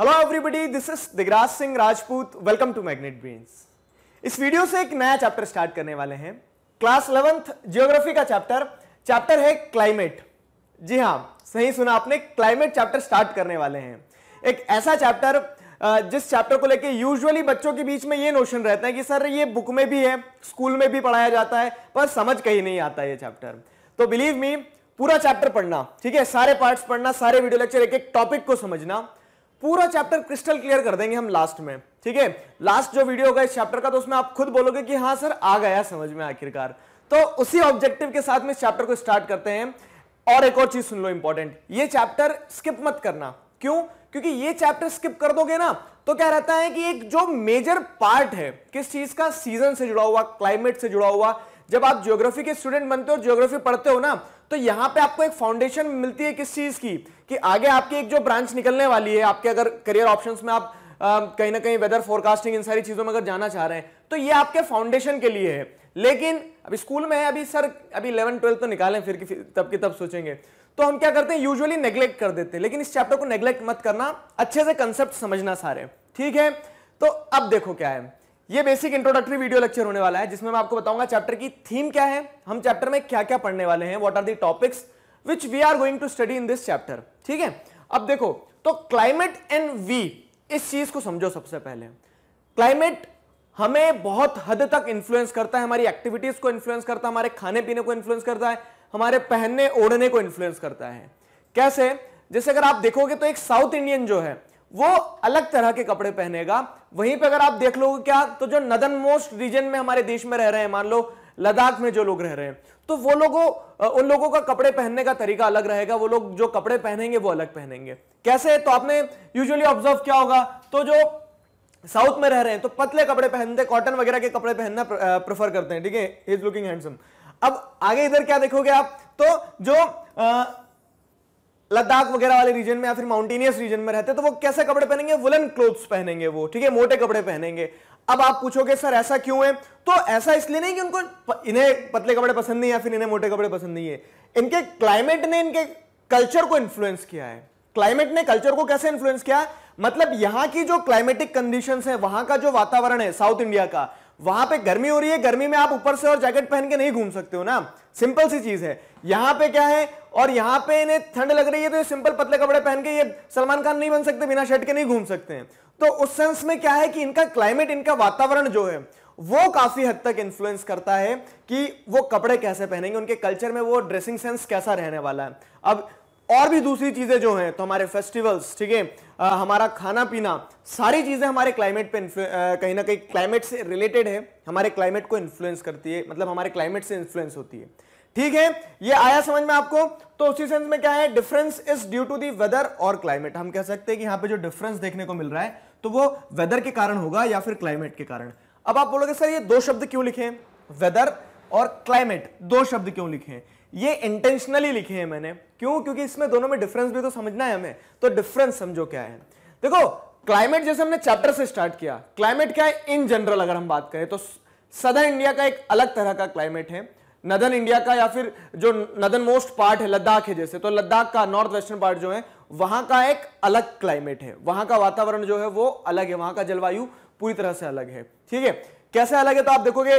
Hello everybody this is Digraj Singh Rajput welcome to magnet brains इस video से एक नया चैप्टर स्टार्ट करने वाले हैं क्लास इलेवंथ जियोग्राफी का चैप्टर चैप्टर है क्लाइमेट जी हाँ सही सुना आपने क्लाइमेट चैप्टर स्टार्ट करने वाले हैं एक ऐसा चैप्टर जिस चैप्टर को लेके यूजुअली बच्चों के बीच में ये नोशन रहता है कि सर ये बुक में भी है स्कूल में भी पढ़ाया जाता है पर समझ कहीं नहीं आता ये चैप्टर तो बिलीव मी पूरा चैप्टर पढ़ना ठीक है सारे पार्ट्स पढ़ना सारे वीडियो लेक्चर एक एक टॉपिक को समझना पूरा चैप्टर क्रिस्टल क्लियर कर देंगे हम लास्ट में ठीक है लास्ट जो वीडियो होगा इस चैप्टर का तो उसमें आप खुद बोलोगे कि हाँ सर आ गया समझ में आखिरकार तो उसी ऑब्जेक्टिव के साथ में इस चैप्टर को स्टार्ट करते हैं और एक और चीज सुन लो इंपॉर्टेंट ये चैप्टर स्किप मत करना क्यों क्योंकि ये चैप्टर स्किप कर दोगे ना तो क्या रहता है कि एक जो मेजर पार्ट है किस चीज का सीजन से जुड़ा हुआ क्लाइमेट से जुड़ा हुआ जब आप ज्योग्राफी के स्टूडेंट बनते हो ज्योग्राफी पढ़ते हो ना तो यहां पे आपको एक फाउंडेशन मिलती है किस चीज की कि आगे आपकी एक जो ब्रांच निकलने वाली है आपके अगर करियर ऑप्शन में आप कहीं ना कहीं वेदर फोरकास्टिंग इन सारी चीजों में अगर जाना चाह रहे हैं तो ये आपके फाउंडेशन के लिए है लेकिन अभी स्कूल में है अभी सर अभी इलेवन ट्वेल्थ तो निकालें फिर की तब की तब सोचेंगे तो हम क्या करते हैं यूजुअली नेग्लेक्ट कर देते हैं लेकिन इस चैप्टर को नेग्लेक्ट मत करना अच्छे से कंसेप्ट समझना सारे ठीक है तो अब देखो क्या है ये बेसिक इंट्रोडक्टरी वीडियो लेक्चर होने वाला है जिसमें मैं आपको बताऊंगा चैप्टर की थीम क्या है हम चैप्टर में क्या क्या पढ़ने वाले हैं what are the topics which we are going to study in this chapter ठीक है अब देखो तो क्लाइमेट एंड वी इस चीज को समझो सबसे पहले क्लाइमेट हमें बहुत हद तक इन्फ्लुएंस करता है हमारी एक्टिविटीज को इन्फ्लुएंस करता है हमारे खाने पीने को इन्फ्लुएंस करता है हमारे पहनने ओढ़ने को इन्फ्लुएंस करता है कैसे जैसे अगर आप देखोगे तो एक साउथ इंडियन जो है वो अलग तरह के कपड़े पहनेगा वहीं पे अगर आप देख लोगे क्या तो जो नदन मोस्ट रीजन में हमारे देश में रह रहे हैं मान लो लद्दाख में जो लोग रह रहे हैं तो वो लोगों उन लोगों का कपड़े पहनने का तरीका अलग रहेगा वो लोग जो कपड़े पहनेंगे वो अलग पहनेंगे कैसे तो आपने यूजुअली ऑब्जर्व क्या होगा तो जो साउथ में रह रहे हैं तो पतले कपड़े पहनते कॉटन वगैरह के कपड़े पहनना प्रेफर करते हैं ठीक है इज लुकिंग हैंडसम अब आगे इधर क्या देखोगे आप तो जो आ, लद्दाख वगैरह वाले रीजन में या फिर माउंटेनियस रीजन में रहते तो वो कैसे कपड़े पहनेंगे वुलन क्लोथ्स पहनेंगे वो ठीक है मोटे कपड़े पहनेंगे अब आप पूछोगे सर ऐसा क्यों है तो ऐसा इसलिए नहीं कि उनको इन्हें पतले कपड़े पसंद नहीं या फिर इन्हें मोटे कपड़े पसंद नहीं है इनके क्लाइमेट ने इनके कल्चर को इन्फ्लुएंस किया है क्लाइमेट ने कल्चर को कैसे इन्फ्लुएंस किया मतलब यहां की जो क्लाइमेटिक कंडीशंस है वहां का जो वातावरण है साउथ इंडिया का वहां पे गर्मी हो रही है गर्मी में आप ऊपर से और जैकेट पहन के नहीं घूम सकते हो ना सिंपल सी चीज है यहां पे क्या है और यहाँ पे इन्हें ठंड लग रही है तो ये सिंपल पतले कपड़े पहन के ये सलमान खान नहीं बन सकते बिना शर्ट के नहीं घूम सकते हैं तो उस सेंस में क्या है कि इनका क्लाइमेट इनका वातावरण जो है वो काफी हद तक इन्फ्लुएंस करता है कि वो कपड़े कैसे पहनेंगे उनके कल्चर में वो ड्रेसिंग सेंस कैसा रहने वाला है अब और भी दूसरी चीजें जो हैं तो हमारे फेस्टिवल्स ठीक है आ, हमारा खाना पीना सारी चीज़ें हमारे क्लाइमेट पे कहीं ना कहीं क्लाइमेट से रिलेटेड है हमारे क्लाइमेट को इन्फ्लुएंस करती है मतलब हमारे क्लाइमेट से इन्फ्लुएंस होती है ठीक है ये आया समझ में आपको तो उसी सेंस में क्या है difference is due to the weather और क्लाइमेट हम कह सकते हैं कि यहां पे जो डिफरेंस देखने को मिल रहा है तो वो वेदर के कारण होगा या फिर क्लाइमेट के कारण अब आप बोलोगे सर ये दो शब्द क्यों लिखे वेदर और क्लाइमेट दो शब्द क्यों लिखे हैं ये इंटेंशनली लिखे हैं मैंने क्यों क्योंकि इसमें दोनों में डिफरेंस भी तो समझना है हमें तो डिफरेंस समझो क्या है देखो क्लाइमेट जैसे हमने चैप्टर से स्टार्ट किया क्लाइमेट क्या है इन जनरल अगर हम बात करें तो सदर इंडिया का एक अलग तरह का क्लाइमेट है नदन इंडिया का या फिर जो नदन मोस्ट पार्ट है लद्दाख है जैसे तो लद्दाख का नॉर्थ वेस्टर्न पार्ट जो है वहां का एक अलग क्लाइमेट है वहां का वातावरण जो है वो अलग है वहां का जलवायु पूरी तरह से अलग है ठीक है कैसे अलग है तो आप देखोगे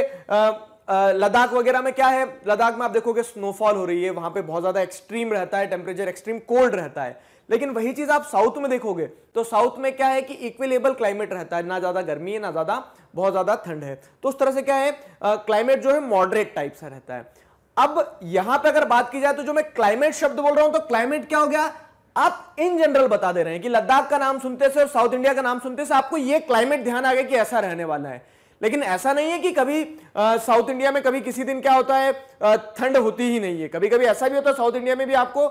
लद्दाख वगैरह में क्या है लद्दाख में आप देखोगे स्नोफॉल हो रही है वहां पे बहुत ज्यादा एक्सट्रीम रहता है टेम्परेचर एक्सट्रीम कोल्ड रहता है लेकिन वही चीज आप साउथ में देखोगे तो साउथ में क्या है कि इक्वेलेबल क्लाइमेट रहता है ना ज्यादा गर्मी है ना ज्यादा बहुत ज्यादा ठंड है तो उस तरह से क्या है क्लाइमेट जो है मॉडरेट टाइप सा रहता है अब यहां पर अगर बात की जाए तो जो मैं क्लाइमेट शब्द बोल रहा हूं तो क्लाइमेट क्या हो गया आप इन जनरल बता दे रहे हैं कि लद्दाख का नाम सुनते से और साउथ इंडिया का नाम सुनते से आपको यह क्लाइमेट ध्यान आ गया कि ऐसा रहने वाला है लेकिन ऐसा नहीं है कि कभी साउथ इंडिया में कभी किसी दिन क्या होता है ठंड होती ही नहीं है कभी कभी ऐसा भी होता है साउथ इंडिया में भी आपको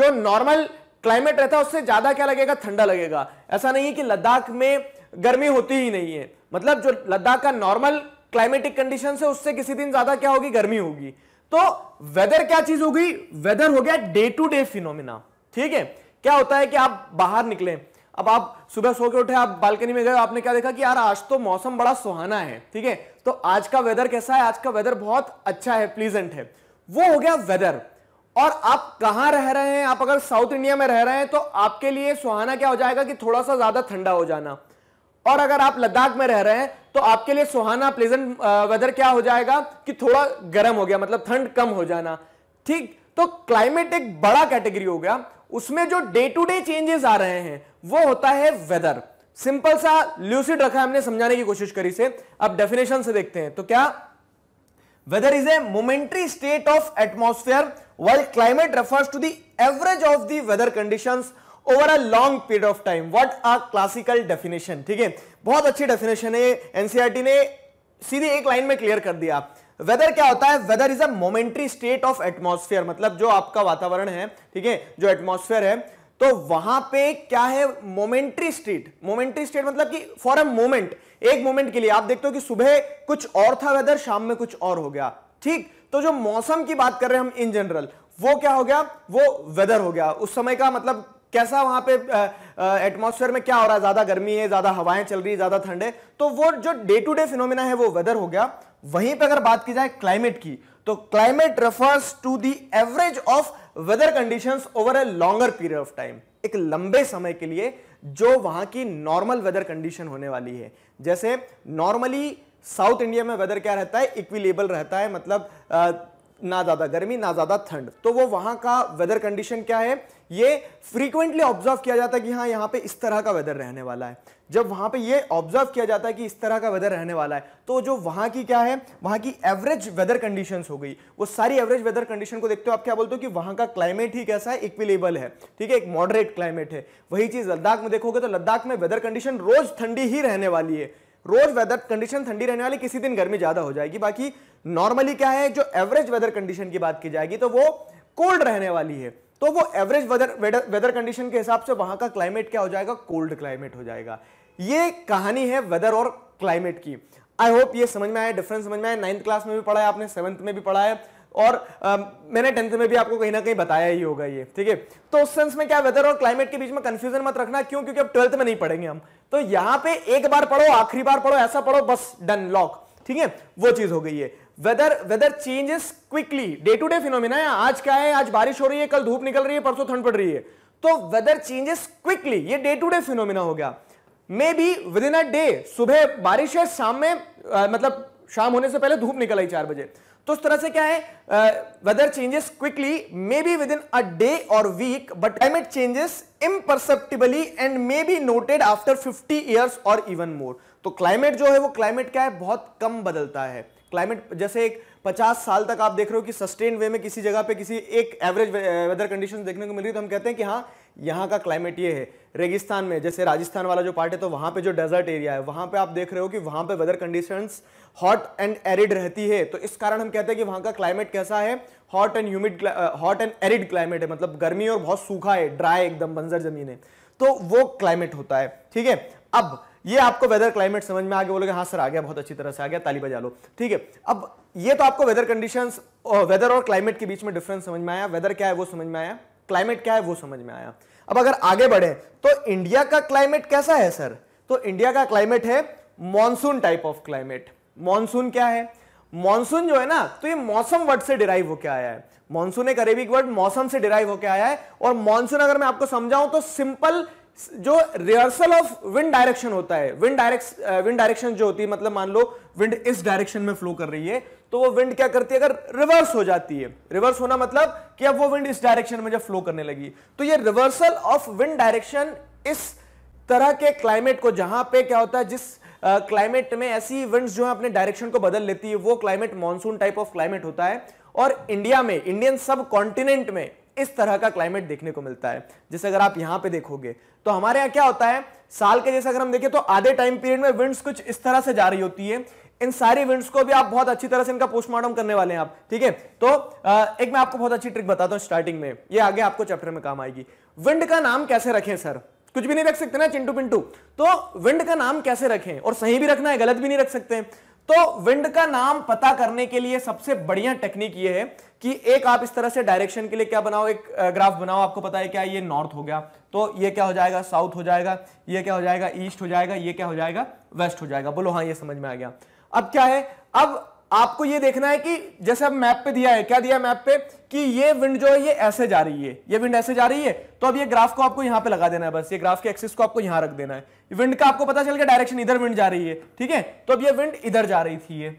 जो नॉर्मल क्लाइमेट रहता है उससे ज़्यादा क्या लगेगा ठंडा लगेगा ऐसा नहीं है कि लद्दाख में गर्मी होती ही नहीं है मतलब जो लद्दाख का नॉर्मल क्लाइमेटिक कंडीशन है उससे किसी दिन ज़्यादा क्या होगी गर्मी होगी तो वेदर क्या चीज़ होगी वेदर हो गया डे टू डे फिनोमिना ठीक है क्या होता है कि आप बाहर निकलें अब आप सुबह सो के उठे आप बालकनी में गए आपने क्या देखा कि यार आज तो मौसम बड़ा सुहाना है ठीक है तो आज का वेदर कैसा है आज का वेदर बहुत अच्छा है प्लीजेंट है वो हो गया वेदर और आप कहां रह रहे हैं आप अगर साउथ इंडिया में रह रहे हैं तो आपके लिए सुहाना क्या हो जाएगा कि थोड़ा सा ज्यादा ठंडा हो जाना और अगर आप लद्दाख में रह रहे हैं तो आपके लिए सुहाना प्लेजेंट वेदर क्या हो जाएगा कि थोड़ा गर्म हो गया मतलब ठंड कम हो जाना ठीक तो क्लाइमेट एक बड़ा कैटेगरी हो गया उसमें जो डे टू डे चेंजेस आ रहे हैं वो होता है वेदर सिंपल सा ल्यूसिड रखा हमने समझाने की कोशिश करी से अब डेफिनेशन से देखते हैं तो क्या weather is a momentary state of atmosphere while climate refers to the average of the weather condition over a long period of time what are classical definition ठीक है बहुत अच्छी डेफिनेशन है एनसीआरटी e ने सीधे एक लाइन में clear कर दिया वेदर क्या होता है weather is a momentary state of atmosphere मतलब जो आपका वातावरण है ठीक है जो एटमोस्फेयर है तो वहां पे क्या है मोमेंट्री स्टेट मोमेंट्री स्टेट मतलब कि फॉर अ मोमेंट एक मोमेंट के लिए आप देखते हो कि सुबह कुछ और था वेदर शाम में कुछ और हो गया ठीक तो जो मौसम की बात कर रहे हैं हम इन जनरल वो क्या हो गया वो वेदर हो गया उस समय का मतलब कैसा वहां पे एटमॉस्फेयर में क्या हो रहा है ज्यादा गर्मी है ज्यादा हवाएं चल रही है ज्यादा ठंड है तो वो जो डे टू डे फिनोमिना है वो वेदर हो गया वहीं पे अगर बात की जाए क्लाइमेट की तो climate refers to the average of weather condition over a longer period of time एक लंबे समय के लिए जो वहां की नॉर्मल वेदर कंडीशन होने वाली है जैसे नॉर्मली साउथ इंडिया में वेदर क्या रहता है इक्विलेबल रहता है मतलब आ, ना ज़्यादा गर्मी ना ज़्यादा ठंड तो वो वहां का वेदर कंडीशन क्या है ये फ्रीक्वेंटली ऑब्जर्व किया जाता है कि हाँ यहाँ पे इस तरह का वेदर रहने वाला है जब वहां पे ये ऑब्जर्व किया जाता है कि इस तरह का वेदर रहने वाला है तो जो वहां की क्या है वहां की एवरेज वेदर कंडीशंस हो गई वो सारी एवरेज वेदर कंडीशन को देखते हो आप क्या बोलते हो कि वहां का क्लाइमेट ही कैसा है इक्विलेबल है ठीक है एक मॉडरेट क्लाइमेट है वही चीज लद्दाख में देखोगे तो लद्दाख में वेदर कंडीशन रोज ठंडी ही रहने वाली है रोज वेदर कंडीशन ठंडी रहने वाली किसी दिन गर्मी ज्यादा हो जाएगी बाकी नॉर्मली क्या है जो एवरेज वेदर कंडीशन की बात की जाएगी तो वो कोल्ड रहने वाली है तो वो एवरेज वेदर वेदर कंडीशन के हिसाब से वहां का क्लाइमेट क्या हो जाएगा कोल्ड क्लाइमेट हो जाएगा ये कहानी है वेदर और क्लाइमेट की आई होप ये समझ में आया डिफरेंस समझ में आया नाइन्थ क्लास में भी पढ़ा है आपने सेवन्थ में भी पढ़ा है और आ, मैंने टेंथ में भी आपको कहीं ना कहीं बताया ही होगा ये ठीक है तो उस सेंस में क्या वेदर और क्लाइमेट के बीच में कंफ्यूजन मत रखना क्यों क्योंकि अब ट्वेल्थ में नहीं पढ़ेंगे हम तो यहां पे एक बार पढ़ो आखिरी बार पढ़ो ऐसा पढ़ो बस डन लॉक ठीक है वो चीज हो गई है weather weather changes quickly day to day phenomena है आज क्या है आज बारिश हो रही है कल धूप निकल रही है परसों ठंड पड़ रही है तो वेदर चेंजेस क्विकली ये डे टू डे फिनोमिना हो गया may be within a day सुबह बारिश है शाम में आ, मतलब शाम होने से पहले धूप निकल आई चार बजे तो उस तरह से क्या है weather changes quickly may be within a day और week but climate changes imperceptibly and may be noted after 50 years और इवन मोर तो क्लाइमेट जो है वो क्लाइमेट क्या है बहुत कम बदलता है क्लाइमेट जैसे एक 50 साल तक आप देख रहे हो कि सस्टेन वे में किसी जगह पे किसी एक एवरेज वेदर कंडीशन देखने को मिल रही है तो हम कहते हैं कि हाँ यहाँ का क्लाइमेट ये है रेगिस्तान में जैसे राजस्थान वाला जो पार्ट है तो वहाँ पे जो डेजर्ट एरिया है वहाँ पे आप देख रहे हो कि वहाँ पे weather conditions hot and arid रहती है तो इस कारण हम कहते हैं कि वहाँ का क्लाइमेट कैसा है hot and humid hot and arid climate है मतलब गर्मी और बहुत सूखा है ड्राई एकदम बंजर जमीन है तो वो क्लाइमेट होता है ठीक है अब ये आपको वेदर क्लाइमेट समझ में आ गया बोलोगे हाँ सर आ गया बहुत अच्छी तरह से आ गया ताली बजा लो ठीक है अब ये तो आपको वेदर कंडीशंस वेदर और क्लाइमेट के बीच में डिफरेंस समझ में आया वेदर क्या है वो समझ में आया क्लाइमेट क्या है वो समझ में आया अब अगर आगे बढ़े तो इंडिया का क्लाइमेट कैसा है सर तो इंडिया का क्लाइमेट है monsoon type of climate monsoon क्या है मॉनसून जो है ना तो ये मौसम वर्ड से डिराइव होकर आया है मॉनसून एक अरेबिक वर्ड मौसम से डिराइव होकर आया है और मॉनसून अगर मैं आपको समझाऊं तो सिंपल जो रिहर्सल ऑफ विंड डायरेक्शन होता है विंड डायरेक्शन विंड डायरेक्शन जो होती है मतलब मान लो विंड इस डायरेक्शन में फ्लो कर रही है तो वो विंड क्या करती है अगर रिवर्स हो जाती है रिवर्स होना मतलब कि अब वो विंड इस डायरेक्शन में जब फ्लो करने लगी तो ये रिवर्सल ऑफ विंड डायरेक्शन इस तरह के क्लाइमेट को जहां पे क्या होता है जिस क्लाइमेट uh, में ऐसी विंड्स जो है अपने डायरेक्शन को बदल लेती है वो climate monsoon type of climate होता है और इंडिया में इंडियन सब कॉन्टिनेंट में इस तरह का क्लाइमेट देखने को मिलता है जैसे अगर आप यहां पे देखोगे तो हमारे यहां क्या होता है साल के जैसे अगर हम देखें तो आधे टाइम पीरियड में विंड्स कुछ इस तरह से जा रही होती है इन सारी विंड्स को भी आप बहुत अच्छी तरह से इनका पोस्टमार्टम करने वाले हैं आप ठीक है तो एक मैं आपको बहुत अच्छी ट्रिक बताता हूं स्टार्टिंग में ये आगे आपको चैप्टर में काम आएगी विंड का नाम कैसे रखें सर कुछ भी नहीं रख सकते ना चिंटू पिंटू तो विंड का नाम कैसे रखें और सही भी रखना है गलत भी नहीं रख सकते तो विंड का नाम पता करने के लिए सबसे बढ़िया टेक्निक ये है कि एक आप इस तरह से डायरेक्शन के लिए क्या बनाओ एक ग्राफ बनाओ आपको पता है क्या ये नॉर्थ हो गया तो ये क्या हो जाएगा साउथ हो जाएगा ये क्या हो जाएगा ईस्ट हो जाएगा ये क्या हो जाएगा वेस्ट हो जाएगा बोलो हाँ ये समझ में आ गया अब क्या है अब आपको ये देखना है कि जैसे अब मैप पे दिया है क्या दिया मैप पे कि ये विंड जो है ये ऐसे जा रही है ये विंड ऐसे जा रही है तो अब ये ग्राफ को आपको यहां पे लगा देना है बस ये ग्राफ के एक्सिस को आपको यहां रख देना है विंड का आपको पता चल गया डायरेक्शन इधर विंड जा रही है ठीक है तो अब ये विंड इधर जा रही थी ये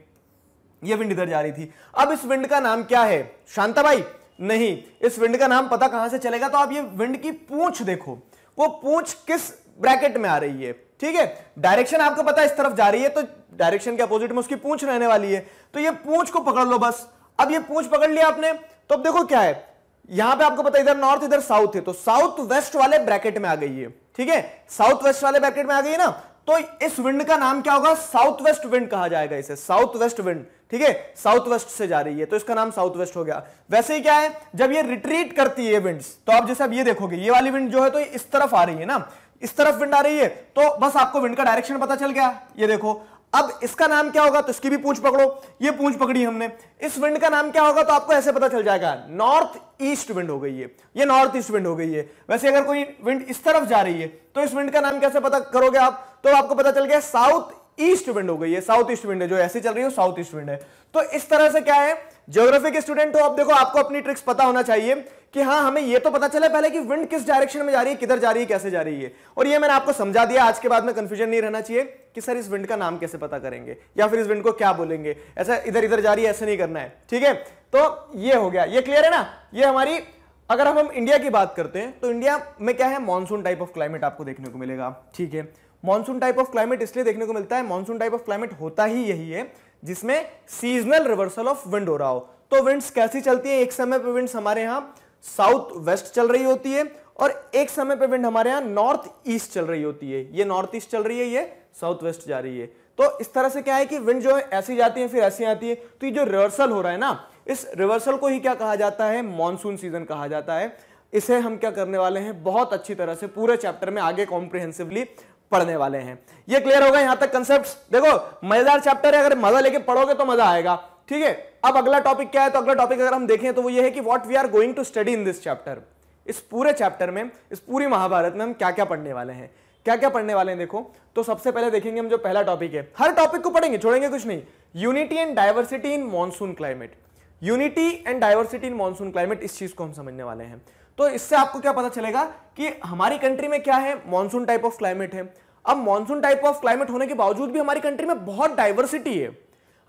ये विंड इधर जा रही थी अब इस विंड का नाम क्या है शांता भाई नहीं इस विंड का नाम पता कहां से चलेगा तो आप ये विंड की पूछ देखो वो पूछ किस ब्रैकेट में आ रही है ठीक है डायरेक्शन आपको पता है इस तरफ जा रही है तो डायरेक्शन के अपोजिट में उसकी पूंछ रहने वाली है तो ये पूंछ को पकड़ लो बस अब ये पूंछ पकड़ लिया आपने तो अब देखो क्या है यहां पे आपको पता है इधर नॉर्थ इधर साउथ है तो साउथ वेस्ट वाले ब्रैकेट में आ गई है ठीक है साउथ वेस्ट वाले ब्रैकेट में आ गई ना तो इस विंड का नाम क्या होगा साउथ वेस्ट विंड कहा जाएगा इसे साउथ वेस्ट विंड ठीक है साउथ वेस्ट से जा रही है तो इसका नाम साउथ वेस्ट हो गया वैसे ही क्या है जब ये रिट्रीट करती है विंड्स तो आप जैसे अब ये देखोगे ये वाली विंड जो है तो इस तरफ आ रही है ना इस तरफ विंड आ रही है तो बस आपको विंड का डायरेक्शन पता चल गया ये देखो अब इसका नाम क्या होगा तो इसकी भी पूछ पकड़ो ये पूछ पकड़ी हमने इस विंड का नाम क्या होगा तो आपको ऐसे पता चल जाएगा नॉर्थ ईस्ट विंड हो गई है ये नॉर्थ ईस्ट विंड हो गई है वैसे अगर कोई विंड इस तरफ जा रही है तो इस विंड का नाम कैसे पता करोगे आप तो आपको पता चल गया साउथ ईस्ट विंड हो गई है साउथ ईस्ट विंड है जो ऐसी चल रही है साउथ ईस्ट विंड है तो इस तरह से क्या है ज्योग्राफी के स्टूडेंट हो आप देखो आपको अपनी ट्रिक्स पता होना चाहिए कि हाँ हमें यह तो पता चला पहले कि विंड किस डायरेक्शन में जा रही है किधर जा रही है कैसे जा रही है और यह मैंने आपको समझा दिया आज के बाद में कंफ्यूजन नहीं रहना चाहिए कि सर इस विंड का नाम कैसे पता करेंगे या फिर इस विंड को क्या बोलेंगे ऐसा इधर इधर जा रही है ऐसे नहीं करना है ठीक है तो यह हो गया ये क्लियर है ना ये हमारी अगर हम हम इंडिया की बात करते हैं तो इंडिया में क्या है मॉनसून टाइप ऑफ क्लाइमेट आपको देखने को मिलेगा ठीक है मॉनसून टाइप ऑफ क्लाइमेट इसलिए देखने को मिलता है मॉनसून टाइप ऑफ क्लाइमेट होता ही यही है जिसमें सीजनल रिवर्सल ऑफ विंड हो रहा हो तो विंड्स कैसी चलती है एक समय पर विंड्स हमारे यहां साउथ वेस्ट चल रही होती है और एक समय पर विंड हमारे यहां नॉर्थ ईस्ट चल रही होती है ये नॉर्थ ईस्ट चल रही है ये साउथ वेस्ट जा रही है तो इस तरह से क्या है कि विंड जो है ऐसी जाती है फिर ऐसी आती है तो ये जो रिवर्सल हो रहा है ना इस रिवर्सल को ही क्या कहा जाता है मॉनसून सीजन कहा जाता है इसे हम क्या करने वाले हैं बहुत अच्छी तरह से पूरे चैप्टर में आगे कॉम्प्रिहेंसिवली पढ़ने वाले हैं ये क्लियर होगा यहां तक कंसेप्ट देखो मजेदार चैप्टर है अगर मजा लेके पढ़ोगे तो मजा आएगा ठीक है अब अगला टॉपिक क्या है तो अगला टॉपिक अगर हम देखें तो वो ये है कि what we are going to study in this chapter इस पूरे चैप्टर में इस पूरी महाभारत में हम क्या क्या पढ़ने वाले हैं क्या क्या पढ़ने वाले हैं देखो तो सबसे पहले देखेंगे हम जो पहला टॉपिक है हर टॉपिक को पढ़ेंगे छोड़ेंगे कुछ नहीं unity and diversity in monsoon climate unity and diversity in monsoon climate इस चीज को हम समझने वाले हैं तो इससे आपको क्या पता चलेगा कि हमारी कंट्री में क्या है मानसून टाइप ऑफ क्लाइमेट है अब मानसून टाइप ऑफ क्लाइमेट होने के बावजूद भी हमारी कंट्री में बहुत डाइवर्सिटी है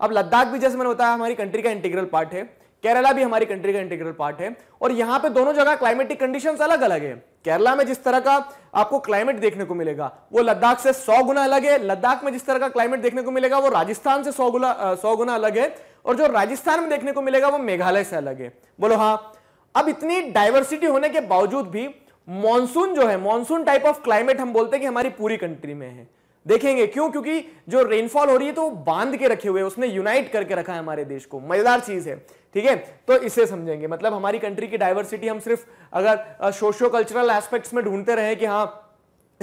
अब लद्दाख भी जैसे मैंने बताया हमारी कंट्री का इंटीग्रल पार्ट है केरला भी हमारी कंट्री का इंटीग्रल पार्ट है और यहां पे दोनों जगह क्लाइमेटिक कंडीशंस अलग अलग है केरला में जिस तरह का आपको क्लाइमेट देखने को मिलेगा वो लद्दाख से सौ गुना अलग है लद्दाख में जिस तरह का क्लाइमेट देखने को मिलेगा वो राजस्थान से सौ गुना सौ गुना अलग है और जो राजस्थान में देखने को मिलेगा वो मेघालय से अलग है बोलो हाँ अब इतनी डायवर्सिटी होने के बावजूद भी मॉनसून जो है मॉनसून टाइप ऑफ क्लाइमेट हम बोलते हैं कि हमारी पूरी कंट्री में है देखेंगे क्यों क्योंकि जो रेनफॉल हो रही है तो बांध के रखे हुए उसने यूनाइट करके रखा है हमारे देश को मजेदार चीज है ठीक है तो इसे समझेंगे मतलब हमारी कंट्री की डायवर्सिटी हम सिर्फ अगर सोशो कल्चरल एस्पेक्ट्स में ढूंढते रहे कि हाँ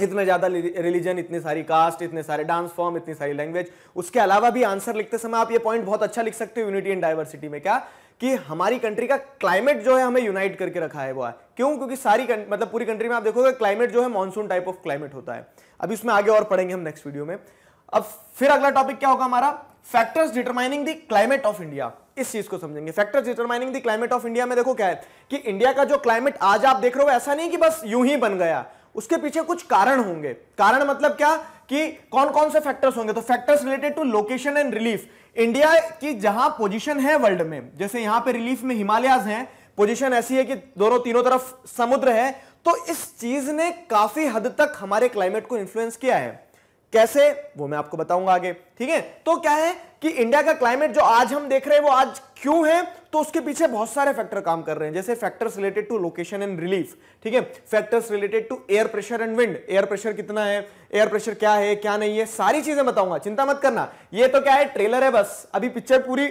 इतने ज़्यादा रिलीजन इतनी सारी कास्ट इतने सारे डांस फॉर्म इतनी सारी लैंग्वेज उसके अलावा भी आंसर लिखते समय आप ये पॉइंट बहुत अच्छा लिख सकते हो यूनिटी एंड डायवर्सिटी में क्या कि हमारी कंट्री का क्लाइमेट जो है हमें यूनाइट करके रखा है वो है क्यों क्योंकि सारी मतलब पूरी कंट्री में आप देखोगे क्लाइमेट जो है मॉनसून टाइप ऑफ क्लाइमेट होता है अभी उसमें आगे और पढ़ेंगे हम नेक्स्ट वीडियो में अब फिर अगला टॉपिक क्या होगा हमारा factors determining the climate of India इस चीज को समझेंगे factors determining the climate of India में देखो क्या है कि इंडिया का जो क्लाइमेट आज आप देख रहे हो ऐसा नहीं कि बस यूं ही बन गया उसके पीछे कुछ कारण होंगे कारण मतलब क्या कि कौन कौन से फैक्टर्स होंगे तो factors related to location and relief India की जहां पोजीशन है वर्ल्ड में जैसे यहां पे रिलीफ में हिमालयाज हैं पोजीशन ऐसी है कि दोनों तीनों तरफ समुद्र है तो इस चीज ने काफी हद तक हमारे क्लाइमेट को इन्फ्लुएंस किया है कैसे वो मैं आपको बताऊंगा आगे ठीक है तो क्या है कि इंडिया का क्लाइमेट जो आज हम देख रहे हैं वो आज क्यों है तो उसके पीछे बहुत सारे फैक्टर काम कर रहे हैं जैसे factors related to location and relief ठीक है factors related to air pressure and wind air pressure कितना है एयर प्रेशर क्या है क्या नहीं है सारी चीजें बताऊंगा चिंता मत करना ये तो क्या है ट्रेलर है बस अभी पिक्चर पूरी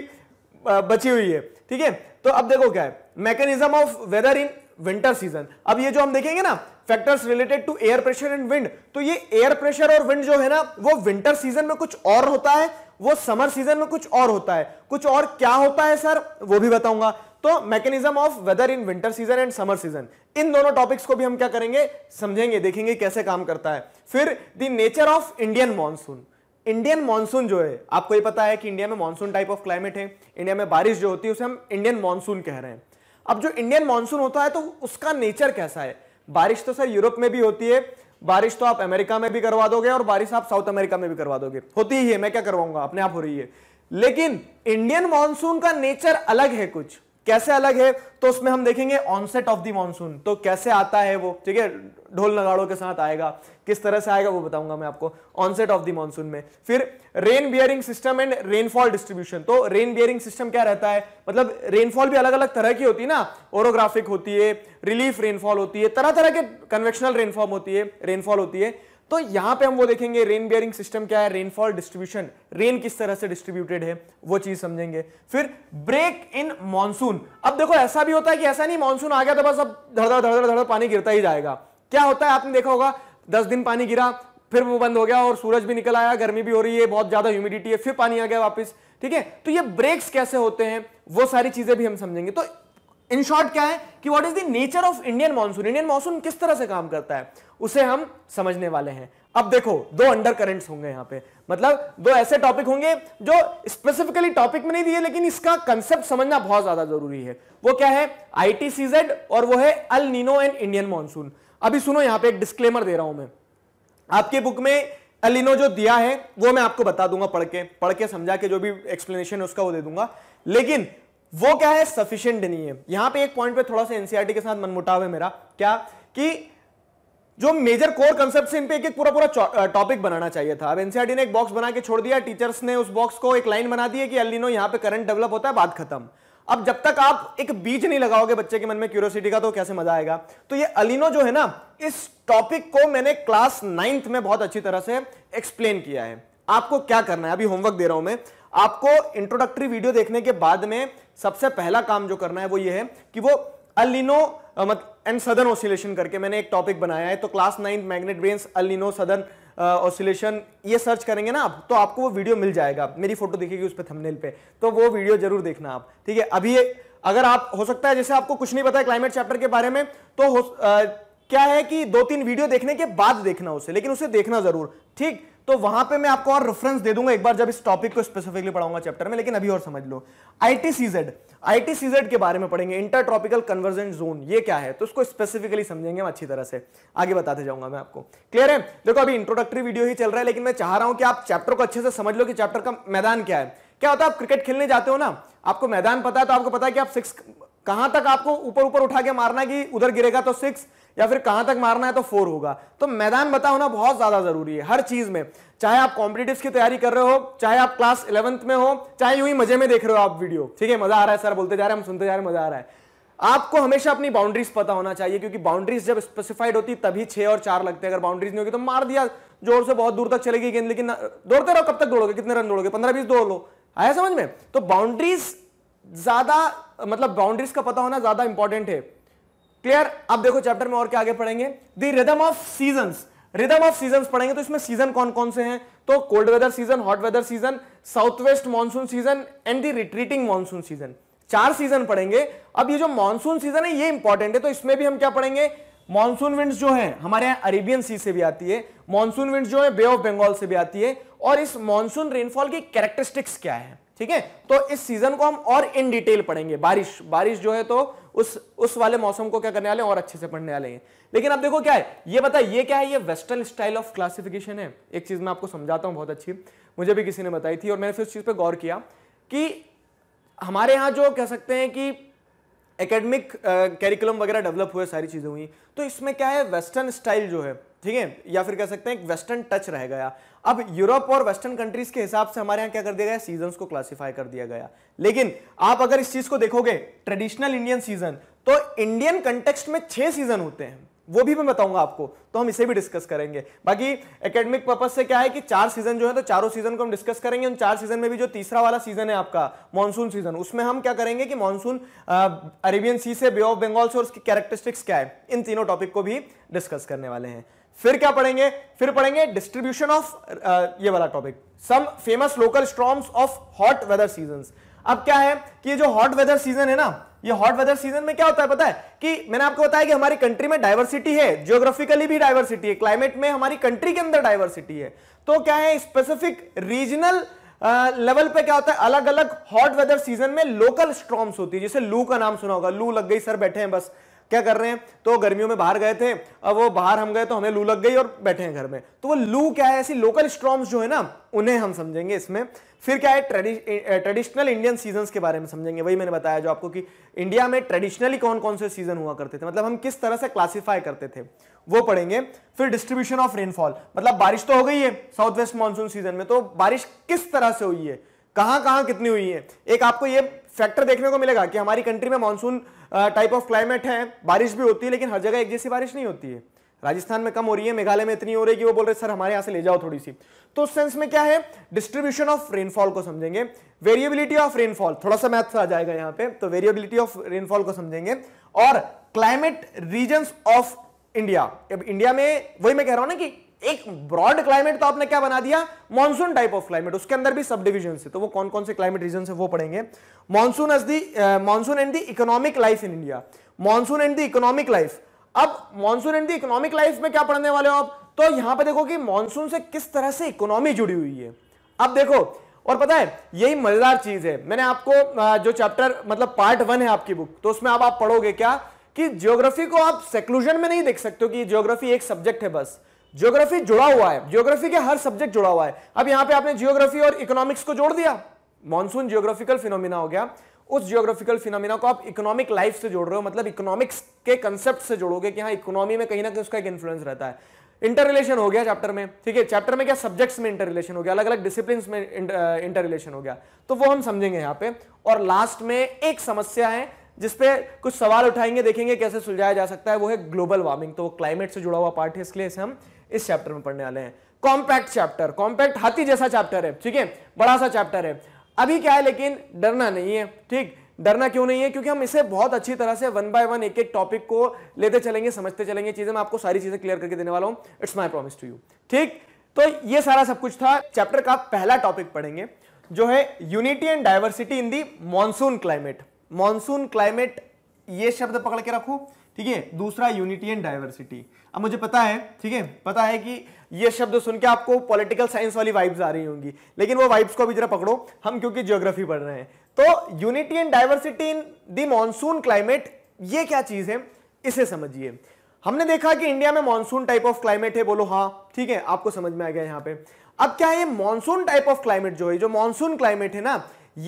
बची हुई है ठीक है तो अब देखो क्या है mechanism of weather in winter season अब ये जो हम देखेंगे ना factors related to air pressure and wind तो ये एयर प्रेशर और विंड जो है ना वो विंटर सीजन में कुछ और होता है वो समर सीजन में कुछ और होता है कुछ और क्या होता है सर वो भी बताऊंगा तो mechanism of weather in winter season and summer season इन दोनों टॉपिक्स को भी हम क्या करेंगे समझेंगे देखेंगे कैसे काम करता है फिर the nature of Indian monsoon Indian monsoon जो है आपको ये पता है कि इंडिया में मानसून टाइप ऑफ क्लाइमेट है इंडिया में बारिश जो होती है उसे हम इंडियन मानसून कह रहे हैं अब जो इंडियन मानसून होता है तो उसका नेचर कैसा है बारिश तो सर यूरोप में भी होती है बारिश तो आप अमेरिका में भी करवा दोगे और बारिश आप साउथ अमेरिका में भी करवा दोगे होती ही है मैं क्या करवाऊंगा अपने आप हो रही है लेकिन इंडियन मानसून का नेचर अलग है कुछ कैसे अलग है तो उसमें हम देखेंगे ऑनसेट ऑफ द मॉनसून तो कैसे आता है वो ठीक है ढोल नगाड़ों के साथ आएगा किस तरह से आएगा वो बताऊंगा मैं आपको ऑनसेट ऑफ द मॉनसून में फिर rain bearing system and rainfall distribution तो रेन बियरिंग सिस्टम क्या रहता है मतलब रेनफॉल भी अलग अलग तरह की होती है ना ओरोग्राफिक होती है रिलीफ रेनफॉल होती है तरह तरह के कन्वेक्शनल रेनफॉर्म होती है रेनफॉल होती है तो यहां पे हम वो देखेंगे रेन बियरिंग सिस्टम क्या है रेनफॉल डिस्ट्रीब्यूशन रेन किस तरह से डिस्ट्रीब्यूटेड है वो चीज समझेंगे फिर ब्रेक इन मॉनसून अब देखो ऐसा भी होता है कि ऐसा नहीं मॉनसून आ गया तो बस अब धड़धड़ धड़धड़ धड़धड़ पानी गिरता ही जाएगा क्या होता है आपने देखा होगा दस दिन पानी गिरा फिर वो बंद हो गया और सूरज भी निकल आया गर्मी भी हो रही है बहुत ज्यादा ह्यूमिडिटी है फिर पानी आ गया वापस ठीक है तो ये ब्रेक्स कैसे होते हैं वो सारी चीजें भी हम समझेंगे तो इन शॉर्ट क्या है कि what is the nature of Indian monsoon Indian monsoon किस तरह से काम करता है उसे हम समझने वाले हैं अब देखो दो अंडर करेंट्स होंगे यहां पे मतलब दो ऐसे टॉपिक होंगे जो स्पेसिफिकली टॉपिक में नहीं दिए लेकिन इसका कंसेप्ट समझना बहुत ज्यादा जरूरी है वो क्या है आई और वो है El Nino and Indian monsoon अभी सुनो यहां पे एक डिस्क्लेमर दे रहा हूं मैं आपके बुक में अलिनो जो दिया है वो मैं आपको बता दूंगा पढ़ के पढ़ के समझा के जो भी एक्सप्लेनेशन है उसका वो दे दूंगा लेकिन वो क्या है सफिशियंट नहीं है यहां पे एक पॉइंट पे थोड़ा सा एनसीआरटी e के साथ मनमुटाव है मेरा क्या कि जो मेजर कोर कंसेप्ट इन पे एक, एक पूरा पूरा टॉपिक बनाना चाहिए था अब एनसीआरटी e ने एक बॉक्स बना के छोड़ दिया टीचर्स ने उस बॉक्स को एक लाइन बना दी है कि अल्लिनो यहां पे करंट डेवलप होता है बात खत्म अब जब तक आप एक बीज नहीं लगाओगे बच्चे के मन में क्यूरोसिटी का तो कैसे मजा आएगा तो ये अलिनो जो है ना इस टॉपिक को मैंने क्लास नाइन्थ में बहुत अच्छी तरह से एक्सप्लेन किया है आपको क्या करना है अभी होमवर्क दे रहा हूं मैं आपको इंट्रोडक्टरी वीडियो देखने के बाद में सबसे पहला काम जो करना है वो ये है कि वो अलिनो एंड सदन ऑसिलेशन करके मैंने एक टॉपिक बनाया है तो class ninth magnet brains El Nino southern oscillation ये सर्च करेंगे ना आप तो आपको वो वीडियो मिल जाएगा मेरी फोटो दिखेगी उस पर थमनेल पे तो वो वीडियो जरूर देखना आप ठीक है अभी अगर आप हो सकता है जैसे आपको कुछ नहीं पता है क्लाइमेट चैप्टर के बारे में तो हो, आ, क्या है कि दो तीन वीडियो देखने के बाद देखना उसे लेकिन उसे देखना जरूर ठीक तो वहां पे मैं आपको और रेफरेंस दे दूंगा एक बार जब इस टॉपिक को स्पेसिफिकली पढ़ाऊंगा चैप्टर में लेकिन अभी और समझ लो आईटीसीजेड आईटीसीजेड के बारे में पढ़ेंगे इंटर ट्रॉपिकल कन्वर्जेंट जोन ये क्या है तो उसको स्पेसिफिकली समझेंगे हम अच्छी तरह से आगे बताते जाऊंगा मैं आपको क्लियर है देखो अभी इंट्रोडक्टरी वीडियो ही चल रहा है लेकिन मैं चाह रहा हूं कि आप चैप्टर को अच्छे से समझ लो कि चैप्टर का मैदान क्या है क्या होता है आप क्रिकेट खेलने जाते हो ना आपको मैदान पता है तो आपको पता है कि आप सिक्स कहां तक आपको ऊपर ऊपर उठा के मारना कि उधर गिरेगा तो सिक्स या फिर कहां तक मारना है तो फोर होगा तो मैदान बता होना बहुत ज्यादा जरूरी है हर चीज में चाहे आप कॉम्पिटेटिव की तैयारी कर रहे हो चाहे आप क्लास इलेवंथ में हो चाहे यूं ही मजे में देख रहे हो आप वीडियो ठीक है मजा आ रहा है सर बोलते जा रहे हैं हम सुनते जा रहे हैं मजा आ रहा है आपको हमेशा अपनी बाउंड्रीज पता होना चाहिए क्योंकि बाउंड्रीज जब स्पेसिफाइड होती तभी छह और चार लगते हैं अगर बाउंड्रीज नहीं होगी तो मार दिया जोर से बहुत दूर तक चलेगी गेंद लेकिन दौड़ते रहो कब तक दौड़ोगे कितने रन दौड़ोगे पंद्रह बीस दौड़ लो आया समझ में तो बाउंड्रीज ज्यादा मतलब बाउंड्रीज का पता होना ज्यादा इंपॉर्टेंट है क्लियर अब देखो चैप्टर में और क्या आगे पढ़ेंगे the rhythm of season rhythm of season पढ़ेंगे तो इसमें सीजन कौन कौन से हैं तो cold weather season hot weather season south west monsoon season and the retreating monsoon season चार सीजन पढ़ेंगे अब ये जो मानसून सीजन है ये इंपॉर्टेंट है तो इसमें भी हम क्या पढ़ेंगे मानसून विंड्स जो है हमारे यहाँ अरेबियन सी से भी आती है मानसून विंड्स जो है बे ऑफ बंगाल से भी आती है और इस मानसून रेनफॉल की कैरेक्टरिस्टिक्स क्या है ठीक है तो इस सीजन को हम और इन डिटेल पढ़ेंगे बारिश बारिश जो है तो उस उस वाले मौसम को क्या करने वाले हैं और अच्छे से पढ़ने वाले हैं लेकिन अब देखो क्या है ये बताइए ये क्या है ये वेस्टर्न स्टाइल ऑफ क्लासिफिकेशन है एक चीज मैं आपको समझाता हूं बहुत अच्छी मुझे भी किसी ने बताई थी और मैंने फिर उस चीज पर गौर किया कि हमारे यहां जो कह सकते हैं कि एकेडमिक कैरिकुलम uh, वगैरह डेवलप हुए सारी चीज़ें हुई तो इसमें क्या है वेस्टर्न स्टाइल जो है ठीक है या फिर कह सकते हैं एक वेस्टर्न टच रह गया अब यूरोप और वेस्टर्न कंट्रीज के हिसाब से हमारे यहाँ क्या कर दिया गया सीजन्स को क्लासिफाई कर दिया गया लेकिन आप अगर इस चीज़ को देखोगे ट्रेडिशनल इंडियन सीजन तो इंडियन कंटेक्सट में छह सीजन होते हैं वो भी मैं बताऊंगा आपको तो हम इसे भी डिस्कस करेंगे बाकी एकेडमिक पर्पज से क्या है कि चार सीजन जो है तो चारों सीजन को हम डिस्कस करेंगे उन चार सीजन में भी जो तीसरा वाला सीजन है आपका मॉनसून सीजन उसमें हम क्या करेंगे कि मॉनसून अरेबियन सी से बे ऑफ बंगाल से और उसकी कैरेक्टरिस्टिक्स क्या है इन तीनों टॉपिक को भी डिस्कस करने वाले हैं फिर क्या पढ़ेंगे फिर पढ़ेंगे डिस्ट्रीब्यूशन ऑफ ये वाला topic some famous local storms of hot weather season अब क्या है कि ये जो हॉट वेदर सीजन है ना ये हॉट वेदर सीजन में क्या होता है पता है कि मैंने आपको बताया कि हमारी कंट्री में डाइवर्सिटी है जियोग्राफिकली भी डाइवर्सिटी है क्लाइमेट में हमारी कंट्री के अंदर डायवर्सिटी है तो क्या है स्पेसिफिक रीजनल लेवल पे क्या होता है अलग अलग हॉट वेदर सीजन में लोकल स्ट्रॉम्स होती है जैसे लू का नाम सुना होगा लू लग गई सर बैठे हैं बस क्या कर रहे हैं तो गर्मियों में बाहर गए थे अब वो बाहर हम गए तो हमें लू लग गई और बैठे हैं घर में तो वो लू क्या है ऐसी लोकल स्ट्रॉम्स जो है ना उन्हें हम समझेंगे इसमें फिर क्या है ट्रेडिशनल इंडियन सीजन के बारे में समझेंगे वही मैंने बताया जो आपको कि इंडिया में ट्रेडिशनली कौन कौन से सीजन हुआ करते थे मतलब हम किस तरह से क्लासीफाई करते थे वो पढ़ेंगे फिर डिस्ट्रीब्यूशन ऑफ रेनफॉल मतलब बारिश तो हो गई है साउथ वेस्ट मानसून सीजन में तो बारिश किस तरह से हुई है कहां कहां कितनी हुई है एक आपको ये फैक्टर देखने को मिलेगा कि हमारी कंट्री में मानसून टाइप ऑफ क्लाइमेट है बारिश भी होती है लेकिन हर जगह एक जैसी बारिश नहीं होती है राजस्थान में कम हो रही है मेघालय में इतनी हो रही है कि वो बोल रहे सर हमारे यहां से ले जाओ थोड़ी सी तो उस सेंस में क्या है डिस्ट्रीब्यूशन ऑफ रेनफॉल को समझेंगे वेरिएबिलिटी ऑफ रेनफॉल थोड़ा सा मैथ्स आ जाएगा यहां पे तो वेरिएबिलिटी ऑफ रेनफॉल को समझेंगे और climate region of India India में वही मैं कह रहा हूँ ना कि एक ब्रॉड क्लाइमेट तो आपने क्या बना दिया मॉनसून टाइप ऑफ क्लाइमेट उसके अंदर भी सब डिविजन है तो वो कौन कौन से क्लाइमेट रीजन है वो पढ़ेंगे monsoon as the monsoon and the economic life in India monsoon and the economic life अब monsoon and the economic life में क्या पढ़ने वाले हो आप तो यहां पे देखो कि मॉनसून से किस तरह से इकोनॉमी जुड़ी हुई है अब देखो और पता है यही मजेदार चीज है मैंने आपको जो चैप्टर मतलब पार्ट वन है आपकी बुक तो उसमें आप, आप पढ़ोगे क्या कि ज्योग्राफी को आप सेक्लूजन में नहीं देख सकते हो कि ज्योग्राफी एक सब्जेक्ट है बस ज्योग्राफी जुड़ा हुआ है जियोग्राफी के हर सब्जेक्ट जुड़ा हुआ है अब यहां पे आपने जियोग्राफी और इकोनॉमिक्स को जोड़ दिया मॉनसून जियोग्राफिकल फिनोमिना हो गया उस जियोग्राफिकल फिनोमिना को आप इकोनॉमिक लाइफ से जोड़ रहे हो मतलब इकोनॉमिक्स के कंसेप्ट से जोड़ोगे कि हाँ इकोनॉमी में कहीं ना कहीं उसका एक इन्फ्लुएंस रहता है इंटर रिलेशन हो गया चैप्टर में ठीक है चैप्टर में क्या सब्जेक्ट्स में इंटर रिलेशन हो गया अलग अलग डिसिप्लिन में इंटर रिलेशन हो गया तो वो हम समझेंगे यहाँ पे और लास्ट में एक समस्या है जिसपे कुछ सवाल उठाएंगे देखेंगे कैसे सुलझाया जा सकता है वो है ग्लोबल वार्मिंग तो क्लाइमेट से जुड़ा हुआ पार्ट है इसलिए इसे हम इस चैप्टर में पढ़ने वाले हैं कॉम्पैक्ट चैप्टर कॉम्पैक्ट हाथी जैसा चैप्टर है ठीक है बड़ा सा चैप्टर है अभी क्या है लेकिन डरना नहीं है ठीक डरना क्यों नहीं है क्योंकि हम इसे बहुत अच्छी तरह से वन बाय वन एक एक टॉपिक को लेते चलेंगे समझते चलेंगे चीजें मैं आपको सारी चीजें क्लियर करके देने वाला हूं it's my promise to you ठीक तो ये सारा सब कुछ था चैप्टर का पहला टॉपिक पढ़ेंगे जो है unity and diversity in the monsoon climate monsoon climate ये शब्द पकड़ के रखू ठीक है दूसरा यूनिटी एंड डाइवर्सिटी अब मुझे पता है ठीक है पता है कि ये शब्द सुन के आपको पॉलिटिकल साइंस वाली वाइब्स आ रही होंगी लेकिन वो वाइब्स को भी जरा पकड़ो हम क्योंकि जियोग्राफी पढ़ रहे हैं तो unity and diversity in the monsoon climate ये क्या चीज है इसे समझिए हमने देखा कि इंडिया में मॉनसून टाइप ऑफ क्लाइमेट है बोलो हाँ ठीक है आपको समझ में आ गया यहाँ पे अब क्या है मॉनसून टाइप ऑफ क्लाइमेट जो है जो मॉनसून क्लाइमेट है ना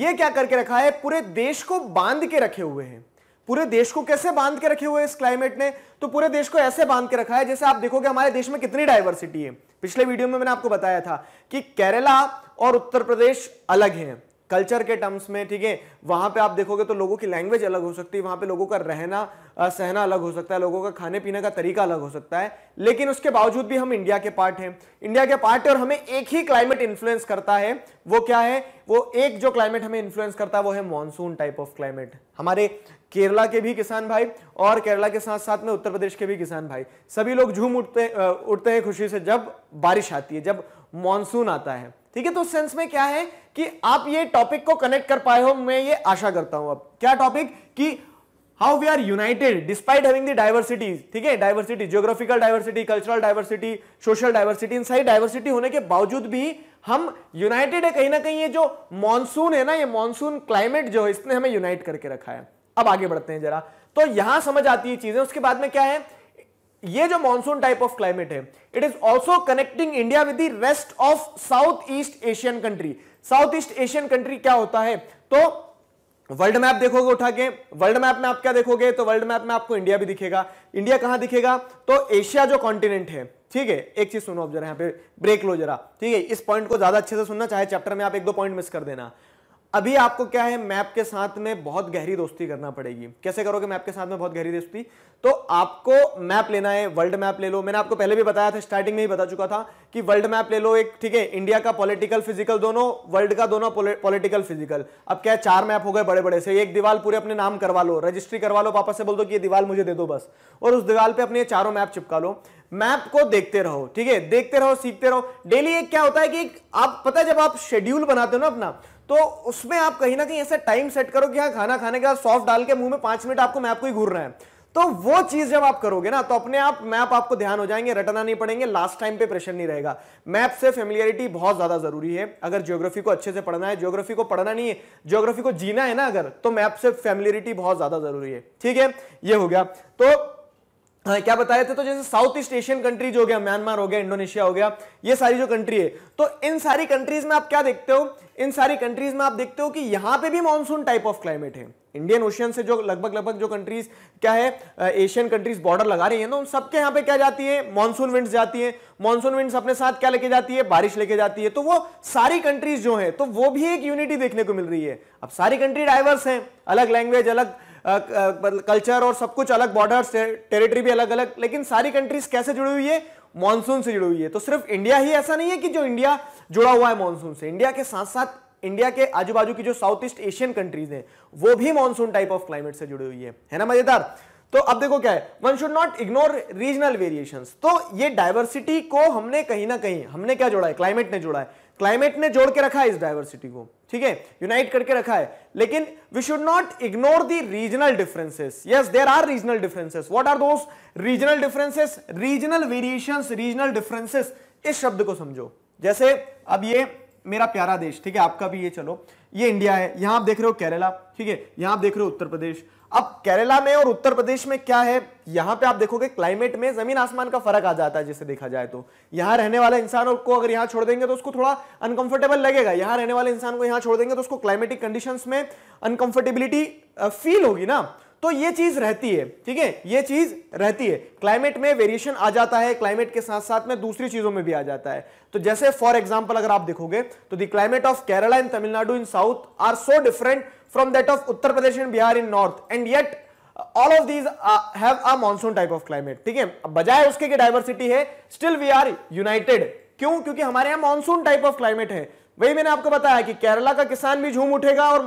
ये क्या करके रखा है पूरे देश को बांध के रखे हुए हैं पूरे देश को कैसे बांध के रखे हुए इस क्लाइमेट ने तो पूरे देश को ऐसे बांध के रखा है जैसे आप देखोगे हमारे देश में कितनी डाइवर्सिटी है पिछले वीडियो में मैंने आपको बताया था कि केरला और उत्तर प्रदेश अलग है कल्चर के टर्म्स में ठीक है वहां पे आप देखोगे तो लोगों की लैंग्वेज अलग हो सकती है वहां पे लोगों का रहना सहना अलग हो सकता है लोगों का खाने पीने का तरीका अलग हो सकता है लेकिन उसके बावजूद भी हम इंडिया के पार्ट हैं इंडिया के पार्ट है और हमें एक ही क्लाइमेट इन्फ्लुएंस करता है वो क्या है वो एक जो क्लाइमेट हमें इन्फ्लुएंस करता है वो है मानसून टाइप ऑफ क्लाइमेट हमारे केरला के भी किसान भाई और केरला के साथ साथ में उत्तर प्रदेश के भी किसान भाई सभी लोग झूम उठते उठते हैं खुशी से जब बारिश आती है जब मानसून आता है ठीक है तो सेंस में क्या है कि आप ये टॉपिक को कनेक्ट कर पाए हो मैं ये आशा करता हूं अब क्या टॉपिक कि how we are united despite having the diversity ठीक है diversity geographical diversity cultural diversity social diversity इन सारी डाइवर्सिटी होने के बावजूद भी हम यूनाइटेड है कहीं ना कहीं ये जो मानसून है ना ये मानसून क्लाइमेट जो है इसने हमें यूनाइट करके रखा है अब आगे बढ़ते हैं जरा तो यहां समझ आती है चीजें उसके बाद में क्या है ये जो मॉनसून टाइप ऑफ क्लाइमेट है it is also connecting India with the rest of south east Asian country south east Asian country क्या होता है तो वर्ल्ड मैप देखोगे उठा के वर्ल्ड मैप में आप क्या देखोगे तो वर्ल्ड मैप में आपको इंडिया भी दिखेगा इंडिया कहां दिखेगा तो एशिया जो कॉन्टिनेंट है ठीक है एक चीज सुनो आप जरा यहां पे ब्रेक लो जरा ठीक है इस पॉइंट को ज्यादा अच्छे से सुनना चाहे चैप्टर में आप एक दो पॉइंट मिस कर देना अभी आपको क्या है मैप के साथ में बहुत गहरी दोस्ती करना पड़ेगी कैसे करोगे मैप के साथ में बहुत गहरी दोस्ती तो आपको मैप लेना है वर्ल्ड मैप ले लो मैंने आपको पहले भी बताया था स्टार्टिंग में ही बता चुका था कि वर्ल्ड मैप ले लो एक ठीक है इंडिया का पॉलिटिकल फिजिकल दोनों वर्ल्ड का दोनों पॉलिटिकल फिजिकल अब क्या चार मैप हो गए बड़े बड़े से एक दीवार पूरे अपने नाम करवा लो रजिस्ट्री करवा लो पापा से बोल दो कि ये दीवार मुझे दे दो बस और उस दीवार पर अपने चारों मैप चिपका लो मैप को देखते रहो ठीक है देखते रहो सीखते रहो डेली एक क्या होता है कि आप पता है जब आप शेड्यूल बनाते हो ना अपना तो उसमें आप कहीं ना कहीं ऐसा टाइम सेट करो कि हाँ खाना खाने के बाद सॉफ्ट डाल के मुंह में पांच मिनट आपको मैप को ही घूर रहे हैं तो वो चीज जब आप करोगे ना तो अपने आप मैप आपको ध्यान हो जाएंगे रटना नहीं पड़ेंगे लास्ट टाइम पे प्रेशर नहीं रहेगा मैप से फेमिलियरिटी बहुत ज्यादा जरूरी है अगर ज्योग्राफी को अच्छे से पढ़ना है ज्योग्राफी को पढ़ना नहीं है ज्योग्राफी को जीना है ना अगर तो मैप से फेमिलियरिटी बहुत ज्यादा जरूरी है ठीक है ये हो गया तो आ, हाँ, क्या बताए थे तो जैसे साउथ ईस्ट एशियन कंट्रीज हो गया म्यांमार हो गया इंडोनेशिया हो गया ये सारी जो कंट्री है तो इन सारी कंट्रीज में आप क्या देखते हो इन सारी कंट्रीज में आप देखते हो कि यहाँ पे भी मानसून टाइप ऑफ क्लाइमेट है इंडियन ओशियन से जो लगभग लगभग जो कंट्रीज क्या है एशियन कंट्रीज बॉर्डर लगा रही है ना तो उन सबके यहाँ पे क्या जाती है मानसून विंड्स जाती है मानसून विंड्स अपने साथ क्या लेके जाती है बारिश लेके जाती है तो वो सारी कंट्रीज जो है तो वो भी एक यूनिटी देखने को मिल रही है अब सारी कंट्री डाइवर्स है अलग लैंग्वेज अलग कल्चर और सब कुछ अलग बॉर्डर्स है टेरिटरी भी अलग अलग लेकिन सारी कंट्रीज कैसे जुड़ी हुई है मानसून से जुड़ी हुई है तो सिर्फ इंडिया ही ऐसा नहीं है कि जो इंडिया जुड़ा हुआ है मानसून से इंडिया के साथ साथ इंडिया के आजू बाजू की जो साउथ ईस्ट एशियन कंट्रीज हैं वो भी मानसून टाइप ऑफ क्लाइमेट से जुड़ी हुई है है ना मजेदार तो अब देखो क्या है one should not ignore regional variation तो ये डायवर्सिटी को हमने कहीं ना कहीं हमने क्या जोड़ा है क्लाइमेट ने जोड़ा है क्लाइमेट ने जोड़ के रखा है इस डाइवर्सिटी को ठीक है यूनाइट करके रखा है लेकिन we should not ignore the regional differences yes there are regional differences what are those regional differences regional variations regional differences इस शब्द को समझो जैसे अब ये मेरा प्यारा देश ठीक है आपका भी ये चलो ये इंडिया है यहां आप देख रहे हो केरला ठीक है यहां आप देख रहे हो उत्तर प्रदेश अब केरला में और उत्तर प्रदेश में क्या है यहां पे आप देखोगे क्लाइमेट में जमीन आसमान का फर्क आ जाता है जिसे देखा जाए तो यहां रहने वाले इंसान को अगर यहां छोड़ देंगे तो उसको थोड़ा अनकंफर्टेबल लगेगा यहां रहने वाले इंसान को यहां छोड़ देंगे तो उसको क्लाइमेटिक कंडीशंस में अनकंफर्टेबिलिटी फील होगी ना तो ये चीज रहती है ठीक है ये चीज रहती है क्लाइमेट में वेरिएशन आ जाता है क्लाइमेट के साथ साथ में दूसरी चीजों में भी आ जाता है तो जैसे फॉर एग्जाम्पल अगर आप देखोगे तो the climate of Kerala in Tamil Nadu in south are so different from that of Uttar Pradesh in Bihar in north and yet all of these have a monsoon type of climate ठीक है बजाय उसके की डाइवर्सिटी है स्टिल वी आर यूनाइटेड क्यों क्योंकि हमारे यहाँ मॉनसून टाइप ऑफ क्लाइमेट है वही मैंने आपको बताया कि केरला का किसान भी झूम उठेगा और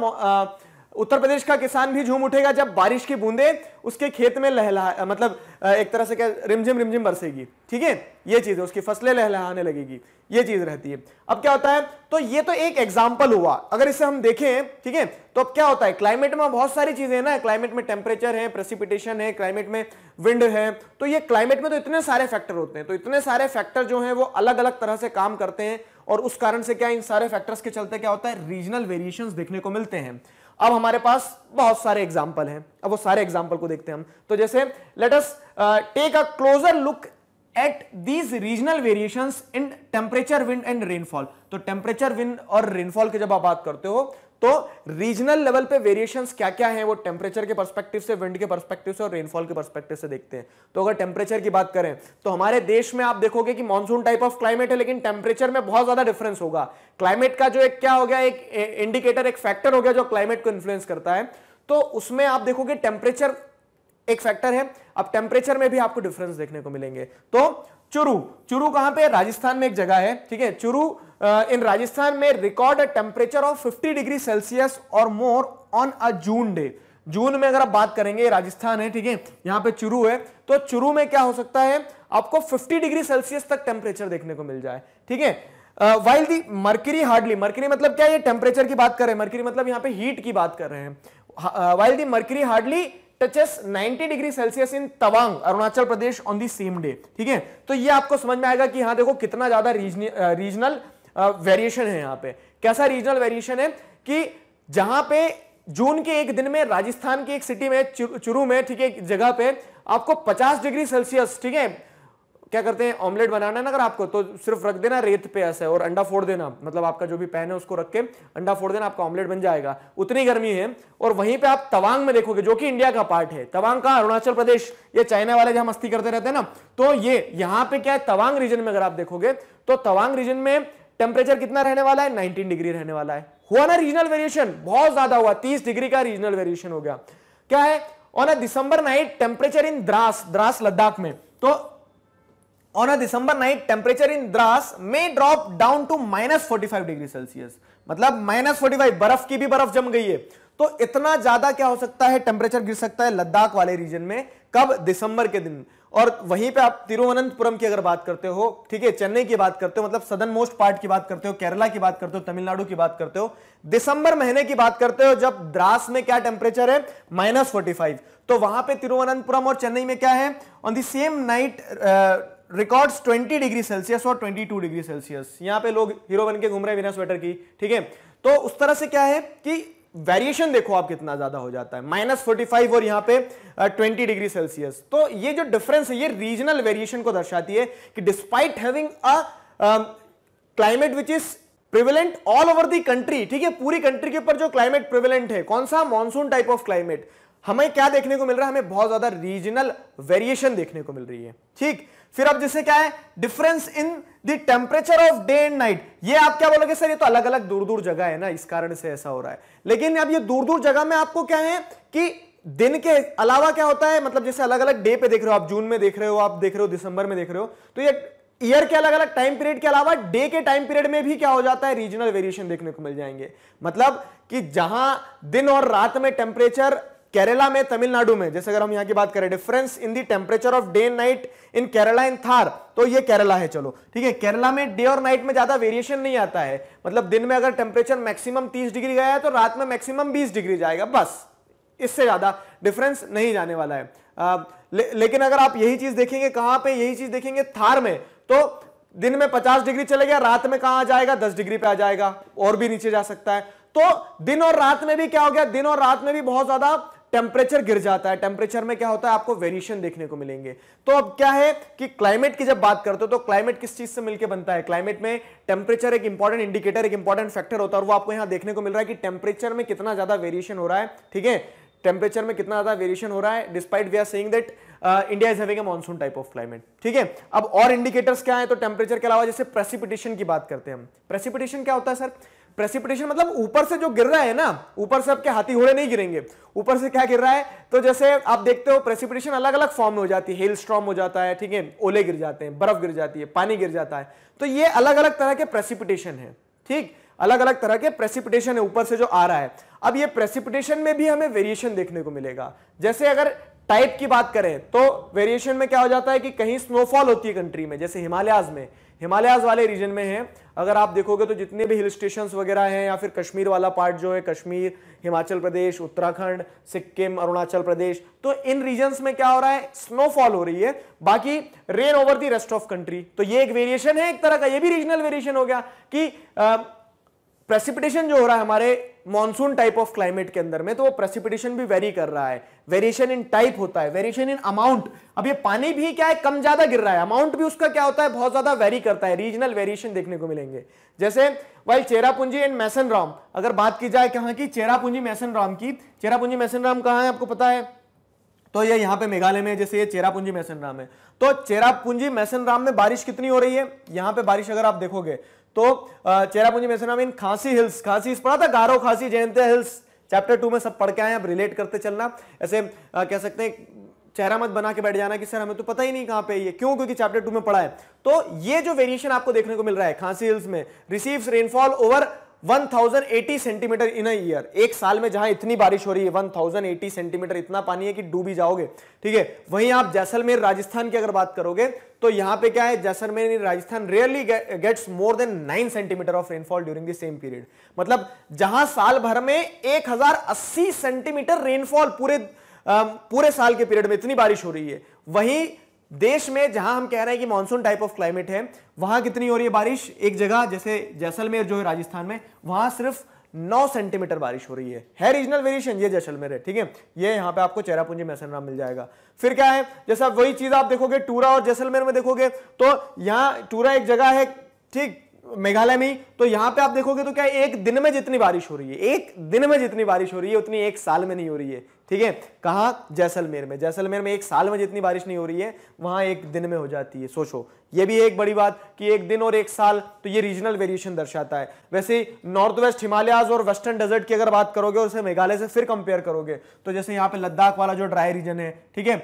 उत्तर प्रदेश का किसान भी झूम उठेगा जब बारिश की बूंदे उसके खेत में लहला मतलब एक तरह से क्या रिमझिम रिमझिम बरसेगी ठीक है ये चीज है उसकी फसलें लहलाने लगेगी ये चीज रहती है अब क्या होता है तो ये तो एक एग्जाम्पल हुआ अगर इसे हम देखें ठीक है तो अब क्या होता है क्लाइमेट में बहुत सारी चीजें ना क्लाइमेट में टेम्परेचर है प्रेसिपिटेशन है क्लाइमेट में विंड है तो ये क्लाइमेट में तो इतने सारे फैक्टर होते हैं तो इतने सारे फैक्टर जो है वो अलग अलग तरह से काम करते हैं और उस कारण से क्या इन सारे फैक्टर्स के चलते क्या होता है रीजनल वेरिएशन देखने को मिलते हैं अब हमारे पास बहुत सारे एग्जाम्पल हैं अब वो सारे एग्जाम्पल को देखते हैं हम तो जैसे let's take a closer look at these regional variation in temperature wind and rainfall तो टेम्परेचर विंड और रेनफॉल की जब आप बात करते हो तो रीजनल लेवल पे वेरिएशंस क्या क्या है वो टेम्परेचर के परस्पेक्टिव से विंड के परस्पेक्टिव से और रेनफॉल के परस्पेक्टिव से देखते हैं तो अगर टेम्परेचर की बात करें तो हमारे देश में आप देखोगे कि मानसून टाइप ऑफ क्लाइमेट है लेकिन टेम्परेचर में बहुत ज्यादा डिफरेंस होगा क्लाइमेट का जो एक क्या हो गया एक इंडिकेटर एक फैक्टर हो गया जो क्लाइमेट को इन्फ्लुएंस करता है तो उसमें आप देखोगे टेम्परेचर एक फैक्टर है अब टेम्परेचर में भी आपको डिफरेंस देखने को मिलेंगे तो चुरू चुरू कहां पे राजस्थान में एक जगह है ठीक है चुरू इन राजस्थान में record temperature of 50 degree Celsius और more on a June day जून में अगर आप बात करेंगे राजस्थान है ठीक है यहाँ पे चुरू है तो चुरू में क्या हो सकता है आपको 50 डिग्री सेल्सियस तक टेम्परेचर देखने को मिल जाए ठीक है while the mercury hardly mercury मतलब क्या ये टेम्परेचर की बात कर रहे हैं मर्करी मतलब यहाँ पे हीट की बात कर रहे हैं while the mercury hardly touches 90 degree Celsius in Tawang Arunachal Pradesh on the same day ठीक है तो ये आपको समझ में आएगा कि हाँ देखो कितना ज्यादा रीजनल वेरिएशन है यहाँ पे कैसा रीजनल वेरिएशन है कि जहां पे जून के एक दिन में राजस्थान की एक सिटी में चुरू में ठीक है जगह पे आपको 50 डिग्री सेल्सियस ठीक है क्या करते हैं ऑमलेट बनाना है ना अगर आपको तो सिर्फ रख देना रेत पे ऐसे और अंडा फोड़ देना मतलब आपका जो भी पैन है उसको रख के अंडा फोड़ देना आपका ऑमलेट बन जाएगा उतनी गर्मी है और वहीं पे आप तवांग में देखोगे जो कि इंडिया का पार्ट है तवांग का अरुणाचल प्रदेश ये चाइना वाले जहां मस्ती करते रहते हैं ना तो ये यहाँ पे क्या है तवांग रीजन में अगर आप देखोगे तो तवांग रीजन में टेम्परेचर कितना रहने वाला है नाइनटीन डिग्री रहने वाला है हुआ ना रीजनल वेरिएशन बहुत ज्यादा हुआ तीस डिग्री का रीजनल वेरिएशन हो गया क्या है और a December night temperature in Dras Dras Ladakh में तो on a December night temperature in Dras में drop down to minus forty five degree Celsius मतलब माइनस फोर्टी फाइव बर्फ की भी बर्फ जम गई है तो इतना ज्यादा क्या हो सकता है टेम्परेचर गिर सकता है लद्दाख वाले रीजन में कब दिसंबर के दिन और वहीं पे आप तिरुवनंतपुरम की अगर बात करते हो ठीक है चेन्नई की बात करते हो मतलब सदन मोस्ट पार्ट की बात करते हो केरला की बात करते हो तमिलनाडु की बात करते हो दिसंबर महीने की बात करते हो जब द्रास में क्या टेम्परेचर है माइनस फोर्टी फाइव तो वहां पे तिरुवनंतपुरम और चेन्नई में क्या है on the same night records 20 degree Celsius और 22 डिग्री सेल्सियस यहां पे लोग हीरो बन के घूम रहे हैं बिना स्वेटर की ठीक है तो उस तरह से क्या है कि वेरिएशन देखो आप कितना ज्यादा हो जाता है माइनस फोर्टी फाइव और यहां पे ट्वेंटी डिग्री सेल्सियस तो ये जो डिफरेंस है ये रीजनल वेरिएशन को दर्शाती है कि despite having a climate which is prevalent all over the country ठीक है पूरी कंट्री के ऊपर जो क्लाइमेट प्रिवेलेंट है कौन सा मानसून टाइप ऑफ क्लाइमेट हमें क्या देखने को मिल रहा है हमें बहुत ज्यादा रीजनल वेरिएशन देखने को मिल रही है ठीक फिर आप जैसे क्या है difference in the temperature of day and night ये आप क्या बोलोगे सर ये तो अलग अलग दूर दूर जगह है ना इस कारण से ऐसा हो रहा है लेकिन अब ये दूर दूर जगह में आपको क्या है कि दिन के अलावा क्या होता है मतलब जैसे अलग अलग डे पे देख रहे हो आप जून में देख रहे हो आप देख रहे हो दिसंबर में देख रहे हो तो ये ईयर के अलग अलग टाइम पीरियड के अलावा डे के टाइम पीरियड में भी क्या हो जाता है रीजनल वेरिएशन देखने को मिल जाएंगे मतलब कि जहां दिन और रात में टेम्परेचर केरला में तमिलनाडु में जैसे अगर हम यहाँ की बात करें difference in the temperature of day night in Kerala in Thar तो ये केरला है चलो ठीक है केरला में डे और नाइट में ज्यादा वेरिएशन नहीं आता है मतलब दिन में अगर टेम्परेचर मैक्सिमम 30 डिग्री गया है तो रात में मैक्सिमम 20 डिग्री जाएगा बस इससे ज्यादा डिफरेंस नहीं जाने वाला है आ, ले, लेकिन अगर आप यही चीज देखेंगे कहां पर यही चीज देखेंगे थार में तो दिन में पचास डिग्री चले गया रात में कहां आ जाएगा दस डिग्री पे आ जाएगा और भी नीचे जा सकता है तो दिन और रात में भी क्या हो गया दिन और रात में भी बहुत ज्यादा टेम्परेचर गिर जाता है टेम्परेचर में क्या होता है आपको वेरिएशन देखने को मिलेंगे तो अब क्या है कि क्लाइमेट की जब बात करते हो तो क्लाइमेट किस चीज से मिलकर बनता है क्लाइमेट में टेम्परेचर एक इंपॉर्टेंट इंडिकेटर एक इंपॉर्टेंट फैक्टर होता है और वो आपको यहां देखने को मिल रहा है कि टेम्परेचर में कितना ज्यादा वेरिएशन हो रहा है ठीक है टेम्परेचर में कितना ज्यादा वेरिएशन हो रहा है despite we are saying that India is having a monsoon type of climate ठीक है अब और इंडिकेटर्स क्या है तो टेम्परेचर के अलावा जैसे प्रेसिपिटेशन की बात करते हैं हम प्रेसिपिटेशन क्या होता है सर प्रेसिपिटेशन मतलब ऊपर से जो गिर रहा है ना ऊपर से आपके हाथी घोड़े नहीं गिरेंगे ऊपर से क्या गिर रहा है तो जैसे आप देखते हो प्रेसिपिटेशन अलग अलग फॉर्म में हो जाती है हेल स्ट्रॉम हो जाता है ठीक है ओले गिर जाते हैं बर्फ गिर जाती है पानी गिर जाता है तो ये अलग अलग तरह के प्रेसिपिटेशन है ठीक अलग अलग तरह के प्रेसिपिटेशन है ऊपर से जो आ रहा है अब ये प्रेसिपिटेशन में भी हमें वेरिएशन देखने को मिलेगा जैसे अगर टाइप की बात करें तो वेरिएशन में क्या हो जाता है कि कहीं स्नोफॉल होती है कंट्री में जैसे हिमालयाज में हिमालयाज वाले रीजन में है अगर आप देखोगे तो जितने भी हिल स्टेशन वगैरह हैं या फिर कश्मीर वाला पार्ट जो है कश्मीर हिमाचल प्रदेश उत्तराखंड सिक्किम अरुणाचल प्रदेश तो इन रीजन्स में क्या हो रहा है स्नोफॉल हो रही है बाकी rain over the rest of country तो ये एक वेरिएशन है एक तरह का ये भी रीजनल वेरिएशन हो गया कि आ, प्रेसिपिटेशन जो हो रहा है हमारे मॉनसून टाइप ऑफ क्लाइमेट के अंदर में तो वो प्रेसिपिटेशन भी वेरी कर रहा है वेरिएशन इन टाइप होता है वेरिएशन इन अमाउंट अब ये पानी भी क्या है कम ज्यादा गिर रहा है अमाउंट भी उसका क्या होता है बहुत ज्यादा वेरी करता है रीजनल वेरिएशन देखने को मिलेंगे जैसे while Cherrapunji and Mawsynram अगर बात की जाए कहाँ की चेरापूंजी मैसन राम की चेरापूंजी मैसन राम कहाँ है आपको पता है तो ये यहां पे मेघालय में जैसे ये चेरापूंजी मैसन राम है तो चेरापूंजी मैसन राम में बारिश कितनी हो रही है यहां पे बारिश अगर आप देखोगे तो चेरापूंजी मेसोनामीन खांसी हिल्स खांसी पढ़ा था गारो खांसी जयंतिया हिल्स चैप्टर टू में सब पढ़ के आए अब रिलेट करते चलना ऐसे आ, कह सकते हैं चेहरा मत बना के बैठ जाना कि सर हमें तो पता ही नहीं कहां पे ये क्यों क्योंकि चैप्टर टू में पढ़ा है तो ये जो वेरिएशन आपको देखने को मिल रहा है खांसी हिल्स में receives rainfall over 1080 centimetre in year एक साल में जहां इतनी बारिश हो रही है 1080 सेंटीमीटर इतना पानी है कि डूबी जाओगे ठीक है वहीं आप जैसलमेर राजस्थान की अगर बात करोगे तो यहां पे क्या है Jaisalmer Rajasthan rarely gets more than nine centimetre of rainfall during the same period मतलब जहां साल भर में एक सेंटीमीटर रेनफॉल पूरे आ, पूरे साल के पीरियड में इतनी बारिश हो रही है वहीं देश में जहां हम कह रहे हैं कि मानसून टाइप ऑफ क्लाइमेट है वहां कितनी हो रही है बारिश एक जगह जैसे जैसलमेर जो है राजस्थान में वहां सिर्फ 9 सेंटीमीटर बारिश हो रही है है रीजनल वेरिएशन ये जैसलमेर है ठीक है ये यहां पे आपको चेरापूंजी मैसनराम मिल जाएगा फिर क्या है जैसा वही चीज आप देखोगे टूरा और जैसलमेर में देखोगे तो यहां टूरा एक जगह है ठीक मेघालय में तो यहां पे आप देखोगे तो क्या एक दिन में जितनी बारिश हो रही है एक दिन में जितनी बारिश हो रही है उतनी एक साल में नहीं हो रही है ठीक है कहा जैसलमेर में जैसलमेर में एक साल में जितनी बारिश नहीं हो रही है वहां एक दिन में हो जाती है सोचो ये भी एक बड़ी बात कि एक दिन और एक साल तो ये रीजनल वेरिएशन दर्शाता है वैसे नॉर्थ वेस्ट हिमालयाज और वेस्टर्न डेजर्ट की अगर बात करोगे और उसे मेघालय से फिर कंपेयर करोगे तो जैसे यहाँ पे लद्दाख वाला जो ड्राई रीजन है ठीक है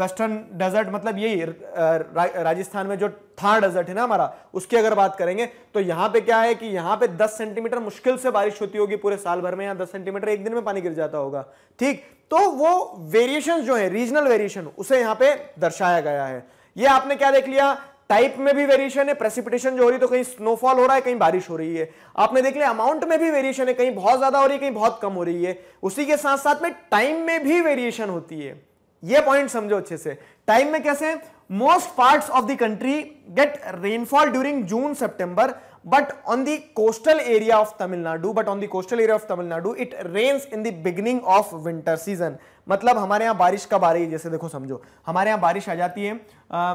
वेस्टर्न डेजर्ट मतलब यही रा, राजस्थान में जो थार डेजर्ट है ना हमारा उसकी अगर बात करेंगे तो यहाँ पे क्या है कि यहाँ पे दस सेंटीमीटर मुश्किल से बारिश होती होगी पूरे साल भर में यहाँ दस सेंटीमीटर एक दिन में पानी गिर जाता होगा ठीक तो वो वेरिएशन जो है रीजनल वेरिएशन उसे यहां पे दर्शाया गया है ये आपने क्या देख लिया टाइप में भी वेरिएशन है प्रेसिपिटेशन जो हो रही है तो कहीं स्नोफॉल हो रहा है कहीं बारिश हो रही है आपने देख लिया अमाउंट में भी वेरिएशन है कहीं बहुत ज्यादा हो रही है कहीं बहुत कम हो रही है उसी के साथ साथ में टाइम में भी वेरिएशन होती है ये पॉइंट समझो अच्छे से टाइम में कैसे most part of the country get rainfall during June September but on the coastal area of Tamil Nadu, but on the coastal area of Tamil Nadu, it rains in the beginning of winter season. मतलब हमारे यहाँ बारिश कब आ रही है जैसे देखो समझो हमारे यहाँ बारिश आ जाती है आ,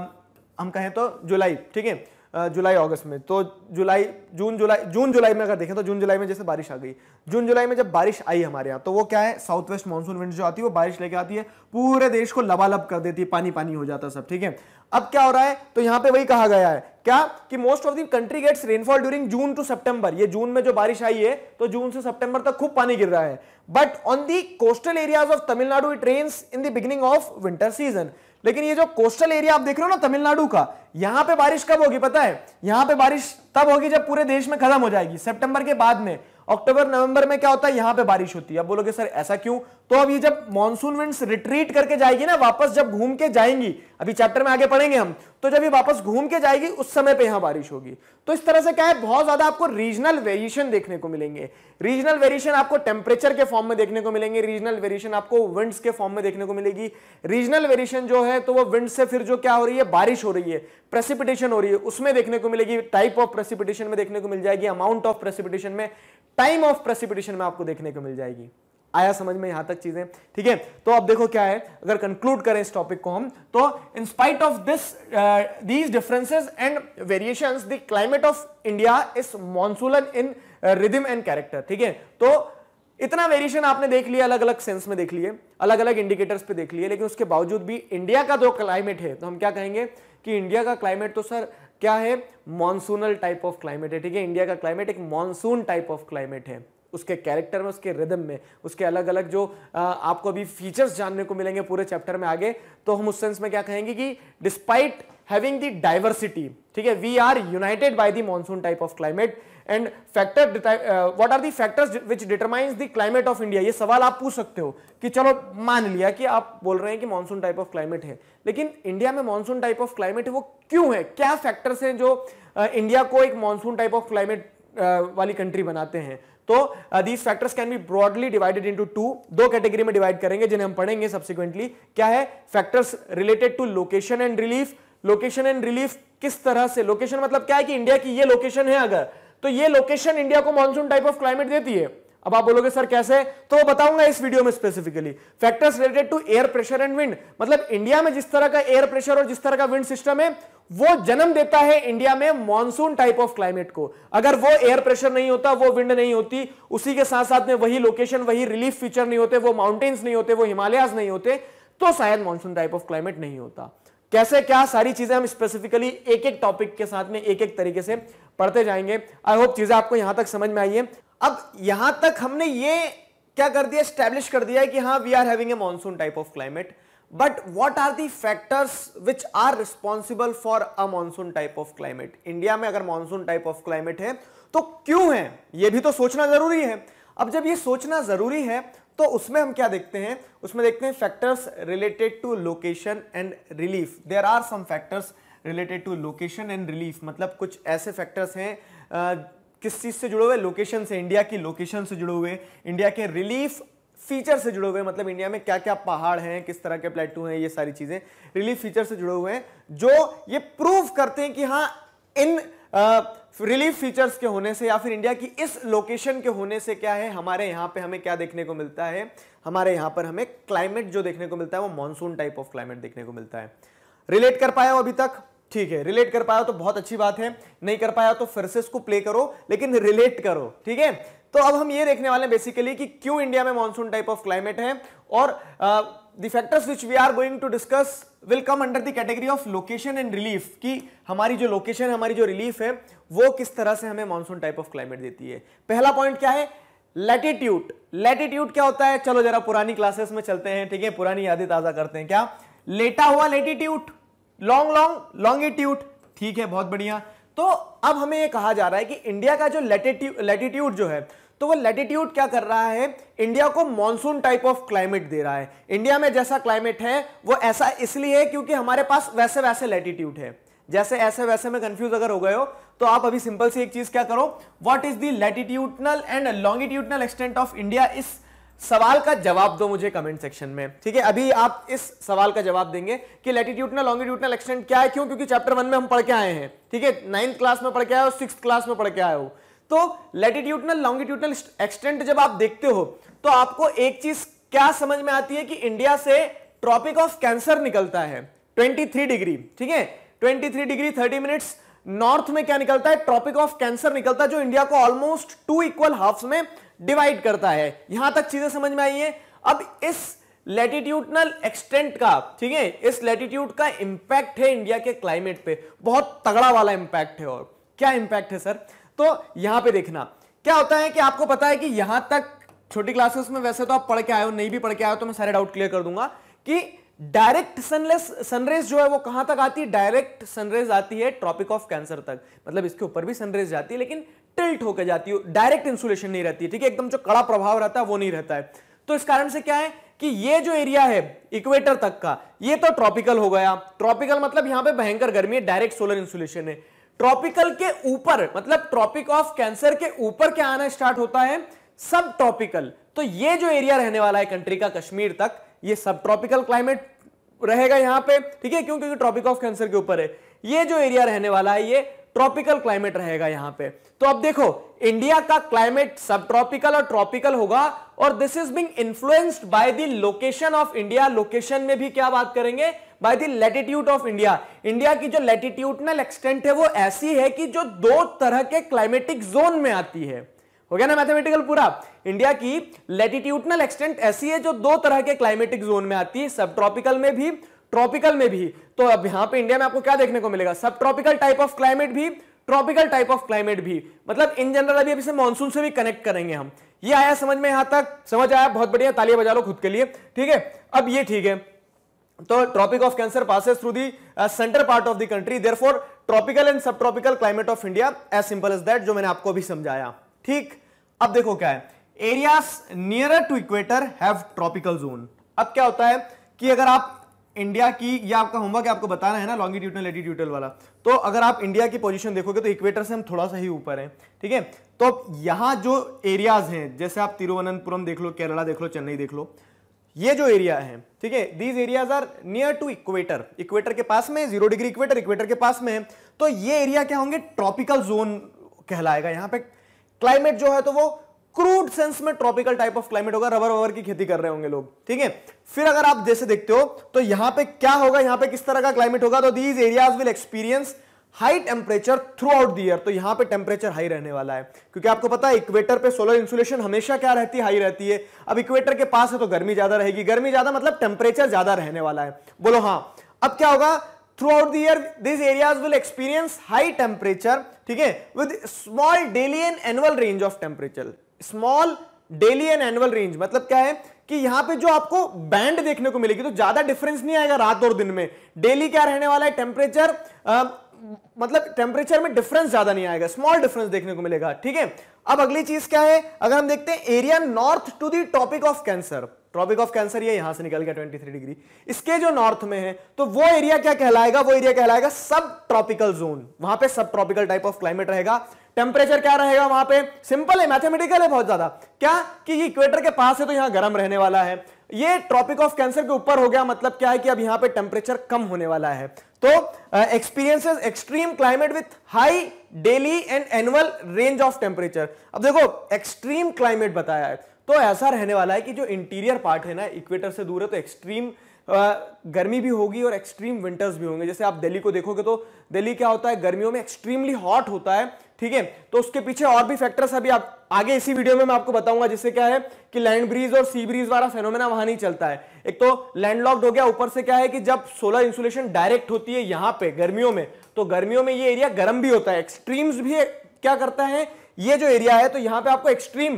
हम कहें तो जुलाई ठीक है जुलाई अगस्त में तो जुलाई जून जुलाई जून जुलाई में अगर देखें तो जून जुलाई में जैसे बारिश आ गई जून जुलाई में जब बारिश आई हमारे यहाँ तो वो क्या है साउथ वेस्ट मानसून विंड जो आती है वो बारिश लेके आती है पूरे देश को लबालब कर देती है पानी पानी हो जाता सब ठीक है अब क्या हो रहा है तो यहाँ पे वही कहा गया है क्या कि most of the country gets rainfall during June to September ये जून में जो बारिश आई है तो जून से सितंबर तक खूब पानी गिर रहा है but on the coastal areas of Tamil Nadu it rains in the beginning of winter season लेकिन ये जो कोस्टल एरिया आप देख रहे हो ना तमिलनाडु का यहां पे बारिश कब होगी पता है यहां पे बारिश तब होगी जब पूरे देश में खत्म हो जाएगी सितंबर के बाद में अक्टूबर नवंबर में क्या होता है यहां पे बारिश होती है अब बोलोगे सर ऐसा क्यों तो अब ये जब मॉनसून विंड्स रिट्रीट करके जाएगी ना वापस जब घूम के जाएंगी अभी चैप्टर में आगे पढ़ेंगे हम तो जब ये वापस घूम के जाएगी उस समय पे यहां बारिश होगी तो इस तरह से क्या है बहुत ज्यादा आपको रीजनल वेरिएशन देखने को मिलेंगे रीजनल वेरिएशन आपको टेम्परेचर के फॉर्म में देखने को मिलेंगे रीजनल वेरिएशन आपको विंड्स के फॉर्म में देखने को मिलेगी रीजनल वेरिएशन जो है तो वो विंड से फिर जो क्या हो रही है बारिश हो रही है प्रेसिपिटेशन हो रही है उसमें देखने को मिलेगी टाइप ऑफ प्रेसिपिटेशन में देखने को मिल जाएगी अमाउंट ऑफ प्रेसिपिटेशन में टाइम ऑफ प्रेसिपिटेशन में आपको देखने को मिल जाएगी आया समझ में यहां तक चीजें ठीक है तो अब देखो क्या है अगर कंक्लूड करें इस टॉपिक को हम तो in spite of this these differences and variation the climate of India is monsoonal in rhythm and character ठीक है तो इतना वेरिएशन आपने देख लिया अलग अलग सेंस में देख लिए अलग अलग इंडिकेटर्स पे देख लिए लेकिन उसके बावजूद भी इंडिया का जो क्लाइमेट है तो हम क्या कहेंगे कि इंडिया का क्लाइमेट तो सर क्या है मॉनसूनल टाइप ऑफ क्लाइमेट है ठीक है इंडिया का क्लाइमेट एक मॉनसून टाइप ऑफ क्लाइमेट है उसके कैरेक्टर में उसके रिदम में उसके अलग अलग जो आपको अभी फीचर्स जानने को मिलेंगे पूरे चैप्टर में आगे तो हम उस सेंस में क्या कहेंगे कि डिस्पाइट हैविंग द डाइवर्सिटी ठीक है we are united by the monsoon type of climate and factor what are the factors which determines the climate of India ये सवाल आप पूछ सकते हो कि चलो मान लिया कि आप बोल रहे हैं कि मॉनसून टाइप ऑफ क्लाइमेट है लेकिन इंडिया में मॉनसून टाइप ऑफ क्लाइमेट वो क्यों है क्या फैक्टर्स हैं जो इंडिया को एक मॉनसून टाइप ऑफ क्लाइमेट वाली कंट्री बनाते हैं तो these factors can be broadly divided into two दो कैटेगरी में डिवाइड करेंगे जिन्हें हम पढ़ेंगे सब्सिक्वेंटली क्या है factors related to location and relief location and relief किस तरह से लोकेशन मतलब क्या है कि इंडिया की ये लोकेशन है अगर तो ये लोकेशन इंडिया को मानसून टाइप ऑफ क्लाइमेट देती है अब आप बोलोगे सर कैसे तो वो बताऊंगा इस वीडियो में specifically factors related to air pressure and wind मतलब इंडिया में जिस तरह का एयर प्रेशर और जिस तरह का विंड सिस्टम है वो जन्म देता है इंडिया में मॉनसून टाइप ऑफ क्लाइमेट को अगर वो एयर प्रेशर नहीं होता वो विंड नहीं होती उसी के साथ साथ में वही लोकेशन वही रिलीफ फीचर नहीं होते वो माउंटेन्स नहीं होते वो हिमालयाज नहीं होते तो शायद मॉनसून टाइप ऑफ क्लाइमेट नहीं होता कैसे क्या सारी चीजें हम स्पेसिफिकली एक एक टॉपिक के साथ में एक एक तरीके से पढ़ते जाएंगे आई होप चीजें आपको यहां तक समझ में आई है अब यहां तक हमने ये क्या कर दिया स्टैब्लिश कर दिया है कि हाँ we are having a monsoon type of climate but what are the factors which are responsible for a monsoon type of climate india में अगर मानसून टाइप ऑफ क्लाइमेट है तो क्यों है ये भी तो सोचना जरूरी है अब जब ये सोचना जरूरी है तो उसमें हम क्या देखते हैं उसमें देखते हैं factors related to location and relief there are some factors related to location and relief मतलब कुछ ऐसे फैक्टर्स हैं किस चीज़ से जुड़े हुए लोकेशन से इंडिया की लोकेशन से जुड़े हुए इंडिया के रिलीफ फीचर से जुड़े हुए मतलब इंडिया में क्या क्या पहाड़ हैं किस तरह के प्लेटू हैं ये सारी चीजें रिलीफ फीचर से जुड़े हुए हैं जो ये प्रूव करते हैं कि हाँ इन रिलीफ फीचर्स के होने से या फिर इंडिया की इस लोकेशन के होने से क्या है हमारे यहाँ पे हमें क्या देखने को मिलता है हमारे यहाँ पर हमें क्लाइमेट जो देखने को मिलता है वो मानसून टाइप ऑफ क्लाइमेट देखने को मिलता है रिलेट कर पाया हो अभी तक ठीक है रिलेट कर पाया तो बहुत अच्छी बात है नहीं कर पाया तो फिर से इसको प्ले करो लेकिन रिलेट करो ठीक है तो अब हम ये देखने वाले हैं बेसिकली कि क्यों इंडिया में मानसून टाइप ऑफ क्लाइमेट है और the factors which we are going to discuss will come under the category of location and relief कि हमारी जो लोकेशन हमारी जो रिलीफ है वो किस तरह से हमें मानसून टाइप ऑफ क्लाइमेट देती है पहला पॉइंट क्या है लेटिट्यूड लेटिट्यूड क्या होता है चलो जरा पुरानी क्लासेस में चलते हैं ठीक है पुरानी यादें ताजा करते हैं क्या लेटा हुआ लेटिट्यूड लॉन्ग लॉन्ग लॉन्गिट्यूड ठीक है बहुत बढ़िया तो अब हमें ये कहा जा रहा है कि इंडिया का जो लेटिट्यूड जो है तो वो लेटीट्यूड क्या कर रहा है इंडिया को मॉनसून टाइप ऑफ क्लाइमेट दे रहा है इंडिया में जैसा क्लाइमेट है वो ऐसा इसलिए है क्योंकि हमारे पास वैसे वैसे लेटिट्यूड है जैसे ऐसे वैसे में कंफ्यूज अगर हो गए हो तो आप अभी सिंपल सी एक चीज क्या करो what is the latitudinal and longitudinal extent of India is सवाल का जवाब दो मुझे कमेंट सेक्शन में ठीक है अभी आप इस सवाल का जवाब देंगे कि लेटिट्यूटनल लॉन्गिट्यूटनल एक्सटेंट क्या है क्यों क्योंकि चैप्टर वन में हम पढ़ के आए हैं ठीक है नाइन्थ क्लास में पढ़ के आए हो सिक्स क्लास में पढ़ के आए हो तो लेटिट्यूटनल लॉन्गिट्यूटनल एक्सटेंट जब आप देखते हो तो आपको एक चीज क्या समझ में आती है कि इंडिया से ट्रॉपिक ऑफ कैंसर निकलता है 23 डिग्री ठीक है 23 डिग्री 30 मिनट्स नॉर्थ में क्या निकलता है ट्रॉपिक ऑफ कैंसर निकलता है जो इंडिया को ऑलमोस्ट टू इक्वल हाफ में डिवाइड करता है यहां तक चीजें समझ में आई है अब इस लेटिट्यूडनल एक्सटेंट का ठीक है इस लेटिट्यूड का इंपैक्ट है इंडिया के क्लाइमेट पे बहुत तगड़ा वाला इंपैक्ट है और क्या इंपैक्ट है सर तो यहां पे देखना क्या होता है कि आपको पता है कि यहां तक छोटी क्लासेस में वैसे तो आप पढ़ के आए हो नहीं भी पढ़ के आए हो तो मैं सारे डाउट क्लियर कर दूंगा कि डायरेक्ट सनलेस सनरेज जो है वो कहां तक आती है डायरेक्ट सनरेज आती है ट्रॉपिक ऑफ कैंसर तक मतलब इसके ऊपर भी सनरेज जाती है लेकिन टिल्ट होकर जाती है डायरेक्ट इंसुलेशन नहीं रहती ठीक है एकदम जो कड़ा प्रभाव रहता है वो नहीं रहता है तो इस कारण से क्या है कि ये जो एरिया है इक्वेटर तक का ये तो ट्रॉपिकल हो गया ट्रॉपिकल मतलब यहां पे भयंकर गर्मी है डायरेक्ट सोलर इंसुलेशन है ट्रॉपिकल के ऊपर मतलब ट्रॉपिक ऑफ कैंसर के ऊपर क्या आना स्टार्ट होता है सब ट्रॉपिकल तो ये जो एरिया रहने वाला है कंट्री का कश्मीर तक ये सब ट्रॉपिकल क्लाइमेट रहेगा यहां पे ठीक है क्यों क्योंकि ट्रॉपिक ऑफ कैंसर के ऊपर है ये जो एरिया रहने वाला है ये ट्रॉपिकल क्लाइमेट रहेगा यहां पे तो अब देखो इंडिया का क्लाइमेट सब ट्रॉपिकल और ट्रॉपिकल होगा और this is being influenced by the location of India location में भी क्या बात करेंगे by the latitude of India India की जो लेटिट्यूडनल एक्सटेंट है वो ऐसी है कि जो दो तरह के क्लाइमेटिक जोन में आती है हो गया ना मैथमेटिकल पूरा इंडिया की लेटिट्यूडनल एक्सटेंट ऐसी है जो दो तरह के क्लाइमेटिक जोन में आती है सब ट्रॉपिकल में भी ट्रॉपिकल में भी तो अब यहां पे इंडिया में आपको क्या देखने को मिलेगा subtropical type of climate भी ट्रॉपिकल टाइप ऑफ क्लाइमेट भी मतलब इन जनरल अभी इसे मानसून से भी कनेक्ट करेंगे हम ये आया समझ में यहां तक समझ आया बहुत बढ़िया तालियां बजा लो खुद के लिए ठीक है अब ये ठीक है तो tropic of Cancer passes through the centre part of the country therefore tropical and subtropical climate of India as simple as that जो मैंने आपको अभी समझाया ठीक अब देखो क्या है areas near to equator have tropical zone अब क्या होता है कि अगर आप इंडिया की ये आपका होमवर्क आपको बताना है ना लॉन्गिट्यूडनल एटीट्यूडल वाला तो अगर आप इंडिया की पोजीशन देखोगे तो इक्वेटर से हम थोड़ा सा ही ऊपर हैं ठीक है तो यहाँ जो एरियाज हैं जैसे आप तिरुवनंतपुरम देख लो केरला देख लो चेन्नई देख लो ये जो एरिया है ठीक है these areas are near to equator equator के पास में जीरो डिग्री इक्वेटर इक्वेटर के पास में तो ये एरिया क्या होंगे ट्रॉपिकल जोन कहलाएगा यहाँ पे क्लाइमेट जो है तो वो क्रूड सेंस में ट्रॉपिकल टाइप ऑफ क्लाइमेट होगा रबर वबर की खेती कर रहे होंगे लोग ठीक है फिर अगर आप जैसे देखते हो तो यहां पे क्या होगा यहां पे किस तरह का क्लाइमेट होगा तो these areas will experience high temperature throughout दर तो यहां पे टेम्परेचर हाई रहने वाला है क्योंकि आपको पता है इक्वेटर पे सोलर इंसुलेशन हमेशा क्या रहती है हाई रहती है अब इक्वेटर के पास है तो गर्मी ज्यादा रहेगी गर्मी ज्यादा मतलब टेम्परेचर ज्यादा रहने वाला है बोलो हाँ अब क्या होगा थ्रू आउट दर this areas will experience high temperature ठीक है with small daily and annual range of temperature small daily and annual range मतलब क्या है कि यहां पे जो आपको बैंड देखने को मिलेगी तो ज्यादा डिफरेंस नहीं आएगा रात और दिन में डेली क्या रहने वाला है टेम्परेचर मतलब टेम्परेचर में डिफरेंस ज्यादा नहीं आएगा स्मॉल डिफरेंस देखने को मिलेगा ठीक है अब अगली चीज क्या है अगर हम देखते हैं area north to the topic of Cancer tropic of Cancer ये यहां से निकल गया 23 डिग्री इसके जो नॉर्थ में है तो वो एरिया क्या कहलाएगा वो एरिया कहलाएगा सब ट्रॉपिकल जोन वहां पे subtropical type of climate रहेगा टेम्परेचर क्या रहेगा वहां पे सिंपल है मैथमेटिकल है बहुत ज्यादा क्या कि इक्वेटर के पास है तो यहाँ गर्म रहने वाला है ये ट्रॉपिक ऑफ कैंसर के ऊपर हो गया मतलब क्या है कि अब यहाँ पे टेम्परेचर कम होने वाला है तो experiences extreme climate with high daily and annual range of temperature अब देखो एक्सट्रीम क्लाइमेट बताया है तो ऐसा रहने वाला है कि जो इंटीरियर पार्ट है ना इक्वेटर से दूर है तो एक्सट्रीम गर्मी भी होगी और एक्सट्रीम विंटर्स भी होंगे जैसे आप दिल्ली को देखोगे तो दिल्ली क्या होता है गर्मियों में एक्सट्रीमली हॉट होता है ठीक है तो उसके पीछे और भी फैक्टर्स अभी आप आगे इसी वीडियो में मैं आपको बताऊंगा जिससे क्या है कि लैंड ब्रीज और सी ब्रीज वाला फेनोमेना वहां नहीं चलता है एक तो लैंडलॉक्ड हो गया ऊपर से क्या है कि जब सोलर इंसुलेशन डायरेक्ट होती है यहां पर गर्मियों में तो गर्मियों में ये एरिया गर्म भी होता है एक्सट्रीम्स भी क्या करता है ये जो एरिया है तो यहां पर आपको एक्सट्रीम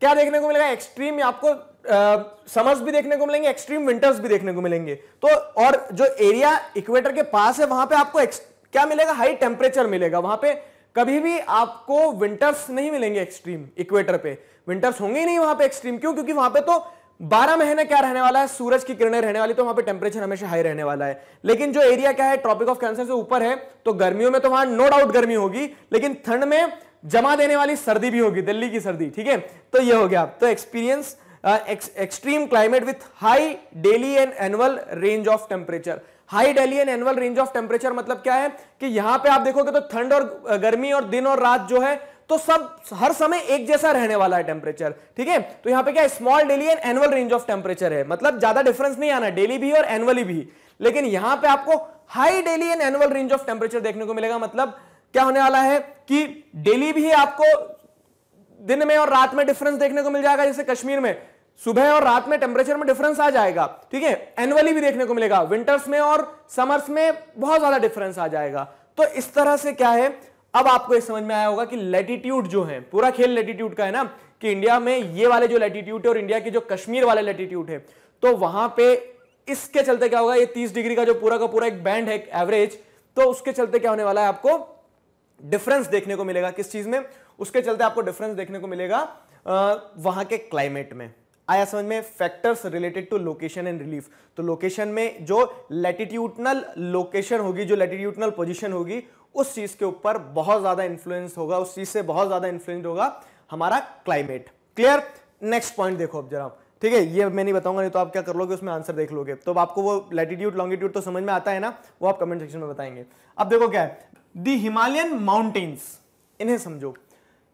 क्या देखने को मिलेगा एक्सट्रीम आपको समर्स भी देखने को मिलेंगे एक्सट्रीम विंटर्स भी देखने को मिलेंगे तो और जो एरिया इक्वेटर के पास है वहां पे आपको क्या मिलेगा हाई टेम्परेचर मिलेगा वहां पे कभी भी आपको विंटर्स नहीं मिलेंगे एक्सट्रीम इक्वेटर पे विंटर्स होंगे ही नहीं वहां पे एक्सट्रीम क्यों क्योंकि वहां पे तो बारह महीने क्या रहने वाला है सूरज की किरणें रहने वाली तो वहां पे टेम्परेचर हमेशा हाई रहने वाला है लेकिन जो एरिया क्या है ट्रॉपिक ऑफ कैंसर से ऊपर है तो गर्मियों में तो वहां नो डाउट गर्मी होगी लेकिन ठंड में जमा देने वाली सर्दी भी होगी दिल्ली की सर्दी ठीक है तो ये हो गया तो experience extreme climate with high daily and annual range of temperature high daily and annual range of temperature मतलब क्या है कि यहां पे आप देखोगे तो ठंड और गर्मी और दिन और रात जो है तो सब हर समय एक जैसा रहने वाला है टेम्परेचर ठीक है तो यहां पे क्या small daily and annual range of temperature है मतलब ज्यादा डिफरेंस नहीं आना डेली भी और एनुअली भी लेकिन यहां पे आपको high daily and annual range of temperature देखने को मिलेगा मतलब क्या होने वाला है कि डेली भी आपको दिन में और रात में डिफरेंस देखने को मिल जाएगा जैसे कश्मीर में सुबह और रात में टेम्परेचर में डिफरेंस आ जाएगा ठीक है एनुअली भी देखने को मिलेगा विंटर्स में और समर्स में बहुत ज्यादा डिफरेंस आ जाएगा तो इस तरह से क्या है अब आपको इस समझ में आया होगा कि लेटीट्यूड जो है पूरा खेल लेटीट्यूड का है ना कि इंडिया में ये वाले जो लेटीट्यूड है और इंडिया के जो कश्मीर वाले लेटीट्यूड है तो वहां पे इसके चलते क्या होगा ये तीस डिग्री का जो पूरा का पूरा एक बैंड है एवरेज तो उसके चलते क्या होने वाला है आपको डिफरेंस देखने को मिलेगा किस चीज में उसके चलते आपको डिफरेंस देखने को मिलेगा वहां के क्लाइमेट में आया समझ में factors related to location and relief तो लोकेशन में जो लेटिट्यूटनल लोकेशन होगी जो लेटिट्यूटनल पोजिशन होगी उस चीज़ के ऊपर बहुत ज़्यादा इन्फ्लुएंस होगा उस चीज़ से बहुत ज़्यादा इन्फ्लुएंस होगा हमारा क्लाइमेट क्लियर नेक्स्ट पॉइंट देखो अब जरा ठीक है ये मैं नहीं बताऊंगा नहीं तो आप क्या कर लोगे उसमें आंसर देख लोगे तो आपको वो लेटीट्यूड लॉन्गिट्यूड तो समझ में आता है ना वो आप कमेंट सेक्शन में बताएंगे अब देखो क्या है दी हिमालयन माउंटेन्स इन्हें समझो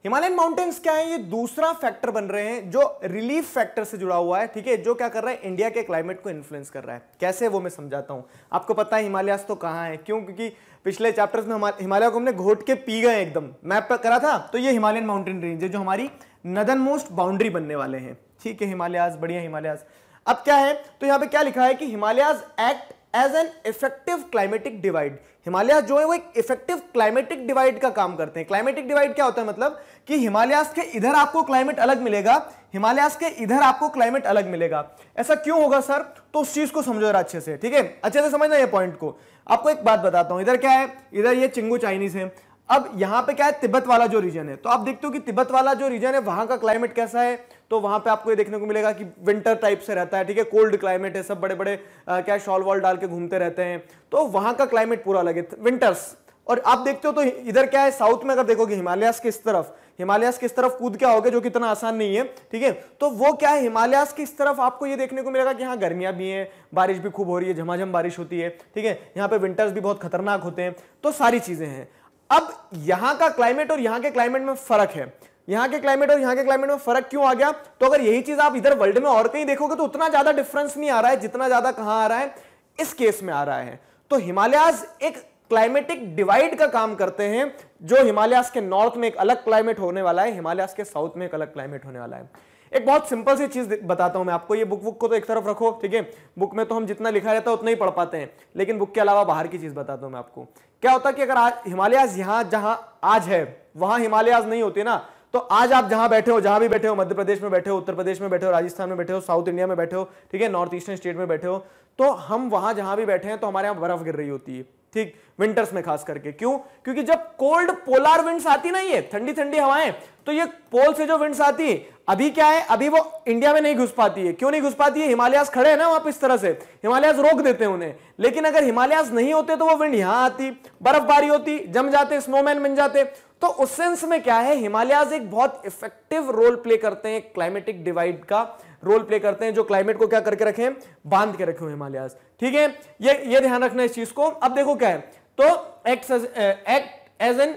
हिमालयन माउंटेन्स क्या है ये दूसरा फैक्टर बन रहे हैं जो रिलीफ फैक्टर से जुड़ा हुआ है ठीक है जो क्या कर रहा है इंडिया के क्लाइमेट को इन्फ्लुएंस कर रहा है कैसे वो मैं समझाता हूँ आपको पता है हिमालयास तो कहाँ है क्यों क्योंकि पिछले चैप्टर्स में हिमालय को हमने घोट के पी गए एकदम मैप पर करा था तो ये हिमालयन माउंटेन रेंज है जो हमारी नदन मोस्ट बाउंड्री बनने वाले हैं ठीक है हिमालयाज बढ़िया हिमालयाज अब क्या है तो यहाँ पे क्या लिखा है कि Himalayas act as an effective climatic divide Himalaya जो है वो एक इफेक्टिव क्लाइमेटिक डिवाइड का काम करते हैं क्लाइमेटिक डिवाइड क्या होता है मतलब कि हिमालयाज के इधर आपको क्लाइमेट अलग मिलेगा हिमालयाज के इधर आपको क्लाइमेट अलग मिलेगा ऐसा क्यों होगा सर तो उस चीज को समझो अच्छे से ठीक है अच्छे से समझना ये पॉइंट को आपको एक बात बताता हूं इधर क्या है इधर ये चिंगू चाइनीज है अब यहां पे क्या है तिब्बत वाला जो रीजन है तो आप देखते हो कि तिब्बत वाला जो रीजन है वहां का क्लाइमेट कैसा है तो वहां पे आपको ये देखने को मिलेगा कि विंटर टाइप से रहता है ठीक है कोल्ड क्लाइमेट है सब बड़े बड़े आ, क्या शॉल वॉल डाल के घूमते रहते हैं तो वहां का क्लाइमेट पूरा अलग है विंटर्स और आप देखते हो तो इधर क्या है साउथ में अगर देखोगे हिमालयास किस तरफ हिमालयास किस तरफ कूद क्या होगा जो कि इतना आसान नहीं है ठीक है तो वो क्या है हिमालयास किस तरफ आपको ये देखने को मिलेगा कि यहाँ गर्मियां भी हैं बारिश भी खूब हो रही है झमाझम बारिश होती है ठीक है यहाँ पे विंटर्स भी बहुत खतरनाक होते हैं तो सारी चीज़ें हैं अब यहाँ का क्लाइमेट और यहाँ के क्लाइमेट में फर्क है यहाँ के क्लाइमेट और यहाँ के क्लाइमेट में फर्क क्यों आ गया तो अगर यही चीज आप इधर वर्ल्ड में और कहीं देखोगे तो उतना ज्यादा डिफरेंस नहीं आ रहा है जितना ज्यादा कहां आ रहा है इस केस में आ रहा है तो हिमालयाज एक क्लाइमेटिक डिवाइड का काम करते हैं जो हिमालयास के नॉर्थ में एक अलग क्लाइमेट होने वाला है हिमालयास के साउथ में एक अलग क्लाइमेट होने वाला है एक बहुत सिंपल सी चीज बताता हूं मैं आपको ये बुक बुक को तो एक तरफ रखो ठीक है बुक में तो हम जितना लिखा रहता है उतना ही पढ़ पाते हैं लेकिन बुक के अलावा बाहर की चीज बताता हूं मैं आपको क्या होता है कि अगर हिमालयाज यहां जहां आज है वहां हिमालयाज नहीं होती ना तो आज आप जहां बैठे हो जहां भी बैठे हो मध्य प्रदेश में बैठे हो उत्तर प्रदेश में बैठे हो राजस्थान में बैठे हो साउथ इंडिया में बैठे हो ठीक है नॉर्थ ईस्टर्न स्टेट में बैठे हो तो हम वहां जहां भी बैठे हैं तो हमारे यहाँ बर्फ गिर रही होती है ठीक विंटर्स में खास करके क्यों क्योंकि जब कोल्ड पोलार विंड्स आती ना ये ठंडी ठंडी हवाएं तो ये पोल से जो विंड्स आती है अभी क्या है अभी वो इंडिया में नहीं घुस पाती है क्यों नहीं घुस पाती है हिमालयस खड़े हैं ना वहां पर इस तरह से हिमालयाज रोक देते हैं उन्हें लेकिन अगर हिमालयस नहीं होते तो वो विंड यहां आती बर्फबारी होती जम जाते स्नोमैन बन जाते तो उस सेंस में क्या है हिमालयाज एक बहुत इफेक्टिव रोल प्ले करते हैं क्लाइमेटिक डिवाइड का रोल प्ले करते हैं जो क्लाइमेट को क्या करके रखे बांध के रखे हुए हिमालयस ठीक है ये ये ध्यान रखना इस चीज को अब देखो क्या है तो act act as an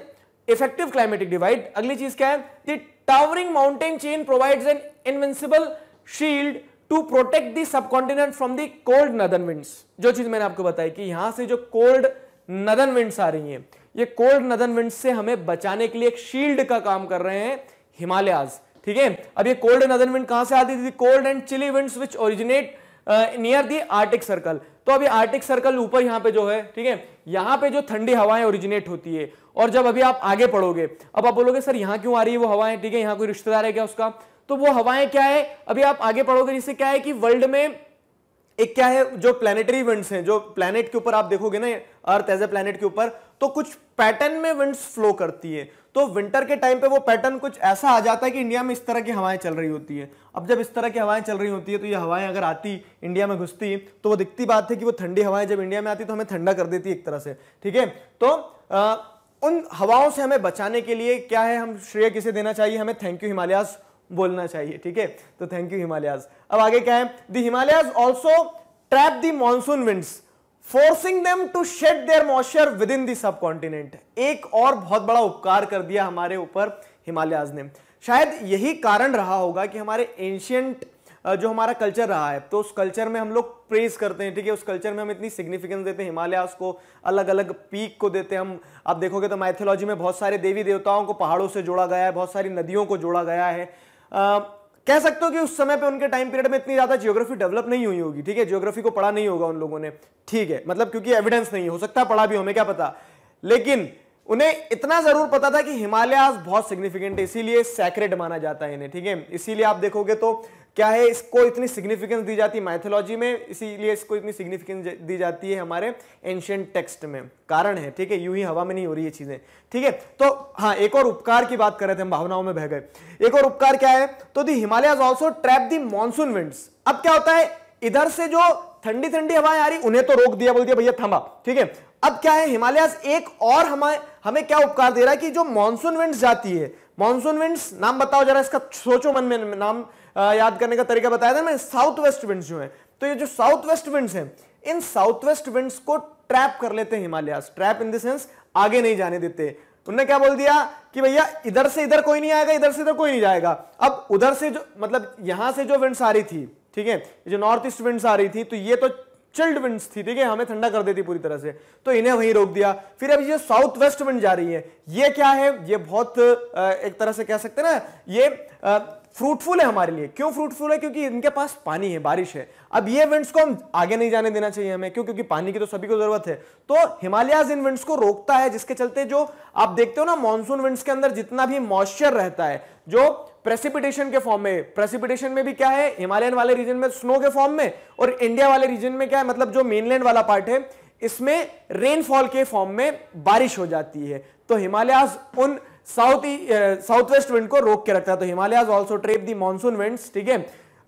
effective climatic divide अगली चीज क्या है towering mountain chain provides an invincible shield to protect the continent from the cold northern winds जो चीज मैंने आपको बताई कि यहां से जो कोल्ड नदन विंड्स आ रही हैं ये कोल्ड नदन विंड्स से हमें बचाने के लिए एक शील्ड का काम कर रहे हैं हिमालयाज ठीक है अब ये कोल्ड नदन विंड कहां से आती थी cold and chilly winds which originate near the Arctic Circle तो अभी आर्टिक सर्कल ऊपर यहां पे जो है ठीक है यहां पे जो ठंडी हवाएं ओरिजिनेट होती है और जब अभी आप आगे पढ़ोगे अब आप बोलोगे सर यहां क्यों आ रही है वो हवाएं ठीक है यहाँ कोई रिश्तेदार है क्या उसका तो वो हवाएं क्या है अभी आप आगे पढ़ोगे जिससे क्या है कि वर्ल्ड में एक क्या है जो प्लानिटरी विंड्स हैं जो प्लेनेट के ऊपर आप देखोगे ना अर्थ एज ए प्लेनेट के ऊपर तो कुछ पैटर्न में विंड्स फ्लो करती है तो विंटर के टाइम पे वो पैटर्न कुछ ऐसा आ जाता है कि इंडिया में इस तरह की हवाएं चल रही होती है अब जब इस तरह की हवाएं चल रही होती है तो ये हवाएं अगर आती इंडिया में घुसती तो वो दिखती बात है कि वो ठंडी हवाएं जब इंडिया में आती तो हमें ठंडा कर देती एक तरह से ठीक है तो आ, उन हवाओं से हमें बचाने के लिए क्या है हम श्रेय किसे देना चाहिए हमें थैंक यू हिमालयाज बोलना चाहिए ठीक है तो थैंक यू हिमालयाज अब आगे क्या है the Himalayas also trap the monsoon winds forcing them to shed their moisture within the subcontinent एक और बहुत बड़ा उपकार कर दिया हमारे ऊपर हिमालयाज ने शायद यही कारण रहा होगा कि हमारे एंशियंट जो हमारा कल्चर रहा है तो उस कल्चर में हम लोग प्रेज करते हैं ठीक है उस कल्चर में हम इतनी सिग्निफिकेंस देते हैं हिमालयास को अलग अलग पीक को देते हैं हम आप देखोगे तो माइथोलॉजी में बहुत सारे देवी देवताओं को पहाड़ों से जोड़ा गया है बहुत सारी नदियों को जोड़ा गया है आ, कह सकते हो कि उस समय पे उनके टाइम पीरियड में इतनी ज़्यादा जियोग्राफी डेवलप नहीं हुई होगी ठीक है जियोग्राफी को पढ़ा नहीं होगा उन लोगों ने ठीक है मतलब क्योंकि एविडेंस नहीं हो सकता पढ़ा भी हमें क्या पता लेकिन उन्हें इतना जरूर पता था कि हिमालयाज बहुत सिग्निफिकेंट है इसीलिए सैक्रेड माना जाता है इन्हें ठीक है इसीलिए आप देखोगे तो क्या है इसको इतनी सिग्निफिकेंस दी जाती है माइथोलॉजी में इसीलिए इसको इतनी सिग्निफिकेंस दी जाती है हमारे एंशियंट टेक्स्ट में कारण है ठीक है यूं ही हवा में नहीं हो रही है चीजें ठीक है तो हाँ एक और उपकार की बात कर रहे थे हम भावनाओं में बह गए एक और उपकार क्या है तो the Himalayas also trap the monsoon winds अब क्या होता है इधर से जो ठंडी ठंडी हवाएं आ रही उन्हें तो रोक दिया बोल दिया भैया थमा ठीक है अब क्या है हिमालयाज एक और हमें हमें क्या उपकार दे रहा है कि जो मानसून विंड्स जाती है मानसून विंड्स नाम बताओ जरा इसका सोचो मन में नाम याद करने का तरीका बताया था मैं साउथ वेस्ट विंड्स जो है तो ये जो साउथ वेस्ट विंड्स हैं इन साउथ वेस्ट विंड्स को ट्रैप कर लेते हैं हिमालयाज ट्रैप इन देंस आगे नहीं जाने देते उनने क्या बोल दिया कि भैया इधर से इधर कोई नहीं आएगा इधर से इधर कोई नहीं जाएगा अब उधर से जो मतलब यहां से जो विंड्स आ रही थी ठीक है जो नॉर्थ ईस्ट विंड्स आ रही थी तो ये तो चिल्ड विंड्स थी ठीक है हमें ठंडा कर देती पूरी तरह से तो इन्हें वहीं रोक दिया फिर अब ये साउथ वेस्ट विंड जा रही है ये क्या है ये बहुत एक तरह से कह सकते हैं ना ये फ्रूटफुल है हमारे लिए क्यों फ्रूटफुल है क्योंकि इनके पास पानी है बारिश है अब ये विंड्स को हम आगे नहीं जाने देना चाहिए हमें क्यों क्योंकि पानी की तो सभी को जरूरत है तो हिमालयाज इन विंड्स को रोकता है जिसके चलते जो आप देखते हो ना मानसून विंड्स के अंदर जितना भी मॉइस्चर रहता है जो प्रेसिपिटेशन के फॉर्म में प्रेसिपिटेशन में भी क्या है हिमालयन वाले रीजन में स्नो के फॉर्म में और इंडिया वाले रीजन में क्या है मतलब जो मेनलैंड वाला पार्ट है इसमें रेनफॉल के फॉर्म में बारिश हो जाती है तो हिमालयाज उन साउथ साउथ वेस्ट विंड को रोक के रखता है तो Himalayas also trap the monsoon winds ठीक है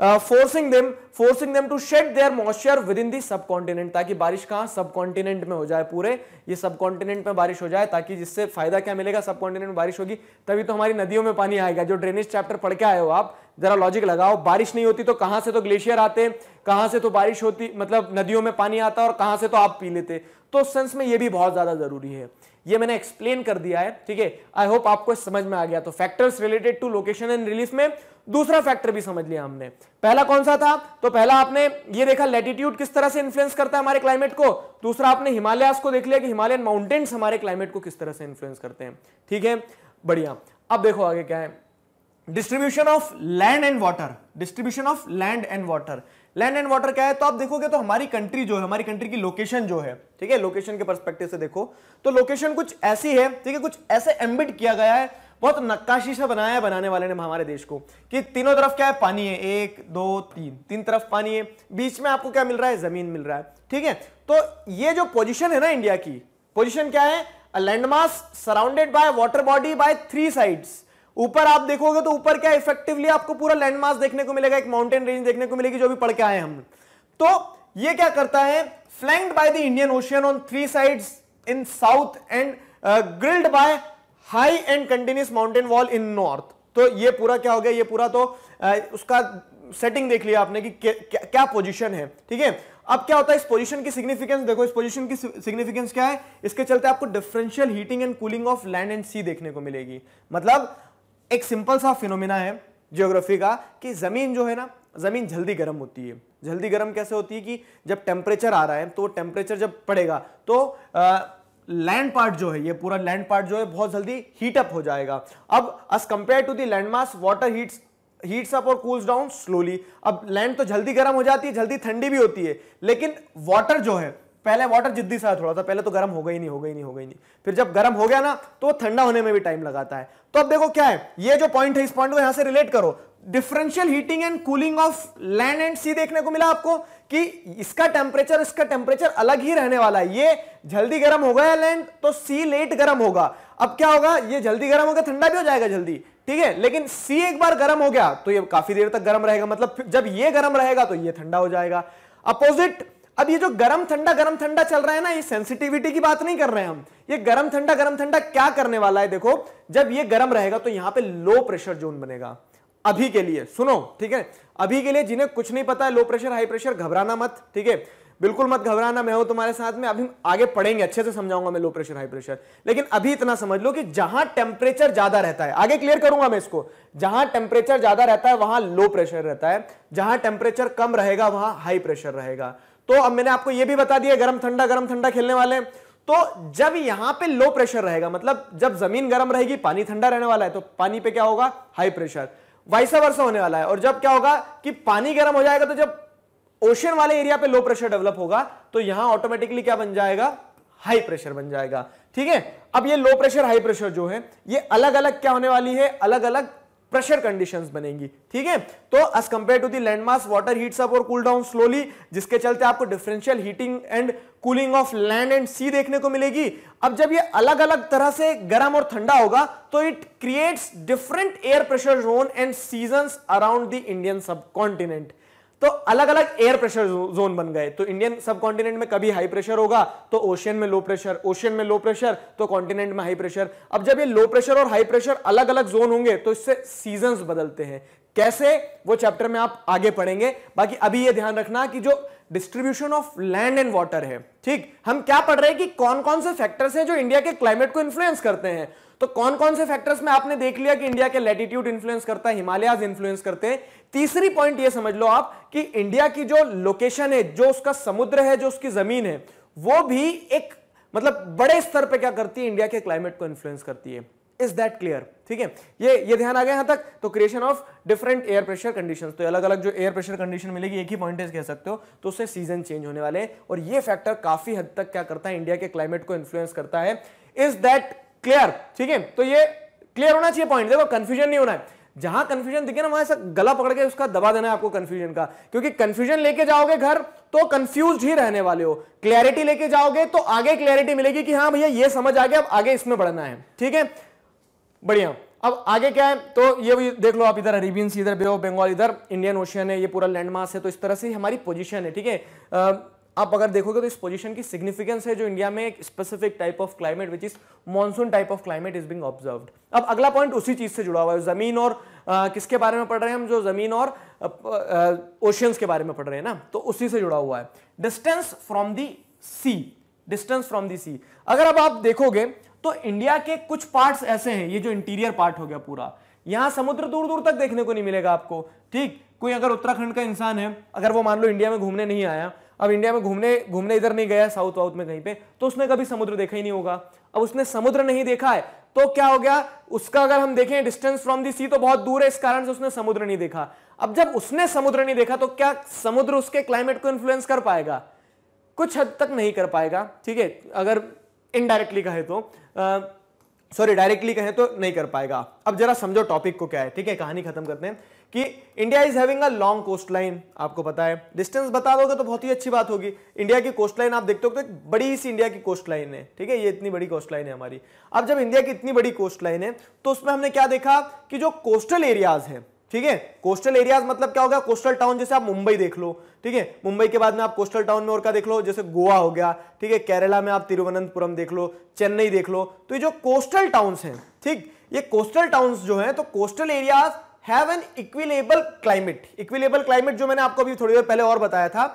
forcing them forcing forcing them to shed their moisture within the subcontinent ताकि बारिश सब subcontinent में हो जाए पूरे ये कॉन्टिनेंट में बारिश हो जाए ताकि जिससे फायदा क्या मिलेगा subcontinent में बारिश होगी तभी तो हमारी नदियों में पानी आएगा जो ड्रेनेज चैप्टर पढ़ के आए हो आप जरा लॉजिक लगाओ बारिश नहीं होती तो कहां से तो ग्लेशियर आते कहां से तो बारिश होती मतलब नदियों में पानी आता और कहां से तो आप पी लेते तो उस सेंस में ये भी बहुत ज़्यादा ज़रूरी है ये मैंने एक्सप्लेन कर दिया है ठीक है आई होप आपको समझ में आ गया तो factors related to location and relief में दूसरा फैक्टर भी समझ लिया हमने पहला कौन सा था तो पहला आपने ये देखा लेटिट्यूड किस तरह से इन्फ्लुएंस करता है हमारे क्लाइमेट को दूसरा आपने हिमालयास को देख लिया कि हिमालयन माउंटेन्स हमारे क्लाइमेट को किस तरह से इन्फ्लुएंस करते हैं ठीक है बढ़िया अब देखो आगे क्या है distribution of land and water distribution of land and water land and water क्या है तो आप देखोगे तो हमारी कंट्री जो है हमारी कंट्री की लोकेशन जो है ठीक है लोकेशन के परस्पेक्टिव से देखो तो लोकेशन कुछ ऐसी है ठीक है कुछ ऐसे एम्बिट किया गया है बहुत नक्काशी से बनाया है बनाने वाले ने हमारे देश को कि तीनों तरफ क्या है पानी है एक दो तीन तीन तरफ पानी है बीच में आपको क्या मिल रहा है जमीन मिल रहा है ठीक है तो ये जो पोजिशन है ना इंडिया की पोजिशन क्या है landmark surrounded by water body by three sides ऊपर आप देखोगे तो ऊपर क्या इफेक्टिवली आपको पूरा लैंडमार्क देखने को मिलेगा एक माउंटेन रेंज देखने को मिलेगी जो भी पढ़ के आए हम तो ये क्या करता है flanked by the Indian Ocean on three sides in south and ग्रिल्ड by high and continuous mountain wall in north तो ये पूरा क्या हो गया ये पूरा तो आ, उसका सेटिंग देख लिया आपने कि क्या, क्या पोजीशन है ठीक है अब क्या होता है इस पोजीशन की सिग्निफिकेंस देखो इस पोजीशन की सिग्निफिकेंस क्या है इसके चलते आपको differential heating and cooling of land and sea देखने को मिलेगी मतलब एक सिंपल सा फिनोमिना है जियोग्राफी का कि जमीन जो है ना जमीन जल्दी गर्म होती है जल्दी गर्म कैसे होती है कि जब टेम्परेचर आ रहा है तो टेम्परेचर जब पड़ेगा तो आ, लैंड पार्ट जो है ये पूरा लैंड पार्ट जो है बहुत जल्दी हीट अप हो जाएगा अब as compared to the land mass water heats heats up और कूल्स डाउन स्लोली अब लैंड तो जल्दी गर्म हो जाती है जल्दी ठंडी भी होती है लेकिन वाटर जो है पहले वाटर जिद्दी सा थोड़ा सा पहले तो गर्म हो गई नहीं हो गई नहीं हो गई नहीं फिर जब गर्म हो गया ना तो ठंडा होने में भी टाइम लगाता है तो अब देखो क्या है ये जो पॉइंट है इस पॉइंट को यहां से रिलेट करो differential heating and cooling of land and sea देखने को मिला आपको कि इसका टेम्परेचर इसका टेम्परेचर अलग ही रहने वाला है ये जल्दी गर्म होगा या लैंड तो सी लेट गर्म होगा अब क्या होगा ये जल्दी गर्म होगा ठंडा भी हो जाएगा जल्दी ठीक है लेकिन सी एक बार गर्म हो गया तो ये काफी देर तक गर्म रहेगा मतलब जब ये गर्म रहेगा तो ये ठंडा हो जाएगा अपोजिट अब ये जो गर्म ठंडा गर्म ठंडा चल रहा है ना ये सेंसिटिविटी की बात नहीं कर रहे हैं हम ये गर्म ठंडा गर्म ठंडा क्या करने वाला है देखो जब ये गर्म रहेगा तो यहां पे लो प्रेशर जोन बनेगा अभी के लिए सुनो ठीक है अभी के लिए जिन्हें कुछ नहीं पता है लो प्रेशर हाई प्रेशर घबराना मत ठीक है बिल्कुल मत घबराना मैं हूं तुम्हारे साथ में अभी आगे पढ़ेंगे अच्छे से समझाऊंगा मैं लो प्रेशर हाई प्रेशर लेकिन अभी इतना समझ लो कि जहां टेम्परेचर ज्यादा रहता है आगे क्लियर करूंगा मैं इसको जहां टेम्परेचर ज्यादा रहता है वहां लो प्रेशर रहता है जहां टेम्परेचर कम रहेगा वहां हाई प्रेशर रहेगा तो अब मैंने आपको यह भी बता दिया गर्म ठंडा गर्म ठंडा खेलने वाले तो जब यहां पर लो प्रेशर रहेगा मतलब जब जमीन गर्म रहेगी पानी ठंडा रहने वाला है तो पानी पे क्या होगा हाई प्रेशर वाइसा वर्षा होने वाला है और जब क्या होगा कि पानी गर्म हो जाएगा तो जब ओशन वाले एरिया पे लो प्रेशर डेवलप होगा तो यहां ऑटोमेटिकली क्या बन जाएगा हाई प्रेशर बन जाएगा ठीक है अब ये लो प्रेशर हाई प्रेशर जो है ये अलग अलग क्या होने वाली है अलग अलग प्रेशर कंडीशंस बनेगी ठीक है तो as compare to the landmark water heats up और कूल डाउन स्लोली जिसके चलते आपको differential heating and cooling of land and sea देखने को मिलेगी अब जब ये अलग अलग तरह से गर्म और ठंडा होगा तो it creates different air pressure zone and season around the Indian सब तो अलग अलग एयर प्रेशर जोन बन गए तो इंडियन सब कॉन्टिनेंट में कभी हाई प्रेशर होगा तो ओशियन में लो प्रेशर ओशियन में लो प्रेशर तो कॉन्टिनेंट में हाई प्रेशर अब जब ये लो प्रेशर और हाई प्रेशर अलग अलग जोन होंगे तो इससे सीजन बदलते हैं कैसे वो चैप्टर में आप आगे पढ़ेंगे बाकी अभी ये ध्यान रखना कि जो distribution of land and water है ठीक हम क्या पढ़ रहे हैं कि कौन कौन से फैक्टर्स हैं जो इंडिया के क्लाइमेट को इन्फ्लुएंस करते हैं तो कौन कौन से फैक्टर्स में आपने देख लिया कि इंडिया के लेटिट्यूड इन्फ्लुएंस करता है हिमालयाज इन्फ्लुएंस करते हैं तीसरी पॉइंट ये समझ लो आप कि इंडिया की जो लोकेशन है जो उसका समुद्र है जो उसकी जमीन है वो भी एक मतलब बड़े स्तर पे क्या करती है इंडिया के क्लाइमेट को इन्फ्लुएंस करती है इज दैट क्लियर ठीक है ये ये ध्यान आ गया यहां तक तो creation of different air pressure condition तो अलग अलग जो एयर प्रेशर कंडीशन मिलेगी एक ही पॉइंटेज कह सकते हो तो उससे सीजन चेंज होने वाले और ये फैक्टर काफी हद तक क्या करता है इंडिया के क्लाइमेट को इन्फ्लुएंस करता है इज दैट क्लियर ठीक है तो ये क्लियर होना चाहिए पॉइंट देखो कंफ्यूजन नहीं होना है जहां कंफ्यूजन दिखे ना वहां से गला पकड़ के उसका दबा देना है आपको कंफ्यूजन का क्योंकि कंफ्यूजन लेके जाओगे घर तो कंफ्यूज ही रहने वाले हो क्लैरिटी लेके जाओगे तो आगे क्लैरिटी मिलेगी कि हाँ भैया ये समझ आ गया अब आगे इसमें बढ़ना है ठीक है बढ़िया अब आगे क्या है तो ये भी देख लो आप इधर अरेबियन सी इधर बे ऑफ बंगाल इधर इंडियन ओशियन है ये पूरा लैंडमार्क है तो इस तरह से हमारी पोजीशन है ठीक है आप अगर देखोगे तो इस पोजीशन की सिग्निफिकेंस है जो इंडिया में एक specific type of climate which is monsoon type of climate is being observed अब अगला पॉइंट उसी चीज से जुड़ा हुआ है जमीन और आ, किसके बारे में पढ़ रहे हैं हम जो जमीन और ओशियंस के बारे में पढ़ रहे हैं ना तो उसी से जुड़ा हुआ है distance from the sea distance from the sea अगर अब आप देखोगे तो इंडिया के कुछ पार्ट्स ऐसे हैं ये जो इंटीरियर पार्ट हो गया पूरा यहां समुद्र दूर दूर तक देखने को नहीं मिलेगा आपको ठीक कोई अगर उत्तराखंड का इंसान है अगर वो मान लो इंडिया में घूमने नहीं आया अब इंडिया में घूमने घूमने इधर नहीं गया साउथ वाउथ में कहीं पे तो उसने कभी समुद्र देखा ही नहीं होगा अब उसने समुद्र नहीं देखा है तो क्या हो गया उसका अगर हम देखें डिस्टेंस फ्रॉम दी सी तो बहुत दूर है इस कारण से उसने समुद्र नहीं देखा अब जब उसने समुद्र नहीं देखा तो क्या समुद्र उसके क्लाइमेट को इन्फ्लुएंस कर पाएगा कुछ हद तक नहीं कर पाएगा ठीक है अगर इनडायरेक्टली कहे तो सॉरी डायरेक्टली कहें तो नहीं कर पाएगा अब जरा समझो टॉपिक को क्या है ठीक है कहानी खत्म करते हैं कि India is having a long coast line आपको पता है डिस्टेंस बता दोगे तो बहुत ही अच्छी बात होगी इंडिया की कोस्ट लाइन आप देखते हो तो बड़ी सी इंडिया की कोस्ट लाइन है ठीक है ये इतनी बड़ी कोस्ट लाइन है हमारी अब जब इंडिया की इतनी बड़ी कोस्ट लाइन है तो उसमें हमने क्या देखा कि जो कोस्टल एरियाज हैं ठीक है कोस्टल एरियाज मतलब क्या हो गया कोस्टल टाउन जैसे आप मुंबई देख लो ठीक है मुंबई के बाद में आप कोस्टल टाउन में और का देख लो जैसे गोवा हो गया ठीक है केरला में आप तिरुवनंतपुरम देख लो चेन्नई देख लो तो ये जो कोस्टल टाउन्स हैं ठीक ये कोस्टल टाउन्स जो हैं तो coastal areas have an equable climate equable climate जो मैंने आपको अभी थोड़ी देर पहले और बताया था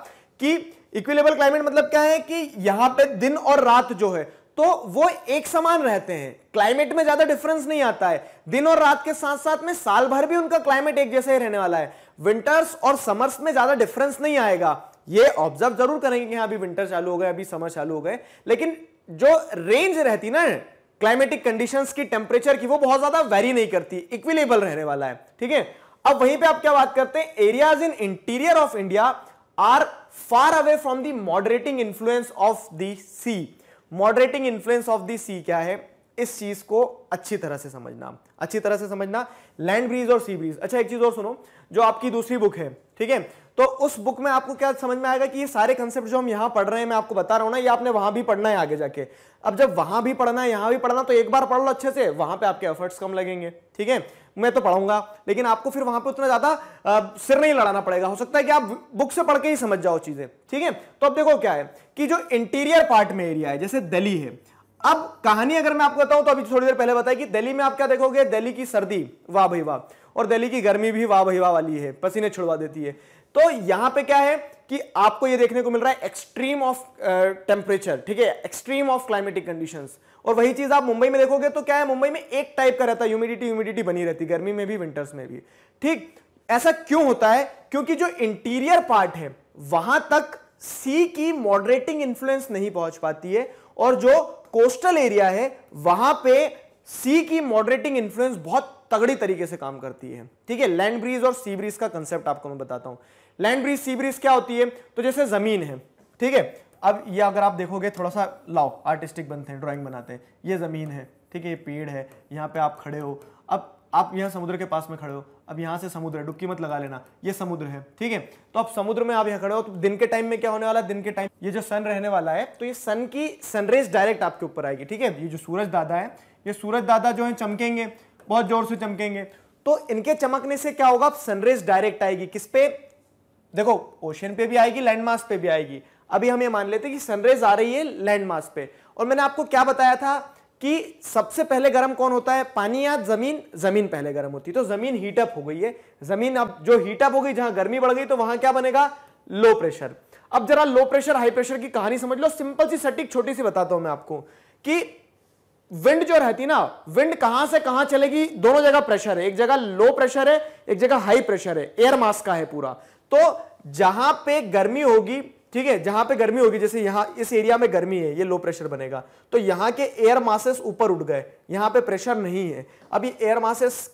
कि इक्विलेबल क्लाइमेट मतलब क्या है कि यहां पर दिन और रात जो है तो वो एक समान रहते हैं क्लाइमेट में ज्यादा डिफरेंस नहीं आता है दिन और रात के साथ साथ में साल भर भी उनका क्लाइमेट एक जैसा ही रहने वाला है विंटर्स और समर्स में ज्यादा डिफरेंस नहीं आएगा ये ऑब्जर्व जरूर करेंगे कि हाँ, अभी विंटर चालू हो गए अभी समर चालू हो गए लेकिन जो रेंज रहती ना क्लाइमेटिक कंडीशंस की टेम्परेचर की वो बहुत ज्यादा वेरी नहीं करती इक्विलेबल रहने वाला है ठीक है अब वहीं पे आप क्या बात करते हैं areas in interior of India are far away from the moderating influence of the sea moderating influence of the sea क्या है इस चीज को अच्छी तरह से समझना अच्छी तरह से समझना लैंड ब्रीज और सी ब्रीज अच्छा एक चीज और सुनो जो आपकी दूसरी बुक है ठीक है तो उस बुक में आपको क्या समझ में आएगा कि ये सारे कंसेप्ट जो हम यहाँ पढ़ रहे हैं मैं आपको बता रहा हूं ना ये आपने वहां भी पढ़ना है आगे जाके अब जब वहां भी पढ़ना है यहां भी पढ़ना तो एक बार पढ़ लो अच्छे से वहां पे आपके एफर्ट्स कम लगेंगे ठीक है मैं तो पढ़ाऊंगा लेकिन आपको फिर वहां पर उतना ज्यादा सिर नहीं लड़ाना पड़ेगा हो सकता है कि आप बुक से पढ़ के ही समझ जाओ चीजें ठीक है तो अब देखो क्या है कि जो इंटीरियर पार्ट में एरिया है जैसे दिल्ली है अब कहानी अगर मैं आपको बताऊं तो अभी थोड़ी देर पहले बताया कि दिल्ली में आप क्या देखोगे दिल्ली की सर्दी वाह भाई वाह और दिल्ली की गर्मी भी वाह भाई वाह वाली है पसीने छुड़वा देती है तो यहां पे क्या है कि आपको ये देखने को मिल रहा है एक्सट्रीम ऑफ टेम्परेचर ठीक है एक्सट्रीम ऑफ क्लाइमेटिक कंडीशंस और वही चीज आप मुंबई में देखोगे तो क्या है मुंबई में एक टाइप का रहता है ह्यूमिडिटी ह्यूमिडिटी बनी रहती है गर्मी में भी विंटर्स में भी ठीक ऐसा क्यों होता है क्योंकि जो इंटीरियर पार्ट है वहां तक सी की मॉडरेटिंग इन्फ्लुएंस नहीं पहुंच पाती है और जो कोस्टल एरिया है वहां पे सी की मॉडरेटिंग इन्फ्लुएंस बहुत तगड़ी तरीके से काम करती है ठीक है लैंड ब्रीज और सी ब्रीज का कंसेप्ट आपको मैं बताता हूं लैंड ब्रिज सी ब्रिज क्या होती है तो जैसे ज़मीन है ठीक है अब ये अगर आप देखोगे थोड़ा सा लाओ आर्टिस्टिक बनते हैं ड्राइंग बनाते हैं ये ज़मीन है ठीक है ये पेड़ है यहाँ पे आप खड़े हो अब आप यहाँ समुद्र के पास में खड़े हो अब यहाँ से समुद्र है डुबकी मत लगा लेना ये समुद्र है ठीक है तो अब समुद्र में आप यहाँ खड़े हो तो दिन के टाइम में क्या होने वाला है दिन के टाइम ये जो सन रहने वाला है तो ये सन की सनरेज डायरेक्ट आपके ऊपर आएगी ठीक है ये जो सूरज दादा है ये सूरज दादा जो है चमकेंगे बहुत जोर से चमकेंगे तो इनके चमकने से क्या होगा सनरेज डायरेक्ट आएगी किस पे देखो ओशन पे भी आएगी लैंड मास पे भी आएगी अभी हम ये मान लेते हैं कि सनरेज आ रही है लैंड मास पे और मैंने आपको क्या बताया था कि सबसे पहले गर्म कौन होता है पानी या जमीन जमीन पहले गर्म होती है तो जमीन हीटअप हो गई है जमीन अब जो हीटअप हो गई जहां गर्मी बढ़ गई तो वहां क्या बनेगा लो प्रेशर अब जरा लो प्रेशर हाई प्रेशर की कहानी समझ लो सिंपल सी सटीक छोटी सी बताता हूं मैं आपको कि विंड जो रहती ना विंड कहां से कहां चलेगी दोनों जगह प्रेशर है एक जगह लो प्रेशर है एक जगह हाई प्रेशर है एयर मास का है पूरा तो जहां पे गर्मी होगी ठीक है जहां पे गर्मी होगी जैसे यहां इस एरिया में गर्मी है ये लो प्रेशर बनेगा तो यहां के एयर मासेस ऊपर उठ गए यहां पे प्रेशर नहीं है अभी एयर मासेस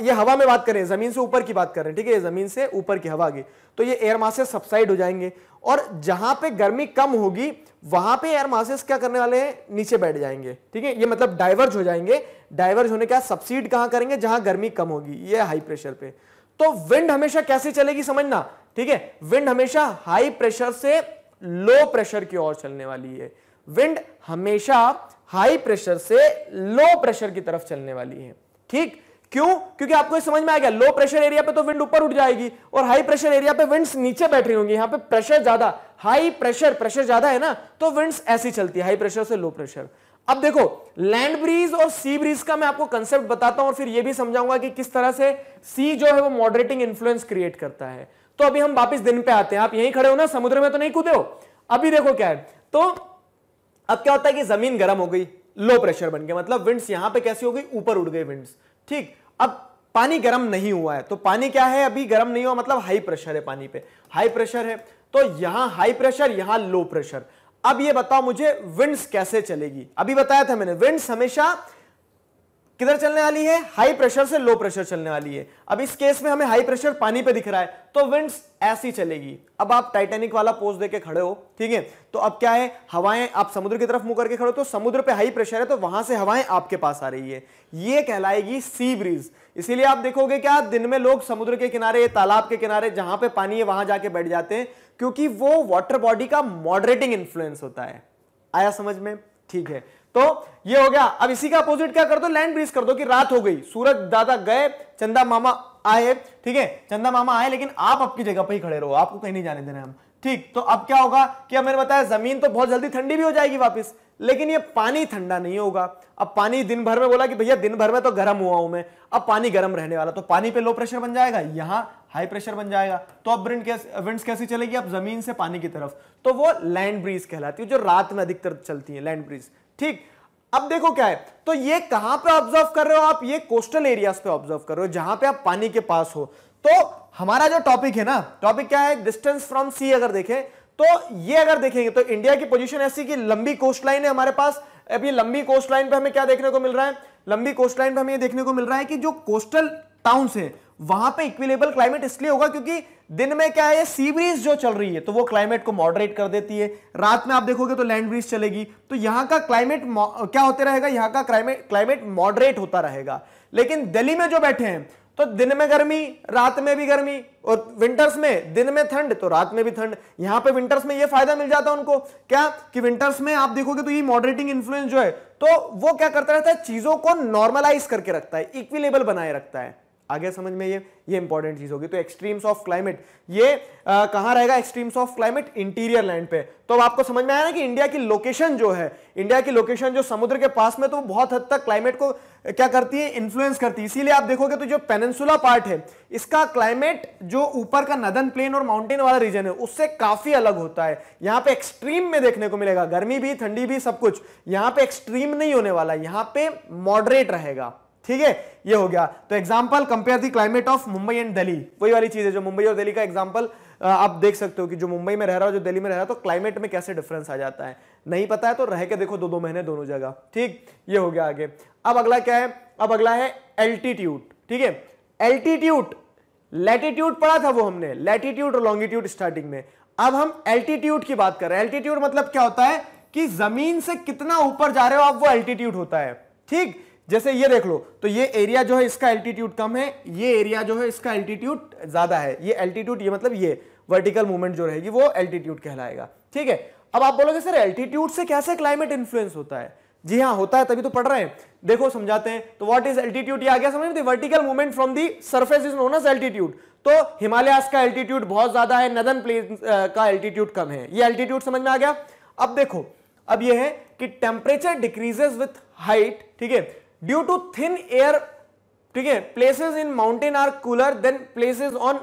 ये हवा में बात करें जमीन से ऊपर की बात कर रहे हैं ठीक है जमीन से ऊपर की हवा की तो ये एयर मासेस सबसाइड हो जाएंगे और जहां पे गर्मी कम होगी वहां पे एयर मासेस क्या करने वाले हैं नीचे बैठ जाएंगे ठीक है ये मतलब डाइवर्ज हो जाएंगे डाइवर्ज होने के बाद सबसीड कहां करेंगे जहां गर्मी कम होगी ये हाई प्रेशर पे तो विंड हमेशा कैसे चलेगी समझना ठीक है विंड हमेशा हाई प्रेशर से लो प्रेशर की ओर चलने वाली है विंड हमेशा हाई प्रेशर से लो प्रेशर की तरफ चलने वाली है ठीक क्यों क्योंकि आपको समझ में आ गया लो प्रेशर एरिया पे तो विंड ऊपर उठ जाएगी और हाई प्रेशर एरिया पे विंड्स नीचे बैठ रही होंगी यहां पे प्रेशर ज्यादा हाई प्रेशर प्रेशर ज्यादा है ना तो विंड्स ऐसी चलती है हाई प्रेशर से लो प्रेशर अब देखो लैंड ब्रिज और सी ब्रिज का मैं आपको कंसेप्ट बताता हूं और फिर यह भी समझाऊंगा कि किस तरह से सी जो है वो मॉडरेटिंग इन्फ्लुएंस क्रिएट करता है तो अभी हम वापस दिन पे आते हैं आप यहीं खड़े हो ना समुद्र में तो नहीं कूदे हो अभी देखो क्या है तो अब क्या होता है कि जमीन गर्म हो गई लो प्रेशर बन गया मतलब विंड्स यहां पे कैसी हो गई ऊपर उड़ गई विंड्स ठीक अब पानी गर्म नहीं हुआ है तो पानी क्या है अभी गर्म नहीं हुआ मतलब हाई प्रेशर है पानी पे हाई प्रेशर है तो यहां हाई प्रेशर यहां लो प्रेशर अब ये बताओ मुझे विंड्स कैसे चलेगी अभी बताया था मैंने विंड्स हमेशा किधर चलने वाली है हाई प्रेशर से लो प्रेशर चलने वाली है अब इस केस में हमें हाई प्रेशर पानी पे दिख रहा है तो विंड्स ऐसी चलेगी अब आप टाइटैनिक वाला पोज देके खड़े हो ठीक है तो अब क्या है हवाएं आप समुद्र की तरफ मुंह करके खड़े हो तो समुद्र पे हाई प्रेशर है तो वहां से हवाएं आपके पास आ रही है ये कहलाएगी सी ब्रीज इसीलिए आप देखोगे क्या दिन में लोग समुद्र के किनारे तालाब के किनारे जहां पर पानी है वहां जाके बैठ जाते हैं क्योंकि वो वाटर बॉडी का मॉडरेटिंग इन्फ्लुएंस होता है आया समझ में ठीक है तो ये हो गया अब इसी का अपोजिट क्या कर दो लैंड ब्रीज कर दो कि रात हो गई सूरज दादा गए चंदा मामा आए ठीक है चंदा मामा आए लेकिन आप आपकी जगह पर ही खड़े रहो आपको कहीं नहीं जाने देना हम ठीक तो अब क्या होगा कि अब मैंने बताया जमीन तो बहुत जल्दी ठंडी भी हो जाएगी वापस लेकिन ये पानी ठंडा नहीं होगा अब पानी दिन भर में बोला कि भैया दिन भर में तो गर्म हुआ हूं मैं अब पानी गर्म रहने वाला तो पानी पे लो प्रेशर बन जाएगा यहां हाई प्रेशर बन जाएगा तो अब ब्रिंड विंड्स कैसी चलेगी अब जमीन से पानी की तरफ तो वो लैंड ब्रीज कहलाती है जो रात में अधिकतर चलती है लैंड ब्रीज ठीक अब देखो क्या है तो ये कहां पर ऑब्जर्व कर रहे हो आप ये कोस्टल एरियाज पे ऑब्जर्व कर रहे हो जहां पे आप पानी के पास हो तो हमारा जो टॉपिक है ना टॉपिक क्या है डिस्टेंस फ्रॉम सी अगर देखें तो ये अगर देखेंगे तो इंडिया की पोजीशन ऐसी कि लंबी कोस्ट लाइन है हमारे पास अब ये लंबी कोस्ट लाइन पर हमें क्या देखने को मिल रहा है लंबी कोस्ट लाइन पर हमें ये देखने को मिल रहा है कि जो कोस्टल टाउन है वहां पे इक्विलेबल क्लाइमेट इसलिए होगा क्योंकि दिन में क्या है सी ब्रीज जो चल रही है तो वो क्लाइमेट को मॉडरेट कर देती है रात में आप देखोगे तो लैंड ब्रीज चलेगी तो यहां का क्लाइमेट क्या होते रहेगा यहां का क्लाइमेट क्लाइमेट मॉडरेट होता रहेगा लेकिन दिल्ली में जो बैठे हैं तो दिन में गर्मी रात में भी गर्मी और विंटर्स में दिन में ठंड तो रात में भी ठंड यहां पे विंटर्स में ये फायदा मिल जाता है उनको क्या कि विंटर्स में आप देखोगे तो ये मॉडरेटिंग इन्फ्लुएंस जो है तो वो क्या करता रहता है चीजों को नॉर्मलाइज करके रखता है इक्विलेबल बनाए रखता है आ गया समझ में ये ये इंपॉर्टेंट चीज़ होगी तो एक्सट्रीम्स ऑफ क्लाइमेट ये कहां रहेगा extremes of climate interior land पे तो अब आपको समझ में आया ना कि इंडिया की लोकेशन जो है इंडिया की लोकेशन जो समुद्र के पास में तो बहुत हद तक क्लाइमेट को क्या करती है इन्फ्लुएंस करती है इसीलिए आप देखोगे तो जो पेनेंसुला पार्ट है इसका क्लाइमेट जो ऊपर का नदन प्लेन और माउंटेन वाला रीजन है उससे काफी अलग होता है यहां पे एक्सट्रीम में देखने को मिलेगा गर्मी भी ठंडी भी सब कुछ यहां पे एक्सट्रीम नहीं होने वाला यहां पे मॉडरेट रहेगा ठीक है ये हो गया तो example compare the climate of Mumbai and Delhi वही वाली चीज है जो मुंबई और दिल्ली का एग्जाम्पल आप देख सकते हो कि जो मुंबई में रह रहा हो जो दिल्ली में रह रहा हो तो क्लाइमेट में कैसे डिफरेंस आ जाता है नहीं पता है तो रह के देखो दो दो महीने दोनों जगह ठीक ये हो गया आगे अब अगला क्या है अब अगला है एल्टीट्यूड ठीक है एल्टीट्यूड लेटीट्यूड पढ़ा था वो हमने लेटीट्यूड और लॉन्गिट्यूड स्टार्टिंग में अब हम एल्टीट्यूड की बात कर रहे हैं एल्टीट्यूड मतलब क्या होता है कि जमीन से कितना ऊपर जा रहे हो आप वो एल्टीट्यूड होता है ठीक जैसे ये देख लो तो ये एरिया जो है इसका एल्टीट्यूड कम है ये एरिया जो है इसका एल्टीट्यूड ज्यादा है ये एल्टीट्यूड ये मतलब ये वर्टिकल मूवमेंट जो रहेगी वो एल्टीट्यूड कहलाएगा ठीक है अब आप बोलोगे सर एल्टीट्यूड से कैसे क्लाइमेट इन्फ्लुएंस होता है जी हाँ होता है तभी तो पढ़ रहे हैं देखो समझाते हैं तो व्हाट इज एल्टीट्यूड ये आ गया समझ vertical movement from the surface is known as altitude तो हिमालयास का एल्टीट्यूड बहुत ज्यादा है नदन प्लेन का एल्टीट्यूड कम है ये एल्टीट्यूड समझ में आ गया अब देखो अब ये है कि टेम्परेचर डिक्रीजेस विथ हाइट ठीक है ड्यू टू थिन एयर ठीक है places in mountain are cooler than places on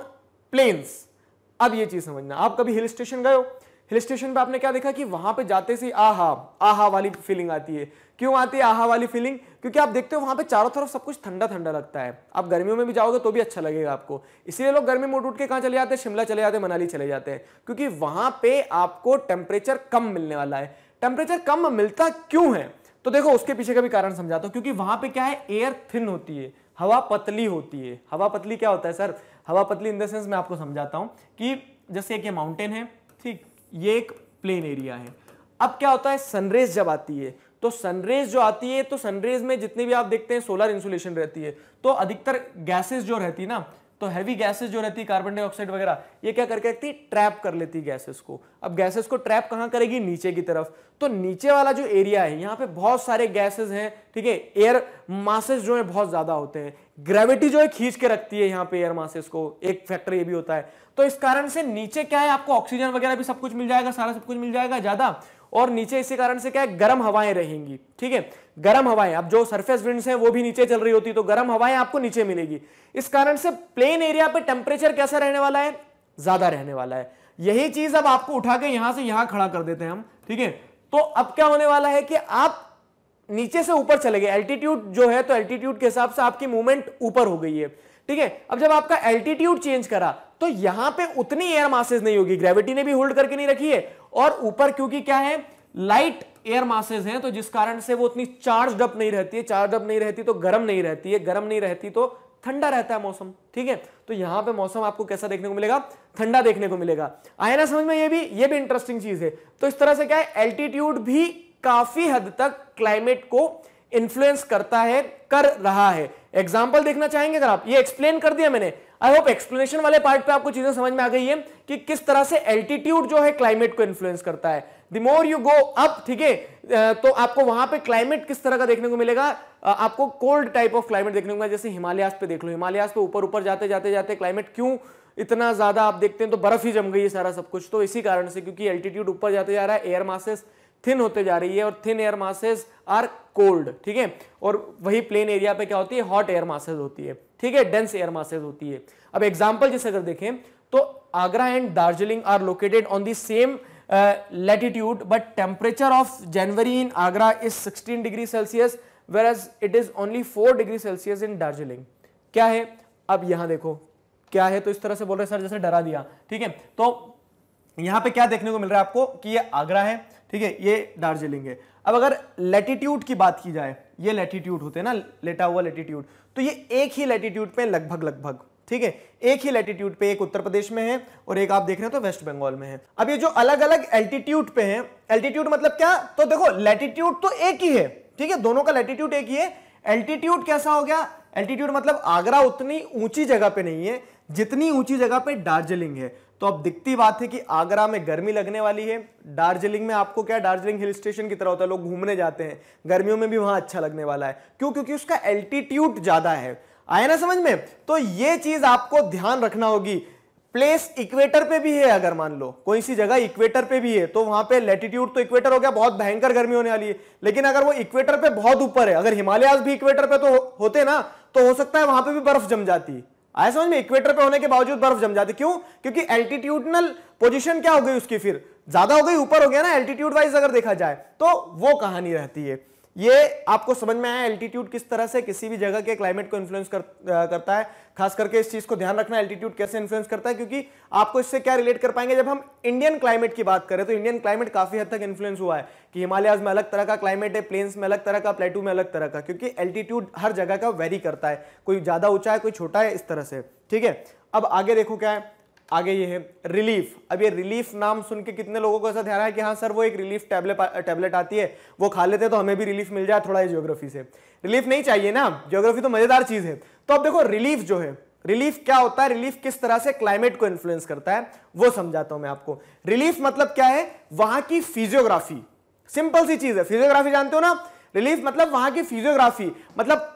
plains अब ये चीज समझना आप कभी हिल स्टेशन गए हो हिल स्टेशन पे आपने क्या देखा कि वहां पे जाते से आहा आहा वाली फीलिंग आती है क्यों आती है आहा वाली फीलिंग क्योंकि आप देखते हो वहां पे चारों तरफ सब कुछ ठंडा ठंडा लगता है आप गर्मियों में भी जाओगे तो भी अच्छा लगेगा आपको इसीलिए लोग गर्मी मोट उठ के कहाँ चले जाते हैं शिमला चले जाते हैं मनाली चले जाते हैं क्योंकि वहां पे आपको टेम्परेचर कम मिलने वाला है टेम्परेचर कम मिलता क्यों है तो देखो उसके पीछे का भी कारण समझाता हूँ क्योंकि वहां पे क्या है एयर थिन होती है हवा पतली होती है हवा पतली क्या होता है सर हवा पतली इन द सेंस मैं आपको समझाता हूँ कि जैसे एक ये माउंटेन है ठीक ये एक प्लेन एरिया है अब क्या होता है सनरेज जब आती है तो सनरेज जो आती है तो सनरेज में जितनी भी आप देखते हैं सोलर इंसुलेशन रहती है तो अधिकतर गैसेस जो रहती है ना तो हैवी गैसेस जो रहती है कार्बन डाइऑक्साइड वगैरह ये क्या करके रखती है ट्रैप कर लेती गैसेस को अब गैसेस को ट्रैप कहाँ करेगी नीचे की तरफ तो नीचे वाला जो एरिया है यहाँ पे बहुत सारे गैसेस हैं ठीक है एयर मासेस जो है बहुत ज्यादा होते हैं ग्रेविटी जो है खींच के रखती है यहाँ पे एयर मासेस को एक फैक्टर ये भी होता है तो इस कारण से नीचे क्या है आपको ऑक्सीजन वगैरह भी सब कुछ मिल जाएगा सारा सब कुछ मिल जाएगा ज्यादा और नीचे इसी कारण से क्या है गर्म हवाएं रहेंगी ठीक है गर्म हवाएं अब जो सरफेस विंड्स हैं वो भी नीचे चल रही होती तो गर्म हवाएं आपको नीचे मिलेगी इस कारण से प्लेन एरिया पे टेम्परेचर कैसा रहने वाला है ज्यादा रहने वाला है यही चीज अब आपको उठा के यहां से यहां खड़ा कर देते हैं हम ठीक है तो अब क्या होने वाला है कि आप नीचे से ऊपर चले गए एल्टीट्यूड जो है तो एल्टीट्यूड के हिसाब से आपकी मूवमेंट ऊपर हो गई है ठीक है अब जब आपका एल्टीट्यूड चेंज करा तो यहां पे उतनी एयर मासेज नहीं होगी ग्रेविटी ने भी होल्ड करके नहीं रखी है और ऊपर क्योंकि क्या है लाइट एयर मासेज हैं तो जिस कारण से वो उतनी चार्ज अप नहीं रहती है चार्ज अप नहीं रहती तो गर्म नहीं रहती है गर्म नहीं रहती तो ठंडा रहता है मौसम ठीक है तो यहां पे मौसम आपको कैसा देखने को मिलेगा ठंडा देखने को मिलेगा आया ना समझ में ये भी ये भी इंटरेस्टिंग चीज है तो इस तरह से क्या है एल्टीट्यूड भी काफी हद तक क्लाइमेट को इन्फ्लुएंस करता है कर रहा है एग्जाम्पल देखना चाहेंगे अगर आप ये एक्सप्लेन कर दिया मैंने आई होप एक्सप्लेनेशन वाले पार्ट पे आपको चीजें समझ में आ गई है कि किस तरह से एल्टीट्यूड जो है क्लाइमेट को इन्फ्लुएंस करता है the more you go up ठीक है तो आपको वहां पे क्लाइमेट किस तरह का देखने को मिलेगा आपको कोल्ड टाइप ऑफ क्लाइमेट देखने को मिलेगा जैसे हिमालयास पे देख लो हिमालयास पे ऊपर ऊपर जाते जाते जाते क्लाइमेट क्यों इतना ज्यादा आप देखते हैं तो बर्फ ही जम गई है सारा सब कुछ तो इसी कारण से क्योंकि एल्टीट्यूड ऊपर जाते जा रहा है एयर मासेस थिन होते जा रही है और thin air masses are cold ठीक है और वही प्लेन एरिया पे क्या होती है हॉट एयर मासेस होती है ठीक है डेंस एयर मासेज होती है अब एग्जाम्पल जैसे अगर देखें तो Agra and Darjeeling are located on the same latitude but temperature of January in Agra is 16 Celsius whereas it is only 4 degree Celsius in Darjeeling क्या है अब यहां देखो क्या है तो इस तरह से बोल रहे सर जैसे डरा दिया ठीक है तो यहां पे क्या देखने को मिल रहा है आपको कि ये आगरा है ठीक है ये दार्जिलिंग है अब अगर लेटिट्यूड की बात की जाए ये लेटीट्यूड होते हैं ना लेटा हुआ लेटिट्यूड तो ये एक ही लैटिट्यूड पे लगभग लगभग ठीक है एक ही लैटिट्यूड पे एक उत्तर प्रदेश में है और एक आप देख रहे हो तो वेस्ट बंगाल में है अब ये जो अलग अलग एल्टीट्यूड पे है एल्टीट्यूड मतलब क्या तो देखो लैटिट्यूड तो एक ही है ठीक है दोनों का लैटिट्यूड एक ही है एल्टीट्यूड कैसा हो गया एल्टीट्यूड मतलब आगरा उतनी ऊंची जगह पे नहीं है जितनी ऊंची जगह पे दार्जिलिंग है तो अब दिखती बात है कि आगरा में गर्मी लगने वाली है दार्जिलिंग में आपको क्या दार्जिलिंग हिल स्टेशन की तरह होता है लोग घूमने जाते हैं गर्मियों में भी वहां अच्छा लगने वाला है क्यों क्योंकि उसका एल्टीट्यूड ज्यादा है आया ना समझ में तो ये चीज आपको ध्यान रखना होगी प्लेस इक्वेटर पे भी है अगर मान लो कोई सी जगह इक्वेटर पे भी है तो वहां पे लेटीट्यूड तो इक्वेटर हो गया बहुत भयंकर गर्मी होने वाली है लेकिन अगर वो इक्वेटर पे बहुत ऊपर है अगर हिमालयाज भी इक्वेटर पे तो होते ना तो हो सकता है वहां पे भी बर्फ जम जाती आया समझ में इक्वेटर पे होने के बावजूद बर्फ जम जाती क्यों क्योंकि एल्टीट्यूडनल पोजीशन क्या हो गई उसकी फिर ज्यादा हो गई ऊपर हो गया ना एल्टीट्यूड वाइज अगर देखा जाए तो वो कहानी रहती है ये आपको समझ में आया एल्टीट्यूड किस तरह से किसी भी जगह के क्लाइमेट को इन्फ्लुएंस कर, करता है खास करके इस चीज को ध्यान रखना एल्टीट्यूड कैसे इन्फ्लुएंस करता है क्योंकि आपको इससे क्या रिलेट कर पाएंगे जब हम इंडियन क्लाइमेट की बात करें तो इंडियन क्लाइमेट काफी हद तक इन्फ्लुएंस हुआ है कि हिमालयाज में अलग तरह का क्लाइमेट है प्लेन्स में अलग तरह का प्लेटू में अलग तरह का क्योंकि एल्टीट्यूड हर जगह का वेरी करता है कोई ज्यादा ऊंचा है कोई छोटा है इस तरह से ठीक है अब आगे देखो क्या है आगे ये है रिलीफ अब ये रिलीफ नाम सुन के कितने लोगों को ऐसा ध्यान है कि हाँ सर वो एक रिलीफ टैबलेट टैबलेट आती है वो खा लेते हैं तो हमें भी रिलीफ मिल जाए थोड़ा जियोग्राफी से रिलीफ नहीं चाहिए ना जियोग्राफी तो मज़ेदार चीज़ है तो अब देखो रिलीफ जो है रिलीफ क्या होता है रिलीफ किस तरह से क्लाइमेट को इन्फ्लुएंस करता है वो समझाता हूं मैं आपको रिलीफ मतलब क्या है वहां की फिजियोग्राफी सिंपल सी चीज है फिजियोग्राफी जानते हो ना रिलीफ मतलब वहां की फिजियोग्राफी मतलब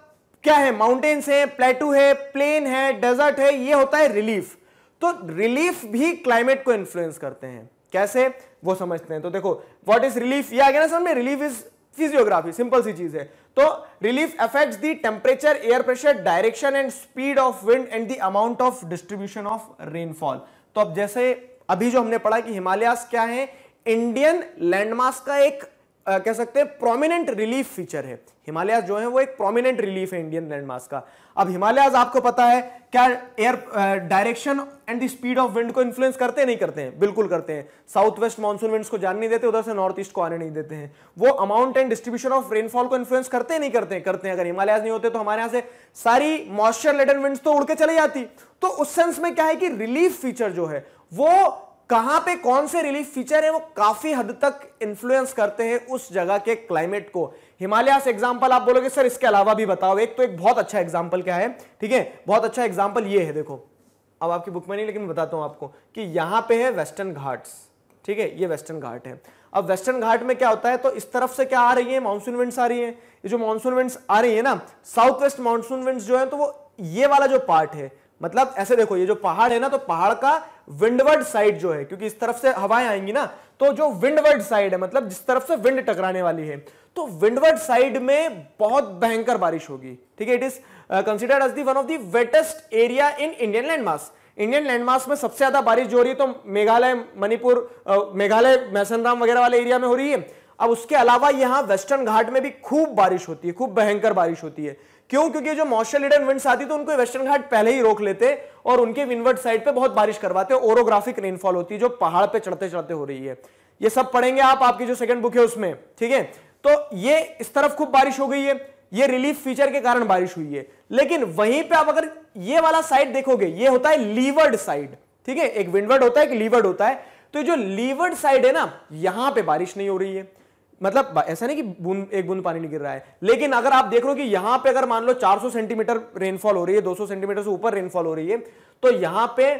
क्या है माउंटेन्स है प्लेटू है प्लेन है डेजर्ट है ये होता है रिलीफ तो रिलीफ भी क्लाइमेट को इन्फ्लुएंस करते हैं कैसे वो समझते हैं तो देखो व्हाट इज रिलीफ ये आ गया ना सामने रिलीफ इज फिजियोग्राफी सिंपल सी चीज है तो relief affects the temperature air pressure direction and speed of wind and the amount of distribution of rainfall तो अब जैसे अभी जो हमने पढ़ा कि हिमालयास क्या है इंडियन लैंडमार्क का एक आ, कह सकते हैं प्रोमिनेंट रिलीफ फीचर है हिमालयाज जो है वो एक प्रोमिनेंट रिलीफ है इंडियन लैंडमार्क का अब हिमालयाज आपको पता है क्या air direction and the speed of wind को इन्फ्लुएंस करते हैं नहीं करते हैं बिल्कुल करते हैं साउथ वेस्ट मानसून विंड्स को जान नहीं देते उधर से नॉर्थ ईस्ट को आने नहीं देते हैं वो amount and distribution of rainfall को इन्फ्लुएंस करते हैं नहीं करते हैं करते हैं अगर हिमालयाज नहीं होते तो हमारे यहाँ से सारी मॉइस्चर लेटेड विंड्स तो उड़ के चली जाती तो उस सेंस में क्या है कि रिलीफ फीचर जो है वो कहां पे कौन से रिलीफ फीचर है वो काफी हद तक इन्फ्लुएंस करते हैं उस जगह के क्लाइमेट को हिमालय से एग्जाम्पल आप बोलोगे सर इसके अलावा भी बताओ एक तो एक बहुत अच्छा एग्जाम्पल क्या है ठीक है बहुत अच्छा एग्जाम्पल ये है देखो अब आपकी बुक में नहीं लेकिन मैं बताता हूं आपको कि यहां पे है वेस्टर्न घाट ठीक है ये वेस्टर्न घाट है अब वेस्टर्न घाट में क्या होता है तो इस तरफ से क्या आ रही है मानसून विंड्स आ रही है ये जो मानसून विंड्स आ रही है ना साउथ वेस्ट मानसून विंड्स जो है तो वो ये वाला जो पार्ट है मतलब ऐसे देखो ये जो पहाड़ है ना तो पहाड़ का विंडवर्ड साइड जो है क्योंकि इस तरफ से हवाएं आएंगी ना तो जो विंडवर्ड साइड है मतलब जिस तरफ से विंड टकराने वाली है तो विंडवर्ड साइड में बहुत भयंकर बारिश होगी ठीक है it is considered as the one of the wettest area in Indian landmark Indian landmark में सबसे ज्यादा बारिश जो हो रही है तो मेघालय मणिपुर uh, मेघालय मैसनराम वगैरह वाले एरिया में हो रही है अब उसके अलावा यहां वेस्टर्न घाट में भी खूब बारिश होती है खूब भयंकर बारिश होती है क्यों क्योंकि जो मॉशल लेडन विंड्स आती तो उनको वेस्टर्न घाट पहले ही रोक लेते और उनके विनवर्ड साइड पे बहुत बारिश करवाते ओरोग्राफिक रेनफॉल होती है जो पहाड़ पे चढ़ते चढ़ते हो रही है ये सब पढ़ेंगे आप आपकी जो सेकंड बुक है उसमें ठीक है तो ये इस तरफ खूब बारिश हो गई है ये रिलीफ फीचर के कारण बारिश हुई है लेकिन वहीं पे आप अगर ये वाला साइड देखोगे ये होता है लीवर्ड साइड ठीक है एक विंडवर्ड होता है एक लीवर्ड होता है तो जो लीवर्ड साइड है ना यहां पे बारिश नहीं हो रही है मतलब ऐसा नहीं कि बूंद एक बूंद पानी नहीं गिर रहा है लेकिन अगर आप देख रहे हो कि यहां पे अगर मान लो 400 सेंटीमीटर रेनफॉल हो रही है 200 सेंटीमीटर से ऊपर रेनफॉल हो रही है तो यहां पे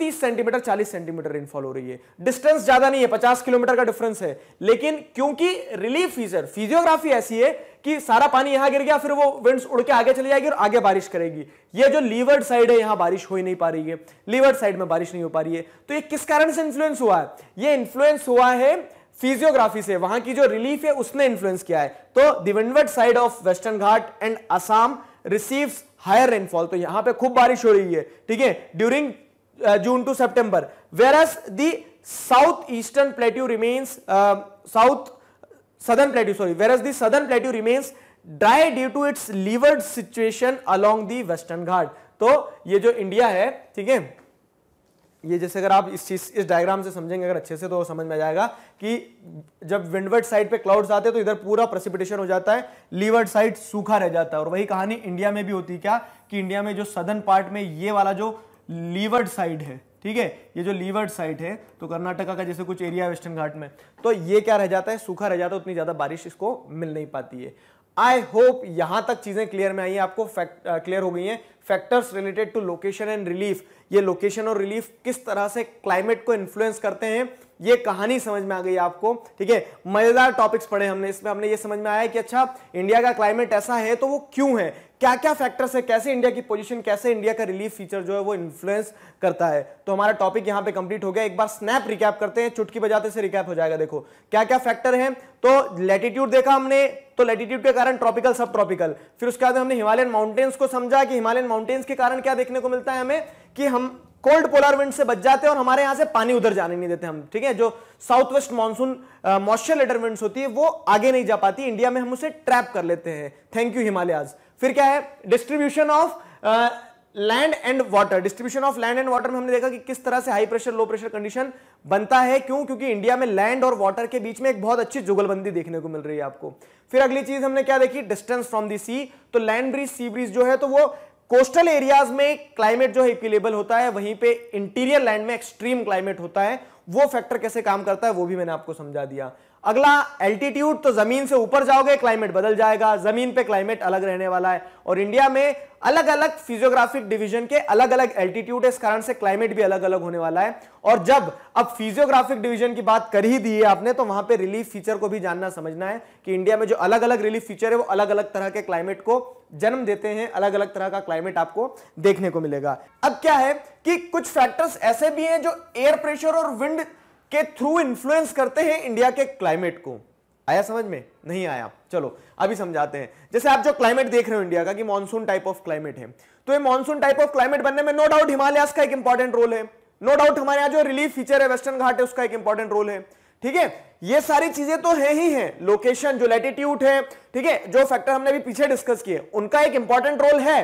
30 सेंटीमीटर 40 सेंटीमीटर रेनफॉल हो रही है डिस्टेंस ज्यादा नहीं है 50 किलोमीटर का डिफरेंस है लेकिन क्योंकि रिलीफ फीजर फिजियोग्राफी ऐसी है कि सारा पानी यहां गिर गया फिर वो विंड्स उड़ के आगे चली जाएगी और आगे बारिश करेगी ये जो लीवर्ड साइड है यहां बारिश हो ही नहीं पा रही है लीवर्ड साइड में बारिश नहीं हो पा रही है तो ये किस कारण से इन्फ्लुएंस हुआ है ये इन्फ्लुएंस हुआ है फिजियोग्राफी से वहां की जो रिलीफ है उसने इन्फ्लुएंस किया है तो the windward side of western Ghat and Assam receives higher rainfall तो यहां पे खूब बारिश हो रही है ठीक है during June to September whereas the south eastern plateau remains south southern plateau sorry whereas the southern plateau remains dry due to its leeward situation along the western Ghat तो ये जो इंडिया है ठीक है ये जैसे अगर आप इस चीज इस डायग्राम से समझेंगे अगर अच्छे से तो समझ में आ जाएगा कि जब विंडवर्ड साइड पे क्लाउड्स आते हैं तो इधर पूरा प्रेसिपिटेशन हो जाता है लीवर्ड साइड सूखा रह जाता है और वही कहानी इंडिया में भी होती है क्या कि इंडिया में जो सदन पार्ट में ये वाला जो लीवर्ड साइड है ठीक है ये जो लीवर्ड साइड है तो कर्नाटका का जैसे कुछ एरिया वेस्टर्न घाट में तो ये क्या रह जाता है सूखा रह जाता है उतनी ज्यादा बारिश इसको मिल नहीं पाती है आई होप यहां तक चीजें क्लियर में आई हैं आपको फैक्ट क्लियर हो गई हैं factors related to location and relief ये लोकेशन और रिलीफ किस तरह से क्लाइमेट को इन्फ्लुएंस करते हैं ये कहानी समझ में आ गई आपको ठीक है मजेदार टॉपिक्स पढ़े हमने इसमें हमने ये समझ में आया कि अच्छा इंडिया का क्लाइमेट ऐसा है तो वो क्यों है क्या क्या फैक्टर्स है कैसे इंडिया की पोजीशन कैसे इंडिया का रिलीफ फीचर जो है वो इन्फ्लुएंस करता है तो हमारा टॉपिक यहाँ पे कंप्लीट हो गया एक बार स्नैप रिकैप करते हैं चुटकी बजाते से रिकैप हो जाएगा देखो क्या क्या फैक्टर है तो लेटीट्यूड देखा हमने तो लेटीट्यूड के कारण ट्रॉपिकल सब ट्रॉपिकल फिर उसके बाद हमने हिमालयन माउंटेन्स को समझा कि हिमालयन माउंटेन्स के कारण क्या देखने को मिलता है हमें कि हम कोल्ड पोलर विंड से बच जाते हैं और हमारे यहां से पानी उधर जाने नहीं देते हम ठीक है जो south west monsoon moisture laden winds होती है वो आगे नहीं जा पाती इंडिया में हम उसे ट्रैप कर लेते हैं थैंक यू हिमालयाज फिर क्या है distribution of land and water distribution of land and water में हमने देखा कि किस तरह से high pressure low pressure condition बनता है क्यों क्योंकि इंडिया में लैंड और वाटर के बीच में एक बहुत अच्छी जुगलबंदी देखने को मिल रही है आपको फिर अगली चीज हमने क्या देखी डिस्टेंस फ्रॉम दी सी तो लैंड ब्रिज सी ब्रिज जो है तो वो कोस्टल एरियाज में क्लाइमेट जो है इक्विलेबल होता है वहीं पे इंटीरियर लैंड में एक्सट्रीम क्लाइमेट होता है वो फैक्टर कैसे काम करता है वो भी मैंने आपको समझा दिया अगला एल्टीट्यूड तो जमीन से ऊपर जाओगे क्लाइमेट बदल जाएगा जमीन पे क्लाइमेट अलग रहने वाला है और इंडिया में अलग अलग फिजियोग्राफिक डिवीजन के अलग अलग एल्टीट्यूड है इस कारण से क्लाइमेट भी अलग अलग होने वाला है और जब अब फिजियोग्राफिक डिवीजन की बात कर ही दी है आपने तो वहां पे रिलीफ फीचर को भी जानना समझना है कि इंडिया में जो अलग अलग रिलीफ फीचर है वो अलग अलग तरह के क्लाइमेट को जन्म देते हैं अलग अलग तरह का क्लाइमेट आपको देखने को मिलेगा अब क्या है कि कुछ फैक्टर्स ऐसे भी हैं जो एयर प्रेशर और विंड के थ्रू इन्फ्लुएंस करते हैं इंडिया के क्लाइमेट को आया समझ में नहीं आया चलो अभी समझाते हैं जैसे आप जो क्लाइमेट देख रहे हो इंडिया का कि मानसून टाइप ऑफ क्लाइमेट है तो ये मानसून टाइप ऑफ क्लाइमेट बनने में नो डाउट हिमालयास का एक इंपॉर्टेंट रोल है नो डाउट हमारे यहाँ जो रिलीफ फीचर है वेस्टर्न घाट है उसका एक इंपॉर्टेंट रोल है ठीक है ये सारी चीजें तो है ही है लोकेशन जो लैटिट्यूड है ठीक है जो फैक्टर हमने अभी पीछे डिस्कस किए उनका एक इंपॉर्टेंट रोल है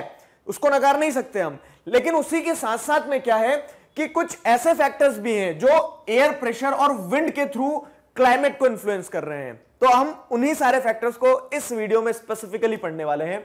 उसको नकार नहीं सकते हम लेकिन उसी के साथ साथ में क्या है कि कुछ ऐसे फैक्टर्स भी हैं जो एयर प्रेशर और विंड के थ्रू क्लाइमेट को इन्फ्लुएंस कर रहे हैं तो हम उन्हीं सारे फैक्टर्स को इस वीडियो में स्पेसिफिकली पढ़ने वाले हैं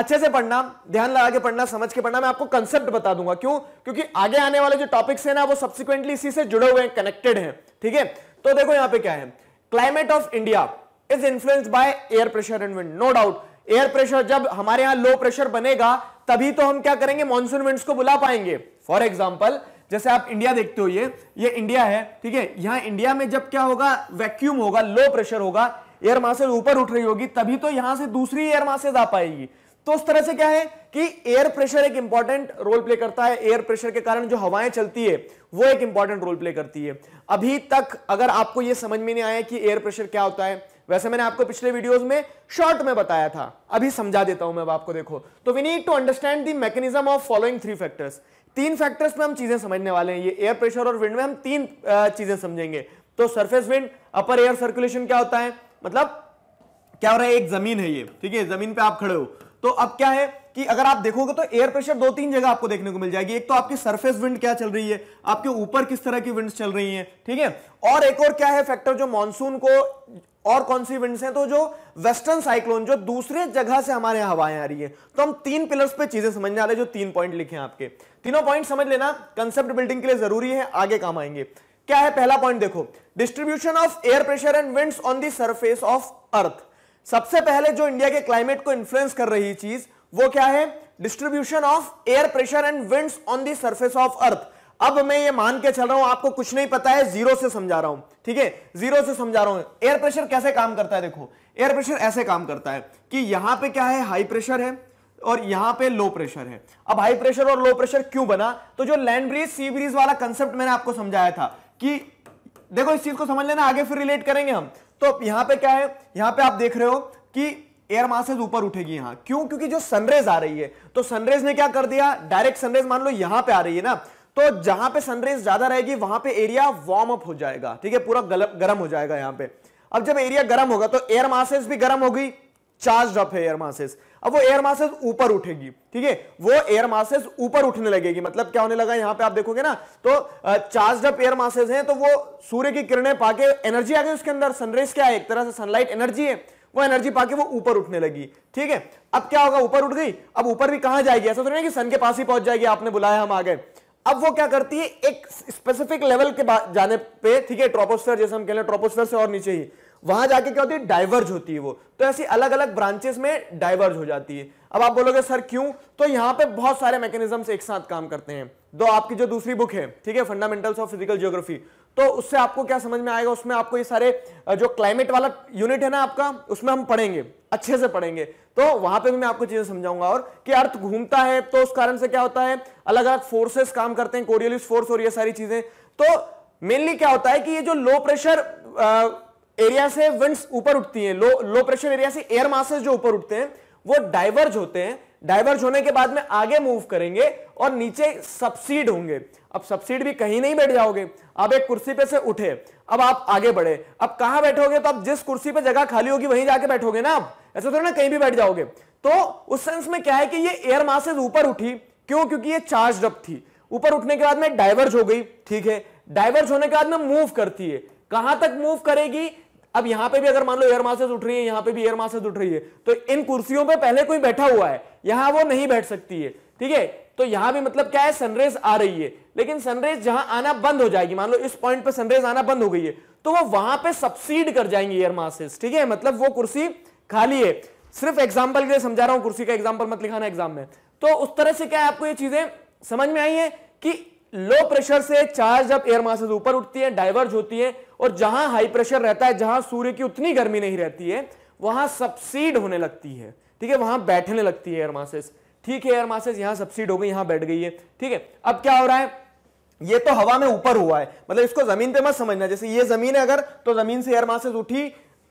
अच्छे से पढ़ना ध्यान लगा के पढ़ना समझ के पढ़ना मैं आपको कंसेप्ट बता दूंगा क्यों क्योंकि आगे आने वाले जो टॉपिक्स हैं ना वो सब्सिक्वेंटली इसी से जुड़े हुए हैं कनेक्टेड हैं ठीक है तो देखो यहां पे क्या है climate of India is influenced by air pressure and wind no doubt air pressure जब हमारे यहां लो प्रेशर बनेगा तभी तो हम क्या करेंगे मॉनसून विंड्स को बुला पाएंगे फॉर एग्जाम्पल जैसे आप इंडिया देखते हो ये ये इंडिया है ठीक है यहाँ इंडिया में जब क्या होगा वैक्यूम होगा लो प्रेशर होगा एयर मासेज ऊपर उठ रही होगी तभी तो यहां से दूसरी एयर मासेज आ पाएगी तो उस तरह से क्या है कि एयर प्रेशर एक इंपॉर्टेंट रोल प्ले करता है एयर प्रेशर के कारण जो हवाएं चलती है वो एक इंपॉर्टेंट रोल प्ले करती है अभी तक अगर आपको ये समझ में नहीं आया कि एयर प्रेशर क्या होता है वैसे मैंने आपको पिछले वीडियोस में शॉर्ट में बताया था अभी समझा देता हूं मैं आपको देखो तो we need to understand the mechanism of following three factors तीन फैक्टर्स में हम चीजें समझने वाले हैं ये एयर प्रेशर और विंड में हम तीन चीजें समझेंगे तो surface wind upper air circulation क्या होता है मतलब क्या हो रहा है एक जमीन है ये ठीक है जमीन पे आप खड़े हो तो अब क्या है कि अगर आप देखोगे तो एयर प्रेशर दो तीन जगह आपको देखने को मिल जाएगी एक तो आपकी सरफेस विंड क्या चल रही है आपके ऊपर किस तरह की विंड्स चल रही हैं ठीक है और एक और क्या है फैक्टर जो मानसून को और कौन सी विंड्स हैं तो जो वेस्टर्न साइक्लोन जो दूसरे जगह से हमारे यहां हवाएं आ रही है तो हम तीन पिलर्स पे चीजें समझने वाले जो तीन पॉइंट लिखे हैं आपके तीनों पॉइंट समझ लेना कंसेप्ट बिल्डिंग के लिए जरूरी है आगे काम आएंगे क्या है पहला पॉइंट देखो distribution of air pressure and winds on the surface of earth सबसे पहले जो इंडिया के क्लाइमेट को इन्फ्लुएंस कर रही चीज वो क्या है distribution of air pressure and winds on the surface of earth अब मैं ये मान के चल रहा हूं आपको कुछ नहीं पता है जीरो से समझा रहा हूं ठीक है जीरो से समझा रहा हूं एयर प्रेशर कैसे काम करता है देखो एयर प्रेशर ऐसे काम करता है कि यहां पे क्या है हाई प्रेशर है और यहां पे लो प्रेशर है अब हाई प्रेशर और लो प्रेशर क्यों बना तो जो लैंड ब्रिज सी ब्रिज वाला कंसेप्ट मैंने आपको समझाया था कि देखो इस चीज को समझ लेना आगे फिर रिलेट करेंगे हम तो यहां पे क्या है यहां पे आप देख रहे हो कि एयर मासेज ऊपर उठेगी यहां क्यों क्योंकि जो सनरेज आ रही है तो सनरेज ने क्या कर दिया डायरेक्ट सनरेज मान लो यहां पे आ रही है ना तो जहां पे सनरेज ज्यादा रहेगी वहां पे एरिया वार्म अप हो जाएगा ठीक है पूरा गर्म हो जाएगा यहां पे अब जब एरिया गर्म होगा तो एयर मासेस भी गर्म होगी चार्ज अप है एयर मासेस अब वो एयर मासेस ऊपर उठेगी ठीक है वो एयर मासेस ऊपर उठने लगेगी मतलब क्या होने लगा यहां पे आप देखोगे ना तो चार्ज अप एयर मासेस हैं तो वो सूर्य की किरणें पाके एनर्जी आ गई उसके अंदर सनरेज क्या है एक तरह से सनलाइट एनर्जी है वो एनर्जी पाके वो ऊपर उठने लगी ठीक है अब क्या होगा ऊपर उठ गई अब ऊपर भी कहां जाएगी ऐसा तो नहीं कि सन के पास ही पहुंच जाएगी आपने बुलाया हम आ गए अब वो क्या करती है एक स्पेसिफिक लेवल के जाने पे ठीक है ट्रोपोस्फेयर जैसे हम कह रहे हैं ट्रोपोस्फेयर से और नीचे ही वहां जाके क्या होती है डाइवर्ज होती है वो तो ऐसी अलग अलग ब्रांचेस में डाइवर्ज हो जाती है अब आप बोलोगे सर क्यों तो यहां पे बहुत सारे मैकेनिज्म एक साथ काम करते हैं तो आपकी जो दूसरी बुक है ठीक है फंडामेंटल्स ऑफ फिजिकल जियोग्राफी तो उससे आपको क्या समझ में आएगा उसमें आपको ये सारे जो क्लाइमेट वाला यूनिट है ना आपका उसमें हम पढ़ेंगे अच्छे से पढ़ेंगे तो वहां पे भी मैं आपको चीजें समझाऊंगा और कि अर्थ घूमता है तो उस कारण से क्या होता है अलग अलग फोर्सेस काम करते हैं कोरियोलिस फोर्स और ये सारी चीजें तो मेनली क्या होता है कि ये जो लो प्रेशर एरिया से विंड्स ऊपर उठती हैं लो लो प्रेशर एरिया से एयर मासेस जो ऊपर उठते हैं वो डाइवर्ज होते हैं डाइवर्ज होने के बाद में आगे मूव करेंगे और नीचे सब्सिड होंगे अब सब्सिड भी कहीं नहीं बैठ जाओगे आप एक कुर्सी पे से उठे अब आप आगे बढ़े अब कहां बैठोगे तो आप जिस कुर्सी पे जगह खाली होगी वहीं जाके बैठोगे ना आप ऐसे थोड़ा ना कहीं भी बैठ जाओगे तो उस सेंस में क्या है कि ये एयर मासेज ऊपर उठी क्यों क्योंकि ये चार्ज अप थी ऊपर उठने के बाद में डाइवर्ज हो गई ठीक है डाइवर्ज होने के बाद में मूव करती है कहां तक मूव करेगी अब यहां पे भी अगर मान लो एयर मासेज उठ रही है यहां पे भी एयर मासेज उठ रही है तो इन कुर्सियों पे पहले कोई बैठा हुआ है यहां वो नहीं बैठ सकती है ठीक है तो यहां भी मतलब क्या है सनरेज आ रही है लेकिन सनरेज जहां आना बंद हो जाएगी मान लो इस पॉइंट पे सनरेज आना बंद हो गई है तो वो वहां पे सब्सिड कर जाएंगे एयर मासेज ठीक है मतलब वो कुर्सी खाली है सिर्फ एग्जाम्पल के लिए समझा रहा हूं कुर्सी का एग्जाम्पल मत लिखाना एग्जाम में तो उस तरह से क्या है आपको ये चीजें समझ में आई है कि लो प्रेशर से चार्ज जब एयर मासेज ऊपर उठती है डाइवर्ज होती है और जहां हाई प्रेशर रहता है जहां सूर्य की उतनी गर्मी नहीं रहती है वहां सब्सिड होने लगती है ठीक है वहां बैठने लगती है एयर मासेज ठीक है एयर मासेज यहां सब्सिड हो गई यहां बैठ गई है ठीक है अब क्या हो रहा है ये तो हवा में ऊपर हुआ है मतलब इसको जमीन पे मत समझना जैसे ये जमीन है अगर तो जमीन से एयर मासेज उठी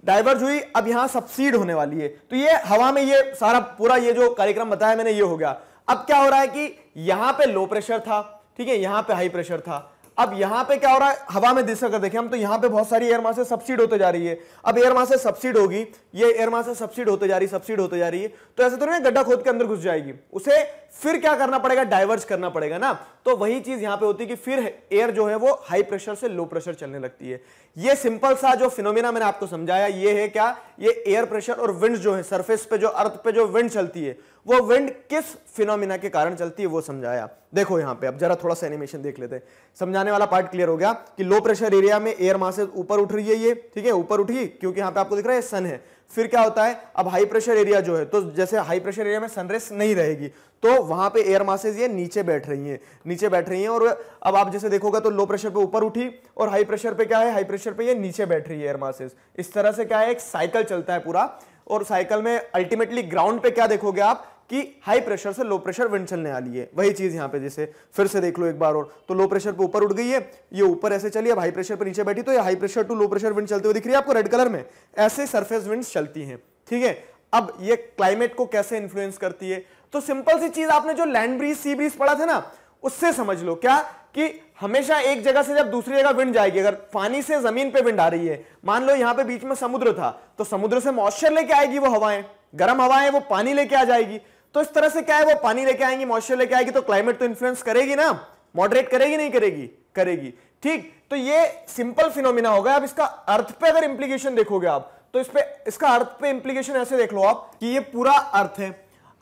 डाइवर्ज हुई अब यहां सब्सिड होने वाली है तो ये हवा में ये सारा पूरा ये जो कार्यक्रम बताया मैंने ये हो गया अब क्या हो रहा है कि यहां पे लो प्रेशर था ठीक है यहाँ पे हाई प्रेशर था अब यहाँ पे क्या हो रहा है हवा में दिशा अगर देखें हम तो यहाँ पे बहुत सारी एयर मासे सब्सिड होते जा रही है अब एयर मासे सब्सिड होगी ये एयर मासे सब्सिड होते जा रही सब्सिड होते जा रही है तो ऐसे तो नहीं गड्ढा खोद के अंदर घुस जाएगी उसे फिर क्या करना पड़ेगा डाइवर्स करना पड़ेगा ना तो वही चीज यहां पे होती है कि फिर एयर जो है वो हाई प्रेशर से लो प्रेशर चलने लगती है ये सिंपल सा जो फिनोमिना मैंने आपको समझाया ये है क्या ये एयर प्रेशर और विंड जो है सरफेस पे जो अर्थ पे जो विंड चलती है वो विंड किस फिनोमिना के कारण चलती है वो समझाया देखो यहां पर अब जरा थोड़ा सा एनिमेशन देख लेते हैं समझाने वाला पार्ट क्लियर हो गया कि लो प्रेशर एरिया में एयर माँ से ऊपर उठ रही है ये ठीक है ऊपर उठी क्योंकि यहाँ पे आपको दिख रहा है सन है फिर क्या होता है अब हाई प्रेशर एरिया जो है तो जैसे हाई प्रेशर एरिया में सनरेस नहीं रहेगी तो वहां पे एयर मासेज ये नीचे बैठ रही हैं नीचे बैठ रही हैं और अब आप जैसे देखोगे तो लो प्रेशर पे ऊपर उठी और हाई प्रेशर पे क्या है हाई प्रेशर पे ये नीचे बैठ रही है एयर मासेज इस तरह से क्या है एक साइकिल चलता है पूरा और साइकिल में अल्टीमेटली ग्राउंड पे क्या देखोगे आप कि हाई प्रेशर से लो प्रेशर विंड चलने वाली है वही चीज़ यहां पे जैसे फिर से देख लो एक बार और तो लो प्रेशर पे ऊपर उठ गई है ये ऊपर ऐसे चली अब हाई प्रेशर पर नीचे बैठी तो ये high pressure to low pressure wind चलते हुए दिख रही है आपको रेड कलर में ऐसे सरफेस विंड चलती है ठीक है अब ये क्लाइमेट को कैसे इन्फ्लुएंस करती है तो सिंपल सी चीज आपने जो लैंड ब्रीज सी ब्रीज पढ़ा था ना उससे समझ लो क्या कि हमेशा एक जगह से जब दूसरी जगह विंड जाएगी अगर पानी से जमीन पे विंड आ रही है मान लो यहां पे बीच में समुद्र था तो समुद्र से मॉइस्चर लेके आएगी वो हवाएं गर्म हवाएं वो पानी लेके आ जाएगी तो इस तरह से क्या है वो पानी लेके आएंगी मॉइस्चर लेके आएगी तो क्लाइमेट तो इन्फ्लुएंस करेगी ना मॉडरेट करेगी नहीं करेगी करेगी ठीक तो ये सिंपल फिनोमिना होगा गया अब इसका अर्थ पे अगर इंप्लीकेशन देखोगे आप तो इस पे इसका अर्थ पे इंप्लीकेशन ऐसे देख लो आप कि ये पूरा अर्थ है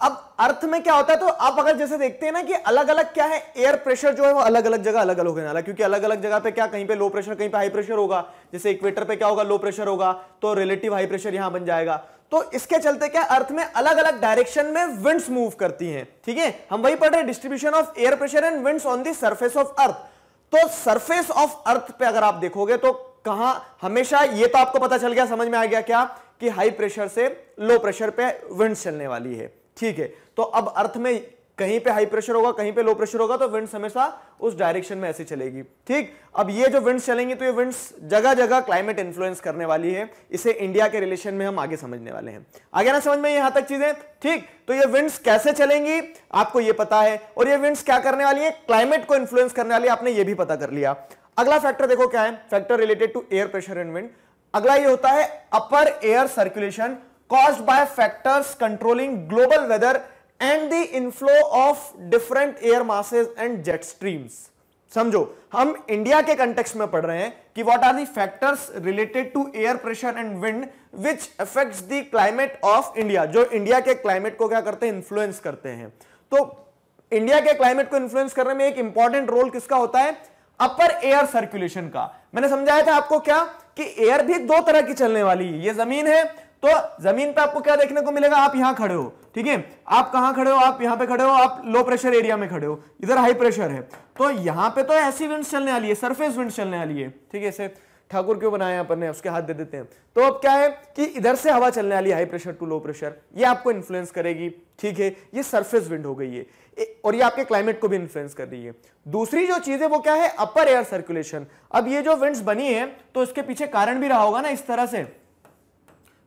अब अर्थ में क्या होता है तो आप अगर जैसे देखते हैं ना कि अलग अलग क्या है एयर प्रेशर जो है वो अलग अलग जगह अलग अलग होने क्योंकि अलग अलग जगह पे क्या कहीं पे लो प्रेशर कहीं पे हाई प्रेशर होगा जैसे इक्वेटर पे क्या होगा लो प्रेशर होगा तो रिलेटिव हाई प्रेशर यहां बन जाएगा तो इसके चलते क्या अर्थ में अलग अलग डायरेक्शन में विंड्स मूव करती हैं ठीक है हम वही पढ़ रहे हैं distribution of air pressure and winds on the surface of earth तो सरफेस ऑफ अर्थ पे अगर आप देखोगे तो कहा हमेशा ये तो आपको पता चल गया समझ में आ गया क्या कि हाई प्रेशर से लो प्रेशर पे विंड चलने वाली है ठीक है तो अब अर्थ में कहीं पे हाई प्रेशर होगा कहीं पे लो प्रेशर होगा तो विंड्स हमेशा उस डायरेक्शन में ऐसे चलेगी ठीक अब ये जो विंड्स चलेंगी तो ये विंड्स जगह जगह क्लाइमेट इन्फ्लुएंस करने वाली है इसे इंडिया के रिलेशन में हम आगे समझने वाले हैं आगे ना समझ में यहां तक चीजें ठीक तो ये विंड्स कैसे चलेंगी आपको ये पता है और ये विंड्स क्या करने वाली है क्लाइमेट को इन्फ्लुएंस करने वाली आपने ये भी पता कर लिया अगला फैक्टर देखो क्या है factor related to air pressure and wind अगला ये होता है upper air circulation cause by factors controlling global weather and the inflow of different air masses and jet streams समझो हम इंडिया के कंटेक्स में पढ़ रहे हैं कि what are the factors related to air pressure and wind which affects the climate of India जो India के क्लाइमेट को क्या करते हैं इन्फ्लुएंस करते हैं तो इंडिया के क्लाइमेट को इन्फ्लुएंस करने में एक इंपॉर्टेंट रोल किसका होता है अपर एयर सर्कुलेशन का मैंने समझाया था आपको क्या कि एयर भी दो तरह की चलने वाली है ये जमीन है तो जमीन पे आपको क्या देखने को मिलेगा आप यहां खड़े हो ठीक है आप कहां खड़े हो आप यहां पे खड़े हो आप लो प्रेशर एरिया में खड़े हो इधर हाई प्रेशर है तो यहां पे तो ऐसी विंड चलने वाली है सरफेस विंड चलने वाली है ठीक है इसे ठाकुर क्यों बनाया अपन ने उसके हाथ दे देते हैं तो अब क्या है कि इधर से हवा चलने वाली high pressure to low pressure ये आपको इन्फ्लुएंस करेगी ठीक है ये सरफेस विंड हो गई है और ये आपके क्लाइमेट को भी इन्फ्लुएंस कर रही है दूसरी जो चीज है वो क्या है अपर एयर सर्कुलेशन अब ये जो विंड्स बनी है तो इसके पीछे कारण भी रहा होगा ना इस तरह से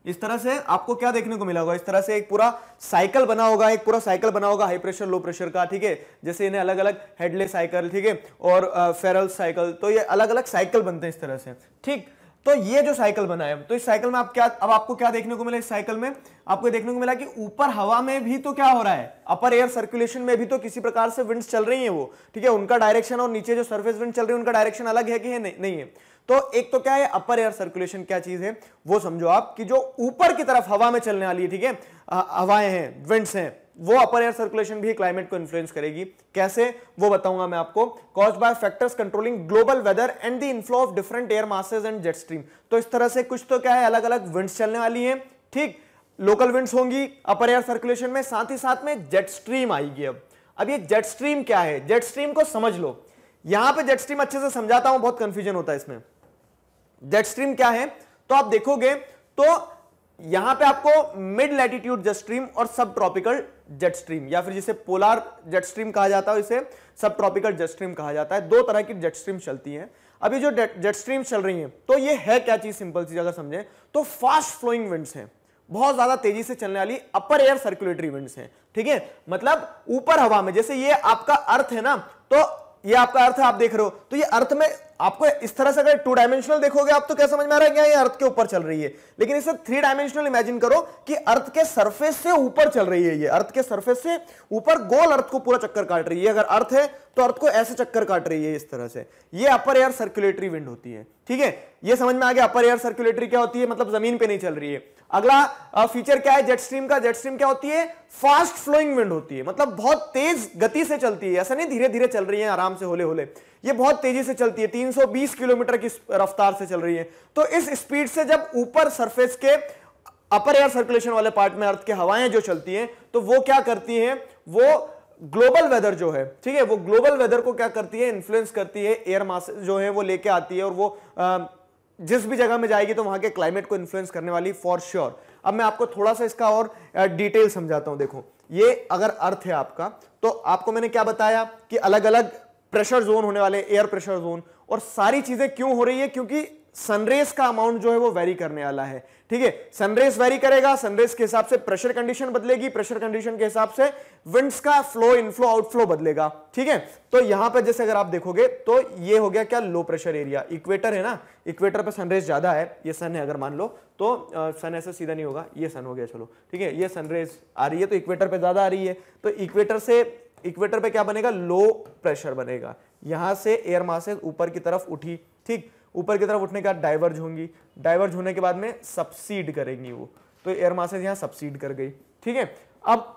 इस तरह से आपको क्या देखने को मिला होगा इस तरह से एक पूरा साइकिल बना होगा एक पूरा साइकिल बना होगा हाई प्रेशर लो प्रेशर का ठीक है जैसे इन्हें अलग अलग हेडले साइकिल ठीक है और फेरल साइकिल तो ये अलग अलग साइकिल बनते हैं इस तरह से ठीक तो ये जो साइकिल बना है तो इस साइकिल में आप क्या अब आपको क्या देखने को मिला इस साइकिल में आपको देखने को मिला कि ऊपर हवा में भी तो क्या हो रहा है अपर एयर सर्कुलेशन में भी तो किसी प्रकार से विंड्स चल रही है वो ठीक है उनका डायरेक्शन और नीचे जो सर्फेस विंड चल रही है उनका डायरेक्शन अलग है कि है नहीं, नहीं है तो एक तो क्या है अपर एयर सर्कुलेशन क्या चीज है वो समझो आप कि जो ऊपर की तरफ हवा में चलने वाली है ठीक है हवाएं हैं विंड्स हैं वो अपर एयर सर्कुलेशन भी क्लाइमेट को इन्फ्लुएंस करेगी कैसे वो बताऊंगा मैं आपको cause by factors controlling global weather and the inflow of different air masses and jet stream तो इस तरह से कुछ तो क्या है अलग अलग विंड्स चलने वाली हैं ठीक लोकल विंड्स होंगी अपर एयर सर्कुलेशन में साथ ही साथ में जेट स्ट्रीम आएगी अब अब ये जेट स्ट्रीम क्या है जेट स्ट्रीम को समझ लो यहां पर जेट स्ट्रीम अच्छे से समझाता हूं बहुत कंफ्यूजन होता है इसमें जेट स्ट्रीम क्या है तो आप देखोगे तो यहां पे आपको मिड लैटिट्यूड जेट स्ट्रीम और सब ट्रॉपिकल जेट स्ट्रीम या फिर जिसे पोलार जेट स्ट्रीम कहा जाता है इसे सब ट्रॉपिकल जेट स्ट्रीम कहा जाता है दो तरह की जेट स्ट्रीम चलती हैं अभी जो जेट स्ट्रीम चल रही हैं तो ये है क्या चीज सिंपल चीज अगर समझे तो फास्ट फ्लोइंग विंड्स हैं बहुत ज्यादा तेजी से चलने वाली अपर एयर सर्कुलेटरी विंड्स हैं ठीक है मतलब ऊपर हवा में जैसे ये आपका अर्थ है ना तो ये आपका अर्थ आप देख रहे हो तो ये अर्थ में आपको इस तरह से अगर टू डायमेंशनल देखोगे आप तो क्या समझ में आ रहा है क्या हाँ, ये अर्थ के ऊपर चल रही है लेकिन इसे थ्री डायमेंशनल इमेजिन करो कि अर्थ के सरफेस से ऊपर चल रही है ये अर्थ के सरफेस से ऊपर गोल अर्थ को पूरा चक्कर काट रही है अगर अर्थ है तो अर्थ को ऐसे चक्कर काट रही है इस तरह से ये अपर एयर सर्कुलेटरी विंड होती है ठीक है ये समझ में आ गया अपर एयर सर्कुलेटरी क्या होती है मतलब जमीन पर नहीं चल रही है अगला फीचर क्या है जेट स्ट्रीम का जेट स्ट्रीम क्या होती है फास्ट फ्लोइंग विंड होती है मतलब बहुत तेज गति से चलती है ऐसा नहीं धीरे धीरे चल रही है आराम से होले होले ये बहुत तेजी से चलती है 320 किलोमीटर की रफ्तार से चल रही है तो इस स्पीड से जब ऊपर सरफेस के अपर एयर सर्कुलेशन वाले पार्ट में अर्थ के हवाएं जो चलती हैं तो वो क्या करती हैं वो ग्लोबल वेदर जो है ठीक है वो ग्लोबल वेदर को क्या करती है इन्फ्लुएंस करती है एयर मास जो है वो लेके आती है और वो आ, जिस भी जगह में जाएगी तो वहां के क्लाइमेट को इन्फ्लुएंस करने वाली फॉर श्योर sure. अब मैं आपको थोड़ा सा इसका और डिटेल समझाता हूं देखो ये अगर अर्थ है आपका तो आपको मैंने क्या बताया कि अलग अलग प्रेशर जोन होने वाले एयर प्रेशर जोन और सारी चीजें क्यों हो रही है क्योंकि सनरेस का अमाउंट जो है वो वेरी करने वाला है ठीक है सनरेस वेरी करेगा सनरेस के हिसाब से प्रेशर कंडीशन बदलेगी प्रेशर कंडीशन के हिसाब से विंड्स का फ्लो इनफ्लो आउटफ्लो बदलेगा ठीक है तो यहां पर जैसे अगर आप देखोगे तो ये हो गया क्या लो प्रेशर एरिया इक्वेटर है ना इक्वेटर पर सनरेस ज्यादा है ये सन है अगर मान लो तो सन ऐसा सीधा नहीं होगा ये सन हो गया चलो ठीक है ये सनरेज आ रही है तो इक्वेटर पर ज्यादा आ रही है तो इक्वेटर से इक्वेटर पे क्या बनेगा लो प्रेशर बनेगा यहां से एयर मासेस ऊपर की तरफ उठी ठीक ऊपर की तरफ उठने के बाद डाइवर्ज होंगी डाइवर्ज होने के बाद में सब्सिड करेंगी वो तो एयर मासेज यहां सब्सिड कर गई ठीक है अब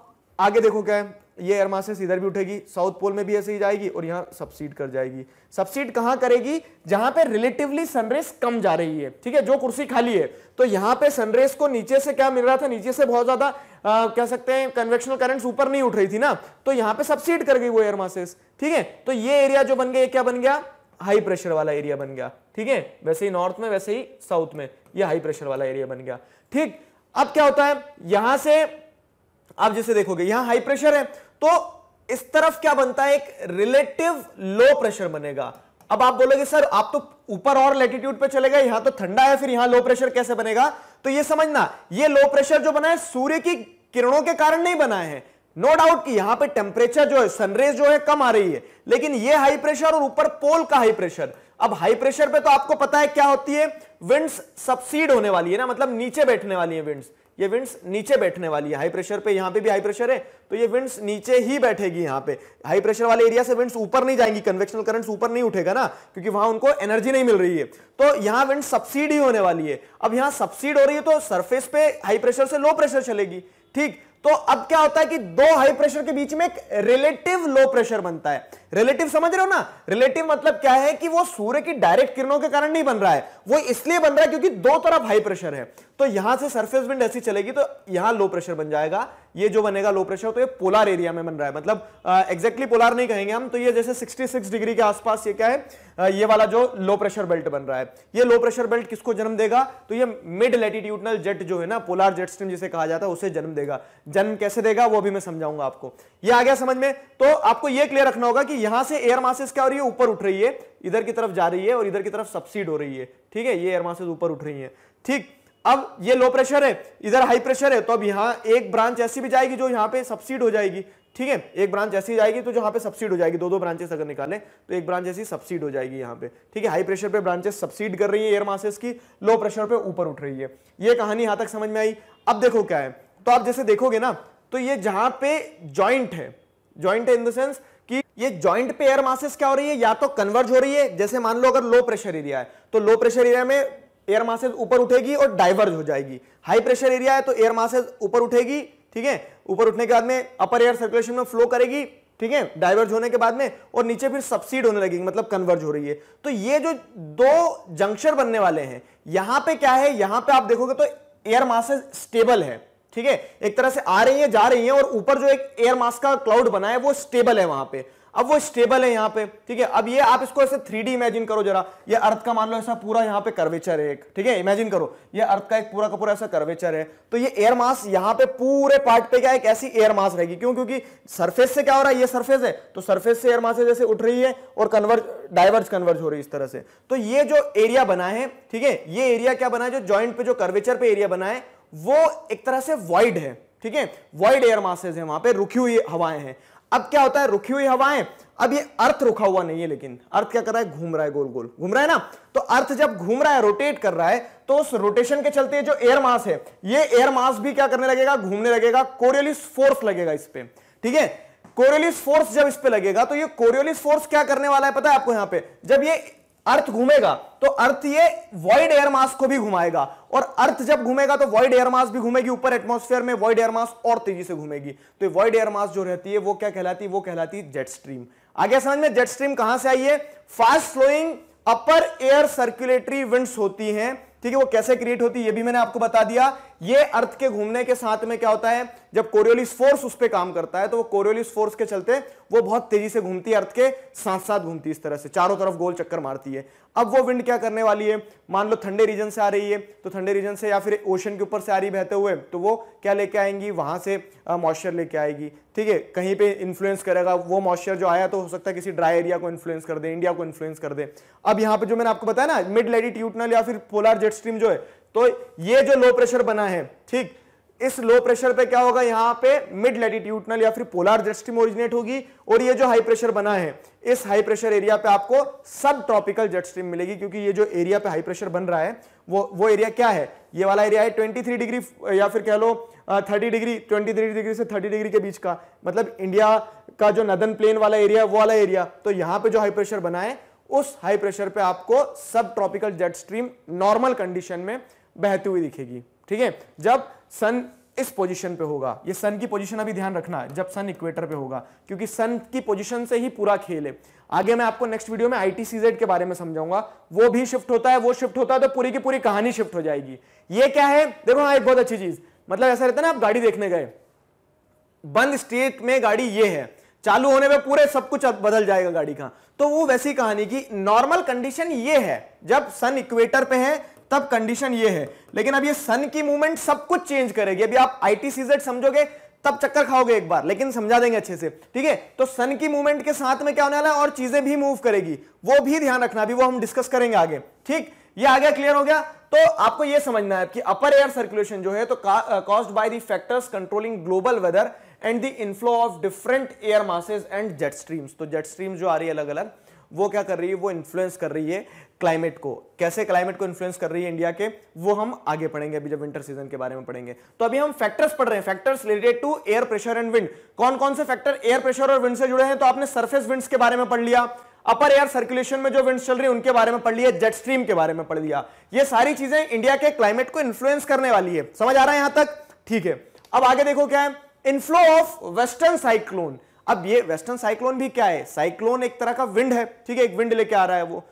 आगे देखो क्या है ये एयर मासेस इधर भी उठेगी साउथ पोल में भी ऐसे ही जाएगी और यहां सब्सिड कर जाएगी सब्सिड कहां करेगी जहां पे रिलेटिवली सनरेस कम जा रही है ठीक है जो कुर्सी खाली है तो यहां पे सनरेस को नीचे से क्या मिल रहा था नीचे से बहुत ज्यादा कह सकते हैं कन्वेक्शनल करंट ऊपर नहीं उठ रही थी ना तो यहां पर सब्सिड कर गई वो एयर मासेस ठीक है तो ये एरिया जो बन गया क्या बन गया हाई प्रेशर वाला एरिया बन गया ठीक है वैसे ही नॉर्थ में वैसे ही साउथ में ये हाई प्रेशर वाला एरिया बन गया ठीक अब क्या होता है यहां से आप जैसे देखोगे यहां हाई प्रेशर है तो इस तरफ क्या बनता है एक रिलेटिव लो प्रेशर बनेगा अब आप बोलोगे सर आप तो ऊपर और लेटीट्यूड पे चले गए यहां तो ठंडा है फिर यहां लो प्रेशर कैसे बनेगा तो ये समझना ये लो प्रेशर जो बना है सूर्य की किरणों के कारण नहीं बना है नो डाउट कि यहां पे टेम्परेचर जो है सनरेज जो है कम आ रही है लेकिन ये हाई प्रेशर और ऊपर पोल का हाई प्रेशर अब हाई प्रेशर पे तो आपको पता है क्या होती है विंड्स सब्सीड होने वाली है ना मतलब नीचे बैठने वाली है विंड्स ये विंड्स नीचे बैठने वाली है हाई प्रेशर पे यहां पे भी हाई प्रेशर है तो ये विंड्स नीचे ही बैठेगी यहां पे हाई प्रेशर वाले एरिया से विंड्स ऊपर नहीं जाएंगी कन्वेक्शनल करंट्स ऊपर नहीं उठेगा ना क्योंकि वहां उनको एनर्जी नहीं मिल रही है तो यहां विंड सब्सिड ही होने वाली है अब यहां सब्सिड हो रही है तो सरफेस पे हाई प्रेशर से लो प्रेशर चलेगी ठीक तो अब क्या होता है कि दो हाई प्रेशर के बीच में एक रिलेटिव लो प्रेशर बनता है रिलेटिव समझ रहे हो ना रिलेटिव मतलब क्या है कि वो सूर्य की डायरेक्ट किरणों के कारण नहीं बन रहा है वो इसलिए बन रहा है क्योंकि दो तरफ हाई प्रेशर है तो यहां से सरफेस विंड ऐसी चलेगी तो यहां लो प्रेशर बन जाएगा ये जो बनेगा लो प्रेशर तो ये पोलर एरिया में बन रहा है मतलब एग्जैक्टली पोलार नहीं कहेंगे हम तो ये जैसे 66 डिग्री के आसपास ये क्या है ये वाला जो लो प्रेशर बेल्ट बन रहा है ये लो प्रेशर बेल्ट किसको जन्म देगा तो ये मिड लेटीट्यूडनल जेट जो है ना पोलार जेट स्ट्रीम जिसे कहा जाता है उसे जन्म देगा जन्म कैसे देगा वो भी मैं समझाऊंगा आपको ये आ गया समझ में तो आपको ये क्लियर रखना होगा कि यहां से एयर मासेस क्या हो रही है ऊपर उठ रही है इधर की तरफ जा रही है और इधर की तरफ सब्सिड हो रही है ठीक है ये एयर मासेस ऊपर उठ रही है ठीक अब ये लो प्रेशर है इधर हाई प्रेशर है तो अब यहां एक ब्रांच ऐसी भी जाएगी जो यहां पे सब्सिड हो जाएगी ठीक है एक ब्रांच ऐसी जाएगी तो जहां पे सब्सिड हो जाएगी दो दो ब्रांचेस अगर निकाले तो एक ब्रांच ऐसी सब्सिड हो जाएगी यहां पे ठीक है हाई प्रेशर पे ब्रांचेस सब्सिड कर रही है एयर मासेस की लो प्रेशर पे ऊपर उठ रही है ये कहानी यहां तक समझ में आई अब देखो क्या है तो आप जैसे देखोगे ना तो ये जहां पे ज्वाइंट है ज्वाइंट है इन द सेंस ये जॉइंट पेयर मासेस क्या हो रही है या तो कन्वर्ज हो रही है जैसे मान लो अगर लो प्रेशर एरिया है तो लो प्रेशर एरिया में एयर मासेज ऊपर उठेगी और डाइवर्ज हो जाएगी हाई प्रेशर एरिया है तो एयर मासेज ऊपर उठेगी ठीक है ऊपर उठने के बाद में अपर एयर सर्कुलेशन में फ्लो करेगी ठीक है डाइवर्ज होने के बाद में और नीचे फिर सब्सिड होने लगेगी मतलब कन्वर्ज हो रही है तो ये जो दो जंक्शन बनने वाले हैं यहां पे क्या है यहां पे आप देखोगे तो एयर मासेज स्टेबल है ठीक है एक तरह से आ रही है जा रही है और ऊपर जो एक एयर मास का क्लाउड बना है वो स्टेबल है वहां पे अब वो स्टेबल है यहाँ पे ठीक है अब ये आप इसको ऐसे थ्री इमेजिन करो जरा ये अर्थ का मान लो ऐसा पूरा यहाँ पे कर्वेचर है एक ठीक है इमेजिन करो ये अर्थ का एक पूरा का पूरा ऐसा कर्वेचर है तो ये एयर मास यहाँ पे पूरे पार्ट पे क्या एक ऐसी एयर मास रहेगी क्यों क्योंकि सरफेस से क्या हो रहा है ये सरफेस है तो सरफेस से एयर मास जैसे उठ रही है और कन्वर्ज डाइवर्ज कन्वर्ज हो रही है इस तरह से तो ये जो एरिया बना है ठीक है ये एरिया क्या बना है जो ज्वाइंट पे जो कर्वेचर पे एरिया बना है वो एक तरह से वाइड है ठीक है वाइड एयर मासेज है वहां पे रुकी हुई हवाएं हैं अब क्या होता है रुकी हुई हवाएं अब ये अर्थ रुका हुआ नहीं है लेकिन अर्थ क्या कर रहा है घूम रहा है गोल गोल घूम रहा है ना तो अर्थ जब घूम रहा है रोटेट कर रहा है तो उस रोटेशन के चलते जो एयर मास है ये एयर मास भी क्या करने लगेगा घूमने लगेगा कोरियोलिस फोर्स लगेगा इस पर ठीक है कोरियोलिस फोर्स जब इस पर लगेगा तो ये कोरियोलिस फोर्स क्या करने वाला है पता है आपको यहां पर जब ये अर्थ घूमेगा तो अर्थ ये वॉइड एयर मास को भी घुमाएगा और अर्थ जब घूमेगा तो वॉइड एयर मास भी घूमेगी ऊपर एटमोस्फेयर में वॉइड एयर मास और तेजी से घूमेगी तो वॉइड एयरमास जो रहती है वो क्या कहलाती है वो कहलाती है जेट स्ट्रीम आगे समझ में जेट स्ट्रीम कहां से आई है fast flowing upper air circulatory winds होती हैं ठीक है वो कैसे क्रिएट होती है ये भी मैंने आपको बता दिया ये अर्थ के घूमने के साथ में क्या होता है जब कोरियोलिस फोर्स उस पर काम करता है तो वो कोरियोलिस फोर्स के चलते वो बहुत तेजी से घूमती है अर्थ के साथ साथ घूमती है इस तरह से चारों तरफ गोल चक्कर मारती है अब वो विंड क्या करने वाली है मान लो ठंडे रीजन से आ रही है तो ठंडे रीजन से या फिर ओशन के ऊपर से आ रही बहते हुए तो वो क्या लेके आएंगी वहां से मॉइस्चर लेके आएगी ठीक है कहीं पे इन्फ्लुएंस करेगा वो मॉइस्चर जो आया तो हो सकता है किसी ड्राई एरिया को इन्फ्लुएंस कर दे इंडिया को इन्फ्लुएंस कर दे अब यहाँ पर जो मैंने आपको बताया ना मिड लेडिट्यूटनल या फिर पोलर जेट स्ट्रीम जो है तो ये जो लो प्रेशर बना है ठीक इस लो प्रेशर पे क्या होगा यहां पे मिड लेटिट्यूटनल या फिर पोलार जस्टिम ओरिजिनेट होगी और ये जो हाई प्रेशर बना है इस हाई प्रेशर एरिया पे आपको सब ट्रॉपिकल जेट स्ट्रीम मिलेगी क्योंकि ये जो एरिया पे हाई प्रेशर बन रहा है वो वो एरिया क्या है ये वाला एरिया है 23 डिग्री या फिर कह लो 30 डिग्री 23 डिग्री से 30 डिग्री के बीच का मतलब इंडिया का जो नदन प्लेन वाला एरिया वो वाला एरिया तो यहां पर जो हाई प्रेशर बना है उस हाई प्रेशर पर आपको subtropical jet stream normal condition में बहती हुई दिखेगी ठीक है जब सन इस पोजीशन पे होगा ये सन की पोजीशन अभी ध्यान रखना जब सन इक्वेटर पे होगा क्योंकि सन की पोजीशन से ही पूरा खेल है आगे मैं आपको नेक्स्ट वीडियो में आई के बारे में समझाऊंगा वो भी शिफ्ट होता है वो शिफ्ट होता है तो पूरी की पूरी कहानी शिफ्ट हो जाएगी ये क्या है देखो हाँ एक बहुत अच्छी चीज मतलब ऐसा रहता है ना आप गाड़ी देखने गए बंद स्टेट में गाड़ी ये है चालू होने में पूरे सब कुछ बदल जाएगा गाड़ी का तो वो वैसी कहानी की नॉर्मल कंडीशन ये है जब सन इक्वेटर पे है तब कंडीशन ये है लेकिन अब ये सन की मूवमेंट सब कुछ चेंज करेगी अभी आप आई टी समझोगे तब चक्कर खाओगे एक बार लेकिन समझा देंगे अच्छे से ठीक है तो सन की मूवमेंट के साथ में क्या होने वाला है और चीजें भी मूव करेगी वो भी ध्यान रखना अभी वो हम डिस्कस करेंगे आगे ठीक ये आ गया क्लियर हो गया तो आपको ये समझना है कि अपर एयर सर्कुलेशन जो है तो caused by the factors controlling global weather and the inflow of different air masses and jet streams तो जेट स्ट्रीम्स जो आ रही है अलग अलग वो क्या कर रही है वो इन्फ्लुएंस कर रही है क्लाइमेट को कैसे क्लाइमेट को इन्फ्लुएंस कर रही है इंडिया के वो हम आगे पढ़ेंगे अभी जब विंटर सीजन के बारे में पढ़ेंगे तो अभी हम फैक्टर्स पढ़ रहे हैं factors related to air pressure and wind कौन कौन से फैक्टर एयर प्रेशर और विंड से जुड़े हैं तो आपने सर्फेस विंड के बारे में पढ़ लिया अपर एयर सर्कुलेशन में जो विंड चल रही है उनके बारे में पढ़ लिया जेट स्ट्रीम के बारे में पढ़ लिया ये सारी चीजें इंडिया के क्लाइमेट को इन्फ्लुएंस करने वाली है समझ आ रहा है यहां तक ठीक है अब आगे देखो क्या है इनफ्लो ऑफ वेस्टर्न साइक्लोन अब ये वेस्टर्न साइक्लोन भी क्या है साइक्लोन एक तरह का विंड है ठीक है एक विंड लेके आ रहा है वो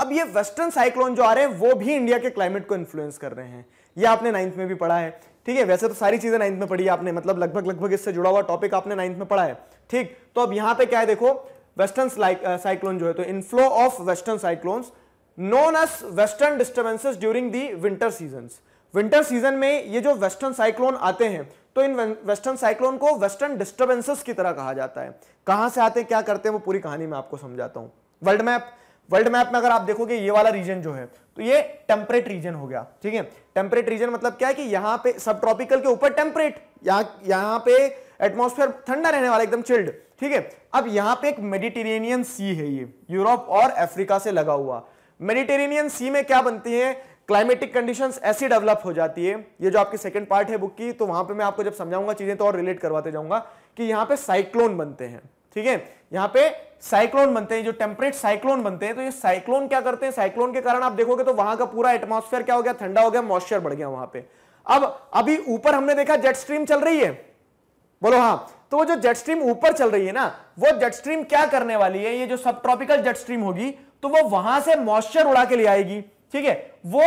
अब ये वेस्टर्न साइक्लोन जो आ रहे हैं वो भी इंडिया के क्लाइमेट को इन्फ्लुएंस कर रहे हैं ये आपने नाइन्थ में भी पढ़ा है ठीक है वैसे तो सारी चीजें नाइन्थ में पढ़ी है आपने मतलब लगभग लगभग इससे जुड़ा हुआ टॉपिक आपने नाइन्थ में पढ़ा है ठीक तो अब यहां पे क्या है देखो वेस्टर्न साइक्लोन जो है तो inflow of western cyclones known as western disturbances during the winter season winter season में ये जो वेस्टर्न साइक्लोन आते हैं तो इन वेस्टर्न साइक्लोन को वेस्टर्न डिस्टर्बेंसेस की तरह कहा जाता है कहां से आते हैं क्या करते हैं वो पूरी कहानी मैं आपको समझाता हूँ वर्ल्ड मैप वर्ल्ड मैप में अगर आप देखोगे ये वाला रीजन जो है तो ये टेम्परेट रीजन हो गया ठीक है टेम्परेट रीजन मतलब क्या है कि यहाँ पे सब ट्रॉपिकल के ऊपर टेम्परेट यहाँ यहाँ पे एटमोस्फेयर ठंडा रहने वाला एकदम चिल्ड ठीक है अब यहाँ पे एक मेडिटेरेनियन सी है ये यूरोप और अफ्रीका से लगा हुआ मेडिटेरेनियन सी में क्या बनती है क्लाइमेटिक कंडीशन ऐसी डेवलप हो जाती है ये जो आपकी सेकेंड पार्ट है बुक की तो वहां पर मैं आपको जब समझाऊंगा चीजें तो और रिलेट करवाते जाऊंगा कि यहाँ पे साइक्लोन बनते हैं ठीक है यहाँ पे साइक्लोन बनते हैं जो टेम्परेट साइक्लोन बनते हैं तो ये साइक्लोन क्या करते हैं साइक्लोन के कारण आप देखोगे तो वहां का पूरा एटमोस्फेयर क्या हो गया ठंडा हो गया मॉइस्चर बढ़ गया वहां पर अब अभी ऊपर हमने देखा जेट स्ट्रीम चल रही है बोलो हाँ तो वो जो जेट स्ट्रीम ऊपर चल रही है ना वो जेट स्ट्रीम क्या करने वाली है ये जो सब ट्रॉपिकल जेट स्ट्रीम होगी तो वो वहां से मॉइस्चर उड़ा के ले आएगी ठीक है वो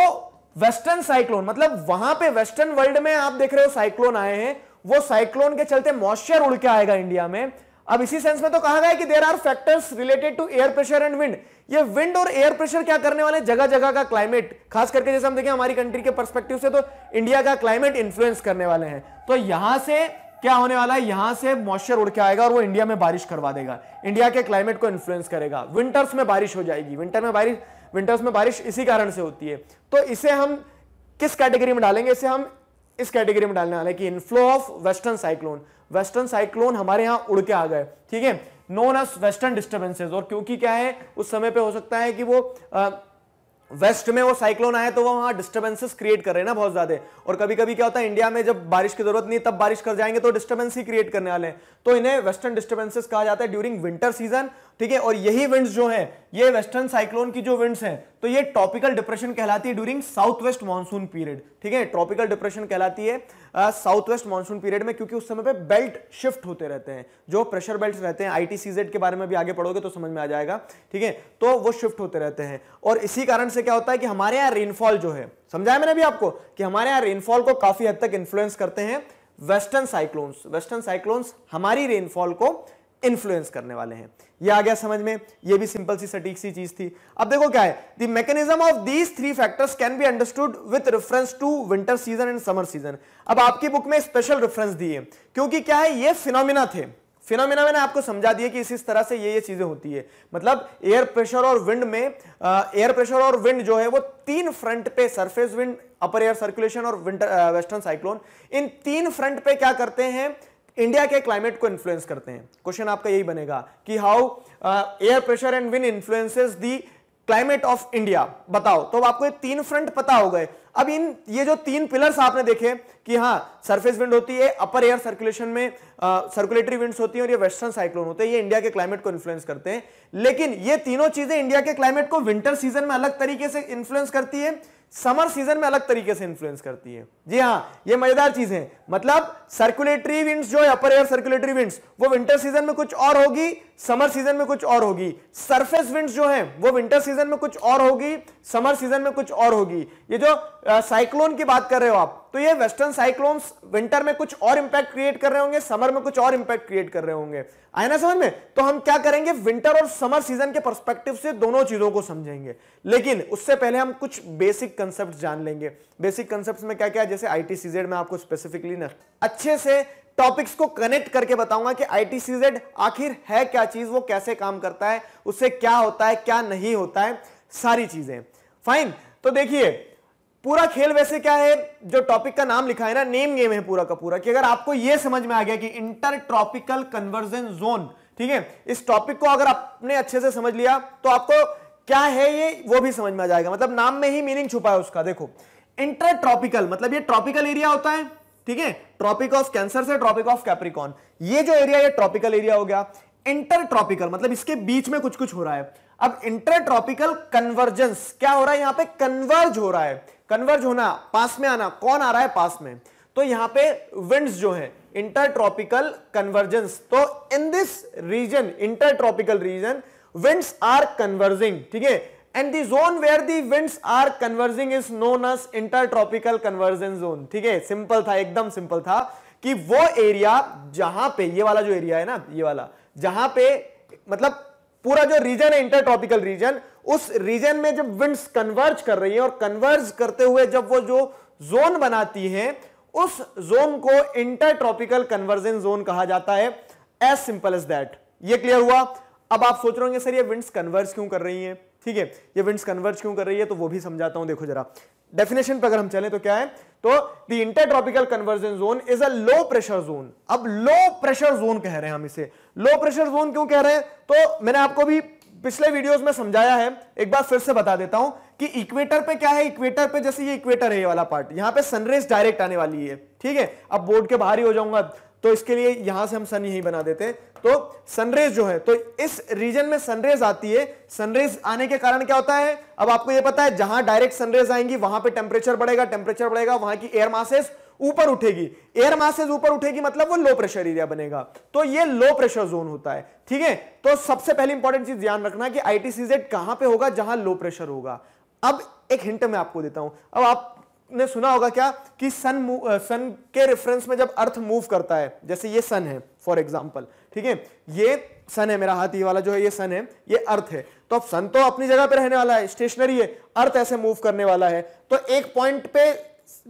वेस्टर्न साइक्लोन मतलब वहां पे वेस्टर्न वर्ल्ड में आप देख रहे हो साइक्लोन आए हैं वो साइक्लोन के चलते मॉइस्चर उड़ के आएगा इंडिया में अब इसी सेंस में तो कहा गया कि there are factors related to air pressure and wind ये विंड और एयर प्रेशर क्या करने वाले जगह जगह का क्लाइमेट खास करके जैसे हम देखें हमारी कंट्री के परस्पेक्टिव से तो इंडिया का क्लाइमेट इन्फ्लुएंस करने वाले हैं तो यहां से क्या होने वाला है यहां से मॉइस्चर उड़ के आएगा और वो इंडिया में बारिश करवा देगा इंडिया के क्लाइमेट को इन्फ्लुएंस करेगा विंटर्स में बारिश हो जाएगी विंटर में बारिश विंटर्स में बारिश इसी कारण से होती है तो इसे हम किस कैटेगरी में डालेंगे इसे हम इस कैटेगरी में डालने वाले कि inflow of western cyclone western cyclone हमारे यहाँ उड़ के आ गए ठीक है नोन एस वेस्टर्न डिस्टर्बेंसेज और क्योंकि क्या है उस समय पे हो सकता है कि वो आ, वेस्ट में वो साइक्लोन आए तो वो वहां डिस्टर्बेंसेस क्रिएट कर रहे हैं ना बहुत ज्यादा और कभी कभी क्या होता है इंडिया में जब बारिश की जरूरत नहीं तब बारिश कर जाएंगे तो डिस्टर्बेंस ही क्रिएट करने वाले हैं तो इन्हें वेस्टर्न डिस्टर्बेंसेस कहा जाता है ड्यूरिंग विंटर सीजन ठीक है और यही विंड्स जो है ये वेस्टर्न साइक्लोन की जो विंड्स हैं तो ये ट्रॉपिकल डिप्रेशन कहलाती है during south west monsoon period ठीक है ट्रॉपिकल डिप्रेशन कहलाती है साउथ वेस्ट मानसून पीरियड में क्योंकि उस समय पे बेल्ट शिफ्ट होते रहते हैं जो प्रेशर बेल्ट रहते हैं आईटीसीजेड के बारे में भी आगे पढ़ोगे तो समझ में आ जाएगा ठीक है तो वो शिफ्ट होते रहते हैं और इसी कारण से क्या होता है कि हमारे यहाँ रेनफॉल जो है समझाया मैंने भी आपको कि हमारे यहाँ रेनफॉल को काफी हद तक इन्फ्लुएंस करते हैं वेस्टर्न साइक्लोन्स वेस्टर्न साइक्लोन्स हमारी रेनफॉल को इन्फ्लुएंस करने वाले हैं ये आ गया समझ में ये भी सिंपल सी सटीक सी चीज थी अब देखो क्या है the mechanism of these three factors can be understood with reference to winter season and summer season अब आपकी बुक में स्पेशल रेफरेंस दिए क्योंकि क्या है ये फिनोमिना थे फिनोमिना मैंने आपको समझा दिया कि इस इस तरह से ये ये चीजें होती है मतलब एयर प्रेशर और विंड में एयर प्रेशर और विंड जो है वो तीन फ्रंट पे surface wind upper air circulation और विंटर वेस्टर्न साइक्लोन इन तीन फ्रंट पे क्या करते हैं इंडिया के क्लाइमेट को इन्फ्लुएंस करते हैं क्वेश्चन आपका यही बनेगा कि how air pressure and wind influences the climate of India बताओ तो आपको ये तीन फ्रंट पता हो गए अब इन ये जो तीन पिलर्स आपने देखे कि हाँ सरफेस विंड होती है अपर एयर सर्कुलेशन में सर्कुलेटरी uh, विंड्स होती हैं और ये वेस्टर्न साइक्लोन होते हैं ये इंडिया के क्लाइमेट को इन्फ्लुएंस करते हैं लेकिन ये तीनों चीजें इंडिया के क्लाइमेट को विंटर सीजन में अलग तरीके से इन्फ्लुएंस करती है समर सीजन में अलग तरीके से इन्फ्लुएंस करती है जी हाँ ये मजेदार चीज है मतलब सर्कुलेटरी विंड्स जो है अपर एयर सर्कुलेटरी विंड्स वो विंटर सीजन में कुछ और होगी समर सीजन में कुछ और होगी सरफेस विंड्स जो है वो विंटर सीजन में कुछ और होगी समर सीजन में कुछ और होगी ये जो साइक्लोन की बात कर रहे हो आप तो ये वेस्टर्न साइक्लोन्स विंटर में कुछ और इंपैक्ट क्रिएट कर रहे होंगे समर में कुछ और इंपैक्ट क्रिएट कर रहे होंगे आया ना समझ में तो हम क्या करेंगे विंटर और समर सीजन के परस्पेक्टिव से दोनों चीजों को समझेंगे लेकिन उससे पहले हम कुछ बेसिक कंसेप्ट जान लेंगे बेसिक कंसेप्ट में क्या क्या जैसे आई टी सीजेड में आपको स्पेसिफिकली ना अच्छे से टॉपिक्स को कनेक्ट करके बताऊंगा कि आई आखिर है क्या चीज वो कैसे काम करता है उससे क्या होता है क्या नहीं होता है सारी चीजें फाइन तो देखिए पूरा खेल वैसे क्या है जो टॉपिक का नाम लिखा है ना नेम गेम है पूरा का पूरा कि अगर आपको यह समझ में आ गया कि इंटर ट्रॉपिकल कन्वर्जन जोन ठीक है इस टॉपिक को अगर आपने अच्छे से समझ लिया तो आपको क्या है ये वो भी समझ में आ जाएगा मतलब नाम में ही मीनिंग छुपा है उसका देखो इंटर ट्रॉपिकल मतलब ये ट्रॉपिकल एरिया होता है ठीक है ट्रॉपिक ऑफ कैंसर से ट्रॉपिक ऑफ कैप्रिकॉन ये जो एरिया ये ट्रॉपिकल एरिया हो गया इंटर ट्रॉपिकल मतलब इसके बीच में कुछ कुछ हो रहा है अब इंटर ट्रॉपिकल कन्वर्जेंस क्या हो रहा है यहां पे कन्वर्ज हो रहा है कन्वर्ज होना पास में आना कौन आ रहा है पास में तो यहां पे विंड्स जो है इंटरट्रॉपिकल कन्वर्जेंस तो in this region intertropical region winds are converging ठीक है and the zone where the winds are converging is known as intertropical convergence zone ठीक है सिंपल था एकदम सिंपल था कि वो एरिया जहां पे ये वाला जो एरिया है ना ये वाला जहां पे मतलब पूरा जो रीजन है इंटरट्रॉपिकल रीजन उस रीजन में जब विंड्स कन्वर्ज कर रही है और कन्वर्ज करते हुए जब वो जो जोन बनाती है उस जोन को इंटरट्रॉपिकल कन्वर्जन जोन कहा जाता है एज सिंपल एज दैट ये क्लियर हुआ अब आप सोच रहे होंगे सर ये विंड्स कन्वर्ज क्यों कर रही हैं ठीक है ये विंड्स कन्वर्ज क्यों कर रही है तो वो भी समझाता हूं देखो जरा डेफिनेशन पर अगर हम चले तो क्या है तो the intertropical convergence zone is a low pressure zone अब लो प्रेशर जोन कह रहे हैं हम इसे लो प्रेशर जोन क्यों कह रहे हैं तो मैंने आपको भी पिछले वीडियोस में समझाया है एक बार फिर से बता देता हूं कि इक्वेटर पे क्या है इक्वेटर पे जैसे ये इक्वेटर है ये वाला पार्ट यहां पे सनरेज डायरेक्ट आने वाली है ठीक है अब बोर्ड के बाहर ही हो जाऊंगा तो इसके लिए यहां से हम सन यही बना देते हैं तो सनरेज जो है तो इस रीजन में सनरेज आती है सनरेज आने के कारण क्या होता है अब आपको यह पता है जहां डायरेक्ट सनरेज आएंगी वहां पे टेम्परेचर बढ़ेगा टेम्परेचर बढ़ेगा वहां की एयर मासेस ऊपर उठेगी एयर मासेज ऊपर उठेगी मतलब वो लो प्रेशर एरिया बनेगा तो ये लो प्रेशर जोन होता है ठीक है तो सबसे पहले इंपॉर्टेंट चीज ध्यान रखना कि आईटीसीजेड कहां पे होगा जहां लो प्रेशर होगा अब एक हिंट मैं आपको देता हूं अब आप ने सुना होगा क्या कि सन सन के रेफरेंस में जब अर्थ मूव करता है जैसे ये सन है फॉर एग्जांपल ठीक है ये सन है मेरा हाथ ये वाला जो है ये सन है ये अर्थ है तो अब सन तो अपनी जगह पे रहने वाला है स्टेशनरी है अर्थ ऐसे मूव करने वाला है तो एक पॉइंट पे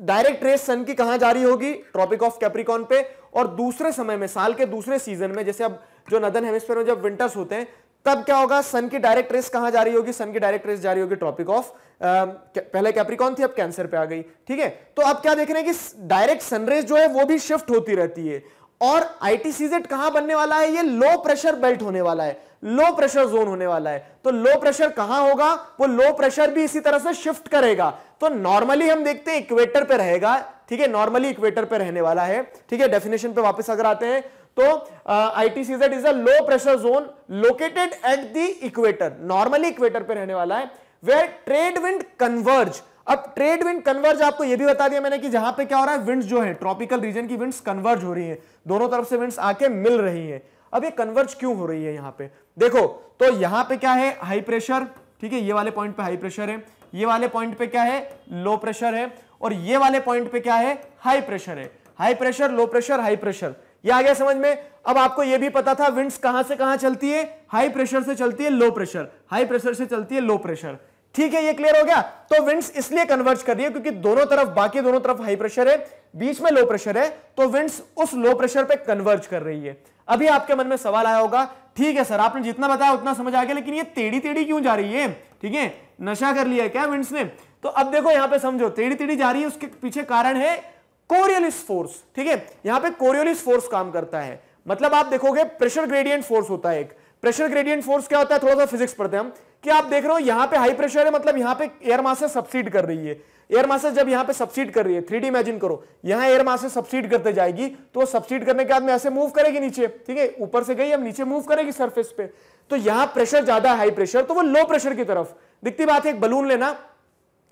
डायरेक्ट रेस सन की कहां जारी होगी ट्रॉपिक ऑफ कैप्रिकॉन पे और दूसरे समय में साल के दूसरे सीजन में जैसे अब जो नदन हेमिस्फेयर में जब विंटर्स होते हैं तब क्या होगा सन की डायरेक्ट रेस कहां जा रही होगी सन की डायरेक्ट रेस जा रही होगी ट्रॉपिक ऑफ पहले कैप्रिकॉन थी अब कैंसर पे आ गई ठीक है तो अब क्या देख रहे हैं कि डायरेक्ट सनरेज जो है वो भी शिफ्ट होती रहती है और आईटीसीजेड कहां बनने वाला है ये लो प्रेशर बेल्ट होने वाला है लो प्रेशर जोन होने वाला है तो लो प्रेशर कहां होगा वो लो प्रेशर भी इसी तरह से शिफ्ट करेगा तो नॉर्मली हम देखते हैं इक्वेटर पे रहेगा ठीक है नॉर्मली इक्वेटर पे रहने वाला है ठीक है डेफिनेशन पे वापस अगर आते हैं तो ITCZ is a low pressure zone located at the equator normally equator पे रहने वाला है वेयर ट्रेड विंड कन्वर्ज अब ट्रेड विंड कन्वर्ज आपको यह भी बता दिया मैंने कि जहां पे क्या हो रहा है विंड्स जो है ट्रॉपिकल रीजन की विंड्स कन्वर्ज हो रही है दोनों तरफ से विंड्स आके मिल रही है अब ये कन्वर्ज क्यों हो रही है यहां पे देखो तो यहां पे क्या है हाई प्रेशर ठीक है ये वाले पॉइंट पे हाई प्रेशर है ये वाले पॉइंट पे क्या है लो प्रेशर है और ये वाले पॉइंट पे क्या है हाई प्रेशर है high pressure low pressure high pressure ये आ गया समझ में अब आपको ये भी पता था विंड्स कहां से कहां चलती है हाई प्रेशर से चलती है लो प्रेशर हाई प्रेशर से चलती है लो प्रेशर ठीक है ये क्लियर हो गया तो विंड्स इसलिए कन्वर्ज कर रही है क्योंकि दोनों तरफ बाकी दोनों तरफ हाई प्रेशर है बीच में लो प्रेशर है तो विंड्स उस लो प्रेशर पे कन्वर्ज कर रही है अभी आपके मन में सवाल आया होगा ठीक है सर आपने जितना बताया उतना समझ आ गया लेकिन ये टेढ़ी टेढ़ी क्यों जा रही है ठीक है नशा कर लिया क्या विंड्स ने तो अब देखो यहां पर समझो टेढ़ी टेढ़ी जा रही है उसके पीछे कारण है कोरियोलिस फोर्स ठीक है यहां पर कोरियोलिस फोर्स काम करता है मतलब आप देखोगे प्रेशर ग्रेडियंट फोर्स होता है एक प्रेशर ग्रेडियंट फोर्स क्या होता है थोड़ा सा फिजिक्स पढ़ते हैं हम कि आप देख रहे हो यहां पे हाई प्रेशर है मतलब यहां पे एयर मासे सब्सिड कर रही है एयर मासे जब यहां पे सब्सिड कर रही है थ्री इमेजिन करो यहां एयर मासे सब्सिड करते जाएगी तो सब्सिड करने के बाद में ऐसे मूव करेगी नीचे ठीक है ऊपर से गई अब नीचे मूव करेगी सरफेस पे तो यहां प्रेशर ज्यादा हाई प्रेशर तो वो लो प्रेशर की तरफ दिखती बात है एक बलून लेना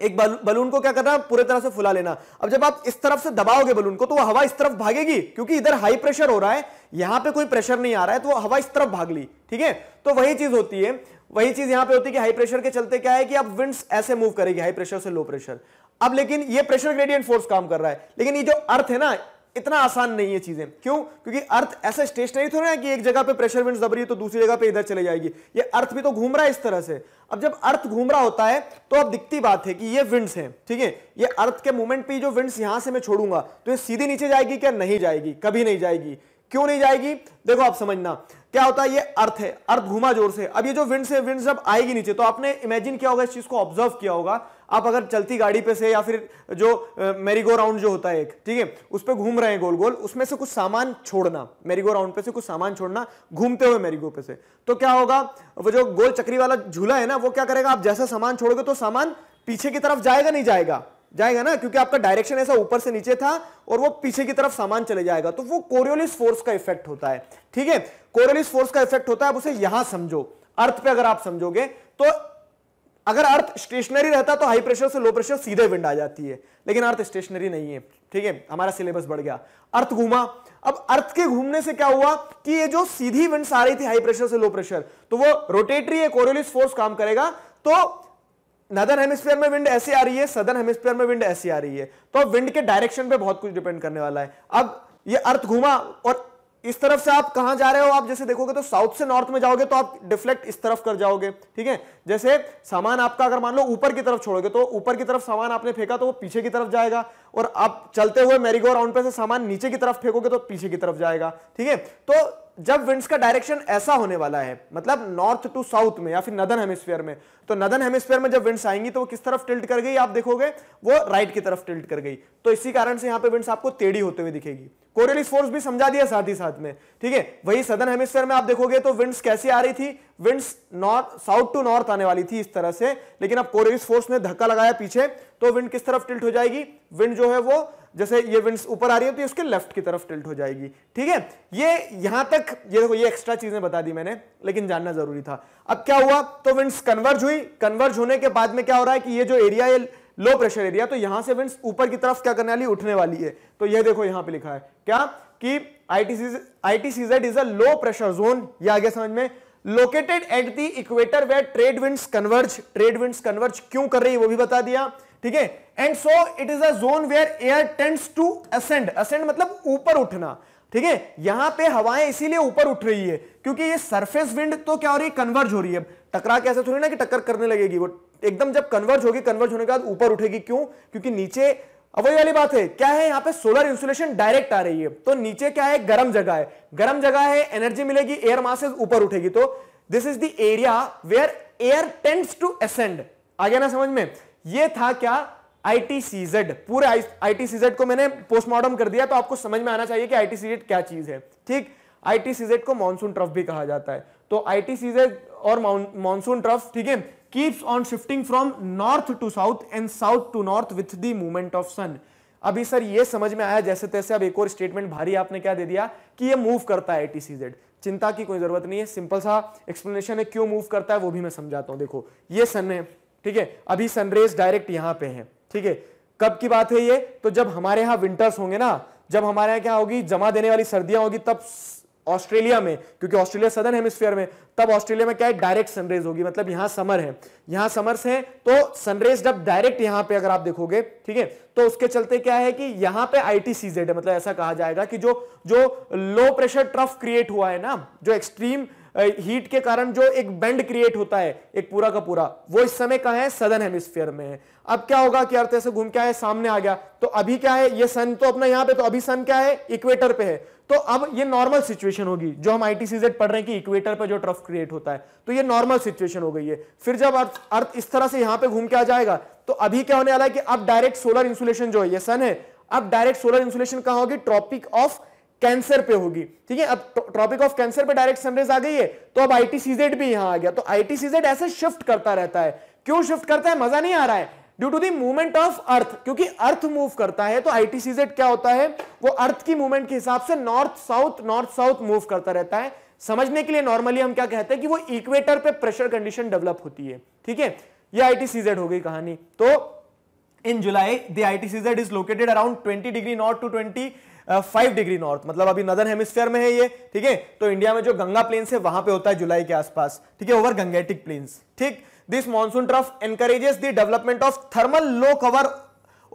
एक बलून को क्या करना पूरे तरह से फुला लेना अब जब आप इस तरफ से दबाओगे बलून को तो वो हवा इस तरफ भागेगी क्योंकि इधर हाई प्रेशर हो रहा है यहां पे कोई प्रेशर नहीं आ रहा है तो वो हवा इस तरफ भाग ली ठीक है तो वही चीज होती है वही चीज यहां पे होती है कि हाई प्रेशर के चलते क्या है कि आप विंड ऐसे मूव करेगी हाई प्रेशर से लो प्रेशर अब लेकिन ये प्रेशर ग्रेडियंट फोर्स काम कर रहा है लेकिन ये जो अर्थ है ना इतना आसान नहीं है चीजें क्यों क्योंकि अर्थ ऐसे स्टेशनरी थोड़ा ना कि एक जगह पे प्रेशर विंड दब रही है तो दूसरी जगह पे इधर चले जाएगी ये अर्थ भी तो घूम रहा है इस तरह से अब जब अर्थ घूम रहा होता है तो अब दिखती बात है कि ये विंड्स हैं ठीक है थीके? ये अर्थ के मूवमेंट पर जो विंड्स यहां से मैं छोड़ूंगा तो ये सीधे नीचे जाएगी क्या नहीं जाएगी कभी नहीं जाएगी क्यों नहीं जाएगी देखो आप समझना क्या होता है ये अर्थ है अर्थ घुमा जोर से अब ये जो विंड्स है विंड्स जब आएगी नीचे तो आपने इमेजिन किया होगा इस चीज को ऑब्जर्व किया होगा आप अगर चलती गाड़ी पे से या फिर जो मेरीगो राउंड जो होता है एक ठीक है उस पर घूम रहे हैं गोल गोल उसमें से कुछ सामान छोड़ना मेरीगो राउंड पे से कुछ सामान छोड़ना घूमते हुए मेरीगो पे से तो क्या होगा वो जो गोल चक्री वाला झूला है ना वो क्या करेगा आप जैसा सामान छोड़ोगे तो सामान पीछे की तरफ जाएगा नहीं जाएगा जाएगा ना क्योंकि आपका डायरेक्शन ऐसा ऊपर से नीचे था और वो पीछे की तरफ सामान चले जाएगा तो वो कोरियोलिस फोर्स का इफेक्ट होता है ठीक है कोरियोलिस फोर्स का इफेक्ट होता है आप उसे यहां समझो अर्थ पे अगर आप समझोगे तो अगर अर्थ स्टेशनरी रहता तो हाई प्रेशर से लो प्रेशर सीधे विंड आ जाती है लेकिन अर्थ स्टेशनरी नहीं है ठीक है हमारा सिलेबस बढ़ गया अर्थ घूमा अब अर्थ के घूमने से क्या हुआ कि ये जो सीधी विंड आ रही थी हाई प्रेशर से लो प्रेशर तो वो रोटेटरी कोरोलिस फोर्स काम करेगा तो नदर हेमिस्फीयर में विंड ऐसी आ रही है सदर्न हेमिस्फीयर में विंड ऐसी आ रही है तो अब विंड के डायरेक्शन पर बहुत कुछ डिपेंड करने वाला है अब ये अर्थ घूमा और इस तरफ से आप कहां जा रहे हो आप जैसे देखोगे तो साउथ से नॉर्थ में जाओगे तो आप डिफ्लेक्ट इस तरफ कर जाओगे ठीक है जैसे सामान आपका अगर मान लो ऊपर की तरफ छोड़ोगे तो ऊपर की तरफ सामान आपने फेंका तो वो पीछे की तरफ जाएगा और आप चलते हुए मेरीगो राउंड पे से सामान नीचे की तरफ फेंकोगे तो पीछे की तरफ जाएगा ठीक है तो जब विंड्स का डायरेक्शन ऐसा होने वाला है मतलब नॉर्थ टू साउथ में या फिर नदन हेमिस्फेयर में तो नदन हेमिस्फेयर में जब विंड्स आएंगी तो वो किस तरफ टिल्ट कर गई आप देखोगे वो राइट की तरफ टिल्ट कर गई तो इसी कारण से यहां पे विंड्स आपको टेढ़ी होते हुए दिखेगी कोरियलिस फोर्स भी समझा दिया साथ ही साथ में ठीक है वही सदन हेमिस्फेयर में आप देखोगे तो विंड्स कैसी आ रही थी winds north south to north आने वाली थी इस तरह से लेकिन अब कोरियलिस फोर्स ने धक्का लगाया पीछे तो विंड किस तरफ टिल्ट हो जाएगी विंड जो है वो जैसे ये विंड्स ऊपर आ रही है तो इसके लेफ्ट की तरफ टिल्ट हो जाएगी ठीक है ये यहां तक ये देखो ये एक्स्ट्रा चीजें बता दी मैंने लेकिन जानना जरूरी था अब क्या हुआ तो विंड्स कन्वर्ज हुई कन्वर्ज होने के बाद में क्या हो रहा है कि ये जो एरिया है लो प्रेशर एरिया तो यहां से विंड्स ऊपर की तरफ क्या करने वाली उठने वाली है तो यह देखो यहां पर लिखा है क्या कि ITCZ is a low pressure zone ये आगे समझ में located at the equator where trade winds converge trade winds converge क्यों कर रही है वो भी बता दिया ठीक है and so it is a zone where air tends to ascend ascend मतलब ऊपर उठना ठीक है यहां पे हवाएं इसीलिए ऊपर उठ रही है क्योंकि ये सरफेस विंड तो क्या हो रही है कन्वर्ज हो रही है टकरा कैसे थोड़ी ना कि टक्कर करने लगेगी वो एकदम जब कन्वर्ज होगी कन्वर्ज होने के बाद ऊपर उठेगी क्यों क्योंकि नीचे अब वही वाली बात है क्या है यहाँ पे सोलर इंसुलेशन डायरेक्ट आ रही है तो नीचे क्या है गर्म जगह है गर्म जगह है एनर्जी मिलेगी एयर मासेज ऊपर उठेगी तो this is the area where air tends to ascend आ गया ना समझ में ये था क्या आईटीसीजेड पूरे आईटीसीजेड को मैंने पोस्टमार्टम कर दिया तो आपको समझ में आना चाहिए कि आईटीसीजेड क्या चीज है ठीक आईटीसीजेड को मानसून ट्रफ भी कहा जाता है तो आईटीसीजेड और मानसून ट्रफ ठीक है keeps on shifting from north to south and south to north with the movement of sun अभी सर ये समझ में आया जैसे तैसे अब एक और स्टेटमेंट भारी आपने क्या दे दिया कि ये मूव करता है आईटीसीजेड चिंता की कोई जरूरत नहीं है सिंपल सा एक्सप्लेनेशन है क्यों मूव करता है वो भी मैं समझाता हूं देखो ये सन है ठीक है अभी सनरेज डायरेक्ट यहां पे है ठीक है कब की बात है ये तो जब हमारे यहां विंटर्स होंगे ना जब हमारे यहां क्या होगी जमा देने वाली सर्दियां होगी तब ऑस्ट्रेलिया में क्योंकि ऑस्ट्रेलिया सदर हेमिस्फीयर में तब ऑस्ट्रेलिया में क्या है डायरेक्ट सनरेज होगी मतलब यहां समर है यहां समर्स है तो सनरेज जब डायरेक्ट यहां पे अगर आप देखोगे ठीक है तो उसके चलते क्या है कि यहां पे आईटीसीजेड है मतलब ऐसा कहा जाएगा कि जो जो लो प्रेशर ट्रफ क्रिएट हुआ है ना जो एक्सट्रीम हीट के कारण जो एक बेंड क्रिएट होता है एक पूरा का पूरा वो इस समय कहा है सदन हेमिस्फीयर में है अब क्या होगा कि अर्थ ऐसे घूम के आए सामने आ गया तो अभी क्या है ये सन तो अपना यहां पे तो अभी सन क्या है इक्वेटर पे है तो अब ये नॉर्मल सिचुएशन होगी जो हम आई पढ़ रहे हैं कि इक्वेटर पे जो ट्रफ क्रिएट होता है तो ये नॉर्मल सिचुएशन हो गई है फिर जब अर्थ अर्थ इस तरह से यहां पर घूम के आ जाएगा तो अभी क्या होने वाला है कि अब डायरेक्ट सोलर इंसुलेशन जो है ये सन है अब डायरेक्ट सोलर इंसुलेशन कहा होगी ट्रॉपिक ऑफ कैंसर पे होगी ठीक है अब ट्रॉपिक ऑफ कैंसर पे डायरेक्ट समरीज आ गई है तो अब आईटीसीजेड भी यहां आ गया तो आईटीसीजेड ऐसे शिफ्ट करता रहता है क्यों शिफ्ट करता है मजा नहीं आ रहा है due to the movement of earth क्योंकि अर्थ मूव करता है तो आईटीसीजेड क्या होता है वो अर्थ की मूवमेंट के हिसाब से north south north south move करता रहता है समझने के लिए नॉर्मली हम क्या कहते हैं कि वो इक्वेटर पे प्रेशर कंडीशन डेवलप होती है ठीक है ये आईटीसीजेड हो गई कहानी तो in July, the ITCZ is located around 20 degree north to 20 five degree north मतलब अभी नदर हेमिस्फेयर में है ये ठीक है तो इंडिया में जो गंगा प्लेन्स है वहां पे होता है जुलाई के आसपास ठीक है ओवर गंगेटिक प्लेन्स ठीक this monsoon trough encourages the development of thermal low cover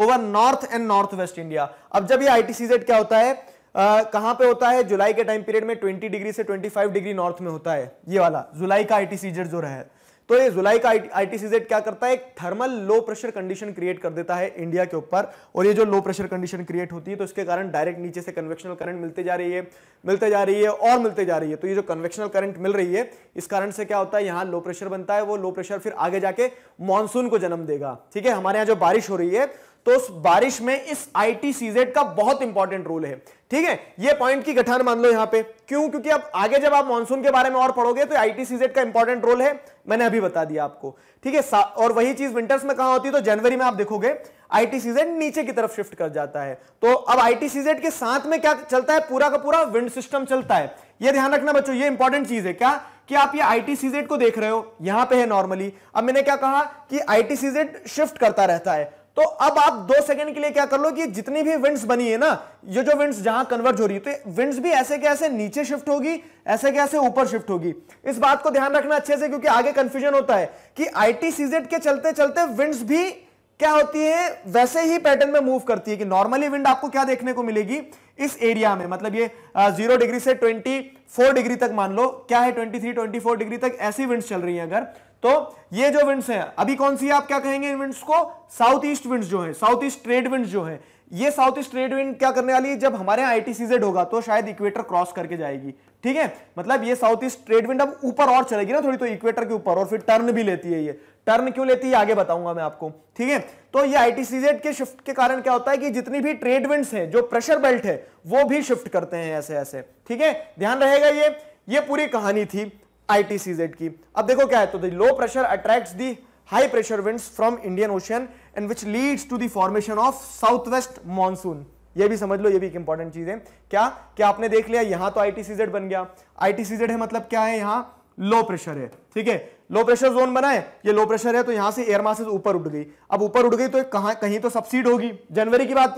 over north and north west India अब जब ये आई क्या होता है Uh, कहां पे होता है जुलाई के टाइम पीरियड में 20 डिग्री से 25 डिग्री नॉर्थ में होता है ये वाला जुलाई का सीजर जो रहा है तो ये जुलाई का आईटीसीजेड क्या करता है एक thermal low pressure condition create कर देता है इंडिया के ऊपर और ये जो लो प्रेशर कंडीशन क्रिएट होती है तो इसके कारण डायरेक्ट नीचे से कन्वेक्शनल करंट मिलते जा रही है मिलते जा रही है और मिलते जा रही है तो ये जो कन्वेक्शनल करंट मिल रही है इस कारण से क्या होता है यहाँ लो प्रेशर बनता है वो लो प्रेशर फिर आगे जाके मानसून को जन्म देगा ठीक है हमारे यहाँ जो बारिश हो रही है तो उस बारिश में इस आई का बहुत इंपॉर्टेंट रोल है ठीक है ये पॉइंट की गठन मान लो यहां पे क्यों क्योंकि अब आगे जब आप मानसून के बारे में और पढ़ोगे तो आईटीसीजेड का इंपॉर्टेंट रोल है मैंने अभी बता दिया आपको ठीक है और वही चीज विंटर्स में कहा होती है तो जनवरी में आप देखोगे आईटीसीजेड नीचे की तरफ शिफ्ट कर जाता है तो अब आईटीसीजेड के साथ में क्या चलता है पूरा का पूरा विंड सिस्टम चलता है यह ध्यान रखना बच्चों ये इंपॉर्टेंट चीज है क्या कि आप ये आईटीसीजेड को देख रहे हो यहां पे है नॉर्मली अब मैंने क्या कहा कि आईटीसीजेड शिफ्ट करता रहता है तो अब आप दो सेकंड के लिए क्या कर लो कि जितनी भी विंड्स बनी है ना ये जो विंड्स जहां कन्वर्ट हो रही है तो विंड्स भी ऐसे कैसे नीचे शिफ्ट होगी ऐसे कैसे ऊपर शिफ्ट होगी इस बात को ध्यान रखना अच्छे से क्योंकि आगे कंफ्यूजन होता है कि आईटीसीजेड के चलते चलते विंड्स भी क्या होती है वैसे ही पैटर्न में मूव करती है कि नॉर्मली विंड आपको क्या देखने को मिलेगी इस एरिया में मतलब ये जीरो डिग्री से ट्वेंटी फोर डिग्री तक मान लो क्या है twenty three twenty four degree तक ऐसी विंड चल रही है अगर तो ये जो विंड्स हैं अभी कौन सी है आप क्या कहेंगे विंड्स को साउथ ईस्ट विंड्स जो है साउथ ईस्ट ट्रेड विंड्स जो है ये साउथ ईस्ट ट्रेड विंड क्या करने वाली है जब हमारे यहाँ आई होगा तो शायद इक्वेटर क्रॉस करके जाएगी ठीक है मतलब ये साउथ ईस्ट ट्रेड विंड अब ऊपर और चलेगी ना थोड़ी तो इक्वेटर के ऊपर और फिर टर्न भी लेती है ये टर्न क्यों लेती है आगे बताऊंगा मैं आपको ठीक है तो ये आईटीसीजेड के शिफ्ट के कारण क्या होता है कि जितनी भी ट्रेड विंड्स हैं जो प्रेशर बेल्ट है वो भी शिफ्ट करते हैं ऐसे ऐसे ठीक है ध्यान रहेगा ये ये पूरी कहानी थी आईटीसीजेड की अब देखो क्या है तो low pressure attract the high pressure winds from Indian Ocean and which leads to the of south west monsoon. ये भी समझ लो ये भी एक इंपॉर्टेंट चीज है क्या क्या आपने देख लिया यहां तो आईटीसीजेड बन गया आईटीसीजेड है मतलब क्या है यहां लो प्रेशर है ठीक है लो प्रेशर जोन बना है ये लो प्रेशर है तो यहां से एयर मासेज ऊपर उड़ गई अब ऊपर उड़ गई तो कहां कहीं तो सब्सिड होगी जनवरी की बात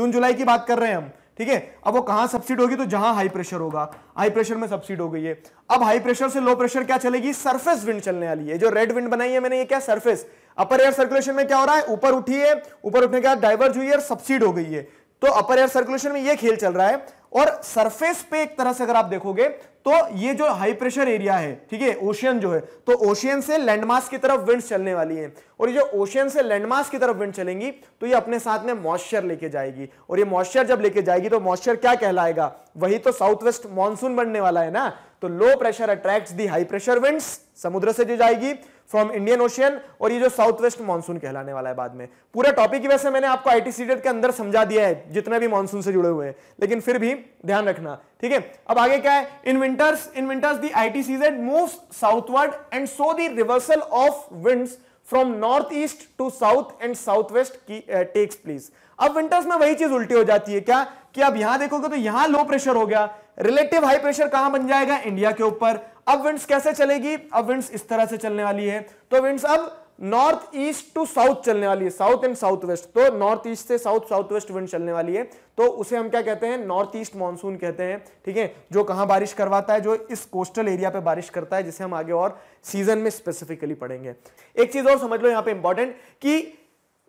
जून जुलाई की बात कर रहे हैं हम ठीक है अब वो कहां सब्सिड होगी तो जहां हाई प्रेशर होगा हाई प्रेशर में सब्सिड हो गई है अब हाई प्रेशर से लो प्रेशर क्या चलेगी सरफेस विंड चलने वाली है जो रेड विंड बनाई है मैंने ये क्या सरफेस अपर एयर सर्कुलेशन में क्या हो रहा है ऊपर उठी है ऊपर उठने के बाद डाइवर्ज हुई है सब्सिड हो गई है तो अपर एयर सर्कुलेशन में यह खेल चल रहा है और सरफेस पे एक तरह से अगर आप देखोगे तो ये जो हाई प्रेशर एरिया है ठीक है ओशियन जो है तो ओशियन से लैंडमार्क की तरफ विंड चलने वाली है और ये जो ओशियन से लैंडमार्क की तरफ विंड चलेंगी तो ये अपने साथ में मॉइस्चर लेके जाएगी और ये मॉइस्चर जब लेके जाएगी तो मॉइस्चर क्या कहलाएगा वही तो साउथ वेस्ट मानसून बनने वाला है ना तो low pressure attract the high pressure wind समुद्र से जो जाएगी फ्रॉम इंडियन ओशियन और ये जो साउथ वेस्ट मानसून कहलाने वाला है बाद में पूरे टॉपिक की वैसे मैंने आपको आईटी सीडेट के अंदर समझा दिया है जितने भी मानसून से जुड़े हुए हैं लेकिन फिर भी ध्यान रखना ठीक है अब आगे क्या है in winters in winters the I T CZ move southward and so the reversal of winds from north east to south and south west की टेक्स eh, प्लीज अब विंटर्स में वही चीज उल्टी हो जाती है क्या कि आप यहां देखोगे तो यहां लो प्रेशर हो गया रिलेटिव हाई प्रेशर कहां बन जाएगा इंडिया के ऊपर अब विंड्स कैसे चलेगी अब विंड्स इस तरह से चलने वाली है तो विंड्स अब नॉर्थ ईस्ट टू साउथ चलने वाली है साउथ एंड साउथ वेस्ट तो नॉर्थ ईस्ट से साउथ साउथ वेस्ट विंड चलने वाली है तो उसे हम क्या कहते हैं नॉर्थ ईस्ट मानसून कहते हैं ठीक है जो कहां बारिश करवाता है जो इस कोस्टल एरिया पे बारिश करता है जिसे हम आगे और सीजन में स्पेसिफिकली पढ़ेंगे एक चीज और समझ लो यहां पर इंपॉर्टेंट की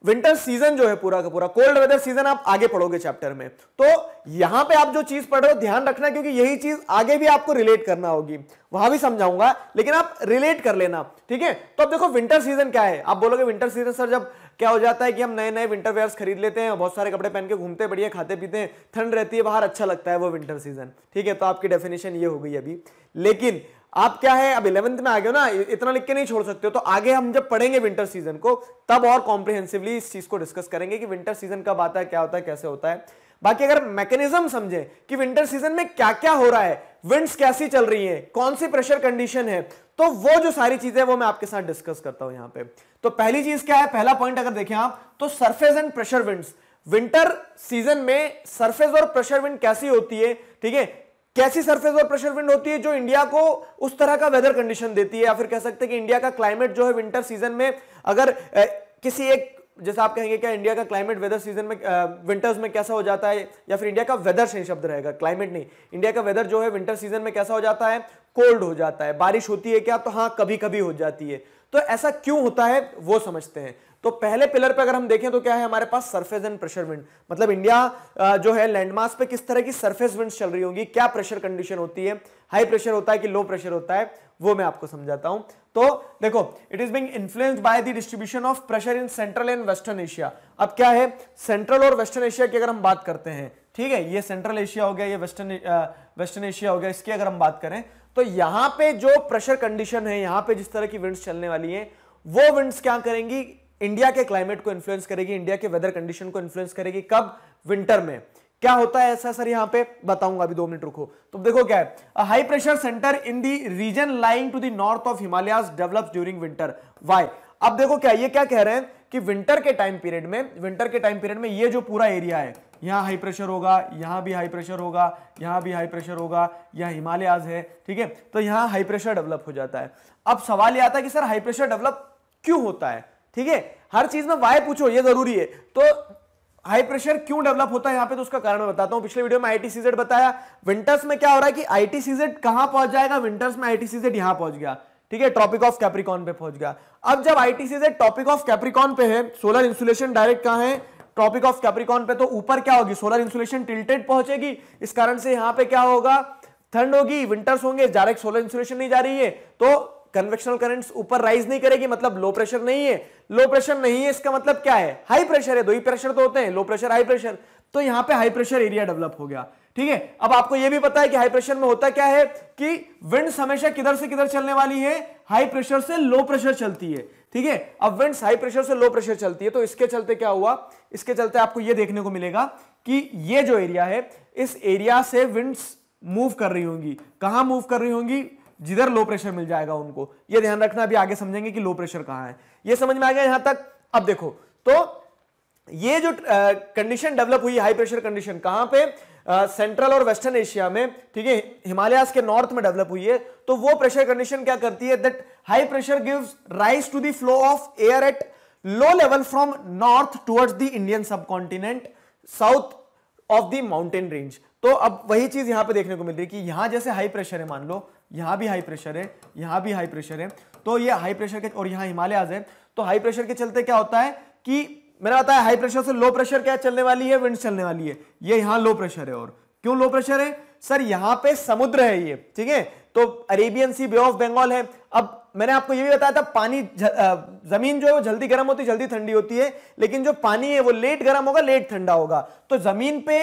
विंटर सीजन जो है पूरा का पूरा कोल्ड वेदर सीजन आप आगे पढ़ोगे चैप्टर में तो यहां पे आप जो चीज पढ़ रहे हो ध्यान रखना क्योंकि यही चीज आगे भी आपको रिलेट करना होगी वहां भी समझाऊंगा लेकिन आप रिलेट कर लेना ठीक है तो अब देखो विंटर सीजन क्या है आप बोलोगे विंटर सीजन सर जब क्या हो जाता है कि हम नए नए विंटर वेयर्स खरीद लेते हैं बहुत सारे कपड़े पहन के घूमते बढ़िया खाते पीते हैं ठंड रहती है बाहर अच्छा लगता है वो विंटर सीजन ठीक है तो आपकी डेफिनेशन ये हो गई अभी लेकिन आप क्या है अब इलेवंथ में आ गए ना इतना लिख के नहीं छोड़ सकते हो तो आगे हम जब पढ़ेंगे विंटर सीजन को तब और कॉम्प्रिहेंसिवली इस चीज को डिस्कस करेंगे कि विंटर सीजन कब आता है क्या होता है कैसे होता है बाकी अगर मैकेनिज्म समझे कि विंटर सीजन में क्या क्या हो रहा है विंड्स कैसी चल रही है कौन सी प्रेशर कंडीशन है तो वो जो सारी चीजें वो मैं आपके साथ डिस्कस करता हूं यहां पे तो पहली चीज क्या है पहला पॉइंट अगर देखें आप तो surface and pressure winds winter season में सरफेस और प्रेशर विंड कैसी होती है ठीक है कैसी सरफेस और प्रेशर विंड होती है जो इंडिया को उस तरह का वेदर कंडीशन देती है या फिर कह सकते हैं कि इंडिया का क्लाइमेट जो है विंटर सीजन में अगर ए, किसी एक जैसे आप कहेंगे क्या इंडिया का क्लाइमेट वेदर सीजन में विंटर्स में कैसा हो जाता है या फिर इंडिया का वेदर सही शब्द रहेगा क्लाइमेट नहीं इंडिया का वेदर जो है विंटर सीजन में कैसा हो जाता है कोल्ड हो जाता है बारिश होती है क्या तो हाँ कभी कभी हो जाती है तो ऐसा क्यों होता है वो समझते हैं तो पहले पिलर पे अगर हम देखें तो क्या है हमारे पास सरफेस एंड प्रेशर विंड मतलब इंडिया जो है लैंडमार्क पे किस तरह की सरफेस विंड चल रही होंगी क्या प्रेशर कंडीशन होती है हाई प्रेशर होता है कि लो प्रेशर होता है वो मैं आपको समझाता हूं तो देखो it is being influenced by the distribution of pressure in central and western Asia अब क्या है सेंट्रल और वेस्टर्न एशिया की अगर हम बात करते हैं ठीक है ये सेंट्रल एशिया हो गया ये वेस्टर्न वेस्टर्न एशिया हो गया इसकी अगर हम बात करें तो यहां पे जो प्रेशर कंडीशन है यहां पे जिस तरह की विंड्स चलने वाली है वो विंड्स क्या करेंगी इंडिया के क्लाइमेट को इन्फ्लुएंस करेगी इंडिया के वेदर कंडीशन को इन्फ्लुएंस करेगी कब विंटर में क्या होता है ऐसा सर यहां पे बताऊंगा अभी दो मिनट रुको तो देखो क्या है high pressure center in the region lying to the north of Himalayas develops during winter why अब देखो क्या ये क्या कह रहे हैं कि विंटर के टाइम पीरियड में विंटर के टाइम पीरियड में ये जो पूरा एरिया है यहां हाई प्रेशर होगा यहां भी हाई प्रेशर होगा यहां भी हाई प्रेशर होगा यहां हिमालयाज है ठीक है तो यहां हाई प्रेशर डेवलप हो जाता है अब सवाल यह आता है कि सर हाई प्रेशर डेवलप क्यों होता है ठीक है हर चीज में वाई पूछो ये जरूरी है तो हाई प्रेशर क्यों डेवलप होता है यहाँ पे तो उसका कारण बताता हूँ पिछले वीडियो में आईटीसीजेड बताया विंटर्स में क्या हो रहा है कि सीजेड कहां पहुंच जाएगा विंटर्स में सीजेड यहां पहुंच गया ठीक है ट्रॉपिक ऑफ कैप्रिकॉन पे पहुंच गया अब जब सीजेड टॉपिक ऑफ कैप्रिकॉन पे है सोलर इंसुलेशन डायरेक्ट कहां है ट्रॉपिक ऑफ कैप्रिकॉन पे तो ऊपर क्या होगी सोलर इंसुलेशन टिल्टेड पहुंचेगी इस कारण से यहां पे क्या होगा ठंड होगी विंटर्स होंगे डायरेक्ट सोलर इंसुलेशन नहीं जा रही है तो कन्वेक्शनल करंट्स ऊपर राइज नहीं करेगी मतलब लो प्रेशर नहीं है लो प्रेशर नहीं है इसका मतलब क्या है हाई प्रेशर है दो ही प्रेशर तो होते हैं लो प्रेशर हाई प्रेशर तो यहां पे हाई प्रेशर एरिया डेवलप हो गया ठीक है अब आपको यह भी पता है कि हाई प्रेशर में होता क्या है कि विंड हमेशा किधर से किधर चलने वाली है हाई प्रेशर से लो प्रेशर चलती है ठीक है अब विंड हाई प्रेशर से लो प्रेशर चलती है तो इसके चलते क्या हुआ इसके चलते आपको यह देखने को मिलेगा कि ये जो एरिया है इस एरिया से विंड्स मूव कर रही होंगी कहां मूव कर रही होंगी जिधर लो प्रेशर मिल जाएगा उनको ये ध्यान रखना अभी आगे समझेंगे कि लो प्रेशर कहाँ है ये समझ में आ गया यहां तक अब देखो तो ये जो कंडीशन डेवलप हुई हाई प्रेशर कंडीशन कहां पे सेंट्रल uh, और वेस्टर्न एशिया में ठीक है हिमालयास के नॉर्थ में डेवलप हुई है तो वो प्रेशर कंडीशन क्या करती है that high pressure gives rise to the flow of air at low level from north towards the Indian subcontinent south of the mountain range तो अब वही चीज यहां पे देखने को मिल रही है कि यहां जैसे हाई प्रेशर है मान लो यहाँ भी हाई प्रेशर है यहाँ भी हाई प्रेशर है तो ये हाई प्रेशर के और यहाँ हिमालयाज है तो हाई प्रेशर के चलते क्या होता है कि मैंने बताया हाई प्रेशर से लो प्रेशर क्या चलने वाली है विंड चलने वाली है ये यहाँ लो प्रेशर है और क्यों लो प्रेशर है सर यहाँ पे समुद्र है ये ठीक है तो Arabian C bay of Bengal है अब मैंने आपको ये भी बताया था पानी ज, आ, जमीन जो है वो जल्दी गर्म होती जल्दी ठंडी होती है लेकिन जो पानी है वो लेट गर्म होगा लेट ठंडा होगा तो जमीन पे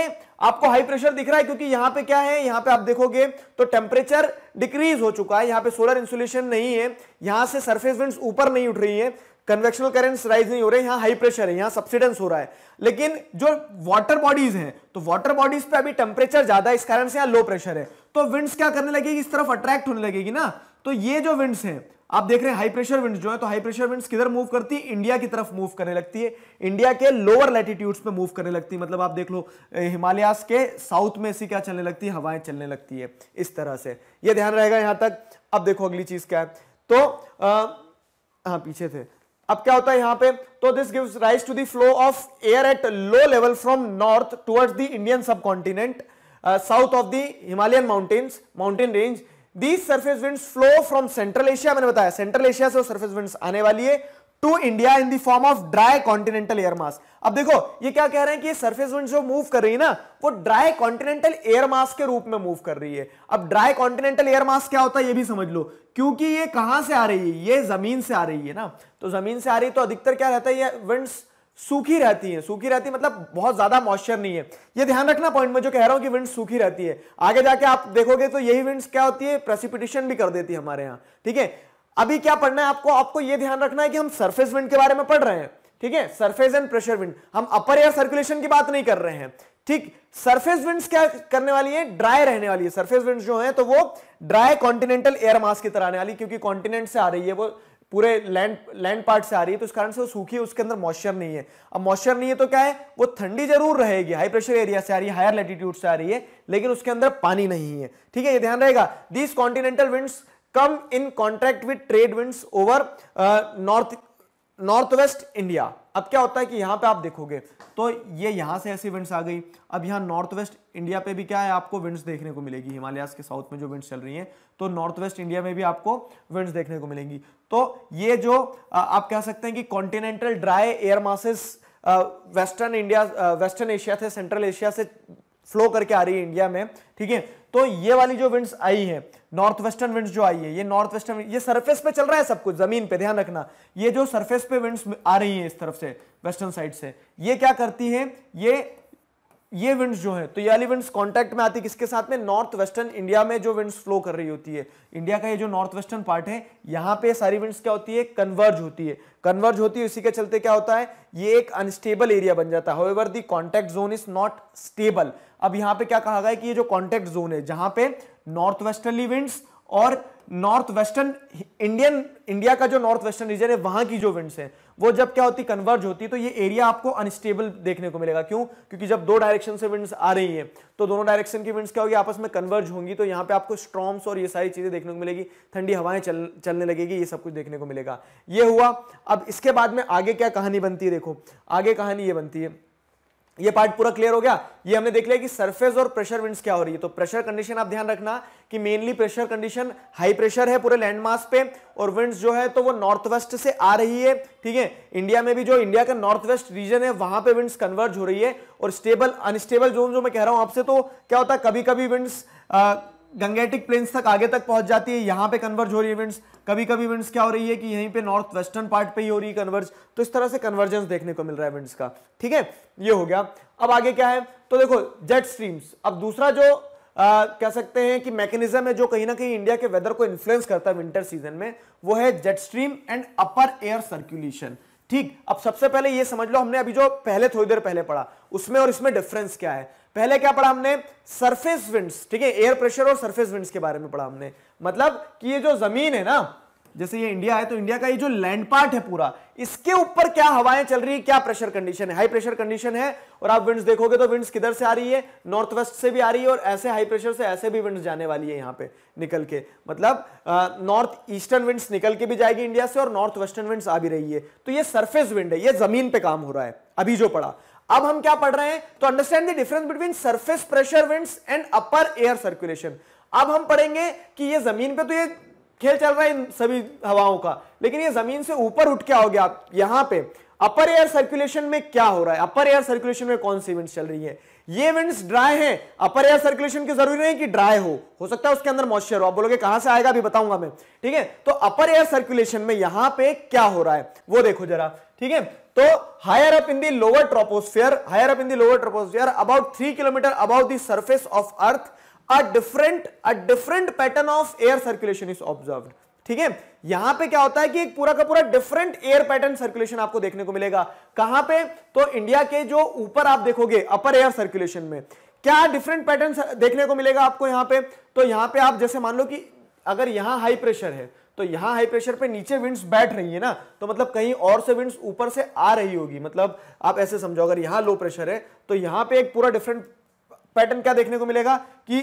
आपको हाई प्रेशर दिख रहा है क्योंकि यहाँ पे क्या है यहाँ पे आप देखोगे तो टेम्परेचर डिक्रीज हो चुका है यहाँ पे सोलर इंसुलेशन नहीं है यहाँ से सरफेस विंड ऊपर नहीं उठ रही है कन्वेक्शनल करेंट्स राइज नहीं हो रहे यहाँ हाई प्रेशर है यहाँ सब्सिडेंस हो रहा है लेकिन जो वाटर बॉडीज हैं तो वाटर बॉडीज पे अभी टेम्परेचर ज्यादा इस कारण से यहाँ लो प्रेशर है तो विंड्स क्या करने लगेगी इस तरफ अट्रैक्ट होने लगेगी ना तो ये जो विंड्स हैं आप देख रहे हैं हाई प्रेशर विंड्स जो है तो हाई प्रेशर विंड्स किधर मूव करती है इंडिया की तरफ मूव करने लगती है इंडिया के लोअर लैटिट्यूड्स में मूव करने लगती है मतलब आप देख लो हिमालयास के साउथ में ऐसी क्या चलने लगती है हवाएं चलने लगती है इस तरह से ये ध्यान रहेगा यहां तक अब देखो अगली चीज क्या है तो हाँ पीछे थे अब क्या होता है यहां पे तो this gives rise to the flow of air at low level from north towards the Indian subcontinent south of the Himalayan mountains mountain range these surface wind flow from central Asia मैंने बताया central Asia से वो surface wind आने वाली है to India in the form of dry continental air mass अब देखो ये क्या कह रहे हैं कि ये सर्फेस विंड जो मूव कर रही है ना वो ड्राई कॉन्टिनेंटल एयर मास के रूप में मूव कर रही है अब ड्राई कॉन्टिनेंटल एयर मास क्या होता है ये भी समझ लो क्योंकि ये कहां से आ रही है ये जमीन से आ रही है ना तो जमीन से आ रही है तो अधिकतर क्या रहता है ये विंड्स सूखी रहती है सूखी रहती है मतलब बहुत ज्यादा मॉइस्चर नहीं है ये ध्यान रखना पॉइंट में जो कह रहा हूं कि विंड सूखी रहती है आगे जाके आप देखोगे तो यही विंड क्या होती है प्रेसिपिटेशन भी कर देती है हमारे यहाँ ठीक है अभी क्या पढ़ना है आपको आपको यह ध्यान रखना है कि हम सरफेस विंड के बारे में पढ़ रहे हैं ठीक है सरफेस एंड प्रेशर विंड हम अपर एयर सर्कुलेशन की बात नहीं कर रहे हैं ठीक सरफेस विंड्स क्या करने वाली है ड्राई रहने वाली है सरफेस विंड्स जो है तो वो ड्राई कॉन्टिनेंटल एयर मास की तरह आने वाली क्योंकि कॉन्टिनेंट से आ रही है वो पूरे लैंड लैंड पार्ट से आ रही है तो इस कारण से वो सूखी है उसके अंदर मॉइस्चर नहीं है अब मॉइस्चर नहीं है तो क्या है वो ठंडी जरूर रहेगी हाई प्रेशर एरिया से आ रही है हायर लेटीट्यूड से आ रही है लेकिन उसके अंदर पानी नहीं है ठीक है ये ध्यान रहेगा these continental winds come in contract with trade winds over north north west India अब क्या होता है कि यहां पे आप देखोगे तो ये यहां से ऐसी विंड्स आ गई अब यहां नॉर्थ वेस्ट इंडिया पे भी क्या है आपको विंड्स देखने को मिलेगी हिमालय के साउथ में जो विंड्स चल रही हैं तो नॉर्थ वेस्ट इंडिया में भी आपको विंड्स देखने को मिलेंगी तो ये जो आप कह सकते हैं कि continental dry air masses western India western Asia से सेंट्रल एशिया से फ्लो करके आ रही है इंडिया में ठीक है तो ये वाली जो विंड्स आई है नॉर्थ वेस्टर्न विंड्स जो आई है ये नॉर्थ वेस्टर्न ये सरफेस पे चल रहा है सब कुछ जमीन पे ध्यान रखना ये जो सरफेस पे विंड्स आ रही है इस तरफ से वेस्टर्न साइड से ये क्या करती है ये ये विंड्स जो है तो ये विंड्स कांटेक्ट में आती किसके साथ में नॉर्थ वेस्टर्न इंडिया में जो विंड्स फ्लो कर रही होती है इंडिया का ये जो नॉर्थ वेस्टर्न पार्ट है यहां पे सारी विंड्स क्या होती है कन्वर्ज होती है कन्वर्ज होती है इसी के चलते क्या होता है ये एक अनस्टेबल एरिया बन जाता है however the contact zone is not stable अब यहां पर क्या कहा गया कि ये जो कॉन्टैक्ट जोन है जहां पे नॉर्थ वेस्टर्नली विंड्स और नॉर्थ वेस्टर्न इंडियन इंडिया का जो नॉर्थ वेस्टर्न रीजन है वहां की जो विंड्स है वो जब क्या होती कन्वर्ज होती है तो ये एरिया आपको अनस्टेबल देखने को मिलेगा क्यों क्योंकि जब दो डायरेक्शन से विंड्स आ रही हैं तो दोनों डायरेक्शन की विंड्स क्या होगी आपस में कन्वर्ज होंगी तो यहां पे आपको स्ट्रॉम्स और ये सारी चीजें देखने को मिलेगी ठंडी हवाएं चल, चलने लगेगी ये सब कुछ देखने को मिलेगा ये हुआ अब इसके बाद में आगे क्या कहानी बनती है देखो आगे कहानी ये बनती है ये पार्ट पूरा क्लियर हो गया ये हमने देख लिया कि सरफेस और प्रेशर विंड्स क्या हो रही है तो प्रेशर कंडीशन आप ध्यान रखना कि mainly pressure condition high pressure है पूरे लैंड मास पे और विंड्स जो है तो वो नॉर्थ वेस्ट से आ रही है ठीक है इंडिया में भी जो इंडिया का नॉर्थ वेस्ट रीजन है वहां पे विंड्स कन्वर्ज हो रही है और स्टेबल अनस्टेबल जोन जो मैं कह रहा हूं आपसे तो क्या होता है कभी कभी विंड्स गंगेटिक प्लेन्स तक आगे तक पहुंच जाती है यहां पे कन्वर्ज हो रही है इवेंट्स कभी कभी इवेंट्स क्या हो रही है कि यहीं पे नॉर्थ वेस्टर्न पार्ट पे ही हो रही है कन्वर्ज तो इस तरह से कन्वर्जेंस देखने को मिल रहा है इवेंट्स का ठीक है ये हो गया अब आगे क्या है तो देखो जेट स्ट्रीम्स अब दूसरा जो आ, कह सकते हैं कि मैकेनिज्म है जो कहीं ना कहीं इंडिया के वेदर को इन्फ्लुएंस करता है विंटर सीजन में वो है jet stream and upper air circulation ठीक अब सबसे पहले ये समझ लो हमने अभी जो पहले थोड़ी देर पहले पढ़ा उसमें और इसमें डिफरेंस क्या है पहले क्या पढ़ा हमने सरफेस विंड्स ठीक है एयर प्रेशर और सरफेस विंड्स के बारे में पढ़ा हमने मतलब कि ये जो जमीन है ना जैसे ये इंडिया है तो इंडिया का ये जो लैंड पार्ट है पूरा इसके ऊपर क्या हवाएं चल रही है क्या प्रेशर कंडीशन है हाई प्रेशर कंडीशन है और आप विंड्स देखोगे तो विंड्स किधर से आ रही है नॉर्थ वेस्ट से भी आ रही है और ऐसे हाई प्रेशर से ऐसे भी विंड्स जाने वाली है यहां पे निकल के मतलब नॉर्थ ईस्टर्न विंड्स निकल के भी जाएगी इंडिया से और नॉर्थ वेस्टर्न विंड्स आ भी रही है तो ये सर्फेस विंड है यह जमीन पर काम हो रहा है अभी जो पड़ा अब हम क्या पढ़ रहे हैं तो understand the difference between surface pressure winds and upper air circulation अब हम पढ़ेंगे कि ये जमीन पे तो ये खेल चल रहा है इन सभी हवाओं का लेकिन ये जमीन से ऊपर उठ क्या हो गया आप यहां पे अपर एयर सर्कुलेशन में क्या हो रहा है अपर एयर सर्कुलेशन में कौन सी विंड्स चल रही है ये विंड्स ड्राई हैं अपर एयर सर्कुलेशन की जरूरी नहीं कि ड्राई हो हो सकता है उसके अंदर मॉइस्चर हो आप बोलोगे कहां से आएगा अभी बताऊंगा मैं ठीक है तो अपर एयर सर्कुलेशन में यहां पे क्या हो रहा है वो देखो जरा ठीक है तो higher up in the lower troposphere higher up in the lower troposphere about three kilometer about the surface of earth a different a different pattern of air circulation is observe ठीक है यहां पे क्या होता है कि एक पूरा का पूरा डिफरेंट एयर पैटर्न सर्कुलेशन आपको देखने को मिलेगा कहां पे तो इंडिया के जो ऊपर आप देखोगे अपर एयर सर्कुलेशन में क्या डिफरेंट पैटर्न देखने को मिलेगा आपको यहां पे तो यहां पे आप जैसे मान लो कि अगर यहां हाई प्रेशर है तो यहां हाई प्रेशर पे नीचे विंड्स बैठ रही है ना तो मतलब कहीं और से विंड्स ऊपर से आ रही होगी मतलब आप ऐसे समझो अगर यहां लो प्रेशर है तो यहां पे एक पूरा डिफरेंट पैटर्न क्या देखने को मिलेगा कि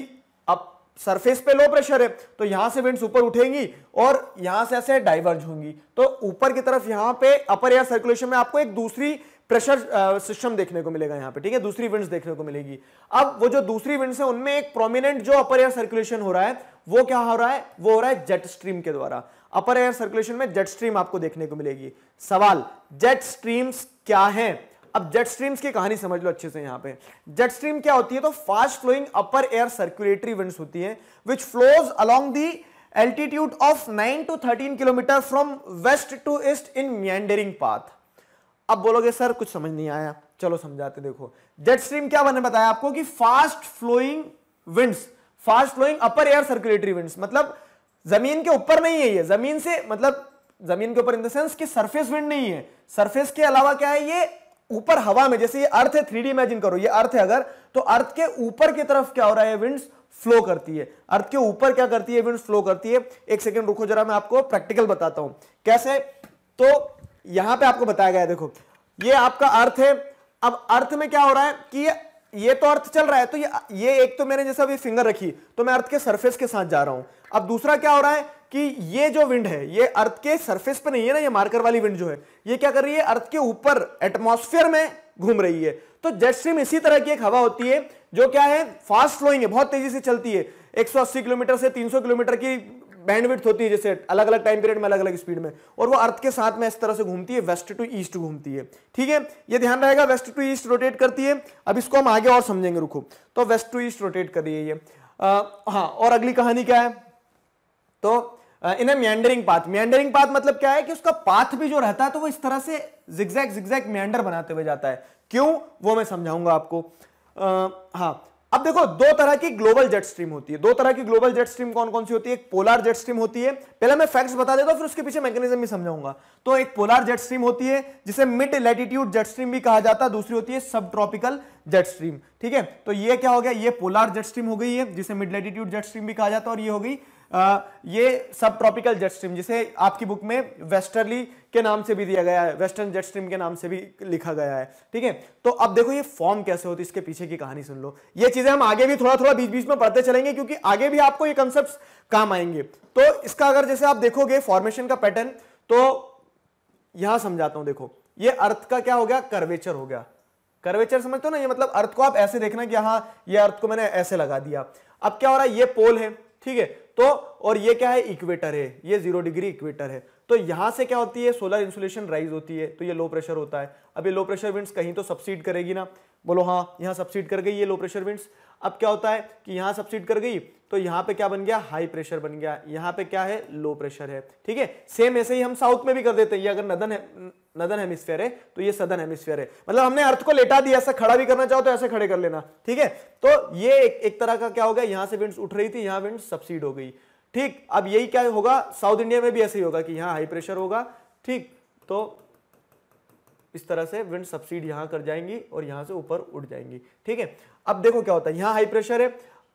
अब सरफेस पे लो प्रेशर है तो यहां से विंड्स ऊपर उठेंगी और यहां से ऐसे डाइवर्ज होंगी तो ऊपर की तरफ यहां पे अपर एयर सर्कुलेशन में आपको एक दूसरी प्रेशर सिस्टम uh, देखने को मिलेगा यहां पे ठीक है दूसरी विंड्स देखने को मिलेगी अब वो जो दूसरी विंड्स है उनमें एक प्रोमिनेंट जो अपर एयर सर्कुलेशन हो रहा है वो क्या हो रहा है वो हो रहा है जेट स्ट्रीम के द्वारा अपर एयर सर्कुलेशन में जेट स्ट्रीम आपको देखने को मिलेगी सवाल जेट स्ट्रीम्स क्या है अब जेट स्ट्रीम्स की कहानी समझ लो अच्छे से यहां पे जेट स्ट्रीम क्या होती है तो fast flowing upper air circulatory winds होती है which flows along the altitude of 9 to 13 kilometer from west to east in meandering path अब बोलोगे सर कुछ समझ नहीं आया चलो समझाते देखो जेट स्ट्रीम क्या मैंने बताया आपको कि fast flowing winds fast flowing upper air circulatory winds मतलब जमीन के ऊपर नहीं है ये जमीन से मतलब जमीन के ऊपर इन द सेंस कि सरफेस विंड नहीं है सरफेस के अलावा क्या है ये ऊपर हवा में जैसे ये अर्थ है थ्री इमेजिन करो ये अर्थ है अगर तो अर्थ के ऊपर की तरफ क्या हो रहा है विंड्स फ्लो करती है अर्थ के ऊपर क्या करती है विंड्स फ्लो करती है एक सेकेंड रुको जरा मैं आपको प्रैक्टिकल बताता हूं कैसे तो यहां पे आपको बताया गया है देखो ये आपका अर्थ है अब अर्थ में क्या हो रहा है कि ये ये तो अर्थ चल रहा है तो ये ये एक तो मैंने जैसे अभी फिंगर रखी तो मैं अर्थ के सरफेस के साथ जा रहा हूं अब दूसरा क्या हो रहा है कि ये जो विंड है ये अर्थ के सरफेस पे नहीं है ना ये मार्कर वाली विंड जो है ये क्या कर रही है अर्थ के ऊपर एटमॉस्फेयर में घूम रही है तो जेट स्ट्रीम इसी तरह की एक हवा होती है जो क्या है फास्ट फ्लोइंग है बहुत तेजी से चलती है 180 किलोमीटर से 300 किलोमीटर की बैंडविथ होती है जैसे अलग अलग टाइम पीरियड में अलग अलग स्पीड में और वो अर्थ के साथ में इस तरह से घूमती है वेस्ट टू ईस्ट घूमती है ठीक है ये ध्यान रहेगा वेस्ट टू ईस्ट रोटेट करती है अब इसको हम आगे और समझेंगे रुको तो वेस्ट टू ईस्ट रोटेट कर रही है ये हाँ और अगली कहानी क्या है तो in meandering path meandering path मतलब क्या है कि उसका पाथ भी जो रहता है तो वो इस तरह से जिग्जैक जिग्जैक मैंडर बनाते हुए जाता है क्यों वो मैं समझाऊंगा आपको आ, हाँ अब देखो दो तरह की ग्लोबल जेट स्ट्रीम होती है दो तरह की ग्लोबल जेट स्ट्रीम कौन कौन सी होती है एक पोलार जेट स्ट्रीम होती है पहले मैं फैक्ट्स बता देता हूं फिर उसके पीछे मैकेनिज्म भी समझाऊंगा तो एक पोलार जेट स्ट्रीम होती है जिसे मिड लैटिट्यूड जेट स्ट्रीम भी कहा जाता है दूसरी होती है सब ट्रॉपिकल जेट स्ट्रीम ठीक है तो यह क्या हो गया ये पोलार जेट स्ट्रीम हो गई है जिसे मिड लैटिट्यूड जेट स्ट्रीम भी कहा जाता है और ये हो गई ये सब ट्रॉपिकल जेट स्ट्रीम जिसे आपकी बुक में वेस्टर्ली के नाम से भी दिया गया है वेस्टर्न जेट स्ट्रीम के नाम से भी लिखा गया है ठीक है तो अब देखो ये फॉर्म कैसे होती है इसके पीछे की कहानी सुन लो ये चीजें हम आगे भी थोड़ा थोड़ा बीच बीच में पढ़ते चलेंगे क्योंकि आगे भी आपको ये कंसेप्ट काम आएंगे तो इसका अगर जैसे आप देखोगे फॉर्मेशन का पैटर्न तो यहां समझाता हूं देखो ये अर्थ का क्या हो गया कर्वेचर हो गया कर्वेचर समझते हो ना ये मतलब अर्थ को आप ऐसे देखना कि हाँ ये अर्थ को मैंने ऐसे लगा दिया अब क्या हो रहा है ये पोल है ठीक है तो और ये क्या है इक्वेटर है ये जीरो डिग्री इक्वेटर है तो यहां से क्या होती है सोलर इंसुलेशन राइज होती है तो ये लो प्रेशर होता है अब ये लो प्रेशर विंड्स कहीं तो सब्सिड करेगी ना बोलो हाँ यहाँ सब्सिड कर गई ये लो प्रेशर विंड्स अब क्या होता है कि यहाँ सब्सिड कर गई तो यहां पे क्या बन गया हाई प्रेशर बन गया यहां पे क्या है लो प्रेशर है ठीक है सेम ऐसे ही हम साउथ में भी कर देते हैं ये अगर नदन है नदन हेमिस्फेयर है तो ये सदन हेमिस्फेयर है मतलब हमने अर्थ को लेटा दिया ऐसा खड़ा भी करना चाहो तो ऐसे खड़े कर लेना ठीक है तो ये एक, एक तरह का क्या हो गया यहां से विंड उठ रही थी यहां विंड सब्सिड हो गई ठीक अब यही क्या होगा साउथ इंडिया में भी ऐसे ही होगा कि यहां हाई प्रेशर होगा ठीक तो इस तरह से विंड सब्सिड यहां कर जाएंगी और यहां से ऊपर उठ जाएंगी ठीक है अब देखो क्या होता है यहां हाई प्रेशर है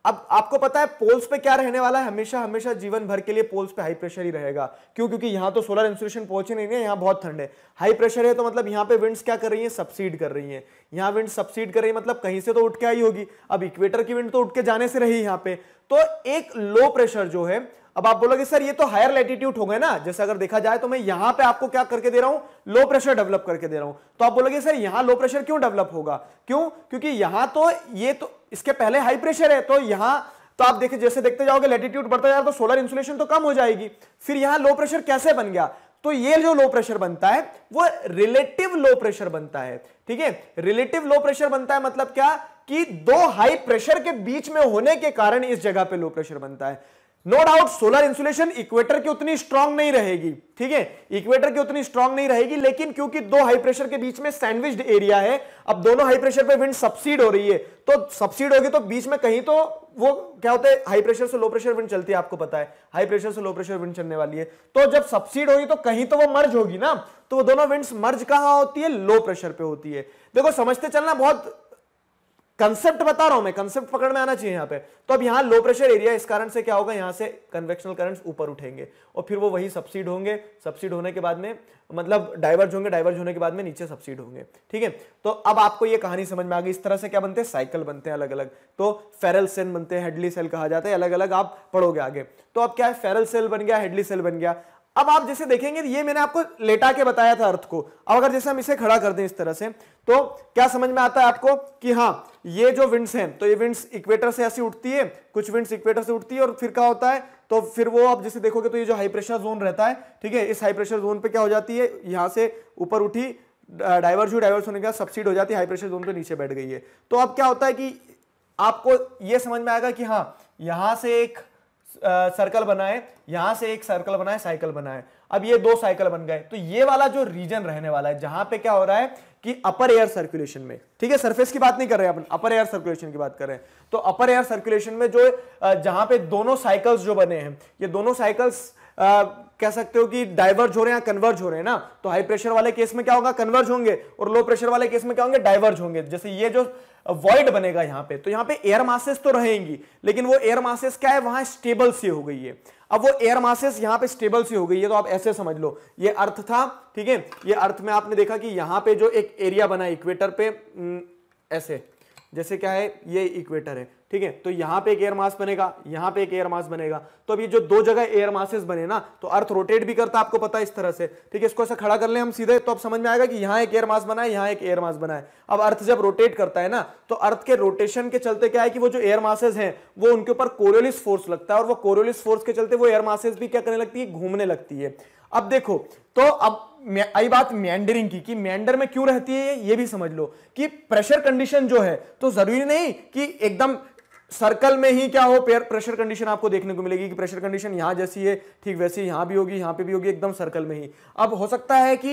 अब आपको पता है पोल्स पे क्या रहने वाला है हमेशा हमेशा जीवन भर के लिए पोल्स पे हाई प्रेशर ही रहेगा क्यों क्योंकि यहां तो सोलर इंसुलेशन पहुंचे नहीं है यहां बहुत ठंड है हाई प्रेशर है तो मतलब यहां पे विंड्स क्या कर रही है सब्सिड कर रही है यहां विंड सब्सिड कर रही है मतलब कहीं से तो उठ के आई होगी अब इक्वेटर की विंड तो उठ के जाने से रही यहां पर तो एक लो प्रेशर जो है अब आप बोलोगे सर ये तो हायर लेटीट्यूड हो गए ना जैसे अगर देखा जाए तो मैं यहां पे आपको क्या करके दे रहा हूं लो प्रेशर डेवलप करके दे रहा हूं तो आप बोलोगे सर यहां लो प्रेशर क्यों डेवलप होगा क्यों क्योंकि यहां तो ये तो इसके पहले हाई प्रेशर है तो यहां तो आप देखिए जैसे देखते जाओगे लेटीट्यूड बढ़ता जाएगा तो सोलर इंसुलेशन तो कम हो जाएगी फिर यहां लो प्रेशर कैसे बन गया तो ये जो लो प्रेशर बनता है वो रिलेटिव लो प्रेशर बनता है ठीक है रिलेटिव लो प्रेशर बनता है मतलब क्या कि दो हाई प्रेशर के बीच में होने के कारण इस जगह पे लो प्रेशर बनता है no doubt solar insulation equator की उतनी स्ट्रांग नहीं रहेगी ठीक है इक्वेटर की उतनी स्ट्रांग नहीं रहेगी लेकिन क्योंकि दो हाई प्रेशर के बीच में सैंडविच्ड एरिया है अब दोनों हाई प्रेशर पे विंड सब्सिड हो रही है तो सब्सिड होगी तो बीच में कहीं तो वो क्या होता है हाई प्रेशर से लो प्रेशर विंड चलती है आपको पता है हाई प्रेशर से लो प्रेशर विंड चलने वाली है तो जब सब्सिड होगी तो कहीं तो वो मर्ज होगी ना तो वो दोनों विंड मर्ज कहां होती है लो प्रेशर पे होती है देखो समझते चलना बहुत कंसेप्ट बता रहा हूं मैं कंसेप्ट पकड़ में आना चाहिए यहां पे तो अब यहां लो प्रेशर एरिया इस कारण से क्या होगा यहां से कन्वेक्शनल करंट्स ऊपर उठेंगे और फिर वो वही सब्सिड होंगे सब्सिड होने के बाद में मतलब डाइवर्ज होंगे डाइवर्ज होने के बाद में नीचे सब्सिड होंगे ठीक है तो अब आपको ये कहानी समझ में आ गई इस तरह से क्या बनते हैं साइकिल बनते हैं अलग अलग तो फेरल सेल बनते हैं हेडली सेल कहा जाता है अलग अलग आप पढ़ोगे आगे तो अब क्या है फेरल सेल बन गया हेडली सेल बन गया अब आप जैसे देखेंगे ये मैंने आपको लेटा के बताया था अर्थ को अब अगर जैसे हम इसे खड़ा कर दें इस तरह से तो क्या समझ में आता है आपको कि हाँ ये जो विंड्स हैं तो ये विंड्स इक्वेटर से ऐसी उठती है कुछ विंड्स इक्वेटर से उठती है और फिर क्या होता है तो फिर वो आप जैसे देखोगे तो ये जो हाई प्रेशर जोन रहता है ठीक है इस हाई प्रेशर जोन पे क्या हो जाती है यहां से ऊपर उठी डाइवर्स डाइवर्स होने के बाद सब्सिड हो जाती है हाई प्रेशर जोन पे नीचे बैठ गई है तो अब क्या होता है कि आपको ये समझ में आएगा कि हाँ यहां से एक सर्कल बनाए यहाँ से एक सर्कल बनाए साइकिल बनाए अब ये दो साइकिल बन गए तो ये वाला जो रीजन रहने वाला है जहां पे क्या हो रहा है कि अपर एयर सर्कुलेशन में ठीक है सरफेस की बात नहीं कर रहे अपन अपर एयर सर्कुलेशन की बात कर रहे हैं तो अपर एयर सर्कुलेशन में जो जहां पे दोनों साइकिल्स जो बने हैं ये दोनों साइकिल्स कह सकते हो कि डाइवर्ज हो रहे हैं कन्वर्ज हो रहे हैं ना तो हाई प्रेशर वाले केस में क्या होगा कन्वर्ज होंगे और लो प्रेशर वाले केस में क्या होंगे डाइवर्ज होंगे जैसे ये जो वॉइड बनेगा यहां पे तो यहां पे एयर मासेस तो रहेंगी लेकिन वो एयर मासेस क्या है वहां स्टेबल सी हो गई है अब वो एयर मासेस यहां पे स्टेबल सी हो गई है तो आप ऐसे समझ लो ये अर्थ था ठीक है ये अर्थ में आपने देखा कि यहां पे जो एक एरिया बना इक्वेटर पे न, हम्म, ऐसे जैसे क्या है ये इक्वेटर है ठीक है तो यहां पे एक एयर मास बनेगा यहां पे एक एयर मास बनेगा तो अब ये जो दो जगह एयर मासेस बने ना तो अर्थ रोटेट भी करता है आपको पता है इस तरह से ठीक है इसको ऐसा खड़ा कर ले हम सीधे तो अब समझ में आएगा कि यहाँ एक एयर मास बना है यहाँ एक एयर मास बना है अब अर्थ जब रोटेट करता है ना तो अर्थ के रोटेशन के चलते क्या है कि वो जो एयर मासेज है वो उनके ऊपर कोरियोलिस फोर्स लगता है और वो कोरियोलिस फोर्स के चलते वो एयर मासेज भी क्या करने लगती है घूमने लगती है अब देखो तो अब आई बात मैंडरिंग की कि मैंडर में क्यों रहती है ये भी समझ लो कि प्रेशर कंडीशन जो है तो जरूरी नहीं कि एकदम सर्कल में ही क्या हो पेयर प्रेशर कंडीशन आपको देखने को मिलेगी कि प्रेशर कंडीशन यहां जैसी है ठीक वैसी यहां भी होगी यहां पे भी होगी एकदम सर्कल में ही अब हो सकता है कि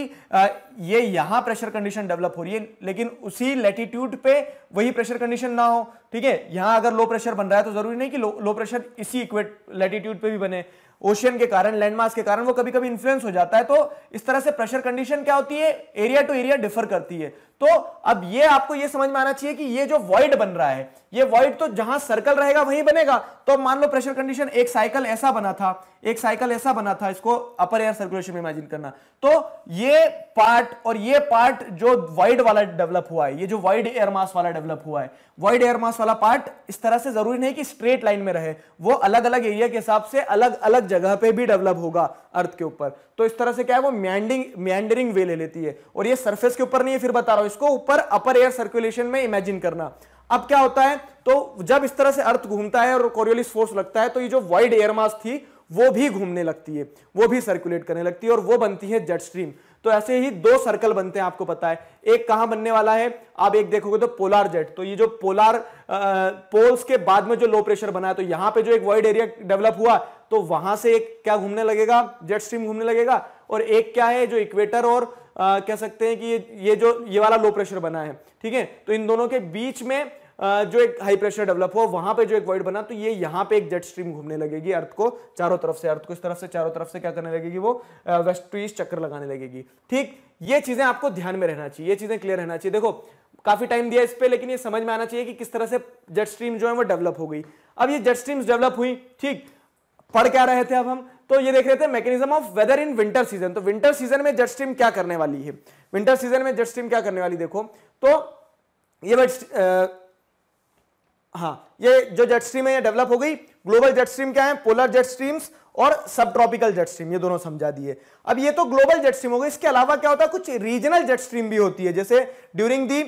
ये यहां प्रेशर कंडीशन डेवलप हो रही है लेकिन उसी लेटीट्यूड पे वही प्रेशर कंडीशन ना हो ठीक है यहां अगर लो प्रेशर बन रहा है तो जरूरी नहीं कि लो लो प्रेशर इसी इक्वेट लेटीट्यूड पर भी बने ओशियन के कारण लैंडमार्क के कारण वो कभी कभी इन्फ्लुएंस हो जाता है तो इस तरह से प्रेशर कंडीशन क्या होती है एरिया टू एरिया डिफर करती है तो अब ये आपको ये समझ में आना चाहिए कि ये जो वॉइड बन रहा है ये वॉइड तो जहां सर्कल रहेगा वहीं बनेगा तो मान लो प्रेशर कंडीशन एक साइकिल ऐसा बना था एक साइकिल ऐसा बना था इसको अपर एयर सर्कुलेशन में इमेजिन करना तो ये पार्ट और ये पार्ट जो वाइड वाला डेवलप हुआ है ये जो वाइड एयर मास वाला डेवलप हुआ है वाइड एयर मास वाला पार्ट इस तरह से जरूरी नहीं कि स्ट्रेट लाइन में रहे वो अलग अलग एरिया के हिसाब से अलग अलग जगह पे भी डेवलप होगा अर्थ के ऊपर तो इस तरह से क्या है वो मैंडिंग मैंडरिंग वे ले लेती है और ये सरफेस के ऊपर नहीं है फिर बता रहा हूं इसको ऊपर अपर एयर सर्कुलेशन में इमेजिन करना अब क्या होता है तो जब इस तरह से अर्थ घूमता है और कोरियोलिस फोर्स लगता है तो ये जो वाइड एयर मास थी वो भी घूमने लगती है वो भी सर्कुलेट करने लगती है और वो बनती है जेट स्ट्रीम तो ऐसे ही दो सर्कल बनते हैं आपको पता है एक कहां बनने वाला है आप एक देखोगे तो पोलार जेट तो ये जो पोलार आ, पोल्स के बाद में जो लो प्रेशर बना है तो यहां पे जो एक वाइड एरिया डेवलप हुआ तो वहां से एक क्या घूमने लगेगा जेट स्ट्रीम घूमने लगेगा और एक क्या है जो इक्वेटर और आ, कह सकते हैं कि ये, ये जो ये वाला लो प्रेशर बना है ठीक है तो इन दोनों के बीच में जो एक हाई प्रेशर डेवलप हुआ वहां पे जो एक वर्ड बना तो ये यहां पे एक जेट स्ट्रीम घूमने लगेगी अर्थ को चारों तरफ से अर्थ को इस तरफ से चारों तरफ से क्या करने लगेगी वो वेस्ट टू ईस्ट चक्कर लगाने लगेगी ठीक ये चीजें आपको ध्यान में रहना चाहिए ये चीजें क्लियर रहना चाहिए देखो काफी टाइम दिया इस पर लेकिन ये समझ में आना चाहिए कि किस तरह से जेट स्ट्रीम जो है वो डेवलप हो गई अब ये जेट स्ट्रीम डेवलप हुई ठीक पढ़ क्या रहे थे अब हम तो ये देख रहे थे mechanism of weather in winter season तो विंटर सीजन में जेट स्ट्रीम क्या करने वाली है विंटर सीजन में जेट स्ट्रीम क्या करने वाली देखो तो ये हाँ ये जो जेट स्ट्रीम है ये डेवलप हो गई ग्लोबल जेट स्ट्रीम क्या है पोलर जेट स्ट्रीम्स और सब ट्रॉपिकल जेट स्ट्रीम ये दोनों समझा दिए अब ये तो ग्लोबल जेट स्ट्रीम हो गई इसके अलावा क्या होता है कुछ रीजनल जेट स्ट्रीम भी होती है जैसे during the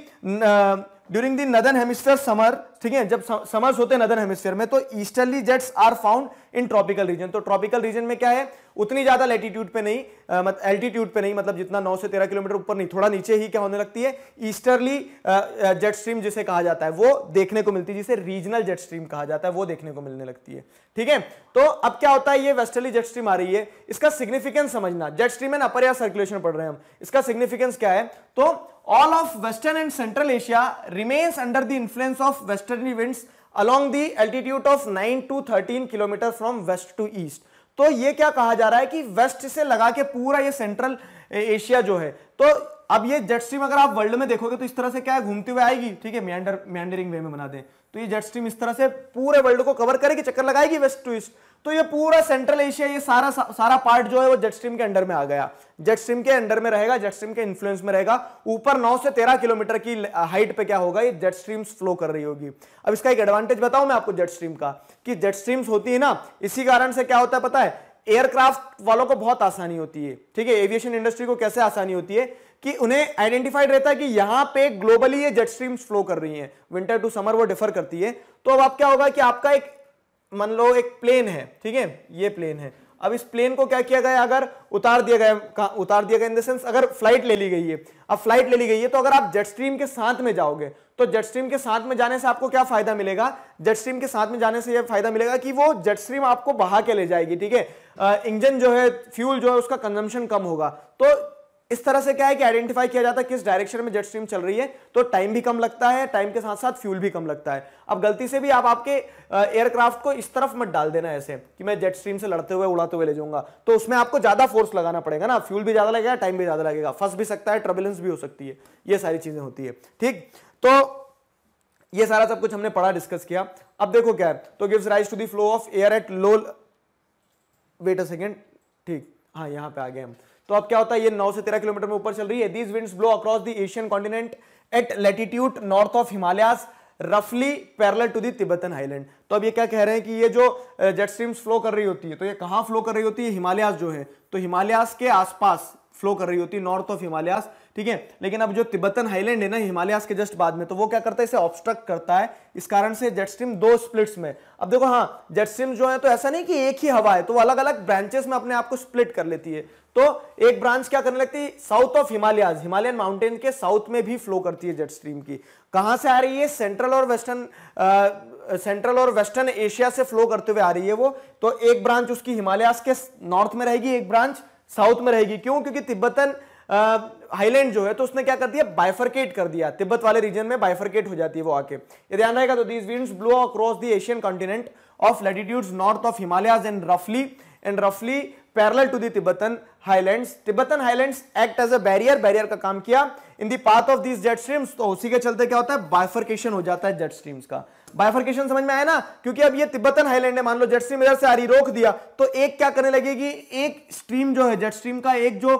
during the northern hemisphere summer ठीक है जब समर्स होते हैं नदन हेमिस्फेयर में तो easterly jets are found in tropical region तो ट्रॉपिकल रीजन में क्या है उतनी ज्यादा लेटीट्यूड पे नहीं मतलब एल्टीट्यूड पे नहीं मतलब जितना 9 से 13 किलोमीटर ऊपर नहीं थोड़ा नीचे ही क्या होने लगती है ईस्टर्ली जेट स्ट्रीम जिसे कहा जाता है वो देखने को मिलती है जिसे रीजनल जेट स्ट्रीम कहा जाता है वो देखने को मिलने लगती है ठीक है तो अब क्या होता है ये वेस्टर्ली जेट स्ट्रीम आ रही है इसका सिग्निफिकेंस समझना जेट स्ट्रीम एंड अपर या सर्कुलेशन पढ़ रहे हैं हम इसका सिग्निफिकेंस क्या है तो all of western and central Asia remains under the influence of westerly winds along the altitude of 9 to 13 kilometer from west to east. तो ये क्या कहा जा रहा है कि वेस्ट से लगा के पूरा ये सेंट्रल एशिया जो है तो अब ये जेट स्ट्रीम अगर आप वर्ल्ड में देखोगे तो इस तरह से क्या है घूमती हुई आएगी ठीक है मैंडर मैंडरिंग वे में बना दें तो ये जेट स्ट्रीम इस तरह से पूरे वर्ल्ड को कवर करेगी चक्कर लगाएगी वेस्ट टू ईस्ट तो ये पूरा सेंट्रल एशिया ये सारा सारा पार्ट जो है वो जेट स्ट्रीम के अंडर में आ गया जेट स्ट्रीम के अंडर में रहेगा जेट स्ट्रीम के इन्फ्लुएंस में रहेगा ऊपर 9 से 13 किलोमीटर की हाइट पे क्या होगा ये जेट स्ट्रीम्स फ्लो कर रही होगी अब इसका एक एडवांटेज बताऊं मैं आपको जेट स्ट्रीम का कि जेट स्ट्रीम्स होती है ना इसी कारण से क्या होता है पता है एयरक्राफ्ट वालों को बहुत आसानी होती है ठीक है एविएशन इंडस्ट्री को कैसे आसानी होती है कि उन्हें आइडेंटिफाइड रहता है कि यहां पे ग्लोबली ये जेट स्ट्रीम्स फ्लो कर रही हैं विंटर टू समर वो डिफर करती है तो अब आप क्या होगा कि आपका एक मान लो एक प्लेन है ठीक है ये प्लेन है अब इस प्लेन को क्या किया गया अगर उतार दिया गया उतार दिया गया इन द सेंस अगर फ्लाइट ले ली गई है अब फ्लाइट ले ली गई है तो अगर आप जेट स्ट्रीम के साथ में जाओगे तो जेट स्ट्रीम के साथ में जाने से आपको क्या फायदा मिलेगा जेट स्ट्रीम के साथ में जाने से यह फायदा मिलेगा कि वो जेट स्ट्रीम आपको बहा के ले जाएगी ठीक है इंजन जो है फ्यूल जो है उसका कंजम्पशन कम होगा तो इस तरह से क्या है कि आइडेंटिफाई किया जाता है किस डायरेक्शन में जेट स्ट्रीम चल रही है तो टाइम भी कम लगता है टाइम के साथ साथ फ्यूल भी कम लगता है अब गलती से भी आप आपके एयरक्राफ्ट को इस तरफ मत डाल देना ऐसे कि मैं जेट स्ट्रीम से लड़ते हुए उड़ाते हुए ले जाऊंगा तो उसमें आपको ज्यादा फोर्स लगाना पड़ेगा ना फ्यूल भी ज्यादा लगेगा टाइम भी ज्यादा लगेगा फंस भी सकता है ट्रबुलेंस भी हो सकती है ये सारी चीजें होती है ठीक तो ये सारा सब कुछ हमने पढ़ा डिस्कस किया अब देखो क्या है तो gives rise to the flow of air at low wait a second ठीक हाँ यहाँ पे आ गए हम तो अब क्या होता है ये 9 से 13 किलोमीटर में ऊपर चल रही है these winds blow across the Asian continent at latitude north of Himalayas रफली parallel to the Tibetan highland तो अब ये क्या कह रहे हैं कि ये जो जेट स्ट्रीम्स फ्लो कर रही होती है तो ये कहां फ्लो कर रही होती है हिमालयास जो है तो हिमालयास के आसपास फ्लो कर रही होती है नॉर्थ ऑफ हिमालयास ठीक है लेकिन अब जो तिब्बतन हाईलैंड है ना हिमालयास के जस्ट बाद में तो वो क्या करता है इसे ऑब्स्ट्रक्ट करता है इस कारण से जेट स्ट्रीम दो स्प्लिट्स में अब देखो हाँ जेट स्ट्रीम जो है तो ऐसा नहीं कि एक ही हवा है तो वो अलग अलग ब्रांचेस में अपने आप को स्प्लिट कर लेती है तो एक ब्रांच क्या करने लगती है south of Himalayas Himalayan mountain के साउथ में भी फ्लो करती है जेट स्ट्रीम की कहां से आ रही है सेंट्रल और वेस्टर्न सेंट्रल और वेस्टर्न एशिया से फ्लो करते हुए आ रही है वो तो एक ब्रांच उसकी हिमालयाज के नॉर्थ में रहेगी एक ब्रांच साउथ में रहेगी क्यों क्योंकि तिब्बतन हाईलैंड जो है तो उसने क्या कर दिया बाइफरकेट कर दिया तिब्बत वाले रीजन में बाइफरकेट हो जाती है वो आके ये ध्यान रहेगा तो these wind blow across the Asian continent of latitude north of Himalayas and रफली एंड रफली parallel to the Tibetan Highlands Tibetan Highlands act as a barrier barrier का काम किया इन the path of these jet streams तो उसी के चलते क्या होता है बाइफरकेशन हो जाता है जेट स्ट्रीम्स का बाइफरकेशन समझ में आया ना क्योंकि अब ये तिब्बतन हाईलैंड है मान लो जेट स्ट्रीम इधर से आ रही रोक दिया तो एक क्या करने लगेगी एक स्ट्रीम जो है जेट स्ट्रीम का एक जो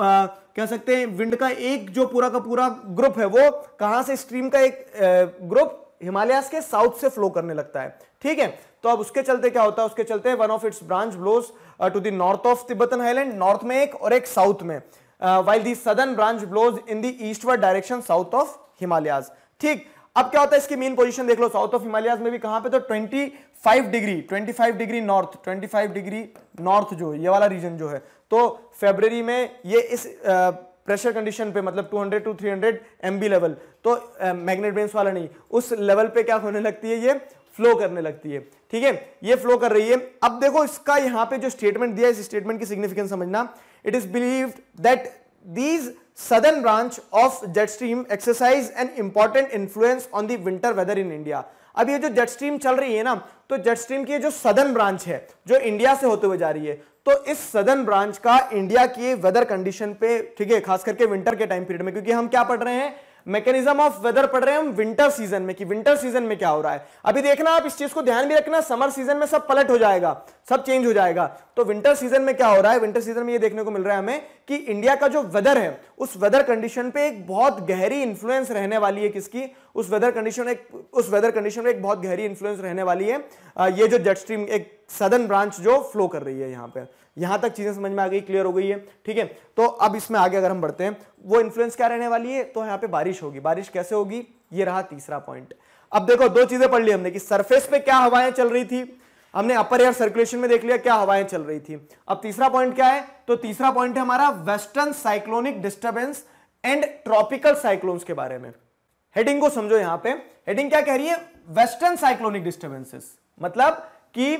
आ, कह सकते हैं विंड का एक जो पूरा का पूरा ग्रुप है वो कहां से स्ट्रीम का एक ग्रुप हिमालयस के साउथ से फ्लो करने लगता है ठीक है तो अब उसके चलते क्या होता है उसके चलते one of its branch blows to the north of Tibetan highland north में एक और एक साउथ में while the southern branch blows in the eastward direction south of Himalayas ठीक अब क्या होता है इसकी मेन पोजीशन देख लो साउथ ऑफ हिमालयाज में भी कहां पे तो 25 degree 25 degree north 25 degree north जो ये वाला रीजन जो है तो फेब्रवरी में ये इस प्रेशर uh, कंडीशन पे मतलब 200 टू 300 हंड्रेड लेवल तो मैग्नेट uh, बेंस वाला नहीं उस लेवल पे क्या होने लगती है ये फ्लो करने लगती है ठीक है ये फ्लो कर रही है अब देखो इसका यहां पे जो स्टेटमेंट दिया इस स्टेटमेंट की सिग्निफिकेंस समझना it is believe that these southern branch of jet stream exercise and important influence on the winter weather in India अब ये जो जेट स्ट्रीम चल रही है ना तो जेट स्ट्रीम की जो सदर्न ब्रांच है जो इंडिया से होते हुए जा रही है तो इस सदर्न ब्रांच का इंडिया की वेदर कंडीशन पे ठीक है खास करके विंटर के टाइम पीरियड में क्योंकि हम क्या पढ़ रहे हैं मैकेनिज्म ऑफ वेदर पढ़ रहे हैं हम विंटर सीजन में कि विंटर सीजन में क्या हो रहा है अभी देखना आप इस चीज को ध्यान भी रखना समर सीजन में सब पलट हो जाएगा सब चेंज हो जाएगा तो विंटर सीजन में क्या हो रहा है विंटर सीजन में ये देखने को मिल रहा है हमें कि इंडिया का जो वेदर है उस वेदर कंडीशन पे एक बहुत गहरी इन्फ्लुएंस रहने वाली है किसकी उस वेदर कंडीशन एक उस वेदर कंडीशन में एक बहुत गहरी इन्फ्लुएंस रहने वाली है ये जो जेट स्ट्रीम एक सदन ब्रांच जो फ्लो कर रही है यहाँ पर यहां तक चीजें समझ में आ गई क्लियर हो गई है ठीक है तो अब इसमें आगे अगर हम बढ़ते हैं वो इन्फ्लुएंस क्या रहने वाली है तो यहां पे बारिश होगी बारिश कैसे होगी ये रहा तीसरा पॉइंट अब देखो दो चीजें पढ़ ली हमने कि सरफेस पे क्या हवाएं चल रही थी हमने अपर एयर सर्कुलेशन में देख लिया क्या हवाएं चल रही थी अब तीसरा पॉइंट क्या है तो तीसरा पॉइंट है हमारा western cyclonic disturbance and tropical cyclones के बारे में हेडिंग को समझो यहां पे हेडिंग क्या कह रही है वेस्टर्न साइक्लोनिक डिस्टर्बेंसेस मतलब कि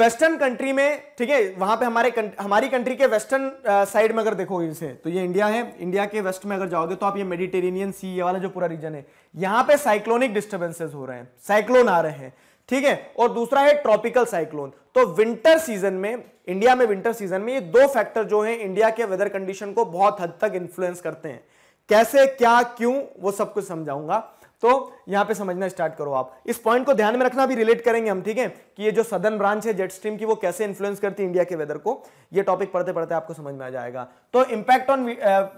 वेस्टर्न कंट्री में ठीक है वहां पे हमारे हमारी कंट्री के वेस्टर्न साइड में अगर देखोगे इसे तो ये इंडिया है इंडिया के वेस्ट में अगर जाओगे तो आप ये मेडिटेरेनियन सी ये वाला जो पूरा रीजन है यहां पे साइक्लोनिक डिस्टर्बेंसेस हो रहे हैं साइक्लोन आ रहे हैं ठीक है और दूसरा है ट्रॉपिकल साइक्लोन तो विंटर सीजन में इंडिया में विंटर सीजन में ये दो फैक्टर जो है इंडिया के वेदर कंडीशन को बहुत हद तक इन्फ्लुएंस करते हैं कैसे क्या क्यों वो सब कुछ समझाऊंगा तो यहां पे समझना स्टार्ट करो आप इस पॉइंट को ध्यान में रखना भी रिलेट करेंगे हम ठीक है कि ये जो सदन ब्रांच है जेट स्ट्रीम की वो कैसे इन्फ्लुएंस करती है इंडिया के वेदर को ये टॉपिक पढ़ते पढ़ते आपको समझ में आ जाएगा तो impact on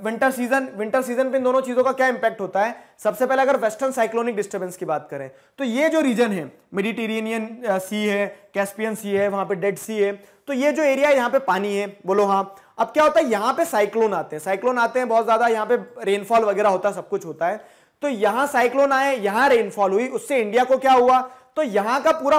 winter season winter season पे इन दोनों चीजों का क्या इंपैक्ट होता है सबसे पहले अगर वेस्टर्न साइक्लोनिक डिस्टर्बेंस की बात करें तो ये जो रीजन है मेडिटेरेनियन सी uh, है कैस्पियन सी है वहां पर डेड सी है तो ये जो एरिया यहां पर पानी है बोलो हाँ अब क्या होता है यहां पर साइक्लोन आते हैं साइक्लोन आते हैं बहुत ज्यादा यहाँ पे रेनफॉल वगैरह होता है सब कुछ होता है तो यहां साइक्लोन आए यहां रेनफॉल हुई उससे इंडिया को क्या हुआ तो यहां का पूरा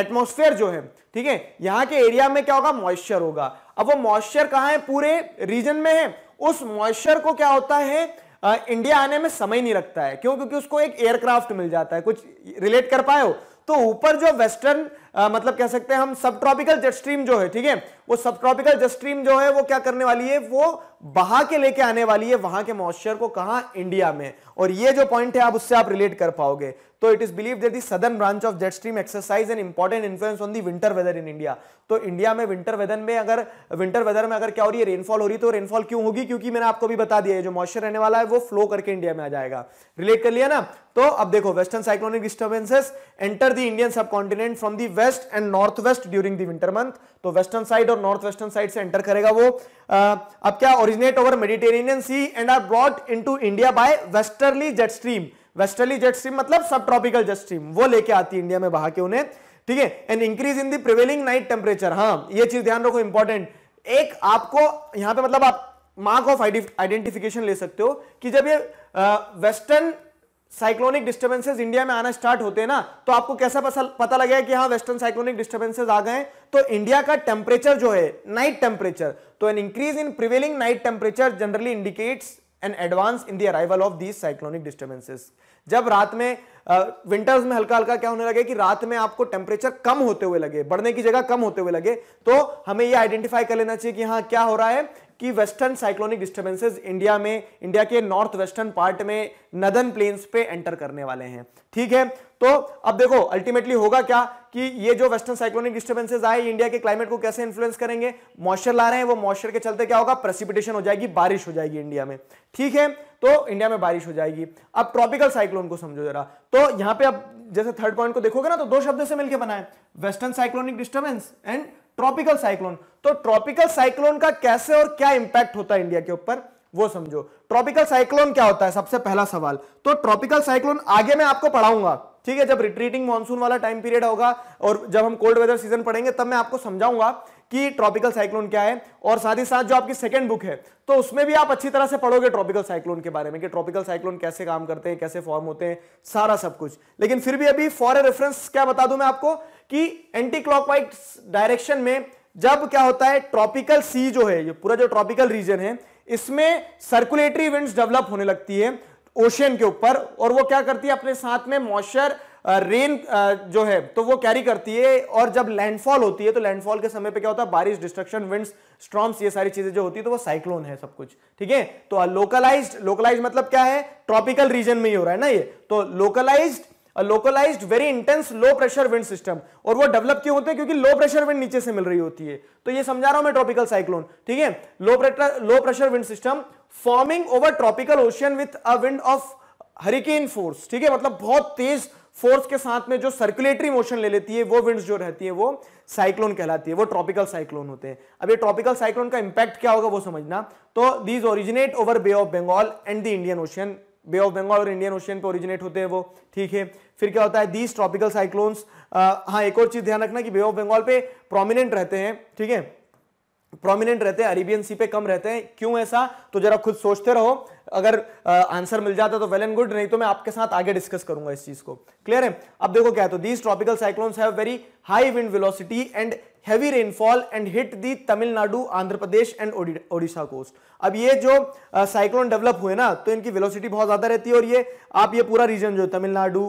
एटमोस्फेयर जो है ठीक है यहां के एरिया में क्या होगा मॉइस्चर होगा अब वो मॉइस्चर कहां है पूरे रीजन में है उस मॉइस्चर को क्या होता है आ, इंडिया आने में समय नहीं लगता है क्यों क्योंकि उसको एक एयरक्राफ्ट मिल जाता है कुछ रिलेट कर पाए हो तो ऊपर जो वेस्टर्न आ, मतलब कह सकते हैं हम सब ट्रॉपिकल जेट स्ट्रीम जो है ठीक है वो सब ट्रॉपिकल जेट स्ट्रीम जो है वो क्या करने वाली है वो बहा के लेके आने वाली है वहां के मॉइस्चर को कहा इंडिया में और ये जो पॉइंट है आप उससे आप रिलेट कर पाओगे तो it is believe that the southern branch of jet stream exercise an important influence on the winter weather in India तो इंडिया में विंटर वेदर में अगर विंटर वेदर में अगर क्या हो रही है रेनफॉल हो रही तो रेनफॉल क्यों होगी क्योंकि मैंने आपको भी बता दिया है जो मॉइस्चर रहने वाला है वो फ्लो करके इंडिया में आ जाएगा रिलेट कर लिया ना तो अब देखो western cyclonic disturbances enter the Indian subcontinent from the west and north west during the winter month तो वेस्टर्न साइड और नॉर्थ वेस्टर्न साइड से एंटर करेगा वो uh, अब क्या originate over Mediterranean sea and are brought into India by westerly jet stream westerly jet stream मतलब subtropical jet stream वो लेके आती है इंडिया में बहा के उन्हें ठीक है and increase in the prevailing night temperature हाँ ये चीज ध्यान रखो इंपॉर्टेंट एक आपको यहां पे मतलब आप मार्क ऑफ आइडेंटिफिकेशन ले सकते हो कि जब ये वेस्टर्न साइक्लोनिक डिस्टर्बेंसेज इंडिया में आना स्टार्ट होते हैं ना तो आपको कैसा पता लगे कि हाँ वेस्टर्न साइक्लोनिक डिस्टर्बेंसेज आ गए तो इंडिया का टेम्परेचर जो है नाइट टेम्परेचर तो an increase in prevailing night temperature generally indicates an advance in the arrival of these cyclonic disturbances जब रात में विंटर्स uh, में हल्का हल्का क्या होने लगे कि रात में आपको टेम्परेचर कम होते हुए लगे बढ़ने की जगह कम होते हुए लगे तो हमें यह आइडेंटिफाई कर लेना चाहिए कि हाँ क्या हो रहा है कि वेस्टर्न साइक्लोनिक डिस्टर्बेंसेज इंडिया में इंडिया के नॉर्थ वेस्टर्न पार्ट में नदन प्लेन्स पे एंटर करने वाले हैं ठीक है तो अब देखो अल्टीमेटली होगा क्या कि ये जो वेस्टर्न साइक्लोनिक डिस्टर्बेंसेज आए इंडिया के क्लाइमेट को कैसे इन्फ्लुएंस करेंगे मॉइस्चर ला रहे हैं वो मॉइस्चर के चलते क्या होगा प्रेसिपिटेशन हो जाएगी बारिश हो जाएगी इंडिया में ठीक है तो इंडिया में बारिश हो जाएगी अब ट्रॉपिकल साइक्लोन को समझो जरा तो यहां पे अब जैसे थर्ड पॉइंट को देखोगे ना तो दो शब्द से मिलकर बनाए western cyclonic disturbance and tropical cyclone तो ट्रॉपिकल साइक्लोन का कैसे और क्या इंपैक्ट होता है इंडिया के ऊपर वो समझो ट्रॉपिकल साइक्लोन क्या होता है सबसे पहला सवाल तो ट्रॉपिकल साइक्लोन आगे मैं आपको पढ़ाऊंगा ठीक है जब रिट्रीटिंग मॉनसून वाला टाइम पीरियड होगा और जब हम कोल्ड वेदर सीजन पढ़ेंगे तब मैं आपको समझाऊंगा कि ट्रॉपिकल साइक्लोन क्या है और साथ ही साथ जो आपकी सेकंड बुक है तो उसमें भी आप अच्छी तरह से पढ़ोगे ट्रॉपिकल साइक्लोन के बारे में कि ट्रॉपिकल साइक्लोन कैसे काम करते हैं कैसे फॉर्म होते हैं सारा सब कुछ लेकिन फिर भी अभी फॉर ए रेफरेंस क्या बता दू मैं आपको कि एंटी क्लॉकवाइज डायरेक्शन में जब क्या होता है ट्रॉपिकल सी जो है ये पूरा जो ट्रॉपिकल रीजन है इसमें सर्कुलेटरी विंड्स डेवलप होने लगती है ओशियन के ऊपर और वो क्या करती है अपने साथ में मॉइस्चर रेन जो है तो वो कैरी करती है और जब लैंडफॉल होती है तो लैंडफॉल के समय पे क्या होता है बारिश डिस्ट्रक्शन विंड्स स्ट्रॉम्स ये सारी चीजें जो होती है तो वो साइक्लोन है सब कुछ ठीक है तो लोकलाइज्ड लोकलाइज मतलब क्या है ट्रॉपिकल रीजन में ही हो रहा है ना ये तो localized localized very intense low pressure wind system और वो डेवलप क्यों होते हैं क्योंकि लो प्रेशर विंड नीचे से मिल रही होती है तो ये समझा रहा हूं मैं ट्रॉपिकल साइक्लोन ठीक है low pressure low pressure wind system forming over tropical ocean with a wind of hurricane force ठीक है मतलब बहुत तेज फोर्स के साथ में जो सर्कुलेटरी मोशन ले लेती है वो विंड्स जो रहती है वो साइक्लोन कहलाती है वो ट्रॉपिकल साइक्लोन होते हैं अब ये ट्रॉपिकल साइक्लोन का इंपैक्ट क्या होगा वो समझना तो these originate over bay of Bengal and the Indian ocean bay of Bengal और इंडियन ओशियन पे ओरिजिनेट होते हैं वो ठीक है फिर क्या होता है दीज ट्रॉपिकल साइक्लोन्स हाँ एक और चीज ध्यान रखना कि बे ऑफ बंगाल पे प्रोमिनेंट रहते हैं ठीक है प्रोमिनेंट रहते हैं अरेबियन सी पे कम रहते हैं क्यों ऐसा तो जरा खुद सोचते रहो अगर आंसर मिल जाता तो वेल एंड गुड नहीं तो मैं आपके साथ आगे डिस्कस करूंगा इस चीज को क्लियर है अब देखो क्या तो these tropical cyclones have very high wind velocity and heavy rainfall and hit the Tamil Nadu Andhra Pradesh and Odisha coast अब ये जो साइक्लोन डेवलप हुए ना तो इनकी वेलोसिटी बहुत ज़्यादा रहती है और ये आप ये पूरा रीजन जो है तमिलनाडु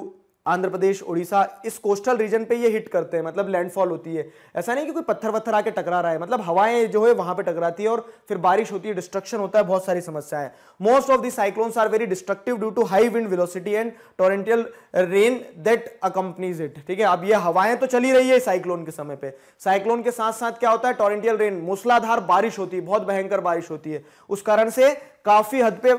आंध्र प्रदेश उड़ीसा इस कोस्टल रीजन पे ये हिट करते हैं मतलब लैंडफॉल होती है ऐसा नहीं कि कोई पत्थर वत्थर आके टकरा रहा है मतलब हवाएं जो है वहां पे टकराती है और फिर बारिश होती है डिस्ट्रक्शन होता है बहुत सारी समस्याएं most of the cyclones are very destructive due to high wind velocity and torrential rain that accompanies it ठीक है अब ये हवाएं तो चली रही है साइक्लोन के समय पर साइक्लोन के साथ साथ क्या होता है टोरेंटियल रेन मूसलाधार बारिश होती है बहुत भयंकर बारिश होती है उस कारण से काफी हद पे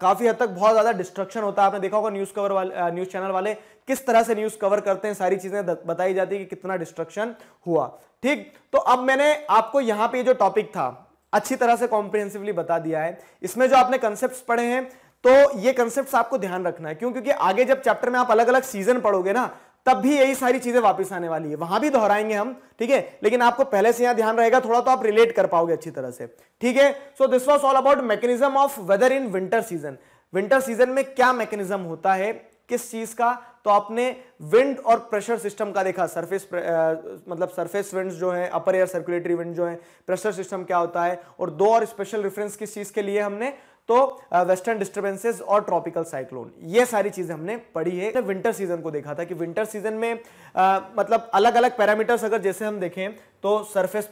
काफी हद तक बहुत ज्यादा डिस्ट्रक्शन होता है आपने देखा होगा न्यूज कवर वाले न्यूज चैनल वाले किस तरह से न्यूज कवर करते हैं सारी चीजें बताई जाती है कि कितना डिस्ट्रक्शन हुआ ठीक तो अब मैंने आपको यहाँ पे जो टॉपिक था अच्छी तरह से कॉम्प्रिहेंसिवली बता दिया है इसमें जो आपने कंसेप्ट पढ़े हैं तो ये कंसेप्ट आपको ध्यान रखना है क्यों क्योंकि आगे जब चैप्टर में आप अलग अलग सीजन पढ़ोगे ना तब भी यही सारी चीजें वापस आने वाली है वहां भी दोहराएंगे हम ठीक है लेकिन आपको पहले से यहां ध्यान रहेगा थोड़ा तो आप रिलेट कर पाओगे अच्छी तरह से ठीक है so this was all about mechanism of weather in winter season winter season में क्या मैकेनिज्म होता है किस चीज का तो आपने विंड और प्रेशर सिस्टम का देखा सरफेस मतलब सरफेस विंड्स जो है अपर एयर सर्कुलेटरी विंड जो है प्रेशर सिस्टम क्या होता है और दो और स्पेशल रेफरेंस किस चीज के लिए हमने तो वेस्टर्न डिस्टर्बेंसेज और ट्रॉपिकल साइक्लोन ये सारी चीजें हमने पढ़ी है तो विंटर सीजन को देखा था कि विंटर सीजन में आ, मतलब अलग अलग पैरामीटर्स अगर जैसे हम देखें तो surface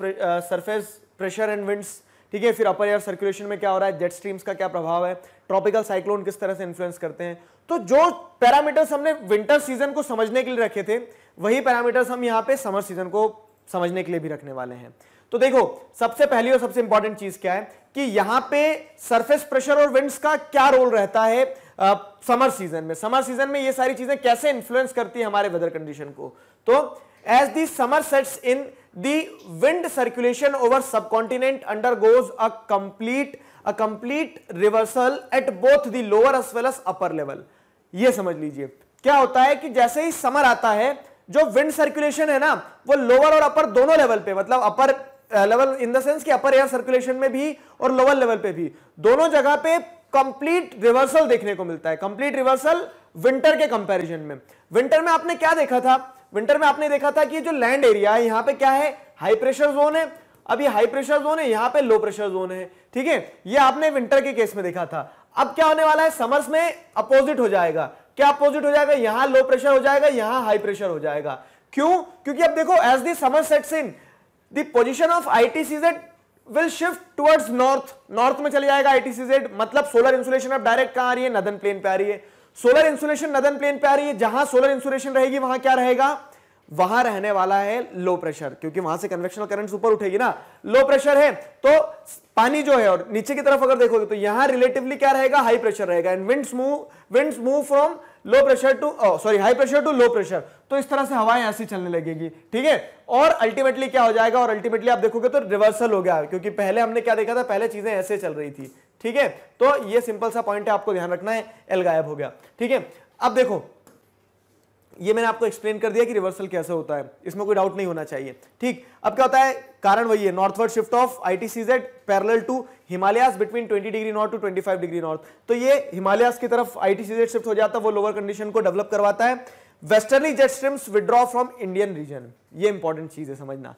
surface pressure and winds ठीक है फिर अपर एयर सर्कुलेशन में क्या हो रहा है जेट स्ट्रीम्स का क्या प्रभाव है ट्रॉपिकल साइक्लोन किस तरह से इन्फ्लुएंस करते हैं तो जो पैरामीटर्स हमने विंटर सीजन को समझने के लिए रखे थे वही पैरामीटर्स हम यहाँ पे समर सीजन को समझने के लिए भी रखने वाले हैं तो देखो सबसे पहली और सबसे इंपॉर्टेंट चीज क्या है कि यहां पे सरफेस प्रेशर और विंड्स का क्या रोल रहता है आ, समर सीजन में समर सीजन में ये सारी चीजें कैसे इंफ्लुएंस करती है हमारे वेदर कंडीशन को तो as the summer sets in the wind circulation over subcontinent undergoes a complete a complete reversal at both the lower as well as upper level ये समझ लीजिए क्या होता है कि जैसे ही समर आता है जो विंड सर्कुलेशन है ना वो लोअर और अपर दोनों लेवल पे मतलब upper level in the sense कि अपर एयर सर्कुलेशन में भी और लोअर लेवल पे भी दोनों जगह पे कंप्लीट रिवर्सल देखने को मिलता है कंप्लीट रिवर्सल विंटर के कंपैरिजन में विंटर में आपने क्या देखा था विंटर में आपने देखा था कि जो लैंड एरिया है यहां पे क्या है हाई प्रेशर जोन है अब ये हाई प्रेशर जोन है यहां पे लो प्रेशर जोन है ठीक है ये आपने विंटर के केस में देखा था अब क्या होने वाला है समर्स में अपोजिट हो जाएगा क्या अपोजिट हो जाएगा यहां लो प्रेशर हो जाएगा यहां हाई प्रेशर हो जाएगा क्यों क्योंकि अब देखो as the summer sets in the position of ITCZ will shift towards north. North में चले जाएगा ITCZ मतलब solar insulation अब direct कहाँ आ रही है Northern plane पे आ रही है Solar insulation northern प्लेन पे आ रही है जहां solar insulation रहेगी वहां क्या रहेगा वहां रहने वाला है लो प्रेशर क्योंकि वहां से कन्वेक्शनल करंट ऊपर उठेगी ना लो प्रेशर है तो पानी जो है और नीचे की तरफ अगर देखोगे तो यहां रिलेटिवली क्या रहेगा हाई प्रेशर रहेगा and winds move winds move from low pressure to sorry high pressure to low pressure तो इस तरह से हवाएं ऐसी चलने लगेगी ठीक है और अल्टीमेटली क्या हो जाएगा और अल्टीमेटली आप देखोगे तो रिवर्सल हो गया क्योंकि पहले हमने क्या देखा था पहले चीजें ऐसे चल रही थी ठीक है तो ये सिंपल सा पॉइंट है आपको ध्यान रखना है एल गायब हो गया ठीक है अब देखो ये मैंने आपको एक्सप्लेन कर दिया कि रिवर्सल कैसे होता है इसमें कोई डाउट नहीं होना चाहिए ठीक अब क्या होता है कारण वही है northward shift of I T parallel to Himalayas between 20 degree north to 25 degree north तो ये हिमालयस की तरफ आईटीसी जेट शिफ्ट हो जाता है वो लोअर कंडीशन को डेवलप करवाता है westerly jet streams withdraw from Indian region ये इंपॉर्टेंट चीज है समझना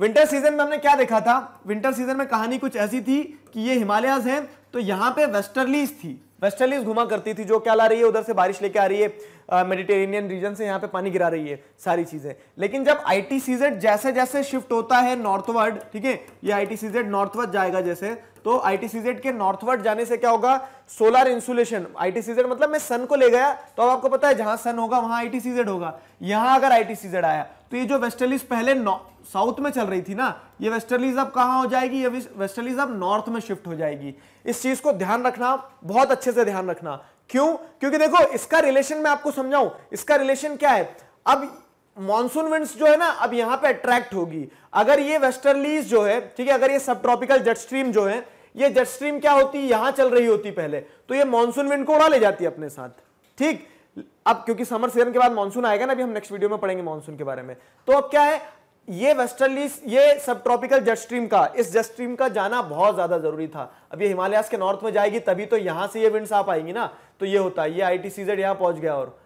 विंटर सीजन में हमने क्या देखा था विंटर सीजन में कहानी कुछ ऐसी थी कि ये हिमालयस हैं तो यहां पे वेस्टर्लीज थी वेस्टर्लीज घुमा करती थी जो क्या ला रही है उधर से बारिश लेके आ रही है मेडिटेरेनियन रीजन से यहाँ पे पानी गिरा रही है सारी चीजें लेकिन जब आईटी सीजेड जैसे जैसे शिफ्ट होता है नॉर्थवर्ड ठीक है ये आईटी सीजेड नॉर्थवर्ड जाएगा जैसे तो आईटीसीजेड के नॉर्थवर्ड जाने से क्या होगा सोलर इंसुलेशन आईटीसीजेड मतलब मैं सन को ले गया तो अब आपको पता है जहां सन होगा वहां आईटीसीजेड होगा यहां अगर आईटीसीजेड आया तो ये जो वेस्टर्लीज पहले साउथ में चल रही थी ना ये वेस्टर्लीज अब कहाँ हो जाएगी ये वेस्टर्लीज अब नॉर्थ में शिफ्ट हो जाएगी इस चीज को ध्यान रखना बहुत अच्छे से ध्यान रखना क्यों क्योंकि देखो इसका रिलेशन मैं आपको समझाऊं इसका रिलेशन क्या है अब मॉनसून विंड्स जो है ना अब यहां पे अट्रैक्ट होगी अगर ये वेस्टर्लीज जो है ठीक है अगर ये सब ट्रॉपिकल जेट स्ट्रीम जो है ये जेट स्ट्रीम क्या होती है यहां चल रही होती पहले तो ये मानसून विंड को उड़ा ले जाती है अपने साथ ठीक अब क्योंकि समर सीजन के बाद मानसून आएगा ना अभी हम नेक्स्ट वीडियो में पढ़ेंगे मानसून के बारे में तो अब क्या है ये वेस्टर्ली ये सब ट्रॉपिकल जेट स्ट्रीम का इस जेट स्ट्रीम का जाना बहुत ज्यादा जरूरी था अब ये हिमालयस के नॉर्थ में जाएगी तभी तो यहां से ये विंड्स आप आएंगी ना तो ये होता है ये आई टी यहां पहुंच गया और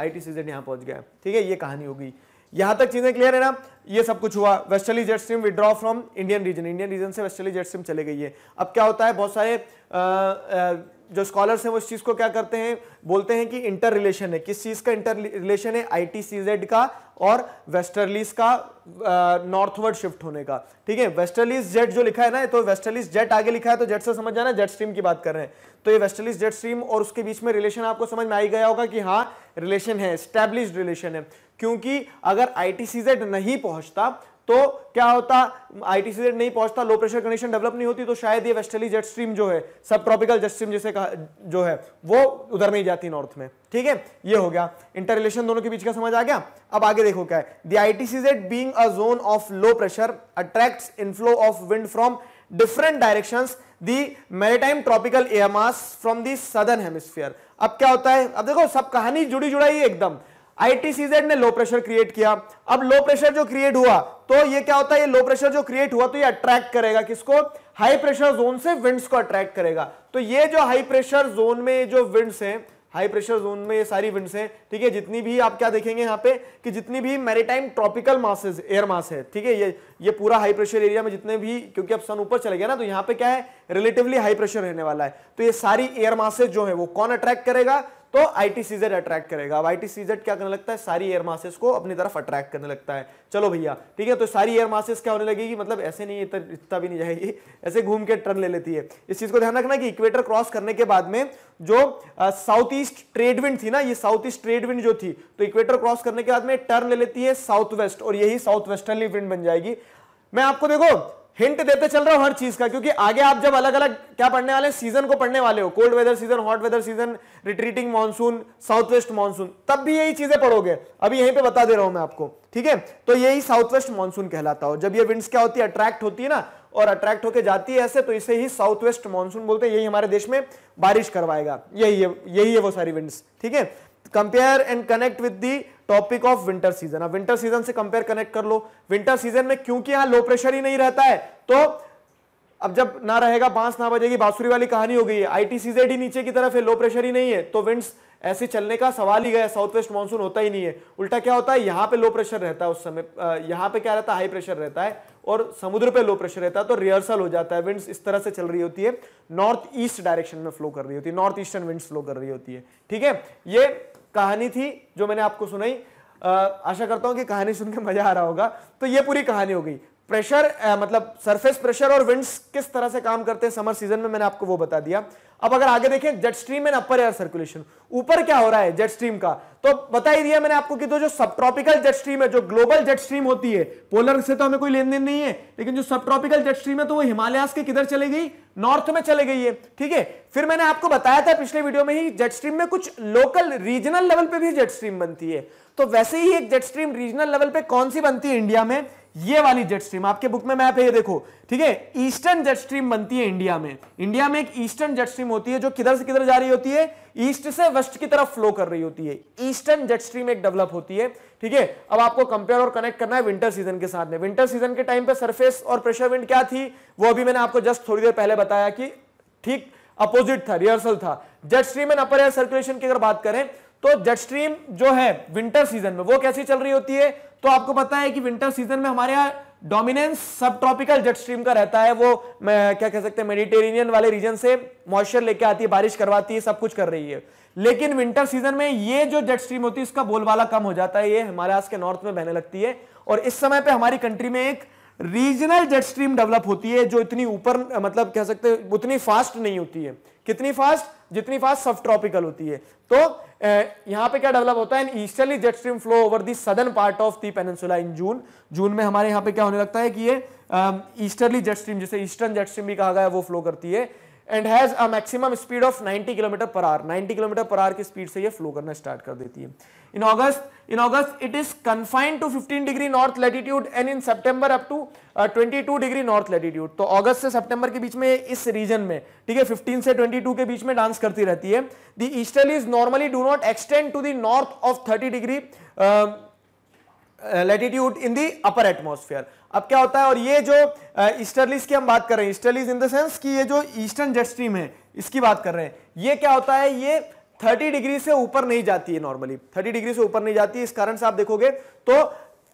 आई टी यहां पहुंच गया ठीक है ये कहानी होगी यहां तक चीजें क्लियर है ना ये सब कुछ हुआ westerly jet stream withdraw from Indian region Indian region से वेस्टर्ली जेट स्ट्रीम चले गई है अब क्या होता है बहुत सारे जो स्कॉलर्स हैं वो इस चीज़ को क्या करते हैं बोलते हैं कि इंटर रिलेशन है किस चीज़ का इंटर रिलेशन है आईटीसीजेड का और वेस्टर्लीज का नॉर्थवर्ड शिफ्ट होने का ठीक है वेस्टर्लीज जेट जो लिखा है ना तो वेस्टर्लीज जेट आगे लिखा है तो जेट से समझ जाना जेट स्ट्रीम की बात कर रहे हैं तो ये वेस्टर्लीज जेट स्ट्रीम और उसके बीच में रिलेशन आपको समझ में आई गया होगा कि हाँ रिलेशन है स्टैब्लिश रिलेशन है क्योंकि अगर आई नहीं पहुंचता तो क्या होता आई टी नहीं पहुंचता लो प्रेशर कंडीशन डेवलप नहीं होती तो शायद ये वेस्टर्ली जेट स्ट्रीम जो है सब ट्रॉपिकल जेट स्ट्रीम जैसे जो है वो उधर नहीं जाती नॉर्थ में ठीक है ये हो गया इंटर रिलेशन दोनों के बीच का समझ आ गया अब आगे देखो क्या है the I T being a zone of low pressure attract inflow of wind from different direction the maritime tropical airmass from the southern hemisphere अब क्या होता है अब देखो सब कहानी जुड़ी जुड़ाई एकदम आईटीसीजेड ने लो प्रेशर क्रिएट किया अब लो प्रेशर जो क्रिएट हुआ तो ये क्या होता है ये लो प्रेशर जो क्रिएट हुआ तो ये अट्रैक्ट करेगा किसको हाई प्रेशर जोन से विंड्स को अट्रैक्ट करेगा तो ये जो हाई प्रेशर जोन में जो विंड्स हैं हाई प्रेशर जोन में ये सारी विंड्स हैं ठीक है जितनी भी आप क्या देखेंगे यहाँ पे कि जितनी भी maritime tropical masses air mass है ठीक है ये ये पूरा हाई प्रेशर एरिया में जितने भी क्योंकि अब सन ऊपर चले गया ना तो यहाँ पे क्या है रिलेटिवली हाई प्रेशर रहने वाला है तो ये सारी एयर मासेज जो है वो कौन अट्रैक्ट करेगा तो आईटी सीजेड अट्रैक्ट करेगा अब आईटी सीजेड क्या करने लगता है सारी एयर मासेस को अपनी तरफ अट्रैक्ट करने लगता है चलो भैया ठीक है तो सारी एयर मासेस क्या होने लगेगी मतलब ऐसे नहीं इतना भी नहीं जाएगी ऐसे घूम के टर्न ले लेती है इस चीज को ध्यान रखना कि इक्वेटर क्रॉस करने के बाद में जो साउथ ईस्ट ट्रेड विंड थी ना ये साउथ ईस्ट ट्रेड विंड जो थी तो इक्वेटर क्रॉस करने के बाद में टर्न ले लेती है साउथ वेस्ट और यही साउथ वेस्टर्नली विंड बन जाएगी मैं आपको देखो हिंट देते चल रहा हूं हर चीज का क्योंकि आगे आप जब अलग अलग क्या पढ़ने वाले सीजन को पढ़ने वाले हो cold weather season hot weather season retreating monsoon south west monsoon तब भी यही चीजें पढ़ोगे अभी यहीं पे बता दे रहा हूं मैं आपको ठीक है तो यही साउथ वेस्ट मानसून कहलाता हो जब ये विंड्स क्या होती है अट्रैक्ट होती है ना और अट्रैक्ट होकर जाती है ऐसे तो इसे ही साउथ वेस्ट मानसून बोलते हैं यही हमारे देश में बारिश करवाएगा यही है यही है वो सारी विंड्स ठीक है compare and connect with the topic of winter season अब विंटर सीजन से कंपेयर कनेक्ट कर लो विंटर सीजन में क्योंकि यहां लो प्रेशर ही नहीं रहता है तो अब जब ना रहेगा बांस ना बजेगी बांसुरी वाली कहानी हो गई है आईटीसीजेड ही नीचे की तरफ है लो प्रेशर ही नहीं है तो विंड्स ऐसे चलने का सवाल ही गया साउथ वेस्ट मानसून होता ही नहीं है उल्टा क्या होता है यहां पे लो प्रेशर रहता है उस समय यहां पे क्या रहता है हाई प्रेशर रहता है और समुद्र पे लो प्रेशर रहता है तो रिहर्सल हो जाता है विंड्स इस तरह से चल रही होती है नॉर्थ ईस्ट डायरेक्शन में फ्लो कर रही होती है नॉर्थ ईस्टर्न विंड्स फ्लो कर रही होती है ठीक है ये कहानी थी जो मैंने आपको सुनाई आशा करता हूं कि कहानी सुनकर मजा आ रहा होगा तो ये पूरी कहानी हो गई प्रेशर आ, मतलब सरफेस प्रेशर और विंड्स किस तरह से काम करते हैं समर सीजन में मैंने आपको वो बता दिया अब अगर आगे देखें jet stream and upper air circulation ऊपर क्या हो रहा है जेट स्ट्रीम का तो बता ही दिया मैंने आपको कि तो जो सब ट्रॉपिकल जेट स्ट्रीम है जो ग्लोबल जेट स्ट्रीम होती है पोलर से तो हमें कोई लेन देन नहीं है लेकिन जो सब ट्रॉपिकल जेट स्ट्रीम है तो वो हिमालयास के किधर चले गई नॉर्थ में चले गई है ठीक है फिर मैंने आपको बताया था पिछले वीडियो में ही जेट स्ट्रीम में कुछ लोकल रीजनल लेवल पे भी जेट स्ट्रीम बनती है तो वैसे ही एक जेट स्ट्रीम रीजनल लेवल पे कौन सी बनती है इंडिया में ये वाली जेट स्ट्रीम आपके बुक में मैप है ये देखो ठीक है ईस्टर्न जेट स्ट्रीम बनती है इंडिया में इंडिया में एक ईस्टर्न जेट स्ट्रीम होती है जो किधर से किधर जा रही होती है ईस्ट से वेस्ट की तरफ फ्लो कर रही होती है ईस्टर्न जेट स्ट्रीम एक डेवलप होती है ठीक है अब आपको कंपेयर और कनेक्ट करना है विंटर सीजन के साथ में विंटर सीजन के टाइम पे सरफेस और प्रेशर विंड क्या थी वो अभी मैंने आपको जस्ट थोड़ी देर पहले बताया कि ठीक अपोजिट था रिहर्सल था jet stream and upper air circulation की अगर बात करें तो जेट स्ट्रीम जो है विंटर सीजन में वो कैसी चल रही होती है तो आपको पता है कि विंटर सीजन में हमारे यहाँ डोमिनेंस सब ट्रॉपिकल जेट स्ट्रीम का रहता है वो क्या कह सकते हैं मेडिटेरेनियन वाले रीजन से मॉइस्चर लेके आती है बारिश करवाती है सब कुछ कर रही है लेकिन विंटर सीजन में ये जो जेट स्ट्रीम होती है इसका बोलबाला कम हो जाता है ये हमारे आज के नॉर्थ में बहने लगती है और इस समय पर हमारी कंट्री में एक रीजनल जेट स्ट्रीम डेवलप होती है जो इतनी ऊपर मतलब कह सकते उतनी फास्ट नहीं होती है कितनी फास्ट जितनी फास्ट सब ट्रॉपिकल होती है तो यहाँ पे क्या डेवलप होता है easterly jet stream flow over the southern part of the peninsula in June June में हमारे यहाँ पे क्या होने लगता है कि ये ईस्टर्ली जेट स्ट्रीम जिसे ईस्टर्न जेट स्ट्रीम भी कहा गया है वो फ्लो करती है and has a maximum speed of 90 kilometre per hour 90 kilometre per hour की स्पीड से ये फ्लो करना स्टार्ट कर देती है in august in august it is confined to 15 degree north latitude and in september up to uh, 22 degree north latitude to august se september ke beech mein is region mein theek hai 15 se 22 ke beech mein dance karti rehti hai the eastern is normally do not extend to the north of 30 uh, latitude in the upper atmosphere अब क्या होता है और ये जो easterlies uh, की हम बात कर रहे हैं ईस्टर्लीज इन द सेंस कि ये जो ईस्टर्न जेट स्ट्रीम है इसकी बात कर रहे हैं ये क्या होता है ये 30 डिग्री से ऊपर नहीं जाती है नॉर्मली 30 डिग्री से ऊपर नहीं जाती है इस कारण से आप देखोगे तो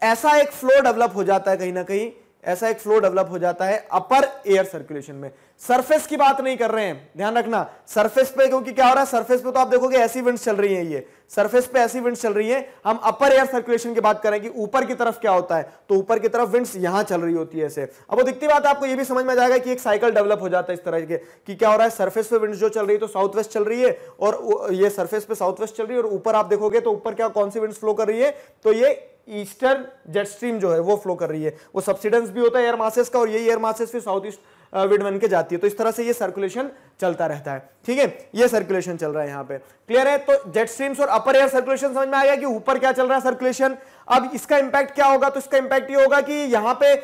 ऐसा एक फ्लो डेवलप हो जाता है कहीं ना कहीं ऐसा एक फ्लो डेवलप हो जाता है अपर एयर सर्कुलेशन में सरफेस की बात नहीं कर रहे हैं ध्यान रखना सरफेस पे क्योंकि क्या हो रहा है सरफेस पे तो आप देखोगे ऐसी विंड्स चल रही हैं ये सरफेस पे ऐसी विंड्स चल रही है हम अपर एयर सर्कुलेशन की बात करें कि ऊपर की तरफ क्या होता है तो ऊपर की तरफ विंड्स यहां चल रही होती है ऐसे अब वो दिखती बात आपको ये भी समझ में जाएगा कि एक साइकिल डेवलप हो जाता है इस तरह के कि क्या हो रहा है सर्फेस पे विंड्स जो चल रही है तो साउथ वेस्ट चल रही है और ये सर्फेस पे साउथ वेस्ट चल रही है और ऊपर आप देखोगे तो ऊपर क्या कौन सी विंड्स फ्लो कर रही है तो ये ईस्टर्न जेट स्ट्रीम जो है वो फ्लो कर रही है वो सब्सिडेंस भी होता है एयर मासेस का और यही एयर मासेस फिर साउथ ईस्ट विड बन के जाती है तो इस तरह से ये सर्कुलेशन चलता रहता है ठीक है ये सर्कुलेशन चल रहा है यहाँ पे क्लियर है तो जेट स्ट्रीम्स और अपर एयर सर्कुलेशन समझ में आ गया कि ऊपर क्या चल रहा है सर्कुलेशन अब इसका इंपैक्ट क्या होगा तो इसका इंपैक्ट ये होगा कि यहाँ पे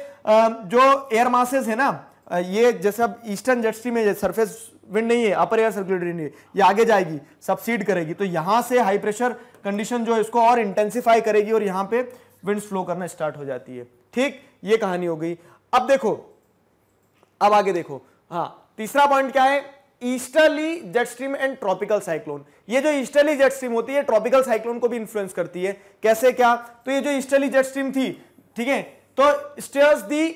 जो एयर मासेज है ना ये जैसे अब ईस्टर्न जेट स्ट्रीम है सरफेस विंड नहीं है अपर एयर सर्कुलेटरी नहीं है ये आगे जाएगी सबसीड करेगी तो यहाँ से हाई प्रेशर कंडीशन जो है इसको और इंटेंसिफाई करेगी और यहाँ पे विंड्स फ्लो करना स्टार्ट हो जाती है ठीक ये कहानी हो गई अब देखो अब आगे देखो हाँ तीसरा पॉइंट क्या है easterly jet stream and tropical cyclone ये जो ईस्टर्ली जेट स्ट्रीम होती है ट्रॉपिकल साइक्लोन को भी इन्फ्लुएंस करती है कैसे क्या तो ये जो ईस्टर्ली जेट स्ट्रीम थी ठीक है तो steers the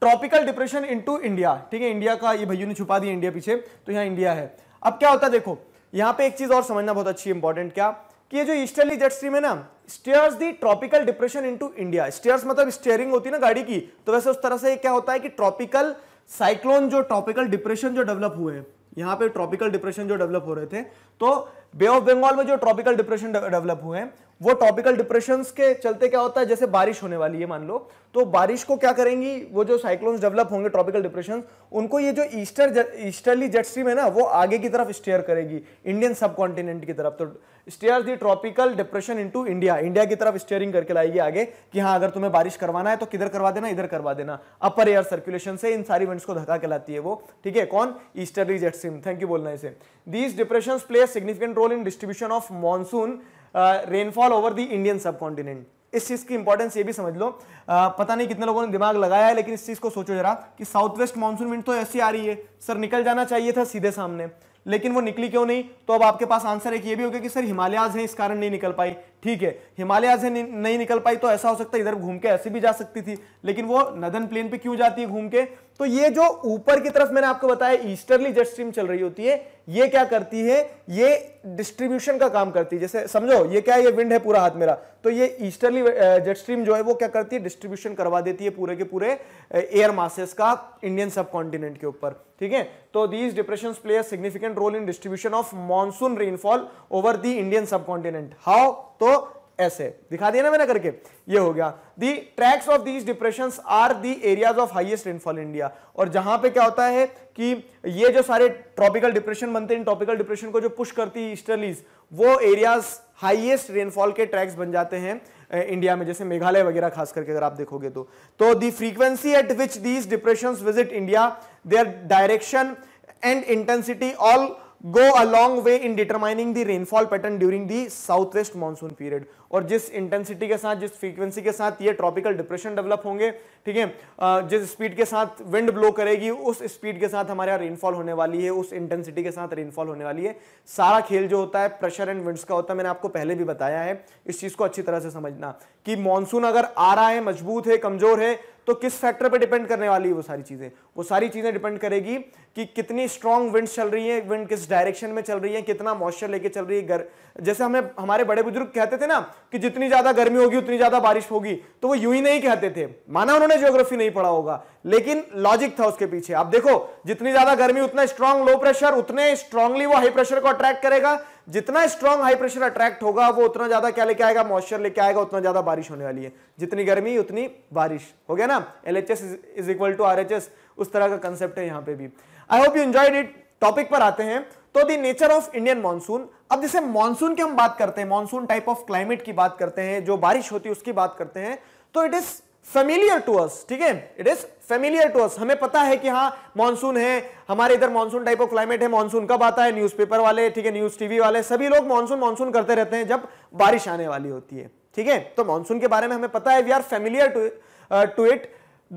tropical depression into India ठीक है इंडिया का ये भैया ने छुपा दिया इंडिया पीछे तो यहां इंडिया है अब क्या होता है देखो यहां पे एक चीज और समझना बहुत अच्छी इंपॉर्टेंट क्या कि ये जो ईस्टर्ली जेट स्ट्रीम है ना steers the tropical depression into India steers मतलब स्टेयरिंग होती है ना गाड़ी की तो वैसे उस तरह से क्या होता है कि ट्रॉपिकल साइक्लोन जो ट्रॉपिकल डिप्रेशन जो डेवलप हुए हैं यहां पे ट्रॉपिकल डिप्रेशन जो डेवलप हो रहे थे तो बे ऑफ बंगाल में जो ट्रॉपिकल डिप्रेशन डेवलप हुए हैं वो टॉपिकल डिप्रेशन के चलते क्या होता है जैसे बारिश होने वाली है मान लो तो बारिश को क्या करेंगी वो जो साइक्लोन्स डेवलप होंगे ट्रॉपिकल डिप्रेशन उनको ये जो ईस्टर ईस्टर्ली जेट स्ट्रीम है ना वो आगे की तरफ स्टेयर करेगी इंडियन सब कॉन्टिनेंट की तरफ तो steer the tropical depression into India India की तरफ स्टेयरिंग करके लाएगी आगे कि हाँ अगर तुम्हें बारिश करवाना है तो किधर करवा देना इधर करवा देना अपर एयर सर्कुलेशन से इन सारी इवेंट्स को धक्का के लाती है वो ठीक है कौन easterly jet stream thank you बोलना इसे these depression play significant role in distribution of monsoon rainfall over the Indian subcontinent इस चीज़ की इंपॉर्टेंस ये भी समझ लो आ, पता नहीं कितने लोगों ने दिमाग लगाया है लेकिन इस चीज़ को सोचो जरा कि साउथ वेस्ट मानसून विंड तो ऐसी आ रही है सर निकल जाना चाहिए था सीधे सामने लेकिन वो निकली क्यों नहीं तो अब आपके पास आंसर एक ये भी होगा कि सर हिमालयाज हैं इस कारण नहीं निकल पाई ठीक है हिमालयाज है नहीं निकल पाई तो ऐसा हो सकता है इधर घूम के ऐसे भी जा सकती थी लेकिन वो नदन प्लेन पे क्यों जाती है घूम के तो ये जो ऊपर की तरफ मैंने आपको बताया ईस्टर्ली जेट स्ट्रीम चल रही होती है ये क्या करती है ये डिस्ट्रीब्यूशन का काम करती है जैसे समझो ये क्या है ये विंड है पूरा हाथ मेरा तो ये ईस्टर्ली जेट स्ट्रीम जो है वो क्या करती है डिस्ट्रीब्यूशन करवा देती है पूरे के पूरे एयर मासेस का इंडियन सब कॉन्टिनेंट के ऊपर ठीक है So तो these depressions play a significant role in distribution of monsoon rainfall over the Indian subcontinent. How तो ऐसे दिखा दिया ना मैंने करके ये हो गया the tracks of these depression are the areas of highest rainfall India और जहां पे क्या होता है कि ये जो सारे ट्रॉपिकल डिप्रेशन बनते हैं ट्रॉपिकल डिप्रेशन को जो पुश करती है ईस्टर्लीज वो एरियाज हाइएस्ट रेनफॉल के ट्रैक्स बन जाते हैं इंडिया में जैसे मेघालय वगैरह खास करके अगर आप देखोगे तो तो the frequency at which these depression visit India their direction and intensity all go a long way in determining the rainfall pattern during the southwest monsoon period और जिस इंटेंसिटी के साथ जिस फ्रीक्वेंसी के साथ ये ट्रॉपिकल डिप्रेशन डेवलप होंगे ठीक है जिस स्पीड के साथ विंड ब्लो करेगी उस स्पीड के साथ हमारे यहाँ रेनफॉल होने वाली है उस इंटेंसिटी के साथ रेनफॉल होने वाली है सारा खेल जो होता है प्रेशर एंड विंड्स का होता है मैंने आपको पहले भी बताया है इस चीज़ को अच्छी तरह से समझना कि मानसून अगर आ रहा है मजबूत है कमजोर है तो किस फैक्टर पे डिपेंड करने वाली है वो सारी चीज़ें वो सारी चीज़ें डिपेंड करेगी कि कितनी स्ट्रॉन्ग विंड चल रही है विंड किस डायरेक्शन में चल रही है कितना मॉइस्चर लेके चल रही है गर... जैसे हमें हमारे बड़े बुजुर्ग कहते थे ना कि जितनी ज़्यादा गर्मी होगी उतनी ज़्यादा बारिश होगी तो वो यूं ही नहीं कहते थे माना उन्होंने ज्योग्राफी नहीं पढ़ा होगा लेकिन लॉजिक था उसके पीछे आप देखो जितनी ज़्यादा गर्मी उतना स्ट्रांग लो प्रेशर उतने स्ट्रांगली वो हाई प्रेशर को अट्रैक्ट करेगा जितना स्ट्रॉन्ग हाई प्रेशर अट्रैक्ट होगा वो उतना ज्यादा क्या लेके आएगा मॉइस्चर लेके आएगा उतना ज्यादा बारिश होने वाली है जितनी गर्मी उतनी बारिश हो गया ना L H S is equal to R H S उस तरह का कंसेप्ट है यहाँ पे भी I hope you enjoy it topic पर आते हैं तो the nature of Indian monsoon अब जैसे मानसून की हम बात करते हैं मानसून टाइप ऑफ क्लाइमेट की बात करते हैं जो बारिश होती है उसकी बात करते हैं तो it is familiar to us ठीक है it is familiar to us हमें पता है कि हाँ मानसून है हमारे इधर मानसून टाइप ऑफ क्लाइमेट है मानसून कब आता है न्यूज़पेपर वाले ठीक है न्यूज़ टीवी वाले सभी लोग मानसून मानसून करते रहते हैं जब बारिश आने वाली होती है ठीक है तो मानसून के बारे में हमें पता है we are familiar to to it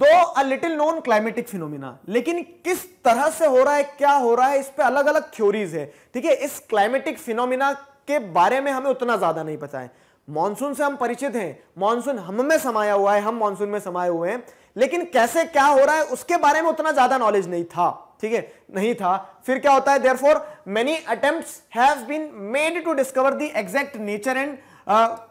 though a little non climatic phenomena लेकिन किस तरह से हो रहा है क्या हो रहा है इस पर अलग अलग थ्योरीज है ठीक है इस क्लाइमेटिक फिनोमिना के बारे में हमें उतना ज्यादा नहीं पता है मानसून से हम परिचित हैं मानसून हम में समाया हुआ है हम मानसून में समाये हुए हैं लेकिन कैसे क्या हो रहा है उसके बारे में उतना ज्यादा नॉलेज नहीं था ठीक है नहीं था फिर क्या होता है therefore many attempt been made to discover the exact nature and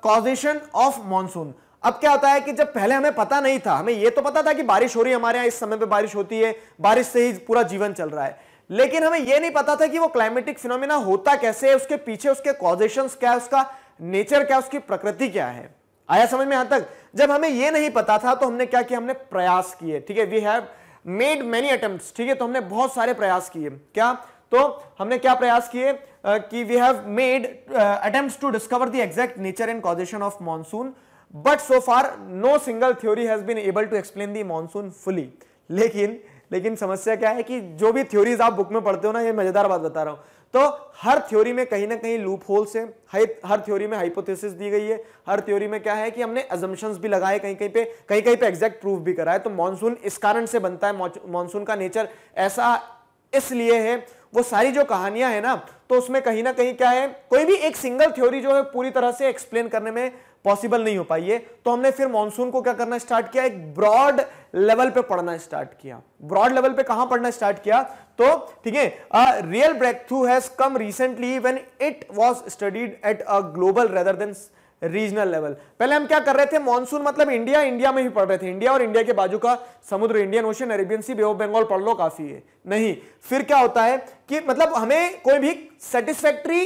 causation of monsoon अब क्या होता है कि जब पहले हमें पता नहीं था हमें यह तो पता था कि बारिश हो रही है हमारे यहां इस समय पे बारिश होती है बारिश से ही पूरा जीवन चल रहा है लेकिन हमें यह नहीं पता था कि वो क्लाइमेटिक फिनोमिना होता कैसे है उसके पीछे उसके कॉजेशन क्या है उसका नेचर क्या उसकी प्रकृति क्या है आया समझ में यहां तक जब हमें यह नहीं पता था तो हमने क्या किया हमने प्रयास किए ठीक है we have made many attempt ठीक है तो हमने बहुत सारे प्रयास किए क्या तो हमने क्या प्रयास किए कि we have made attempt to discover the exact nature and causation of monsoon but so far no single theory has been able to explain the monsoon fully लेकिन लेकिन समस्या क्या है कि जो भी थ्योरीज आप बुक में पढ़ते हो ना ये मजेदार बात बता रहा हूं तो हर थ्योरी में कहीं ना कहीं लूप होल्स है हर थ्योरी में हाइपोथेसिस दी गई है हर थ्योरी में क्या है कि हमने एजम्पन भी लगाए कहीं कहीं पे कहीं कहीं पे एग्जैक्ट प्रूफ भी करा है तो मानसून इस कारण से बनता है मानसून का नेचर ऐसा इसलिए है वो सारी जो कहानियां है ना तो उसमें कहीं ना कहीं क्या है कोई भी एक सिंगल थ्योरी जो है पूरी तरह से एक्सप्लेन करने में पॉसिबल नहीं हो पाई है तो हमने फिर मॉनसून को क्या करना स्टार्ट किया एक ब्रॉड लेवल पे पढ़ना स्टार्ट किया ब्रॉड लेवल पे कहां पढ़ना स्टार्ट किया तो ठीक है real breakthrough has come recently when it was studied at a global rather than regional level पहले हम क्या कर रहे थे मॉनसून मतलब इंडिया इंडिया में ही पढ़ रहे थे इंडिया और इंडिया के बाजू का समुद्र Indian ocean Arabian C bay of Bengal पढ़ लो काफी है नहीं फिर क्या होता है कि मतलब हमें कोई भी सेटिस्फैक्ट्री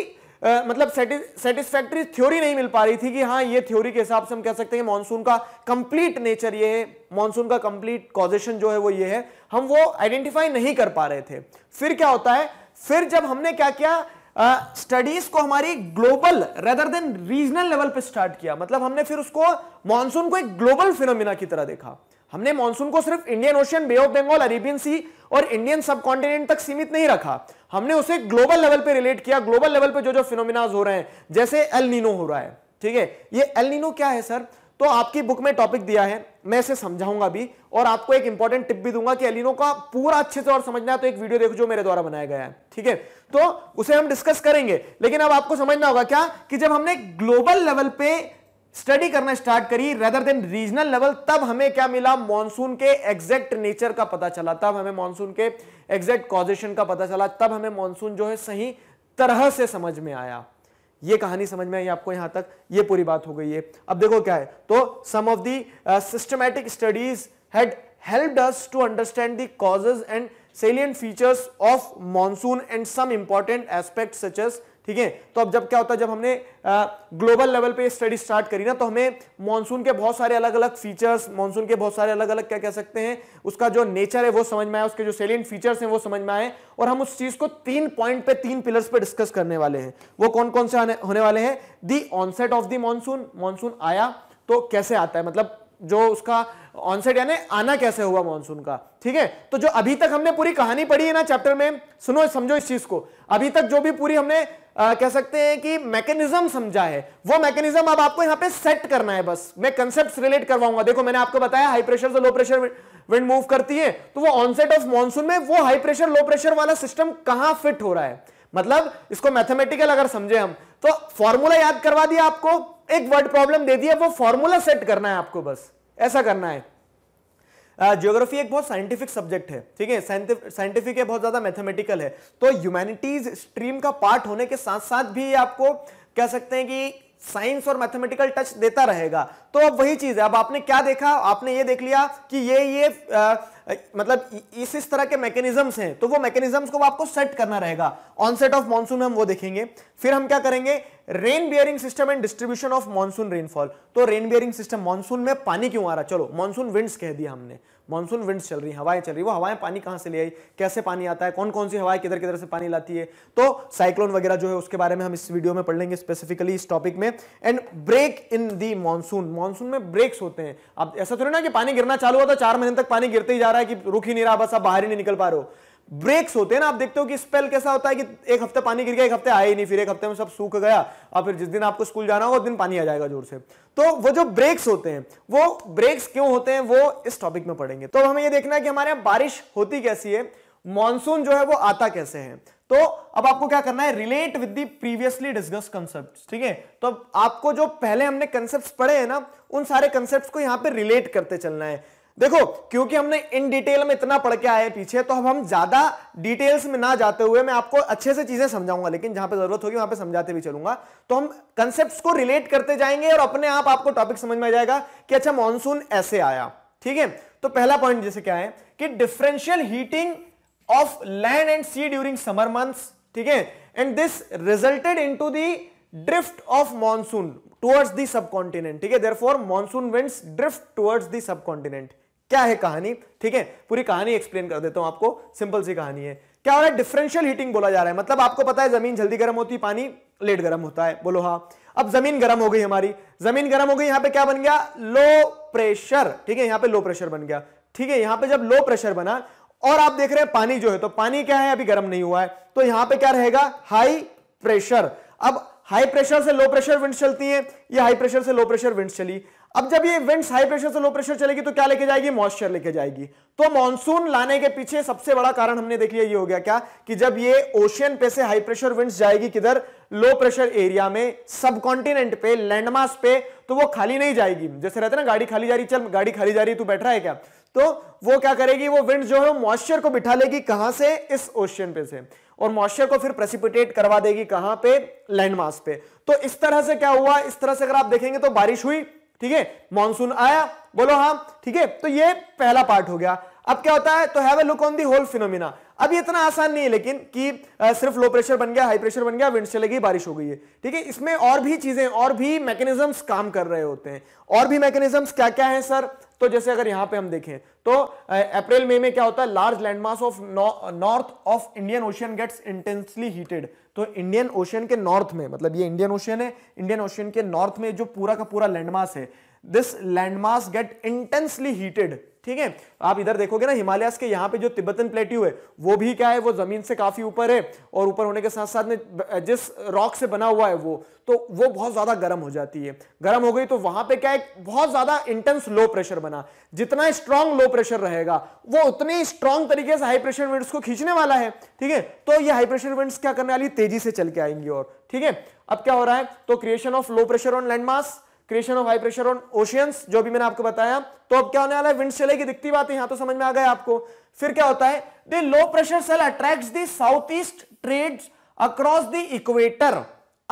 आ, मतलब सेटिस्फैक्ट्री थ्योरी नहीं मिल पा रही थी कि हाँ ये थ्योरी के हिसाब से हम कह सकते हैं मानसून का कंप्लीट नेचर ये है मानसून का कंप्लीट कॉजेशन जो है वो ये है हम वो आइडेंटिफाई नहीं कर पा रहे थे फिर क्या होता है फिर जब हमने क्या किया स्टडीज को हमारी global rather than regional level पे स्टार्ट किया मतलब हमने फिर उसको मानसून को एक ग्लोबल फिनोमिना की तरह देखा हमने मानसून को सिर्फ Indian ocean bay of Bengal Arabian sea और इंडियन सब कॉन्टिनेंट तक सीमित नहीं रखा हमने उसे ग्लोबल लेवल पे रिलेट किया ग्लोबल लेवल पे जो जो फिनोमिनाज हो रहे हैं जैसे एल नीनो हो रहा है ठीक है ये एल नीनो क्या है सर तो आपकी बुक में टॉपिक दिया है मैं इसे समझाऊंगा भी और आपको एक इंपॉर्टेंट टिप भी दूंगा कि एलिनो का पूरा अच्छे से और समझना है तो एक वीडियो देखो जो मेरे द्वारा बनाया गया है ठीक है तो उसे हम डिस्कस करेंगे लेकिन अब आपको समझना होगा क्या कि जब हमने ग्लोबल लेवल पे स्टडी करना स्टार्ट करी रेदर देन रीजनल लेवल तब हमें क्या मिला मॉनसून के एग्जैक्ट नेचर का पता चला तब हमें मॉनसून के एग्जैक्ट कॉजेशन का पता चला तब हमें मॉनसून जो है सही तरह से समझ में आया ये कहानी समझ में आई आपको यहां तक ये पूरी बात हो गई है अब देखो क्या है तो some of the systematic studies had help us to understand the causes and salient features of monsoon and some important aspect such as ठीक है तो अब जब क्या होता है जब हमने ग्लोबल लेवल पे स्टडी स्टार्ट करी ना तो हमें मानसून के बहुत सारे अलग अलग फीचर्स मानसून के बहुत सारे अलग अलग क्या कह सकते हैं उसका जो नेचर है वो समझ में आए उसके जो सेलियंट फीचर्स हैं वो समझ में आए और हम उस चीज को तीन पॉइंट पे तीन पिलर्स पे डिस्कस करने वाले हैं वो कौन कौन से होने वाले हैं the onset of the monsoon monsoon आया तो कैसे आता है मतलब जो उसका ऑनसेट यानी आना कैसे हुआ मानसून का ठीक है तो जो अभी तक हमने पूरी कहानी पढ़ी है ना चैप्टर में सुनो समझो इस चीज को अभी तक जो भी पूरी हमने आ, कह सकते हैं कि मैकेनिज्म समझा है वो मैकेनिज्म अब आपको यहां पे सेट करना है बस मैं कंसेप्ट रिलेट करवाऊंगा देखो मैंने आपको बताया हाई प्रेशर से लो प्रेशर विंड मूव करती है तो वो ऑनसेट ऑफ मानसून में वो हाई प्रेशर लो प्रेशर वाला सिस्टम कहां फिट हो रहा है मतलब इसको मैथमेटिकल अगर समझे हम तो फॉर्मूला याद करवा दिया आपको एक वर्ड प्रॉब्लम दे दिया वो फॉर्मूला सेट करना है आपको बस ऐसा करना है जियोग्राफी एक बहुत साइंटिफिक सब्जेक्ट है ठीक है साइंटिफिक है बहुत ज्यादा मैथमेटिकल है तो ह्यूमैनिटीज स्ट्रीम का पार्ट होने के साथ साथ भी आपको कह सकते हैं कि साइंस और मैथमेटिकल टच देता रहेगा तो अब वही चीज है अब आपने क्या देखा आपने ये देख लिया कि ये ये आ, मतलब इस इस तरह के मैकेनिज्म्स हैं तो वो मैकेनिज्म्स को आपको सेट करना रहेगा ऑनसेट ऑफ मॉनसून हम वो देखेंगे फिर हम क्या करेंगे rain bearing system and distribution of monsoon rainfall तो रेन बियरिंग सिस्टम मॉनसून में पानी क्यों आ रहा चलो मॉनसून विंड्स कह दिया हमने मानसून विंड्स चल रही हवाएं चल रही वो हवाएं पानी कहाँ से ले आई कैसे पानी आता है कौन कौन सी हवाएं किधर किधर से पानी लाती है तो साइक्लोन वगैरह जो है उसके बारे में हम इस वीडियो में पढ़ लेंगे स्पेसिफिकली इस टॉपिक में and break in the monsoon monsoon में ब्रेक्स होते हैं अब ऐसा थोड़ी ना कि पानी गिरना चालू हुआ तो चार महीने तक पानी गिरते ही जा रहा है कि रुक ही नहीं रहा बस आप बाहर ही नहीं निकल पा रहे हो ब्रेक्स होते हैं ना आप देखते हो कि स्पेल कैसा होता है कि एक हफ्ते पानी गिर गया एक हफ्ते आया ही नहीं फिर एक हफ्ते में सब सूख गया और फिर जिस दिन आपको स्कूल जाना होगा उस दिन पानी आ जाएगा जोर से तो वो जो ब्रेक्स होते हैं वो ब्रेक्स क्यों होते हैं वो इस टॉपिक में पढ़ेंगे तो हमें यह देखना है कि हमारे यहाँ बारिश होती कैसी है मानसून जो है वो आता कैसे है तो अब आपको क्या करना है relate with the previously discuss concept ठीक है तो अब आपको जो पहले हमने कंसेप्ट पढ़े हैं ना उन सारे कंसेप्ट को यहां पर रिलेट करते चलना है देखो क्योंकि हमने इन डिटेल में इतना पढ़ के आए पीछे तो अब हम ज्यादा डिटेल्स में ना जाते हुए मैं आपको अच्छे से चीजें समझाऊंगा लेकिन जहां पे जरूरत होगी वहां पे समझाते भी चलूंगा तो हम कंसेप्ट को रिलेट करते जाएंगे और अपने आप आपको टॉपिक समझ में आ जाएगा कि अच्छा मानसून ऐसे आया ठीक है तो पहला पॉइंट जैसे क्या है कि differential heating of land and sea during summer month ठीक है and this resulted to the drift of monsoon towards the subcontinent ठीक है therefore monsoon winds drift towards the subcontinent क्या है कहानी ठीक है पूरी कहानी एक्सप्लेन कर देता हूं आपको सिंपल सी कहानी है क्या हो रहा है डिफरेंशियल हीटिंग बोला जा रहा है मतलब आपको पता है जमीन जल्दी गर्म होती है पानी लेट गर्म होता है बोलो हाँ अब जमीन गर्म हो गई हमारी जमीन गर्म हो गई यहां पे क्या बन गया लो प्रेशर ठीक है यहां पे लो प्रेशर बन गया ठीक है यहां पे जब लो प्रेशर बना और आप देख रहे हैं पानी जो है तो पानी क्या है अभी गर्म नहीं हुआ है तो यहां पर क्या रहेगा हाई प्रेशर अब हाई प्रेशर से लो प्रेशर विंड चलती है या हाई प्रेशर से लो प्रेशर विंड चली अब जब ये इवेंट्स हाई प्रेशर से लो प्रेशर चलेगी तो क्या लेके जाएगी मॉइस्चर लेके जाएगी तो मानसून लाने के पीछे सबसे बड़ा कारण हमने देख लिया ये हो गया क्या कि जब ये ओशियन पे से हाई प्रेशर विंड्स जाएगी किधर लो प्रेशर एरिया में सब कॉन्टिनेंट पे लैंडमार्क पे तो वो खाली नहीं जाएगी जैसे रहते ना गाड़ी खाली जा रही चल गाड़ी खाली जा रही तू बैठ रहा है क्या तो वो क्या करेगी वो विंड जो है मॉइस्चर को बिठा लेगी कहां से इस ओशियन पे से और मॉइस्चर को फिर प्रेसिपिटेट करवा देगी कहां पे लैंडमार्क पे तो इस तरह से क्या हुआ इस तरह से अगर आप देखेंगे तो बारिश हुई ठीक है मानसून आया बोलो हाँ ठीक है तो ये पहला पार्ट हो गया अब क्या होता है तो have a look on the whole phenomena अब ये इतना आसान नहीं है लेकिन कि सिर्फ लो प्रेशर बन गया हाई प्रेशर बन गया विंड चले गई बारिश हो गई है ठीक है इसमें और भी चीजें और भी मैकेनिज्म्स काम कर रहे होते हैं और भी मैकेनिज्म्स क्या क्या हैं सर तो जैसे अगर यहां पे हम देखें तो अप्रैल मई में, में क्या होता है large landmark of north of Indian ocean gets intensely heated तो इंडियन ओशियन के नॉर्थ में मतलब ये इंडियन ओशियन है इंडियन ओशियन के नॉर्थ में जो पूरा का पूरा लैंडमास है this landmass get intensely heated ठीक है आप इधर देखोगे ना हिमालयस के यहाँ पे जो तिब्बतन प्लेट्यू है वो भी क्या है वो जमीन से काफी ऊपर है और ऊपर होने के साथ साथ में जिस रॉक से बना हुआ है वो तो वो बहुत ज्यादा गर्म हो जाती है गर्म हो गई तो वहां पे क्या है बहुत ज्यादा इंटेंस लो प्रेशर बना जितना स्ट्रांग लो प्रेशर रहेगा वो उतने स्ट्रांग तरीके से हाई प्रेशर इवेंट्स को खींचने वाला है ठीक है तो ये हाई प्रेशर इवेंट्स क्या करने वाली तेजी से चल के आएंगी और ठीक है अब क्या हो रहा है तो creation of low pressure on landmark creation of high pressure on oceans जो भी मैंने आपको बताया तो अब क्या होने वाला है विंड चलेगी दिखती बात है यहां तो समझ में आ गया आपको फिर क्या होता है the low pressure cell attract the south east trade across the equator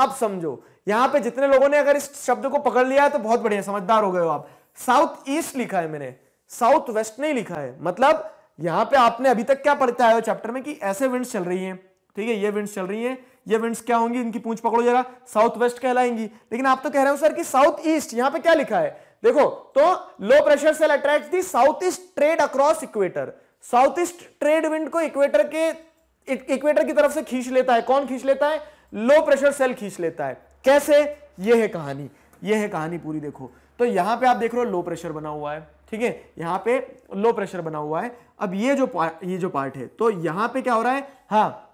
अब समझो यहां पे जितने लोगों ने अगर इस शब्द को पकड़ लिया है तो बहुत बढ़िया समझदार हो गए हो आप साउथ ईस्ट लिखा है मैंने साउथ वेस्ट नहीं लिखा है मतलब यहां पे आपने अभी तक क्या पढ़ता है चैप्टर में कि ऐसे विंड्स चल रही हैं ठीक है ये विंड्स चल रही हैं ये विंड्स क्या होंगी इनकी पूंछ पकड़ो जरा साउथ वेस्ट कहलाएंगी लेकिन आप तो कह रहे हो सर कि साउथ ईस्ट यहां पे क्या लिखा है देखो तो low pressure cell attract the south east trade across equator south east trade wind को इक्वेटर के इक्वेटर की तरफ से खींच लेता है कौन खींच लेता है लो प्रेशर सेल खींच लेता है कैसे यह है कहानी यह है कहानी पूरी देखो तो यहां पे आप देख रहे हो लो प्रेशर बना हुआ है ठीक है यहां पे लो प्रेशर बना हुआ है अब ये जो ये जो पार्ट है तो यहां पे क्या हो रहा है हाँ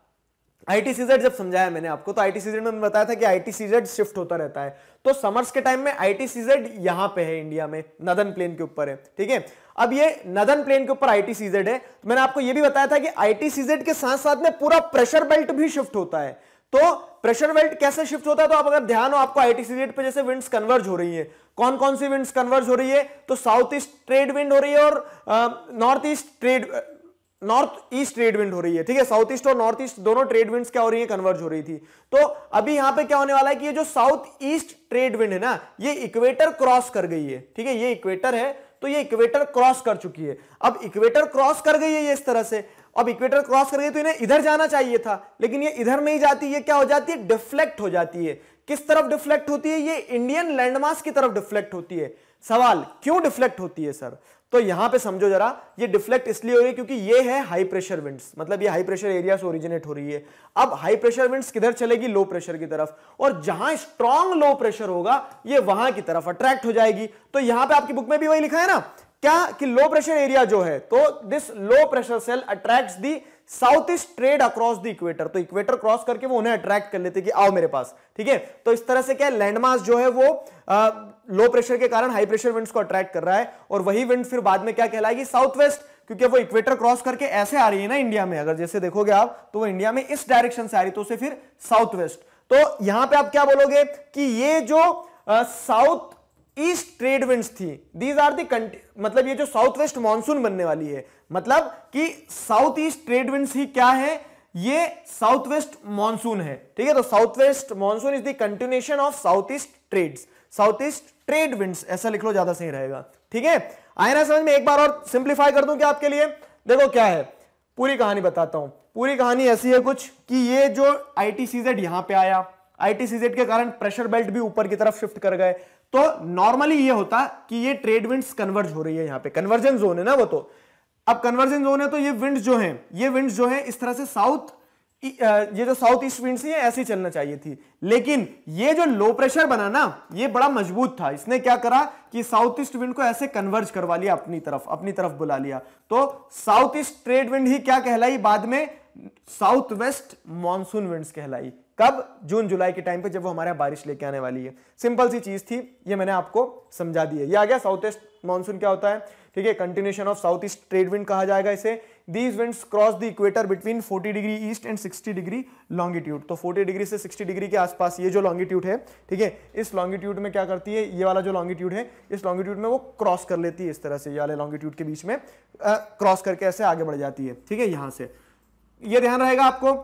आईटी सीजेड जब समझाया मैंने आपको तो आईटी सीजेड में बताया था कि आईटी सीजेड शिफ्ट होता रहता है तो समर्स के टाइम में आईटी सीजेड यहां पे है इंडिया में नदन प्लेन के ऊपर है ठीक है अब ये नदन प्लेन के ऊपर आईटी सीजेड है तो मैंने आपको ये भी बताया था कि आईटी सीजेड के साथ साथ में पूरा प्रेशर बेल्ट भी शिफ्ट होता है तो प्रेशर बेल्ट कैसे शिफ्ट होता है तो आप अगर ध्यान हो आपको आईटी सीजेड पर जैसे विंड कन्वर्ज हो रही है कौन कौन सी विंड कन्वर्ज हो रही है तो साउथ ईस्ट ट्रेड विंड हो रही है और north east trade north east trade wind हो रही है ठीक है साउथ ईस्ट और नॉर्थ ईस्ट दोनों ट्रेड विंड क्या हो रही है कन्वर्ज हो रही थी तो अभी यहां पे क्या होने वाला है कि ये जो साउथ ईस्ट ट्रेड विंड है ना ये इक्वेटर क्रॉस कर गई है ठीक है ये इक्वेटर है तो ये इक्वेटर क्रॉस कर चुकी है अब इक्वेटर क्रॉस कर गई है ये इस तरह से अब इक्वेटर क्रॉस कर गई तो इन्हें इधर जाना चाहिए था लेकिन ये इधर नहीं जाती ये क्या हो जाती है डिफ्लेक्ट हो जाती है किस तरफ डिफ्लेक्ट होती है ये इंडियन लैंडमार्क की तरफ डिफ्लेक्ट होती है सवाल क्यों डिफ्लेक्ट होती है सर तो यहां पे समझो जरा ये डिफ्लेक्ट इसलिए हो रही है क्योंकि ये है हाई प्रेशर विंड्स मतलब ये हाई प्रेशर एरिया से ओरिजिनेट हो रही है अब हाई प्रेशर विंड्स किधर चलेगी लो प्रेशर की तरफ और जहां स्ट्रांग लो प्रेशर होगा ये वहां की तरफ अट्रैक्ट हो जाएगी तो यहां पे आपकी बुक में भी वही लिखा है ना क्या कि लो प्रेशर एरिया जो है तो this low pressure cell attract the south east trade across the equator तो इक्वेटर क्रॉस करके वो उन्हें अट्रैक्ट कर लेते कि आओ मेरे पास ठीक है तो इस तरह से क्या लैंडमार्क जो है वो लो प्रेशर के कारण हाई प्रेशर विंड्स को अट्रैक्ट कर रहा है और वही विंड फिर बाद में क्या कहलाएगी साउथ वेस्ट क्योंकि वो इक्वेटर क्रॉस करके ऐसे आ रही है ना इंडिया में अगर जैसे देखोगे आप तो वो इंडिया में इस डायरेक्शन से आ रही तो उसे फिर साउथ वेस्ट तो यहां पे आप क्या बोलोगे कि ये जो साउथ ईस्ट ट्रेड विंड्स थी दीज आर दी मतलब ये जो साउथ वेस्ट मानसून बनने वाली है मतलब कि साउथ ईस्ट ट्रेड विंड्स ही क्या है ये साउथ वेस्ट मानसून है ठीक है तो south west monsoon is the continuation of south east trades south east trade wind ऐसा लिख लो ज्यादा सही रहेगा ठीक है आया ना समझ में एक बार और सिंप्लीफाई कर दूं क्या आपके लिए देखो क्या है पूरी कहानी बताता हूं पूरी कहानी ऐसी है कुछ कि ये जो आई टी सीजेड यहां पे आया आई टी सीजेड के कारण प्रेशर बेल्ट भी ऊपर की तरफ शिफ्ट कर गए तो नॉर्मली ये होता कि ये ट्रेड विंड्स कन्वर्ज हो रही है यहां पे कन्वर्जन जोन है ना वो तो अब कन्वर्जन जोन है तो ये विंड्स जो हैं ये विंड्स जो हैं इस तरह से साउथ ये जो साउथ ईस्ट विंड से ऐसे चलना चाहिए थी लेकिन ये जो लो प्रेशर बना ना ये बड़ा मजबूत था इसने क्या करा कि साउथ ईस्ट विंड को ऐसे कन्वर्ज करवा लिया अपनी तरफ अपनी तरफ बुला लिया तो साउथ ईस्ट ट्रेड विंड ही क्या कहलाई बाद में साउथ वेस्ट मानसून विंड कहलाई कब जून जुलाई के टाइम पे जब वो हमारे बारिश लेके आने वाली है सिंपल सी चीज थी ये मैंने आपको समझा दी है ये आ गया साउथ ईस्ट मानसून क्या होता है ठीक है continuation of south east trade wind कहा जाएगा इसे these winds cross the equator between 40 degree east and 60 degree longitude तो 40 डिग्री से 60 डिग्री के आसपास ये जो लॉन्गिट्यूड है ठीक है इस लॉन्गिट्यूड में क्या करती है ये वाला जो लॉन्गिट्यूड है इस लॉन्गिट्यूड में वो क्रॉस कर लेती है इस तरह से ये वाले लॉन्गिट्यूड के बीच में क्रॉस करके ऐसे आगे बढ़ जाती है ठीक है यहाँ से ये ध्यान रहेगा आपको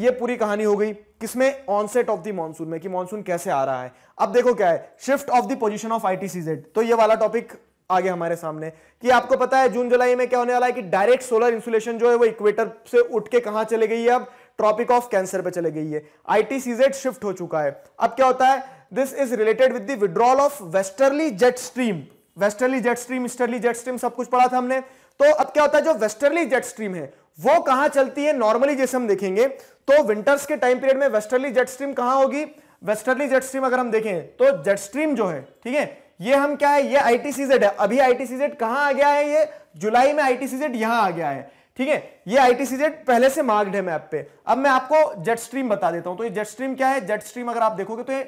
ये पूरी कहानी हो गई किसमें ऑनसेट ऑफ द मानसून में कि मानसून कैसे आ रहा है अब देखो क्या है shift of the position of ITCZ तो ये वाला टॉपिक आगे हमारे सामने कि आपको पता है जून जुलाई में क्या होने वाला है कि डायरेक्ट सोलर इंसुलेशन जो है वो इक्वेटर से उठ के कहां चले गई है अब ट्रॉपिक ऑफ कैंसर पे चले गई है आईटीसीजेड शिफ्ट हो चुका है अब क्या होता है this is related with withdrawal of westerly jet stream westerly jet stream easterly jet stream सब कुछ पढ़ा था हमने तो अब क्या होता है जो वेस्टर्ली जेट स्ट्रीम है वो कहां चलती है नॉर्मली जैसे हम देखेंगे तो विंटर्स के टाइम पीरियड में वेस्टर्ली जेट स्ट्रीम कहां होगी वेस्टर्ली जेट स्ट्रीम अगर हम देखें तो जेट स्ट्रीम जो है ठीक है ये हम क्या है ये आईटीसीजेड है अभी आईटीसीजेड कहां आ गया है ये जुलाई में आईटीसीजेड यहां आ गया है ठीक है ये आईटीसीजेड पहले से मार्क्ड है मैप पे अब मैं आपको जेट स्ट्रीम बता देता हूं तो ये जेट स्ट्रीम क्या है जेट स्ट्रीम अगर आप देखोगे तो ये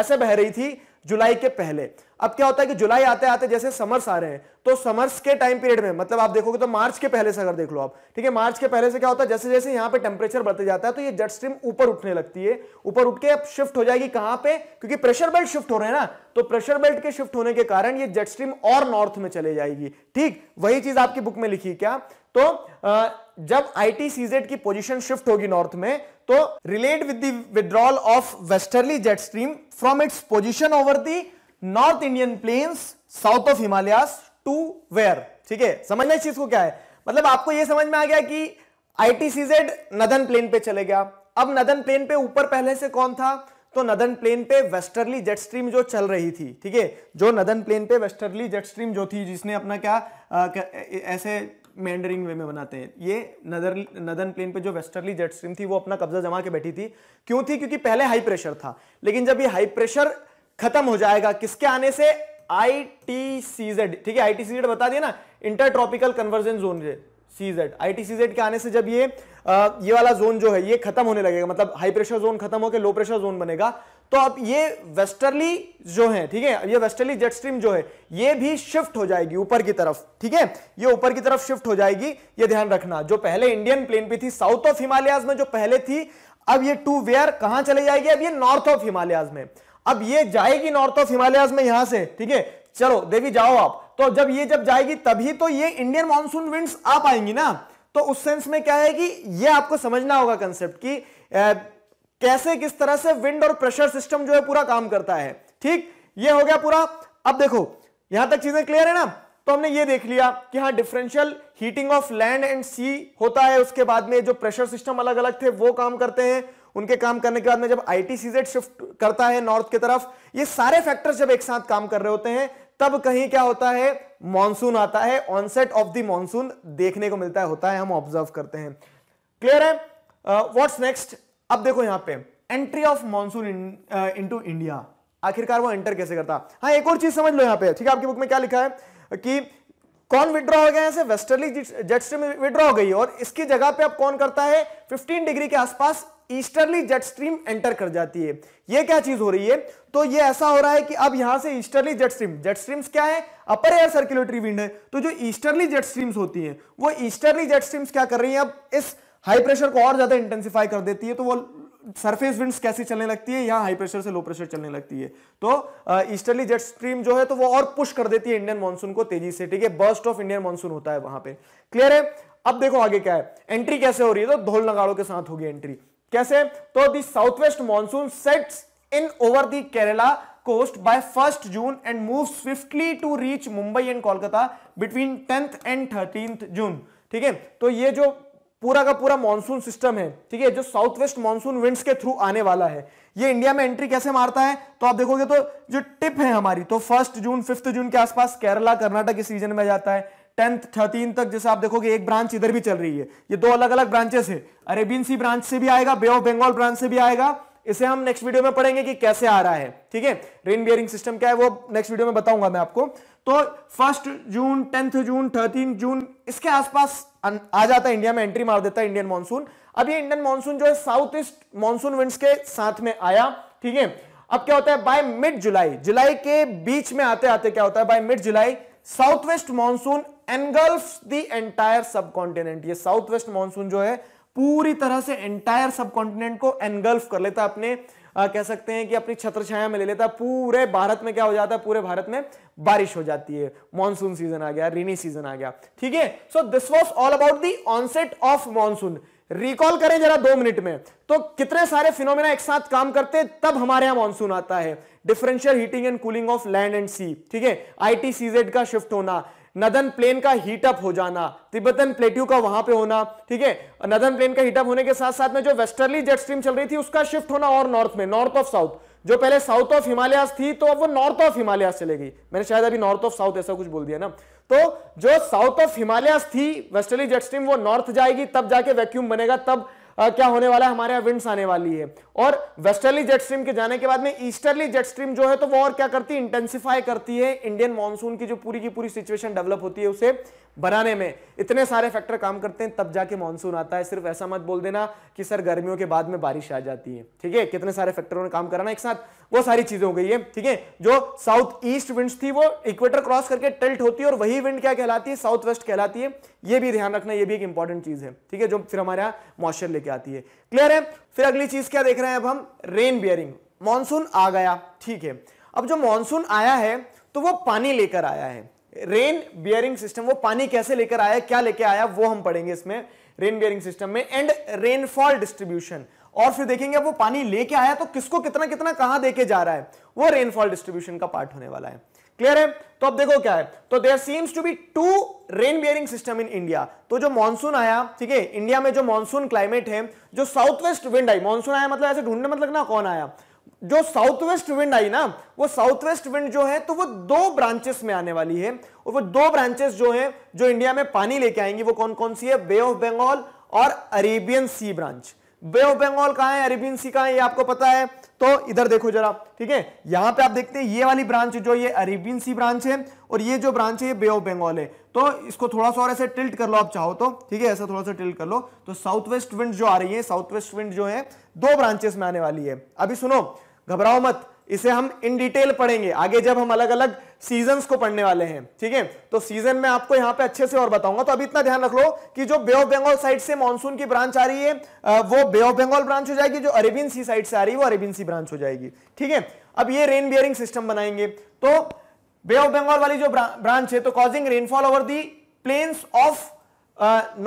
ऐसे बह रही थी जुलाई के पहले अब क्या होता है कि जुलाई आते आते जैसे समर्स आ रहे हैं तो समर्स के टाइम पीरियड में मतलब आप देखोगे तो मार्च के पहले से अगर देख लो आप ठीक है मार्च के पहले से क्या होता है जैसे जैसे यहां पे टेम्परेचर बढ़ते जाता है तो ये जट स्ट्रीम ऊपर उठने लगती है ऊपर उठ के अब शिफ्ट हो जाएगी कहां पे क्योंकि प्रेशर बेल्ट शिफ्ट हो रहे हैं ना तो प्रेशर बेल्ट के शिफ्ट होने के कारण ये जट स्ट्रीम और नॉर्थ में चले जाएगी ठीक वही चीज आपकी बुक में लिखी क्या तो जब आईटीसीजेड की पोजिशन शिफ्ट होगी नॉर्थ में तो relate with withdrawal of westerly jet stream from its position over the north Indian plains south of Himalayas to where ठीक है समझना इस चीज को क्या है मतलब आपको यह समझ में आ गया कि आईटीसीजेड नदन प्लेन पे चले गया अब नदन प्लेन पे ऊपर पहले से कौन था तो नदन प्लेन पे वेस्टर्ली जेट स्ट्रीम जो चल रही थी ठीक है जो नदन प्लेन पे वेस्टर्ली जेट स्ट्रीम जो थी जिसने अपना क्या आ, ऐसे मैंडरिंग वे में बनाते हैं ये नदर नदन प्लेन पे जो वेस्टर्ली जेट स्ट्रीम थी वो अपना कब्जा जमा के बैठी थी क्यों थी क्योंकि पहले हाई प्रेशर था लेकिन जब ये हाई प्रेशर खत्म हो जाएगा किसके आने से आई टी सी जेड ठीक है आई टी सी जेड बता दिया ना inter tropical convergence zone C Z I T C Z के आने से जब ये आ, ये वाला जोन जो है ये खत्म होने लगेगा मतलब हाई प्रेशर जोन खत्म होकर लो प्रेशर जोन बनेगा तो अब ये वेस्टर्ली जो है ठीक है ये वेस्टर्ली जेट स्ट्रीम जो है ये भी शिफ्ट हो जाएगी ऊपर की तरफ ठीक है ये ऊपर की तरफ शिफ्ट हो जाएगी ये ध्यान रखना जो पहले इंडियन प्लेन पे थी साउथ ऑफ हिमालयाज में जो पहले थी अब ये टू वेयर कहां चले जाएगी अब ये नॉर्थ ऑफ हिमालयाज में अब ये जाएगी नॉर्थ ऑफ हिमालयाज में यहां से ठीक है चलो देवी जाओ आप तो जब ये जब जाएगी तभी तो ये इंडियन मानसून विंड्स आ आएंगी ना तो उस सेंस में क्या है कि ये आपको समझना होगा कंसेप्ट की ए, कैसे किस तरह से विंड और प्रेशर सिस्टम जो है पूरा काम करता है ठीक ये हो गया पूरा अब देखो यहां तक चीजें क्लियर है ना तो हमने ये देख लिया कि हाँ differential heating of land and sea होता है उसके बाद में जो प्रेशर सिस्टम अलग अलग थे वो काम करते हैं उनके काम करने के बाद में जब आई टी शिफ्ट करता है नॉर्थ की तरफ ये सारे फैक्टर्स जब एक साथ काम कर रहे होते हैं तब कहीं क्या होता है मॉनसून आता है ऑनसेट ऑफ द मॉनसून देखने को मिलता है होता है हम ऑब्जर्व करते हैं क्लियर है व्हाट्स uh, नेक्स्ट अब देखो यहां पे entry of monsoon into India आखिरकार वो एंटर कैसे करता हाँ एक और चीज समझ लो यहां पे ठीक है आपकी बुक में क्या लिखा है कि कौन विड्रॉ हो गया ऐसे वेस्टर्ली जेट स्ट्रीम विड्रॉ हो गई और इसकी जगह पे अब कौन करता है 15 डिग्री के आसपास ईस्टर्ली जेट स्ट्रीम एंटर कर जाती है ये क्या चीज हो रही है तो ये ऐसा हो रहा है कि अब यहां से easterly jet stream jet streams क्या है अपर एयर सर्कुलेटरी विंड है तो जो ईस्टर्ली जेट स्ट्रीम्स होती हैं वो ईस्टर्ली जेट स्ट्रीम्स क्या कर रही हैं अब इस हाई प्रेशर को और ज्यादा इंटेंसिफाई कर देती है तो वो सरफेस विंड्स कैसी चलने लगती है यहां हाई प्रेशर से लो प्रेशर चलने लगती है तो ईस्टर्ली जेट स्ट्रीम जो है तो वो और पुश कर देती है इंडियन मानसून को तेजी से ठीक है बर्स्ट ऑफ इंडियन मानसून होता है वहां पे क्लियर है अब देखो आगे क्या है एंट्री कैसे हो रही है तो धोल नगाड़ों के साथ होगी एंट्री कैसे तो the south west monsoon sets in over the Kerala coast by first June and move swiftly to reach Mumbai and Kolkata between tenth and thirteenth June ठीक है तो ये जो पूरा का पूरा मानसून सिस्टम है ठीक है जो साउथ वेस्ट मानसून विंड्स के थ्रू आने वाला है ये इंडिया में एंट्री कैसे मारता है तो आप देखोगे तो जो टिप है हमारी तो फर्स्ट जून फिफ्थ जून के आसपास केरला कर्नाटक इस रीजन में जाता है टेंथ थर्टीन तक जैसे आप देखोगे एक ब्रांच इधर भी चल रही है ये दो अलग अलग ब्रांचेस है अरेबियन सी ब्रांच से भी आएगा बे ऑफ बंगाल ब्रांच से भी आएगा इसे हम नेक्स्ट वीडियो में पढ़ेंगे कि कैसे आ रहा है ठीक है रेन बियरिंग सिस्टम क्या है वो नेक्स्ट वीडियो में बताऊंगा मैं आपको तो first June tenth June thirteen June इसके आसपास आ जाता है इंडिया में एंट्री मार देता है इंडियन मानसून अब ये इंडियन मानसून जो है साउथ ईस्ट मानसून विंड के साथ में आया ठीक है अब क्या होता है बाय मिड जुलाई जुलाई के बीच में आते आते क्या होता है by mid July south west monsoon engulf the entire subcontinent ये साउथ वेस्ट मानसून जो है पूरी तरह से एंटायर सब कॉन्टिनेंट को एनगल्फ कर लेता है अपने आ, कह सकते हैं कि अपनी छत्र छाया में ले लेता है पूरे भारत में क्या हो जाता है पूरे भारत में बारिश हो जाती है मानसून सीजन आ गया रेनी सीजन आ गया ठीक है so this was all about the onset of monsoon recall करें जरा दो मिनट में तो कितने सारे फिनोमेना एक साथ काम करते तब हमारे यहां मानसून आता है differential heating and cooling of land and sea ठीक है आईटी सीजेड का शिफ्ट होना नदन प्लेन का हीटअप हो जाना तिब्बतन प्लेट्यू का वहां पे होना ठीक है नदन प्लेन का हीटअप होने के साथ साथ में जो वेस्टर्ली जेट स्ट्रीम चल रही थी उसका शिफ्ट होना और नॉर्थ में नॉर्थ ऑफ साउथ जो पहले साउथ ऑफ हिमालयास थी तो अब वो नॉर्थ ऑफ हिमालयास चले गई मैंने शायद अभी नॉर्थ ऑफ साउथ ऐसा कुछ बोल दिया ना तो जो साउथ ऑफ हिमालय थी वेस्टर्ली जेट स्ट्रीम वो नॉर्थ जाएगी तब जाके वैक्यूम बनेगा तब आ, क्या होने वाला है हमारे यहाँ विंड्स आने वाली है और वेस्टर्ली जेट स्ट्रीम के जाने के बाद में ईस्टर्ली जेट स्ट्रीम जो है तो वो और क्या करती है इंटेंसिफाई करती है इंडियन मानसून की जो पूरी की पूरी सिचुएशन डेवलप होती है उसे बनाने में इतने सारे फैक्टर काम करते हैं तब जाके मानसून आता है सिर्फ ऐसा मत बोल देना कि सर गर्मियों के बाद में बारिश आ जाती है ठीक है कितने सारे फैक्टरों ने काम कराना एक साथ वो सारी चीजें हो गई है ठीक है जो साउथ ईस्ट विंड थी वो इक्वेटर क्रॉस करके टिल्ट होती है और वही विंड क्या कहलाती है साउथ वेस्ट कहलाती है ये भी ध्यान रखना यह भी एक इंपॉर्टेंट चीज है ठीक है जो फिर हमारे यहाँ मॉइस्चर लेके आती है क्लियर है फिर अगली चीज क्या देख रहे हैं अब हम रेन बियरिंग मानसून आ गया ठीक है अब जो मानसून आया है तो वो पानी लेकर आया है रेन बियरिंग सिस्टम वो पानी कैसे लेकर आया क्या लेकर आया वो हम पढ़ेंगे इसमें रेन बियरिंग सिस्टम में एंड रेनफॉल डिस्ट्रीब्यूशन और फिर देखेंगे वो पानी लेके आया तो किसको कितना कितना कहां देके जा रहा है वो रेनफॉल डिस्ट्रीब्यूशन का पार्ट होने वाला है क्लियर है तो अब देखो क्या है तो there seems to be two rain bearing system in India तो जो मानसून आया ठीक है इंडिया में जो मानसून क्लाइमेट है जो साउथ वेस्ट विंड आई मानसून आया मतलब ऐसे ढूंढने मतलब ना कौन आया जो साउथ वेस्ट विंड आई ना वो साउथ वेस्ट विंड जो है तो वो दो ब्रांचेस में आने वाली है और वो दो ब्रांचेस जो है जो इंडिया में पानी लेके आएंगी वो कौन कौन सी है बे ऑफ बंगाल और Arabian sea branch bay of Bengal कहा है अरेबियन सी कहा है ये आपको पता है तो इधर देखो जरा ठीक है यहां पे आप देखते हैं ये वाली ब्रांच जो ये अरेबियन सी ब्रांच है और ये जो ब्रांच है ये बे ऑफ बंगाल है तो इसको थोड़ा सा और ऐसे टिल्ट कर लो आप चाहो तो ठीक है ऐसा थोड़ा सा टिल्ट कर लो तो साउथ वेस्ट विंड जो आ रही है साउथ वेस्ट विंड जो है दो ब्रांचेस में आने वाली है अभी सुनो घबराओ मत इसे हम इन डिटेल पढ़ेंगे आगे जब हम अलग अलग सीजन को पढ़ने वाले हैं ठीक है तो सीजन में आपको यहां पे अच्छे से और बताऊंगा तो अभी इतना ध्यान रख लो कि जो बे ऑफ बंगाल साइड से मानसून की ब्रांच आ रही है वो बे ऑफ बंगाल ब्रांच हो जाएगी जो अरेबियन सी साइड से आ रही है वो अरेबियन सी ब्रांच हो जाएगी ठीक है अब ये रेन बियरिंग सिस्टम बनाएंगे तो बे ऑफ बंगाल वाली जो ब्रांच है तो causing rainfall over the plains of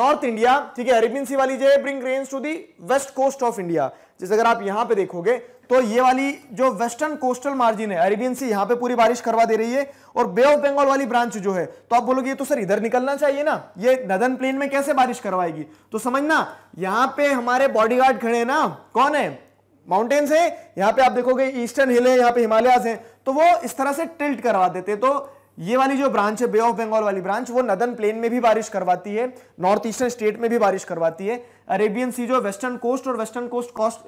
north India ठीक है अरेबियन सी वाली जो है bring rains to the west coast of India जैसे अगर आप यहां पे देखोगे तो ये वाली जो वेस्टर्न कोस्टल मार्जिन है अरेबियन सी यहां पे पूरी बारिश करवा दे रही है और बे ऑफ बंगाल वाली ब्रांच जो है तो आप बोलोगे तो सर इधर निकलना चाहिए ना ये नदन प्लेन में कैसे बारिश करवाएगी तो समझना यहां पे हमारे बॉडीगार्ड खड़े हैं ना कौन है माउंटेन्स है यहां पे आप देखोगे ईस्टर्न हिल है यहां पे हिमालयाज है तो वो इस तरह से टिल्ट करवा देते तो ये वाली जो ब्रांच है बे ऑफ बंगाल वाली ब्रांच वो नदन प्लेन में भी बारिश करवाती है नॉर्थ ईस्टर्न स्टेट में भी बारिश करवाती है अरेबियन सी जो वेस्टर्न कोस्ट और वेस्टर्न कोस्ट कोस्ट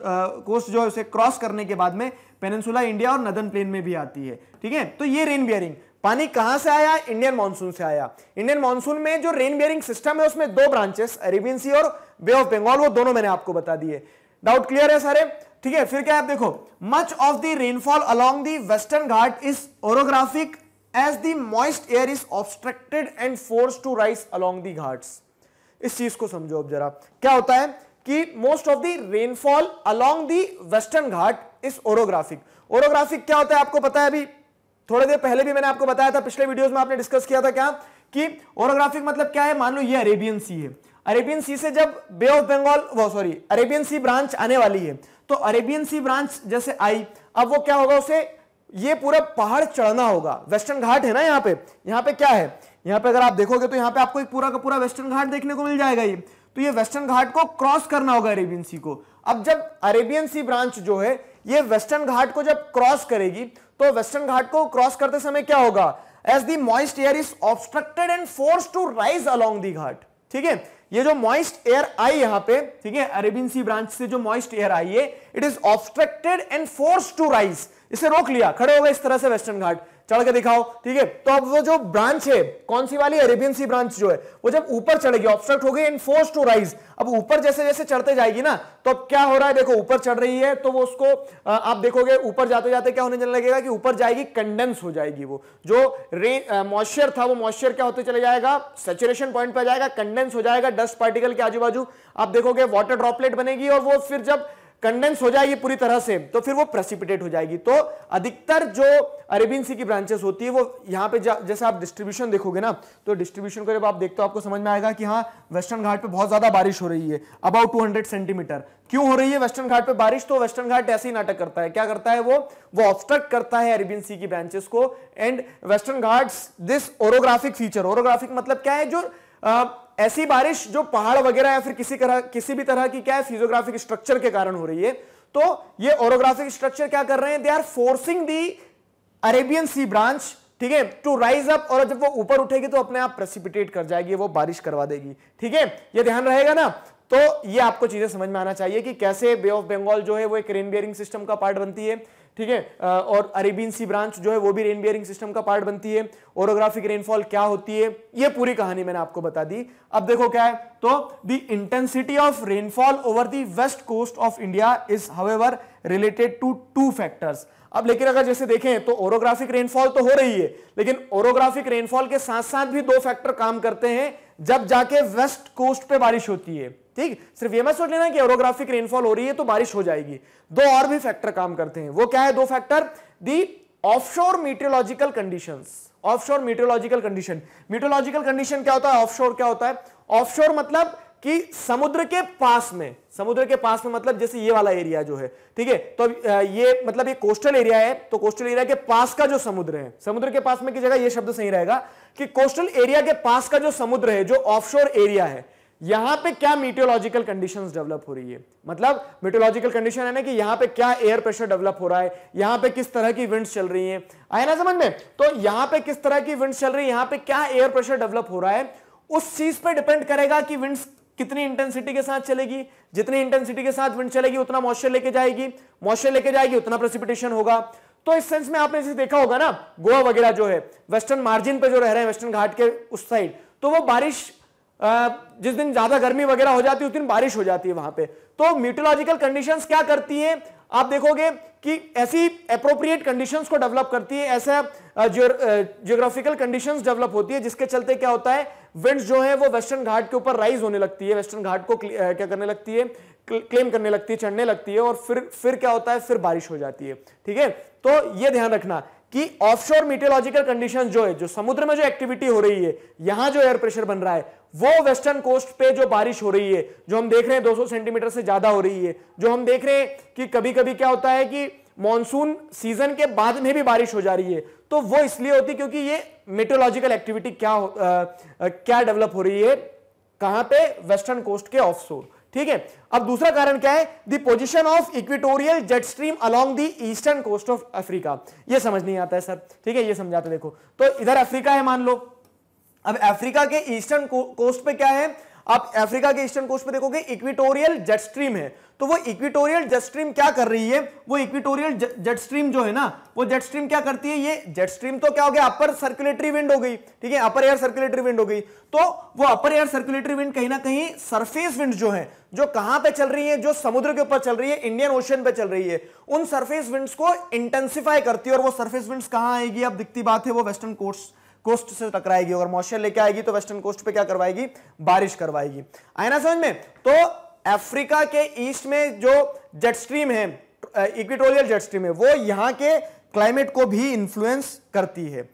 कोस्ट जो है उसे क्रॉस करने के बाद में पेनिनसुला इंडिया और नदन प्लेन में भी आती है ठीक है तो ये रेन बियरिंग पानी कहां से आया इंडियन मानसून से आया इंडियन मानसून में जो रेन बियरिंग सिस्टम है उसमें दो ब्रांचेस अरेबियन सी और बे ऑफ बंगाल वो दोनों मैंने आपको बता दिए डाउट क्लियर है सारे ठीक है फिर क्या आप देखो much of the rainfall along the western ghat is orographic as the moist air is obstructed and force to rise along the ghats इस चीज को समझो अब जरा क्या होता है कि most of the rainfall along the western ghat is orographic orographic क्या होता है आपको पता है अभी थोड़े देर पहले भी मैंने आपको बताया था पिछले वीडियोस में आपने डिस्कस किया था क्या कि ओरोग्राफिक मतलब क्या है मान लो ये अरेबियन सी है अरेबियन सी से जब बे ऑफ बंगाल वो सॉरी अरेबियन सी ब्रांच आने वाली है तो अरेबियन सी ब्रांच जैसे आई अब वो क्या होगा उसे ये पूरा पहाड़ चढ़ना होगा वेस्टर्न घाट है ना यहाँ पे यहाँ पे क्या है यहाँ पे अगर आप देखोगे तो यहाँ पे आपको एक पूरा का पूरा वेस्टर्न घाट देखने को मिल जाएगा ये तो ये वेस्टर्न घाट को क्रॉस करना होगा अरेबियन सी को अब जब अरेबियन सी ब्रांच जो है ये वेस्टर्न घाट को जब क्रॉस करेगी तो वेस्टर्न घाट को क्रॉस करते समय क्या होगा as the moist air is obstructed and force to rise along the ghat ठीक है ये जो मॉइस्ट एयर आई यहां पे ठीक है अरेबियन सी ब्रांच से जो मॉइस्ट एयर आई है it is obstructed and force to rise इसे रोक लिया खड़े हो गए इस तरह से वेस्टर्न घाट चढ़ के दिखाओ ठीक है तो अब वो जो ब्रांच है कौन सी वाली अरेबियन सी ब्रांच जो है वो जब ऊपर चढ़ेगी ऑब्स्ट्रक्ट हो गई एंड फोर्स टू राइज अब ऊपर जैसे जैसे चढ़ते जाएगी ना तो अब क्या हो रहा है देखो ऊपर चढ़ रही है तो वो उसको आप देखोगे ऊपर जाते जाते क्या होने लगेगा कि ऊपर जाएगी कंडेंस हो जाएगी वो जो रेन मॉइस्चर था वो मॉइस्चर क्या होते चले जाएगा सेचुरेशन पॉइंट पर जाएगा कंडेंस हो जाएगा डस्ट पार्टिकल के आजू बाजू आप देखोगे वाटर ड्रॉपलेट बनेगी और वो फिर जब कंडेंस हो जाए ये पूरी तरह से तो फिर वो प्रेसिपिटेट हो जाएगी तो अधिकतर जो अरेबियन सी की ब्रांचेस होती है वो यहाँ पे जैसे आप डिस्ट्रीब्यूशन देखोगे ना तो डिस्ट्रीब्यूशन को जब आप देखते हो आपको समझ में आएगा कि हाँ वेस्टर्न घाट पे बहुत ज्यादा बारिश हो रही है अबाउट टू सेंटीमीटर क्यों हो रही है वेस्टर्न घाट पे बारिश तो वेस्टर्न घाट ऐसे ही नाटक करता है क्या करता है वो वो ऑब्स्ट्रक्ट करता है अरेबियन सी की ब्रांचेस को and western ghat this orographic feature orographic मतलब क्या है जो ऐसी बारिश जो पहाड़ वगैरह या फिर किसी तरह किसी भी तरह की क्या है फिजियोग्राफिक स्ट्रक्चर के कारण हो रही है तो ये ओरोग्राफिक स्ट्रक्चर क्या कर रहे हैं they are forcing the Arabian sea branch ठीक है टू राइज अप और जब वो ऊपर उठेगी तो अपने आप प्रेसिपिटेट कर जाएगी वो बारिश करवा देगी ठीक है ये ध्यान रहेगा ना तो ये आपको चीजें समझ में आना चाहिए कि कैसे बे ऑफ बंगाल जो है वो एक रेन बियरिंग सिस्टम का पार्ट बनती है ठीक है और अरेबियन सी ब्रांच जो है वो भी रेन बियरिंग सिस्टम का पार्ट बनती है ओरोग्राफिक रेनफॉल क्या होती है ये पूरी कहानी मैंने आपको बता दी अब देखो क्या है तो the intensity of rainfall over the west coast of India is however related to two factors अब लेकिन अगर जैसे देखें तो ओरोग्राफिक रेनफॉल तो हो रही है लेकिन ओरोग्राफिक रेनफॉल के साथ साथ भी दो फैक्टर काम करते हैं जब जाके वेस्ट कोस्ट पे बारिश होती है ठीक सिर्फ ये मैं सोच लेना कि एरोग्राफिक रेनफॉल हो रही है तो बारिश हो जाएगी दो और भी फैक्टर काम करते हैं वो क्या है दो factor the offshore meteorological condition offshore meteorological condition meteorological condition क्या होता है ऑफशोर क्या होता है ऑफशोर मतलब कि समुद्र के पास में समुद्र के पास में मतलब जैसे ये वाला एरिया जो है ठीक है तो ये मतलब ये कोस्टल एरिया है तो कोस्टल एरिया के पास का जो समुद्र है समुद्र के पास में की जगह ये शब्द सही रहेगा कि कोस्टल एरिया के पास का जो समुद्र है जो ऑफशोर एरिया है यहां पे क्या मीटियोलॉजिकल कंडीशंस डेवलप हो रही है मतलब मीटियोलॉजिकल कंडीशन है ना कि यहां पे क्या एयर प्रेशर डेवलप हो रहा है यहां पे किस तरह की विंड्स चल रही हैं आया ना समझ में तो यहां पे किस तरह की विंड्स चल रही है यहां पे क्या एयर प्रेशर डेवलप हो रहा है उस चीज पे डिपेंड करेगा कि विंड्स कितनी इंटेंसिटी के साथ चलेगी जितनी इंटेंसिटी के साथ विंड चलेगी उतना मॉइस्चर लेके जाएगी मॉइस्चर लेके जाएगी उतना प्रेसिपिटेशन होगा तो इस सेंस में आपने जैसे देखा होगा ना गोवा वगैरह जो है वेस्टर्न मार्जिन पे जो रह रहे हैं वेस्टर्न घाट के उस साइड तो वो बारिश जिस दिन ज्यादा गर्मी वगैरह हो जाती है उस दिन बारिश हो जाती है वहां पे तो मीटोलॉजिकल कंडीशंस क्या करती है आप देखोगे कि ऐसी अप्रोप्रिएट कंडीशंस को डेवलप करती है ऐसा जियोग्राफिकल कंडीशंस डेवलप होती है जिसके चलते क्या होता है विंड्स जो है वो वेस्टर्न घाट के ऊपर राइज होने लगती है वेस्टर्न घाट को क्या करने लगती है क्लेम करने लगती है चढ़ने लगती है और फिर फिर क्या होता है फिर बारिश हो जाती है ठीक है तो यह ध्यान रखना कि ऑफशोर मीटियोलॉजिकल कंडीशन जो है जो समुद्र में जो एक्टिविटी हो रही है यहां जो एयर प्रेशर बन रहा है वो वेस्टर्न कोस्ट पे जो बारिश हो रही है जो हम देख रहे हैं 200 सेंटीमीटर से ज्यादा हो रही है जो हम देख रहे हैं कि कभी कभी क्या होता है कि मानसून सीजन के बाद में भी बारिश हो जा रही है तो वो इसलिए होती क्योंकि ये मेट्रोलॉजिकल एक्टिविटी क्या आ, क्या डेवलप हो रही है कहां पे वेस्टर्न कोस्ट के ऑफशोर ठीक है अब दूसरा कारण क्या है the position of equatorial jet stream along the eastern coast of Africa यह समझ नहीं आता है सर ठीक है यह समझाते देखो तो इधर अफ्रीका है मान लो अब अफ्रीका के ईस्टर्न कोस्ट पे क्या है आप अफ्रीका के ईस्टर्न कोस्ट पे देखोगे इक्विटोरियल जेट स्ट्रीम है तो वो इक्विटोरियल जेट स्ट्रीम क्या कर रही है वो इक्विटोरियल जेट स्ट्रीम जो है ना वो जेट स्ट्रीम क्या करती है ये जेट स्ट्रीम तो क्या हो गया अपर सर्कुलेटरी विंड हो गई ठीक है अपर एयर सर्कुलेटरी विंड हो गई तो वो अपर एयर सर्कुलेटरी विंड कहीं ना कहीं सरफेस विंड जो है जो कहां पे चल रही है जो समुद्र के ऊपर चल रही है इंडियन ओशन पे चल रही है उन सरफेस विंड्स को इंटेंसिफाई करती है और वो सरफेस विंड्स कहां आएगी अब दिखती बात है वो वेस्टर्न कोस्ट कोस्ट से टकराएगी अगर मॉइस्चर लेके आएगी तो वेस्टर्न कोस्ट पे क्या करवाएगी बारिश करवाएगी आया ना समझ में तो अफ्रीका के ईस्ट में जो जेट स्ट्रीम है इक्विटोरियल जेट स्ट्रीम है वो यहां के क्लाइमेट को भी इंफ्लुएंस करती है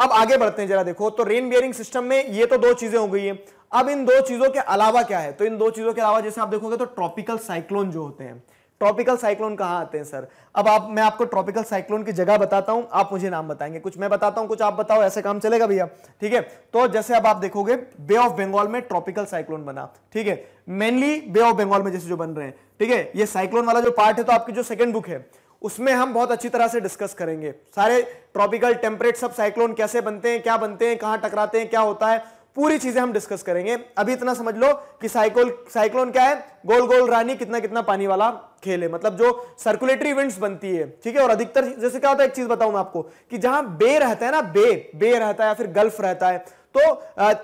अब आगे बढ़ते हैं जरा देखो तो रेन बियरिंग सिस्टम में ये तो दो चीजें हो गई है अब इन दो चीजों के अलावा क्या है तो इन दो चीजों के अलावा जैसे आप देखोगे तो ट्रॉपिकल साइक्लोन जो होते हैं ट्रॉपिकल साइक्लोन कहाँ आते हैं सर अब आप मैं आपको ट्रॉपिकल साइक्लोन की जगह बताता हूं आप मुझे नाम बताएंगे कुछ मैं बताता हूं कुछ आप बताओ ऐसे काम चलेगा भैया ठीक है तो जैसे अब आप देखोगे बे ऑफ बंगाल में ट्रॉपिकल साइक्लोन बना ठीक है मेनली बे ऑफ बंगाल में जैसे जो बन रहे हैं ठीक है ये साइक्लोन वाला जो पार्ट है तो आपकी जो सेकंड बुक है उसमें हम बहुत अच्छी तरह से डिस्कस करेंगे सारे ट्रॉपिकल टेम्परेट सब साइक्लोन कैसे बनते हैं क्या बनते हैं कहाँ टकराते हैं क्या होता है पूरी चीजें हम डिस्कस करेंगे अभी इतना समझ लो कि साइकोल साइक्लोन क्या है गोल गोल रानी कितना कितना पानी वाला खेल है मतलब जो सर्कुलेटरी इवेंट्स बनती है ठीक है और अधिकतर जैसे क्या होता है एक चीज बताऊं मैं आपको कि जहां बे रहता है ना बे बे रहता है या फिर गल्फ रहता है तो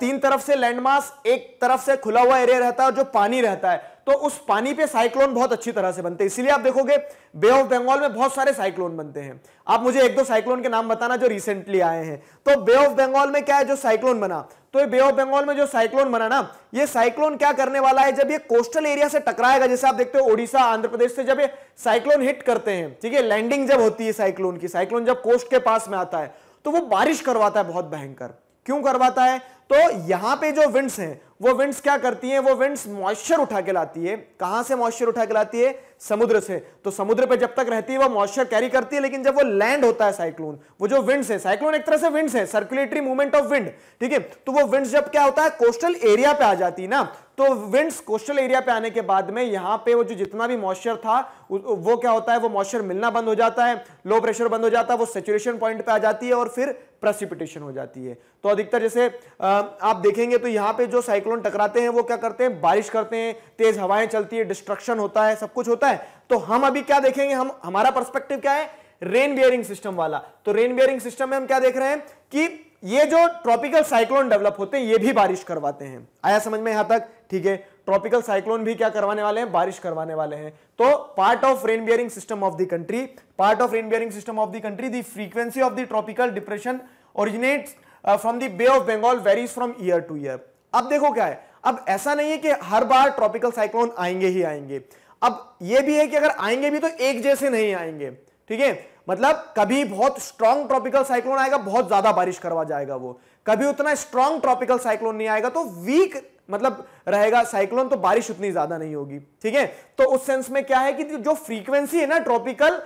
तीन तरफ से लैंडमास एक तरफ से खुला हुआ एरिया रहता है और जो पानी रहता है तो उस पानी पे साइक्लोन बहुत अच्छी तरह से बनते हैं इसलिए आप देखोगे बे ऑफ बंगाल में बहुत सारे साइक्लोन बनते हैं आप मुझे एक दो साइक्लोन के नाम बताना जो रिसेंटली आए हैं तो बे ऑफ बंगाल में क्या है जो साइक्लोन बना तो ये बे ऑफ बंगाल में जो साइक्लोन बना ना ये साइक्लोन क्या करने वाला है जब ये कोस्टल एरिया से टकराएगा जैसे आप देखते हो ओडिशा आंध्र प्रदेश से जब ये साइक्लोन हिट करते हैं ठीक है लैंडिंग जब होती है साइक्लोन की साइक्लोन जब कोस्ट के पास में आता है तो वो बारिश करवाता है बहुत भयंकर क्यों करवाता है तो यहां पे जो विंड्स हैं वो विंड्स क्या करती हैं वो विंड्स मॉइस्चर उठा के लाती है कहां से मॉइस्चर उठा के लाती है समुद्र से तो समुद्र पे जब तक रहती है वो मॉइस्चर कैरी करती है लेकिन जब वो लैंड होता है साइक्लोन वो जो विंड्स है साइक्लोन एक तरह से विंड्स है सर्कुलेटरी मूवमेंट ऑफ विंड ठीक है तो वो विंड्स जब क्या होता है कोस्टल एरिया पे आ जाती है ना तो विंड्स कोस्टल एरिया पे आने के बाद में यहां पे वो जो जितना भी मॉइस्चर था वो क्या होता है वो मॉइस्चर मिलना बंद हो जाता है लो प्रेशर बंद हो जाता है वो सेचुरेशन पॉइंट पे आ जाती है और फिर प्रेसिपिटेशन हो जाती है तो अधिकतर जैसे आप देखेंगे तो यहां पे जो साइक्लोन टकराते हैं वो क्या करते हैं बारिश करते हैं तेज हवाएं चलती है डिस्ट्रक्शन होता है सब कुछ होता है होता है तो हम अभी क्या देखेंगे हम हमारा परस्पेक्टिव क्या है रेन बियरिंग सिस्टम वाला तो रेन बियरिंग सिस्टम में हम क्या देख रहे हैं कि ये जो ट्रॉपिकल साइक्लोन डेवलप होते हैं ये भी बारिश करवाते हैं आया समझ में यहां तक ठीक है ट्रॉपिकल साइक्लोन भी क्या करवाने वाले हैं बारिश करवाने वाले हैं तो part of rain bearing system of the country part of rain bearing system of the country the frequency of the tropical depression originates from the bay of Bengal varies from year to year अब देखो क्या है अब ऐसा नहीं है कि हर बार tropical cyclone आएंगे ही आएंगे अब यह भी है कि अगर आएंगे भी तो एक जैसे नहीं आएंगे ठीक है मतलब कभी बहुत स्ट्रांग ट्रॉपिकल साइक्लोन आएगा बहुत ज्यादा बारिश करवा जाएगा वो कभी उतना स्ट्रांग ट्रॉपिकल साइक्लोन नहीं आएगा तो वीक मतलब रहेगा साइक्लोन तो बारिश उतनी ज्यादा नहीं होगी ठीक है तो उस सेंस में क्या है कि जो फ्रीक्वेंसी है ना ट्रॉपिकल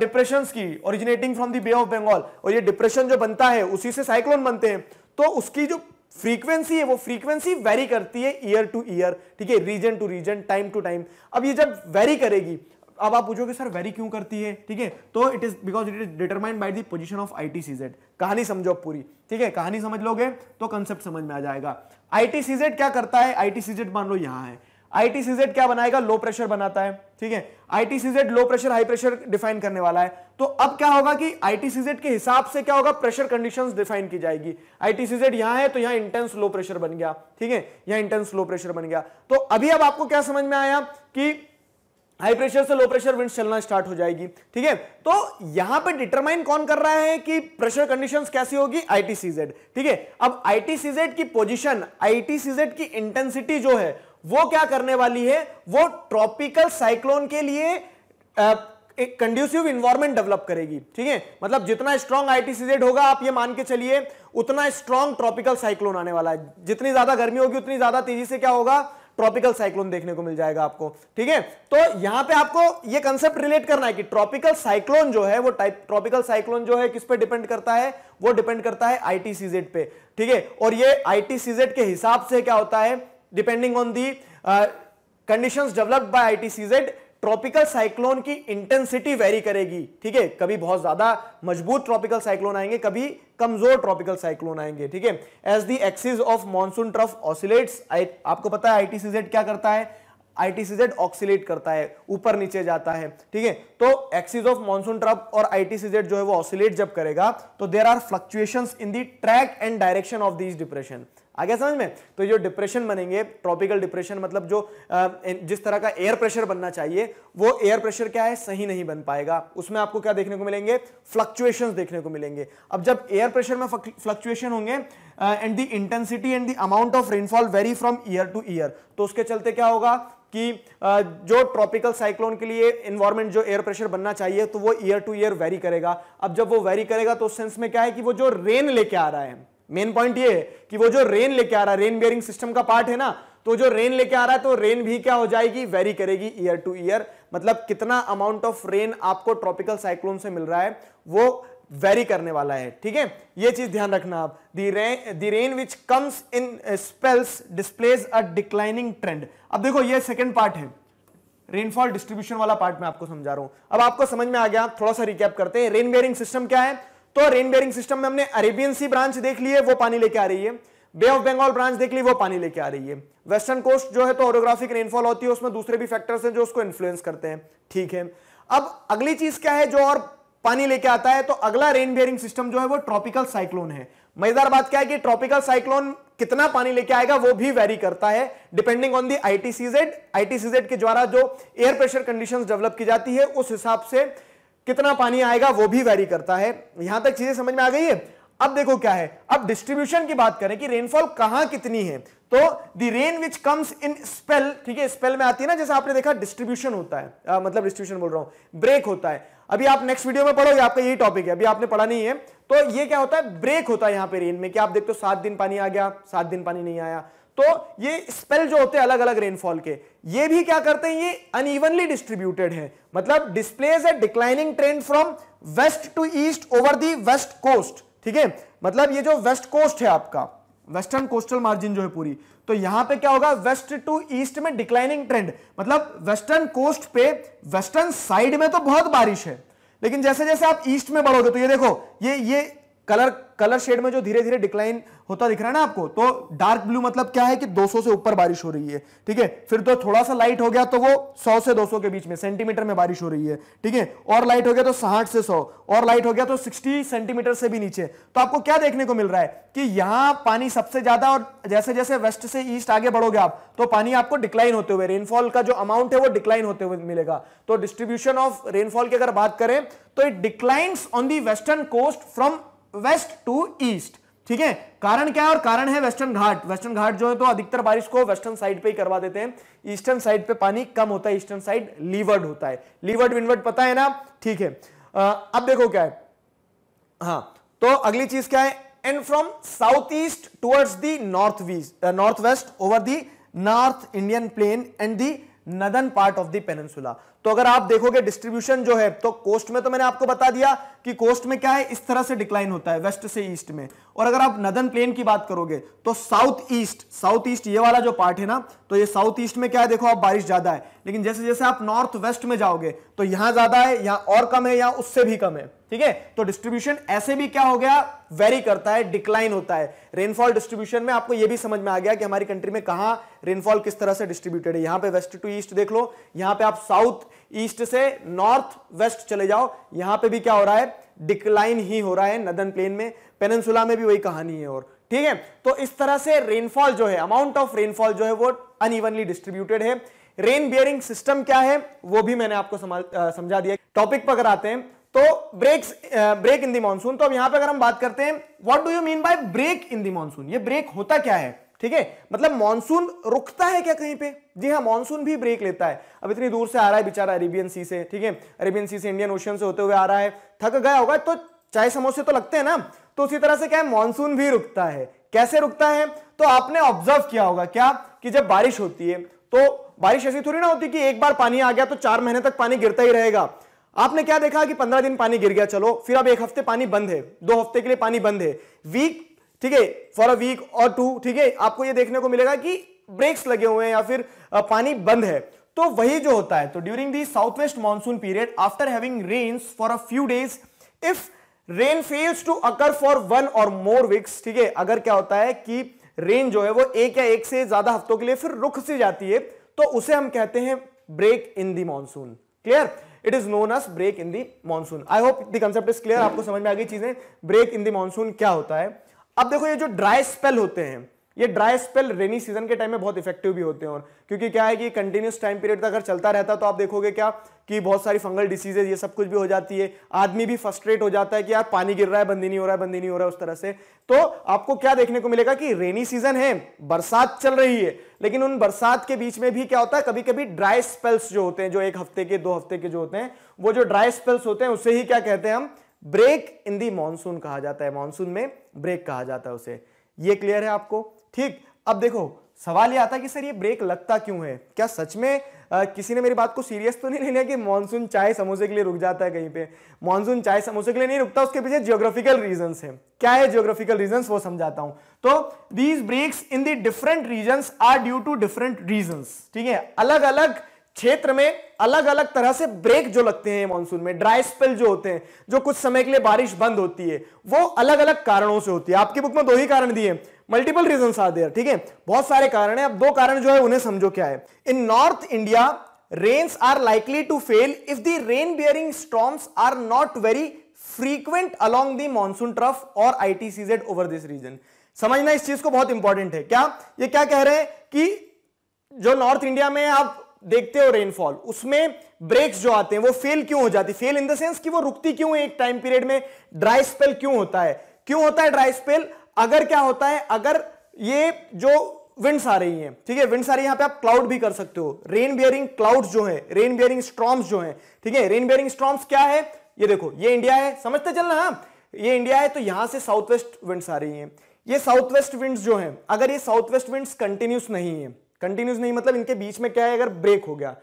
डिप्रेशन की originating from the bay of Bengal और ये डिप्रेशन जो बनता है उसी से साइक्लोन बनते हैं तो उसकी जो फ्रीक्वेंसी है वो फ्रीक्वेंसी वेरी करती है ईयर टू ईयर ठीक है region to region time to time अब ये जब वेरी करेगी अब आप पूछोगे सर वेरी क्यों करती है ठीक है तो it is because it is determined by the position of I T C Z कहानी समझो पूरी ठीक है कहानी समझ लोगे तो कंसेप्ट समझ में आ जाएगा आई टी सीजेड क्या करता है आई टी सीजेड मान लो यहां है आईटीसीजेड क्या बनाएगा लो प्रेशर बनाता है ठीक है ITCZ low pressure high pressure define करने वाला है तो अब क्या होगा कि आईटीसीजेड के हिसाब से क्या होगा प्रेशर कंडीशंस डिफाइन की जाएगी आईटीसीजेड यहां है तो यहां इंटेंस लो प्रेशर बन गया ठीक है यहां इंटेंस लो प्रेशर बन गया तो अभी अब आपको क्या समझ में आया कि हाई प्रेशर से लो प्रेशर विंड चलना स्टार्ट हो जाएगी ठीक है तो यहां पे डिटरमाइन कौन कर रहा है कि प्रेशर कंडीशंस कैसी होगी आईटीसीजेड ठीक है अब आईटीसीजेड की पोजीशन आईटीसीजेड की इंटेंसिटी जो है वो क्या करने वाली है वो ट्रॉपिकल साइक्लोन के लिए आ, एक कंड्यूसिव इन्वायरमेंट डेवलप करेगी ठीक है मतलब जितना स्ट्रॉन्ग आईटीसीजेड होगा आप ये मान के चलिए उतना स्ट्रॉन्ग ट्रॉपिकल साइक्लोन आने वाला है जितनी ज्यादा गर्मी होगी उतनी ज्यादा तेजी से क्या होगा ट्रॉपिकल साइक्लोन देखने को मिल जाएगा आपको ठीक है तो यहां पे आपको ये कंसेप्ट रिलेट करना है कि ट्रॉपिकल साइक्लोन जो है वो टाइप ट्रॉपिकल साइक्लोन जो है किस पे डिपेंड करता है वो डिपेंड करता है आईटीसीजेड पे ठीक है और ये आईटीसीजेड के हिसाब से क्या होता है depending on the condition conditions developed by tropical cyclone की इंटेंसिटी वेरी करेगी ठीक है कभी बहुत ज्यादा मजबूत ट्रॉपिकल साइक्लोन आएंगे कभी कमजोर ट्रॉपिकल साइक्लोन आएंगे ठीक है as the axis of monsoon trough oscillates आपको पता है आईटीसीजेड क्या करता है आईटीसीजेड ऑक्सीलेट करता है ऊपर नीचे जाता है ठीक है तो एक्सिस ऑफ मॉनसून ट्रफ और आईटीसीजेड जो है वो ऑसिलेट जब करेगा तो there are fluctuation in the track and direction of these depression आ गया समझ में तो जो डिप्रेशन बनेंगे ट्रॉपिकल डिप्रेशन मतलब जो जिस तरह का एयर प्रेशर बनना चाहिए वो एयर प्रेशर क्या है सही नहीं बन पाएगा उसमें आपको क्या देखने को मिलेंगे फ्लक्चुएशंस देखने को मिलेंगे अब जब एयर प्रेशर में फ्लक्चुएशन होंगे and the intensity and the amount of rainfall vary from year to year तो उसके चलते क्या होगा कि जो ट्रॉपिकल साइक्लोन के लिए इन्वायरमेंट जो एयर प्रेशर बनना चाहिए तो वो ईयर टू ईयर वेरी करेगा अब जब वो वेरी करेगा तो उस सेंस में क्या है कि वो जो रेन लेके आ रहा है मेन पॉइंट ये है कि वो जो रेन लेके आ रहा है रेन बेयरिंग सिस्टम का पार्ट है ना तो जो रेन लेके आ रहा है तो रेन भी क्या हो जाएगी वेरी करेगी ईयर टू ईयर मतलब कितना अमाउंट ऑफ रेन आपको ट्रॉपिकल साइक्लोन से मिल रहा है वो वेरी करने वाला है ठीक है ये चीज ध्यान रखना आप the rain which comes in spells displays a declining trend अब देखो ये सेकेंड पार्ट है रेनफॉल डिस्ट्रीब्यूशन वाला पार्ट मैं आपको समझा रहा हूं अब आपको समझ में आ गया थोड़ा सा रिकैप करते हैं रेन बेयरिंग सिस्टम क्या है तो रेन बेरिंग सिस्टम में हमने अरेबियन सी ब्रांच देख ली है वो पानी लेके आ रही है बे ऑफ बंगाल ब्रांच देख ली वो पानी लेके आ रही है वेस्टर्न कोस्ट जो है तो ऑरोग्राफिक रेनफॉल होती है उसमें दूसरे भी फैक्टर्स हैं जो उसको इन्फ्लुएंस करते हैं ठीक है अब अगली चीज क्या है जो और पानी लेके आता है तो अगला रेन बेरिंग सिस्टम जो है वो ट्रॉपिकल साइक्लोन है मजेदार बात क्या है कि ट्रॉपिकल साइक्लोन कितना पानी लेके आएगा वो भी वेरी करता है depending on the ITCZ ITCZ के द्वारा जो एयर प्रेशर कंडीशंस डेवलप की जाती है उस हिसाब से कितना पानी आएगा वो भी वेरी करता है यहां तक चीजें समझ में आ गई है अब देखो क्या है अब डिस्ट्रीब्यूशन की बात करें कि रेनफॉल कहां कितनी है तो the rain which comes in spell ठीक है स्पेल में आती है ना जैसे आपने देखा डिस्ट्रीब्यूशन होता है आ, मतलब डिस्ट्रीब्यूशन बोल रहा हूं ब्रेक होता है अभी आप नेक्स्ट वीडियो में पढ़ोगे आपका यही टॉपिक है अभी आपने पढ़ा नहीं है तो ये क्या होता है ब्रेक होता है यहां पे रेन में कि आप देखते हो सात दिन पानी आ गया सात दिन पानी नहीं आया तो ये स्पेल जो होते हैं अलग अलग रेनफॉल के ये भी क्या करते हैं ये अनइवनली डिस्ट्रीब्यूटेड है मतलब displays a declining trend from west to east over the west coast ठीक है मतलब ये जो वेस्ट कोस्ट है आपका वेस्टर्न कोस्टल मार्जिन जो है पूरी तो यहां पे क्या होगा वेस्ट टू ईस्ट में डिक्लाइनिंग ट्रेंड मतलब वेस्टर्न कोस्ट पे वेस्टर्न साइड में तो बहुत बारिश है लेकिन जैसे जैसे आप ईस्ट में बढ़ोगे तो ये देखो ये ये कलर कलर शेड में जो धीरे धीरे डिक्लाइन होता दिख रहा है ना आपको तो डार्क ब्लू मतलब क्या है कि 200 से ऊपर बारिश हो रही है ठीक है फिर तो थोड़ा सा लाइट हो गया तो वो 100 से 200 के बीच में सेंटीमीटर में बारिश हो रही है ठीक है और लाइट हो गया तो साठ से सौ और लाइट हो गया तो सिक्सटी सेंटीमीटर से भी नीचे तो आपको क्या देखने को मिल रहा है कि यहां पानी सबसे ज्यादा और जैसे जैसे वेस्ट से ईस्ट आगे बढ़ोगे आप तो पानी आपको डिक्लाइन होते हुए रेनफॉल का जो अमाउंट है वो डिक्लाइन होते हुए मिलेगा तो डिस्ट्रीब्यूशन ऑफ रेनफॉल की अगर बात करें तो it declines on the western coast from west to east ठीक है कारण क्या है और कारण है वेस्टर्न घाट वेस्टर्न घाट जो है तो अधिकतर बारिश को वेस्टर्न साइड पे ही करवा देते हैं ईस्टर्न साइड पे पानी कम होता है ईस्टर्न साइड लीवर्ड होता है लीवर्ड विनवर्ड पता है ना ठीक है आ, अब देखो क्या है हाँ तो अगली चीज क्या है and from south east towards the north north west over the north Indian plain and the northern part of the peninsula तो अगर आप देखोगे डिस्ट्रीब्यूशन जो है तो कोस्ट में तो मैंने आपको बता दिया कि कोस्ट में क्या है इस तरह से डिक्लाइन होता है वेस्ट से ईस्ट में और अगर आप नदन प्लेन की बात करोगे तो साउथ ईस्ट साउथ ईस्ट ये वाला जो पार्ट है ना तो ये साउथ ईस्ट में क्या है देखो आप बारिश ज्यादा है लेकिन जैसे जैसे आप नॉर्थ वेस्ट में जाओगे तो यहां ज्यादा है यहां और कम है यहां उससे भी कम है ठीक है तो डिस्ट्रीब्यूशन ऐसे भी क्या हो गया वेरी करता है डिक्लाइन होता है रेनफॉल डिस्ट्रीब्यूशन में आपको यह भी समझ में आ गया कि हमारी कंट्री में कहा रेनफॉल किस तरह से डिस्ट्रीब्यूटेड है यहां पे वेस्ट टू ईस्ट देख लो यहां पे आप साउथ ईस्ट से नॉर्थ वेस्ट चले जाओ यहां पे भी क्या हो रहा है डिक्लाइन ही हो रहा है नदन प्लेन में पेनसुला में भी वही कहानी है और ठीक है तो इस तरह से रेनफॉल जो है अमाउंट ऑफ रेनफॉल जो है वो अनइवनली डिस्ट्रीब्यूटेड है रेन बियरिंग सिस्टम क्या है वो भी मैंने आपको समझा दिया टॉपिक पर अगर आते हैं तो breaks break in the monsoon तो अब यहां पे अगर हम बात करते हैं what do you mean by break in the monsoon ये ब्रेक होता क्या है ठीक है मतलब मानसून रुकता है क्या कहीं पे जी हाँ मानसून भी ब्रेक लेता है अब इतनी दूर से आ रहा है बेचारा अरेबियन सी से ठीक है अरेबियन सी से इंडियन ओशियन से होते हुए आ रहा है थक गया होगा तो चाय समोसे तो लगते हैं ना तो उसी तरह से क्या है मानसून भी रुकता है कैसे रुकता है तो आपने ऑब्जर्व किया होगा क्या कि जब बारिश होती है तो बारिश ऐसी थोड़ी ना होती कि एक बार पानी आ गया तो चार महीने तक पानी गिरता ही रहेगा आपने क्या देखा कि पंद्रह दिन पानी गिर गया चलो फिर अब एक हफ्ते पानी बंद है दो हफ्ते के लिए पानी बंद है वीक ठीक है for a week or two ठीक है आपको यह देखने को मिलेगा कि ब्रेक्स लगे हुए हैं या फिर पानी बंद है तो वही जो होता है तो during the south west monsoon period after having rains for a few days if rain fails to occur for one or more weeks ठीक है अगर क्या होता है कि रेन जो है वो एक या एक से ज्यादा हफ्तों के लिए फिर रुक सी जाती है तो उसे हम कहते हैं break in the monsoon clear it is known as break in the monsoon I hope the concept is clear आपको समझ में आ गई चीजें ब्रेक इन दी मानसून क्या होता है अब देखो ये जो ड्राई स्पेल होते हैं ये ड्राई स्पेल रेनी सीजन के टाइम में बहुत इफेक्टिव भी होते हैं और क्योंकि क्या है कि कंटिन्यूस टाइम पीरियड अगर चलता रहता है तो आप देखोगे क्या कि बहुत सारी फंगल डिसीजेज ये सब कुछ भी हो जाती है आदमी भी फ्रस्ट्रेट हो जाता है कि यार पानी गिर रहा है बंदी नहीं हो रहा है बंदी नहीं हो रहा है उस तरह से तो आपको क्या देखने को मिलेगा कि रेनी सीजन है बरसात चल रही है लेकिन उन बरसात के बीच में भी क्या होता है कभी कभी ड्राई स्पेल्स जो होते हैं जो एक हफ्ते के दो हफ्ते के जो होते हैं वो जो ड्राई स्पेल्स होते हैं उसे ही क्या कहते हैं हम ब्रेक इन दी मानसून कहा जाता है मानसून में ब्रेक कहा जाता है उसे ये क्लियर है आपको ठीक अब देखो सवाल ये आता है कि सर ये ब्रेक लगता क्यों है क्या सच में आ, किसी ने मेरी बात को सीरियस तो नहीं लेना कि मानसून चाय समोसे के लिए रुक जाता है कहीं पे मानसून चाय समोसे के लिए नहीं रुकता उसके पीछे जियोग्राफिकल रीजन है क्या है जियोग्राफिकल रीजन वो समझाता हूं तो these breaks in the different region are due to different region ठीक है अलग अलग क्षेत्र में अलग अलग तरह से ब्रेक जो लगते हैं मानसून में ड्राई स्पेल जो होते हैं जो कुछ समय के लिए बारिश बंद होती है वो अलग अलग कारणों से होती है आपकी बुक में दो ही कारण दिए मल्टीपल रीजन आर देर ठीक है बहुत सारे कारण है अब दो कारण जो है उन्हें समझो क्या है in north India rains are likely to fail if the rain bearing storms are not very frequent along the monsoon trough और आईटीसीजेड ओवर दिस रीजन समझना इस चीज को बहुत इंपॉर्टेंट है क्या ये क्या कह रहे हैं कि जो नॉर्थ इंडिया में आप देखते हो रेनफॉल उसमें ब्रेक्स जो आते हैं वो फेल क्यों हो जाती फेल इन द सेंस कि वो रुकती क्यों है एक टाइम पीरियड में ड्राई स्पेल क्यों होता है क्यों होता है ड्राई स्पेल अगर क्या होता है अगर ये जो विंड्स आ रही हैं ठीक है विंड्स आ रही है यहां पे आप क्लाउड भी कर सकते हो रेन बियरिंग क्लाउड्स जो है रेन बियरिंग स्ट्रॉम्स जो है ठीक है रेन बियरिंग स्ट्रॉम्स क्या है ये देखो ये इंडिया है समझते चलना हाँ ये इंडिया है तो यहां से साउथ वेस्ट विंड्स आ रही है ये साउथ वेस्ट विंड्स जो है अगर ये साउथ वेस्ट विंड्स कंटिन्यूस नहीं है कंटिन्यूस नहीं मतलब इनके बीच में क्या है अगर ब्रेक हो गया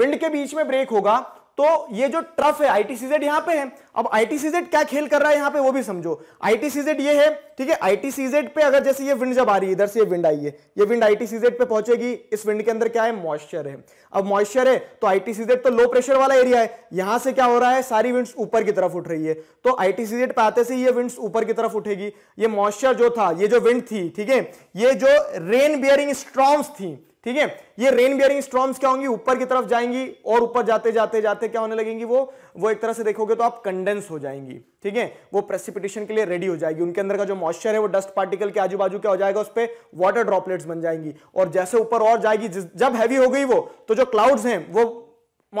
विंड के बीच में ब्रेक होगा तो ये जो ट्रफ है आईटीसीजेड यहां पे है अब आईटीसीजेड क्या खेल कर रहा है यहां पे वो भी समझो आईटीसीजेड ये है ठीक है आईटीसीजेड पे अगर जैसे ये विंड जब आ रही है इधर से ये विंड आई है ये विंड आईटीसीजेड पे पहुंचेगी इस विंड के अंदर क्या है मॉइस्चर है अब मॉइस्चर है तो आईटीसीजेड तो लो प्रेशर वाला एरिया है यहां से क्या हो रहा है सारी विंड्स ऊपर की तरफ उठ रही है तो आईटीसीजेड पे आते से ये विंड्स ऊपर की तरफ उठेगी ये मॉइस्चर जो था ये जो विंड थी ठीक है ये जो रेन बियरिंग स्ट्रॉम्स थी ठीक है ये रेन बियरिंग स्ट्रॉम्स क्या होंगी ऊपर की तरफ जाएंगी और ऊपर जाते जाते जाते क्या होने लगेंगी वो वो एक तरह से देखोगे तो आप कंडेंस हो जाएंगी ठीक है वो प्रेसिपिटेशन के लिए रेडी हो जाएगी उनके अंदर का जो मॉइस्चर है वो डस्ट पार्टिकल के आजू बाजू क्या हो जाएगा उस पर वाटर ड्रॉपलेट्स बन जाएंगी और जैसे ऊपर और जाएगी जब हैवी हो गई वो तो जो क्लाउड्स हैं वो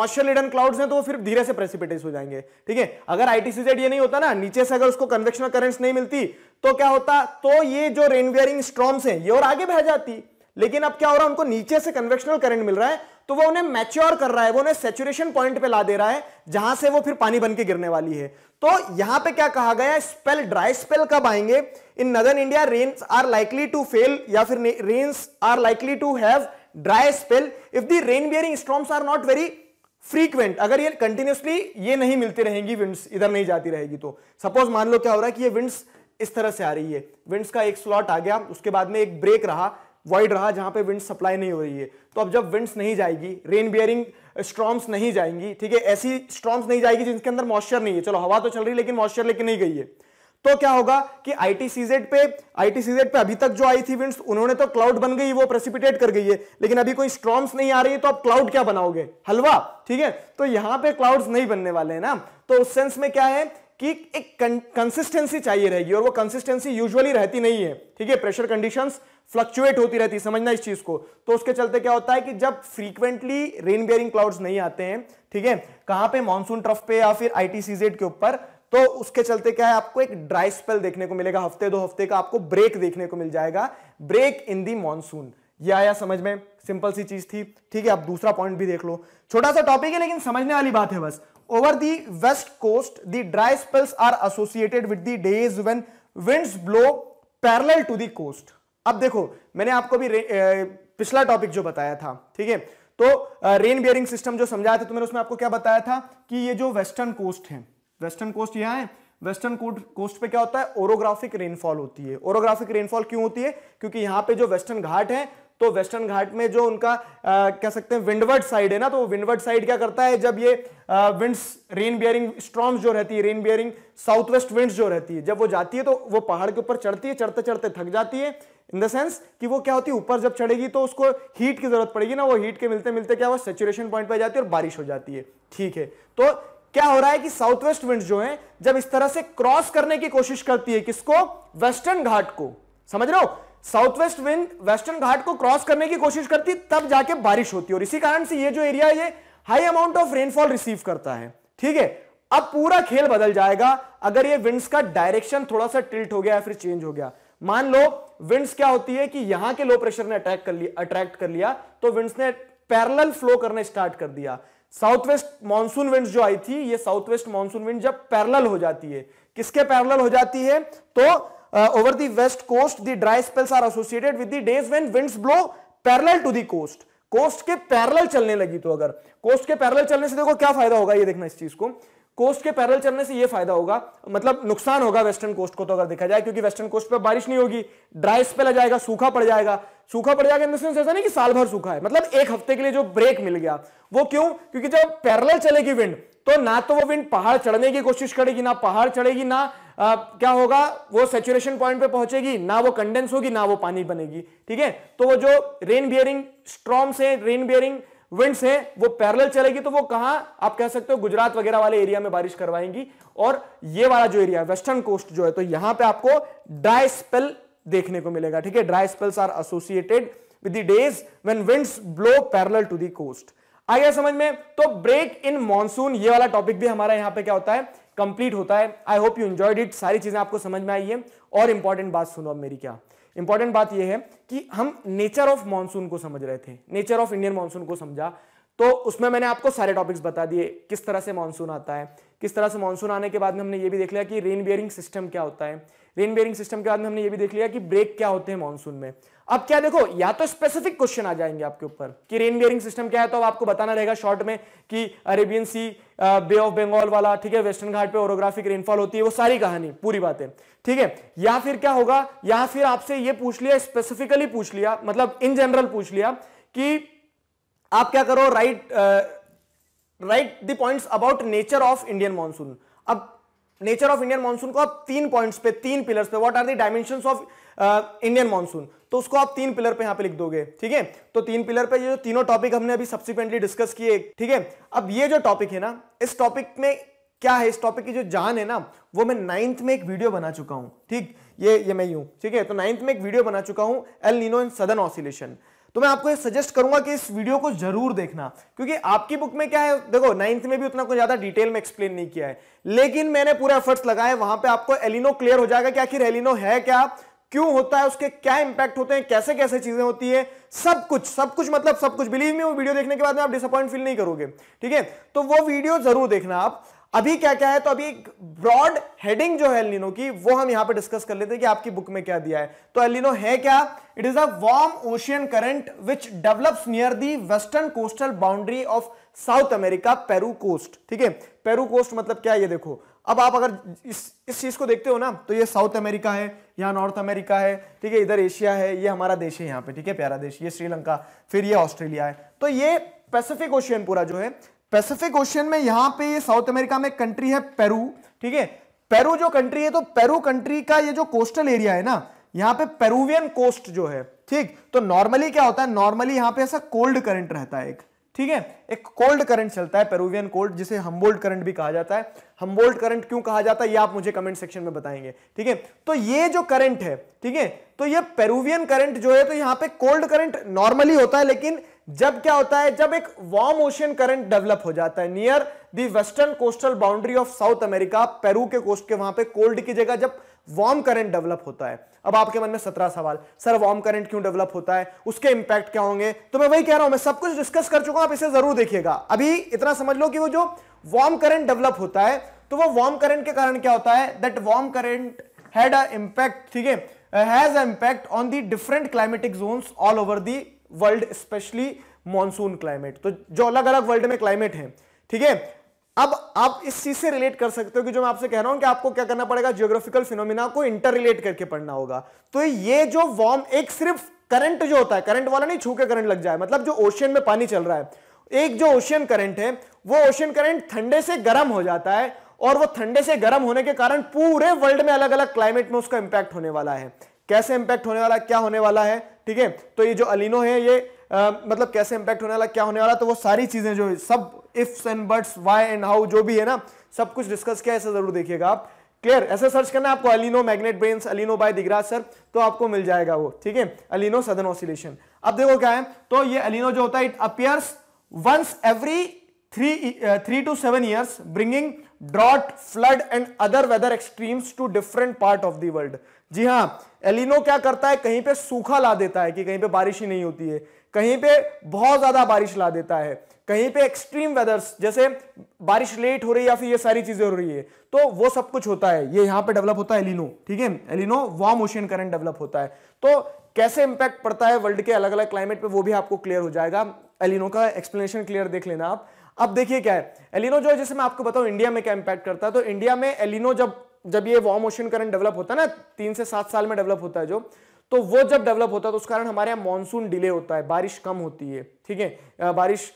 मॉइस्चर लिडन क्लाउड्स हैं तो वो फिर धीरे से प्रेसिपिटेट हो जाएंगे ठीक है अगर आईटीसीजेड ये नहीं होता ना नीचे से अगर उसको कन्वेक्शनल करेंट्स नहीं मिलती तो क्या होता तो ये जो रेनवियरिंग स्ट्रॉम्स हैं ये और आगे बह जाती लेकिन अब क्या हो रहा है उनको नीचे से कन्वेक्शनल करंट मिल रहा है तो वो उन्हें मैच्योर कर रहा है वो उन्हें सेचुरेशन पॉइंट पे ला दे रहा है जहां से वो फिर पानी बन के गिरने वाली है तो यहां पे क्या कहा गया स्पेल ड्राई स्पेल कब आएंगे in northern India rains are likely to fail या फिर rains are likely to have dry spell if the rain bearing storms are not very frequent अगर ये कंटिन्यूसली ये नहीं मिलती रहेंगी विंड्स इधर नहीं जाती रहेगी तो सपोज मान लो क्या हो रहा है कि ये विंड्स इस तरह से आ रही है विंड्स का एक स्लॉट आ गया उसके बाद में एक ब्रेक रहा वाइड रहा जहां पे विंड सप्लाई नहीं हो रही है तो अब जब विंड्स नहीं जाएगी रेन बियरिंग स्ट्रॉम्स नहीं जाएंगी ठीक है ऐसी स्ट्रॉम्स नहीं जाएगी जिनके अंदर मॉइस्चर नहीं है चलो हवा तो चल रही है लेकिन मॉइस्चर लेके नहीं गई है तो क्या होगा कि आईटीसीजेड पे आईटीसीजेड पे अभी तक जो आई थी विंड्स उन्होंने तो क्लाउड बन गई वो प्रेसिपिटेट कर गई है लेकिन अभी कोई स्ट्रॉम्स नहीं आ रही है तो आप क्लाउड क्या बनाओगे हलवा ठीक है तो यहां पे क्लाउड्स नहीं बनने वाले हैं ना तो उस सेंस में क्या है कि एक कंसिस्टेंसी चाहिए रहेगी और वो कंसिस्टेंसी यूजुअली रहती नहीं है ठीक है प्रेशर कंडीशंस फ्लक्चुएट होती रहती है समझना इस चीज को तो उसके चलते क्या होता है कि जब फ्रीक्वेंटली रेन बेयरिंग क्लाउड्स नहीं आते हैं ठीक है कहां पे मॉनसून ट्रफ पे या फिर आईटीसीजेड के ऊपर तो उसके चलते क्या है आपको एक ड्राई स्पेल देखने को मिलेगा हफ्ते दो हफ्ते का आपको ब्रेक देखने को मिल जाएगा ब्रेक इन दी मानसून ये आया समझ में सिंपल सी चीज थी ठीक है आप दूसरा पॉइंट भी देख लो छोटा सा टॉपिक है लेकिन समझने वाली बात है बस over the west coast the dry spells are associated with the days when winds blow parallel to the coast अब देखो मैंने आपको भी पिछला टॉपिक जो बताया था ठीक है तो रेन बियरिंग सिस्टम जो समझाया था तो मैंने उसमें आपको क्या बताया था कि ये जो वेस्टर्न कोस्ट है वेस्टर्न कोस्ट यहाँ है वेस्टर्न कोस्ट पे क्या होता है ओरोग्राफिक रेनफॉल होती है ओरोग्राफिक रेनफॉल क्यों होती है क्योंकि यहाँ पे जो वेस्टर्न घाट है तो वेस्टर्न घाट में जो उनका आ, कह सकते हैं विंडवर्ड साइड है ना तो विंडवर्ड साइड क्या करता है जब ये विंड्स रेन बियरिंग स्ट्रॉम्स जो रहती है rain bearing south west winds जो रहती है जब वो जाती है तो वो पहाड़ के ऊपर चढ़ती है चढ़ते चढ़ते थक जाती है इन द सेंस कि वो क्या होती है ऊपर जब चढ़ेगी तो उसको हीट की जरूरत पड़ेगी ना वो हीट के मिलते मिलते क्या वो सेचुरेशन पॉइंट पर जाती है और बारिश हो जाती है ठीक है तो क्या हो रहा है कि साउथ वेस्ट विंड जो है जब इस तरह से क्रॉस करने की कोशिश करती है किसको वेस्टर्न घाट को समझ रहे हो south west wind western Ghat को क्रॉस करने की कोशिश करती तब जाके बारिश होती है और इसी कारण से ये जो एरिया है ये high amount of rainfall receive करता है ठीक है अब पूरा खेल बदल जाएगा अगर ये विंड्स का डायरेक्शन थोड़ा सा टिल्ट हो गया या फिर चेंज हो गया मान लो विंड्स क्या होती है कि यहां के लो प्रेशर ने अट्रैक्ट कर लिया अट्रैक्ट कर लिया तो विंड्स ने पैरेलल फ्लो करने स्टार्ट कर दिया साउथ वेस्ट मॉनसून विंड जो आई थी ये साउथ वेस्ट मॉनसून विंड जब पैरेलल हो जाती है किसके पैरेलल हो जाती है तो over the west coast the dry spells are associated with with days when winds blow parallel to to coast coast के पैरेलल चलने लगी तो अगर कोस्ट के पैरेलल चलने से देखो क्या फायदा होगा ये देखना इस चीज को कोस्ट के पैरल चलने से ये फायदा होगा मतलब नुकसान होगा वेस्टर्न कोस्ट को तो अगर देखा जाए क्योंकि वेस्टर्न कोस्ट पर बारिश नहीं होगी ड्राई स्पेल आ जाएगा सूखा पड़ जाएगा सूखा पड़ जाएगा इन सेंस ऐसा नहीं कि साल भर सूखा है मतलब एक हफ्ते के लिए जो ब्रेक मिल गया वो क्यों क्योंकि जब पैरल चलेगी विंड तो ना तो वो विंड पहाड़ चढ़ने की कोशिश करेगी ना पहाड़ चढ़ेगी ना आ, क्या होगा वो सेचुरेशन पॉइंट पे पहुंचेगी ना वो कंडेंस होगी ना वो पानी बनेगी ठीक है तो वो जो रेन बियरिंग स्ट्रॉम्स है रेन बियरिंग विंड्स है वो पैरल चलेगी तो वो कहां आप कह सकते हो गुजरात वगैरह वाले एरिया में बारिश करवाएंगी और ये वाला जो एरिया है वेस्टर्न कोस्ट जो है तो यहां पर आपको ड्राई स्पेल देखने को मिलेगा ठीक है dry spells are associated with the days when winds blow parallel to the coast आ गया समझ में तो ब्रेक इन मॉनसून ये वाला टॉपिक भी हमारा यहां पे क्या होता है कंप्लीट होता है I hope you enjoyed it सारी चीजें आपको समझ में आई है और इंपॉर्टेंट बात सुनो अब मेरी क्या इंपॉर्टेंट बात यह है कि हम नेचर ऑफ मानसून को समझ रहे थे नेचर ऑफ इंडियन मानसून को समझा तो उसमें मैंने आपको सारे टॉपिक्स बता दिए किस तरह से मानसून आता है किस तरह से मानसून आने के बाद में हमने ये भी देख लिया कि रेन बियरिंग सिस्टम क्या होता है रेन बेरिंग सिस्टम के बाद में हमने ये भी देख लिया कि ब्रेक क्या होते हैं मानसून में अब क्या देखो या तो स्पेसिफिक क्वेश्चन आ जाएंगे आपके ऊपर कि रेन बेरिंग सिस्टम क्या है तो अब आपको बताना रहेगा शॉर्ट में कि Arabian C bay of Bengal वाला ठीक है वेस्टर्न घाट पे ओरोग्राफिक रेनफॉल होती है वो सारी कहानी पूरी बात है ठीक है या फिर क्या होगा या फिर आपसे ये पूछ लिया स्पेसिफिकली पूछ लिया मतलब इन जनरल पूछ लिया कि आप क्या करो write write the points about nature of Indian monsoon अब नेचर ऑफ इंडियन मॉनसून को आप तीन पॉइंट्स पे तीन पिलर्स पे what are the dimension of Indian monsoon तो उसको आप तीन पिलर पे यहां पे लिख दोगे ठीक है तो तीन पिलर पे जो तीनों टॉपिक हमने अभी सब्सिक्वेंटली डिस्कस किए ठीक है अब ये जो टॉपिक है ना इस टॉपिक में क्या है इस टॉपिक की जो जान है ना वो मैं नाइन्थ में एक वीडियो बना चुका हूं ठीक ये ये मैं यूं ठीक है तो नाइन्थ में एक वीडियो बना चुका हूं एल नीनो इन सदन ऑसिलेशन तो मैं आपको सजेस्ट करूंगा कि इस वीडियो को जरूर देखना क्योंकि आपकी बुक में क्या है देखो नाइन्थ में भी उतना कोई ज्यादा डिटेल में एक्सप्लेन नहीं किया है लेकिन मैंने पूरा एफर्ट्स लगाए वहां पे आपको एलिनो क्लियर हो जाएगा कि आखिर एलिनो है क्या क्यों होता है उसके क्या इंपैक्ट होते हैं कैसे कैसे चीजें होती है सब कुछ सब कुछ मतलब सब कुछ बिलीव में वो वीडियो देखने के बाद में आप डिसअपॉइंट फील नहीं करोगे ठीक है तो वो वीडियो जरूर देखना आप अभी क्या क्या है तो अभी ब्रॉड हेडिंग जो है एलिनो की वो हम यहां पर डिस्कस कर लेते हैं कि आपकी बुक में क्या दिया है तो एलिनो है क्या it is a warm ocean current which develops near the western coastal boundary of South America Peru coast ठीक है पेरू कोस्ट मतलब क्या है ये देखो अब आप अगर इस इस चीज को देखते हो ना तो ये साउथ अमेरिका है यहाँ नॉर्थ अमेरिका है ठीक है इधर एशिया है ये हमारा देश है यहाँ पे ठीक है प्यारा देश ये श्रीलंका फिर ये ऑस्ट्रेलिया है तो ये पैसिफिक ओशियन पूरा जो है पैसिफिक ओशियन में यहां पे ये साउथ अमेरिका में कंट्री है पेरू ठीक है पेरू जो कंट्री है तो पेरू कंट्री का ये जो कोस्टल एरिया है ना यहां पे पेरूवियन कोस्ट जो है ठीक तो नॉर्मली क्या होता है नॉर्मली यहां पे ऐसा कोल्ड करंट रहता है एक ठीक है एक कोल्ड करंट चलता है पेरूवियन कोल्ड जिसे हम्बोल्ड करंट भी कहा जाता है हम्बोल्ड करंट क्यों कहा जाता है ये आप मुझे कमेंट सेक्शन में बताएंगे ठीक है तो ये जो करंट है ठीक है तो ये पेरुवियन करंट जो है तो यहाँ पे कोल्ड करंट नॉर्मली होता है लेकिन जब क्या होता है जब एक वार्म ओशियन करंट डेवलप हो जाता है near the western coastal boundary of South America Peru के कोस्ट के वहां पे कोल्ड की जगह जब वार्म करंट डेवलप होता है अब आपके मन में सत्रह सवाल सर वार्म करंट क्यों डेवलप होता है उसके इंपैक्ट क्या होंगे तो मैं वही कह रहा हूं मैं सब कुछ डिस्कस कर चुका हूं आप इसे जरूर देखिएगा अभी इतना समझ लो कि वो जो वार्म करंट डेवलप होता है तो वो वार्म करंट के कारण क्या होता है that warm current had a impact ठीक है has impact on the different climatic zone all over the world specially monsoon climate तो जो अलग अलग वर्ल्ड में क्लाइमेट है ठीक है अब आप इस चीज से रिलेट कर सकते हो कि जो मैं आपसे कह रहा हूं कि आपको क्या करना पड़ेगा जियोग्राफिकल फिनोमिना को इंटर रिलेट करके पढ़ना होगा तो ये जो वॉर्म एक सिर्फ करंट जो होता है करंट वाला नहीं छू के करंट लग जाए मतलब जो ओशियन में पानी चल रहा है एक जो ओशियन करंट है वो ओशियन करंट ठंडे से गर्म हो जाता है और वो ठंडे से गर्म होने के कारण पूरे वर्ल्ड में अलग अलग क्लाइमेट में उसका इंपैक्ट होने वाला है कैसे इंपैक्ट होने वाला क्या होने वाला है ठीक है तो ये जो अलिनो है ये आ, मतलब कैसे इंपैक्ट होने वाला क्या होने वाला तो वो सारी चीज़ें जो सब ifs and buts why and how जो भी है ना सब कुछ डिस्कस किया ऐसा जरूर देखिएगा आप क्लियर ऐसे सर्च करना आपको El Nino magnet brain El Nino by Digraj sir तो आपको मिल जाएगा वो ठीक है अलिनो सदन ऑसिलेशन अब देखो क्या है तो ये अलिनो जो होता है it appears once every three three to seven years bringing drought flood and other weather extremes to different part of the world जी हाँ एलिनो क्या करता है कहीं पे सूखा ला देता है कि कहीं पे बारिश ही नहीं होती है कहीं पे बहुत ज्यादा बारिश ला देता है कहीं पे एक्सट्रीम वेदर्स जैसे बारिश लेट हो रही है या फिर ये सारी चीजें हो रही है तो वो सब कुछ होता है ये यहाँ पे डेवलप होता है एलिनो ठीक है El Nino warm ocean current develop होता है तो कैसे इंपैक्ट पड़ता है वर्ल्ड के अलग अलग क्लाइमेट पे वो भी आपको क्लियर हो जाएगा एलिनो का एक्सप्लेनेशन क्लियर देख लेना आप अब देखिए क्या है एलिनो जो है जैसे मैं आपको बताऊं इंडिया में क्या इंपैक्ट करता है तो इंडिया में एलिनो जब जब ये वार्म ओशन करंट डेवलप होता है ना तीन से सात साल में डेवलप होता है जो तो वो जब डेवलप होता है तो उस कारण हमारे यहाँ मानसून डिले होता है बारिश कम होती है ठीक है बारिश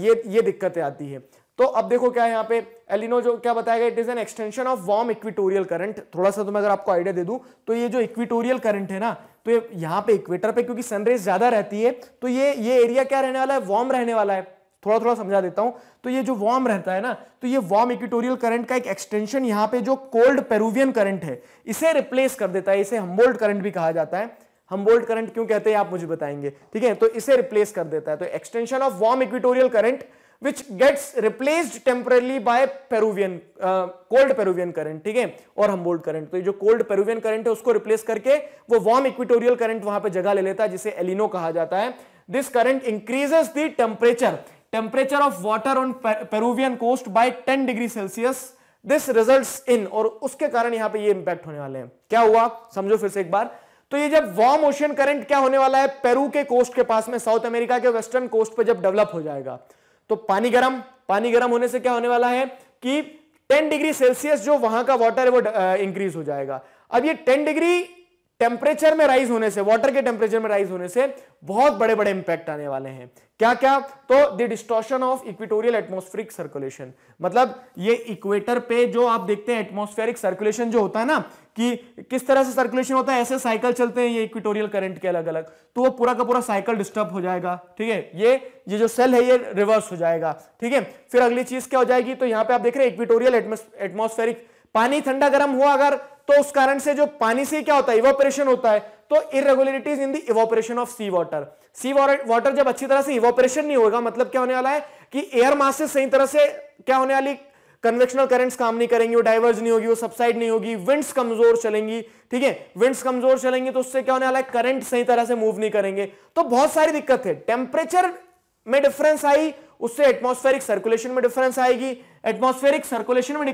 ये ये दिक्कतें आती है तो अब देखो क्या है यहाँ पे एलिनो जो क्या बताया गया it is an extension of warm equatorial current थोड़ा सा तो मैं अगर आपको आइडिया दे दूं तो ये जो इक्विटोरियल करंट है ना तो ये यहाँ पे इक्वेटर पे क्योंकि सनरेज ज्यादा रहती है तो ये ये एरिया क्या रहने वाला है वार्म रहने वाला है थोड़ा थोड़ा समझा देता हूं तो ये जो वार्म रहता है ना तो ये वार्म इक्विटोरियल करंट का एक एक्सटेंशन यहां पे जो कोल्ड पेरुवियन करंट है इसे रिप्लेस कर देता है इसे हम्बोल्ट करंट भी कहा जाता है हम्बोल्ट करंट क्यों कहते हैं आप मुझे बताएंगे ठीक है तो इसे रिप्लेस कर देता है तो extension of warm equatorial current which gets replaced temporarily by Peruvian cold Peruvian current ठीक है और Humboldt करंट तो ये जो कोल्ड पेरुवियन करंट है उसको रिप्लेस करके वो वार्म इक्विटोरियल करंट वहां पर जगह ले लेता है जिसे एलिनो कहा जाता है this current increases the temperature temperature of water on Peruvian coast by 10 degree Celsius this results in और उसके कारण यहां पे ये इंपैक्ट होने वाले हैं क्या हुआ समझो फिर से एक बार तो ये जब वार्म ओशियन करंट क्या होने वाला है पेरू के कोस्ट के पास में साउथ अमेरिका के वेस्टर्न कोस्ट पर जब डेवलप हो जाएगा तो पानी गर्म पानी गर्म होने से क्या होने वाला है कि 10 डिग्री सेल्सियस जो वहां का वाटर है वो इंक्रीज हो जाएगा अब ये 10 डिग्री टेम्परेचर में राइज होने से वाटर के टेम्परेचर में राइज होने से बहुत बड़े बड़े इंपैक्ट आने वाले हैं क्या क्या तो the distortion of equatorial atmospheric circulation मतलब ये इक्वेटर पे जो आप देखते हैं एटमोस्फेरिक सर्कुलेशन जो होता है ना कि किस तरह से सर्कुलेशन होता है ऐसे साइकिल चलते हैं ये इक्विटोरियल करंट के अलग अलग तो वो पूरा का पूरा साइकिल डिस्टर्ब हो जाएगा ठीक है ये ये जो सेल है ये रिवर्स हो जाएगा ठीक है फिर अगली चीज क्या हो जाएगी तो यहां पे आप देख रहे हैं इक्विटोरियल एटमोस्फेरिक पानी ठंडा गर्म हुआ अगर तो उस कारण से जो पानी से क्या होता है इवोपरेशन होता है तो irregularities in the evaporation of sea water sea water जब अच्छी तरह से इवोपरेशन नहीं होगा मतलब क्या होने वाला है कि एयर मास से सही तरह से क्या होने वाली कन्वेक्शनल करेंट्स काम नहीं करेंगे वो डाइवर्ज नहीं होगी वो सबसाइड नहीं होगी विंड्स कमजोर चलेंगी ठीक है विंड्स कमजोर चलेंगी तो उससे क्या होने वाला है करंट सही तरह से मूव नहीं करेंगे तो बहुत सारी दिक्कत है टेम्परेचर में डिफरेंस आई उससे एटमॉस्फेरिक सर्कुलेशन में डिफरेंस आएगी एटमॉस्फेरिक सर्कुलेशन में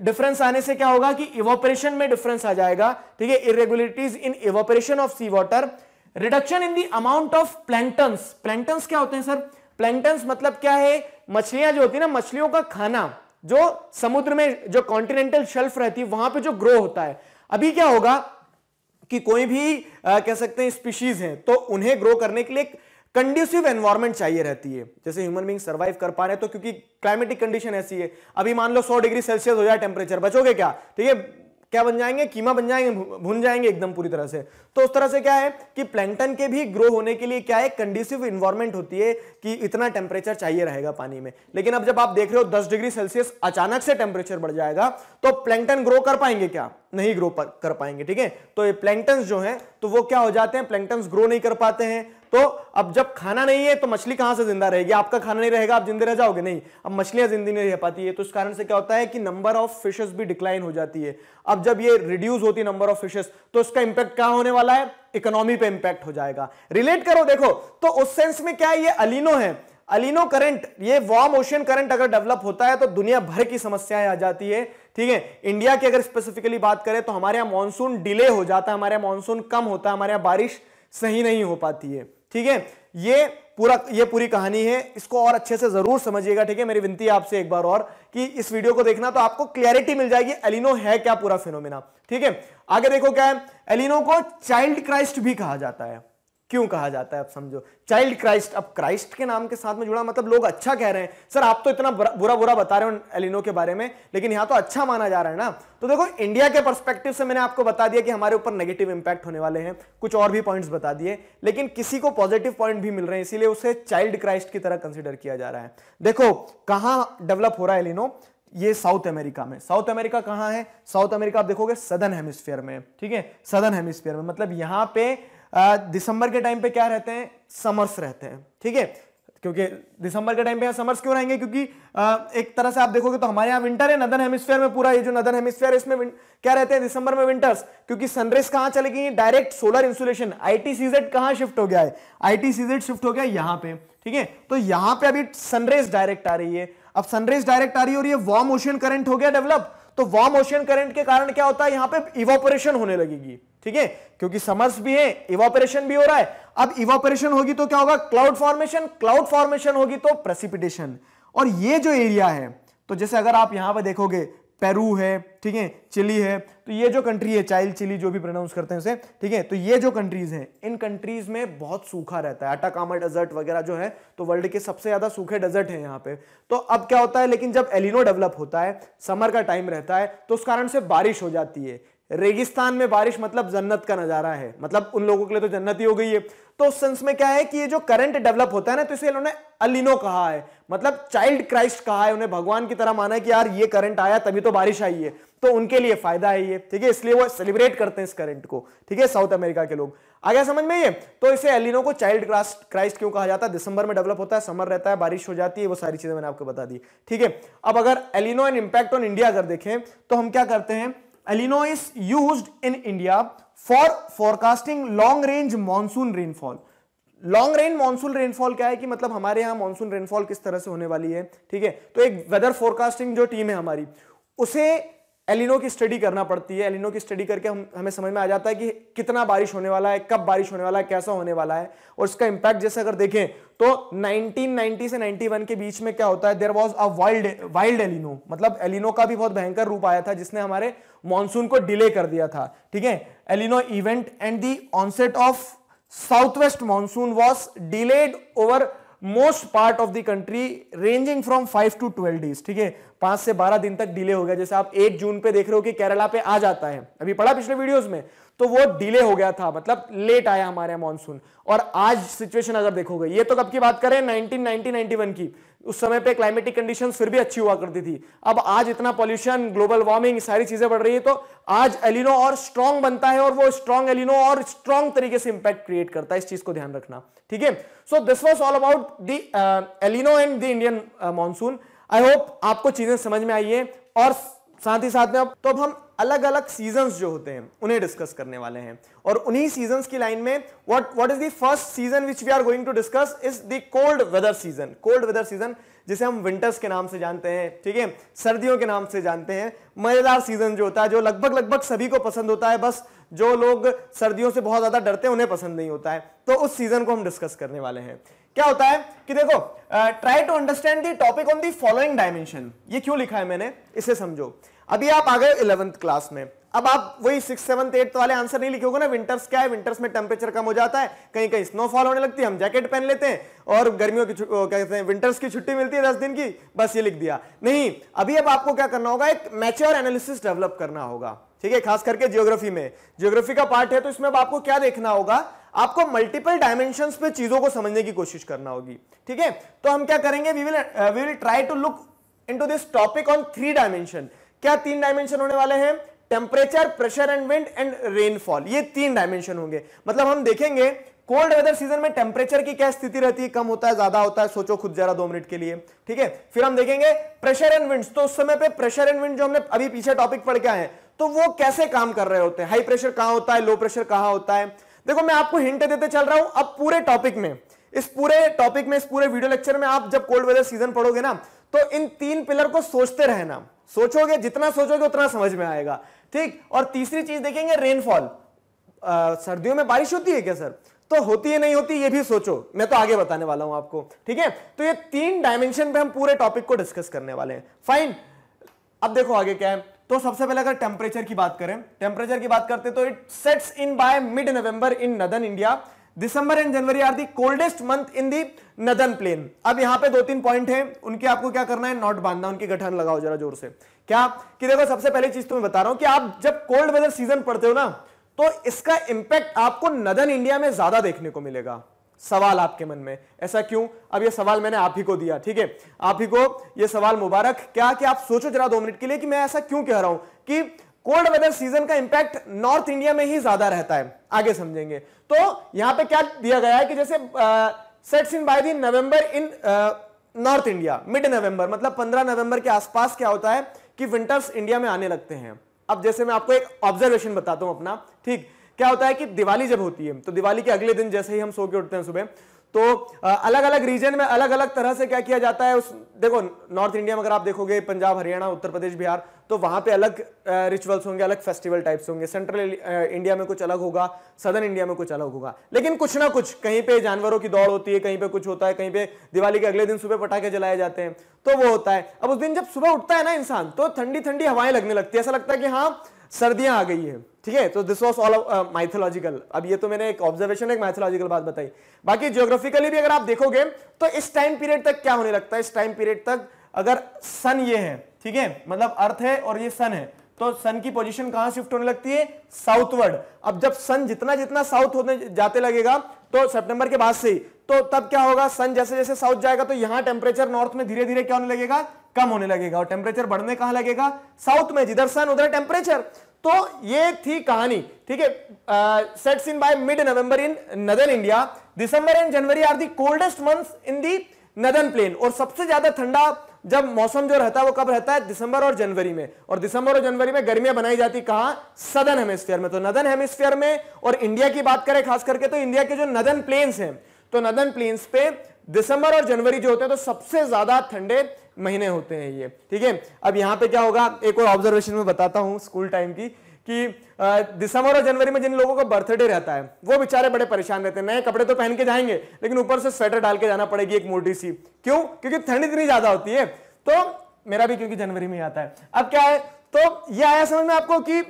डिफरेंस आने से क्या होगा कि इवोपरेशन में डिफरेंस आ जाएगा ठीक है irregularities in evaporation of sea water reduction in the amount of planktons planktons क्या होते हैं सर प्लैंक्टन्स मतलब क्या है मछलियां जो होती है ना मछलियों का खाना जो समुद्र में जो कॉन्टिनेंटल शेल्फ रहती है वहां पे जो ग्रो होता है अभी क्या होगा कि कोई भी आ, कह सकते हैं स्पीशीज है तो उन्हें ग्रो करने के लिए कंड्यूसिव एनवायरमेंट चाहिए रहती है जैसे ह्यूमन बींग सर्वाइव कर पा रहे तो क्योंकि क्लाइमेटिक कंडीशन ऐसी है अभी मान लो 100 डिग्री सेल्सियस हो जाए टेम्परेचर बचोगे क्या ठीक तो है क्या बन जाएंगे कीमा बन जाएंगे भुन जाएंगे एकदम पूरी तरह से तो उस तरह से क्या है कि प्लैंकटन के भी ग्रो होने के लिए क्या है कंडीसिव इन्वायरमेंट होती है कि इतना टेम्परेचर चाहिए रहेगा पानी में लेकिन अब जब आप देख रहे हो 10 डिग्री सेल्सियस अचानक से टेम्परेचर बढ़ जाएगा तो प्लैंकटन ग्रो कर पाएंगे क्या नहीं ग्रो कर पाएंगे ठीक है तो ये प्लैंकटन जो है तो वो क्या हो जाते हैं प्लैंकटन ग्रो नहीं कर पाते हैं तो अब जब खाना नहीं है तो मछली कहां से जिंदा रहेगी आपका खाना नहीं रहेगा आप जिंदे रह जाओगे नहीं अब मछलियां जिंदी नहीं रह पाती है तो इस कारण से क्या होता है कि नंबर ऑफ फिशेस भी डिक्लाइन हो जाती है अब जब ये रिड्यूस होती है नंबर ऑफ फिशेस तो इसका इंपैक्ट कहां होने वाला है इकोनॉमी पे इंपैक्ट हो जाएगा रिलेट करो देखो तो उस सेंस में क्या है ये अलिनो है अलिनो करंट ये वार्म ओशन करंट अगर डेवलप होता है तो दुनिया भर की समस्याएं आ जाती है ठीक है इंडिया की अगर स्पेसिफिकली बात करें तो हमारे यहाँ मानसून डिले हो जाता है हमारे यहाँ मानसून कम होता है हमारे यहां बारिश सही नहीं हो पाती है ठीक है ये पूरा ये पूरी कहानी है इसको और अच्छे से जरूर समझिएगा ठीक है मेरी विनती है आपसे एक बार और कि इस वीडियो को देखना तो आपको क्लियरिटी मिल जाएगी एलिनो है क्या पूरा फिनोमिना ठीक है आगे देखो क्या है एलिनो को चाइल्ड क्राइस्ट भी कहा जाता है क्यों कहा जाता है अब समझो चाइल्ड क्राइस्ट अब क्राइस्ट के नाम के साथ में जुड़ा मतलब लोग अच्छा कह रहे हैं सर आप तो इतना बुरा बुरा बता रहे हो एलिनो के बारे में लेकिन यहां तो अच्छा माना जा रहा है ना तो देखो इंडिया के परस्पेक्टिव से मैंने आपको बता दिया कि हमारे ऊपर नेगेटिव इंपैक्ट होने वाले हैं कुछ और भी पॉइंट्स बता दिए लेकिन किसी को पॉजिटिव पॉइंट भी मिल रहे हैं इसीलिए उसे चाइल्ड क्राइस्ट की तरह कंसिडर किया जा रहा है देखो कहां डेवलप हो रहा है एलिनो ये साउथ अमेरिका में साउथ अमेरिका कहां है साउथ अमेरिका आप देखोगे सदन हेमिस्फीयर में ठीक है सदन हेमिस्फीयर में मतलब यहां पे दिसंबर के टाइम पे क्या रहते हैं समर्स रहते हैं ठीक है क्योंकि दिसंबर के टाइम पे यहाँ समर्स क्यों रहेंगे क्योंकि आ, एक तरह से आप देखोगे तो हमारे यहाँ विंटर है नदन हेमिस्फेयर में पूरा ये जो नदन हेमिस्फेयर इसमें क्या रहते हैं दिसंबर में विंटर्स क्योंकि सनरेज कहाँ चले गई direct solar insolation I T ITCZ कहाँ शिफ्ट हो गया है सीजेड शिफ्ट हो गया यहाँ पे ठीक है तो यहाँ पे अभी सनरेज डायरेक्ट आ रही है अब सनरेज डायरेक्ट आ रही है और ये वार्म ओशियन करंट हो गया डेवलप तो वार्म ओशियन करंट के कारण क्या होता है यहाँ पे इवोपोरेशन होने लगेगी ठीक है क्योंकि समर्स भी है इवापोरेशन भी हो रहा है अब इवापोरेशन होगी तो क्या होगा क्लाउड फॉर्मेशन क्लाउड फॉर्मेशन होगी तो प्रेसिपिटेशन और ये जो एरिया है तो जैसे अगर आप यहां पर देखोगे पेरू है ठीक है चिली है तो ये जो कंट्री है चाइल्ड चिली जो भी प्रोनाउंस करते हैं उसे ठीक है तो ये जो कंट्रीज हैं इन कंट्रीज में बहुत सूखा रहता है कामा डेजर्ट वगैरह जो है तो वर्ल्ड के सबसे ज्यादा सूखे डेजर्ट हैं यहाँ पे तो अब क्या होता है लेकिन जब एलिनो डेवलप होता है समर का टाइम रहता है तो उस कारण से बारिश हो जाती है रेगिस्तान में बारिश मतलब जन्नत का नजारा है मतलब उन लोगों के लिए तो जन्नत ही हो गई है तो उस सेंस में क्या है कि ये जो करंट डेवलप होता है ना तो इसे इन्होंने अलिनो कहा है मतलब चाइल्ड क्राइस्ट कहा है उन्हें भगवान की तरह माना है कि यार ये करंट आया तभी तो बारिश आई है तो उनके लिए फायदा है ये ठीक है इसलिए वो सेलिब्रेट करते हैं इस करंट को ठीक है साउथ अमेरिका के लोग आ गया समझ में ये तो इसे एलिनो को चाइल्ड क्राइस्ट क्राइस्ट क्यों कहा जाता है दिसंबर में डेवलप होता है समर रहता है बारिश हो जाती है वो सारी चीजें मैंने आपको बता दी ठीक है अब अगर El Nino and impact on India अगर देखें तो हम क्या करते हैं El Nino is use in India for forecasting long range monsoon rainfall long range monsoon rainfall क्या है कि मतलब हमारे यहां मॉनसून रेनफॉल किस तरह से होने वाली है ठीक है तो एक वेदर फोरकास्टिंग जो टीम है हमारी उसे एलिनो की स्टडी करना पड़ती है एलिनो की स्टडी करके हम हमें समझ में आ जाता है कि कितना बारिश होने वाला है कब बारिश होने वाला है कैसा होने वाला है और इसका इंपैक्ट जैसे अगर देखें तो 1990 से 91 के बीच में क्या होता है there was a wild wild El Nino मतलब एलिनो का भी बहुत भयंकर रूप आया था जिसने हमारे मानसून को डिले कर दिया था ठीक है El Nino event and the onset of south west monsoon was delayed over most part of the country ranging from five to twelve days ठीक है पांच से बारह दिन तक डिले हो गया जैसे आप एक जून पे देख रहे हो कि केरला पे आ जाता है अभी पढ़ा पिछले वीडियोस में तो वो डिले हो गया था मतलब लेट आया हमारे मानसून और आज सिचुएशन अगर देखोगे ये तो कब की बात करें नाइनटीन नाइनटी की उस समय पे क्लाइमेटिक कंडीशन फिर भी अच्छी हुआ करती थी अब आज इतना पॉल्यूशन ग्लोबल वार्मिंग सारी चीजें बढ़ रही है तो आज एलिनो और स्ट्रॉन्ग बनता है और वो स्ट्रॉन्ग एलिनो और स्ट्रॉन्ग तरीके से इंपैक्ट क्रिएट करता है इस चीज को ध्यान रखना ठीक है so this was all about the El Nino and the Indian monsoon I hope आपको चीजें समझ में आई है और साथ ही साथ में अब तो अब हम अलग अलग सीजन्स जो होते हैं उन्हें डिस्कस करने वाले हैं और उन्हीं सीजन्स की लाइन में what what is the first season which we are going to discuss is the cold weather season cold weather season जिसे हम विंटर्स के नाम से जानते हैं ठीक है सर्दियों के नाम से जानते हैं मजेदार सीजन जो होता है जो लगभग लगभग सभी को पसंद होता है बस जो लोग सर्दियों से बहुत ज्यादा डरते हैं उन्हें पसंद नहीं होता है तो उस सीजन को हम डिस्कस करने वाले हैं क्या होता है कि देखो try to understand the topic on the following dimension ये क्यों लिखा है मैंने इसे समझो अभी आप आ गए इलेवंथ क्लास में अब आप वही सिक्स सेवंथ एट्थ वाले आंसर नहीं लिखे होगा ना विंटर्स क्या है विंटर्स में टेम्परेचर कम हो जाता है कहीं कहीं स्नोफॉल होने लगती है हम जैकेट पहन लेते हैं और गर्मियों की क्या कहते हैं विंटर्स की छुट्टी मिलती है दस दिन की बस ये लिख दिया नहीं अभी अब आपको क्या करना होगा एक मैच्योर एनालिसिस डेवलप करना होगा ठीक है खास करके जियोग्राफी में जियोग्राफी का पार्ट है तो इसमें अब आपको क्या देखना होगा आपको मल्टीपल डायमेंशन पे चीजों को समझने की कोशिश करना होगी ठीक है तो हम क्या करेंगे we will try to look into this topic on three dimension क्या तीन डायमेंशन होने वाले हैं temperature pressure and wind and rainfall ये तीन डायमेंशन होंगे मतलब हम देखेंगे कोल्ड वेदर सीजन में टेम्परेचर की क्या स्थिति रहती है कम होता है ज्यादा होता है सोचो खुद जरा दो मिनट के लिए ठीक है फिर हम देखेंगे प्रेशर एंड विंड तो उस समय पे प्रेशर एंड विंड जो हमने अभी पीछे टॉपिक पढ़ के आए तो वो कैसे काम कर रहे होते हैं हाई प्रेशर कहां होता है लो प्रेशर कहां होता है देखो मैं आपको हिंट देते चल रहा हूं अब पूरे टॉपिक में इस पूरे टॉपिक में इस पूरे वीडियो लेक्चर में आप जब कोल्ड वेदर सीजन पढ़ोगे ना तो इन तीन पिलर को सोचते रहना सोचोगे जितना सोचोगे उतना समझ में आएगा ठीक और तीसरी चीज देखेंगे रेनफॉल सर्दियों में बारिश होती है क्या सर तो होती है नहीं होती ये भी सोचो मैं तो आगे बताने वाला हूं आपको ठीक है तो ये तीन डायमेंशन पे हम पूरे टॉपिक को डिस्कस करने वाले हैं फाइन अब देखो आगे क्या है तो सबसे पहले अगर टेम्परेचर की बात करें टेम्परेचर की बात करते तो it sets in by mid November in northern India December and January are the coldest month in the northern plain अब यहां पे दो तीन पॉइंट हैं उनके आपको क्या करना है नॉट बांधना उनके गठन लगाओ जरा जोर से क्या कि देखो सबसे पहली चीज तो मैं बता रहा हूं कि आप जब कोल्ड वेदर सीजन पढ़ते हो ना तो इसका इंपैक्ट आपको नदन इंडिया में ज्यादा देखने को मिलेगा सवाल आपके मन में ऐसा क्यों अब ये सवाल मैंने आप ही को दिया ठीक है आप ही को ये सवाल मुबारक क्या कि आप सोचो जरा दो मिनट के लिए कि मैं ऐसा क्यों कह रहा हूं कि कोल्ड वेदर सीजन का इंपैक्ट नॉर्थ इंडिया में ही ज्यादा रहता है आगे समझेंगे तो यहां पे क्या दिया गया है कि जैसे sets in by the November in north India mid November मतलब 15 नवंबर के आसपास क्या होता है कि विंटर्स इंडिया में आने लगते हैं अब जैसे मैं आपको एक ऑब्जर्वेशन बताता हूं अपना ठीक क्या होता है कि दिवाली जब होती है तो दिवाली के अगले दिन जैसे ही हम सो के उठते हैं सुबह तो अलग अलग रीजन में अलग अलग तरह से क्या किया जाता है उस देखो नॉर्थ इंडिया में अगर आप देखोगे पंजाब हरियाणा उत्तर प्रदेश बिहार तो वहां पे अलग रिचुअल्स होंगे अलग फेस्टिवल टाइप्स होंगे सेंट्रल इंडिया में कुछ अलग होगा सदर्न इंडिया में कुछ अलग होगा लेकिन कुछ ना कुछ कहीं पे जानवरों की दौड़ होती है कहीं पे कुछ होता है कहीं पे दिवाली के अगले दिन सुबह पटाखे जलाए जाते हैं तो वो होता है अब उस दिन जब सुबह उठता है ना इंसान तो ठंडी ठंडी हवाएं लगने लगती है ऐसा लगता है कि हाँ सर्दियां आ गई है ठीक है तो दिस वॉज ऑल माइथोलॉजिकल अब ये तो मैंने एक ऑब्जर्वेशन एक माइथोलॉजिकल बात बताई बाकी जियोग्राफिकली भी अगर आप देखोगे तो इस टाइम पीरियड तक क्या होने लगता है इस टाइम पीरियड तक अगर सन ये है ठीक है मतलब अर्थ है और ये सन है तो सन की पोजीशन कहां शिफ्ट होने लगती है साउथवर्ड अब जब सन जितना जितना साउथ होने जाते लगेगा तो सितंबर के बाद से ही तो तब क्या होगा सन जैसे जैसे साउथ जाएगा तो यहां टेम्परेचर नॉर्थ में धीरे धीरे क्या होने लगेगा कम होने लगेगा और टेम्परेचर बढ़ने कहां लगेगा साउथ में जिधर सन उधर टेम्परेचर तो ये थी कहानी ठीक है sets in by mid November in northern India December and January are the coldest months in the northern plain और सबसे ज्यादा ठंडा जब मौसम जो रहता है वो कब रहता है दिसंबर और जनवरी में और दिसंबर और जनवरी में गर्मियां बनाई जाती कहा सदन हेमिस्फीयर में तो नदन हेमिस्फीयर में और इंडिया की बात करें खास करके तो इंडिया के जो नदन प्लेन्स हैं तो नदन प्लेन्स पे दिसंबर और जनवरी जो होते हैं तो सबसे ज्यादा ठंडे महीने होते हैं ये ठीक है अब यहाँ पे क्या होगा एक और ऑब्जर्वेशन में बताता हूँ स्कूल टाइम की कि दिसंबर और जनवरी में जिन लोगों का बर्थडे रहता है वो बेचारे बड़े परेशान रहते हैं नए कपड़े तो पहन के जाएंगे लेकिन ऊपर से स्वेटर डाल के जाना पड़ेगी एक मोटी सी क्यों क्योंकि ठंड इतनी ज्यादा होती है तो मेरा भी क्योंकि जनवरी में आता है अब क्या है तो ये आया समझ में आपको कि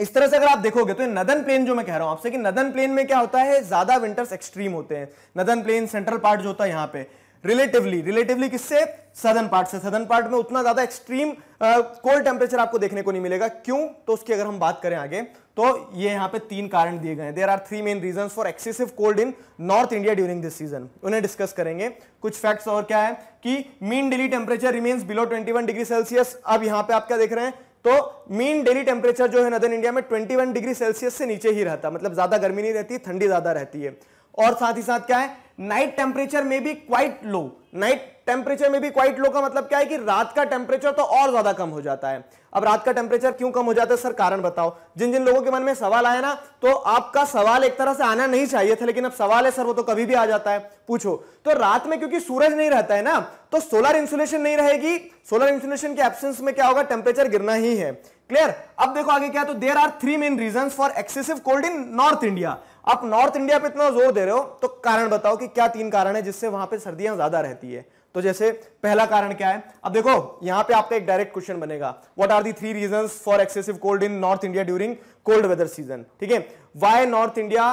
इस तरह से अगर आप देखोगे तो नदन प्लेन जो मैं कह रहा हूं आपसे कि नदन प्लेन में क्या होता है ज्यादा विंटर्स एक्सट्रीम होते हैं नदन प्लेन सेंट्रल पार्ट जो होता है यहाँ पे रिलेटिवली रिलेटिवली किससे सदन पार्ट से सदन पार्ट में उतना ज्यादा एक्सट्रीम कोल्ड टेम्परेचर आपको देखने को नहीं मिलेगा क्यों तो उसकी अगर हम बात करें आगे तो ये यहां पे तीन कारण दिए गए there are three main reason for excessive cold in north India during this season उन्हें डिस्कस करेंगे कुछ फैक्ट्स और क्या है कि mean daily temperature remains below one degree Celsius अब यहां पर आप क्या देख रहे हैं तो मीन डेली टेम्परेचर जो है नदर इंडिया में 21 डिग्री सेल्सियस से नीचे ही रहता मतलब ज्यादा गर्मी नहीं रहती ठंडी ज्यादा रहती है और साथ ही साथ क्या है नाइट टेम्परेचर में भी क्वाइट लो नाइट टेम्परेचर में भी क्वाइट लो का मतलब क्या है कि रात का टेम्परेचर तो और ज्यादा कम हो जाता है अब रात का टेम्परेचर क्यों कम हो जाता है सर कारण बताओ जिन जिन लोगों के मन में सवाल आया ना तो आपका सवाल एक तरह से आना नहीं चाहिए था लेकिन अब सवाल है सर वो तो कभी भी आ जाता है पूछो तो रात में क्योंकि सूरज नहीं रहता है ना तो सोलर इंसुलेशन नहीं रहेगी सोलर इंसुलेशन के एबसेंस में क्या होगा टेम्परेचर गिरना ही है क्लियर अब देखो आगे क्या है तो there are three main reason for excessive cold in north India आप नॉर्थ इंडिया पे इतना जोर दे रहे हो तो कारण बताओ कि क्या तीन कारण है जिससे वहां पे सर्दियां ज्यादा रहती है तो जैसे पहला कारण क्या है अब देखो यहां पे आपका एक डायरेक्ट क्वेश्चन बनेगा what are the three reason for excessive cold in north India during cold weather season ठीक है why north India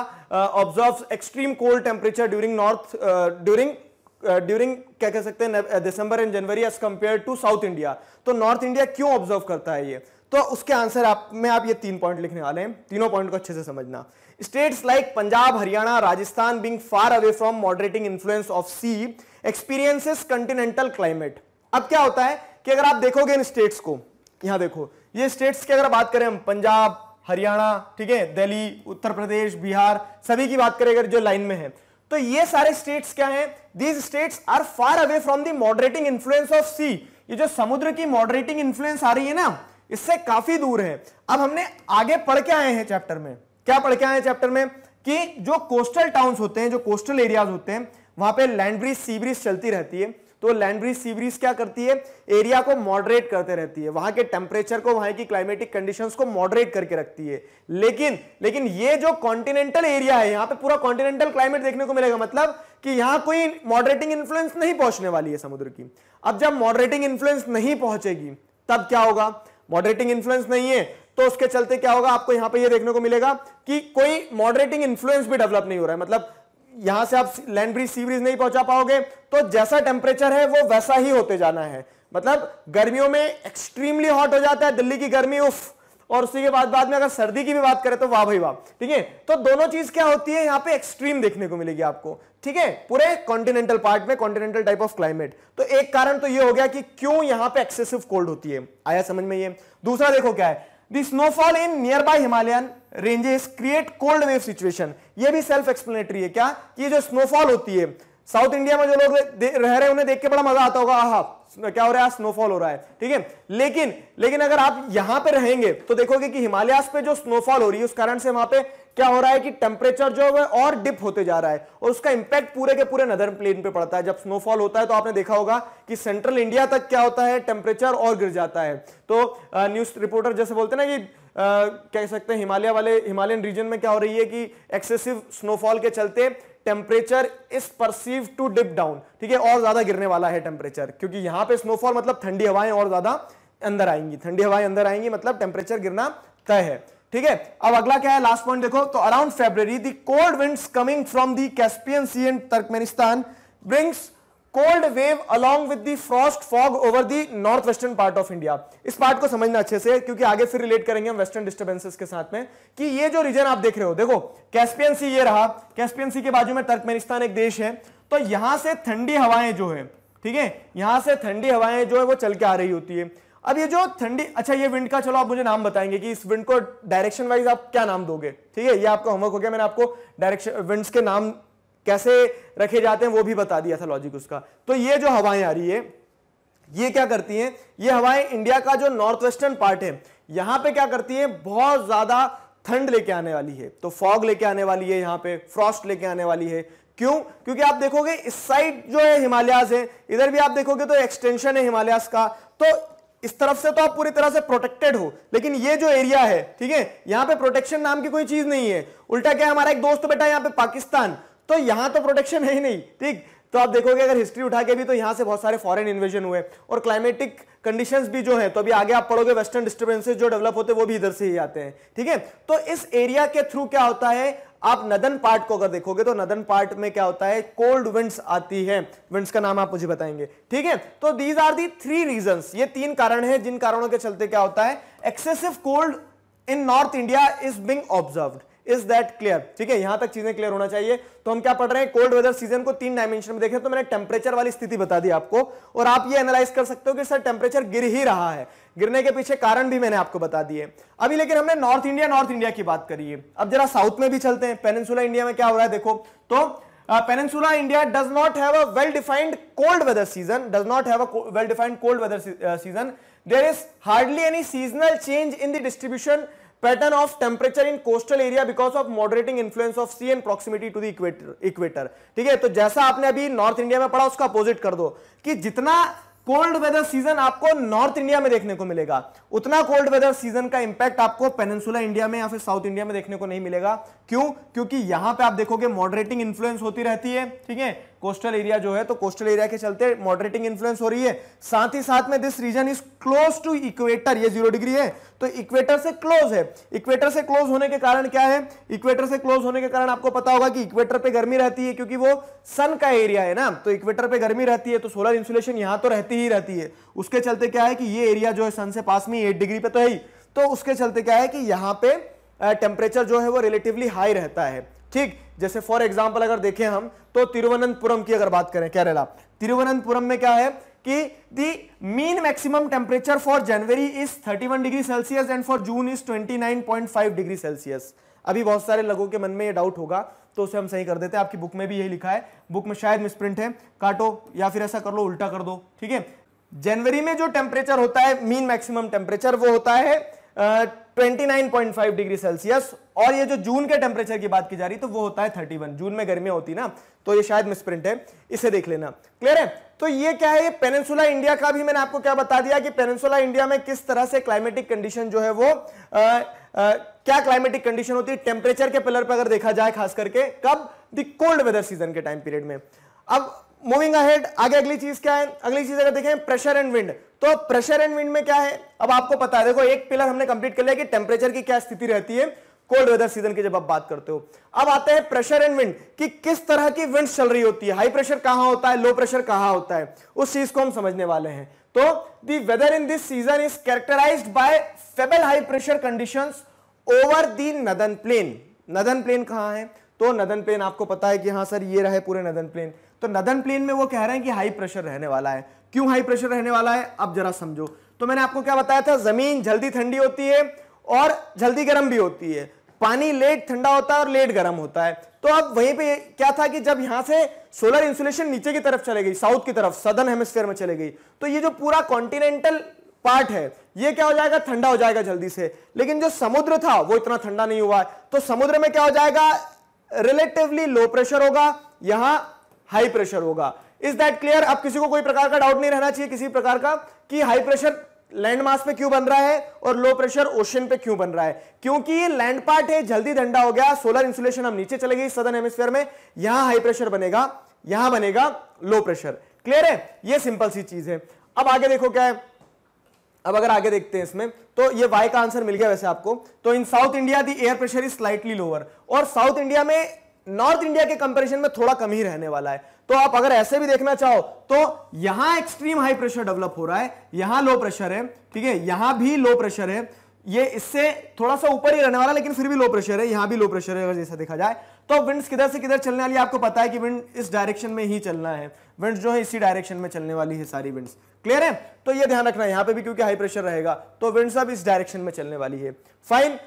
observe extreme cold temperature during north during during क्या कह सकते हैं December and January as compare to south India तो north India क्यों observe करता है ये तो उसके आंसर आप में आप ये तीन पॉइंट लिखने वाले हैं तीनों पॉइंट को अच्छे से समझना states like Punjab Haryana Rajasthan being far away from moderating influence of sea experiences continental climate अब क्या होता है कि अगर आप देखोगे इन स्टेट्स को यहां देखो ये स्टेट्स की अगर बात करें हम पंजाब हरियाणा ठीक है दिल्ली उत्तर प्रदेश बिहार सभी की बात करें अगर जो लाइन में है तो ये सारे स्टेट्स क्या हैं these states are far away from the moderating influence of sea ये जो समुद्र की मॉडरेटिंग इन्फ्लुएंस आ रही है ना इससे काफी दूर है अब हमने आगे पढ़ के आए हैं चैप्टर में क्या पढ़ के आए हैं चैप्टर में कि जो कोस्टल टाउन्स होते हैं जो कोस्टल एरियाज होते हैं वहां पे लैंड ब्रिज सी ब्रिज चलती रहती है तो लैंड ब्रिज सी ब्रिज क्या करती है एरिया को मॉडरेट करते रहती है वहां के टेम्परेचर को वहां की क्लाइमेटिक कंडीशन को मॉडरेट करके रखती है लेकिन लेकिन ये जो कॉन्टिनेंटल एरिया है यहाँ पे पूरा कॉन्टिनेंटल क्लाइमेट देखने को मिलेगा मतलब कि यहाँ कोई मॉडरेटिंग इन्फ्लुएंस नहीं पहुंचने वाली है समुद्र की अब जब मॉडरेटिंग इन्फ्लुएंस नहीं पहुंचेगी तब क्या होगा मॉडरेटिंग इन्फ्लुएंस नहीं है तो उसके चलते क्या होगा आपको यहां पर यह देखने को मिलेगा कि कोई मॉडरेटिंग इन्फ्लुएंस भी डेवलप नहीं हो रहा है मतलब यहां से आप लैंड ब्रिज सी ब्रिज नहीं पहुंचा पाओगे तो जैसा टेम्परेचर है वो वैसा ही होते जाना है मतलब गर्मियों में एक्सट्रीमली हॉट हो जाता है दिल्ली की गर्मी उफ़ और उसी के बाद बाद में अगर सर्दी की भी बात करें तो वाह भाई वाह ठीक है तो दोनों चीज क्या होती है यहाँ पे एक्सट्रीम देखने को मिलेगी आपको ठीक है पूरे कॉन्टिनेंटल पार्ट में कॉन्टिनेंटल टाइप ऑफ क्लाइमेट तो एक कारण तो ये हो गया कि क्यों यहाँ पे एक्सेसिव कोल्ड होती है आया समझ में ये दूसरा देखो क्या है snowfall in nearby Himalayan ranges create cold wave situation ये भी सेल्फ एक्सप्लेनेटरी है क्या कि जो स्नोफॉल होती है साउथ इंडिया में जो लोग रह रहे हैं उन्हें देख के बड़ा मजा आता होगा आहा क्या हो रहा है स्नोफॉल हो रहा है ठीक है लेकिन लेकिन अगर आप यहां पे रहेंगे तो देखोगे कि हिमालयास पे जो स्नोफॉल हो रही है उस कारण से वहां पे क्या हो रहा है कि टेम्परेचर जो है और डिप होते जा रहा है और उसका इंपैक्ट पूरे के पूरे नदर प्लेन पे पड़ता है जब स्नोफॉल होता है तो आपने देखा होगा कि सेंट्रल इंडिया तक क्या होता है टेम्परेचर और गिर जाता है तो न्यूज रिपोर्टर जैसे बोलते ना कि कह सकते हैं हिमालय वाले हिमालयन रीजन में क्या हो रही है कि एक्सेसिव स्नोफॉल के चलते temperature is perceive to dip down ठीक है और ज्यादा गिरने वाला है टेम्परेचर क्योंकि यहां पे स्नोफॉल मतलब ठंडी हवाएं और ज्यादा अंदर आएंगी ठंडी हवाएं अंदर आएंगी मतलब टेम्परेचर गिरना तय है ठीक है अब अगला क्या है लास्ट पॉइंट देखो तो around February the cold winds coming from the Caspian sea and Turkmenistan brings cold wave along with the frost fog over the north western part of India इस पार्ट को समझना अच्छे से क्योंकि आगे फिर रिलेट करेंगे हम वेस्टर्न डिस्टर्बेंसेस के साथ में कि ये जो रीजन आप देख रहे हो देखो कैस्पियन सी ये रहा कैस्पियन सी के बाजू में तर्कमेनिस्तान एक देश है तो यहां से ठंडी हवाएं जो है ठीक है यहां से ठंडी हवाएं जो है वो चल के आ रही होती है अब ये जो ठंडी अच्छा ये विंड का चलो आप मुझे नाम बताएंगे कि इस विंड को डायरेक्शन वाइज आप क्या नाम दोगे ठीक है ये आपका होमवर्क हो गया मैंने आपको डायरेक्शन विंड्स के नाम कैसे रखे जाते हैं वो भी बता दिया था लॉजिक उसका तो ये जो हवाएं आ रही है ये क्या करती हैं ये हवाएं इंडिया का जो नॉर्थ वेस्टर्न पार्ट है यहां पे क्या करती हैं बहुत ज्यादा ठंड लेके आने वाली है तो फॉग लेके आने वाली है यहाँ पे फ्रॉस्ट लेके आने वाली है क्यों क्योंकि आप देखोगे इस साइड जो है हिमालयाज है इधर भी आप देखोगे तो एक्सटेंशन है हिमालयाज का तो इस तरफ से तो आप पूरी तरह से प्रोटेक्टेड हो लेकिन ये जो एरिया है ठीक है यहां पे प्रोटेक्शन नाम की कोई चीज नहीं है उल्टा क्या हमारा एक दोस्त बेटा यहाँ पे पाकिस्तान तो यहां तो प्रोटेक्शन है ही नहीं ठीक तो आप देखोगे अगर हिस्ट्री उठा के भी तो यहां से बहुत सारे फॉरेन इन्वेजन हुए और क्लाइमेटिक कंडीशंस भी जो है तो अभी आगे आप पढ़ोगे वेस्टर्न डिस्टर्बेंसेज जो डेवलप होते हैं वो भी इधर से ही आते हैं ठीक है तो इस एरिया के थ्रू क्या होता है आप नदन पार्ट को अगर देखोगे तो नदन पार्ट में क्या होता है कोल्ड विंड्स आती है विंड्स का नाम आप मुझे बताएंगे ठीक है तो these are the three reason ये तीन कारण है जिन कारणों के चलते क्या होता है excessive cold in north India is being observe is that clear ठीक है यहां तक चीजें क्लियर होना चाहिए तो हम क्या पढ़ रहे हैं कोल्ड वेदर सीजन को तीन डायमेंशन में देखें तो मैंने टेम्परेचर वाली स्थिति बता दी आपको और आप ये एनालाइज कर सकते हो कि सर टेम्परेचर गिर ही रहा है गिरने के पीछे कारण भी मैंने आपको बता दिए अभी लेकिन हमने नॉर्थ इंडिया नॉर्थ इंडिया की बात करी है अब जरा साउथ में भी चलते हैं पेनेंसुला इंडिया में क्या हो रहा है देखो तो peninsula India does not have a well defined cold weather season does not have a well defined cold weather season there is hardly any seasonal change in the distribution pattern of temperature in coastal area because of moderating influence of sea and proximity to the equator equator ठीक है तो जैसा आपने अभी north India में पढ़ा उसका opposite कर दो कि जितना कोल्ड वेदर सीजन आपको नॉर्थ इंडिया में देखने को मिलेगा उतना कोल्ड वेदर सीजन का इंपैक्ट आपको पेनिनसुला इंडिया में या फिर साउथ इंडिया में देखने को नहीं मिलेगा क्यों क्योंकि यहां पे आप देखोगे मॉडरेटिंग इन्फ्लुएंस होती रहती है ठीक है कोस्टल एरिया जो है तो कोस्टल एरिया के चलते मॉडरेटिंग इन्फ्लुएंस हो रही है साथ ही साथ में this region is close to equator ये जीरो डिग्री है तो इक्वेटर से क्लोज है इक्वेटर से क्लोज होने के कारण क्या है इक्वेटर से क्लोज होने के कारण आपको पता होगा कि इक्वेटर पे गर्मी रहती है क्योंकि वो सन का एरिया है ना तो इक्वेटर पे गर्मी रहती है तो सोलर इंसुलेशन यहां तो रहती ही रहती है उसके चलते क्या है कि ये एरिया जो है सन से पास में एट डिग्री पे तो है ही तो उसके चलते क्या है कि यहाँ पे टेम्परेचर जो है वो रिलेटिवली हाई रहता है ठीक जैसे फॉर एग्जाम्पल अगर देखें हम तो तिरुवनंतपुरम की अगर बात करें केरला तिरुवनंतपुरम में क्या है कि the mean maximum temperature for January is 31 degree Celsius and for June is 29.5 degree Celsius अभी बहुत सारे लोगों के मन में ये डाउट होगा तो उसे हम सही कर देते हैं आपकी बुक में भी यही लिखा है बुक में शायद मिसप्रिंट है काटो या फिर ऐसा कर लो उल्टा कर दो ठीक है जनवरी में जो टेम्परेचर होता है मीन मैक्सिमम टेम्परेचर वो होता है twenty nine point five degree Celsius और ये जो जून के टेम्परेचर की बात की जा रही तो वो होता है थर्टी वन जून में गर्मी होती ना तो ये शायद मिसप्रिंट है इसे देख लेना क्लियर है तो ये क्या है ये पेनेंसुला इंडिया का भी मैंने आपको क्या बता दिया कि पेनेंसुला इंडिया में किस तरह से क्लाइमेटिक कंडीशन जो है वो आ, आ, क्या क्लाइमेटिक कंडीशन होती है टेम्परेचर के पिलर पर अगर देखा जाए खास करके कब द कोल्ड वेदर सीजन के टाइम पीरियड में अब मूविंग अहेड आगे अगली चीज क्या है अगली चीज अगर देखें प्रेशर एंड विंड तो प्रेशर एंड विंड में क्या है अब आपको पता है देखो एक पिलर हमने कंप्लीट कर लिया कि टेम्परेचर की क्या स्थिति रहती है कोल्ड वेदर सीजन की जब आप बात करते हो अब आते हैं प्रेशर एंड विंड कि किस तरह की विंड चल रही होती है हाई प्रेशर कहां होता है लो प्रेशर कहां होता है उस चीज को हम समझने वाले हैं तो the weather in this season is characterize by feeble high pressure condition over the northern plain northern plain कहां है तो नदन प्लेन आपको पता है कि हाँ सर ये रहे पूरे नदन प्लेन तो नदन प्लेन में वो कह रहे हैं कि हाई प्रेशर रहने वाला है क्यों हाई प्रेशर रहने वाला है अब जरा समझो तो मैंने आपको क्या बताया था जमीन जल्दी ठंडी होती है और जल्दी गर्म भी होती है पानी लेट ठंडा होता है और लेट गर्म होता है तो अब वहीं पे क्या था कि जब यहां से सोलर इंसुलेशन नीचे की तरफ चले गई साउथ की तरफ सदर्न हेमिस्फेयर में चले गई तो ये जो पूरा कॉन्टिनेंटल पार्ट है ये क्या हो जाएगा ठंडा हो जाएगा जल्दी से लेकिन जो समुद्र था वो इतना ठंडा नहीं हुआ तो समुद्र में क्या हो जाएगा रिलेटिवली लो प्रेशर होगा यहां हाई प्रेशर होगा इज दैट क्लियर अब किसी को कोई प्रकार का डाउट नहीं रहना चाहिए किसी प्रकार का कि हाई प्रेशर लैंड मास पे क्यों बन रहा है और लो प्रेशर ओशन पे क्यों बन रहा है क्योंकि ये लैंड पार्ट है जल्दी ठंडा हो गया सोलर इंसुलेशन हम नीचे चले गए सदन एमोस्फेयर में यहां हाई प्रेशर बनेगा यहां बनेगा लो प्रेशर क्लियर है ये सिंपल सी चीज है अब आगे देखो क्या है अब अगर आगे देखते हैं इसमें तो ये वाई का आंसर मिल गया वैसे आपको तो in south India the air pressure is slightly lower और साउथ इंडिया में नॉर्थ इंडिया के कंपैरिजन में थोड़ा कम ही रहने वाला है तो आप अगर ऐसे भी देखना चाहो तो यहां एक्सट्रीम हाई प्रेशर डेवलप हो रहा है यहां लो प्रेशर है ठीक है यहां भी लो प्रेशर है ये इससे थोड़ा सा ऊपर ही रहने वाला लेकिन फिर भी लो प्रेशर है यहां भी लो प्रेशर है अगर जैसा देखा जाए तो विंड्स किधर से किधर चलने वाली आपको पता है कि विंड इस डायरेक्शन में ही चलना है विंड्स जो है इसी डायरेक्शन में चलने वाली है सारी विंड्स क्लियर है तो ये ध्यान रखना है यहां पे भी क्योंकि हाई प्रेशर रहेगा तो विंड्स अब इस डायरेक्शन में चलने वाली है fine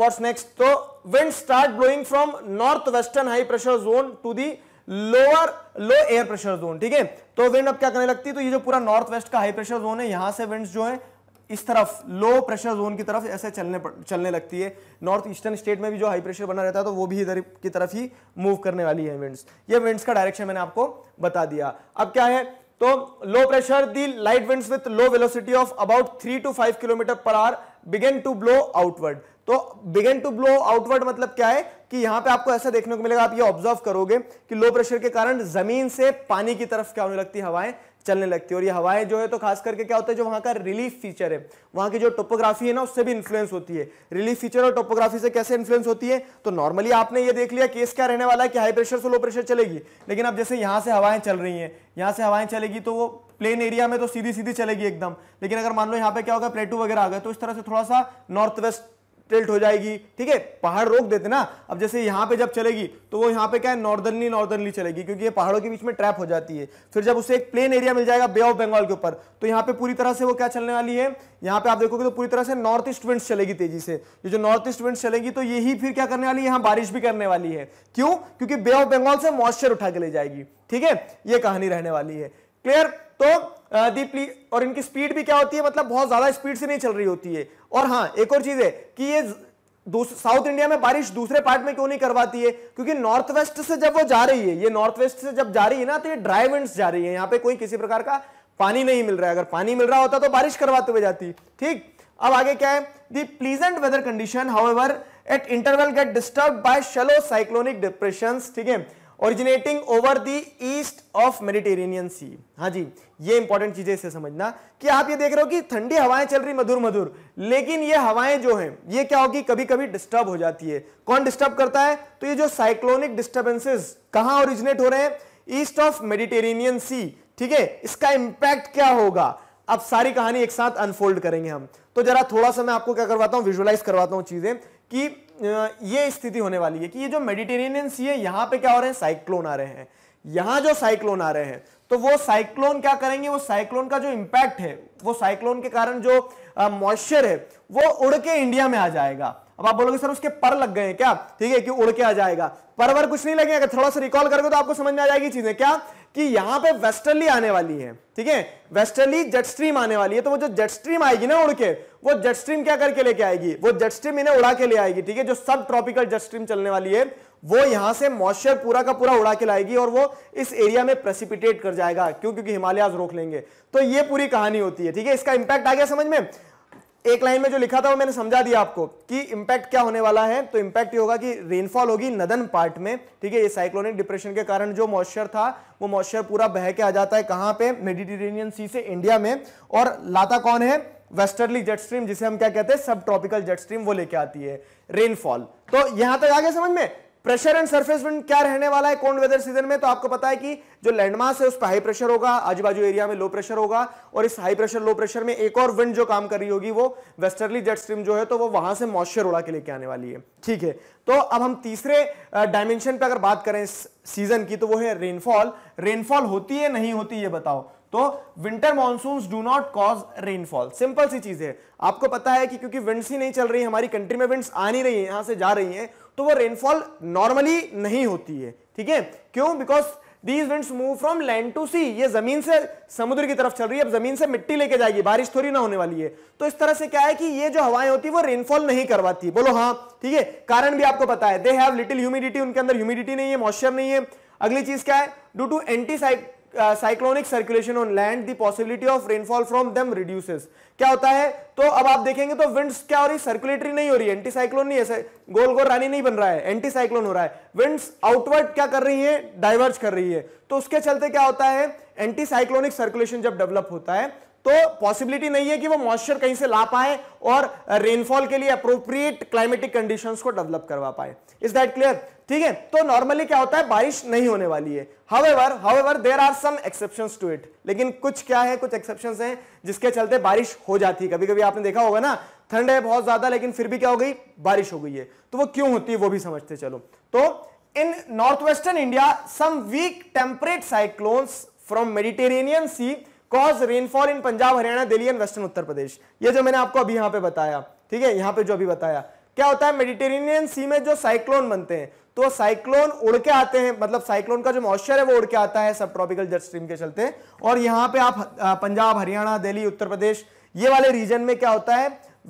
what's next so winds start blowing from northwestern high pressure zone to the lower low air pressure zone ठीक है तो विंड अब क्या करने लगती है तो ये जो पूरा नॉर्थ वेस्ट का हाई प्रेशर जोन है यहां से विंड्स जो है इस तरफ लो प्रेशर जोन की तरफ ऐसे चलने चलने लगती है नॉर्थ ईस्टर्न स्टेट में भी जो हाई प्रेशर बना रहता है तो वो भी इधर की तरफ ही मूव करने वाली है विंड्स ये विंड्स का डायरेक्शन मैंने आपको बता दिया अब क्या है तो low pressure the light winds with low velocity of about three to five kilometre per hour begin to blow outward तो बिगेन टू ब्लो आउटवर्ड मतलब क्या है कि यहां पे आपको ऐसा देखने को मिलेगा आप ये ऑब्जर्व करोगे कि लो प्रेशर के कारण जमीन से पानी की तरफ क्या होने लगती है हवाएं चलने लगती है और ये हवाएं जो है तो खास करके क्या होता है जो वहां का रिलीफ फीचर है वहां की जो टोपोग्राफी है ना उससे भी इन्फ्लुएंस होती है रिलीफ फीचर और टोपोग्राफी से कैसे इन्फ्लुएंस होती है तो नॉर्मली आपने ये देख लिया केस क्या रहने वाला है कि हाई प्रेशर से लो प्रेशर चलेगी लेकिन अब जैसे यहां से हवाएं चल रही है यहां से हवाएं चलेगी तो वो प्लेन एरिया में तो सीधी सीधी चलेगी एकदम लेकिन अगर मान लो यहाँ पे क्या होगा प्लेटू वगैरह आ गए तो इस तरह से थोड़ा सा नॉर्थ वेस्ट टिल्ट हो जाएगी ठीक है पहाड़ रोक देते ना अब जैसे यहाँ पे जब चलेगी तो वो यहाँ पे क्या है नॉर्दर्नली नॉर्दर्नली चलेगी क्योंकि ये पहाड़ों के बीच में ट्रैप हो जाती है फिर जब उसे एक प्लेन एरिया मिल जाएगा बे ऑफ बंगाल के ऊपर तो यहाँ पे पूरी तरह से वो क्या चलने वाली है यहाँ पे आप देखोगे तो पूरी तरह से नॉर्थ ईस्ट विंड चलेगी तेजी से ये जो नॉर्थ ईस्ट विंड चलेगी तो यही फिर क्या करने वाली है यहाँ बारिश भी करने वाली है क्यों क्योंकि बे ऑफ बंगाल से मॉइस्चर उठा के ले जाएगी ठीक है ये कहानी रहने वाली है क्लियर तो दीपली और इनकी स्पीड भी क्या होती है मतलब बहुत ज्यादा स्पीड से नहीं चल रही होती है और हाँ एक और चीज है कि ये साउथ इंडिया में बारिश दूसरे पार्ट में क्यों नहीं करवाती है क्योंकि नॉर्थ वेस्ट से जब वो जा रही है ये नॉर्थ वेस्ट से जब जा रही है ना तो ये ड्राई विंड्स जा रही है यहाँ पे कोई किसी प्रकार का पानी नहीं मिल रहा है अगर पानी मिल रहा होता तो बारिश करवाते हुए जाती ठीक अब आगे क्या है the pleasant weather condition how at interval get disturb by shallow cyclonic depression ठीक है originating over the east of Mediterranean sea हाँ जी ये इंपॉर्टेंट चीजें इसे समझना कि आप ये देख रहे हो कि ठंडी हवाएं चल रही मधुर मधुर लेकिन ये हवाएं जो हैं ये क्या होगी कभी कभी डिस्टर्ब हो जाती है कौन डिस्टर्ब करता है तो ये जो साइक्लोनिक डिस्टर्बेंसेज कहाँ ओरिजिनेट हो रहे हैं ईस्ट ऑफ मेडिटेरेनियन सी ठीक है इसका इंपैक्ट क्या होगा अब सारी कहानी एक साथ अनफोल्ड करेंगे हम तो जरा थोड़ा सा मैं आपको क्या करवाता हूँ विजुअलाइज करवाता हूँ चीजें कि ये स्थिति होने वाली है कि ये जो मेडिटेरेनियन सी है यहां पे क्या हो रहे हैं साइक्लोन आ रहे हैं यहां जो साइक्लोन आ रहे हैं तो वो साइक्लोन क्या करेंगे वो साइक्लोन का जो इंपैक्ट है वो साइक्लोन के कारण जो मॉइस्चर है वो उड़ के इंडिया में आ जाएगा अब आप बोलोगे सर उसके पर लग गए हैं क्या ठीक है कि उड़ के आ जाएगा पर वर कुछ नहीं लगेगा अगर थोड़ा सा रिकॉल करोगे तो आपको समझ में आ जाएगी चीजें क्या कि यहां पे वेस्टर्ली आने वाली है ठीक है वेस्टर्ली जेट स्ट्रीम आने वाली है तो वो जो जेट स्ट्रीम आएगी ना उड़ के वो जेट स्ट्रीम क्या करके लेके आएगी वो जेट स्ट्रीम इन्हें उड़ा के ले आएगी ठीक है जो सब ट्रॉपिकल जेट स्ट्रीम चलने वाली है वो यहां से मॉइस्चर पूरा का पूरा उड़ा के लाएगी और वो इस एरिया में प्रेसिपिटेट कर जाएगा क्यों क्योंकि हिमालयाज रोक लेंगे तो ये पूरी कहानी होती है ठीक है इसका इंपैक्ट आ गया समझ में एक लाइन में जो लिखा था वो मैंने समझा दिया आपको कि इंपैक्ट क्या होने वाला है तो इंपैक्ट ये होगा कि रेनफॉल होगी नदन पार्ट में ठीक है ये साइक्लोनिक डिप्रेशन के कारण जो मॉइस्चर था वो मॉइस्चर पूरा बह के आ जाता है कहां पे मेडिटेरेनियन सी से इंडिया में और लाता कौन है वेस्टर्ली जेट स्ट्रीम जिसे हम क्या कहते हैं सब ट्रॉपिकल जेट स्ट्रीम वो लेके आती है रेनफॉल तो यहां तक आ गया समझ में प्रेशर एंड सरफेस विंड क्या रहने वाला है कोल्ड वेदर सीजन में तो आपको पता है कि जो लैंडमास है उस पर हाई प्रेशर होगा आजू बाजू एरिया में लो प्रेशर होगा और इस हाई प्रेशर लो प्रेशर में एक और विंड जो काम कर रही होगी वो वेस्टर्ली जेट स्ट्रीम जो है तो वो वहां से मॉइस्चर उड़ा के लेके आने वाली है ठीक है तो अब हम तीसरे डायमेंशन पर अगर बात करें सीजन की तो वो है रेनफॉल रेनफॉल होती है नहीं होती ये बताओ तो winter monsoon do not cause rainfall simple सी चीज है आपको पता है कि क्योंकि विंड्स ही नहीं चल रही हमारी कंट्री में विंड्स आ नहीं रही है यहां से जा रही है तो वो रेनफॉल नॉर्मली नहीं होती है ठीक है क्यों because these winds move from land to sea ये जमीन से समुद्र की तरफ चल रही है अब जमीन से मिट्टी लेके जाएगी बारिश थोड़ी ना होने वाली है तो इस तरह से क्या है कि ये जो हवाएं होती है वो रेनफॉल नहीं करवाती बोलो हाँ ठीक है कारण भी आपको पता है दे हैव लिटिल ह्यूमिडिटी उनके अंदर ह्यूमिडिटी नहीं है मॉइस्चर नहीं है अगली चीज क्या है due to anti cyclonic circulation on land land possibility of rainfall from them reduces क्या होता है तो अब आप देखेंगे तो विंड्स क्या हो रही सर्कुलेटरी नहीं हो रही एंटी साइक्लोन नहीं है गोल गोल रानी नहीं बन रहा है एंटी साइक्लोन हो रहा है विंड्स आउटवर्ड क्या कर रही है डाइवर्ज कर रही है तो उसके चलते क्या होता है एंटी साइक्लोनिक सर्कुलेशन जब डेवलप होता है तो पॉसिबिलिटी नहीं है कि वो मॉइस्चर कहीं से ला पाए और रेनफॉल के लिए अप्रोप्रिएट क्लाइमेटिक कंडीशंस को डेवलप करवा पाए इज दैट क्लियर ठीक है तो नॉर्मली क्या होता है बारिश नहीं होने वाली है however however there are some exception to it लेकिन कुछ क्या है कुछ एक्सेप्शन हैं जिसके चलते बारिश हो जाती है कभी कभी आपने देखा होगा ना ठंड है बहुत ज्यादा लेकिन फिर भी क्या हो गई बारिश हो गई है तो वो क्यों होती है वो भी समझते चलो तो in north western India some weak temperate cyclones from Mediterranean sea cause rainfall in Punjab Haryana Delhi and western Uttar Pradesh ये जो मैंने आपको अभी यहां पे बताया ठीक है यहां पे जो अभी बताया क्या होता है मेडिटेरेनियन सी में जो साइक्लोन बनते हैं तो साइक्लोन उड़ के आते हैं मतलब साइक्लोन का जो मॉइस्चर है वो उड़ के आता है सब ट्रॉपिकल जेट स्ट्रीम के चलते और यहां पे आप पंजाब हरियाणा दिल्ली उत्तर प्रदेश ये वाले रीजन में क्या होता है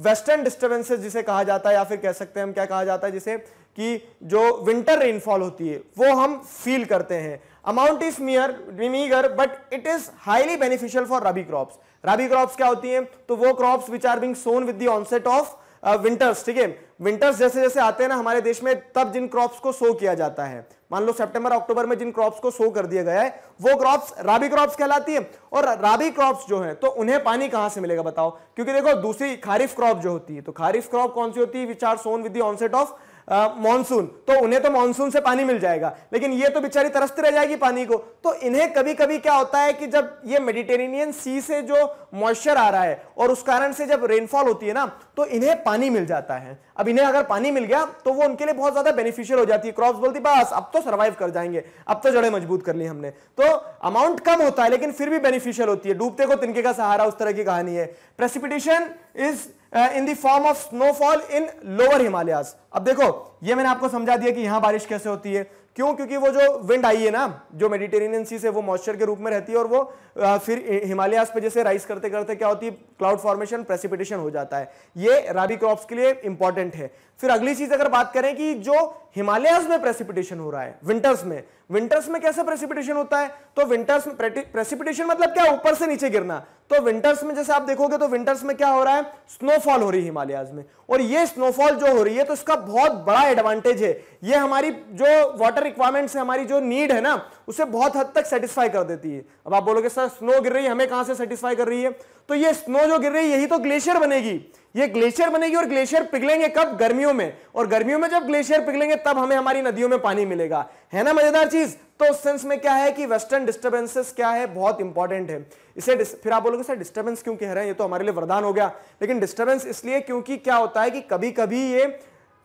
वेस्टर्न डिस्टर्बेंसेज जिसे कहा जाता है या फिर कह सकते हैं हम क्या कहा जाता है जिसे कि जो विंटर रेनफॉल होती है वो हम फील करते हैं amount is mere meagre but it is highly beneficial for rabi crops rabi crops क्या होती हैं तो वो crops which are being sown with the onset of winters ठीक है विंटर्स जैसे जैसे आते हैं ना हमारे देश में तब जिन क्रॉप्स को सो किया जाता है मान लो सितंबर अक्टूबर में जिन क्रॉप्स को सो कर दिया गया है वो क्रॉप्स राबी क्रॉप्स कहलाती है और राबी क्रॉप्स जो है तो उन्हें पानी कहां से मिलेगा बताओ क्योंकि देखो दूसरी खारिफ क्रॉप जो होती है तो खारिफ क्रॉप कौन सी होती है which are sown with onset of monsoon तो उन्हें तो मानसून से पानी मिल जाएगा लेकिन ये तो बेचारी तरसती रह जाएगी पानी को तो इन्हें कभी कभी क्या होता है कि जब ये मेडिटेरेनियन सी से जो मॉइस्चर आ रहा है और उस कारण से जब रेनफॉल होती है ना तो इन्हें पानी मिल जाता है अब इन्हें अगर पानी मिल गया तो वो उनके लिए बहुत ज्यादा बेनिफिशियल हो जाती है क्रॉप बोलती बस अब तो सर्वाइव कर जाएंगे अब तो जड़े मजबूत कर ली हमने तो अमाउंट कम होता है लेकिन फिर भी बेनिफिशियल होती है डूबते को तिनके का सहारा उस तरह की कहानी है precipitation is in the form of snowfall in lower Himalayas अब देखो ये मैंने आपको समझा दिया कि यहां बारिश कैसे होती है क्यों क्योंकि वो जो विंड आई है ना जो मेडिटेरेनियन सी से वो मॉइस्चर के रूप में रहती है और वो आ, uh, फिर हिमालयाज पे जैसे राइस करते करते क्या होती है क्लाउड फॉर्मेशन प्रेसिपिटेशन हो जाता है ये राबी क्रॉप्स के लिए इंपॉर्टेंट है फिर अगली चीज अगर बात करें कि जो हिमालयाज में प्रेसिपिटेशन हो रहा है विंटर्स में विंटर्स में कैसे प्रेसिपिटेशन होता है तो विंटर्स में प्रेसिपिटेशन मतलब क्या ऊपर से नीचे गिरना तो विंटर्स में जैसे आप देखोगे तो विंटर्स में क्या हो रहा है स्नोफॉल हो रही है हिमालयाज में और ये स्नोफॉल जो हो रही है तो इसका बहुत बड़ा एडवांटेज है ये हमारी जो वाटर रिक्वायरमेंट है हमारी जो नीड है ना उसे बहुत हद तक सेटिस्फाई कर देती है अब आप बोलोगे सर स्नो गिर रही है हमें कहां से सेटिस्फाई कर रही है तो ये स्नो जो गिर रही है यही तो ग्लेशियर बनेगी ये ग्लेशियर बनेगी और ग्लेशियर पिघलेंगे कब गर्मियों में और गर्मियों में जब ग्लेशियर पिघलेंगे तब हमें हमारी नदियों में पानी मिलेगा है ना मजेदार चीज तो उस सेंस में क्या है कि वेस्टर्न डिस्टर्बेंसेस क्या है बहुत इंपॉर्टेंट है इसे फिर आप बोलोगे सर डिस्टर्बेंस क्यों कह रहे हैं ये तो हमारे लिए वरदान हो गया लेकिन डिस्टर्बेंस इसलिए क्योंकि क्या होता है कि कभी कभी ये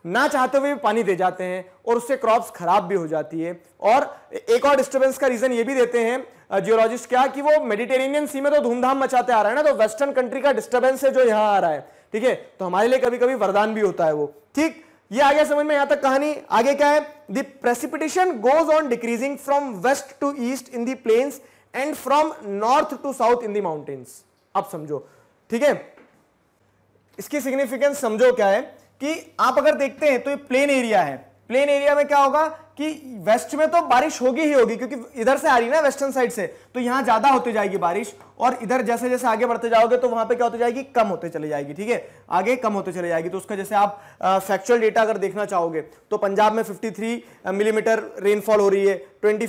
ना चाहते हुए भी पानी दे जाते हैं और उससे क्रॉप्स खराब भी हो जाती है और एक और डिस्टर्बेंस का रीजन ये भी देते हैं जियोलॉजिस्ट क्या कि वो मेडिटेरेनियन सी में तो धूमधाम मचाते आ रहा है ना तो वेस्टर्न कंट्री का डिस्टर्बेंस है जो यहां आ रहा है ठीक है तो हमारे लिए कभी कभी वरदान भी होता है वो ठीक ये आ गया समझ में यहां तक कहानी आगे क्या है the precipitation goes on decreasing from west to east in the plains and from north to south in the mountains अब समझो ठीक है इसकी सिग्निफिकेंस समझो क्या है कि आप अगर देखते हैं तो ये प्लेन एरिया है प्लेन एरिया में क्या होगा कि वेस्ट में तो बारिश होगी ही होगी क्योंकि इधर से आ रही ना वेस्टर्न साइड से तो यहाँ ज़्यादा होती जाएगी बारिश और इधर जैसे जैसे आगे बढ़ते जाओगे तो वहां पे क्या होती जाएगी कम होते चले जाएगी ठीक है आगे कम होते चले जाएगी तो उसका जैसे आप फैक्चुअल डेटा अगर देखना चाहोगे तो पंजाब में फिफ्टी मिलीमीटर रेनफॉल हो रही है ट्वेंटी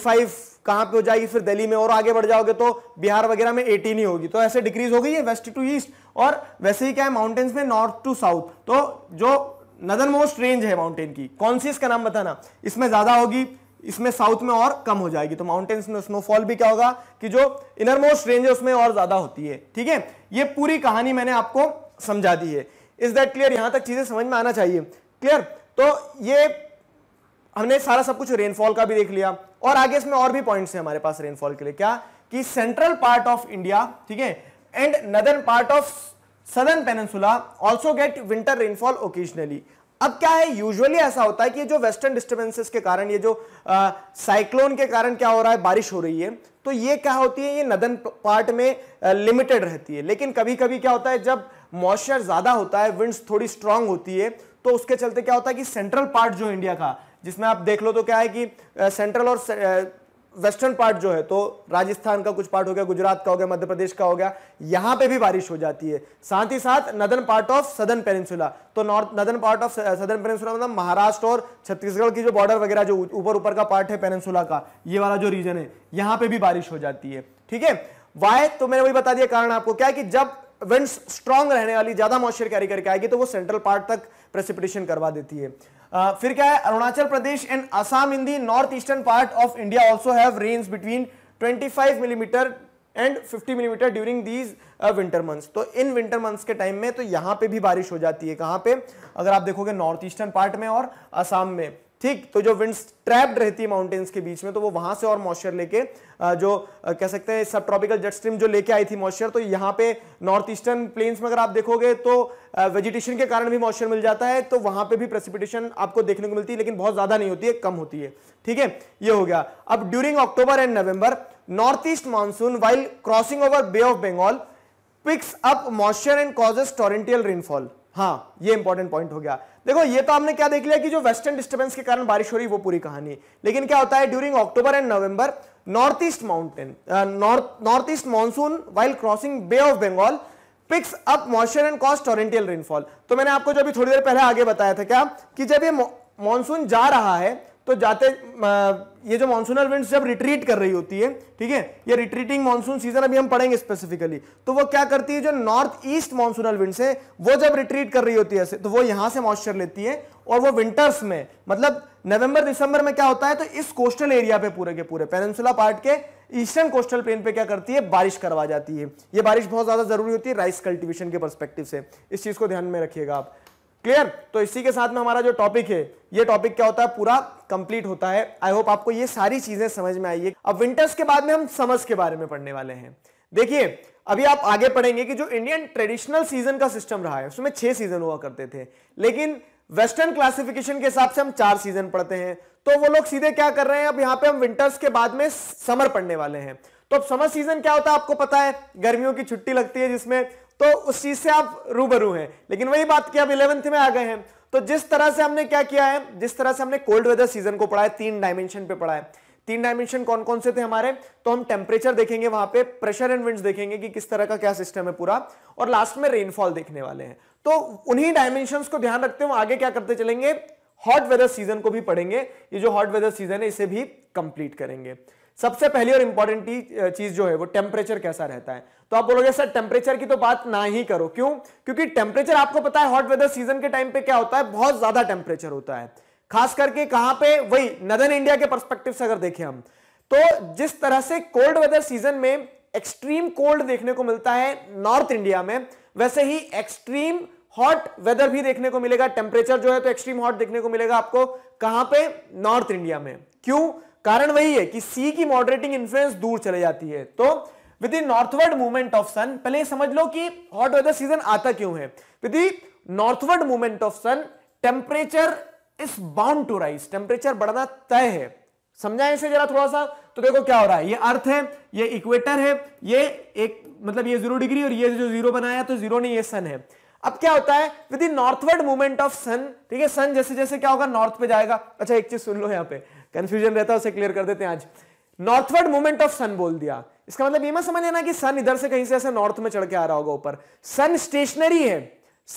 कहाँ पे हो जाएगी फिर दिल्ली में और आगे बढ़ जाओगे तो बिहार वगैरह में एटीन ही होगी तो ऐसे डिक्रीज हो गई है वेस्ट टू ईस्ट और वैसे ही क्या है माउंटेन्स में नॉर्थ टू साउथ तो जो नदर मोस्ट रेंज है माउंटेन की कौन सी इसका नाम बताना इसमें ज़्यादा होगी इसमें साउथ में और कम हो जाएगी तो माउंटेन्स में स्नोफॉल भी क्या होगा कि जो इनर मोस्ट रेंज है उसमें और ज़्यादा होती है ठीक है ये पूरी कहानी मैंने आपको समझा दी है इज दैट क्लियर यहां तक चीज़ें समझ में आना चाहिए क्लियर तो ये हमने सारा सब कुछ रेनफॉल का भी देख लिया और आगे इसमें और भी पॉइंट्स हैं हमारे पास रेनफॉल के लिए क्या कि सेंट्रल पार्ट ऑफ इंडिया ठीक है and northern part of southern peninsula also get winter rainfall occasionally अब क्या है यूजुअली ऐसा होता है कि जो वेस्टर्न डिस्टर्बेंसेस के कारण ये जो साइक्लोन के कारण क्या हो रहा है बारिश हो रही है तो ये क्या होती है ये नदन पार्ट में लिमिटेड रहती है लेकिन कभी कभी क्या होता है जब मॉइस्चर ज़्यादा होता है विंड्स थोड़ी स्ट्रांग होती है तो उसके चलते क्या होता है कि सेंट्रल पार्ट जो इंडिया का जिसमें आप देख लो तो क्या है कि सेंट्रल और वेस्टर्न पार्ट जो है तो राजस्थान का कुछ पार्ट हो गया गुजरात का हो गया मध्य प्रदेश का हो गया यहां पे भी बारिश हो जाती है साथ ही साथ northern part of southern peninsula तो north northern part of southern peninsula मतलब महाराष्ट्र और छत्तीसगढ़ की जो बॉर्डर वगैरह जो ऊपर ऊपर का पार्ट है पेरेंसुला का ये वाला जो रीजन है यहां पर भी बारिश हो जाती है ठीक है वाय तो मैंने वही बता दिया कारण आपको क्या है कि जब विंड्स स्ट्रांग रहने वाली ज्यादा मॉइस्चर कैरी करके आएगी तो वो सेंट्रल पार्ट तक प्रेसिपिटेशन करवा देती है Uh, फिर क्या है Arunachal Pradesh and Assam in the north eastern part of India also have rains between 25 millimetre and 50 millimetre during these winter months तो इन विंटर मंथ्स के टाइम में तो यहां पे भी बारिश हो जाती है कहाँ पे अगर आप देखोगे नॉर्थ ईस्टर्न पार्ट में और असम में ठीक तो जो विंड्स ट्रैप्ड रहती है माउंटेन्स के बीच में तो वो वहां से और मॉइस्चर लेके जो कह सकते हैं सब ट्रॉपिकल जेट स्ट्रीम जो लेके आई थी मॉइस्चर तो यहाँ पे नॉर्थ ईस्टर्न प्लेन्स में अगर आप देखोगे तो वेजिटेशन के कारण भी मॉइस्चर मिल जाता है तो वहां पे भी प्रेसिपिटेशन आपको देखने को मिलती है लेकिन बहुत ज्यादा नहीं होती है कम होती है ठीक है ये हो गया अब during October and November north east monsoon while crossing over bay of Bengal picks up moisture and causes torrential rainfall हाँ ये इंपॉर्टेंट पॉइंट हो गया देखो ये तो आपने क्या देख लिया कि जो वेस्टर्न डिस्टर्बेंस के कारण बारिश हो रही वो पूरी कहानी लेकिन क्या होता है during October and November north east mountain north east monsoon while crossing bay of Bengal picks up moisture and cause torrential rainfall तो मैंने आपको जो अभी थोड़ी देर पहले आगे बताया था क्या कि जब ये मॉनसून जा रहा है तो जाते ये जो मानसूनल विंड्स जब रिट्रीट कर रही होती है ठीक है ये रिट्रीटिंग मानसून सीजन अभी हम पढ़ेंगे स्पेसिफिकली तो वो क्या करती है जो नॉर्थ ईस्ट मानसूनल विंड्स है वो जब रिट्रीट कर रही होती है तो वो यहां से मॉइस्चर लेती है और वो विंटर्स में मतलब नवंबर दिसंबर में क्या होता है तो इस कोस्टल एरिया पे पूरे के पूरे पेनसुला पार्ट के ईस्टर्न कोस्टल प्लेन पे क्या करती है बारिश करवा जाती है ये बारिश बहुत ज्यादा जरूरी होती है राइस कल्टीवेशन के परस्पेक्टिव से इस चीज को ध्यान में रखिएगा आप क्लियर तो इसी के साथ में हमारा जो टॉपिक है ये टॉपिक क्या होता है पूरा कंप्लीट होता है आई होप आपको ये सारी चीजें समझ में आई है अब विंटर्स के बाद में हम समर्स के बारे में पढ़ने वाले हैं देखिए अभी आप आगे पढ़ेंगे कि जो इंडियन ट्रेडिशनल सीजन का सिस्टम रहा है उसमें छह सीजन हुआ करते थे लेकिन वेस्टर्न क्लासिफिकेशन के हिसाब से हम चार सीजन पढ़ते हैं तो वो लोग सीधे क्या कर रहे हैं अब यहाँ पे हम विंटर्स के बाद में समर पढ़ने वाले हैं तो अब समर सीजन क्या होता है आपको पता है गर्मियों की छुट्टी लगती है जिसमें तो उस चीज से आप रूबरू हैं लेकिन वही बात की आप इलेवंथ में आ गए हैं तो जिस तरह से हमने क्या किया है जिस तरह से हमने कोल्ड वेदर सीजन को पढ़ा है तीन डायमेंशन पे पढ़ा है तीन डायमेंशन कौन कौन से थे हमारे तो हम टेम्परेचर देखेंगे वहां पे प्रेशर एंड विंड्स देखेंगे कि किस तरह का क्या सिस्टम है पूरा और लास्ट में रेनफॉल देखने वाले हैं तो उन्हीं डायमेंशन को ध्यान रखते हुए आगे क्या करते चलेंगे हॉट वेदर सीजन को भी पढ़ेंगे ये जो हॉट वेदर सीजन है इसे भी कंप्लीट करेंगे सबसे पहली और इंपॉर्टेंट चीज जो है वो टेम्परेचर कैसा रहता है तो आप बोलोगे सर टेम्परेचर की तो बात ना ही करो क्यों क्योंकि टेम्परेचर आपको पता है हॉट वेदर सीजन के टाइम पे क्या होता है बहुत ज्यादा टेम्परेचर होता है खास करके कहां पे वही नदन इंडिया के परस्पेक्टिव से अगर देखें हम तो जिस तरह से कोल्ड वेदर सीजन में एक्सट्रीम कोल्ड देखने को मिलता है नॉर्थ इंडिया में वैसे ही एक्सट्रीम हॉट वेदर भी देखने को मिलेगा टेम्परेचर जो है तो एक्सट्रीम हॉट देखने को मिलेगा आपको कहां पे नॉर्थ इंडिया में क्यों कारण वही है कि सी की मॉडरेटिंग इन्फ्लुएंस दूर चले जाती है तो with in northward movement of sun पहले समझ लो कि हॉट वेदर सीजन आता क्यों है with northward movement of sun temperature is bound to rise temperature बढ़ना तय है समझाएं इसे जरा थोड़ा सा तो देखो क्या हो रहा है ये अर्थ है ये इक्वेटर है ये एक मतलब ये जीरो डिग्री और ये जो जीरो बनाया तो जीरो नहीं ये सन है अब क्या होता है with in northward movement of sun ठीक है सन जैसे जैसे क्या होगा नॉर्थ पे जाएगा अच्छा एक चीज सुन लो यहां पर कंफ्यूजन रहता है उसे क्लियर कर देते हैं आज नॉर्थवर्ड मूवमेंट ऑफ सन बोल दिया इसका मतलब ये मत समझ लेना कि सन इधर से कहीं से ऐसे नॉर्थ में चढ़ के आ रहा होगा ऊपर सन स्टेशनरी है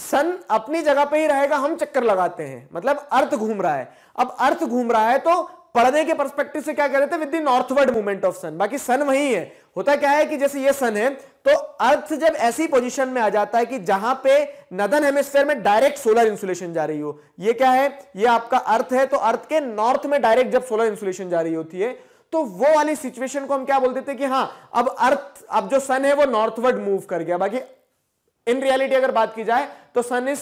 सन अपनी जगह पे ही रहेगा हम चक्कर लगाते हैं मतलब अर्थ घूम रहा है अब अर्थ घूम रहा है तो पढ़ने के परस्पेक्टिव से क्या कह रहे थे with northward movement of sun बाकी सन वही है होता क्या है कि जैसे ये सन है तो अर्थ जब ऐसी पोजीशन में आ जाता है कि जहां पे नदन हेमिस्फेयर में डायरेक्ट सोलर इंसुलेशन जा रही हो ये क्या है ये आपका अर्थ है तो अर्थ के नॉर्थ में डायरेक्ट जब सोलर इंसुलेशन जा रही होती है तो वो वाली सिचुएशन को हम क्या बोलते थे कि हाँ अब अर्थ अब जो सन है वो नॉर्थवर्ड मूव कर गया बाकी इन रियलिटी अगर बात की जाए तो sun is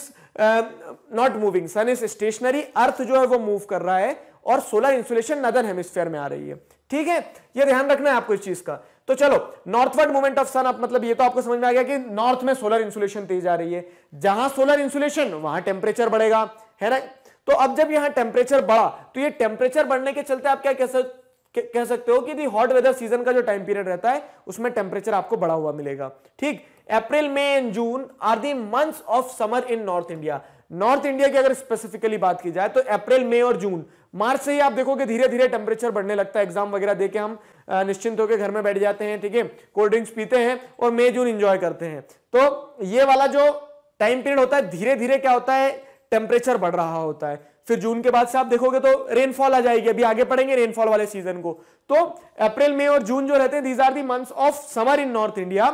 not moving sun is stationary earth जो है वो मूव कर रहा है और सोलर इंसुलेशन नदर हेमिस्फेयर में आ रही है ठीक है ये ध्यान रखना है आपको इस चीज का तो चलो नॉर्थवर्ड मूवमेंट ऑफ सन आप मतलब ये तो आपको समझ में आ गया कि नॉर्थ में सोलर इंसुलेशन तेज आ रही है जहां सोलर इंसुलेशन वहां टेम्परेचर बढ़ेगा है ना तो अब जब यहां टेम्परेचर बढ़ा तो ये टेम्परेचर बढ़ने के चलते आप क्या कह सकते कह सकते हो कि दी हॉट वेदर सीजन का जो टाइम पीरियड रहता है उसमें टेम्परेचर आपको बढ़ा हुआ मिलेगा ठीक April May and June are the month of summer in north India north India की अगर स्पेसिफिकली बात की जाए तो अप्रैल मई और जून मार्च से ही आप देखोगे धीरे धीरे टेम्परेचर बढ़ने लगता है एग्जाम वगैरह देके हम निश्चिंत होकर घर में बैठ जाते हैं ठीक है कोल्ड ड्रिंक्स पीते हैं और मे जून इंजॉय करते हैं तो ये वाला जो टाइम पीरियड होता है धीरे धीरे क्या होता है टेम्परेचर बढ़ रहा होता है फिर जून के बाद से आप देखोगे तो रेनफॉल आ जाएगी अभी आगे पढ़ेंगे रेनफॉल वाले सीजन को तो अप्रैल मई और जून जो रहते हैं these are the months of summer in north India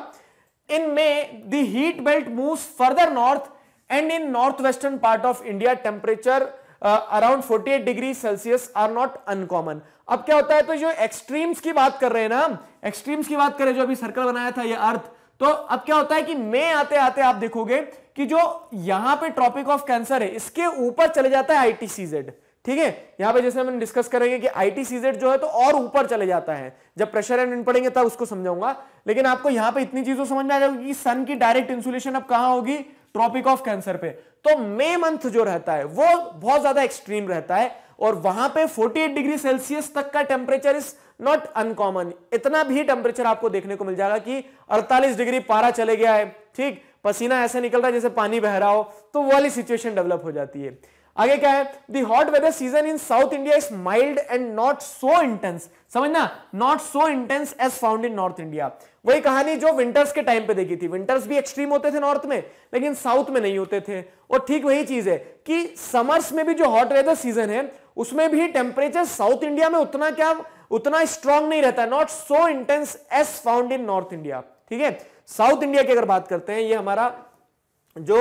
in May the heat belt moves further north and in north western part of India temperature around forty eight degree Celsius are not uncommon अब क्या होता है तो जो extremes की बात कर रहे हैं ना एक्सट्रीम्स की बात करें जो अभी सर्कल बनाया था ये अर्थ तो अब क्या होता है कि मे आते आते आप देखोगे कि जो यहां पे ट्रॉपिक ऑफ कैंसर है इसके ऊपर चले जाता है आईटीसीजेड ठीक है यहां पे जैसे हम डिस्कस करेंगे कि आईटीसीजेड जो है तो और ऊपर चले जाता है जब प्रेशर एंड इन पड़ेंगे तब उसको समझाऊंगा लेकिन आपको यहां पे इतनी चीजों समझ में आ जाएगी कि सन की डायरेक्ट इंसुलेशन अब कहां होगी ट्रॉपिक ऑफ कैंसर पे तो मे मंथ जो रहता है वो बहुत ज्यादा एक्सट्रीम रहता है और वहां पे 48 डिग्री सेल्सियस तक का टेम्परेचर इज नॉट अनकॉमन इतना भी टेम्परेचर आपको देखने को मिल जाएगा कि 48 डिग्री पारा चले गया है ठीक पसीना ऐसे निकल रहा है जैसे पानी बह रहा हो तो वाली सिचुएशन डेवलप हो जाती है आगे क्या है the hot weather season in south India is mild and not so intense समझना not so intense as found in north India वही कहानी जो विंटर्स के टाइम पे देखी थी विंटर्स भी एक्सट्रीम होते थे नॉर्थ में लेकिन साउथ में नहीं होते थे और ठीक वही चीज है कि समर्स में भी जो हॉट वेदर सीजन है उसमें भी टेम्परेचर साउथ इंडिया में उतना क्या उतना स्ट्रांग नहीं रहता not so intense as found in north India ठीक है साउथ इंडिया की अगर बात करते हैं ये हमारा जो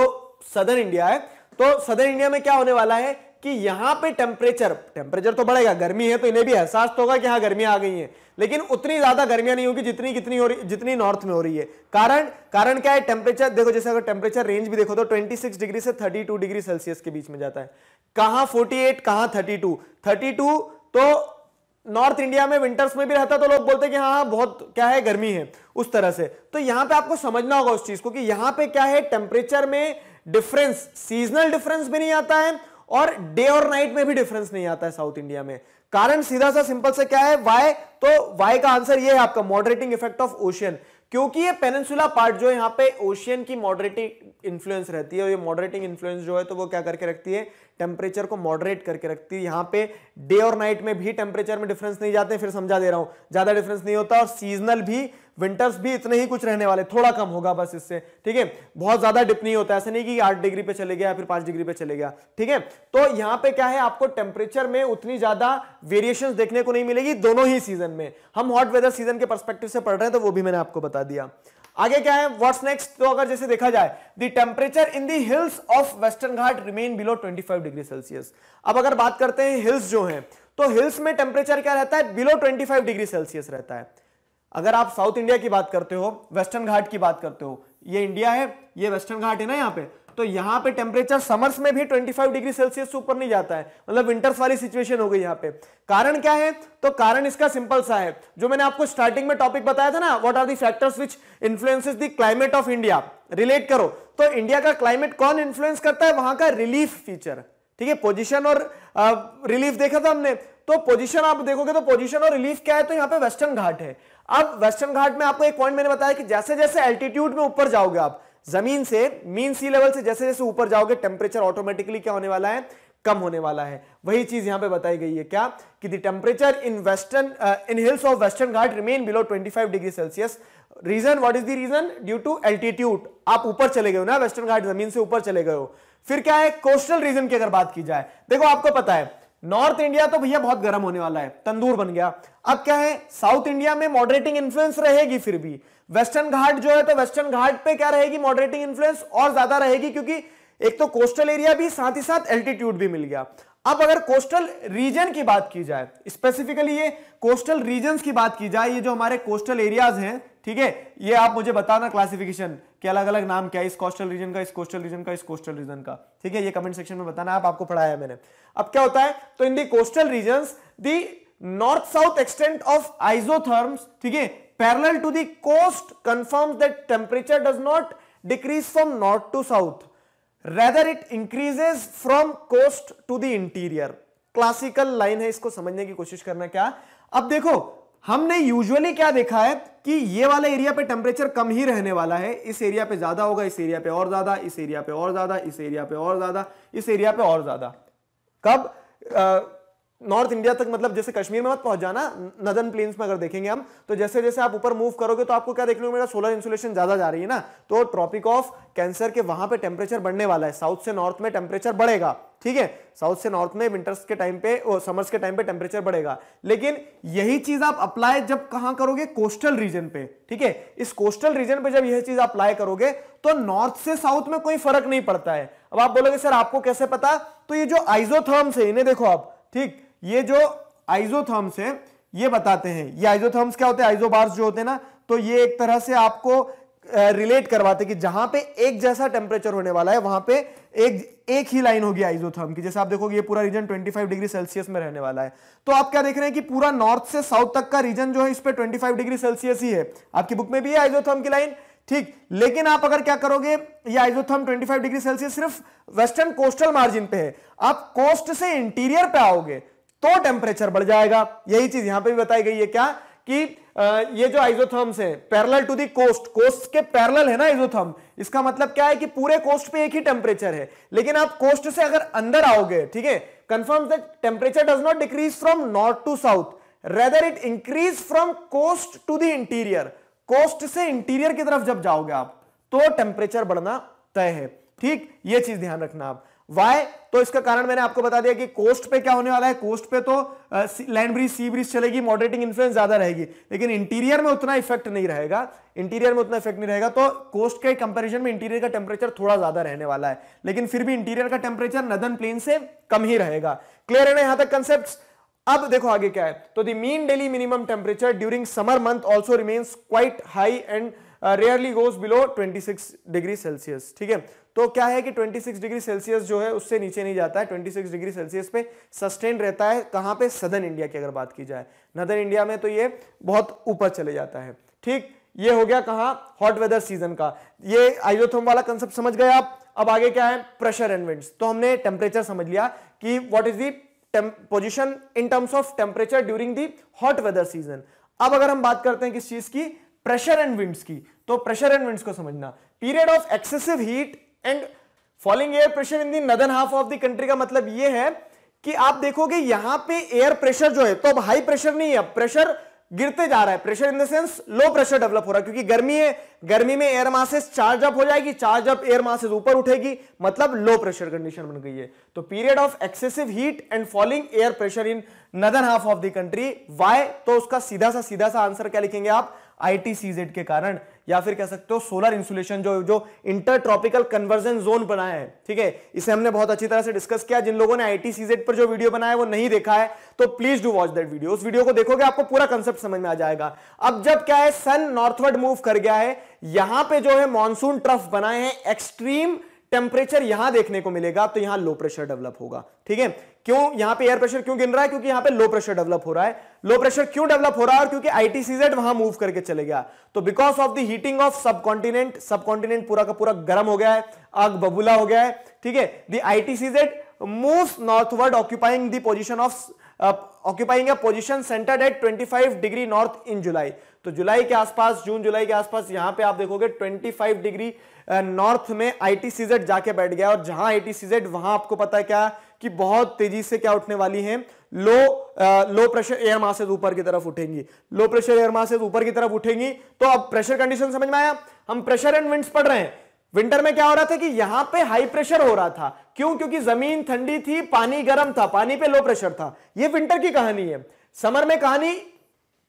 सदर इंडिया है तो सदर इंडिया में क्या होने वाला है कि यहां पे टेम्परेचर टेम्परेचर तो बढ़ेगा गर्मी है तो इन्हें भी एहसास तो होगा कि हाँ गर्मी आ गई है लेकिन उतनी ज्यादा गर्मियां नहीं होगी जितनी कितनी हो रही जितनी नॉर्थ में हो रही है कारण कारण क्या है टेम्परेचर देखो जैसे अगर टेम्परेचर रेंज भी देखो तो 26 डिग्री से 32 डिग्री सेल्सियस के बीच में जाता है कहां 48 एट कहां थर्टी टू तो नॉर्थ इंडिया में विंटर्स में भी रहता तो लोग बोलते कि हाँ, हाँ बहुत क्या है गर्मी है उस तरह से तो यहां पर आपको समझना होगा उस चीज को कि यहां पर क्या है टेम्परेचर में डिफरेंस सीजनल डिफरेंस भी नहीं आता है और डे और नाइट में भी डिफरेंस नहीं आता है साउथ इंडिया में कारण सीधा सा सिंपल से क्या है वाई तो वाई का आंसर ये है आपका मॉडरेटिंग इफेक्ट ऑफ ओशियन क्योंकि ये पेनेंसुला पार्ट जो है यहां पे ओशियन की मॉडरेटिंग इन्फ्लुएंस रहती है और ये मॉडरेटिंग इन्फ्लुएंस जो है तो वो क्या करके रखती है टेम्परेचर को मॉडरेट करके रखती है यहां पे डे और नाइट में भी टेम्परेचर में डिफरेंस नहीं जाते फिर समझा दे रहा हूं ज्यादा डिफरेंस नहीं होता और सीजनल भी विंटर्स भी इतने ही कुछ रहने वाले थोड़ा कम होगा बस इससे ठीक है बहुत ज्यादा डिप नहीं होता ऐसा नहीं कि आठ डिग्री पे चले गया फिर पांच डिग्री पे चले गया ठीक है तो यहां पे क्या है आपको टेम्परेचर में उतनी ज्यादा वेरिएशन देखने को नहीं मिलेगी दोनों ही सीजन में हम हॉट वेदर सीजन के परस्पेक्टिव से पढ़ रहे हैं तो वो भी मैंने आपको बता दिया आगे क्या है व्हाट्स नेक्स्ट तो अगर जैसे देखा जाए the temperature in the hills of western घाट remain below five degree Celsius अब अगर बात करते हैं हिल्स जो हैं तो हिल्स में टेम्परेचर क्या रहता है बिलो फाइव डिग्री सेल्सियस रहता है अगर आप साउथ इंडिया की बात करते हो वेस्टर्न घाट की बात करते हो ये इंडिया है ये वेस्टर्न घाट है ना यहाँ पे तो यहाँ पे टेम्परेचर समर्स में भी 25 डिग्री सेल्सियस से ऊपर नहीं जाता है मतलब विंटर्स वाली सिचुएशन हो गई यहाँ पे कारण क्या है तो कारण इसका सिंपल सा है जो मैंने आपको स्टार्टिंग में टॉपिक बताया था ना what are the factors which influences the climate of India relate करो तो इंडिया का क्लाइमेट कौन इन्फ्लुएंस करता है वहां का रिलीफ फीचर ठीक है पोजिशन और रिलीफ देखा था हमने तो पोजीशन आप देखोगे तो पोजीशन और रिलीफ क्या है तो यहाँ पे वेस्टर्न घाट है अब वेस्टर्न घाट में आपको एक पॉइंट मैंने बताया कि जैसे जैसे एल्टीट्यूड में ऊपर जाओगे आप जमीन से मीन सी लेवल से जैसे जैसे ऊपर जाओगे टेम्परेचर ऑटोमेटिकली क्या होने वाला है कम होने वाला है वही चीज यहां पे बताई गई है क्या कि the temperature in western in hills of western घाट remain below 25 degree Celsius reason what is the reason due to altitude आप ऊपर चले गए हो ना वेस्टर्न घाट जमीन से ऊपर चले गए हो फिर क्या है कोस्टल रीजन की अगर बात की जाए देखो आपको पता है नॉर्थ इंडिया तो भैया बहुत गर्म होने वाला है तंदूर बन गया अब क्या है साउथ इंडिया में मॉडरेटिंग इन्फ्लुएंस रहेगी फिर भी वेस्टर्न घाट जो है तो वेस्टर्न घाट पे क्या रहेगी मॉडरेटिंग इन्फ्लुएंस और ज्यादा रहेगी क्योंकि एक तो कोस्टल एरिया भी साथ ही साथ एल्टीट्यूड भी मिल गया अब अगर कोस्टल रीजन की बात की जाए स्पेसिफिकली ये कोस्टल रीजन की बात की जाए ये जो हमारे कोस्टल एरियाज हैं ठीक है ये आप मुझे बताना क्लासिफिकेशन के अलग अलग नाम क्या है इस कोस्टल रीजन का इस कोस्टल रीजन का इस कोस्टल रीजन का ठीक है ये कमेंट सेक्शन में बताना आप आपको पढ़ाया मैंने अब क्या होता है तो in the coastal region the north south extent of isotherms ठीक है parallel to the coast confirm that temperature does not decrease from north to south rather it increases from coast to the interior classical line है इसको समझने की कोशिश करना क्या अब देखो हमने यूजुअली क्या देखा है कि ये वाला एरिया पे टेम्परेचर कम ही रहने वाला है इस एरिया पे ज्यादा होगा इस एरिया पे और ज्यादा इस एरिया पे और ज्यादा इस एरिया पे और ज्यादा इस एरिया पे और ज्यादा कब नॉर्थ इंडिया तक मतलब जैसे कश्मीर में मत पहुंच जाना नदन प्लेन्स में अगर देखेंगे हम तो जैसे जैसे आप ऊपर मूव करोगे तो आपको क्या देखने को मिलेगा सोलर इंसुलेशन ज्यादा जा रही है ना तो ट्रॉपिक ऑफ कैंसर के वहां पे टेम्परेचर बढ़ने वाला है साउथ से नॉर्थ में टेम्परेचर बढ़ेगा ठीक है साउथ से नॉर्थ में विंटर्स के टाइम पे समर्स के टाइम पे टेम्परेचर बढ़ेगा लेकिन यही चीज आप अप्लाई जब कहां करोगे कोस्टल रीजन पे ठीक है इस कोस्टल रीजन पे जब यह चीज अप्लाई करोगे तो नॉर्थ से साउथ में कोई फर्क नहीं पड़ता है अब आप बोलोगे सर आपको कैसे पता तो ये जो आइजोथर्म्स है इन्हें देखो आप ठीक ये जो आइजोथर्म्स है ये बताते हैं ये आइजोथर्म्स क्या होते हैं आइजोबार्स जो होते हैं ना तो ये एक तरह से आपको रिलेट करवाते कि जहां पे एक जैसा टेम्परेचर होने वाला है वहां पे एक एक ही लाइन होगी आइजोथर्म की जैसे आप देखोगे ये पूरा रीजन 25 डिग्री सेल्सियस में रहने वाला है तो आप क्या देख रहे हैं कि पूरा नॉर्थ से साउथ तक का रीजन जो है इस पर ट्वेंटी डिग्री सेल्सियस ही है आपकी बुक में भी है आइजोथर्म की लाइन ठीक लेकिन आप अगर क्या करोगे ये आइजोथर्म 25 डिग्री सेल्सियस सिर्फ वेस्टर्न कोस्टल मार्जिन पे है आप कोस्ट से इंटीरियर पे आओगे तो टेम्परेचर बढ़ जाएगा यही चीज यहां पे भी बताई गई है क्या कि ये जो आइजोथर्म्स है parallel to the coast coast के पैरेलल है ना आइजोथर्म इसका मतलब क्या है कि पूरे कोस्ट पे एक ही टेम्परेचर है लेकिन आप कोस्ट से अगर अंदर आओगे ठीक है confirm temperature does not decrease from north to south rather it increase from coast to the interior coast से इंटीरियर की तरफ जब जाओगे आप तो टेम्परेचर बढ़ना तय है ठीक ये चीज ध्यान रखना आप वाई तो इसका कारण मैंने आपको बता दिया कि कोस्ट पे क्या होने वाला है कोस्ट पे तो लैंड ब्रिज सी ब्रिज चलेगी मॉडरेटिंग इन्फ्लुएंस ज्यादा रहेगी लेकिन इंटीरियर में उतना इफेक्ट नहीं रहेगा इंटीरियर में उतना इफेक्ट नहीं रहेगा तो कोस्ट के कंपैरिजन में इंटीरियर का टेम्परेचर थोड़ा ज्यादा रहने वाला है लेकिन फिर भी इंटीरियर का टेम्परेचर नदन प्लेन से कम ही रहेगा क्लियर है ना यहां तक कंसेप्ट अब देखो आगे क्या है तो the mean daily minimum temperature during summer month also remains quite high and rarely goes below six degree Celsius ठीक है तो क्या है कि 26 डिग्री सेल्सियस जो है उससे नीचे नहीं जाता है 26 डिग्री सेल्सियस पे सस्टेन रहता है कहां पे सदर्न इंडिया की अगर बात की जाए नदर इंडिया में तो ये बहुत ऊपर चले जाता है ठीक ये हो गया कहा हॉट वेदर सीजन का ये आइजोथर्म वाला कंसेप्ट समझ गए आप अब आगे क्या है प्रेशर एंड तो हमने टेम्परेचर समझ लिया कि what is the position in terms of temperature during the hot weather season अब अगर हम बात करते हैं किस चीज की प्रेशर एंड विंड्स की तो प्रेशर एंड विंड्स को समझना period of excessive heat and falling air pressure in the northern half of the country का मतलब ये है कि आप देखोगे यहां पे एयर प्रेशर जो है तो अब हाई प्रेशर नहीं है प्रेशर गिरते जा रहा है pressure in the sense low pressure develop हो रहा है क्योंकि गर्मी है गर्मी में एयर मासेस चार्ज अप हो जाएगी चार्ज अप एयर मासेस ऊपर उठेगी मतलब लो प्रेशर कंडीशन बन गई है तो period of excessive heat and falling air pressure in northern half of the country why तो उसका सीधा सा सीधा सा आंसर क्या लिखेंगे आप आई के कारण या फिर कह सकते हो सोलर इंसुलेशन जो जो इंटर ट्रॉपिकल कन्वर्जन जोन बनाया है ठीक है इसे हमने बहुत अच्छी तरह से डिस्कस किया जिन लोगों ने आई टी पर जो वीडियो बनाया वो नहीं देखा है तो please do watch that video उस वीडियो को देखोगे आपको पूरा कंसेप्ट समझ में आ जाएगा अब जब क्या है सन नॉर्थवर्ड मूव कर गया है यहां पर जो है मानसून ट्रफ बनाए हैं एक्सट्रीम टेम्परेचर यहां देखने को मिलेगा तो यहां लो प्रेशर डेवलप होगा ठीक है क्यों यहां पे एयर प्रेशर क्यों गिन रहा है क्योंकि यहां पे लो प्रेशर डेवलप हो रहा है लो प्रेशर क्यों डेवलप हो रहा है और क्योंकि आईटीसीजेड वहां मूव करके चले गया तो because of the heating of subcontinent subcontinent पूरा का पूरा गर्म हो गया है आग बबूला हो गया है ठीक है the ITCZ move northward occupying the position of occupying position position centred at 25 degree north in July तो जुलाई के आसपास जून जुलाई के आसपास यहां पे आप देखोगे 25 डिग्री नॉर्थ में आई टी जाके बैठ गया और जहां आई टी वहां आपको पता है क्या कि बहुत तेजी से क्या उठने वाली है लो आ, लो प्रेशर एयर मासेज ऊपर की तरफ उठेंगी लो प्रेशर एयर मासेज ऊपर की तरफ उठेंगी तो अब प्रेशर कंडीशन समझ में आया हम प्रेशर एंड विंड्स पढ़ रहे हैं विंटर में क्या हो रहा था कि यहां पे हाई प्रेशर हो रहा था क्यों क्योंकि जमीन ठंडी थी पानी गर्म था पानी पे लो प्रेशर था ये विंटर की कहानी है समर में कहानी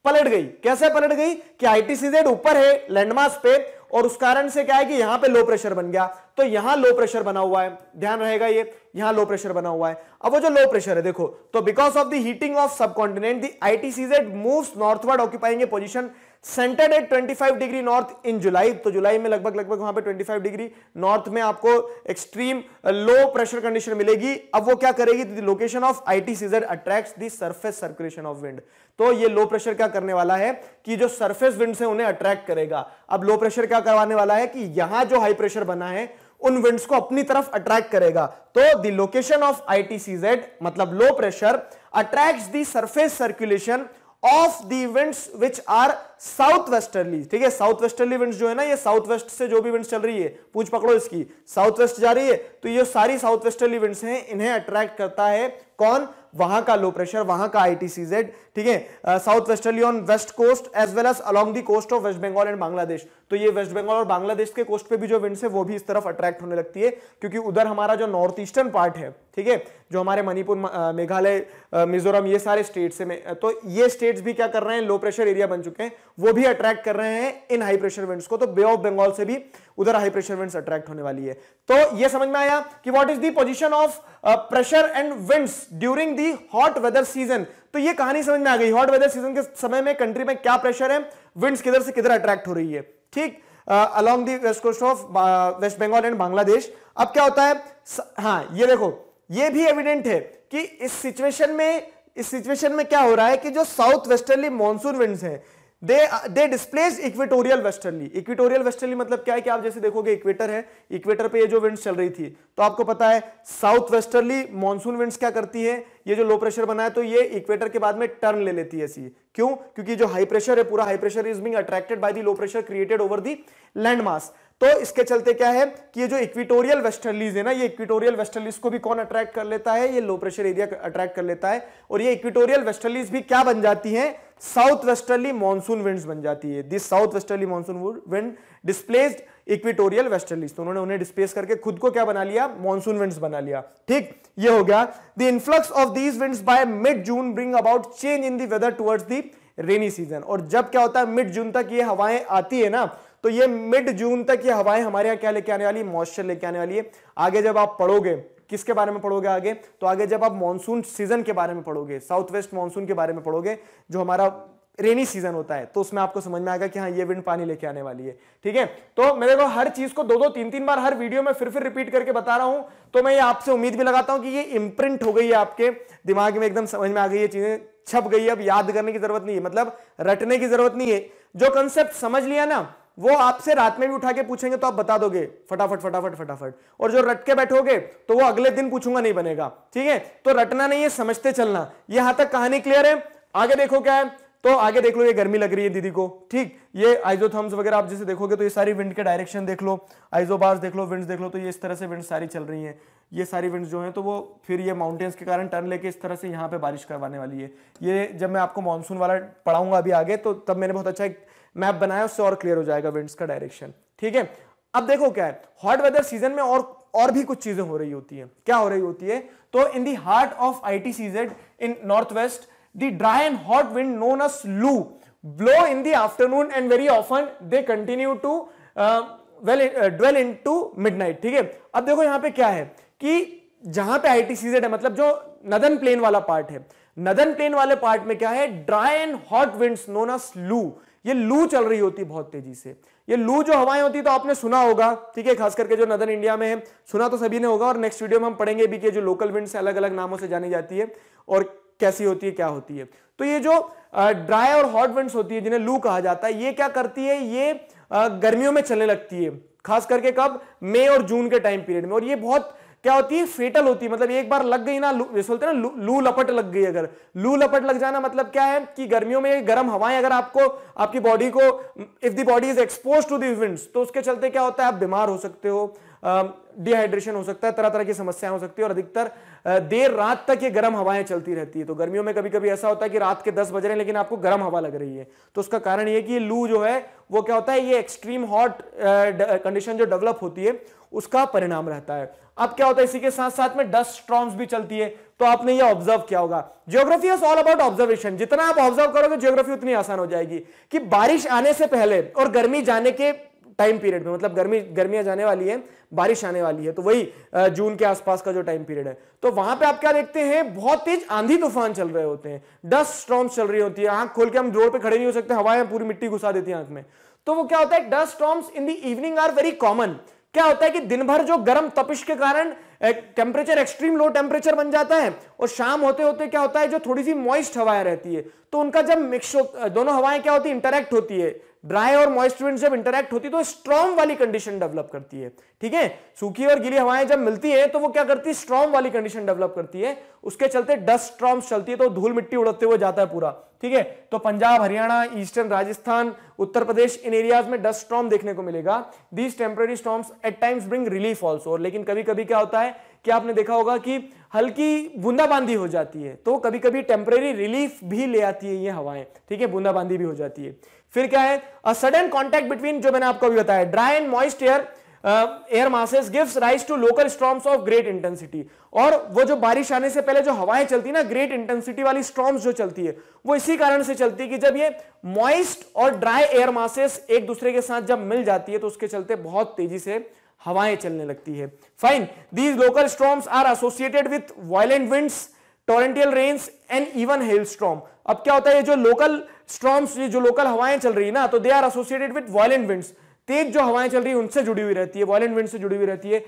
पलट गई कैसे पलट गई कि आईटीसीजेड ऊपर है लैंडमार्क पे और उस कारण से क्या है कि यहां पे लो प्रेशर बन गया तो यहां लो प्रेशर बना हुआ है ध्यान रहेगा ये यहां लो प्रेशर बना हुआ है अब वो जो लो प्रेशर है देखो तो because of the heating of subcontinent the ITCZ moves northward occupying a centred at 25 degree north in July तो जुलाई में लगभग लगभग वहां पे 25 डिग्री नॉर्थ में आपको एक्सट्रीम लो प्रेशर कंडीशन मिलेगी अब वो क्या करेगी the location of ITCZ attracts the surface circulation of wind तो ये लो प्रेशर क्या करने वाला है कि जो सरफेस विंड से उन्हें अट्रैक्ट करेगा अब लो प्रेशर क्या करवाने वाला है कि यहां जो हाई प्रेशर बना है उन विंड्स को अपनी तरफ अट्रैक्ट करेगा तो द लोकेशन ऑफ आईटीसीजेड मतलब low pressure attracts the surface circulation of the winds which are south westerly ठीक है साउथ वेस्टर्ली विंड जो है ना ये साउथ वेस्ट से जो भी विंड चल रही है पूछ पकड़ो इसकी साउथ वेस्ट जा रही है तो ये सारी साउथ वेस्टर्ली विंड हैं इन्हें अट्रैक्ट करता है कौन वहां का लो प्रेशर वहां का आईटीसीजेड ठीक है south westerly on west coast as well as along the coast of West Bengal and Bangladesh तो ये वेस्ट बंगाल और बांग्लादेश के कोस्ट पे भी जो विंड्स है वो भी इस तरफ अट्रैक्ट होने लगती है क्योंकि उधर हमारा जो नॉर्थ ईस्टर्न पार्ट है ठीक है जो हमारे मणिपुर मेघालय मिजोरम ये सारे स्टेट्स है तो ये स्टेट्स भी क्या कर रहे हैं लो प्रेशर एरिया बन चुके हैं वो भी अट्रैक्ट कर रहे हैं इन हाई प्रेशर विंड्स को तो बे ऑफ बंगाल से भी उधर हाई प्रेशर विंड्स अट्रैक्ट होने वाली है तो ये समझ में आया कि what is the position of pressure and winds during the hot weather season तो ये कहानी समझ में आ गई हॉट वेदर सीजन के समय में कंट्री में क्या प्रेशर है विंड्स किधर से किधर अट्रैक्ट हो रही है ठीक along the west coast of West Bengal and Bangladesh अब क्या होता है स, हाँ ये देखो ये भी एविडेंट है कि इस सिचुएशन में इस सिचुएशन में क्या हो रहा है कि जो साउथ वेस्टर्नली मानसून विंड्स हैं they they displace equatorial westernly equatorial westernly मतलब क्या है कि आप जैसे देखोगे इक्वेटर है इक्वेटर पे ये जो विंड्स चल रही थी तो आपको पता है साउथ वेस्टर्नली मॉनसून विंड्स क्या करती है ये जो लो प्रेशर बना है तो ये इक्वेटर के बाद में टर्न ले लेती है ऐसी क्यों क्योंकि जो हाई प्रेशर है पूरा high pressure is being attracted by the low pressure created over the land mass तो इसके चलते क्या है कि ये जो इक्विटोरियल वेस्टर्लीज है ना ये इक्विटोरियल वेस्टर्लीज को भी कौन अट्रैक्ट कर लेता है ये लो प्रेशर एरिया अट्रैक्ट कर लेता है और ये इक्विटोरियल वेस्टर्लीज भी क्या बन जाती है साउथ वेस्टर्ली मॉनसून विंड्स बन जाती है this south westerly monsoon wind displaced equatorial westerlies तो उन्होंने उन्हें डिस्प्लेस करके खुद को क्या बना लिया मॉनसून विंड्स बना लिया ठीक ये हो गया the influx of these winds by mid June bring about change in the weather towards the rainy season और जब क्या होता है मिड जून तक ये हवाएं आती है ना तो ये मिड जून तक ये हवाएं हमारे यहाँ क्या लेके आने वाली है मॉइस्चर लेके आने वाली है आगे जब आप पढ़ोगे किसके बारे में पढ़ोगे आगे तो आगे जब आप मानसून सीजन के बारे में पढ़ोगे साउथ वेस्ट मानसून के बारे में पढ़ोगे जो हमारा रेनी सीजन होता है तो उसमें आपको समझ में आएगा कि हाँ ये विंड पानी लेके आने वाली है ठीक है तो मेरे को हर चीज को दो दो तीन तीन बार हर वीडियो में फिर फिर रिपीट करके बता रहा हूं तो मैं ये आपसे उम्मीद भी लगाता हूं कि ये इम्प्रिंट हो गई है आपके दिमाग में एकदम समझ में आ गई ये चीजें छप गई अब याद करने की जरूरत नहीं है मतलब रटने की जरूरत नहीं है जो कंसेप्ट समझ लिया ना वो आपसे रात में भी उठा के पूछेंगे तो आप बता दोगे फटाफट फटाफट फटाफट और जो रट के बैठोगे तो वो अगले दिन पूछूंगा नहीं बनेगा ठीक है तो रटना नहीं है समझते चलना यहां तक कहानी क्लियर है आगे देखो क्या है तो आगे देख लो ये गर्मी लग रही है दीदी को ठीक ये आइजोथम्स वगैरह आप जैसे देखोगे तो ये सारी विंड के डायरेक्शन देख लो आइजोबार्स देख लो विंड्स देख लो तो ये इस तरह से विंड सारी चल रही हैं ये सारी विंड्स जो हैं तो वो फिर ये माउंटेन्स के कारण टर्न लेके इस तरह से यहाँ पे बारिश करवाने वाली है ये जब मैं आपको मानसून वाला पढ़ाऊंगा अभी आगे तो तब मैंने बहुत अच्छा एक मैप बनाया उससे और क्लियर हो जाएगा विंड्स का डायरेक्शन ठीक है अब देखो क्या है हॉट वेदर सीजन में और और भी कुछ चीजें हो रही होती है क्या हो रही होती है तो in the heart of I T ITCZ in north west the dry and hot wind known as loo blow in the afternoon and very often they continue to well dwell into midnight ठीक है अब देखो यहाँ पे क्या है कि जहां पे आई है मतलब जो नदन प्लेन वाला पार्ट है नदन प्लेन वाले पार्ट में क्या है dry and hot winds known as loo ये लू चल रही होती बहुत तेजी से ये लू जो हवाएं होती तो आपने सुना होगा ठीक है खास करके जो नदर इंडिया में है सुना तो सभी ने होगा और नेक्स्ट वीडियो में हम पढ़ेंगे भी कि जो लोकल से अलग अलग नामों से जानी जाती है और कैसी होती है क्या होती है तो ये जो ड्राई और हॉट विंड्स होती है जिन्हें लू कहा जाता है ये क्या करती है ये गर्मियों में चलने लगती है खास करके कब मई और जून के टाइम पीरियड में और ये बहुत क्या होती है फेटल होती है मतलब एक बार लग गई ना जैसे बोलते हैं ना लू लपट लग गई अगर लू लपट लग जाना मतलब क्या है कि गर्मियों में गर्म हवाएं अगर आपको आपकी बॉडी को if the body is expose to the winds तो उसके चलते क्या होता है आप बीमार हो सकते हो डिहाइड्रेशन हो सकता है तरह तरह की समस्याएं हो सकती है और अधिकतर देर रात तक ये गर्म हवाएं चलती रहती है तो गर्मियों में कभी कभी ऐसा होता है कि रात के दस बज रहे हैं लेकिन आपको गर्म हवा लग रही है तो उसका कारण ये कि लू जो है वो क्या होता है ये एक्सट्रीम हॉट कंडीशन जो डेवलप होती है उसका परिणाम रहता है अब क्या होता है इसी के साथ साथ में डस्ट स्ट्रॉम्स भी चलती है तो आपने ये ऑब्जर्व किया होगा geography is all about observation जितना आप ऑब्जर्व करोगे ज्योग्राफी उतनी आसान हो जाएगी कि बारिश आने से पहले और गर्मी जाने के टाइम पीरियड में मतलब गर्मी गर्मियां जाने वाली है बारिश आने वाली है तो वही जून के आसपास का जो टाइम पीरियड है तो वहां पे आप क्या देखते हैं बहुत तेज आंधी तूफान चल रहे होते हैं डस्ट स्ट्रॉम्स चल रही होती है आंख खोल के हम रोड पे खड़े नहीं हो सकते हवाएं पूरी मिट्टी घुसा देती है आंख में तो वो क्या होता है dust storms in the evening are very common क्या होता है कि दिन भर जो गर्म तपिश के कारण टेम्परेचर एक्सट्रीम लो टेम्परेचर बन जाता है और शाम होते होते क्या होता है जो थोड़ी सी मॉइस्ट हवाएं रहती है तो उनका जब मिक्स दोनों हवाएं क्या होती है इंटरेक्ट होती है ड्राई और मॉइस्ट विंड जब इंटरेक्ट होती है तो स्ट्रॉम वाली कंडीशन डेवलप करती है ठीक है सूखी और गीली हवाएं जब मिलती है तो वो क्या करती है स्ट्रॉम वाली कंडीशन डेवलप करती है उसके चलते डस्ट स्ट्रॉम चलती है तो धूल मिट्टी उड़ते हुए जाता है पूरा ठीक है तो पंजाब हरियाणा ईस्टर्न राजस्थान उत्तर प्रदेश इन एरियाज में डस्ट स्ट्रॉम देखने को मिलेगा these temporary storms at times bring relief also लेकिन कभी कभी क्या होता है कि आपने देखा होगा कि हल्की बूंदाबांदी हो जाती है तो कभी कभी टेम्पररी रिलीफ भी ले आती है ये हवाएं ठीक है बूंदाबांदी भी हो जाती है फिर क्या है अ सडन कॉन्टैक्ट बिटवीन जो मैंने आपको अभी बताया dry and moist air air masses gives rise to local storms of great intensity और वो जो बारिश आने से पहले जो हवाएं चलती है ना ग्रेट इंटेंसिटी वाली स्ट्रॉम्स जो चलती है वो इसी कारण से चलती है कि जब ये मॉइस्ट और ड्राई एयर मासेस एक दूसरे के साथ जब मिल जाती है तो उसके चलते बहुत तेजी से हवाएं चलने लगती है fine these local storms are associated with violent winds torrential rains and even hail storm अब क्या होता है ये जो लोकल स्ट्रॉम्स ये जो लोकल हवाएं चल रही है ना तो they are associated with violent winds तेज जो हवाएं चल रही है उनसे जुड़ी हुई रहती है वॉयेंट विंड से जुड़ी हुई रहती है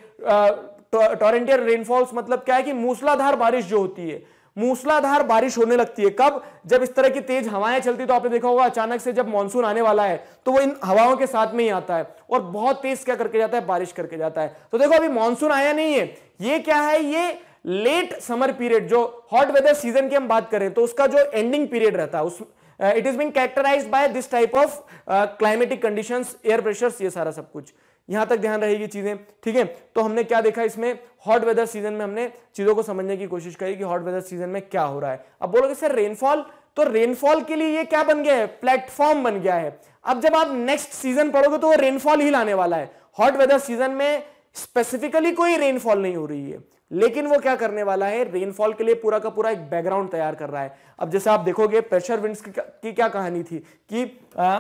टोरेंटियर रेनफॉल्स मतलब क्या है कि मूसलाधार बारिश जो होती है मूसलाधार बारिश होने लगती है कब जब इस तरह की तेज हवाएं चलती तो आपने देखा होगा अचानक से जब मानसून आने वाला है तो वो इन हवाओं के साथ में ही आता है और बहुत तेज क्या करके जाता है बारिश करके जाता है तो देखो अभी मानसून आया नहीं है ये क्या है ये लेट समर पीरियड जो हॉट वेदर सीजन की हम बात करें तो उसका जो एंडिंग पीरियड रहता है उसमें uh, it is being characterized by this type of uh, climatic conditions air pressures ये सारा सब कुछ यहां तक ध्यान रहेगी चीजें ठीक है तो हमने क्या देखा इसमें हॉट वेदर सीजन में हमने चीजों को समझने की कोशिश करी कि हॉट वेदर सीजन में क्या हो रहा है अब बोलोगे सर रेनफॉल तो रेनफॉल के लिए ये क्या बन गया है प्लेटफॉर्म बन गया है अब जब आप नेक्स्ट सीजन पढ़ोगे तो वो रेनफॉल ही लाने वाला है हॉट वेदर सीजन में स्पेसिफिकली कोई रेनफॉल नहीं हो रही है लेकिन वो क्या करने वाला है रेनफॉल के लिए पूरा का पूरा एक बैकग्राउंड तैयार कर रहा है अब जैसे आप देखोगे प्रेशर विंड्स की, क्या कहानी थी कि आ,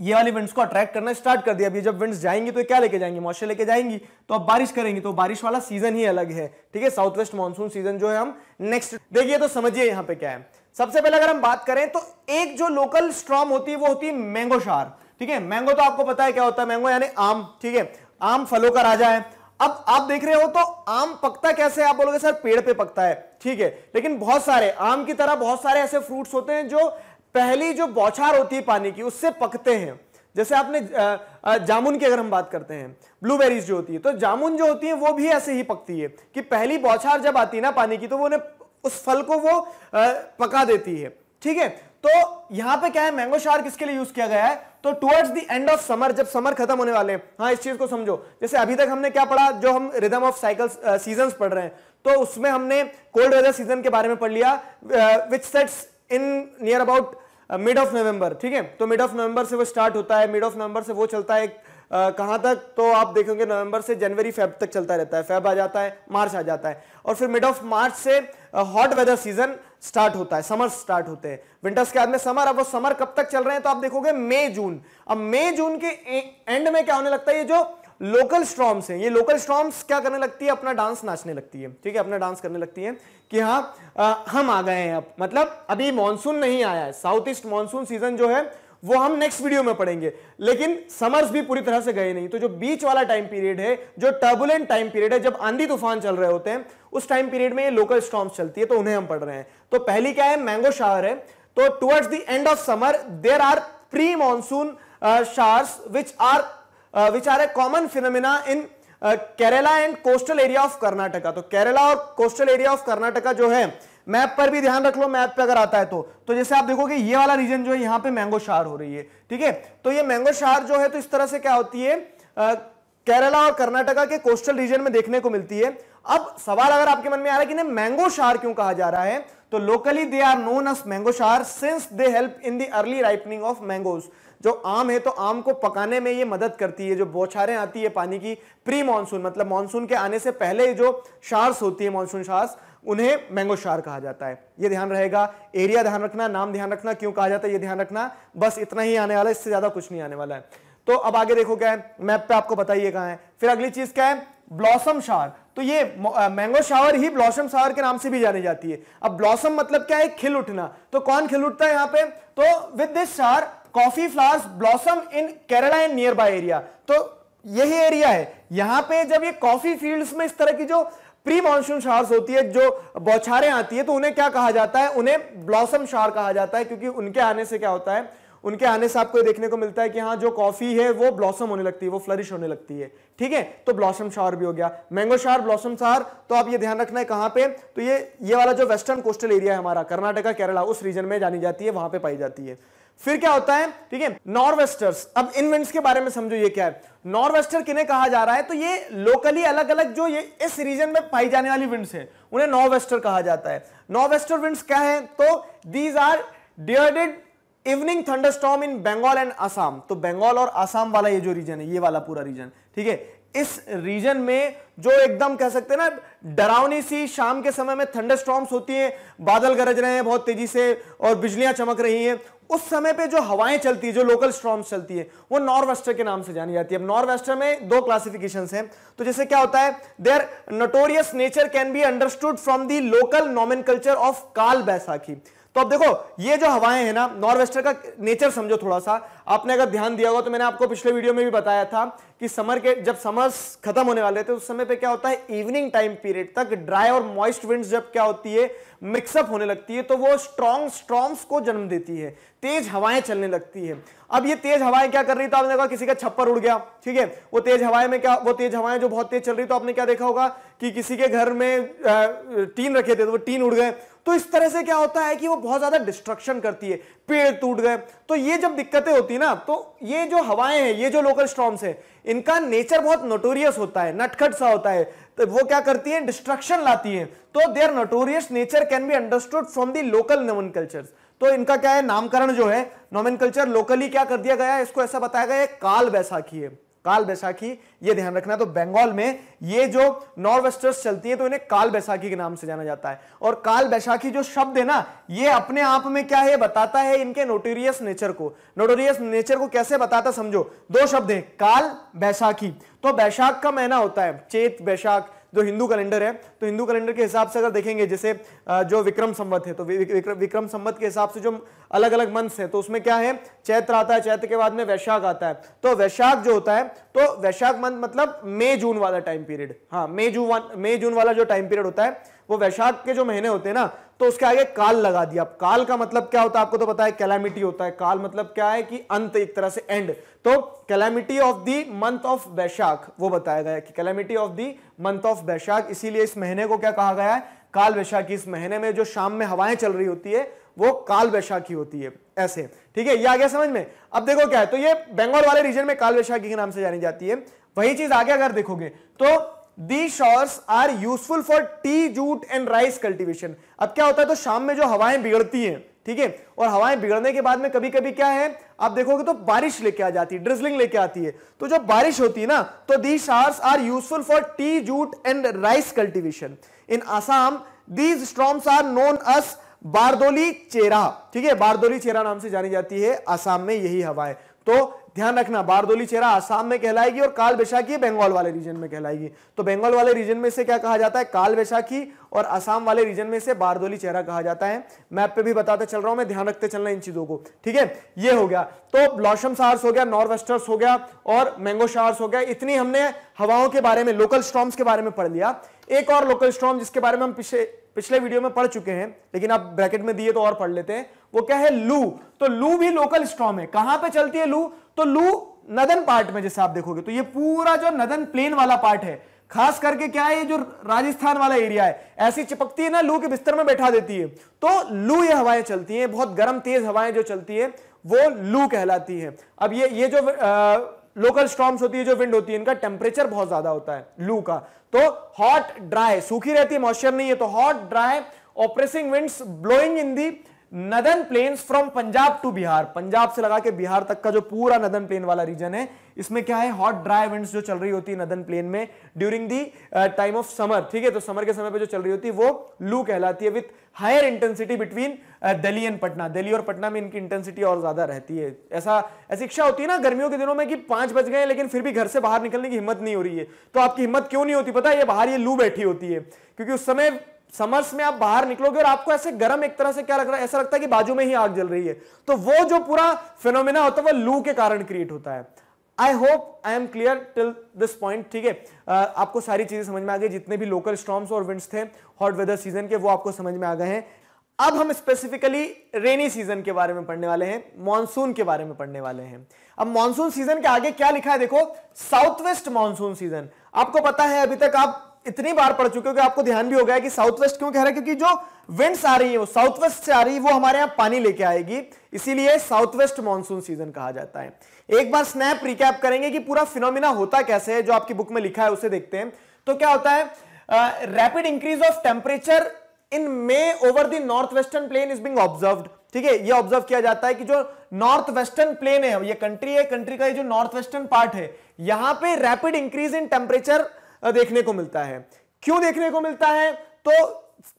ये वाली विंड्स को अट्रैक्ट करना स्टार्ट कर दिया अभी जब विंड्स जाएंगी तो क्या लेके जाएंगी मॉइस्चर लेके जाएंगी तो अब बारिश करेंगी तो बारिश वाला सीजन ही अलग है ठीक है साउथ वेस्ट मानसून सीजन जो है हम नेक्स्ट देखिए तो समझिए यहां पे क्या है सबसे पहले अगर हम बात करें तो एक जो लोकल स्ट्रॉम होती है वो होती है मैंगो शार ठीक है मैंगो तो आपको पता है क्या होता है मैंगो यानी आम ठीक है आम फलों का राजा है अब आप देख रहे हो तो आम पकता कैसे आप बोलोगे सर पेड़ पे पकता है ठीक है लेकिन बहुत सारे आम की तरह बहुत सारे ऐसे फ्रूट्स होते हैं जो पहली जो बौछार होती है पानी की उससे पकते हैं जैसे आपने जामुन की अगर हम बात करते हैं ब्लूबेरीज जो होती है तो जामुन जो होती है वो भी ऐसे ही पकती है कि पहली बौछार जब आती है ना पानी की तो वो उन्हें उस फल को वो पका देती है ठीक है तो यहां पे क्या है मैंगो शार किसके लिए यूज किया गया है तो towards the end of summer जब समर खत्म होने वाले हैं हाँ इस चीज को समझो जैसे अभी तक हमने क्या पढ़ा जो हम रिदम ऑफ साइकिल्स सीजन पढ़ रहे हैं तो उसमें हमने कोल्ड वेदर सीजन के बारे में पढ़ लिया which sets in near about mid of November ठीक है तो मिड ऑफ नवंबर से वो स्टार्ट होता है मिड ऑफ नवंबर से वो चलता है Uh, कहां तक तो आप देखोगे नवंबर से जनवरी फेब तक चलता रहता है फेब आ जाता है मार्च आ जाता है और फिर मिड ऑफ मार्च से हॉट वेदर सीजन स्टार्ट होता है समर स्टार्ट होते हैं विंटर्स के बाद में समर अब वो समर कब तक चल रहे हैं तो आप देखोगे मई जून अब मई जून के एंड में क्या होने लगता है ये जो लोकल स्ट्रॉम्स हैं ये लोकल स्ट्रॉम्स क्या करने लगती है अपना डांस नाचने लगती है ठीक है अपना डांस करने लगती है कि हाँ हम आ गए हैं अब मतलब अभी मानसून नहीं आया है साउथ ईस्ट मानसून सीजन जो है वो हम नेक्स्ट वीडियो में पढ़ेंगे लेकिन समर्स भी पूरी तरह से गए नहीं तो जो बीच वाला टाइम पीरियड है जो टर्बुलेंट टाइम पीरियड है जब आंधी तूफान चल रहे होते हैं उस टाइम पीरियड में ये लोकल स्टॉम्स चलती है तो उन्हें हम पढ़ रहे हैं तो पहली क्या है मैंगो शावर है तो towards the end of summer there are pre monsoon showers which are which are a common phenomena in Kerala and coastal area of Karnataka तो केरला और कोस्टल एरिया ऑफ कर्नाटका जो है मैप पर भी ध्यान रख लो मैप पे अगर आता है तो तो जैसे आप देखोगे ये वाला रीजन जो है यहां पे मैंगो शार हो रही है ठीक है तो ये मैंगो शार जो है तो इस तरह से क्या होती है केरला uh, और कर्नाटका के कोस्टल रीजन में देखने को मिलती है अब सवाल अगर आपके मन में आ रहा है कि मैंगो शार क्यों कहा जा रहा है तो locally they are known as mango shower since they help in the early ripening of mangoes जो आम है तो आम को पकाने में ये मदद करती है जो बौछारें आती है पानी की प्री मानसून मतलब मानसून के आने से पहले जो शार्स होती है मानसून शार्स उन्हें मैंगो शार कहा जाता है ये ध्यान रहेगा एरिया ध्यान रखना नाम ध्यान रखना क्यों कहा जाता है ये ध्यान रखना बस इतना ही आने वाला है इससे ज़्यादा कुछ नहीं आने वाला है तो अब आगे देखो क्या है मैप पे आपको बताइए कहा है फिर अगली चीज़ क्या है ब्लॉसम शार तो ये मैंगो शावर ही ब्लॉसम शावर के नाम से भी जानी जाती है अब ब्लॉसम मतलब क्या है खिल उठना तो कौन खिल उठता है यहाँ पे तो with this shower coffee flowers blossom in Kerala and nearby area तो यही एरिया है यहाँ पे जब ये कॉफी फील्ड्स में इस तरह की जो प्री मानसून शार्स होती है जो बौछारें आती है तो उन्हें क्या कहा जाता है उन्हें ब्लॉसम शार कहा जाता है क्योंकि उनके आने से क्या होता है उनके आने से आपको देखने को मिलता है कि हाँ जो कॉफी है वो ब्लॉसम होने लगती है वो फ्लरिश होने लगती है ठीक है तो ब्लॉसम शार भी हो गया मैंगो शार ब्लॉसम शार तो आप ये ध्यान रखना है कहां पे तो ये ये वाला जो वेस्टर्न कोस्टल एरिया है हमारा कर्नाटका केरला उस रीजन में जानी जाती है वहां पर पाई जाती है फिर क्या होता है ठीक है नॉर्वेस्टर्स अब इनवेंट्स के बारे में समझो ये क्या है नॉर्वेस्टर किन्हें कहा जा रहा है तो ये लोकली अलग अलग जो ये इस रीजन में पाई जाने वाली विंड्स हैं उन्हें नॉर्वेस्टर कहा जाता है नॉर्वेस्टर विंड्स क्या है तो these are dreaded evening thunderstorm in Bengal and Assam तो बंगाल और असम वाला ये जो रीजन है ये वाला पूरा रीजन ठीक है इस रीजन में जो एकदम कह सकते हैं ना डरावनी सी शाम के समय में थंडर स्टॉम्स होती हैं बादल गरज रहे हैं बहुत तेजी से और बिजलियां चमक रही हैं उस समय पे जो हवाएं चलती है जो लोकल स्टॉम्स चलती है वो नॉर्थ वेस्टर के नाम से जानी जाती है अब नॉर्थ वेस्टर में दो क्लासिफिकेशन हैं तो जैसे क्या होता है their notorious nature can be understood from the local नॉमन ऑफ काल बैसाखी तो अब देखो ये जो हवाएं हैं ना नॉर्थ वेस्टर का नेचर समझो थोड़ा सा आपने अगर ध्यान दिया होगा तो मैंने आपको पिछले वीडियो में भी बताया था कि समर के जब समर्स खत्म होने वाले थे उस समय पे क्या होता है इवनिंग टाइम पीरियड तक ड्राई और मॉइस्ट विंड्स जब क्या होती है मिक्सअप होने लगती है तो वो स्ट्रॉन्ग स्ट्रॉम्स को जन्म देती है तेज हवाएं चलने लगती है अब ये तेज हवाएं क्या कर रही थी आपने देखा किसी का छप्पर उड़ गया ठीक है वो तेज हवाएं में क्या वो तेज हवाएं जो बहुत तेज चल रही तो आपने क्या देखा होगा कि किसी के घर में टीन रखे थे तो वो टीन उड़ गए तो इस तरह से क्या होता है कि वो बहुत ज्यादा डिस्ट्रक्शन करती है पेड़ टूट गए तो ये जब दिक्कतें होती ना तो ये जो हवाएं हैं ये जो लोकल स्ट्रॉम्स है इनका नेचर बहुत नोटोरियस होता है नटखट सा होता है तो वो क्या करती है डिस्ट्रक्शन लाती है तो their notorious nature can be understood from the local नोमन तो इनका क्या है नामकरण जो है नोमन लोकली क्या कर दिया गया है इसको ऐसा बताया गया है काल बैसाखी है काल बैसाखी ये ध्यान रखना तो बंगाल में ये जो नॉर्थ वेस्टर्स चलती है तो इन्हें काल बैसाखी के नाम से जाना जाता है और काल बैसाखी जो शब्द है ना ये अपने आप में क्या है बताता है इनके नोटोरियस नेचर को नोटोरियस नेचर को कैसे बताता समझो दो शब्द है काल बैसाखी तो बैशाख का महीना होता है चेत बैशाख जो हिंदू कैलेंडर है तो हिंदू कैलेंडर के हिसाब से अगर देखेंगे जैसे जो विक्रम संवत है तो विक्रम संवत के हिसाब से जो अलग अलग मंथ्स है तो उसमें क्या है चैत्र आता है चैत्र के बाद में वैशाख आता है तो वैशाख जो होता है तो वैशाख मंथ मतलब मई जून वाला टाइम पीरियड हाँ मई जून मई जून वाला जो टाइम पीरियड होता है वो वैशाख के जो महीने होते हैं ना तो उसके आगे काल लगा दिया काल का मतलब क्या होता है आपको तो पता है कैलामिटी होता है काल मतलब क्या है कि अंत एक तरह से एंड तो calamity of the month of Vaishakh वो बताया गया कि calamity of the month of Vaishakh इसीलिए इस महीने को क्या कहा गया है काल वैशाखी इस महीने में जो शाम में हवाएं चल रही होती है वो काल वैशाखी होती है ऐसे ठीक है ये आ गया समझ में अब देखो क्या है तो ये बंगाल वाले रीजन में काल वैशाखी के नाम से जानी जाती है वही चीज आगे अगर देखोगे तो the showers are useful for tea jute and rice cultivation अब क्या होता है तो शाम में जो हवाएं बिगड़ती हैं ठीक है और हवाएं बिगड़ने के बाद में कभी कभी क्या है आप देखोगे तो बारिश लेके आ जाती है ड्रिजलिंग लेके आती है तो जब बारिश होती है ना तो the showers are useful for tea jute and rice cultivation in Assam these storms are known as Bardoli Chheerha ठीक है बारदोली चेरा नाम से जानी जाती है आसाम में यही हवाएं तो ध्यान रखना बारदोली चेहरा आसाम में कहलाएगी और काल बैशाखी बंगाल वाले रीजन में कहलाएगी तो बंगाल वाले रीजन में से क्या कहा जाता है काल बैशाखी और आसाम वाले रीजन में से बारदोली चेहरा कहा जाता है मैप पे भी बताते चल रहा हूं मैं ध्यान रखते चलना इन चीजों को ठीक है ये हो गया तो ब्लॉशम सार्स हो गया नॉर्थ वेस्टर्स हो गया और मैंगो शार्स हो गया इतनी हमने हवाओं के बारे में लोकल स्ट्रॉम्स के बारे में पढ़ लिया एक और लोकल स्ट्रॉम जिसके बारे में हम पिछले पिछले वीडियो में पढ़ चुके हैं लेकिन आप ब्रैकेट में दिए तो और पढ़ लेते हैं वो क्या है लू तो लू भी लोकल स्ट्रॉम है कहां पे चलती है लू तो लू नदन पार्ट में जैसे आप देखोगे तो ये पूरा जो नदन प्लेन वाला पार्ट है खास करके क्या है ये जो राजस्थान वाला एरिया है ऐसी चिपकती है ना लू के बिस्तर में बैठा देती है तो लू ये हवाएं चलती हैं बहुत गर्म तेज हवाएं जो चलती है वो लू कहलाती है अब ये ये जो आ, लोकल स्टॉम्स होती है जो विंड होती है इनका टेम्परेचर बहुत ज्यादा होता है लू का तो हॉट ड्राई सूखी रहती है मॉइस्चर नहीं है तो hot dry oppressing winds blowing in the northern plains from Punjab to Bihar Punjab से लगा के बिहार तक का जो पूरा नदन प्लेन वाला रीजन है इसमें क्या है हॉट ड्राई विंड्स जो चल रही होती है नदन प्लेन में during the time of summer ठीक है तो समर के समय पे जो चल रही होती है वो लू कहलाती है with higher intensity between Delhi and Patna Delhi और पटना में इनकी इंटेंसिटी और ज्यादा रहती है ऐसा ऐसी इच्छा होती है ना गर्मियों के दिनों में कि पांच बज गए लेकिन फिर भी घर से बाहर निकलने की हिम्मत नहीं हो रही है तो आपकी हिम्मत क्यों नहीं होती पता है ये बाहर ये लू बैठी होती है क्योंकि उस समय समर्स में आप बाहर निकलोगे और आपको ऐसे गर्म एक तरह से क्या लग रहा है ऐसा लगता है कि बाजू में ही आग जल रही है तो वो जो पूरा फिनोमिना होता है वो लू के कारण क्रिएट होता है I hope I am clear till this point ठीक है आपको सारी चीजें समझ में आ गई जितने भी लोकल स्टॉम्स और विंड्स थे हॉट वेदर सीजन के वो आपको समझ में आ गए हैं अब हम स्पेसिफिकली रेनी सीजन के बारे में पढ़ने वाले हैं मॉनसून के बारे में पढ़ने वाले हैं अब मॉनसून सीजन के आगे क्या लिखा है देखो साउथ वेस्ट मॉनसून सीजन आपको पता है अभी तक आप इतनी बार पढ़ चुके हो कि आपको ध्यान भी हो गया कि साउथ वेस्ट क्यों कह रहा है क्योंकि जो विंड्स आ रही है वो साउथ वेस्ट से आ रही है वो हमारे यहां पानी लेके आएगी इसीलिए साउथ वेस्ट मानसून सीजन कहा जाता है एक बार स्नैप रिकैप करेंगे कि पूरा फिनोमिना होता कैसे है जो आपकी बुक में लिखा है उसे देखते हैं तो क्या होता है rapid increase of temperature in May over the north western plain is being observe ठीक है ये ऑब्जर्व किया जाता है कि जो नॉर्थ वेस्टर्न प्लेन है ये कंट्री है कंट्री का ये जो नॉर्थ वेस्टर्न पार्ट है यहां पे रैपिड इंक्रीज इन टेम्परेचर देखने को मिलता है क्यों देखने को मिलता है तो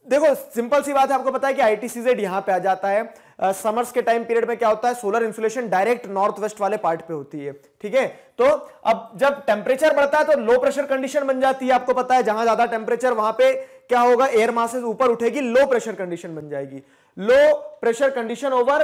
देखो सिंपल सी बात है आपको पता है कि आई टी सीजेड यहां पर आ जाता है समर्स uh, के टाइम पीरियड में क्या होता है solar insulation direct north west वाले पार्ट पे होती है ठीक है तो अब जब टेम्परेचर बढ़ता है तो लो प्रेशर कंडीशन बन जाती है आपको पता है जहां ज्यादा टेम्परेचर वहां पे क्या होगा एयर मासेस ऊपर उठेगी लो प्रेशर कंडीशन बन जाएगी low pressure condition over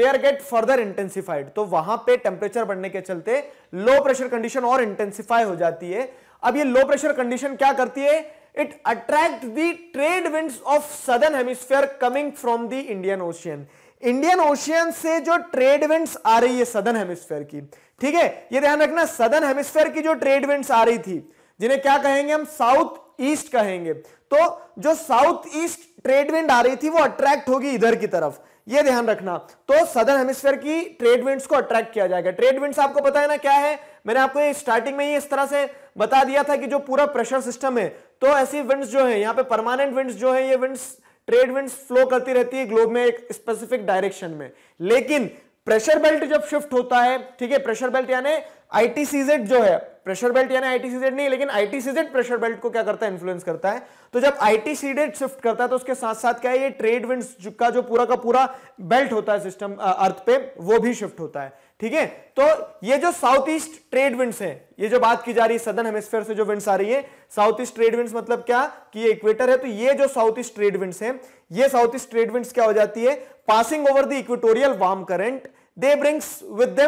they are get further intensified तो वहां पे टेम्परेचर बढ़ने के चलते लो प्रेशर कंडीशन और इंटेंसिफाई हो जाती है अब ये लो प्रेशर कंडीशन क्या करती है it attract the trade wind of southern hemisphere coming from the Indian Ocean Indian ocean से जो ट्रेड विंड्स आ रही है सदर्न हेमिसफेयर की ठीक है ये ध्यान रखना सदर्न हेमिसफेयर की जो ट्रेड विंड्स आ रही थी जिन्हें क्या कहेंगे हम साउथ ईस्ट कहेंगे तो जो साउथ ईस्ट ट्रेड विंड आ रही थी वो अट्रैक्ट होगी इधर की तरफ ये ध्यान रखना तो सदर हेमिस्फेयर की ट्रेड विंड्स को अट्रैक्ट किया जाएगा ट्रेड विंड्स आपको पता है ना क्या है मैंने आपको स्टार्टिंग में ही इस तरह से बता दिया था कि जो पूरा प्रेशर सिस्टम है तो ऐसी विंड्स जो है यहाँ पे परमानेंट विंड्स जो है ये विंड्स ट्रेड विंड्स फ्लो करती रहती है ग्लोब में एक स्पेसिफिक डायरेक्शन में लेकिन प्रेशर बेल्ट जब शिफ्ट होता है ठीक है प्रेशर बेल्ट यानी आईटीसीजेड जो है प्रेशर बेल्ट यानी आईटीसीजेड नहीं लेकिन आईटीसीजेड प्रेशर बेल्ट को क्या करता है इन्फ्लुएंस करता है तो जब आईटीसीजेड शिफ्ट करता है तो उसके साथ साथ क्या है ये ट्रेड विंड का जो पूरा का पूरा बेल्ट होता है सिस्टम अर्थ पे वो भी शिफ्ट होता है ठीक है तो ये जो साउथ ईस्ट ट्रेड विंड्स है ये जो बात की जा रही है सदन हेमिस्फेयर से जो विंड्स आ रही है साउथ ईस्ट ट्रेड विंड्स मतलब क्या कि ये इक्वेटर है तो ये जो साउथ ईस्ट ट्रेड विंड्स है ये साउथ ईस्ट ट्रेड विंड्स क्या हो जाती है passing over the equatorial warm current they brings with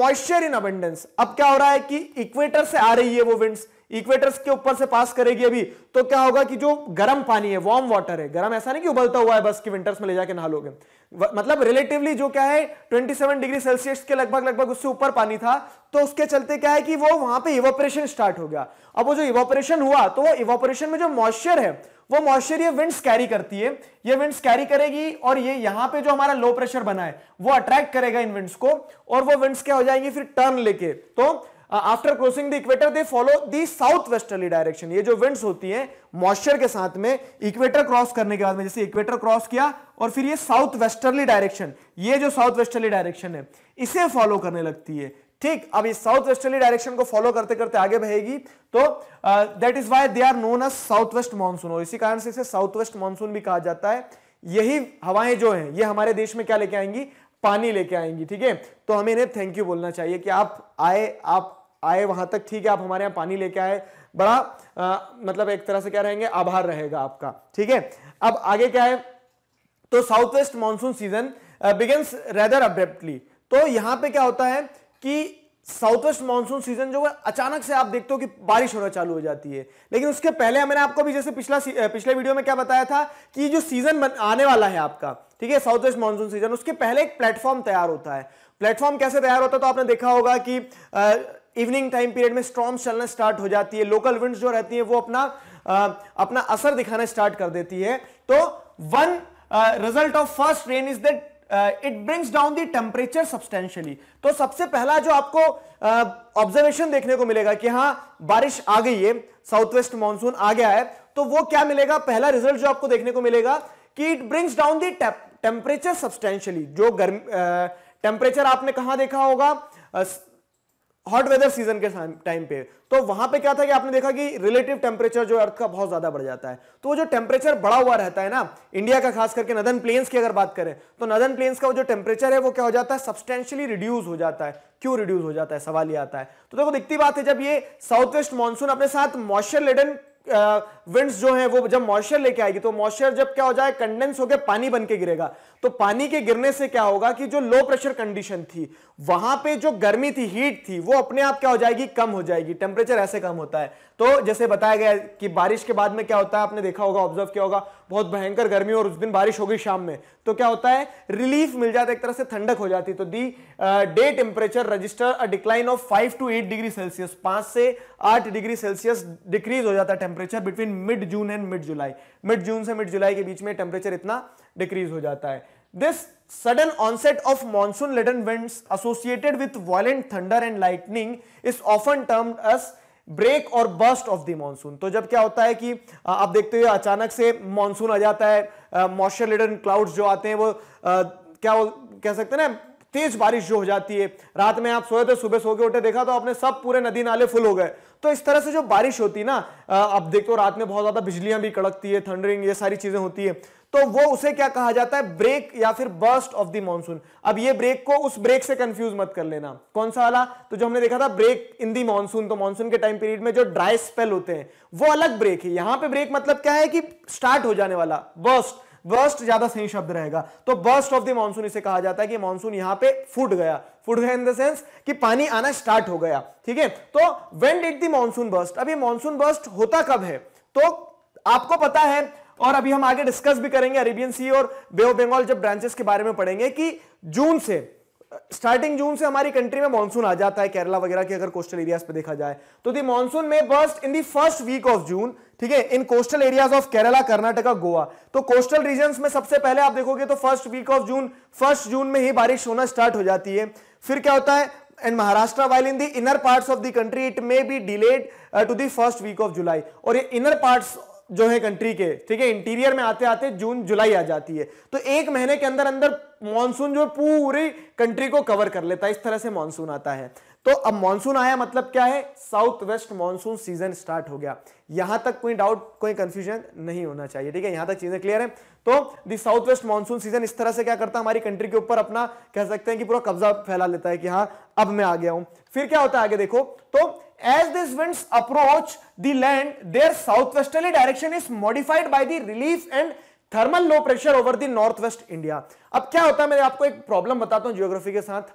moisture in abundance अब क्या हो रहा है कि इक्वेटर से आ रही है वो विंड्स इक्वेटर्स के ऊपर से पास करेगी अभी तो क्या होगा कि जो गर्म पानी है वार्म वाटर है गर्म ऐसा नहीं कि उबलता हुआ है बस कि विंटर्स में ले जाके नहा लोगे मतलब रिलेटिवली जो क्या है 27 डिग्री सेल्सियस के लगभग लगभग उससे ऊपर पानी था तो उसके चलते क्या है कि वो वहां पे इवोपरेशन स्टार्ट हो गया अब वो जो इवोपरेशन हुआ तो इवोपरेशन में जो मॉइस्चर है वो मॉइस्चर ये विंड्स कैरी करती है ये विंड्स कैरी करेगी और ये यहां पे जो हमारा लो प्रेशर बना है वो अट्रैक्ट करेगा इन विंड्स को और वो विंड्स क्या हो जाएंगे फिर टर्न लेके तो after crossing the equator they follow the south westerly direction ये जो विंड्स होती हैं मॉइस्चर के साथ में इक्वेटर क्रॉस करने के बाद में जैसे इक्वेटर क्रॉस किया और फिर ये साउथ वेस्टर्ली डायरेक्शन ये जो साउथ वेस्टर्ली डायरेक्शन है इसे फॉलो करने लगती है ठीक अब इस साउथ वेस्टर्ली डायरेक्शन को फॉलो करते करते आगे बहेगी तो that is why they are known as south west monsoon और इसी कारण से इसे साउथ वेस्ट मानसून भी कहा जाता है यही हवाएं जो हैं ये हमारे देश में क्या लेके आएंगी पानी लेके आएंगी ठीक है तो हमें इन्हें थैंक यू बोलना चाहिए कि आप आए आप आए वहां तक ठीक है आप हमारे यहाँ पानी लेके आए बड़ा आ, मतलब एक तरह से क्या रहेंगे आभार रहेगा आपका ठीक है अब आगे क्या है तो south west monsoon season begins rather abruptly तो यहां पे क्या होता है कि साउथ वेस्ट मानसून सीजन जो है अचानक से आप देखते हो कि बारिश होना चालू हो जाती है लेकिन उसके पहले मैंने आपको भी जैसे पिछला पिछले वीडियो में क्या बताया था कि जो सीजन आने वाला है आपका ठीक है साउथ वेस्ट मानसून सीजन उसके पहले एक प्लेटफॉर्म तैयार होता है प्लेटफॉर्म कैसे तैयार होता है तो आपने देखा होगा कि इवनिंग टाइम पीरियड में स्टॉम्स चलना स्टार्ट हो जाती है लोकल विंड्स जो रहती है वो अपना आ, अपना असर दिखाना स्टार्ट कर देती है तो one result of first rain is that it brings down the temperature substantially तो सबसे पहला जो आपको ऑब्जर्वेशन uh, देखने को मिलेगा कि हाँ बारिश आ गई है साउथ वेस्ट मानसून आ गया है तो वो क्या मिलेगा पहला रिजल्ट जो आपको देखने को मिलेगा कि it brings down the temperature substantially जो गर्मी टेम्परेचर uh, आपने कहा देखा होगा uh, हॉट वेदर सीजन के टाइम पे तो वहां पे क्या था कि आपने देखा कि रिलेटिव टेम्परेचर जो अर्थ का बहुत ज्यादा बढ़ जाता है तो वो जो टेम्परेचर बढ़ा हुआ रहता है ना इंडिया का खास करके नदन प्लेन्स की अगर बात करें तो नदन प्लेन्स का वो जो टेम्परेचर है वो क्या हो जाता है सब्सटेंशियली रिड्यूस हो जाता है क्यों रिड्यूस हो जाता है सवाल ये आता है तो देखो दिखती बात है जब ये साउथ वेस्ट मानसून अपने साथ मॉइस्चर लेडन विंड्स जो है वो जब मॉइस्चर लेके आएगी तो मॉइस्चर जब क्या हो जाए कंडेंस होकर पानी बन के गिरेगा तो पानी के गिरने से क्या होगा कि जो लो प्रेशर कंडीशन थी वहां पे जो गर्मी थी हीट थी वो अपने आप क्या हो जाएगी कम हो जाएगी टेम्परेचर ऐसे कम होता है तो जैसे बताया गया कि बारिश के बाद में क्या होता है आपने देखा होगा ऑब्जर्व किया होगा बहुत भयंकर गर्मी और उस दिन बारिश होगी शाम में तो क्या होता है रिलीफ मिल जाता है एक तरह से ठंडक हो जाती तो the day temperature register a decline of five to eight degree Celsius पांच से आठ डिग्री सेल्सियस डिक्रीज हो जाता है temperature between mid June and mid July mid June से मिड जुलाई के बीच में टेम्परेचर इतना डिक्रीज हो जाता है this sudden onset of monsoon laden winds associated with violent thunder and lightning is often termed as break और बस्ट ऑफ द मॉनसून तो जब क्या होता है कि आप देखते हो अचानक से मॉनसून आ जाता है मॉइस्चर रिटर्न क्लाउड्स जो आते हैं वो आ, क्या वो कह सकते हैं ना तेज बारिश जो हो जाती है रात में आप सोए थे तो सुबह सो के उठे देखा तो आपने सब पूरे नदी नाले फुल हो गए तो इस तरह से जो बारिश होती है ना आप देखते हो रात में बहुत ज्यादा बिजलियां भी कड़कती है थंडरिंग ये सारी चीजें होती है तो वो उसे क्या कहा जाता है ब्रेक या फिर बर्स्ट ऑफ द मॉनसून अब ये ब्रेक को उस ब्रेक से कंफ्यूज मत कर लेना कौन सा वाला तो जो हमने देखा था ब्रेक इन दी मॉनसून तो मॉनसून के टाइम पीरियड में जो ड्राई स्पेल होते हैं वो अलग ब्रेक है यहां पे ब्रेक मतलब क्या है कि स्टार्ट हो जाने वाला बर्स्ट बर्स्ट ज्यादा सही शब्द रहेगा तो बर्स्ट ऑफ द मानसून इसे कहा जाता है कि मानसून यहां पे फूट गया फूट गया इन द सेंस कि पानी आना स्टार्ट हो गया ठीक है तो when did the monsoon burst अब ये मानसून बर्स्ट होता कब है तो आपको पता है और अभी हम आगे डिस्कस भी करेंगे अरेबियन सी और बे ऑफ बंगाल जब ब्रांचेस के बारे में पढ़ेंगे कि जून से स्टार्टिंग जून से हमारी कंट्री में मॉनसून आ जाता है केरला वगैरह के अगर कोस्टल एरियाज पे देखा जाए तो दी मानसून में burst in the first week of June ठीक है in coastal areas of Kerala Karnataka Goa तो कोस्टल रीजन में सबसे पहले आप देखोगे तो first week of June first June में ही बारिश होना स्टार्ट हो जाती है फिर क्या होता है and Maharashtra while in the inner parts of the country it may be delayed to the first week of July और ये इनर पार्ट्स जो है कंट्री के ठीक है इंटीरियर में आते आते जून जुलाई आ जाती है तो एक महीने के अंदर अंदर मानसून जो पूरी कंट्री को कवर कर लेता है इस तरह से मानसून आता है तो अब मानसून आया मतलब क्या है south west monsoon season start हो गया यहां तक कोई डाउट कोई कंफ्यूजन नहीं होना चाहिए ठीक है यहां तक चीजें क्लियर है तो the south west monsoon season इस तरह से क्या करता है हमारी कंट्री के ऊपर अपना कह सकते हैं कि पूरा कब्जा फैला लेता है कि हाँ अब मैं आ गया हूं फिर क्या होता है आगे देखो तो As these winds approach the land, their southwesterly direction is modified by the relief and thermal low pressure over the north west India अब क्या होता है मैं आपको एक प्रॉब्लम बताता हूं जियोग्राफी के साथ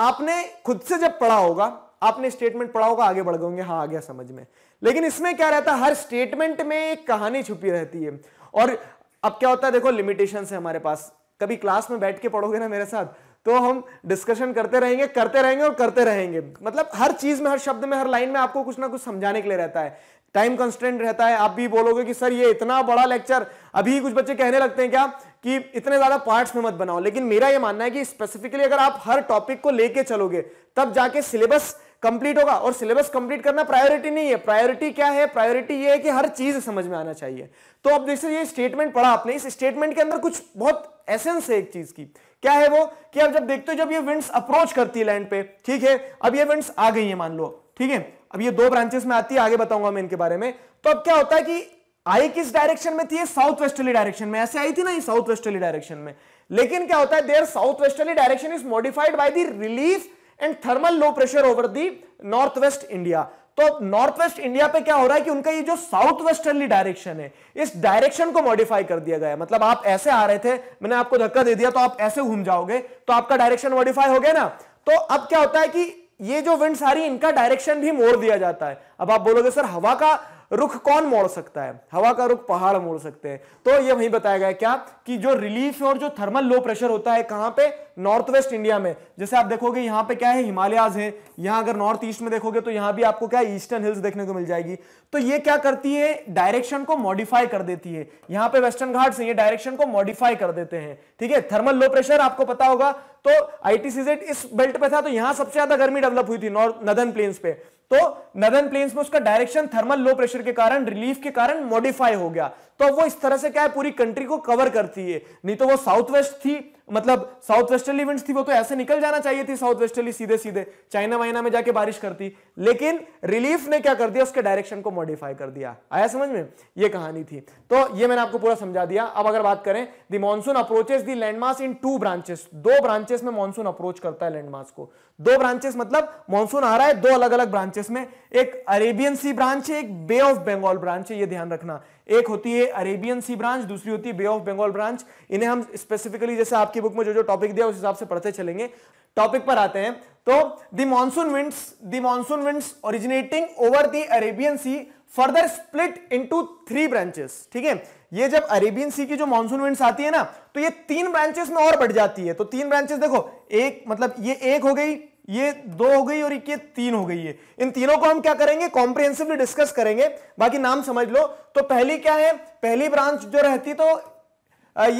आपने खुद से जब पढ़ा होगा आपने स्टेटमेंट पढ़ा होगा आगे बढ़ गए हाँ आ गया समझ में लेकिन इसमें क्या रहता है हर स्टेटमेंट में एक कहानी छुपी रहती है और अब क्या होता है देखो लिमिटेशन है हमारे पास कभी क्लास में बैठ के पढ़ोगे ना मेरे साथ तो हम डिस्कशन करते रहेंगे करते रहेंगे और करते रहेंगे मतलब हर चीज में हर शब्द में हर लाइन में आपको कुछ ना कुछ समझाने के लिए रहता है टाइम कंस्टेंट रहता है आप भी बोलोगे कि सर ये इतना बड़ा लेक्चर अभी कुछ बच्चे कहने लगते हैं क्या कि इतने ज्यादा पार्ट्स में मत बनाओ लेकिन मेरा ये मानना है कि स्पेसिफिकली अगर आप हर टॉपिक को लेके चलोगे तब जाके सिलेबस कंप्लीट होगा और सिलेबस कंप्लीट करना प्रायोरिटी नहीं है प्रायोरिटी क्या है प्रायोरिटी ये है कि हर चीज समझ में आना चाहिए तो अब जैसे ये स्टेटमेंट पढ़ा आपने इस स्टेटमेंट के अंदर कुछ बहुत एसेंस है एक चीज की क्या है वो कि अब जब देखते हो जब ये विंड्स अप्रोच करती है लैंड पे ठीक है अब ये विंड्स आ गई है मान लो ठीक है अब ये दो ब्रांचेस में आती है आगे बताऊंगा मैं इनके बारे में तो अब क्या होता है कि आई किस डायरेक्शन में थी साउथ वेस्टर्ली डायरेक्शन में ऐसे आई थी ना ये साउथ वेस्टर्ली डायरेक्शन में लेकिन क्या होता है their south westerly direction is modified by the relief and thermal low pressure over the north west India तो नॉर्थ वेस्ट इंडिया पे क्या हो रहा है कि उनका ये जो साउथ वेस्टर्नली डायरेक्शन है इस डायरेक्शन को मॉडिफाई कर दिया गया मतलब आप ऐसे आ रहे थे मैंने आपको धक्का दे दिया तो आप ऐसे घूम जाओगे तो आपका डायरेक्शन मॉडिफाई हो गया ना तो अब क्या होता है कि ये जो विंड सारी इनका डायरेक्शन भी मोड़ दिया जाता है अब आप बोलोगे सर हवा का रुख कौन मोड़ सकता है हवा का रुख पहाड़ मोड़ सकते हैं तो ये वही बताया गया क्या कि जो रिलीफ और जो थर्मल लो प्रेशर होता है कहां पे नॉर्थ वेस्ट इंडिया में जैसे आप देखोगे यहां पे क्या है हिमालयाज है यहां अगर नॉर्थ ईस्ट में देखोगे तो यहां भी आपको क्या ईस्टर्न हिल्स देखने को मिल जाएगी तो ये क्या करती है डायरेक्शन को मॉडिफाई कर देती है यहां पे वेस्टर्न घाट से ये डायरेक्शन को मॉडिफाई कर देते हैं ठीक है थर्मल लो प्रेशर आपको पता होगा तो आईटीसीजेड इस बेल्ट पे था तो यहां सबसे ज्यादा गर्मी डेवलप हुई थी नॉर्थ नदन प्लेन्स पे तो नदन प्लेन्स में उसका डायरेक्शन थर्मल लो प्रेशर के कारण रिलीफ के कारण मॉडिफाई हो गया तो वो इस तरह से क्या है पूरी कंट्री को कवर करती है नहीं तो वो साउथ वेस्ट थी मतलब साउथ वेस्टर्न इवेंट्स थी वो तो ऐसे निकल जाना चाहिए थी साउथ वेस्टर्ली सीधे सीधे चाइना वाइना में जाके बारिश करती लेकिन रिलीफ ने क्या कर दिया उसके डायरेक्शन को मॉडिफाई कर दिया आया समझ में ये कहानी थी तो ये मैंने आपको पूरा समझा दिया अब अगर बात करें the monsoon approaches the landmark in two branches दो ब्रांचेस में मॉनसून अप्रोच करता है लैंडमार्क को दो ब्रांचेस मतलब मॉनसून आ रहा है दो अलग अलग ब्रांचेस में एक अरेबियन सी ब्रांच है एक बे ऑफ बंगाल ब्रांच है ये ध्यान रखना एक होती है अरेबियन सी ब्रांच दूसरी होती है बे ऑफ बंगाल ब्रांच इन्हें हम स्पेसिफिकली जैसे आपकी बुक में जो जो टॉपिक दिया उस हिसाब से पढ़ते चलेंगे टॉपिक पर आते हैं तो the monsoon winds the monsoon winds originating over the Arabian sea further split into three branches ठीक है ये जब अरेबियन सी की जो मानसून विंड्स आती है ना तो ये तीन ब्रांचेस में और बढ़ जाती है तो तीन ब्रांचेस देखो एक मतलब ये एक हो गई ये दो हो गई और एक ये तीन हो गई है इन तीनों को हम क्या करेंगे कॉम्प्रिहेंसिवली डिस्कस करेंगे बाकी नाम समझ लो तो पहली क्या है पहली ब्रांच जो रहती तो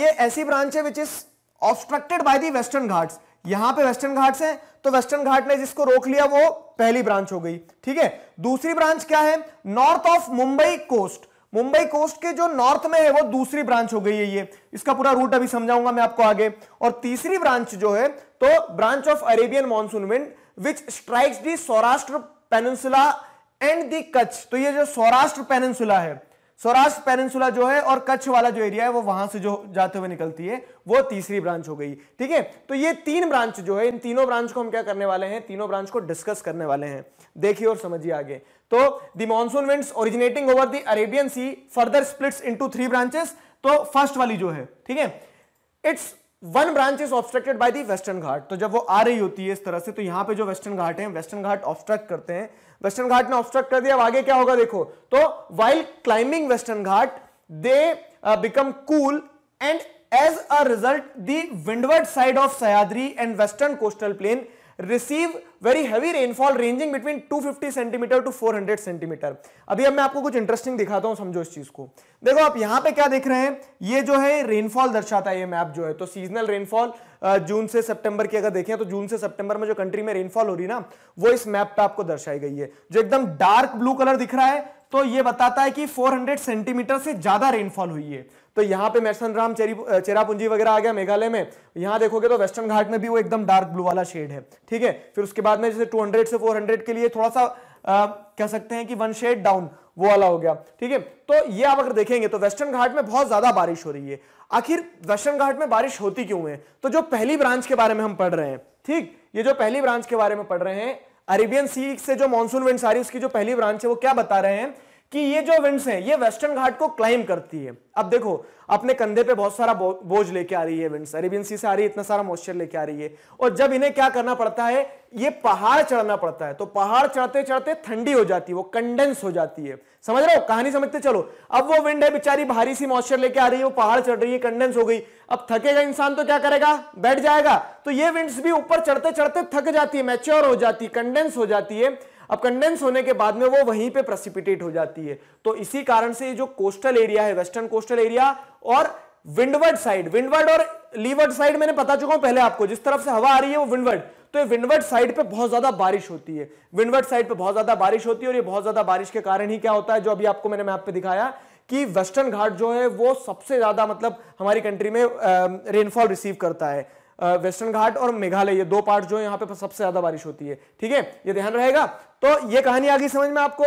ये ऐसी ब्रांच है which is obstructed by the western Ghats यहां पे वेस्टर्न घाट्स हैं तो वेस्टर्न घाट ने जिसको रोक लिया वो पहली ब्रांच हो गई ठीक है दूसरी ब्रांच क्या है north of Mumbai coast Mumbai coast के जो नॉर्थ में है वो दूसरी ब्रांच हो गई है ये इसका पूरा रूट अभी समझाऊंगा मैं आपको आगे और तीसरी ब्रांच जो है तो branch of Arabian monsoon wind which strikes the Saurashtra peninsula and the Kutch तो ये जो सौराष्ट्र पेनसुला है सौराष्ट्र पेनसुला जो है और कच्छ वाला जो एरिया है वो वहां से जो जाते हुए निकलती है वो तीसरी ब्रांच हो गई ठीक है तो ये तीन ब्रांच जो है इन तीनों ब्रांच को हम क्या करने वाले हैं तीनों ब्रांच को डिस्कस करने वाले हैं देखिए और समझिए आगे तो the monsoon winds originating over the Arabian sea further splits into three branches तो फर्स्ट वाली जो है ठीक है it's one branch is obstructed by the western Ghat तो जब वो आ रही होती है इस तरह से तो यहां पे जो वेस्टर्न घाट है वेस्टर्न घाट ऑब्स्ट्रक्ट करते हैं वेस्टर्न घाट ने ऑब्स्ट्रक्ट कर दिया अब आगे क्या होगा देखो तो while climbing western Ghat they become cool and as a result the windward side of Sahyadri and western coastal plain receive very heavy rainfall ranging between 250 centimetre to 400 centimetre अभी अब मैं आपको कुछ इंटरेस्टिंग दिखाता हूं समझो इस चीज को देखो आप यहां पे क्या देख रहे हैं ये जो है रेनफॉल दर्शाता है ये मैप जो है तो सीजनल रेनफॉल जून से सितंबर की अगर देखें तो जून से सितंबर में जो कंट्री में रेनफॉल हो रही ना वो इस मैप पे आपको दर्शाई गई है जो एकदम डार्क ब्लू कलर दिख रहा है तो ये बताता है कि 400 सेंटीमीटर से ज्यादा रेनफॉल हुई है तो यहाँ पे मैसन राम चेरापूंजी वगैरह आ गया मेघालय में यहाँ देखोगे तो वेस्टर्न घाट में भी वो एकदम डार्क ब्लू वाला शेड है ठीक है फिर उसके बाद में जैसे 200 से 400 के लिए थोड़ा सा आ, कह सकते हैं कि वन शेड डाउन वो वाला हो गया ठीक है तो ये आप अगर देखेंगे तो वेस्टर्न घाट में बहुत ज्यादा बारिश हो रही है आखिर वेस्टर्न घाट में बारिश होती क्यों है तो जो पहली ब्रांच के बारे में हम पढ़ रहे हैं ठीक ये जो पहली ब्रांच के बारे में पढ़ रहे हैं अरेबियन सी से जो मानसून विंड्स आ रही है उसकी जो पहली ब्रांच है वो क्या बता रहे हैं कि ये जो विंड्स हैं ये वेस्टर्न घाट को क्लाइम करती है अब देखो अपने कंधे पे बहुत सारा बोझ लेके आ रही है विंड्स अरेबियन सी से आ रही है इतना सारा मॉइस्चर लेके आ रही है और जब इन्हें क्या करना पड़ता है ये पहाड़ चढ़ना पड़ता है तो पहाड़ चढ़ते चढ़ते ठंडी हो जाती है वो कंडेंस हो जाती है समझ रहे हो कहानी समझते चलो अब वो विंड है बेचारी भारी सी मॉइस्चर लेके आ रही है वो पहाड़ चढ़ रही है कंडेंस हो गई अब थकेगा इंसान तो क्या करेगा बैठ जाएगा तो ये विंड्स भी ऊपर चढ़ते चढ़ते थक जाती है मैच्योर हो जाती है कंडेंस हो जाती है अब कंडेंस होने के बाद में वो वहीं पे प्रसिपिटेट हो जाती है तो इसी कारण से ये जो कोस्टल एरिया है वेस्टर्न कोस्टल एरिया और विंडवर्ड साइड विंडवर्ड और लीवर्ड साइड मैंने बता चुका हूं पहले आपको जिस तरफ से हवा आ रही है वो विंडवर्ड तो ये विंडवर्ड साइड पे बहुत ज्यादा बारिश होती है विंडवर्ड साइड पे बहुत ज्यादा बारिश होती है और ये बहुत ज्यादा बारिश के कारण ही क्या होता है जो अभी आपको मैंने मैप पे दिखाया कि वेस्टर्न घाट जो है वो सबसे ज्यादा मतलब हमारी कंट्री में रेनफॉल रिसीव करता है वेस्टर्न घाट और मेघालय ये दो पार्ट जो यहाँ पे सबसे ज्यादा बारिश होती है ठीक है ये ध्यान रहेगा तो ये कहानी आ गई समझ में आपको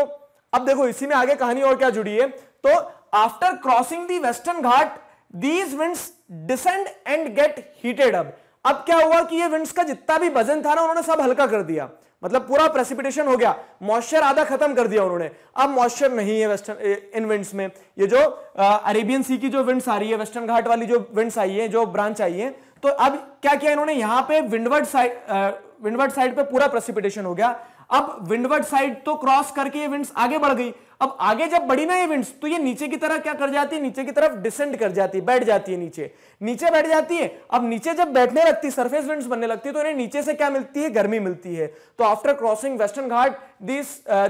अब देखो इसी में आगे कहानी और क्या जुड़ी है तो after crossing the western Ghat these winds descend and get heated अब अब क्या हुआ कि ये विंड्स का जितना भी वजन था ना उन्होंने सब हल्का कर दिया मतलब पूरा प्रेसिपिटेशन हो गया मॉइस्चर आधा खत्म कर दिया उन्होंने अब मॉइस्चर नहीं है वेस्टर्न इन विंड्स में ये जो अरेबियन सी की जो विंड्स आ रही है वेस्टर्न घाट वाली जो विंड्स आई है जो ब्रांच आई है तो अब क्या किया इन्होंने यहां पे विंडवर्ड साइड विंडवर्ड साइड पे पूरा प्रेसिपिटेशन हो गया अब विंडवर्ड साइड तो क्रॉस करके ये विंड्स आगे बढ़ गई अब आगे जब बढ़ी ना ये विंड्स तो ये नीचे की तरह क्या कर जाती है नीचे की तरफ डिसेंड कर जाती है बैठ जाती है नीचे नीचे बैठ जाती है अब नीचे जब बैठने लगती है सरफेस विंड्स बनने लगती है तो इन्हें नीचे से क्या मिलती है गर्मी मिलती है तो after crossing western Ghat these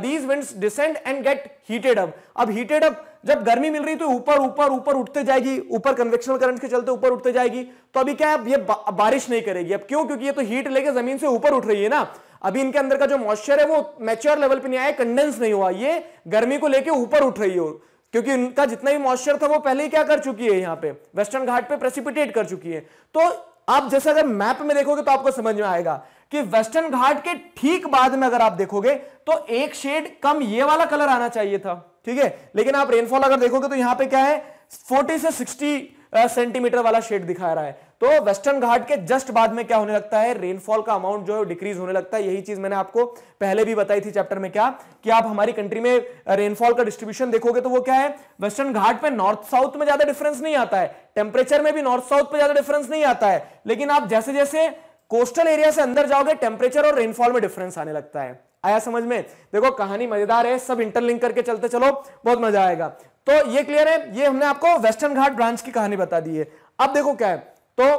these winds descend and get heated up अब हीटेड अप जब गर्मी मिल रही तो ऊपर ऊपर ऊपर उठते जाएगी ऊपर कन्वेक्शनल करंट के चलते ऊपर उठते जाएगी तो अभी क्या अब ये बारिश नहीं करेगी अब क्यों क्योंकि ये तो हीट लेके जमीन से ऊपर उठ रही है ना अभी इनके अंदर का जो मॉइस्चर है वो मैच्योर लेवल पर नहीं आया कंडेंस नहीं हुआ ये गर्मी को लेकर ऊपर उठ रही हो क्योंकि इनका जितना भी मॉइस्चर था वो पहले ही क्या कर चुकी है यहाँ पे वेस्टर्न घाट पे प्रेसिपिटेट कर चुकी है तो आप जैसे अगर मैप में देखोगे तो आपको समझ में आएगा कि वेस्टर्न घाट के ठीक बाद में अगर आप देखोगे तो एक शेड कम ये वाला कलर आना चाहिए था ठीक है लेकिन आप रेनफॉल अगर देखोगे तो यहां पे क्या है 40 से 60 सेंटीमीटर वाला शेड दिखा रहा है तो वेस्टर्न घाट के जस्ट बाद में क्या होने लगता है रेनफॉल का अमाउंट जो है डिक्रीज होने लगता है यही चीज मैंने आपको पहले भी बताई थी चैप्टर में क्या कि आप हमारी कंट्री में रेनफॉल का डिस्ट्रीब्यूशन देखोगे तो वो क्या है वेस्टर्न घाट में नॉर्थ साउथ में ज्यादा डिफरेंस नहीं आता है टेम्परेचर में भी नॉर्थ साउथ में ज्यादा डिफरेंस नहीं आता है लेकिन आप जैसे जैसे कोस्टल एरिया से अंदर जाओगे टेम्परेचर और रेनफॉल में डिफरेंस आने लगता है आया समझ में देखो कहानी मजेदार है सब इंटरलिंक करके चलते चलो बहुत मजा आएगा तो ये क्लियर है ये हमने आपको वेस्टर्न घाट ब्रांच की कहानी बता दी है अब देखो क्या है तो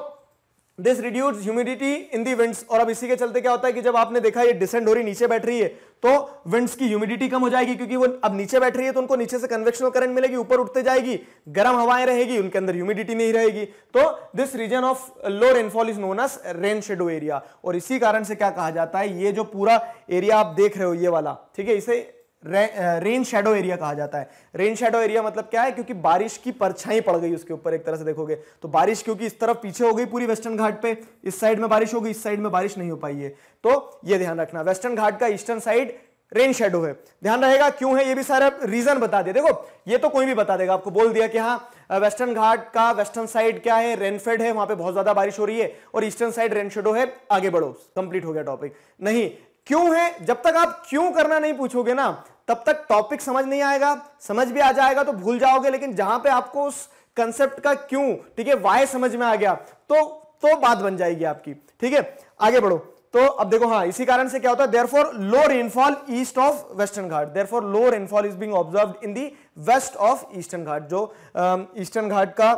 this reduce humidity in the winds और अब इसी के चलते क्या होता है कि जब आपने देखा ये डिसेंड हो रही नीचे बैठ रही है तो विंड्स की ह्यूमिडिटी कम हो जाएगी क्योंकि वो अब नीचे बैठ रही है तो उनको नीचे से कन्वेक्शनल करंट मिलेगी ऊपर उठते जाएगी गर्म हवाएं रहेगी उनके अंदर ह्यूमिडिटी नहीं रहेगी तो this region of low rainfall is known as rain shadow area और इसी कारण से क्या कहा जाता है ये जो पूरा एरिया आप देख रहे हो ये वाला ठीक है इसे रेन शेडो एरिया कहा जाता है रेन शेडो एरिया मतलब क्या है क्योंकि बारिश की परछाई पड़ गई उसके ऊपर एक तरह से देखोगे तो बारिश क्योंकि इस तरफ पीछे हो गई पूरी वेस्टर्न घाट पे इस साइड में बारिश हो गई इस साइड में बारिश नहीं हो पाई है तो ये ध्यान रखना वेस्टर्न घाट का ईस्टर्न साइड रेन शेडो है ध्यान रहेगा क्यों है ये भी सारा रीजन बता दिया देखो ये तो कोई भी बता देगा आपको बोल दिया कि हाँ वेस्टर्न घाट का वेस्टर्न साइड क्या है रेनफेड है वहां पे बहुत ज्यादा बारिश हो रही है और ईस्टर्न साइड रेन शेडो है आगे बढ़ो कंप्लीट हो गया टॉपिक नहीं क्यों है जब तक आप क्यों करना नहीं पूछोगे ना तब तक टॉपिक समझ नहीं आएगा समझ भी आ जाएगा तो भूल जाओगे लेकिन जहां पे आपको उस कंसेप्ट का क्यों ठीक है वाई समझ में आ गया तो तो बात बन जाएगी आपकी ठीक है आगे बढ़ो तो अब देखो हाँ इसी कारण से क्या होता है for low rainfall east of western Ghat for low rainfall is being observe in the west of eastern Ghat जो ईस्टर्न um, घाट का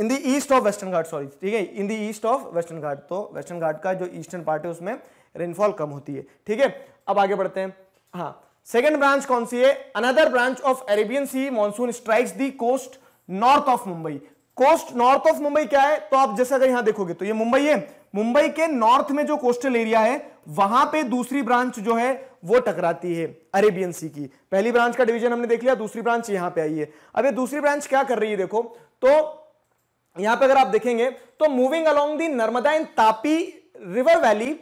in the east of western Ghat sorry ठीक है in the east of western Ghat तो वेस्टर्न घाट का जो eastern part है उसमें rainfall कम होती है ठीक है अब आगे बढ़ते हैं हाँ सेकेंड ब्रांच कौन सी है another branch of Arabian sea monsoon strikes the coast north of Mumbai coast north of Mumbai क्या है तो आप जैसे अगर यहां देखोगे तो ये मुंबई है मुंबई के नॉर्थ में जो कोस्टल एरिया है वहां पे दूसरी ब्रांच जो है वो टकराती है अरेबियन सी की पहली ब्रांच का डिवीजन हमने देख लिया दूसरी ब्रांच यहां पे आई है अब ये दूसरी ब्रांच क्या कर रही है देखो तो यहां पे अगर आप देखेंगे तो moving along the Narmada in Tapi river valley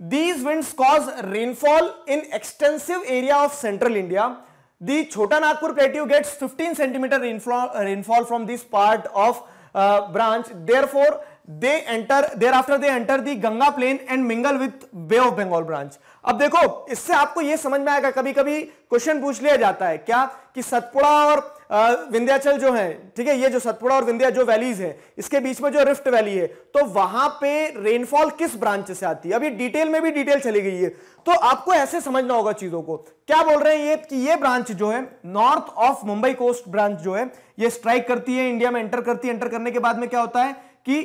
These winds cause rainfall in extensive area of central India. The Chota Nagpur plateau gets 15 centimeter rainfall, rainfall from this part of uh, branch. Therefore, they enter thereafter they enter the Ganga plain and mingle with Bay of Bengal branch. अब देखो इससे आपको ये समझ में आएगा कभी कभी क्वेश्चन पूछ लिया जाता है क्या कि सतपुड़ा और विंध्याचल जो है ठीक है ये जो सतपुड़ा और विंध्या जो वैलीज है इसके बीच में जो रिफ्ट वैली है तो वहां पे रेनफॉल किस ब्रांच से आती है अभी डिटेल में भी डिटेल चली गई है तो आपको ऐसे समझना होगा चीजों को क्या बोल रहे हैं ये कि ये ब्रांच जो है north of Mumbai coast branch जो है ये स्ट्राइक करती है इंडिया में एंटर करती है एंटर करने के बाद में क्या होता है कि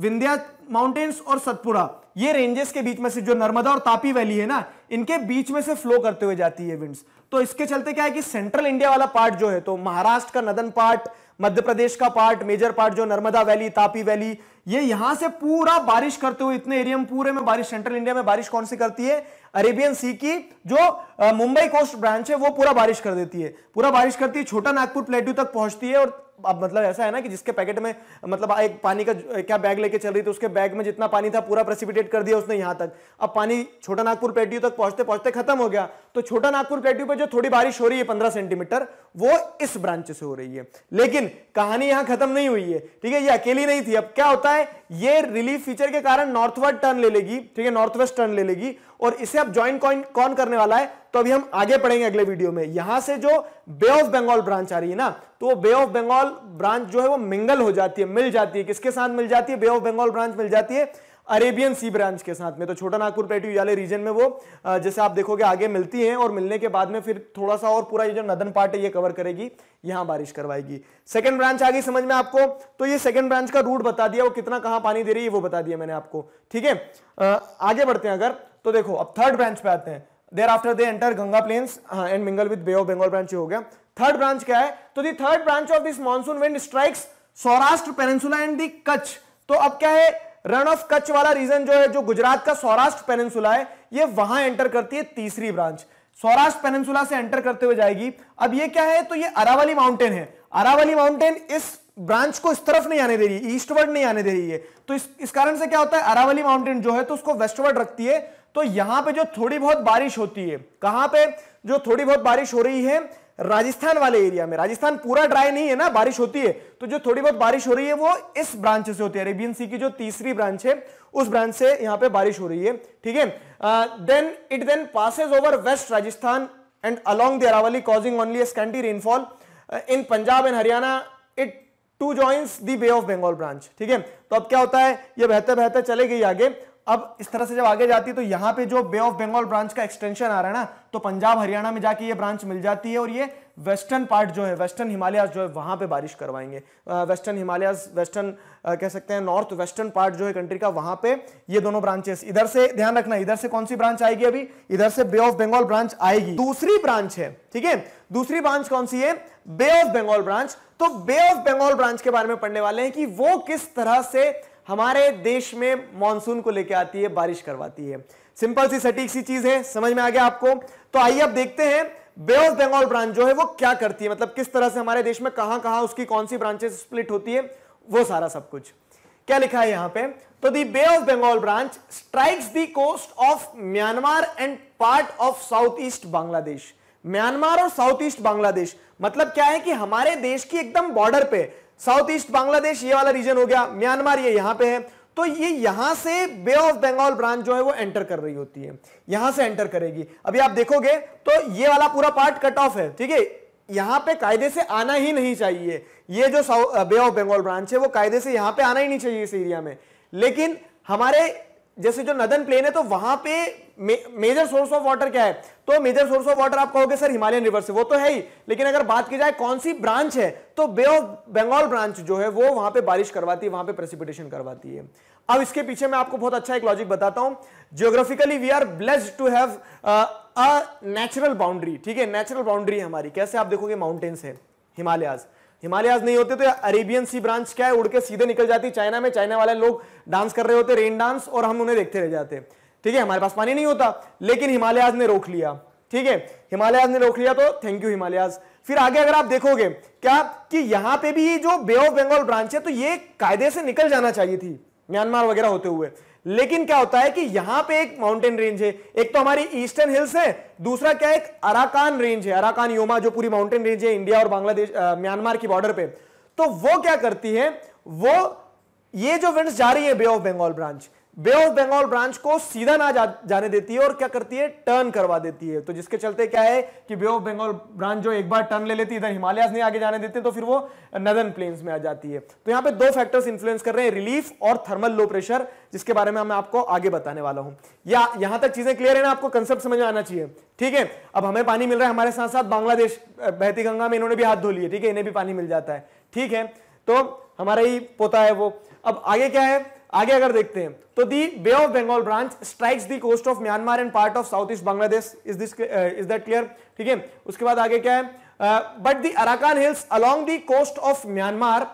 विंध्या माउंटेन्स और सतपुड़ा ये रेंजेस के बीच में से जो नर्मदा और तापी वैली है ना इनके बीच में से फ्लो करते हुए जाती है विंड्स तो इसके चलते क्या है कि सेंट्रल इंडिया वाला पार्ट जो है तो महाराष्ट्र का नदन पार्ट मध्य प्रदेश का पार्ट मेजर पार्ट जो नर्मदा वैली तापी वैली ये यहां से पूरा बारिश करते हुए इतने एरिया में पूरे में बारिश सेंट्रल इंडिया में बारिश कौन सी करती है अरेबियन सी की जो मुंबई कोस्ट ब्रांच है वो पूरा बारिश कर देती है पूरा बारिश करती है छोटा नागपुर प्लेट्यू तक पहुंचती है और अब मतलब ऐसा है ना कि जिसके पैकेट में मतलब एक पानी का क्या बैग लेके चल रही थी उसके बैग में जितना पानी था पूरा प्रेसिपिटेट कर दिया उसने यहां तक अब पानी छोटा नागपुर प्लेट्यू तक पहुंचते पहुंचते खत्म हो गया तो छोटा नागपुर प्लेट्यू पर जो थोड़ी बारिश हो रही है पंद्रह सेंटीमीटर वो इस ब्रांच से हो रही है लेकिन कहानी यहां खत्म नहीं हुई है ठीक है ये अकेली नहीं थी अब क्या होता है ये रिलीफ फीचर के कारण नॉर्थवर्ड टर्न ले लेगी ठीक है नॉर्थ वेस्ट टर्न ले लेगी और इसे अब ज्वाइन कॉइन कौन करने वाला है तो अभी हम आगे पढ़ेंगे अगले वीडियो में यहां से जो बे ऑफ बंगाल ब्रांच आ रही है ना तो वो बे ऑफ बंगाल ब्रांच जो है वो मिंगल हो जाती है मिल जाती है किसके साथ मिल जाती है बे ऑफ बंगाल ब्रांच मिल जाती है अरेबियन सी ब्रांच के साथ में तो छोटा नागपुर पेटी वाले रीजन में वो जैसे आप देखोगे आगे मिलती है और मिलने के बाद में फिर थोड़ा सा और पूरा ये जो नदन पार्ट है ये कवर करेगी यहां बारिश करवाएगी सेकंड ब्रांच आ गई समझ में आपको तो ये सेकंड ब्रांच का रूट बता दिया वो कितना कहां पानी दे रही है वो बता दिया मैंने आपको ठीक है आगे बढ़ते हैं अगर तो देखो अब थर्ड ब्रांच पे आते हैं thereafter they enter Ganga plains and mingle with bay of Bengal branch हो गया थर्ड ब्रांच क्या है तो the third branch of this monsoon wind strikes Saurashtra peninsula and the Kutch तो अब क्या है रन ऑफ कच्छ वाला रीजन जो है जो गुजरात का सौराष्ट्र पेनेंसुला है ये वहां एंटर करती है तीसरी ब्रांच सौराष्ट्र पेनेंसुला से एंटर करते हुए जाएगी अब ये क्या है तो ये अरावली माउंटेन है अरावली माउंटेन इस ब्रांच को इस तरफ नहीं आने दे रही ईस्टवर्ड नहीं आने दे रही है तो इस इस कारण से क्या होता है अरावली माउंटेन जो है तो उसको वेस्टवर्ड रखती है तो यहां पे जो थोड़ी बहुत बारिश होती है कहां पे जो थोड़ी बहुत बारिश हो रही है राजस्थान वाले एरिया में राजस्थान पूरा ड्राई नहीं है ना बारिश होती है तो जो थोड़ी बहुत बारिश हो रही है वो इस ब्रांच से होती है अरेबियन सी की जो तीसरी ब्रांच है उस ब्रांच से यहां पे बारिश हो रही है ठीक है then it then passes over west Rajasthan and along the Aravalli causing only a scanty rainfall in Punjab and Haryana it too joins the bay of Bengal branch ठीक है तो अब क्या होता है ये बेहतर बेहतर चले गई आगे अब इस तरह से जब आगे जाती है तो यहां पे जो बे ऑफ बंगाल ब्रांच का एक्सटेंशन आ रहा है ना तो पंजाब हरियाणा में जाके ये ब्रांच मिल जाती है और ये वेस्टर्न पार्ट जो है वेस्टर्न हिमालयाज जो है वहां पे बारिश करवाएंगे वेस्टर्न हिमालयाज वेस्टर्न कह सकते हैं नॉर्थ वेस्टर्न पार्ट जो है कंट्री का वहां पे ये दोनों ब्रांचेस इधर से ध्यान रखना इधर से कौन सी ब्रांच आएगी अभी इधर से बे ऑफ बंगाल ब्रांच आएगी दूसरी ब्रांच है ठीक है दूसरी ब्रांच कौन सी है बे ऑफ बंगाल ब्रांच तो बे ऑफ बंगाल ब्रांच के बारे में पढ़ने वाले हैं कि वो किस तरह से हमारे देश में मानसून को लेकर आती है बारिश करवाती है सिंपल सी सटीक सी चीज है समझ में आ गया आपको तो आइए अब देखते हैं बे ऑफ बंगाल ब्रांच जो है वो क्या करती है मतलब किस तरह से हमारे देश में कहां कहां उसकी कौन सी ब्रांचेस स्प्लिट होती है वो सारा सब कुछ क्या लिखा है यहां पे तो the bay of Bengal branch strikes the coast of Myanmar and part of south east Bangladesh Myanmar और साउथ ईस्ट बांग्लादेश मतलब क्या है कि हमारे देश की एकदम बॉर्डर पे साउथ ईस्ट बांग्लादेश ये वाला रीजन हो गया म्यांमार ये यहां पे है तो ये यहां से बे ऑफ बंगाल ब्रांच जो है वो एंटर कर रही होती है यहां से एंटर करेगी अभी आप देखोगे तो ये वाला पूरा पार्ट कट ऑफ है ठीक है यहां पे कायदे से आना ही नहीं चाहिए ये जो बे ऑफ बंगाल ब्रांच है वो कायदे से यहां पे आना ही नहीं चाहिए इस एरिया में लेकिन हमारे जैसे जो नदन प्लेन है तो वहां पे मेजर सोर्स ऑफ वाटर क्या है तो मेजर सोर्स ऑफ वाटर आप कहोगे सर हिमालयन रिवर से वो तो है ही लेकिन अगर बात की जाए कौन सी ब्रांच है तो बे ऑफ बंगाल ब्रांच जो है वो वहां पे बारिश करवाती है वहां पे प्रेसिपिटेशन करवाती है अब इसके पीछे मैं आपको बहुत अच्छा एक लॉजिक बताता हूं geographically we are blessed to have a natural boundary ठीक है नेचुरल बाउंड्री हमारी कैसे आप देखोगे माउंटेन्स है हिमालयाज हिमालयाज नहीं होते तो अरेबियन सी ब्रांच क्या है उड़ के सीधे निकल जाती चाइना में चाइना वाले लोग डांस कर रहे होते रेन डांस और हम उन्हें देखते रह जाते ठीक है हमारे पास पानी नहीं होता लेकिन हिमालयाज ने रोक लिया ठीक है हिमालयाज ने रोक लिया तो थैंक यू हिमालयाज फिर आगे अगर आप देखोगे क्या कि यहां पे भी जो बे ऑफ बंगाल ब्रांच है तो ये कायदे से निकल जाना चाहिए थी म्यांमार वगैरह होते हुए लेकिन क्या होता है कि यहां पे एक माउंटेन रेंज है एक तो हमारी ईस्टर्न हिल्स है दूसरा क्या एक अराकान रेंज है अराकान योमा जो पूरी माउंटेन रेंज है इंडिया और बांग्लादेश म्यांमार की बॉर्डर पे तो वो क्या करती है वो ये जो विंड्स जा रही है bay of Bengal branch bay of Bengal branch को सीधा ना जा, जाने देती है और क्या करती है टर्न करवा देती है तो जिसके चलते क्या है कि बे ऑफ बंगाल ब्रांच जो एक बार टर्न ले लेती है इधर हिमालयाज नहीं आगे जाने देते तो फिर वो नदन प्लेन्स में आ जाती है तो यहां पे दो फैक्टर्स इन्फ्लुएंस कर रहे हैं रिलीफ और थर्मल लो प्रेशर जिसके बारे में मैं आपको आगे बताने वाला हूं या यहां तक चीजें क्लियर है ना आपको कंसेप्ट समझ में आना चाहिए ठीक है अब हमें पानी मिल रहा है हमारे साथ साथ बांग्लादेश बहती गंगा में इन्होंने भी हाथ धो लिए ठीक है इन्हें भी पानी मिल जाता है ठीक है तो हमारा ही पोता है वो अब आगे क्या है आगे अगर देखते हैं तो the bay of Bengal branch strikes the coast of Myanmar and part of south east Bangladesh is this is that clear ठीक है उसके बाद आगे क्या है but the Arakan hills along the coast of Myanmar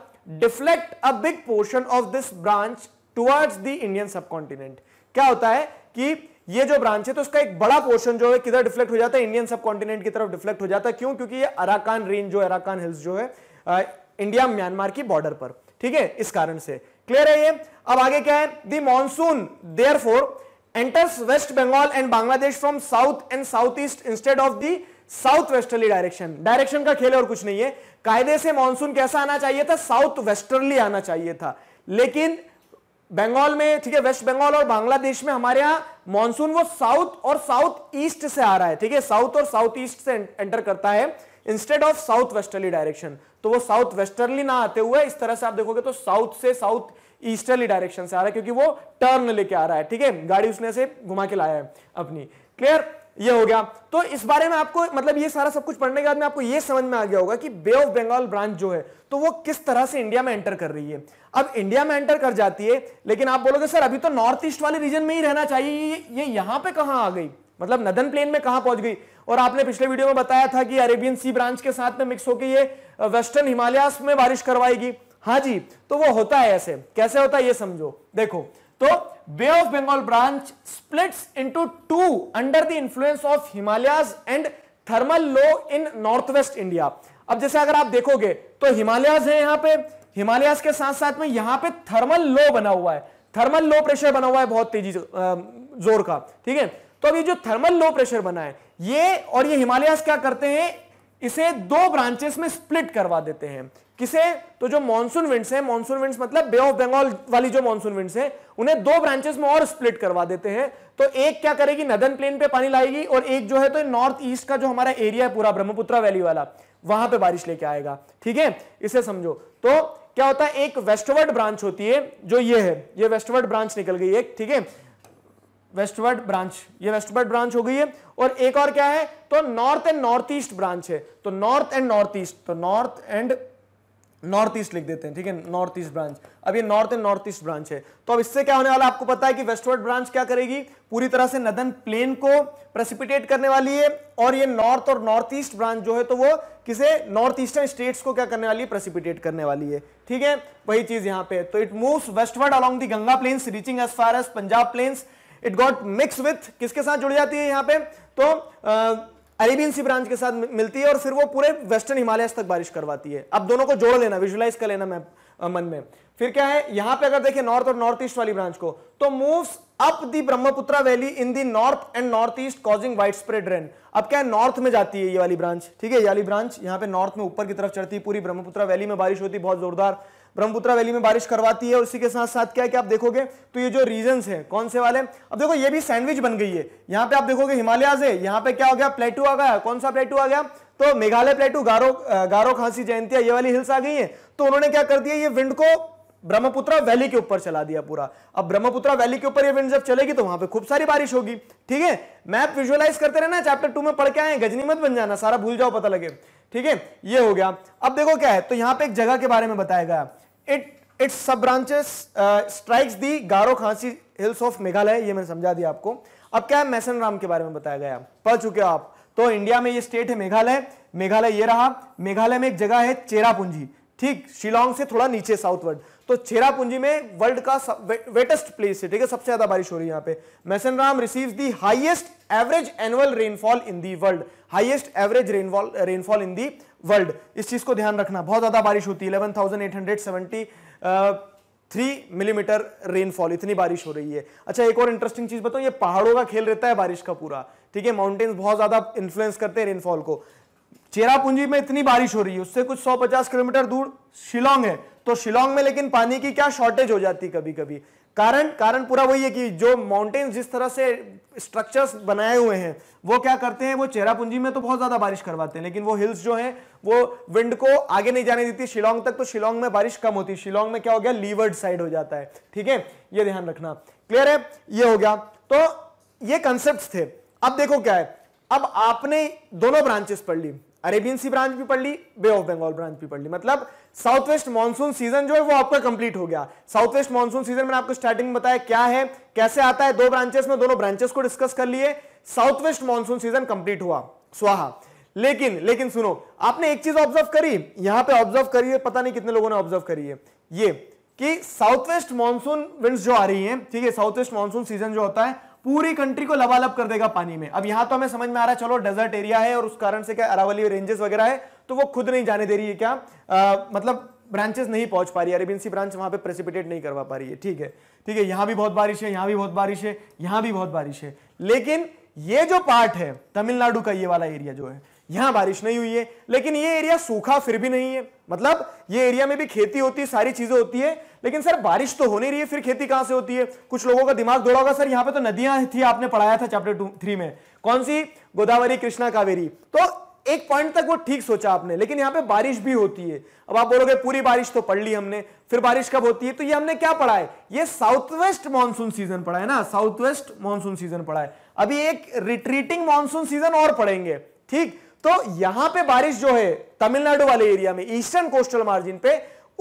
deflect a big portion of this branch towards the Indian subcontinent क्या होता है कि ये जो ब्रांच है तो उसका एक बड़ा पोर्शन जो है किधर डिफ्लेक्ट हो जाता है इंडियन सब कॉन्टिनेंट की तरफ डिफ्लेक्ट हो जाता है क्यों क्योंकि ये अराकान रेंज जो अराकान हिल्स जो है आ, इंडिया म्यांमार की बॉर्डर पर ठीक है इस कारण से क्लियर है ये अब आगे क्या है the monsoon therefore Bengal and Bangladesh from south and south east instead of the south westerly direction direction का खेल और कुछ नहीं है कायदे से मानसून कैसा आना चाहिए था साउथ वेस्टर्ली आना चाहिए था लेकिन बंगाल में ठीक है वेस्ट बंगाल और बांग्लादेश में हमारे यहां मानसून वो साउथ और साउथ ईस्ट से आ रहा है ठीक है साउथ और साउथ ईस्ट से एंटर करता है instead of south westerly direction तो वो साउथ वेस्टर्नली ना आते हुए इस तरह से आप देखोगे तो साउथ से साउथ ईस्टर्ली डायरेक्शन से आ रहा है क्योंकि वो टर्न लेके आ रहा है ठीक है गाड़ी उसने से घुमा के लाया है अपनी क्लियर ये हो गया तो इस बारे में आपको मतलब ये सारा सब कुछ पढ़ने के बाद में आपको ये समझ में आ गया होगा कि बे ऑफ बंगाल ब्रांच जो है तो वो किस तरह से इंडिया में एंटर कर रही है अब इंडिया में एंटर कर जाती है लेकिन आप बोलोगे सर अभी तो नॉर्थ ईस्ट वाले रीजन में ही रहना चाहिए ये, ये यहां पे कहां आ गई मतलब नदन प्लेन में कहां पहुंच गई और आपने पिछले वीडियो में बताया था कि अरेबियन सी ब्रांच के साथ में मिक्स होकर ये वेस्टर्न हिमालयास में बारिश करवाएगी हाँ जी तो वो होता है ऐसे कैसे होता है ये समझो देखो तो bay of Bengal branch splits into two under the influence of Himalayas and thermal low in north west India अब जैसे अगर आप देखोगे तो हिमालयाज है यहां पे हिमालयाज के साथ साथ में यहां पे थर्मल लो बना हुआ है थर्मल लो प्रेशर बना हुआ है बहुत तेजी जोर का ठीक है तो अब ये जो थर्मल लो प्रेशर बना है ये और ये हिमालय क्या करते हैं इसे दो ब्रांचेस में स्प्लिट करवा देते हैं किसे तो जो मॉनसून विंड्स हैं मॉनसून विंड्स मतलब बे ऑफ बंगाल वाली जो मानसून विंड्स हैं उन्हें दो ब्रांचेस में और स्प्लिट करवा देते हैं तो एक क्या करेगी नदन प्लेन पे पानी लाएगी और एक जो है तो नॉर्थ ईस्ट का जो हमारा एरिया है पूरा ब्रह्मपुत्र वैली वाला वहां पर बारिश लेके आएगा ठीक है इसे समझो तो क्या होता है एक वेस्टवर्ड ब्रांच होती है जो ये है ये वेस्टवर्ड ब्रांच निकल गई एक ठीक है वेस्टवर्ड ब्रांच ये वेस्टवर्ड ब्रांच हो गई है और एक और क्या है तो north and north east branch है तो नॉर्थ एंड नॉर्थ ईस्ट तो नॉर्थ एंड नॉर्थ ईस्ट लिख देते हैं ठीक है नॉर्थ ईस्ट ब्रांच अब ये north and north east branch है तो अब इससे क्या होने वाला आपको पता है कि वेस्टवर्ड ब्रांच क्या करेगी पूरी तरह से नदन प्लेन को प्रेसिपिटेट करने वाली है और ये नॉर्थ और नॉर्थ ईस्ट ब्रांच जो है तो वो किसे नॉर्थ ईस्टर्न स्टेट्स को क्या करने वाली है प्रेसिपिटेट करने वाली है ठीक है वही चीज यहाँ पे तो it move westward along the Ganga plains reaching as far as Punjab plains it got mix with किसके साथ जुड़ जाती है यहाँ पे तो अरेबियन सी ब्रांच के साथ मिलती है और फिर वो पूरे वेस्टर्न हिमालय तक बारिश करवाती है अब दोनों को जोड़ लेना विजुअलाइज कर लेना मैं मन में फिर क्या है यहां पे अगर देखें नॉर्थ और नॉर्थ ईस्ट वाली ब्रांच को तो moves up the Brahmaputra valley in the north and north east causing wide spread rain अब क्या है नॉर्थ में जाती है ये वाली ब्रांच ठीक है ये वाली ब्रांच यहाँ पे नॉर्थ में ऊपर की तरफ चढ़ती है पूरी ब्रह्मपुत्र वैली में बारिश होती है बहुत जोरदार ब्रह्मपुत्रा वैली में बारिश करवाती है उसी के साथ साथ क्या है कि आप देखोगे तो ये जो रीजन है कौन से वाले अब देखो ये भी सैंडविच बन गई है यहाँ पे आप देखोगे हिमालयाज है यहाँ पे क्या हो गया प्लेटू आ गया कौन सा प्लेटू आ गया तो मेघालय प्लेटू गारो गारो खांसी जयंती ये वाली हिल्स आ गई है तो उन्होंने क्या कर दिया ये विंड को ब्रह्मपुत्र वैली के ऊपर चला दिया पूरा अब ब्रह्मपुत्र वैली के ऊपर ये विंड जब चलेगी तो वहां पे खूब सारी बारिश होगी ठीक है मैप विजुअलाइज करते रहना चैप्टर टू में पढ़ के आए गजनी मत बन जाना सारा भूल जाओ पता लगे ठीक है ये हो गया अब देखो क्या है तो यहाँ पे एक जगह के बारे में बताया गया it it's sub branches strikes the Garo Khasi hills of Meghalaya ये मैंने समझा दिया आपको अब क्या है मैसन राम के बारे में बताया गया पढ़ चुके हो आप तो इंडिया में ये स्टेट है मेघालय मेघालय ये रहा मेघालय में एक जगह है चेरापूंजी ठीक शिलोंग से थोड़ा नीचे साउथवर्ड तो चेरापूंजी में वर्ल्ड का वे, वेटेस्ट प्लेस है ठीक है सबसे ज्यादा बारिश हो रही है यहां पे Mawsynram receive the highest average annual rainfall in the world highest average rainfall rainfall in the world इस चीज को ध्यान रखना बहुत ज्यादा बारिश होती है इलेवन थ्री मिलीमीटर रेनफॉल इतनी बारिश हो रही है अच्छा एक और इंटरेस्टिंग चीज बताऊं ये पहाड़ों का खेल रहता है बारिश का पूरा ठीक है माउंटेन्स बहुत ज्यादा इन्फ्लुएंस करते हैं रेनफॉल को चेरापूंजी में इतनी बारिश हो रही है उससे कुछ 150 किलोमीटर दूर शिलोंग है तो शिलोंग में लेकिन पानी की क्या शॉर्टेज हो जाती कभी कभी कारण कारण पूरा वही है कि जो माउंटेन्स जिस तरह से स्ट्रक्चर्स बनाए हुए हैं वो क्या करते हैं वो चेरापूंजी में तो बहुत ज्यादा बारिश करवाते हैं लेकिन वो हिल्स जो हैं वो विंड को आगे नहीं जाने देती शिलोंग तक तो शिलोंग में बारिश कम होती शिलोंग में क्या हो गया लीवर्ड साइड हो जाता है ठीक है ये ध्यान रखना क्लियर है ये हो गया तो ये कंसेप्ट थे अब देखो क्या है अब आपने दोनों ब्रांचेस पढ़ ली अरेबियन सी ब्रांच भी पढ़ ली बे ऑफ बंगाल ब्रांच भी पढ़ ली मतलब साउथ वेस्ट मानसून सीजन जो है वो आपका कंप्लीट हो गया साउथ वेस्ट मॉनसून सीजन मैंने आपको स्टार्टिंग बताया क्या है कैसे आता है दो ब्रांचेस में दोनों ब्रांचेस को डिस्कस कर लिए south west monsoon season complete हुआ स्वाहा लेकिन लेकिन सुनो आपने एक चीज ऑब्जर्व करी यहां पे ऑब्जर्व करी है पता नहीं कितने लोगों ने ऑब्जर्व करी है ये कि साउथ वेस्ट मानसून विंड्स जो आ रही हैं ठीक है साउथ वेस्ट मानसून सीजन जो होता है पूरी कंट्री को लबालब कर देगा पानी में अब यहां तो हमें समझ में आ रहा है चलो डेजर्ट एरिया है और उस कारण से क्या अरावली रेंजेस वगैरह है तो वो खुद नहीं जाने दे रही है क्या आ, मतलब ब्रांचेस नहीं पहुंच पा रही है अरेबियन सी ब्रांच वहां पे प्रेसिपिटेट नहीं करवा पा रही है ठीक है ठीक है यहां भी बहुत बारिश है यहां भी बहुत बारिश है यहां भी बहुत बारिश है लेकिन ये जो पार्ट है तमिलनाडु का ये वाला एरिया जो है यहां बारिश नहीं हुई है लेकिन ये एरिया सूखा फिर भी नहीं है मतलब ये एरिया में भी खेती होती है सारी चीजें होती है लेकिन सर बारिश तो हो नहीं रही है फिर खेती कहां से होती है कुछ लोगों का दिमाग दौड़ा होगा सर यहां पे तो नदियां थी आपने पढ़ाया था चैप्टर टू थ्री में कौन सी गोदावरी कृष्णा कावेरी तो एक पॉइंट तक वो ठीक सोचा आपने लेकिन यहां पर बारिश भी होती है अब आप बोलोगे पूरी बारिश तो पढ़ ली हमने फिर बारिश कब होती है तो ये हमने क्या पढ़ा है ये साउथ वेस्ट मानसून सीजन पढ़ा है ना साउथ वेस्ट मानसून सीजन पढ़ा है अभी एक रिट्रीटिंग मानसून सीजन और पढ़ेंगे ठीक तो यहां पे बारिश जो है तमिलनाडु वाले एरिया में ईस्टर्न कोस्टल मार्जिन पे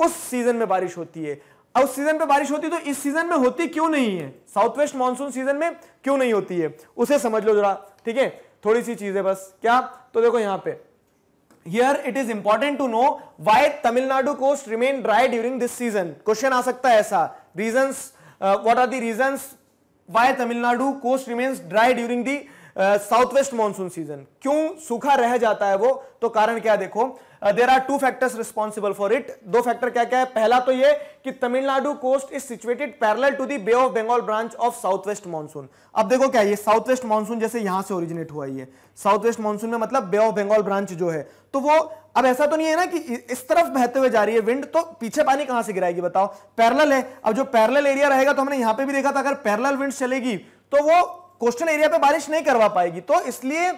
उस सीजन में बारिश होती है अब उस सीजन पे बारिश होती है तो इस सीजन में होती क्यों नहीं है साउथ वेस्ट मानसून सीजन में क्यों नहीं होती है उसे समझ लो जरा ठीक है थोड़ी सी चीज है बस क्या तो देखो यहां पे here it is important to know why Tamil Nadu coast remain dry during this season question आ सकता है ऐसा reason what are the reason why Tamil Nadu coast remains dry during the south west monsoon season क्यों सूखा रह जाता है वो तो कारण क्या देखो there are two factors responsible for it दो फैक्टर क्या क्या है पहला तो ये कि Tamil Nadu coast is situated parallel to the bay of Bengal branch of south west monsoon अब देखो क्या ये साउथ वेस्ट मानसून जैसे यहां से ओरिजिनेट हुआ ये साउथ वेस्ट मानसून में मतलब बे ऑफ बंगाल ब्रांच जो है तो वो अब ऐसा तो नहीं है ना कि इस तरफ बहते हुए जा रही है विंड तो पीछे पानी कहां से गिराएगी बताओ पैरल है अब जो पैरल एरिया रहेगा तो हमने यहां पर भी देखा था अगर पैरल विंड चलेगी तो वो कोस्टल एरिया पे बारिश नहीं करवा पाएगी तो इसलिए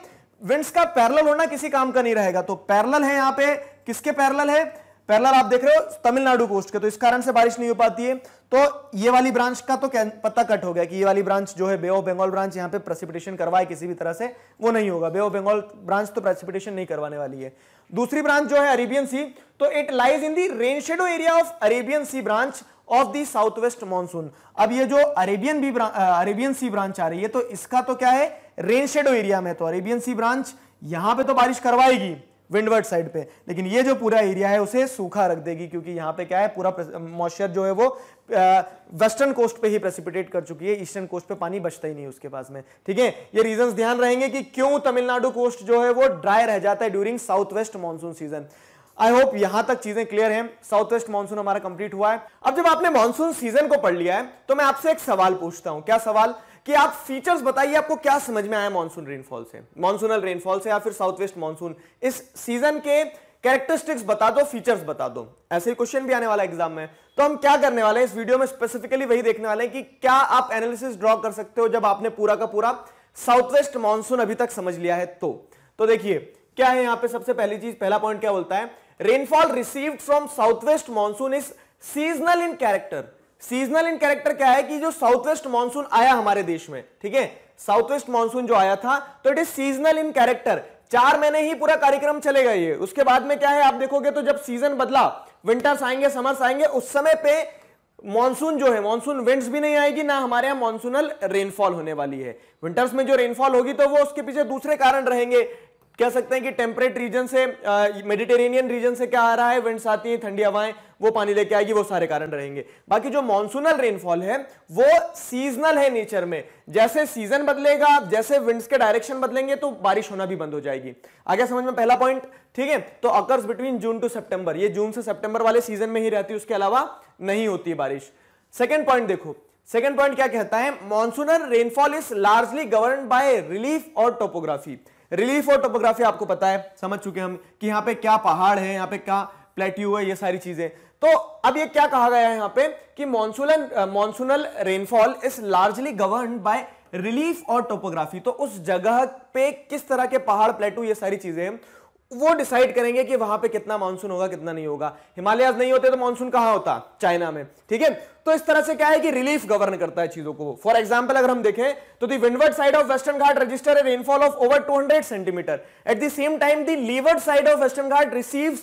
विंड्स का पैरल होना किसी काम का नहीं रहेगा तो पैरल है यहां पे किसके पैरल है पैरल आप देख रहे हो तमिलनाडु कोस्ट के तो इस कारण से बारिश नहीं हो पाती है तो ये वाली ब्रांच का तो पता कट हो गया कि ये वाली ब्रांच जो है बे ऑफ बंगाल ब्रांच यहां पे प्रेसिपिटेशन करवाए किसी भी तरह से वो नहीं होगा बे ऑफ बंगाल ब्रांच तो प्रेसिपिटेशन नहीं करवाने वाली है दूसरी ब्रांच जो है अरेबियन सी तो it lies in the rain shadow area of Arabian sea branch of the south west monsoon अब ये जो अरेबियन भी अरेबियन सी ब्रांच आ रही है तो इसका तो क्या है रेन शेडो एरिया में तो अरेबियन सी ब्रांच यहां पे तो बारिश करवाएगी विंडवर्ड साइड पे लेकिन ये जो पूरा एरिया है उसे सूखा रख देगी क्योंकि यहां पे क्या है पूरा मॉइस्चर जो है वो वेस्टर्न कोस्ट पे ही प्रेसिपिटेट कर चुकी है ईस्टर्न कोस्ट पे पानी बचता ही नहीं उसके पास में ठीक है ये रीजन ध्यान रहेंगे कि क्यों तमिलनाडु कोस्ट जो है वो ड्राई रह जाता है during south west monsoon season I hope यहां तक चीजें क्लियर हैं साउथ वेस्ट मानसून हमारा कंप्लीट हुआ है अब जब आपने मानसून सीजन को पढ़ लिया है तो मैं आपसे एक सवाल पूछता हूं क्या सवाल कि आप फीचर्स बताइए आपको क्या समझ में आया मानसून रेनफॉल से मानसूनल रेनफॉल से या फिर साउथ वेस्ट मानसून इस सीजन के कैरेक्टरिस्टिक्स बता दो फीचर्स बता दो ऐसे ही क्वेश्चन भी आने वाला एग्जाम में तो हम क्या करने वाले हैं इस वीडियो में स्पेसिफिकली वही देखने वाले हैं कि क्या आप एनालिसिस ड्रॉ कर सकते हो जब आपने पूरा का पूरा साउथ वेस्ट मानसून अभी तक समझ लिया है तो, तो देखिए क्या है यहां पे सबसे पहली चीज पहला पॉइंट क्या बोलता है rainfall received from south west monsoon is seasonal in character seasonal in character क्या है कि जो साउथ वेस्ट मानसून आया हमारे देश में ठीक है साउथ वेस्ट मानसून जो आया था तो it is seasonal in character चार महीने ही पूरा कार्यक्रम चलेगा ये उसके बाद में क्या है आप देखोगे तो जब सीजन बदला विंटर्स आएंगे समर्स आएंगे उस समय पे मानसून जो है मानसून विंड्स भी नहीं आएगी ना हमारे यहां मॉनसूनल रेनफॉल होने वाली है विंटर्स में जो रेनफॉल होगी तो वो उसके पीछे दूसरे कारण रहेंगे कह सकते हैं कि टेम्परेट रीजन से मेडिटेरेनियन रीजन से क्या आ रहा है विंड्स आती हैं ठंडी हवाएं वो पानी लेके आएगी वो सारे कारण रहेंगे बाकी जो मॉनसूनल रेनफॉल है वो सीजनल है नेचर में जैसे सीजन बदलेगा जैसे विंड्स के डायरेक्शन बदलेंगे तो बारिश होना भी बंद हो जाएगी आगे समझ में पहला पॉइंट ठीक है तो occurs between June to September ये जून से सेप्टेंबर वाले सीजन में ही रहती है उसके अलावा नहीं होती बारिश सेकेंड पॉइंट देखो सेकेंड पॉइंट क्या कहता है monsoonal rainfall is largely govern by relief और टोपोग्राफी रिलीफ और टोपोग्राफी आपको पता है समझ चुके हम कि यहाँ पे क्या पहाड़ है यहाँ पे क्या प्लेट्यू है ये सारी चीजें तो अब ये क्या कहा गया है यहाँ पे कि monsoon monsoonal rainfall is largely govern by relief और टोपोग्राफी तो उस जगह पे किस तरह के पहाड़ प्लेटू ये सारी चीजें वो डिसाइड करेंगे कि वहां पे कितना मानसून होगा कितना नहीं होगा हिमालयाज नहीं होते तो मानसून कहां होता चाइना में ठीक है तो इस तरह से क्या है कि रिलीफ गवर्न करता है चीजों को फॉर एग्जांपल अगर हम देखें तो the windward side of western Ghat register rainfall of over 200 centimetre at the same time the leeward side of western Ghat receive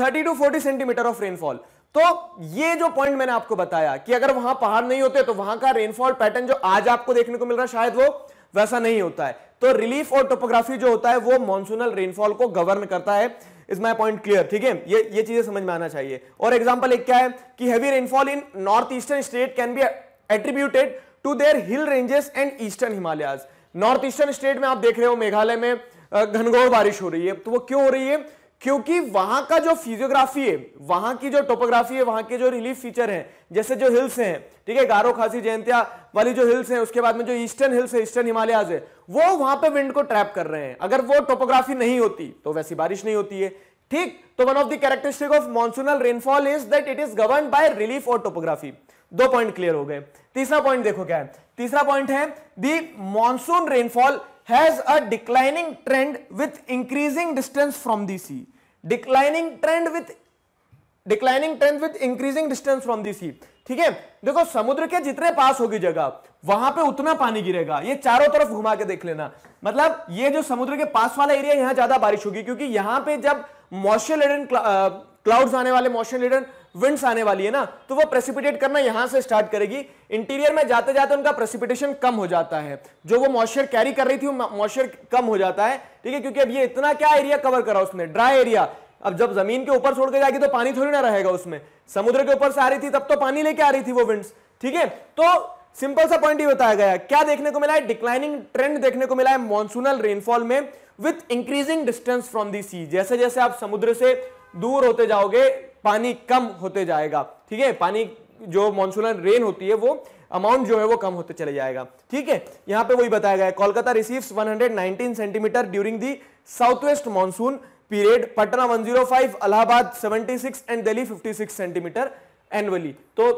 thirty to forty centimetre of rainfall तो ये जो पॉइंट मैंने आपको बताया कि अगर वहां पहाड़ नहीं होते तो वहां का रेनफॉल पैटर्न जो आज आपको देखने को मिल रहा है शायद वो वैसा नहीं होता है तो रिलीफ और टोपोग्राफी जो होता है वो मॉनसूनल रेनफॉल को गवर्न करता है इज माई पॉइंट क्लियर ठीक है ये ये चीजें समझ में आना चाहिए और एग्जाम्पल एक क्या है कि heavy rainfall in north eastern state can be attributed to their hill ranges and eastern Himalayas north eastern state में आप देख रहे हो मेघालय में घनघोर बारिश हो रही है तो वो क्यों हो रही है क्योंकि वहां का जो फिजियोग्राफी है वहां की जो टोपोग्राफी है वहां के जो रिलीफ फीचर हैं जैसे जो हिल्स हैं ठीक है गारो खासी जयंतिया वाली जो हिल्स हैं उसके बाद में जो ईस्टर्न हिल्स है ईस्टर्न हिमालयाज है वो वहां पे विंड को ट्रैप कर रहे हैं अगर वो टोपोग्राफी नहीं होती तो वैसी बारिश नहीं होती है ठीक तो one of the characteristic of monsoonal rainfall is that it is govern by relief और टोपोग्राफी दो पॉइंट क्लियर हो गए तीसरा पॉइंट देखो क्या है तीसरा पॉइंट है the monsoon rainfall has a declining trend with increasing distance from the sea declining trend with declining trend with increasing distance from the sea ठीक है देखो समुद्र के जितने पास होगी जगह वहां पे उतना पानी गिरेगा ये चारों तरफ घुमा के देख लेना मतलब ये जो समुद्र के पास वाला एरिया यहां ज्यादा बारिश होगी क्योंकि यहां पे जब मॉइस्चर लेडन क्लाउड आने वाले मॉइस्चर लेडन विंड्स आने वाली है ना तो वो प्रेसिपिटेट करना यहां से स्टार्ट करेगी इंटीरियर में जाते जाते उनका प्रेसिपिटेशन कम हो जाता है जो वो मॉइस्चर कैरी कर रही थी मॉइस्चर कम हो जाता है ठीक है क्योंकि अब ये इतना क्या एरिया कवर करा उसने ड्राई एरिया अब जब जमीन के ऊपर छोड़ के जाएगी तो पानी थोड़ी ना रहेगा उसमें समुद्र के ऊपर से आ रही थी तब तो पानी लेके आ रही थी वो विंड्स ठीक है तो सिंपल सा पॉइंट ही बताया गया क्या देखने को मिला है डिक्लाइनिंग ट्रेंड देखने को मिला है मॉनसूनल रेनफॉल में with increasing distance from the sea जैसे जैसे आप समुद्र से दूर होते जाओगे पानी कम होते जाएगा ठीक है पानी जो मानसूनल रेन होती है वो अमाउंट जो है वो कम होते चले जाएगा ठीक है यहां पे वही बताया गया है Kolkata receives 119 centimetre during the south west monsoon period Patna 105 Allahabad 76 and Delhi 56 centimetre annually तो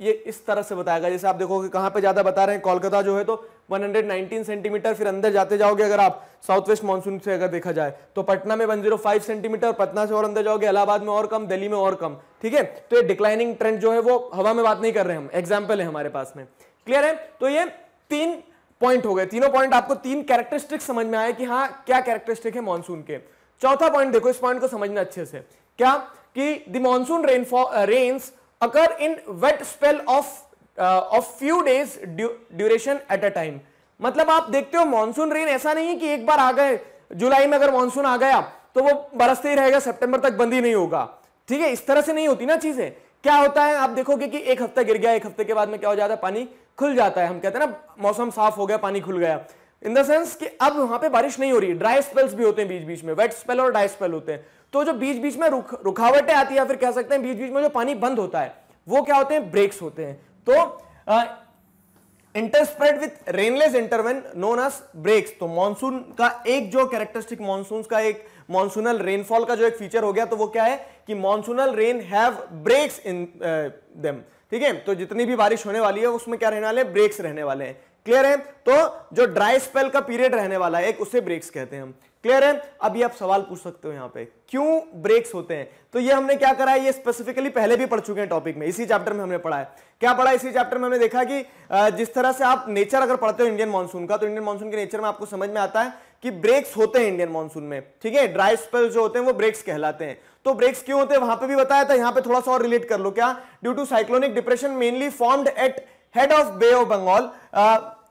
ये इस तरह से बताया गया जैसे आप देखोगे कहां पे ज़्यादा बता रहे हैं कोलकाता जो है तो 119 सेंटीमीटर फिर अंदर जाते जाओगे अगर आप साउथ वेस्ट मानसून से अगर देखा जाए तो पटना में 105 सेंटीमीटर पटना से और अंदर जाओगे इलाहाबाद में और कम दिल्ली में और कम ठीक है तो ये डिक्लाइनिंग ट्रेंड जो है वो हवा में बात नहीं कर रहे हैं हम एग्जाम्पल है हमारे पास में क्लियर है तो ये तीन पॉइंट हो गए तीनों पॉइंट आपको तीन कैरेक्टरिस्टिक समझ में आए कि हाँ क्या कैरेक्टरिस्टिक है मानसून के चौथा पॉइंट देखो इस पॉइंट को समझना अच्छे से क्या कि the monsoon rainfall rains occur in wet spell of of few days duration at a time मतलब आप देखते हो मानसून रेन ऐसा नहीं है कि एक बार आ गए जुलाई में अगर मानसून आ गया तो वो बरसते ही रहेगा सितंबर तक बंद ही नहीं होगा ठीक है इस तरह से नहीं होती ना चीजें क्या होता है आप देखोगे कि एक हफ्ता गिर गया एक हफ्ते के बाद में क्या हो जाता है पानी खुल जाता है हम कहते हैं ना मौसम साफ हो गया पानी खुल गया इन द सेंस कि अब वहां पे बारिश नहीं हो रही ड्राई स्पेल्स भी होते हैं बीच बीच में वेट स्पेल और ड्राई स्पेल होते हैं तो जो बीच बीच में रुक रुकावटें आती है या फिर कह सकते हैं बीच बीच में जो पानी बंद होता है वो क्या होते हैं ब्रेक्स होते हैं तो interspersed with rainless interval known as breaks तो मानसून का एक जो कैरेक्टरिस्टिक मॉनसून का एक मॉनसूनल रेनफॉल का जो एक फीचर हो गया तो वो क्या है कि monsoonal rain have breaks in them ठीक है तो जितनी भी बारिश होने वाली है उसमें क्या रहने वाले ब्रेक्स रहने वाले हैं क्लियर है तो जो ड्राई स्पेल का पीरियड रहने वाला है एक उसे ब्रेक्स कहते हैं हम क्लियर है अभी आप सवाल पूछ सकते हो यहां पे क्यों ब्रेक्स होते हैं तो ये हमने क्या करा है ये स्पेसिफिकली पहले भी पढ़ चुके हैं टॉपिक में इसी चैप्टर में हमने पढ़ा है क्या पढ़ा इसी चैप्टर में हमने देखा कि जिस तरह से आप नेचर अगर पढ़ते हो इंडियन मानसून का तो इंडियन मानसून के नेचर में आपको समझ में आता है कि ब्रेक्स होते हैं इंडियन मानसून में ठीक है ड्राई स्पेल जो होते हैं वो ब्रेक्स कहलाते हैं तो ब्रेक्स क्यों होते हैं वहां पर भी बताया था यहां पे थोड़ा सा और रिलेट कर लो क्या due to cyclonic depression mainly formed at head of bay of Bengal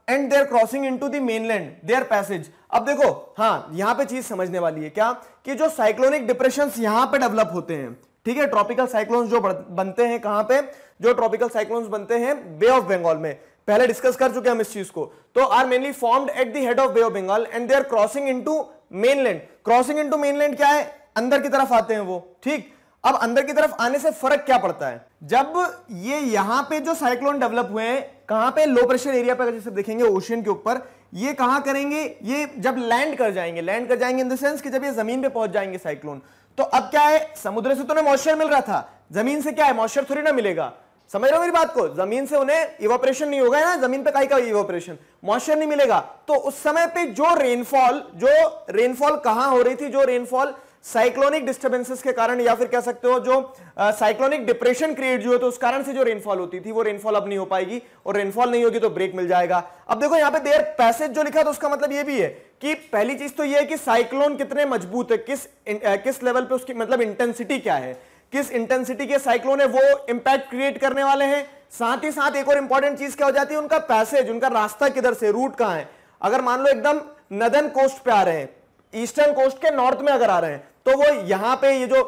and their crossing into the mainland their passage अब देखो हाँ यहां पे चीज समझने वाली है क्या कि जो साइक्लोनिक डिप्रेशन यहां पे डेवलप होते हैं ठीक है ट्रॉपिकल साइक्लोन्स जो बनते हैं कहां पे जो ट्रॉपिकल साइक्लोन्स बनते हैं बे ऑफ बंगाल में पहले डिस्कस कर चुके हैं हम इस चीज को तो are mainly formed at the head of bay of Bengal and they are crossing into mainland crossing into mainland क्या है अंदर की तरफ आते हैं वो ठीक अब अंदर की तरफ आने से फर्क क्या पड़ता है जब ये यहां पे जो साइक्लोन डेवलप हुए हैं कहां पे लो प्रेशर एरिया पे जैसे देखेंगे ओशियन के ऊपर ये कहां करेंगे ये जब लैंड कर जाएंगे लैंड कर जाएंगे इन द सेंस कि जब ये जमीन पे पहुंच जाएंगे साइक्लोन तो अब क्या है समुद्र से तो उन्हें मॉइस्चर मिल रहा था जमीन से क्या है मॉइस्चर थोड़ी ना मिलेगा समझ रहे हो मेरी बात को जमीन से उन्हें इवोपरेशन नहीं होगा ना जमीन पे काई का इवोपरेशन मॉइस्चर नहीं मिलेगा तो उस समय पे जो रेनफॉल जो रेनफॉल कहां हो रही थी जो रेनफॉल साइक्लोनिक डिस्टर्बेंसेस के कारण या फिर कह सकते हो जो साइक्लोनिक डिप्रेशन क्रिएट है तो उस कारण से जो रेनफॉल होती थी वो रेनफॉल अब नहीं हो पाएगी और रेनफॉल नहीं होगी तो ब्रेक मिल जाएगा अब देखो यहां पे देर पैसेज जो लिखा तो उसका मतलब ये भी है कि पहली चीज तो ये है कि साइक्लोन कितने मजबूत है किस इन, आ, किस लेवल पे उसकी मतलब इंटेंसिटी क्या है किस इंटेंसिटी के साइक्लोन है वो इंपैक्ट क्रिएट करने वाले हैं साथ ही साथ एक और इंपॉर्टेंट चीज क्या हो जाती है उनका पैसेज उनका रास्ता किधर से रूट कहां है अगर मान लो एकदम नदन कोस्ट पे आ रहे हैं ईस्टर्न कोस्ट के नॉर्थ में अगर आ रहे हैं तो वो यहाँ पे ये जो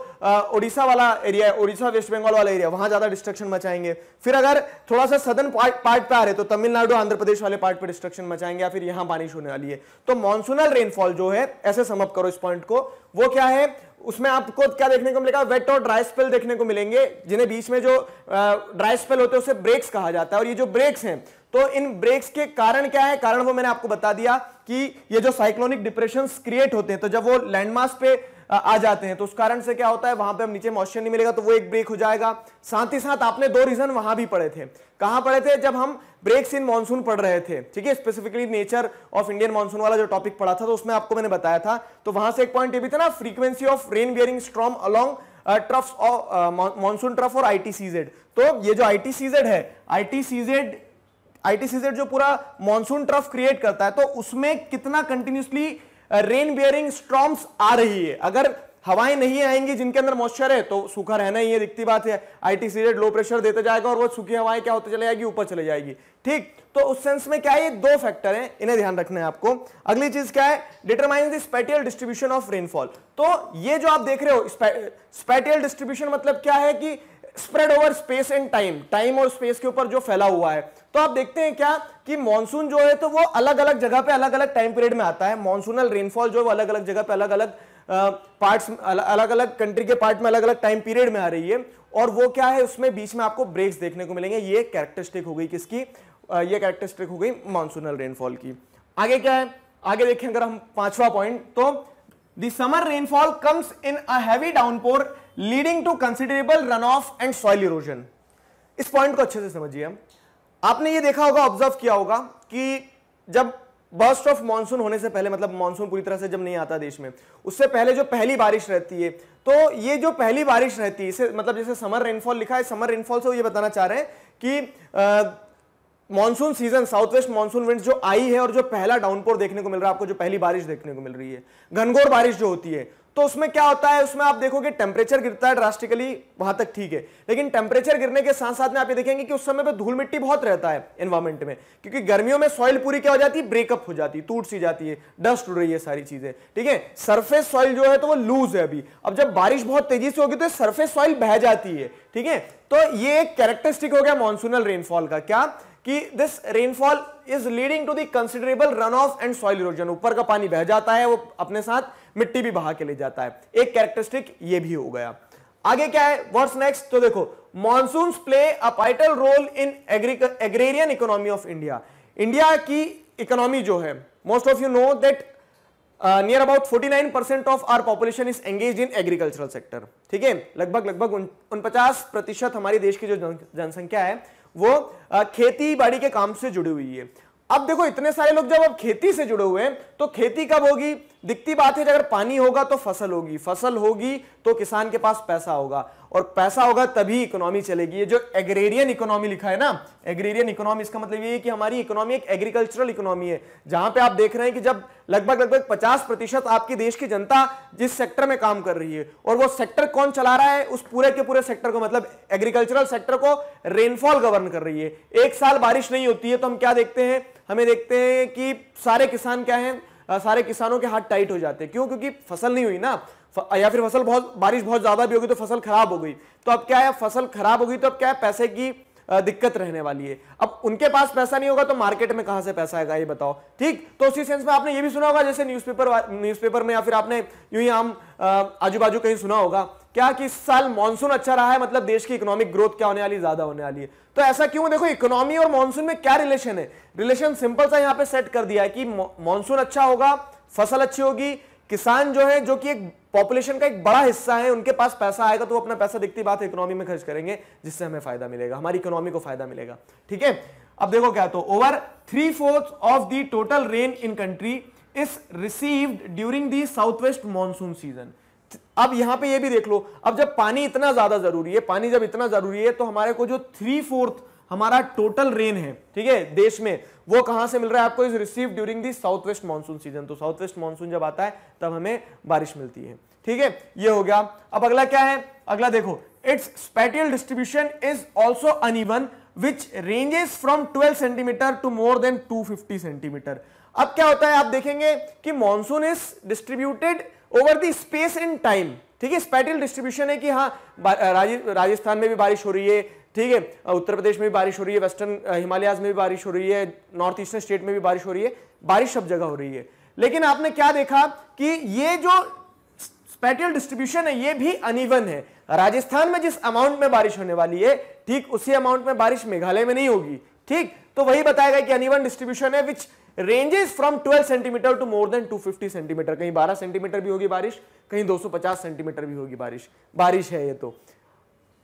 ओडिशा वाला एरिया है ओडिशा वेस्ट बंगाल वाला एरिया वहां ज्यादा डिस्ट्रक्शन मचाएंगे फिर अगर थोड़ा सा सदन पार्ट पार्ट पे आ रहे तो तमिलनाडु आंध्र प्रदेश वाले पार्ट पे डिस्ट्रक्शन मचाएंगे या फिर यहाँ बारिश होने वाली है तो मॉनसूनल रेनफॉल जो है ऐसे समअप करो इस पॉइंट को वो क्या है उसमें आपको क्या देखने को मिलेगा वेट और ड्राई स्पेल देखने को मिलेंगे जिन्हें बीच में जो ड्राई स्पेल होते हैं उसे ब्रेक्स कहा जाता है और ये जो ब्रेक्स हैं तो इन ब्रेक्स के कारण क्या है कारण वो मैंने आपको बता दिया कि ये जो साइक्लोनिक डिप्रेशन क्रिएट होते हैं तो जब वो लैंडमार्क पे आ जाते हैं तो उस कारण से क्या होता है वहां पे हम नीचे मॉइस्चर नहीं मिलेगा तो वो एक ब्रेक हो जाएगा साथ ही साथ आपने दो रीजन वहां भी पढ़े थे कहां पढ़े थे जब हम ब्रेक्स इन मॉनसून पढ़ रहे थे ठीक है specifically nature of Indian monsoon वाला जो टॉपिक पढ़ा था तो उसमें आपको मैंने बताया था तो वहां से एक पॉइंट ये भी था ना frequency of rain bearing storm along trough of monsoon trough और आई तो ये जो आईटीसीजेड है आईटीसीजेड आईटीसीजेड जो पूरा मॉनसून ट्रफ क्रिएट करता है तो उसमें कितना कंटिन्यूसली रेन बियरिंग स्ट्रॉम्स आ रही है अगर हवाएं नहीं आएंगी जिनके अंदर मॉइस्चर है तो सूखा रहना ही है दिखती बात है आईटी सीरियड लो प्रेशर देता जाएगा और वो सूखी हवाएं क्या होती चले जाएगी ऊपर चले जाएगी ठीक तो उस सेंस में क्या है दो फैक्टर हैं इन्हें ध्यान रखना है आपको अगली चीज क्या है determine the spatial distribution of rainfall तो ये जो आप देख रहे हो स्पेटियल डिस्ट्रीब्यूशन मतलब क्या है कि spread over space and time time और स्पेस के ऊपर जो फैला हुआ है तो आप देखते हैं क्या कि मॉनसून जो है तो वो अलग अलग जगह पे अलग अलग टाइम पीरियड में आता है मॉनसूनल रेनफॉल जो है वो अलग अलग जगह पे अलग अलग पार्ट्स अलग अलग कंट्री के पार्ट में अलग अलग टाइम पीरियड में आ रही है और वो क्या है उसमें बीच में आपको ब्रेक्स देखने को मिलेंगे ये कैरेक्टरिस्टिक हो गई किसकी ये कैरेक्टरिस्टिक हो गई मॉनसूनल रेनफॉल की आगे क्या है आगे देखें अगर हम पांचवा पॉइंट तो the summer rainfall comes in a heavy downpour leading to considerable run off and soil erosion इस पॉइंट को अच्छे से समझिए हम आपने ये देखा होगा ऑब्जर्व किया होगा कि जब बर्स्ट ऑफ मॉनसून होने से पहले मतलब मॉनसून पूरी तरह से जब नहीं आता देश में उससे पहले जो पहली बारिश रहती है तो ये जो पहली बारिश रहती है इसे मतलब जैसे समर रेनफॉल लिखा है समर रेनफॉल से वो ये बताना चाह रहे हैं कि monsoon season south west monsoon wind जो आई है और जो पहला डाउनपोर देखने को मिल रहा है आपको जो पहली बारिश देखने को मिल रही है घनघोर बारिश जो होती है तो उसमें क्या होता है उसमें आप देखोगे टेम्परेचर गिरता है ड्रास्टिकली वहां तक ठीक है लेकिन टेम्परेचर गिरने के साथ साथ में आप ये देखेंगे कि उस समय पे धूल मिट्टी बहुत रहता है एनवायरमेंट में क्योंकि गर्मियों में सॉइल पूरी क्या हो जाती है ब्रेकअप हो जाती है टूट सी जाती है डस्ट उड़ रही है सारी चीजें ठीक है सर्फेस सॉइल जो है तो वो लूज है अभी अब जब बारिश बहुत तेजी से होगी तो सर्फेस सॉइल बह जाती है ठीक है तो ये एक कैरेक्टरिस्टिक हो गया मानसूनल रेनफॉल का क्या कि this rainfall is leading to the considerable run off and soil erosion ऊपर का पानी बह जाता है वो अपने साथ मिट्टी भी बहा के ले जाता है एक कैरेक्टरिस्टिक ये भी हो गया आगे क्या है व्हाट्स नेक्स्ट तो देखो monsoon play a pivotal role in agrarian economy of India India की इकोनॉमी जो है most of you know that near about 49 percent of our population is engage in agricultural sector ठीक है लगभग लगभग उनपचास प्रतिशत हमारे देश की जो जनसंख्या है वो uh, खेती बाड़ी के काम से जुड़ी हुई है अब देखो इतने सारे लोग जब अब खेती से जुड़े हुए हैं तो खेती कब होगी दिखती बात है अगर पानी होगा तो फसल होगी फसल होगी तो किसान के पास पैसा होगा और पैसा होगा तभी इकोनॉमी चलेगी ये जो एग्रेरियन इकोनॉमी लिखा है ना एग्रेरियन इकोनॉमी इसका मतलब ये है कि हमारी इकोनॉमी एक एग्रीकल्चरल इकोनॉमी है जहां पे आप देख रहे हैं कि जब लगभग लगभग 50 प्रतिशत आपकी देश की जनता जिस सेक्टर में काम कर रही है और वो सेक्टर कौन चला रहा है उस पूरे के पूरे सेक्टर को मतलब एग्रीकल्चरल सेक्टर को रेनफॉल गवर्न कर रही है एक साल बारिश नहीं होती है तो हम क्या देखते हैं हमें देखते हैं कि सारे किसान क्या है सारे किसानों के हाथ टाइट हो जाते हैं क्यों क्योंकि फसल नहीं हुई ना या फिर फसल बहुत बारिश बहुत ज़्यादा भी होगी तो फसल खराब हो गई तो अब क्या है फसल खराब हो गई तो अब क्या है पैसे की दिक्कत रहने वाली है अब उनके पास पैसा नहीं होगा तो मार्केट में कहां से पैसा आएगा ये बताओ ठीक तो उसी सेंस में आपने ये भी सुना होगा जैसे न्यूज़पेपर न्यूज़पेपर में या फिर आपने यूं ही आम आजू बाजू कहीं सुना होगा क्या कि इस साल मॉनसून अच्छा रहा है मतलब देश की इकोनॉमिक ग्रोथ क्या होने वाली ज्यादा होने वाली है तो ऐसा क्यों देखो इकोनॉमी और मॉनसून में क्या रिलेशन है रिलेशन सिंपल सा यहाँ पे सेट कर दिया है कि मानसून अच्छा होगा फसल अच्छी होगी किसान जो है जो कि एक पॉपुलेशन का एक बड़ा हिस्सा है उनके पास पैसा आएगा तो वो अपना पैसा दिखती बात इकोनॉमी में खर्च करेंगे जिससे हमें फायदा मिलेगा हमारी इकोनॉमी को फायदा मिलेगा ठीक है अब देखो क्या तो over three fourth of the total rain in country is received during the south west monsoon season अब यहां पे ये भी देख लो अब जब पानी इतना ज्यादा जरूरी है पानी जब इतना जरूरी है तो हमारे को जो थ्री फोर्थ हमारा टोटल रेन है ठीक है देश में वो कहां से मिल रहा है आपको is receive during the south west monsoon season तो साउथ वेस्ट मानसून जब आता है तब हमें बारिश मिलती है ठीक है ये हो गया अब अगला क्या है अगला देखो its spatial distribution is also uneven which ranges from 12 centimetre to more than 250 centimetre अब क्या होता है आप देखेंगे कि monsoon is distributed over the space and time ठीक है स्पेटल डिस्ट्रीब्यूशन है कि हाँ राजस्थान में भी बारिश हो रही है ठीक है उत्तर प्रदेश में भी बारिश हो रही है वेस्टर्न हिमालयाज में भी बारिश हो रही है नॉर्थ ईस्टर्न स्टेट में भी बारिश हो रही है बारिश सब जगह हो रही है लेकिन आपने क्या देखा कि ये जो स्पेटल डिस्ट्रीब्यूशन है ये भी अनइवन है राजस्थान में जिस अमाउंट में बारिश होने वाली है ठीक उसी अमाउंट में बारिश मेघालय में नहीं होगी ठीक तो वही बताया गया कि अनइवन डिस्ट्रीब्यूशन है which ranges from 12 centimetre to more than 250 centimetre कहीं 12 सेंटीमीटर भी होगी बारिश कहीं 250 सेंटीमीटर भी होगी बारिश बारिश है ये तो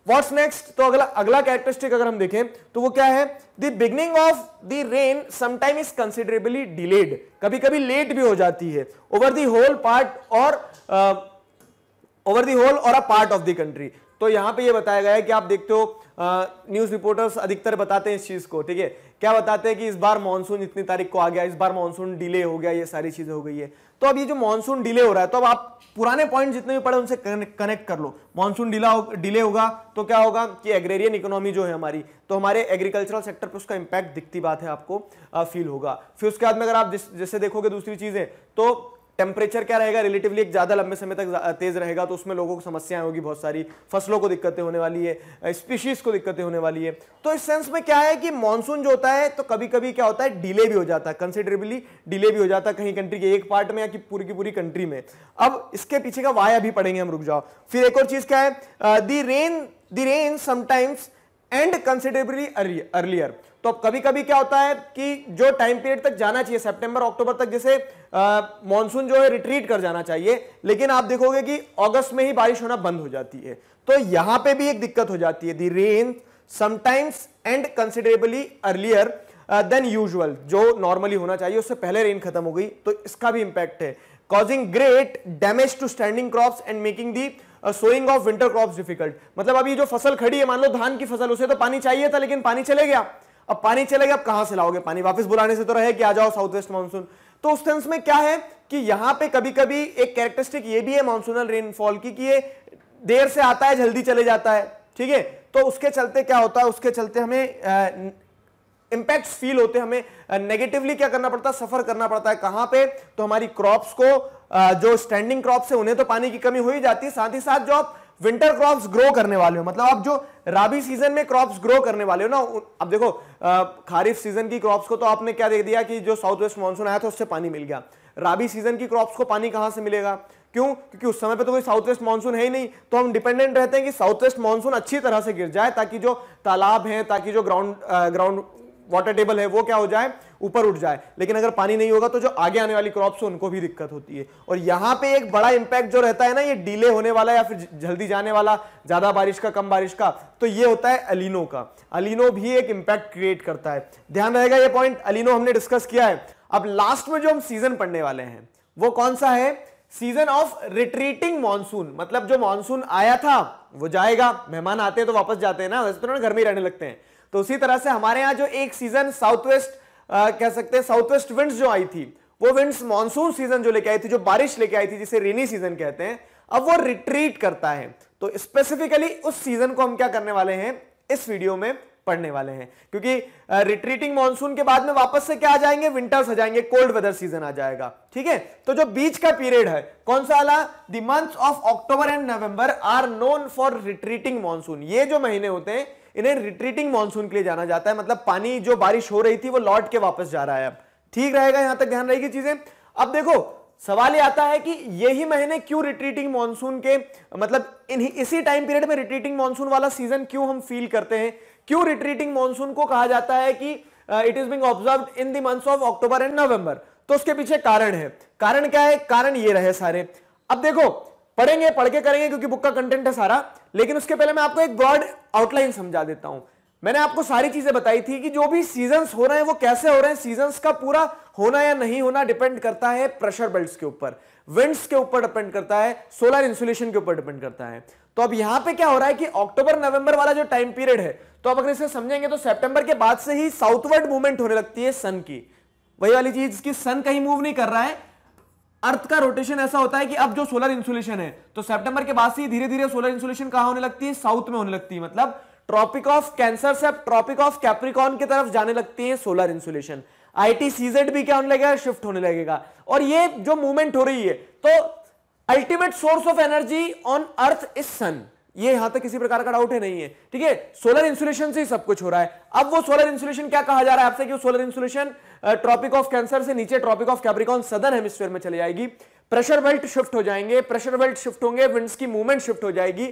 व्हाट्स नेक्स्ट तो अगला अगला कैरेक्टरिस्टिक अगर हम देखें तो वो क्या है the beginning of the rain sometime is considerably delayed कभी कभी लेट भी हो जाती है ओवर द होल पार्ट और ओवर द होल और a part of the country तो यहां पे ये बताया गया है कि आप देखते हो न्यूज़ रिपोर्टर्स अधिकतर बताते हैं इस चीज़ को ठीक है क्या बताते हैं कि इस बार मानसून इतनी तारीख को आ गया इस बार मानसून डिले हो गया ये सारी चीज़ें हो गई है तो अब ये जो मानसून डिले हो रहा है तो अब आप पुराने पॉइंट जितने भी पड़े उनसे कनेक्ट कर लो मानसून डिला डिले होगा तो क्या होगा कि एग्रेरियन इकोनॉमी जो है हमारी तो हमारे एग्रीकल्चरल सेक्टर पर उसका इंपैक्ट दिखती बात है आपको फील होगा फिर उसके बाद में अगर आप जैसे देखोगे दूसरी चीज़ें तो टेम्परेचर क्या रहेगा रिलेटिवली एक ज़्यादा लंबे समय तक तेज़ रहेगा तो उसमें लोगों को समस्याएं होगी बहुत सारी फसलों को दिक्कतें होने वाली है स्पीशीज़ को दिक्कतें होने वाली है तो इस सेंस में क्या है कि मानसून जो होता है तो कभी कभी क्या होता है डिले भी हो जाता है कंसिडरेबली डिले भी हो जाता है कहीं कंट्री के एक पार्ट में या कि पूरी की पूरी कंट्री में अब इसके पीछे का वाया भी पड़ेंगे हम रुक जाओ फिर एक और चीज़ क्या है the rain the rain sometimes end considerably earlier तो अब कभी कभी क्या होता है कि जो टाइम पीरियड तक जाना चाहिए सितंबर अक्टूबर तक जैसे मानसून जो है रिट्रीट कर जाना चाहिए लेकिन आप देखोगे कि अगस्त में ही बारिश होना बंद हो जाती है तो यहां पे भी एक दिक्कत हो जाती है the rain sometimes end considerably earlier than usual जो नॉर्मली होना चाहिए उससे पहले रेन खत्म हो गई तो इसका भी इंपैक्ट है causing great damage to standing crop and making the sowing of winter crop difficult मतलब अभी जो फसल खड़ी है मान लो धान की फसल उसे तो पानी चाहिए था लेकिन पानी चले गया अब पानी चले गए अब कहां से लाओगे पानी वापस बुलाने से तो रहे कि आ जाओ साउथ वेस्ट मानसून तो उस सेंस में क्या है कि यहां पे कभी कभी एक कैरेक्टरिस्टिक ये भी है मानसूनल रेनफॉल की कि ये देर से आता है जल्दी चले जाता है ठीक है तो उसके चलते क्या होता है उसके चलते हमें इम्पैक्ट फील होते हैं हमें नेगेटिवली क्या करना पड़ता है सफर करना पड़ता है कहां पे तो हमारी क्रॉप्स को जो स्टैंडिंग क्रॉप्स है उन्हें तो पानी की कमी हो ही जाती है साथ ही साथ जो आप विंटर क्रॉप्स ग्रो करने वाले हो मतलब आप जो राबी सीजन में क्रॉप्स ग्रो करने वाले हो ना अब देखो खारिफ सीजन की क्रॉप्स को तो आपने क्या देख दिया कि जो साउथ वेस्ट मानसून आया था उससे पानी मिल गया राबी सीजन की क्रॉप्स को पानी कहाँ से मिलेगा क्यों क्योंकि उस समय पे तो कोई साउथ वेस्ट मानसून है ही नहीं तो हम डिपेंडेंट रहते हैं कि साउथ वेस्ट मानसून अच्छी तरह से गिर जाए ताकि जो तालाब हैं ताकि जो ग्राउंड ग्राउंड वाटर टेबल है वो क्या हो जाए ऊपर उठ जाए लेकिन अगर पानी नहीं होगा तो जो आगे आने वाली है उनको भी दिक्कत होती है और यहाँ पे एक बड़ा इंपैक्ट जो रहता है ना ये डिले होने वाला या फिर जल्दी जाने वाला ज़्यादा बारिश का कम बारिश का तो ये होता है अलिनो का अलिनो भी एक इंपैक्ट क्रिएट करता है ध्यान रहेगा ये पॉइंट अलिनो हमने डिस्कस किया है अब लास्ट में जो हम सीजन पढ़ने वाले हैं वो कौन सा है सीजन ऑफ रिट्रीटिंग मानसून मतलब जो मानसून आया था वो जाएगा मेहमान आते हैं तो वापस जाते हैं ना वैसे तो ना घर में ही रहने लगते हैं तो उसी तरह से हमारे यहाँ जो एक सीजन साउथ वेस्ट कह सकते हैं साउथ वेस्ट विंड्स जो आई थी वो विंड्स मानसून सीजन जो लेके आई थी जो बारिश लेके आई थी जिसे रेनी सीजन कहते हैं अब वो रिट्रीट करता है तो स्पेसिफिकली उस सीजन को हम क्या करने वाले हैं इस वीडियो में पढ़ने वाले हैं क्योंकि रिट्रीटिंग मानसून के बाद में वापस से क्या आ जाएंगे विंटर्स आ जाएंगे कोल्ड वेदर सीजन आ जाएगा ठीक है तो जो बीच का पीरियड है कौन सा आला the month of October and November are known for retreating monsoon ये जो महीने होते हैं इन्हें रिट्रीटिंग मानसून के लिए जाना जाता है मतलब पानी जो बारिश हो रही थी वो लौट के वापस जा रहा है ठीक रहेगा यहां तक ध्यान रहेगी चीजें अब देखो सवाल ये आता है कि यही महीने क्यों रिट्रीटिंग मानसून के मतलब इन इसी टाइम पीरियड में रिट्रीटिंग मानसून वाला सीजन क्यों हम फील करते हैं क्यों रिट्रीटिंग मानसून को कहा जाता है कि it is being observe in the months of October and November तो उसके पीछे कारण है कारण क्या है कारण ये रहे सारे अब देखो पढ़ेंगे पढ़ के करेंगे क्योंकि बुक का कंटेंट है सारा लेकिन उसके पहले मैं आपको एक ब्रॉड आउटलाइन समझा देता हूं मैंने आपको सारी चीजें बताई थी कि जो भी सीजन हो रहे हैं वो कैसे हो रहे हैं सीजन का पूरा होना या नहीं होना डिपेंड करता है प्रेशर बेल्ट के ऊपर विंड्स के ऊपर डिपेंड करता है सोलर इंसुलेशन के ऊपर डिपेंड करता है तो अब यहां पे क्या हो रहा है कि अक्टूबर नवंबर वाला जो टाइम पीरियड है तो अब अगर इसे समझेंगे तो सितंबर के बाद से ही साउथवर्ड मूवमेंट होने लगती है सन की वही वाली चीज की सन कहीं मूव नहीं कर रहा है अर्थ का रोटेशन ऐसा होता है कि अब जो सोलर इंसुलेशन है तो सेप्टेंबर के बाद से धीरे धीरे सोलर इंसुलेशन कहा होने लगती है साउथ में होने लगती है मतलब ट्रॉपिक ऑफ कैंसर से ट्रॉपिक ऑफ कैप्रिकॉन की तरफ जाने लगती है सोलर इंसुलेशन आईटीसीजेड भी क्या होने लगेगा शिफ्ट होने लगेगा और ये जो मूवमेंट हो रही है तो ultimate source of energy on earth is sun ये यहां तक किसी प्रकार का डाउट है नहीं है ठीक है सोलर इंसुलेशन से ही सब कुछ हो रहा है अब वो सोलर इंसुलेशन क्या कहा जा रहा है आपसे कि solar insulation tropic of cancer से नीचे tropic of Capricorn southern hemisphere में चली जाएगी प्रेशर बेल्ट शिफ्ट हो जाएंगे प्रेशर बेल्ट शिफ्ट होंगे विंड्स की मूवमेंट शिफ्ट हो जाएगी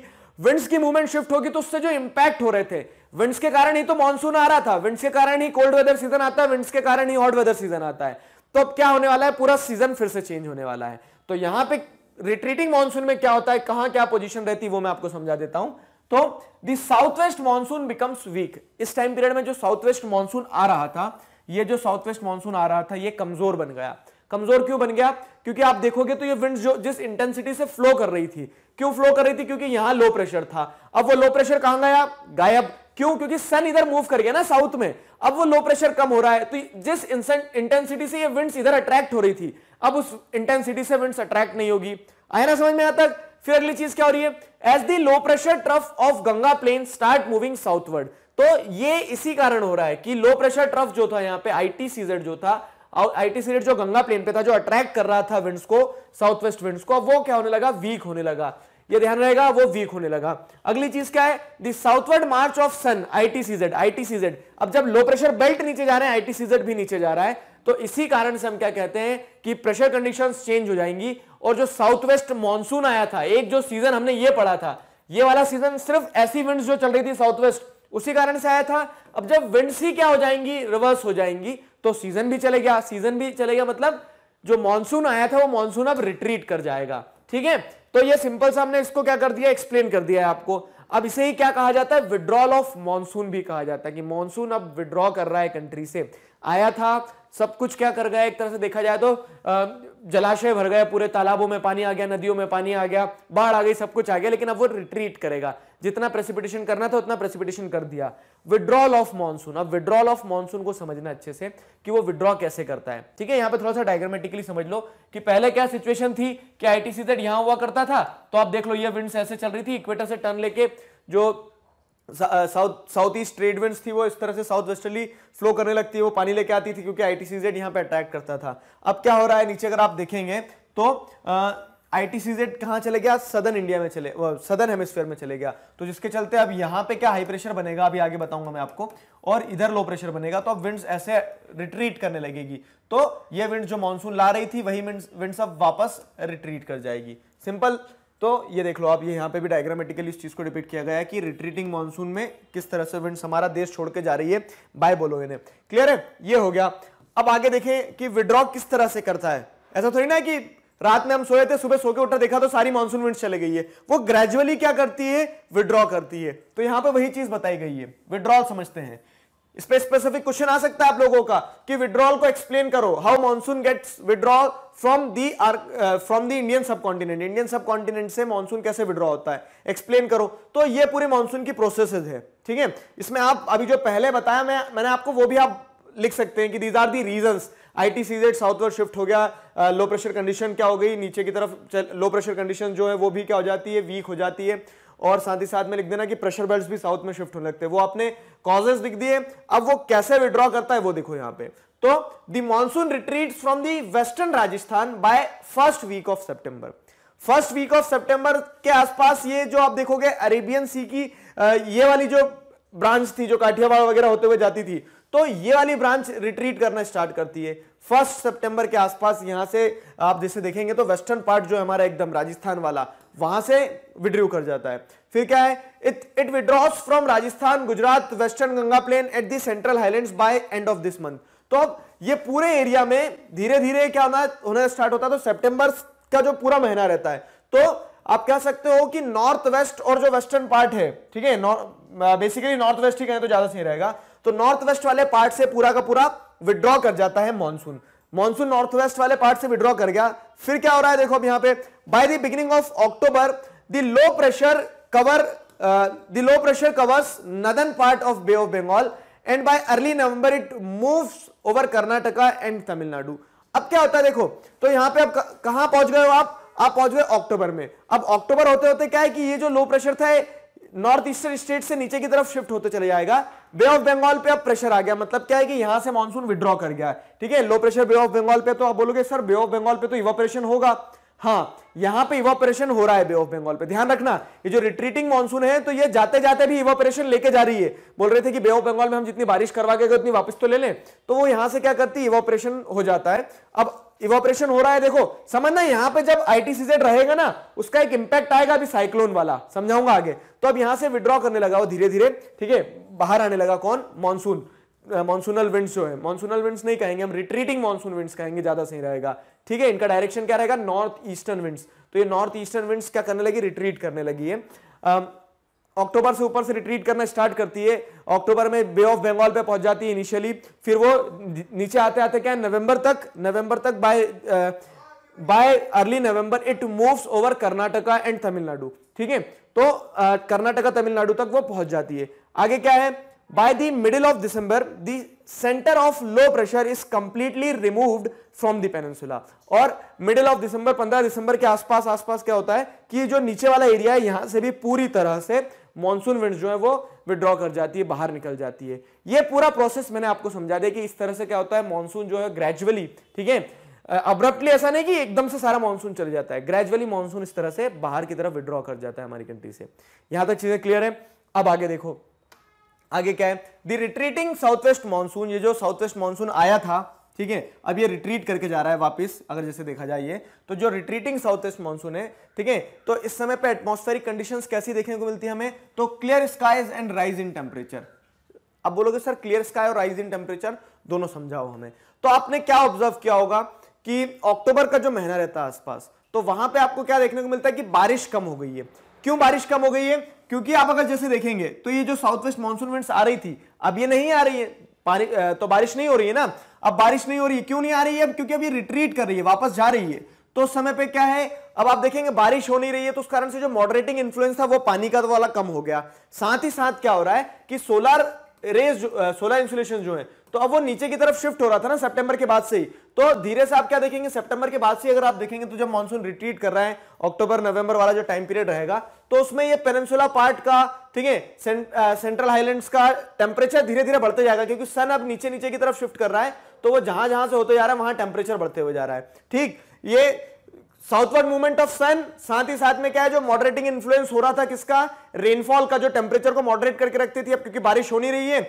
विंड्स की मूवमेंट शिफ्ट होगी तो उससे जो इंपैक्ट हो रहे थे विंड्स के कारण ही तो मानसून आ रहा था विंड्स के कारण ही कोल्ड वेदर सीजन आता है विंड्स के कारण ही हॉट वेदर सीजन आता है तो अब क्या होने वाला है पूरा सीजन फिर से चेंज होने वाला है तो यहां पे रिट्रीटिंग मानसून में क्या होता है कहां क्या पोजीशन रहती है वो मैं आपको समझा देता हूं तो the south west monsoon becomes weak इस टाइम पीरियड में जो साउथ वेस्ट मानसून आ रहा था ये जो साउथ वेस्ट मानसून आ रहा था ये कमजोर बन गया कमजोर क्यों बन गया क्योंकि आप देखोगे तो ये विंड जो जिस इंटेंसिटी से फ्लो कर रही थी क्यों फ्लो कर रही थी क्योंकि यहां लो प्रेशर था अब वो लो प्रेशर कहां गया गायब क्यों क्योंकि सन इधर मूव कर गया ना साउथ में अब वो लो प्रेशर कम हो रहा है तो जिस इंटेंसिटी से ये विंड्स इधर अट्रैक्ट हो रही थी अब उस इंटेंसिटी से विंड्स अट्रैक्ट नहीं होगी आया ना समझ में आता फिर अगली चीज क्या हो रही है as the low pressure trough of Ganga plain start moving southward तो ये इसी कारण हो रहा है कि लो प्रेशर ट्रफ जो था यहां पे आईटीसीजेड जो था आईटीसीजेड जो गंगा प्लेन पे था जो अट्रैक्ट कर रहा था विंड्स को साउथ वेस्ट विंड्स को वो क्या होने लगा वीक होने लगा ये ध्यान रहेगा वो वीक होने लगा अगली चीज क्या है the southward march of sun ITCZ अब जब लो प्रेशर बेल्ट नीचे जा रहे हैं सीजेड भी नीचे जा रहा है तो इसी कारण से हम क्या कहते हैं कि प्रेशर कंडीशंस चेंज हो जाएंगी और जो साउथ वेस्ट मॉनसून आया था एक जो सीजन हमने ये पढ़ा था ये वाला सीजन सिर्फ ऐसी विंड्स जो चल रही थी साउथ वेस्ट उसी कारण से आया था अब जब विंड्स ही क्या हो जाएंगी रिवर्स हो जाएंगी तो सीजन भी चले गया सीजन भी चले गया मतलब जो मानसून आया था वो मानसून अब रिट्रीट कर जाएगा ठीक है तो ये सिंपल सा हमने इसको क्या कर दिया एक्सप्लेन कर दिया है आपको अब इसे ही क्या कहा जाता है विड्रॉल ऑफ मानसून भी कहा जाता है कि मानसून अब विड्रॉ कर रहा है कंट्री से आया था सब कुछ क्या कर गया एक तरह से देखा जाए तो जलाशय भर गए पूरे तालाबों में पानी आ गया नदियों में पानी आ गया बाढ़ आ गई सब कुछ आ गया लेकिन अब वो रिट्रीट करेगा जितना प्रेसिपिटेशन करना था उतना प्रेसिपिटेशन कर दिया विड्रॉल ऑफ मॉनसून अब विड्रॉल ऑफ मॉनसून को समझना अच्छे से कि वो विड्रॉ कैसे करता है ठीक है यहां पर थोड़ा सा डायग्रामेटिकली समझ लो कि पहले क्या सिचुएशन थी कि आई टी यहां हुआ करता था तो आप देख लो यह विंड ऐसे चल रही थी इक्वेटर से टर्न लेके जो south south east trade winds थी वो इस तरह से साउथ वेस्टर्ली फ्लो करने लगती है वो पानी लेके आती थी क्योंकि आई टी सी जेड यहाँ पे अट्रैक्ट करता था अब क्या हो रहा है नीचे अगर आप देखेंगे तो आई टी सी जेड कहाँ चले गया सदर्न इंडिया में चले सदर्न हेमिस्फेयर में चले गया तो जिसके चलते अब यहाँ पे क्या हाई प्रेशर बनेगा अभी आगे बताऊंगा मैं आपको और इधर लो प्रेशर बनेगा तो अब विंड्स ऐसे रिट्रीट करने लगेगी तो ये विंड जो मानसून ला रही थी वही विंड्स अब वापस रिट्रीट कर जाएगी सिंपल तो ये देख लो आप ये यहाँ पे भी डायग्रामेटिकली इस चीज़ को रिपीट किया गया है कि रिट्रीटिंग मानसून में किस तरह से विंड्स हमारा देश छोड़ के जा रही है बाय बोलो इन्हें क्लियर है ये हो गया अब आगे देखें कि विड्रॉ किस तरह से करता है ऐसा थोड़ी ना कि रात में हम सोए थे सुबह सो के उठा देखा तो सारी मानसून विंड चले गई है वो ग्रेजुअली क्या करती है विड्रॉ करती है तो यहाँ पर वही चीज बताई गई है विड्रॉल समझते हैं इस पर स्पेसिफिक क्वेश्चन आ सकता है आप लोगों का कि विड्रॉल को एक्सप्लेन करो how monsoon gets withdrawal from the from the Indian subcontinent Indian subcontinent से मॉनसून कैसे विड्रॉ होता है एक्सप्लेन करो तो ये पूरे मानसून की प्रोसेस है ठीक है इसमें आप अभी जो पहले बताया मैं मैंने आपको वो भी आप लिख सकते हैं कि these are the region regions southward shift हो गया लो प्रेशर कंडीशन क्या हो गई नीचे की तरफ लो प्रेशर कंडीशन जो है वो भी क्या हो जाती है वीक हो जाती है और साथ ही साथ में लिख देना कि प्रेशर बेल्ट भी साउथ में शिफ्ट होने लगते हैं वो आपने कॉजेस लिख दिए अब वो कैसे विड्रॉ करता है वो देखो यहां पे तो monsoon retreat from the western Rajasthan by first week of September first week of September के आसपास ये जो आप देखोगे अरेबियन सी की ये वाली जो ब्रांच थी जो काठियावाड़ वगैरह होते हुए जाती थी तो ये वाली ब्रांच रिट्रीट करना स्टार्ट करती है फर्स्ट सितंबर के आसपास यहां से आप जैसे देखेंगे तो वेस्टर्न पार्ट जो हमारा एकदम राजस्थान वाला वहां से विड्रू कर जाता है फिर क्या है it it withdraws from Rajasthan Gujarat western Ganga plain at the central highland by end of this month तो अब ये पूरे एरिया में धीरे धीरे क्या होना होना स्टार्ट होता है तो सेप्टेंबर का जो पूरा महीना रहता है तो आप कह सकते हो कि नॉर्थ वेस्ट और जो वेस्टर्न पार्ट है ठीक है बेसिकली नॉर्थ वेस्ट ही कहें तो ज्यादा सही रहेगा तो नॉर्थ वेस्ट वाले पार्ट से पूरा का पूरा विड्रॉ कर जाता है मानसून मानसून नॉर्थ वेस्ट वाले पार्ट से विड्रॉ कर गया फिर क्या हो रहा है देखो अब यहां पे by the beginning of October the low pressure cover the low pressure covers northern part of bay of Bengal and by early November it moves over Karnataka and Tamil Nadu अब क्या होता है देखो तो यहां पे अब कहां पहुंच गए हो आप आप पहुंच गए अक्टूबर में अब अक्टूबर होते होते क्या है कि ये जो लो प्रेशर था नॉर्थ ईस्टर्न स्टेट से नीचे की तरफ शिफ्ट होते चले जाएगा बे ऑफ बंगाल पे अब प्रेशर आ गया मतलब क्या है कि यहां से मानसून विड्रॉ कर गया ठीक है low pressure bay of Bengal पे तो आप बोलोगे सर बे ऑफ बंगाल पे तो इवापरेशन होगा हाँ यहां पे इवापरेशन हो रहा है बे ऑफ बंगाल पे ध्यान रखना ये जो रिट्रीटिंग मानसून है तो ये जाते जाते भी इवापरेशन लेके जा रही है बोल रहे थे कि बे ऑफ बंगाल में हम जितनी बारिश करवा के उतनी वापस तो ले लें तो वो यहां से क्या करती है इवापरेशन हो जाता है अब इवोपरेशन हो रहा है देखो समझना यहां पे जब आईटीसीजेड रहेगा ना उसका एक इंपैक्ट आएगा अभी साइक्लोन वाला समझाऊंगा आगे तो अब यहां से विड्रॉ करने लगा वो धीरे धीरे ठीक है बाहर आने लगा कौन मानसून मानसूनल विंड्स जो है मानसूनल विंड्स नहीं कहेंगे हम रिट्रीटिंग मानसून विंड्स कहेंगे ज्यादा सही रहेगा ठीक है इनका डायरेक्शन क्या रहेगा नॉर्थ ईस्टर्न विंड्स तो ये नॉर्थ ईस्टर्न विंड्स क्या करने लगी रिट्रीट करने लगी है अक्टूबर से ऊपर से रिट्रीट करना स्टार्ट करती है अक्टूबर में बे ऑफ बंगाल पे पहुंच जाती है इनिशियली फिर वो नीचे आते आते क्या नवंबर तक नवंबर तक by by early November it moves over Karnataka and Tamil Nadu ठीक है तो कर्नाटका तमिलनाडु तक वो पहुंच जाती है आगे क्या है by the middle of December the centre of low pressure is completely removed from the peninsula और मिडिल ऑफ दिसंबर 15 दिसंबर के आसपास आसपास क्या होता है कि जो नीचे वाला एरिया है यहां से भी पूरी तरह से मॉनसून विंड जो है वो विड्रॉ कर जाती है बाहर निकल जाती है ये पूरा प्रोसेस मैंने आपको समझा दिया कि इस तरह से क्या होता है मॉनसून जो है ग्रेजुअली ठीक है अब्रप्टली ऐसा नहीं कि एकदम से सारा मानसून चल जाता है ग्रेजुअली मानसून इस तरह से बाहर की तरफ विड्रॉ कर जाता है हमारी कंट्री से यहां तक चीजें क्लियर है अब आगे देखो आगे क्या है the retreating south west monsoon ये जो साउथ वेस्ट मानसून आया था ठीक है अब ये रिट्रीट करके जा रहा है वापस अगर जैसे देखा जाए ये तो जो रिट्रीटिंग साउथ ईस्ट मानसून है ठीक है तो इस समय पे एटमॉस्फेरिक कंडीशंस कैसी देखने को मिलती है हमें तो clear skies and rise in temperature अब बोलोगे सर क्लियर स्काई और राइज इन टेम्परेचर दोनों समझाओ हमें तो आपने क्या ऑब्जर्व किया होगा कि अक्टूबर का जो महीना रहता है आसपास तो वहां पर आपको क्या देखने को मिलता है कि बारिश कम हो गई है क्यों बारिश कम हो गई है क्योंकि आप अगर जैसे देखेंगे तो ये जो साउथ वेस्ट मानसून विंड्स आ रही थी अब ये नहीं आ रही है पानी तो बारिश नहीं हो रही है ना अब बारिश नहीं हो रही है क्यों नहीं आ रही है अब क्योंकि अब ये रिट्रीट कर रही है वापस जा रही है तो उस समय पे क्या है अब आप देखेंगे बारिश हो नहीं रही है तो उस कारण से जो मॉडरेटिंग इन्फ्लुएंस था वो पानी का तो वाला कम हो गया साथ ही साथ क्या हो रहा है कि सोलर रेज सोलर इंसुलेशन जो है तो अब वो नीचे की तरफ शिफ्ट हो रहा था ना सितंबर के बाद से ही तो धीरे से आप क्या देखेंगे सितंबर के बाद से अगर आप देखेंगे तो जब मॉनसून रिट्रीट कर रहा है अक्टूबर नवंबर वाला जो टाइम पीरियड रहेगा तो उसमें ये पेनसुला पार्ट का ठीक है सें, सेंट्रल हाईलैंड्स का टेम्परेचर धीरे धीरे बढ़ते जाएगा क्योंकि सन अब नीचे नीचे की तरफ शिफ्ट कर रहा है तो वो जहां जहां से होते जा रहा है वहां टेम्परेचर बढ़ते हुए जा रहा है ठीक ये साउथवर्ड मूवमेंट ऑफ सन साथ ही साथ में क्या है जो मॉडरेटिंग इन्फ्लुएंस हो रहा था किसका रेनफॉल का जो टेम्परेचर को मॉडरेट करके रखती थी अब क्योंकि बारिश हो नहीं रही है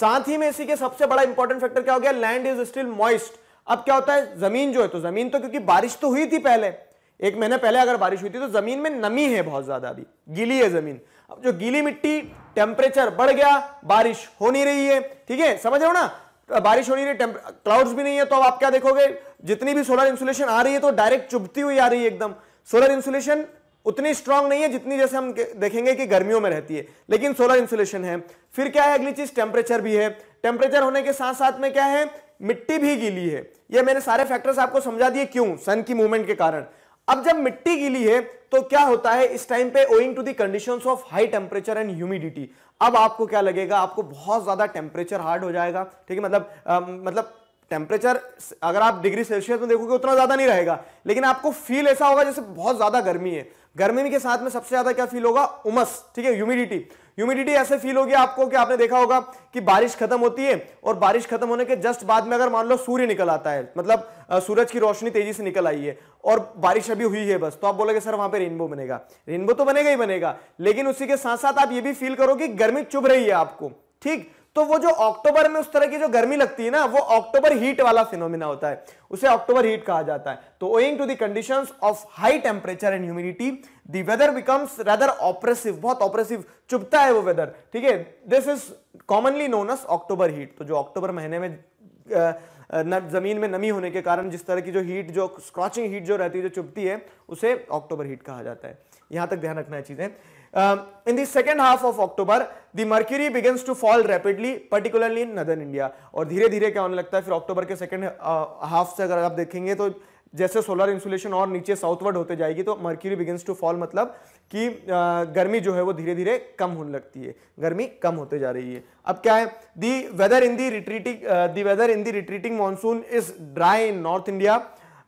साथ ही में इसी के सबसे बड़ा इंपॉर्टेंट फैक्टर क्या हो गया लैंड इज स्टिल मॉइस्ट अब क्या होता है जमीन जो है तो जमीन तो क्योंकि बारिश तो हुई थी पहले एक महीने पहले अगर बारिश हुई थी तो जमीन में नमी है बहुत ज्यादा अभी गीली है जमीन अब जो गीली मिट्टी टेम्परेचर बढ़ गया बारिश हो नहीं रही है ठीक है समझ रहे हो ना बारिश हो नहीं रही क्लाउड्स भी नहीं है तो अब आप क्या देखोगे जितनी भी सोलर इंसुलेशन आ रही है तो डायरेक्ट चुभती हुई आ रही है एकदम सोलर इंसुलेशन उतनी स्ट्रांग नहीं है जितनी जैसे हम देखेंगे कि गर्मियों में रहती है लेकिन सोलर इंसुलेशन है फिर क्या है अगली चीज टेम्परेचर भी है टेम्परेचर होने के साथ साथ में क्या है मिट्टी भी गीली है यह मैंने सारे फैक्टर्स आपको समझा दिए क्यों सन की मूवमेंट के कारण अब जब मिट्टी गीली है तो क्या होता है इस टाइम पे owing to the conditions of high temperature and humidity अब आपको क्या लगेगा आपको बहुत ज़्यादा टेम्परेचर हार्ड हो जाएगा ठीक है मतलब आ, मतलब टेम्परेचर अगर आप डिग्री सेल्सियस में देखोगे उतना ज़्यादा नहीं रहेगा लेकिन आपको फील ऐसा होगा जैसे बहुत ज़्यादा गर्मी है गर्मी के साथ में सबसे ज़्यादा क्या फील होगा उमस ठीक है ह्यूमिडिटी ह्यूमिडिटी ऐसे फील होगी आपको कि आपने देखा होगा कि बारिश खत्म होती है और बारिश खत्म होने के जस्ट बाद में अगर मान लो सूर्य निकल आता है मतलब सूरज की रोशनी तेजी से निकल आई है और बारिश अभी हुई है बस तो आप बोलोगे सर वहां पे रेनबो बनेगा रेनबो तो बनेगा ही बनेगा लेकिन उसी के साथ साथ आप ये भी फील करो कि गर्मी चुभ रही है आपको ठीक तो वो जो अक्टूबर में उस तरह की जो गर्मी लगती है ना वो अक्टूबर हीट वाला फिनोमिना होता है उसे अक्टूबर हीट कहा जाता है तो owing to the conditions of high temperature and humidity the weather becomes rather oppressive बहुत ऑपरेसिव चुभता है वो वेदर ठीक है this is commonly known as October heat तो जो अक्टूबर महीने में जमीन में नमी होने के कारण जिस तरह की जो हीट जो स्क्रॉचिंग हीट जो रहती है जो चुभती है उसे अक्टूबर हीट कहा जाता है यहां तक ध्यान रखना है चीजें in the second half of October, the mercury begins to fall rapidly, particularly in northern India. और धीरे धीरे क्या होने लगता है फिर अक्टूबर के सेकेंड हाफ से अगर आप देखेंगे तो जैसे सोलर इंसुलेशन और नीचे साउथवर्ड होते जाएगी तो मर्क्यूरी बिगिंस टू फॉल मतलब कि गर्मी जो है वो धीरे धीरे कम होने लगती है गर्मी कम होते जा रही है अब क्या है the weather in the retreating the weather in the retreating monsoon is dry in north India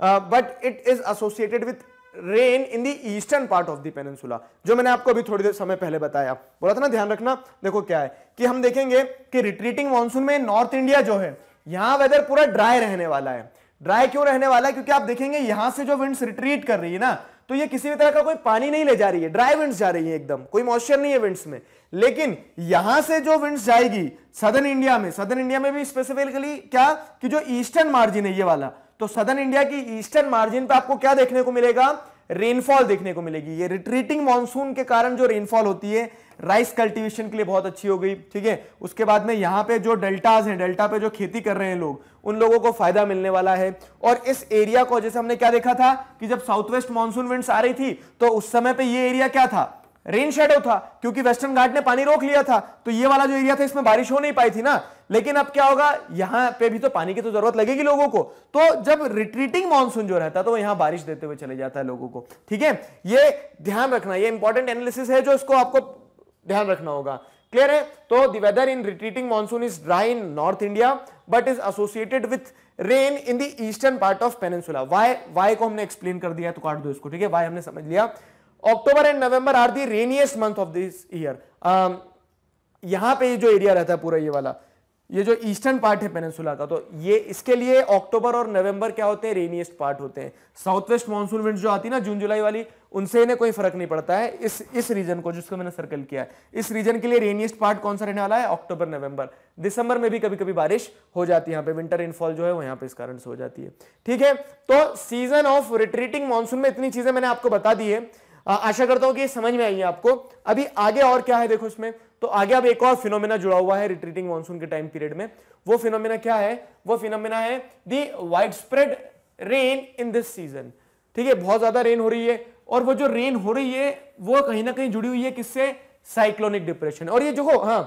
but it is associated with rain in the eastern part of the peninsula जो मैंने आपको अभी थोड़ी देर समय पहले बताया बोला था ना ध्यान रखना देखो क्या है कि हम देखेंगे कि रिट्रीटिंग मानसून में नॉर्थ इंडिया जो है यहां वेदर पूरा ड्राई रहने वाला है ड्राई क्यों रहने वाला है क्योंकि आप देखेंगे यहां से जो विंड्स रिट्रीट कर रही है ना तो ये किसी भी तरह का कोई पानी नहीं ले जा रही है ड्राई विंड्स जा रही है एकदम कोई मॉइस्चर नहीं है विंड्स में लेकिन यहां से जो विंड्स जाएगी सदर्न इंडिया में सदर्न इंडिया में भी स्पेसिफिकली क्या कि जो ईस्टर्न मार्जिन है ये वाला तो सदर्न इंडिया की ईस्टर्न मार्जिन पर आपको क्या देखने को मिलेगा रेनफॉल देखने को मिलेगी ये रिट्रीटिंग मानसून के कारण जो रेनफॉल होती है राइस कल्टीवेशन के लिए बहुत अच्छी हो गई ठीक है उसके बाद में यहां पे जो डेल्टाज हैं डेल्टा पे जो खेती कर रहे हैं लोग उन लोगों को फायदा मिलने वाला है और इस एरिया को जैसे हमने क्या देखा था कि जब साउथ वेस्ट मानसून विंड्स आ रही थी तो उस समय पे ये एरिया क्या था रेन शेडो था क्योंकि वेस्टर्न घाट ने पानी रोक लिया था तो ये वाला जो एरिया था इसमें बारिश हो नहीं पाई थी ना लेकिन अब क्या होगा यहां पे भी तो पानी की तो जरूरत लगेगी लोगों को तो जब रिट्रीटिंग मानसून जो रहता है तो यहां बारिश देते हुए चले जाता है लोगों को ठीक है ये ध्यान रखना ये इंपॉर्टेंट एनालिसिस है जो इसको आपको ध्यान रखना होगा क्लियर है तो there in retreating monsoon is dry in north India but is associated with rain in the eastern part of peninsula why why को हमने एक्सप्लेन कर दिया तो काट दो इसको ठीक है वाई हमने समझ लिया October and November are the rainiest month of this year यहां पे जो एरिया रहता है पूरा ये वाला ये जो ईस्टर्न पार्ट है पेनिनसुला का तो ये इसके लिए अक्टूबर और नवंबर क्या होते हैं रेनिएस्ट पार्ट होते हैं साउथ वेस्ट मानसून विंड जो आती है ना जून जुलाई वाली उनसे इन्हें कोई फर्क नहीं पड़ता है इस इस रीजन को जिसको मैंने सर्कल किया है इस रीजन के लिए रेनियस्ट पार्ट कौन सा रहने वाला है अक्टूबर नवंबर दिसंबर में भी कभी कभी बारिश हो जाती है यहाँ पे विंटर इनफॉल जो है वो यहाँ पे इस कारण से हो जाती है ठीक है तो सीजन ऑफ रिट्रीटिंग मानसून में इतनी चीजें मैंने आपको बता दी है आशा करता हूँ कि समझ में आई है आपको अभी आगे और क्या है देखो इसमें तो आगे अब एक और फिनोमेना जुड़ा हुआ है रिट्रीटिंग मानसून के टाइम पीरियड में वो फिनोमेना क्या है वो फिनोमेना है the wide spread rain in this season ठीक है बहुत ज्यादा रेन हो रही है और वो जो रेन हो रही है वो कहीं ना कहीं जुड़ी हुई है किससे साइक्लोनिक डिप्रेशन और ये जो हाँ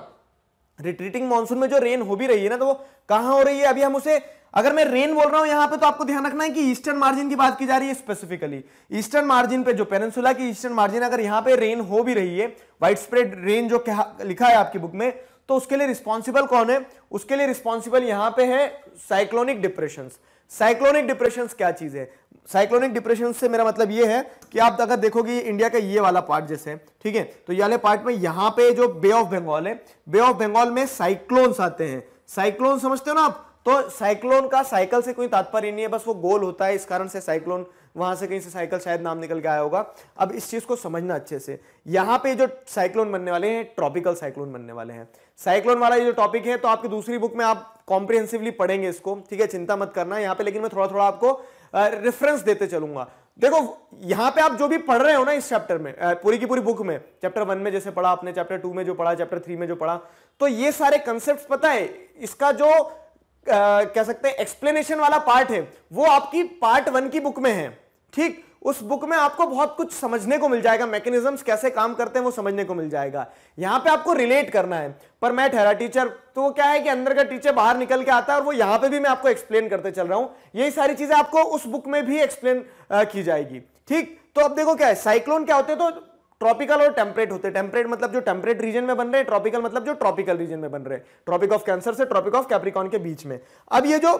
रिट्रीटिंग मानसून में जो रेन हो भी रही है ना तो वो कहां हो रही है अभी हम उसे अगर मैं रेन बोल रहा हूं यहां पे तो आपको ध्यान रखना है कि ईस्टर्न मार्जिन की बात की जा रही है स्पेसिफिकली ईस्टर्न मार्जिन पे जो पेनसुला की ईस्टर्न मार्जिन अगर यहां पे रेन हो भी रही है वाइड स्प्रेड रेन जो लिखा है आपकी बुक में तो उसके लिए रिस्पॉन्सिबल कौन है उसके लिए रिस्पॉन्सिबल यहां पर है साइक्लोनिक डिप्रेशन साइक्लोनिक डिप्रेशन क्या चीज है साइक्लोनिक डिप्रेशन से मेरा मतलब ये है कि आप अगर देखोगे इंडिया का ये वाला पार्ट जैसे ठीक है तो ये वाले पार्ट में यहाँ पे जो बे ऑफ बंगाल है बे ऑफ बंगाल में साइक्लोन्स आते हैं साइक्लोन समझते हो ना आप तो साइक्लोन का साइकिल से कोई तात्पर्य नहीं है बस वो गोल होता है इस कारण से साइक्लोन वहां से कहीं से साइकिल शायद नाम निकल के आया होगा अब इस चीज को समझना अच्छे से यहां पे जो साइक्लोन बनने वाले हैं ट्रॉपिकल साइक्लोन बनने वाले हैं साइक्लोन वाला ये जो टॉपिक है तो आपकी दूसरी बुक में आप कॉम्प्रिहेंसिवली पढ़ेंगे इसको ठीक है चिंता मत करना यहां पर लेकिन मैं थोड़ा थोड़ा आपको रेफरेंस देते चलूंगा देखो यहां पे आप जो भी पढ़ रहे हो ना इस चैप्टर में पूरी की पूरी बुक में चैप्टर वन में जैसे पढ़ा आपने चैप्टर टू में जो पढ़ा चैप्टर थ्री में जो पढ़ा तो ये सारे कंसेप्ट पता है इसका जो कह सकते हैं एक्सप्लेनेशन वाला पार्ट है वो आपकी पार्ट वन की बुक में है ठीक उस बुक में आपको बहुत कुछ समझने को मिल जाएगा मैकेनिज्म कैसे काम करते हैं वो समझने को मिल जाएगा यहां पे आपको रिलेट करना है पर मैं ठहरा टीचर तो वो क्या है कि अंदर का टीचर बाहर निकल के आता है और वो यहां पे भी मैं आपको एक्सप्लेन करते चल रहा हूं यही सारी चीजें आपको उस बुक में भी एक्सप्लेन की जाएगी ठीक तो अब देखो क्या है साइक्लोन क्या होते हैं तो ट्रॉपिकल और टेम्परेट होते हैं टेम्परेट मतलब जो टेम्परेट रीजन में बन रहे हैं ट्रॉपिकल मतलब जो ट्रॉपिकल रीजन में बन रहे हैं ट्रॉपिक ऑफ कैंसर से ट्रॉपिक ऑफ कैप्रिकॉन के बीच में अब ये जो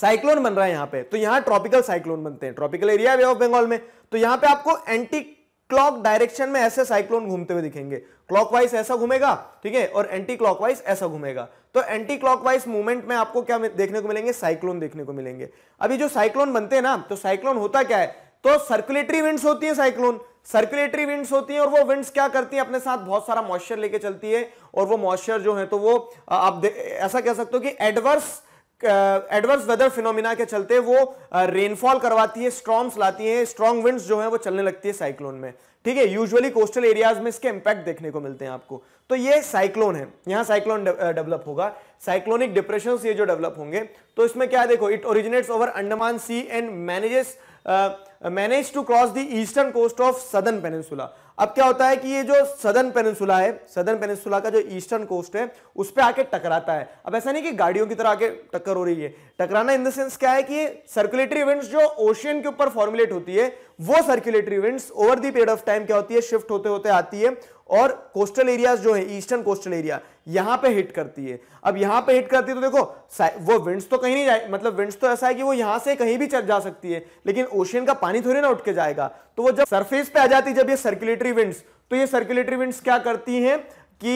साइक्लोन बन रहा है यहाँ पे तो यहाँ ट्रॉपिकल साइक्लोन बनते हैं tropical area bay of Bengal में तो यहाँ पे आपको एंटी क्लॉक डायरेक्शन में ऐसे साइक्लोन घूमते हुए दिखेंगे क्लॉकवाइज ऐसा घूमेगा ठीक है और एंटी क्लॉकवाइज ऐसा घूमेगा तो एंटी क्लॉकवाइज मूवमेंट में आपको क्या देखने को मिलेंगे साइक्लोन देखने को मिलेंगे अभी जो साइक्लोन बनते हैं ना तो साइक्लोन होता क्या है तो सर्कुलेटरी विंड्स होती है साइक्लोन सर्कुलेटरी विंड्स होती हैं और वो विंड्स क्या करती हैं अपने साथ बहुत सारा मॉइस्चर लेके चलती है और वो मॉइस्चर जो है तो वो आप ऐसा कह सकते हो कि एडवर्स एडवर्स वेदर फिनोमिना के चलते वो रेनफॉल करवाती है स्ट्रॉम्स लाती है स्ट्रॉन्ग विंड्स जो है वो चलने लगती है साइक्लोन में ठीक है यूजुअली कोस्टल एरियाज में इसके इंपैक्ट देखने को मिलते हैं आपको तो ये साइक्लोन है यहां साइक्लोन डेवलप होगा साइक्लोनिक डिप्रेशन ये जो डेवलप होंगे तो इसमें क्या देखो it originates over Andaman Sea and manages manage to cross the eastern coast of southern peninsula अब क्या होता है कि ये जो सदर्न पेनिनसुला है सदन पेनिनसुला का जो ईस्टर्न कोस्ट है उस पर आके टकराता है अब ऐसा नहीं कि गाड़ियों की तरह आके टक्कर हो रही है टकराना इन द सेंस क्या है कि सर्कुलेटरी इवेंट्स जो ओशियन के ऊपर फॉर्मुलेट होती है वो circulatory events over the period of time क्या होती है शिफ्ट होते होते आती है और कोस्टल एरियाज जो है ईस्टर्न कोस्टल एरिया यहां पे हिट करती है अब यहां पे हिट करती है तो देखो वो विंड्स तो कहीं नहीं जाए मतलब विंड्स तो ऐसा है कि वो यहां से कहीं भी चल जा सकती है लेकिन ओशियन का पानी थोड़ी ना उठ के जाएगा तो वो जब सरफेस पे आ जाती है जब ये सर्कुलेटरी विंड्स तो ये सर्कुलेटरी विंड्स क्या करती है कि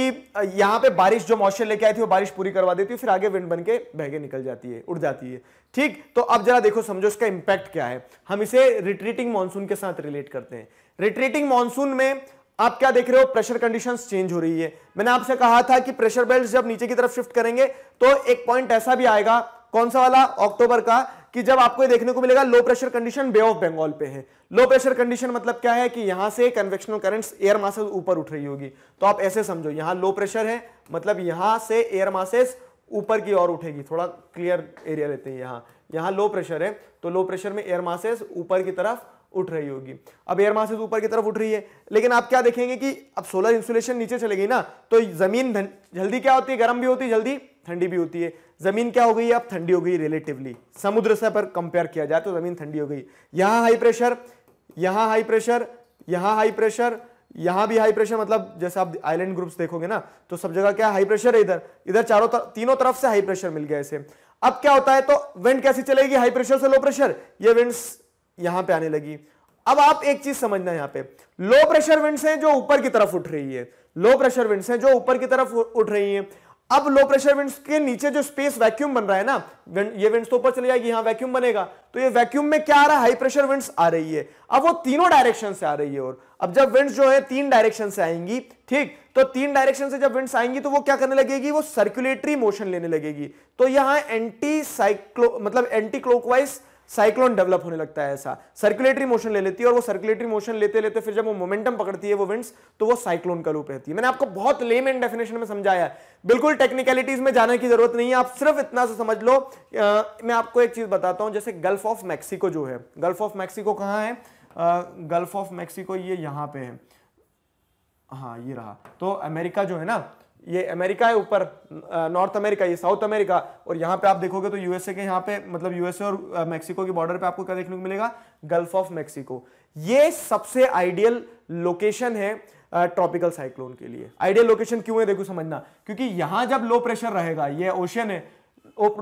यहां पे बारिश जो मॉइस्चर लेके आई थी वो बारिश पूरी करवा देती है फिर आगे विंड बन के बह के निकल जाती है उड़ जाती है ठीक तो अब जरा देखो समझो इसका इंपैक्ट क्या है हम इसे रिट्रीटिंग मानसून के साथ रिलेट करते हैं रिट्रीटिंग मानसून में आप क्या देख रहे हो प्रेशर कंडीशन चेंज हो रही है मैंने आपसे कहा था कि प्रेशर बेल्ट जब नीचे की तरफ शिफ्ट करेंगे तो एक पॉइंट ऐसा भी आएगा कौन सा वाला अक्टूबर का कि जब आपको ये देखने को मिलेगा low pressure condition bay of Bengal पे है लो प्रेशर कंडीशन मतलब क्या है कि यहां से कन्वेक्शनल करंट्स एयर मासेस ऊपर उठ रही होगी तो आप ऐसे समझो यहां लो प्रेशर है मतलब यहां से एयर मासेस ऊपर की ओर उठेगी थोड़ा क्लियर एरिया लेते हैं यहां यहां लो प्रेशर है तो लो प्रेशर में एयर मासेस ऊपर की तरफ उठ रही होगी अब एयर मासेज ऊपर की तरफ उठ रही है लेकिन आप क्या देखेंगे कि अब सोलर इंसुलेशन नीचे चलेगी ना तो जमीन जल्दी क्या होती है गर्म भी होती है जल्दी ठंडी भी होती है जमीन क्या हो गई अब ठंडी हो गई रिलेटिवली समुद्र से पर कंपेयर किया जाए तो जमीन ठंडी हो गई यहां हाई प्रेशर यहां हाई प्रेशर यहां हाई प्रेशर यहां भी हाई प्रेशर मतलब जैसे आप आइलैंड ग्रुप्स देखोगे ना तो सब जगह क्या हाई प्रेशर है इधर इधर चारों तरफ तीनों तरफ से हाई प्रेशर मिल गया इसे अब क्या होता है तो विंड कैसी चलेगी हाई प्रेशर से लो प्रेशर ये विंड यहां पे आने लगी अब आप एक चीज समझना यहां पे लो प्रेशर विंड्स हैं जो ऊपर की तरफ उठ रही है लो प्रेशर विंड्स हैं जो ऊपर की तरफ उठ रही हैं अब लो प्रेशर विंड्स के नीचे जो स्पेस वैक्यूम बन रहा है ना ये विंड्स तो ऊपर चली जाएगी यहां वैक्यूम बनेगा तो ये वैक्यूम में क्या आ रहा है हाई प्रेशर विंड्स आ रही है अब वो तीनों डायरेक्शन से आ रही है और अब जब विंड्स जो है तीन डायरेक्शन से आएंगी ठीक तो तीन डायरेक्शन से जब विंड्स आएंगी तो वो क्या करने लगेगी वो सर्कुलेटरी मोशन लेने लगेगी तो यहां एंटी साइक्लो मतलब एंटी क्लोकवाइज साइक्लोन डेवलप होने लगता है ऐसा सर्कुलेटरी मोशन ले लेती है और वो सर्कुलेटरी मोशन लेते लेते फिर जब वो मोमेंटम पकड़ती है वो विंड्स तो वो साइक्लोन का रूप रहती है मैंने आपको बहुत लेम एंड डेफिनेशन में समझाया है बिल्कुल टेक्निकलिटीज में जाने की जरूरत नहीं है आप सिर्फ इतना से समझ लो आ, मैं आपको एक चीज बताता हूं जैसे गल्फ ऑफ मैक्सिको जो है गल्फ ऑफ मैक्सिको कहाँ है गल्फ ऑफ मैक्सिको ये यहाँ पे है हाँ ये रहा तो अमेरिका जो है ना ये अमेरिका है ऊपर नॉर्थ अमेरिका ये साउथ अमेरिका और यहाँ पे आप देखोगे तो यूएसए के यहाँ पे मतलब यूएसए और मैक्सिको के बॉर्डर पे आपको क्या देखने को मिलेगा गल्फ ऑफ मैक्सिको ये सबसे आइडियल लोकेशन है ट्रॉपिकल साइक्लोन के लिए आइडियल लोकेशन क्यों है देखो समझना क्योंकि यहां जब लो प्रेशर रहेगा ये ओशन है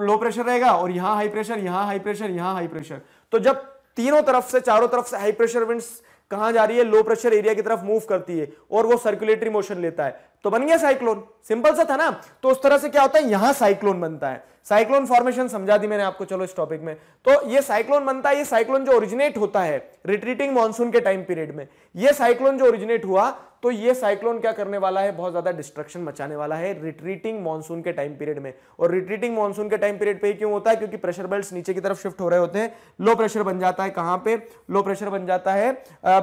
लो प्रेशर रहेगा और यहां हाई प्रेशर यहां हाई प्रेशर यहां हाई प्रेशर तो जब तीनों तरफ से चारों तरफ से हाई प्रेशर विंड्स कहां जा रही है लो प्रेशर एरिया की तरफ मूव करती है और वो सर्कुलेटरी मोशन लेता है तो बन गया साइक्लोन सिंपल सा था ना तो उस तरह से क्या होता है यहां साइक्लोन बनता है साइक्लोन फॉर्मेशन समझा दी मैंने आपको चलो इस टॉपिक में तो ये साइक्लोन बनता है ये साइक्लोन जो ओरिजिनेट होता है रिट्रीटिंग मॉनसून के टाइम पीरियड में ये साइक्लोन जो ओरिजिनेट हुआ तो ये साइक्लोन क्या करने वाला है बहुत ज्यादा डिस्ट्रक्शन मचाने वाला है रिट्रीटिंग मानसून के टाइम पीरियड में और रिट्रीटिंग मानसून के टाइम पीरियड पे क्यों होता है क्योंकि प्रेशर बेल्ट नीचे की तरफ शिफ्ट हो रहे होते हैं लो प्रेशर बन जाता है कहां पे लो प्रेशर बन जाता है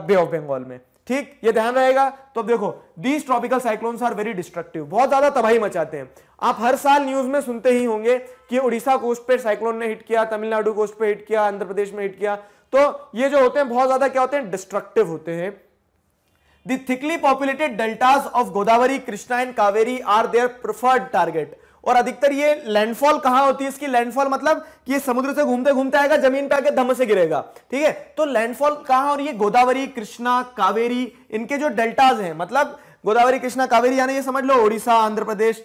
बे ऑफ बंगाल में ठीक ये ध्यान रहेगा तो अब देखो these tropical cyclones are very destructive बहुत ज्यादा तबाही मचाते हैं आप हर साल न्यूज में सुनते ही होंगे कि उड़ीसा कोस्ट पे साइक्लोन ने हिट किया तमिलनाडु कोस्ट पे हिट किया आंध्र प्रदेश में हिट किया तो ये जो होते हैं बहुत ज्यादा क्या होते हैं डिस्ट्रक्टिव होते हैं thickly populated deltas of Godavari Krishna and Kaveri are their preferred target और अधिकतर ये लैंडफॉल कहां होती है इसकी लैंडफॉल मतलब कि ये समुद्र से घूमते घूमते आएगा जमीन पे आके धम से गिरेगा ठीक है तो लैंडफॉल कहां और ये गोदावरी कृष्णा कावेरी इनके जो डेल्टाज हैं मतलब गोदावरी कृष्णा कावेरी यानी ये समझ लो ओडिशा आंध्र प्रदेश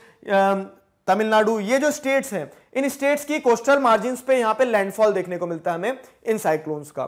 तमिलनाडु ये जो स्टेट्स हैं इन स्टेट्स की कोस्टल मार्जिन पे यहाँ पे लैंडफॉल देखने को मिलता है हमें इन साइक्लोन्स का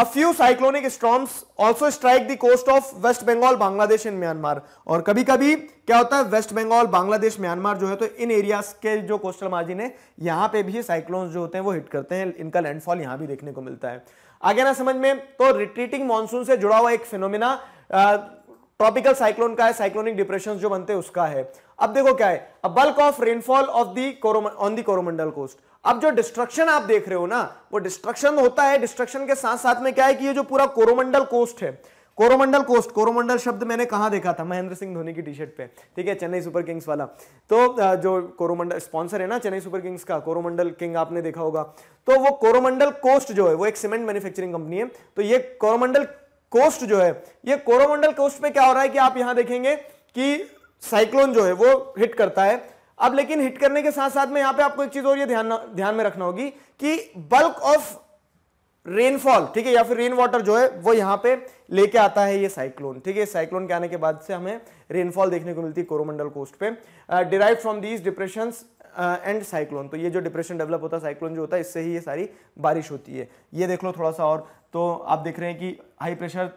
A few cyclonic storms also strike the coast of West Bengal, Bangladesh and Myanmar. और कभी कभी क्या होता है वेस्ट बंगाल बांग्लादेश म्यांमार जो है तो इन एरियाज के जो कोस्टल मार्जिन है यहाँ पे भी साइक्लोन्स जो होते हैं वो हिट करते हैं इनका लैंडफॉल यहाँ भी देखने को मिलता है आगे ना समझ में तो रिट्रीटिंग मानसून से जुड़ा हुआ एक फिनोमिना ट्रॉपिकल साइक्लोन का है साइक्लोनिक डिप्रेशन जो बनते हैं उसका है अब देखो क्या है bulk of rainfall of the on the Coromandel coast अब जो डिस्ट्रक्शन आप देख रहे हो ना वो डिस्ट्रक्शन होता है डिस्ट्रक्शन के साथ साथ में क्या है कि ये जो पूरा कोरोमंडल कोस्ट है कोरोमंडल कोस्ट कोरोमंडल शब्द मैंने कहा देखा था महेंद्र सिंह धोनी की टी शर्ट पे ठीक है चेन्नई सुपर किंग्स वाला तो जो कोरोमंडल स्पॉन्सर है ना चेन्नई सुपर किंग्स का कोरोमंडल किंग आपने देखा होगा तो वो कोरोमंडल कोस्ट जो है वो एक सीमेंट मैन्युफैक्चरिंग कंपनी है तो ये कोरोमंडल कोस्ट जो है ये कोरोमंडल कोस्ट पे क्या हो रहा है कि आप यहां देखेंगे कि साइक्लोन जो है वो हिट करता है अब लेकिन हिट करने के साथ साथ में यहां पे आपको एक चीज और ये ध्यान ध्यान में रखना होगी कि बल्क ऑफ रेनफॉल ठीक है या फिर रेन वाटर जो है वो यहां पे लेके आता है ये साइक्लोन ठीक है साइक्लोन के आने के बाद से हमें रेनफॉल देखने को मिलती है कोरोमंडल कोस्ट पे derive from these depression and cyclone तो ये जो डिप्रेशन डेवलप होता है साइक्लोन जो होता है इससे ही ये सारी बारिश होती है ये देख लो थोड़ा सा और तो आप देख रहे हैं कि हाई प्रेशर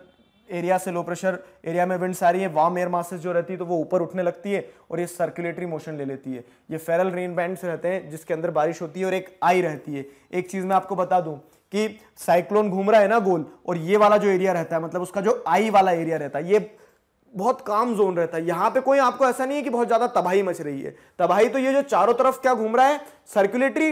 एरिया से लो प्रेशर एरिया में आ रही है वाम एयर मासेस जो रहती है तो वो ऊपर उठने लगती है और ये सर्कुलेटरी मोशन ले लेती है ये फेरल रेन बैंड्स रहते हैं जिसके अंदर बारिश होती है और एक आई रहती है एक चीज़ मैं आपको बता दूं कि साइक्लोन घूम रहा है ना गोल और ये वाला जो एरिया रहता है मतलब उसका जो आई वाला एरिया रहता है ये बहुत काम जोन रहता है यहाँ पे कोई आपको ऐसा नहीं है कि बहुत ज्यादा तबाही मच रही है तबाही तो ये जो चारों तरफ क्या घूम रहा है सर्कुलेटरी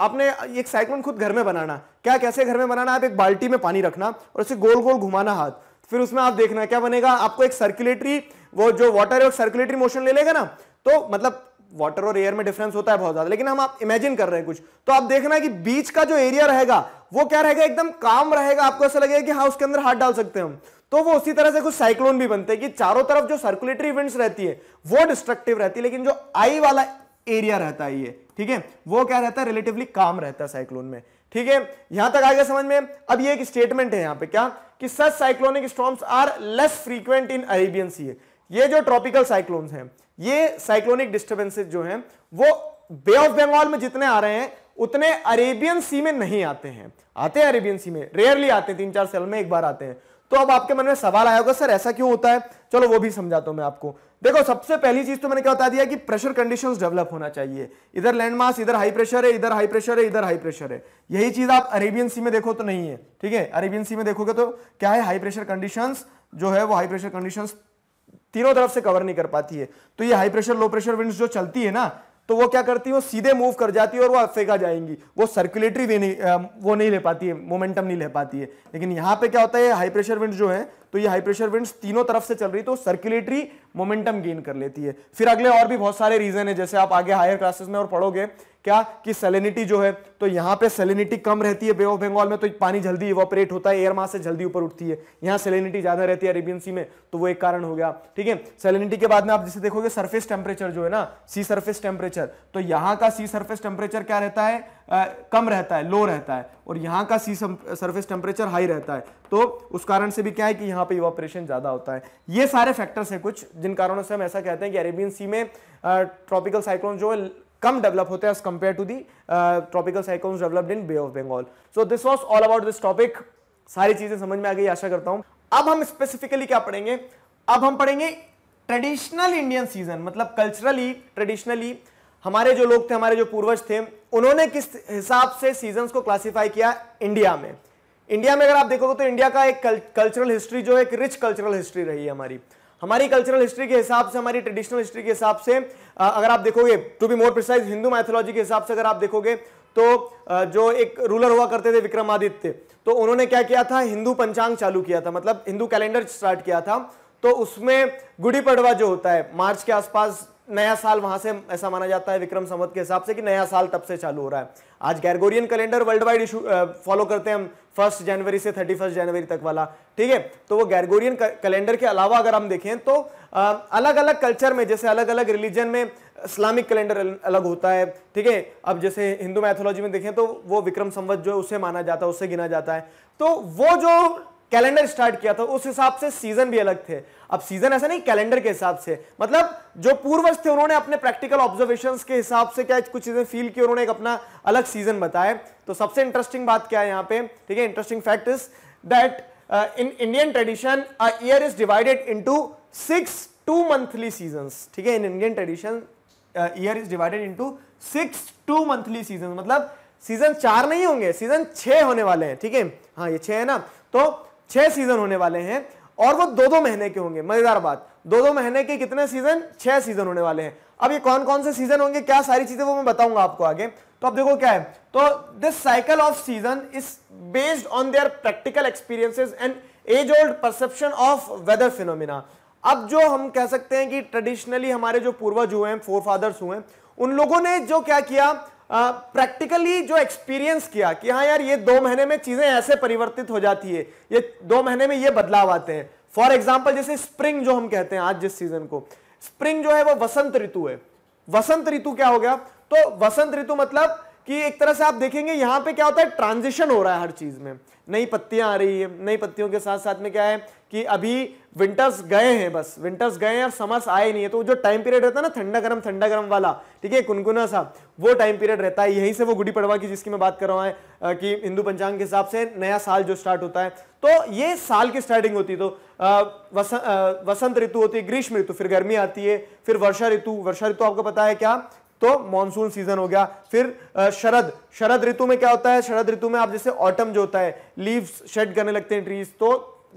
आपने एक साइक्लोन खुद घर में बनाना क्या कैसे घर में बनाना आप एक बाल्टी में पानी रखना और उसे गोल गोल घुमाना हाथ फिर उसमें आप देखना क्या बनेगा आपको एक सर्कुलेटरी वो जो वाटर है वो सर्कुलेटरी मोशन ले लेगा ना तो मतलब वाटर और एयर में डिफरेंस होता है बहुत ज्यादा लेकिन हम आप इमेजिन कर रहे हैं कुछ तो आप देखना कि बीच का जो एरिया रहेगा वो क्या रहेगा एकदम काम रहेगा आपको ऐसा लगेगा कि हाँ उसके अंदर हाथ डाल सकते हैं हम तो वो उसी तरह से कुछ साइक्लोन भी बनते हैं कि चारों तरफ जो सर्कुलेटरी इवेंट्स रहती है वो डिस्ट्रक्टिव रहती है लेकिन जो आई वाला एरिया रहता है ये ठीक है वो क्या रहता है रिलेटिवली काम रहता है साइक्लोन में ठीक है यहां तक आ गया समझ में अब ये एक स्टेटमेंट है यहां पे क्या कि such cyclonic storms are less frequent in Arabian Sea ये जो ट्रॉपिकल साइक्लोन्स हैं ये साइक्लोनिक डिस्टर्बेंसेज जो हैं वो बे ऑफ बंगाल में जितने आ रहे हैं उतने अरेबियन सी में नहीं आते हैं आते हैं अरेबियन सी में रेयरली आते हैं तीन चार साल में एक बार आते हैं तो अब आपके मन में सवाल आया होगा सर ऐसा क्यों होता है चलो वो भी समझाता हूं मैं आपको देखो सबसे पहली चीज तो मैंने क्या बता दिया कि प्रेशर कंडीशंस डेवलप होना चाहिए इधर लैंड मास इधर हाई प्रेशर है इधर हाई प्रेशर है इधर हाई प्रेशर है यही चीज आप अरेबियन सी में देखो तो नहीं है ठीक है अरेबियन सी में देखोगे तो क्या है हाई प्रेशर कंडीशन जो है वो हाई प्रेशर कंडीशन तीनों तरफ से कवर नहीं कर पाती है तो ये high pressure low pressure winds जो चलती है ना तो वो क्या करती है वो सीधे मूव कर जाती है और वो फेंका जाएंगी वो सर्कुलेटरी वे नहीं वो नहीं ले पाती है मोमेंटम नहीं ले पाती है लेकिन यहाँ पे क्या होता है हाई प्रेशर विंड जो है तो ये हाई प्रेशर विंड्स तीनों तरफ से चल रही तो सर्कुलेटरी मोमेंटम गेन कर लेती है फिर अगले और भी बहुत सारे रीजन है जैसे आप आगे हायर क्लासेस में और पढ़ोगे क्या कि सेलिनिटी जो है तो यहाँ पे सेलिनिटी कम रहती है बे ऑफ बंगाल में तो पानी जल्दी इवोपरेट होता है एयर मास से जल्दी ऊपर उठती है यहाँ सेलिनिटी ज्यादा रहती है अरेबियन सी में तो वो एक कारण हो गया ठीक है सेलिनिटी के बाद में आप जैसे देखोगे सरफेस टेम्परेचर जो है ना सी सरफेस टेम्परेचर तो यहाँ का सी सर्फेस टेम्परेचर क्या रहता है आ, कम रहता है लो रहता है और यहाँ का सी सर्फेस टेम्परेचर हाई रहता है तो उस कारण से भी क्या है कि यहाँ यहाँ पर इवापोरेशन ज़्यादा होता है ये सारे फैक्टर्स हैं कुछ जिन कारणों से हम ऐसा कहते हैं कि अरेबियन सी में ट्रॉपिकल साइक्लोन जो है कम डेवलप होते हैं as compare to the tropical cyclones developed in bay of Bengal so this was all about this topic सारी चीज़ें समझ में आ गई आशा करता हूँ अब हम स्पेसिफिकली क्या पढ़ेंगे अब हम पढ़ेंगे ट्रेडिशनल इंडियन सीजन मतलब कल्चरली ट्रेडिशनली हमारे जो लोग थे हमारे जो पूर्वज थे उन्होंने किस हिसाब से सीजन को क्लासीफाई किया इंडिया में इंडिया में अगर आप देखोगे तो इंडिया का एक कल्चरल हिस्ट्री जो है एक रिच कल्चरल हिस्ट्री रही है हमारी हमारी कल्चरल हिस्ट्री के हिसाब से हमारी ट्रेडिशनल हिस्ट्री के हिसाब से अगर आप देखोगे to be more precise Hindu mythology के हिसाब से अगर आप देखोगे तो जो एक रूलर हुआ करते थे विक्रमादित्य तो उन्होंने क्या किया था हिंदू पंचांग चालू किया था मतलब हिंदू कैलेंडर स्टार्ट किया था तो उसमें गुड़ी पड़वा जो होता है मार्च के आसपास नया साल वहां से ऐसा माना जाता है विक्रम संवत के हिसाब से कि नया साल तब से चालू हो रहा है आज Gregorian calendar worldwide follow करते हैं हम फर्स्ट जनवरी से थर्टी फर्स्ट जनवरी तक वाला ठीक है तो वो गैरगोरियन कैलेंडर के अलावा अगर हम देखें तो अलग अलग कल्चर में जैसे अलग अलग रिलीजन में इस्लामिक कैलेंडर अलग होता है ठीक है अब जैसे हिंदू मैथोलॉजी में देखें तो वो विक्रम संवत जो है उसे माना जाता है उससे गिना जाता है तो वो जो कैलेंडर स्टार्ट किया था उस हिसाब से सीजन भी अलग थे अब सीजन ऐसा नहीं कैलेंडर के हिसाब से मतलब जो पूर्वज थे उन्होंने अपने प्रैक्टिकल ऑब्जर्वेशंस के हिसाब से क्या कुछ चीजें फील की उन्होंने एक अपना अलग सीजन बताया तो सबसे इंटरेस्टिंग बात क्या है यहां पे ठीक है interesting fact is that in Indian tradition year is divided into six two monthly season ठीक है in Indian tradition year is divided into six two monthly season मतलब सीजन चार नहीं होंगे सीजन छह होने वाले हैं ठीक है हाँ ये छह है ना तो छह सीजन होने वाले हैं और वो दो दो महीने के होंगे मजेदार बात दो दो महीने के कितने सीजन छह सीजन होने वाले हैं अब ये कौन कौन से सीजन होंगे क्या सारी चीजें वो मैं बताऊंगा आपको आगे तो अब देखो क्या है तो this cycle of season is based on their practical experiences and age old perception of weather phenomena अब जो हम कह सकते हैं कि ट्रेडिशनली हमारे जो पूर्वज हुए हैं फोर फादर्स हुए हैं उन लोगों ने जो क्या किया प्रैक्टिकली जो एक्सपीरियंस किया कि हाँ यार ये दो महीने में चीज़ें ऐसे परिवर्तित हो जाती है ये दो महीने में ये बदलाव आते हैं फॉर एग्जाम्पल जैसे स्प्रिंग जो हम कहते हैं आज जिस सीजन को स्प्रिंग जो है वो वसंत ऋतु है वसंत ऋतु क्या हो गया तो वसंत ऋतु मतलब कि एक तरह से आप देखेंगे यहां पे क्या होता है ट्रांजिशन हो रहा है हर चीज में नई पत्तियां आ रही है नई पत्तियों के साथ साथ में क्या है कि अभी विंटर्स गए हैं बस विंटर्स गए हैं और समर्स आए नहीं है तो जो टाइम पीरियड रहता है ना ठंडा गर्म ठंडा गर्म वाला ठीक है कुनकुना सा वो टाइम पीरियड रहता है यहीं से वो गुड़ी पड़वा की जिसकी मैं बात कर रहा हूँ कि हिंदू पंचांग के हिसाब से नया साल जो स्टार्ट होता है तो ये साल की स्टार्टिंग होती तो वस, वसंत ऋतु होती है ग्रीष्म ऋतु फिर गर्मी आती है फिर वर्षा ऋतु वर्षा ऋतु आपको पता है क्या तो मानसून सीजन हो गया फिर शरद शरद ऋतु में क्या होता है शरद ऋतु में आप जैसे ऑटम जो होता है लीव्स शेड करने लगते हैं ट्रीज तो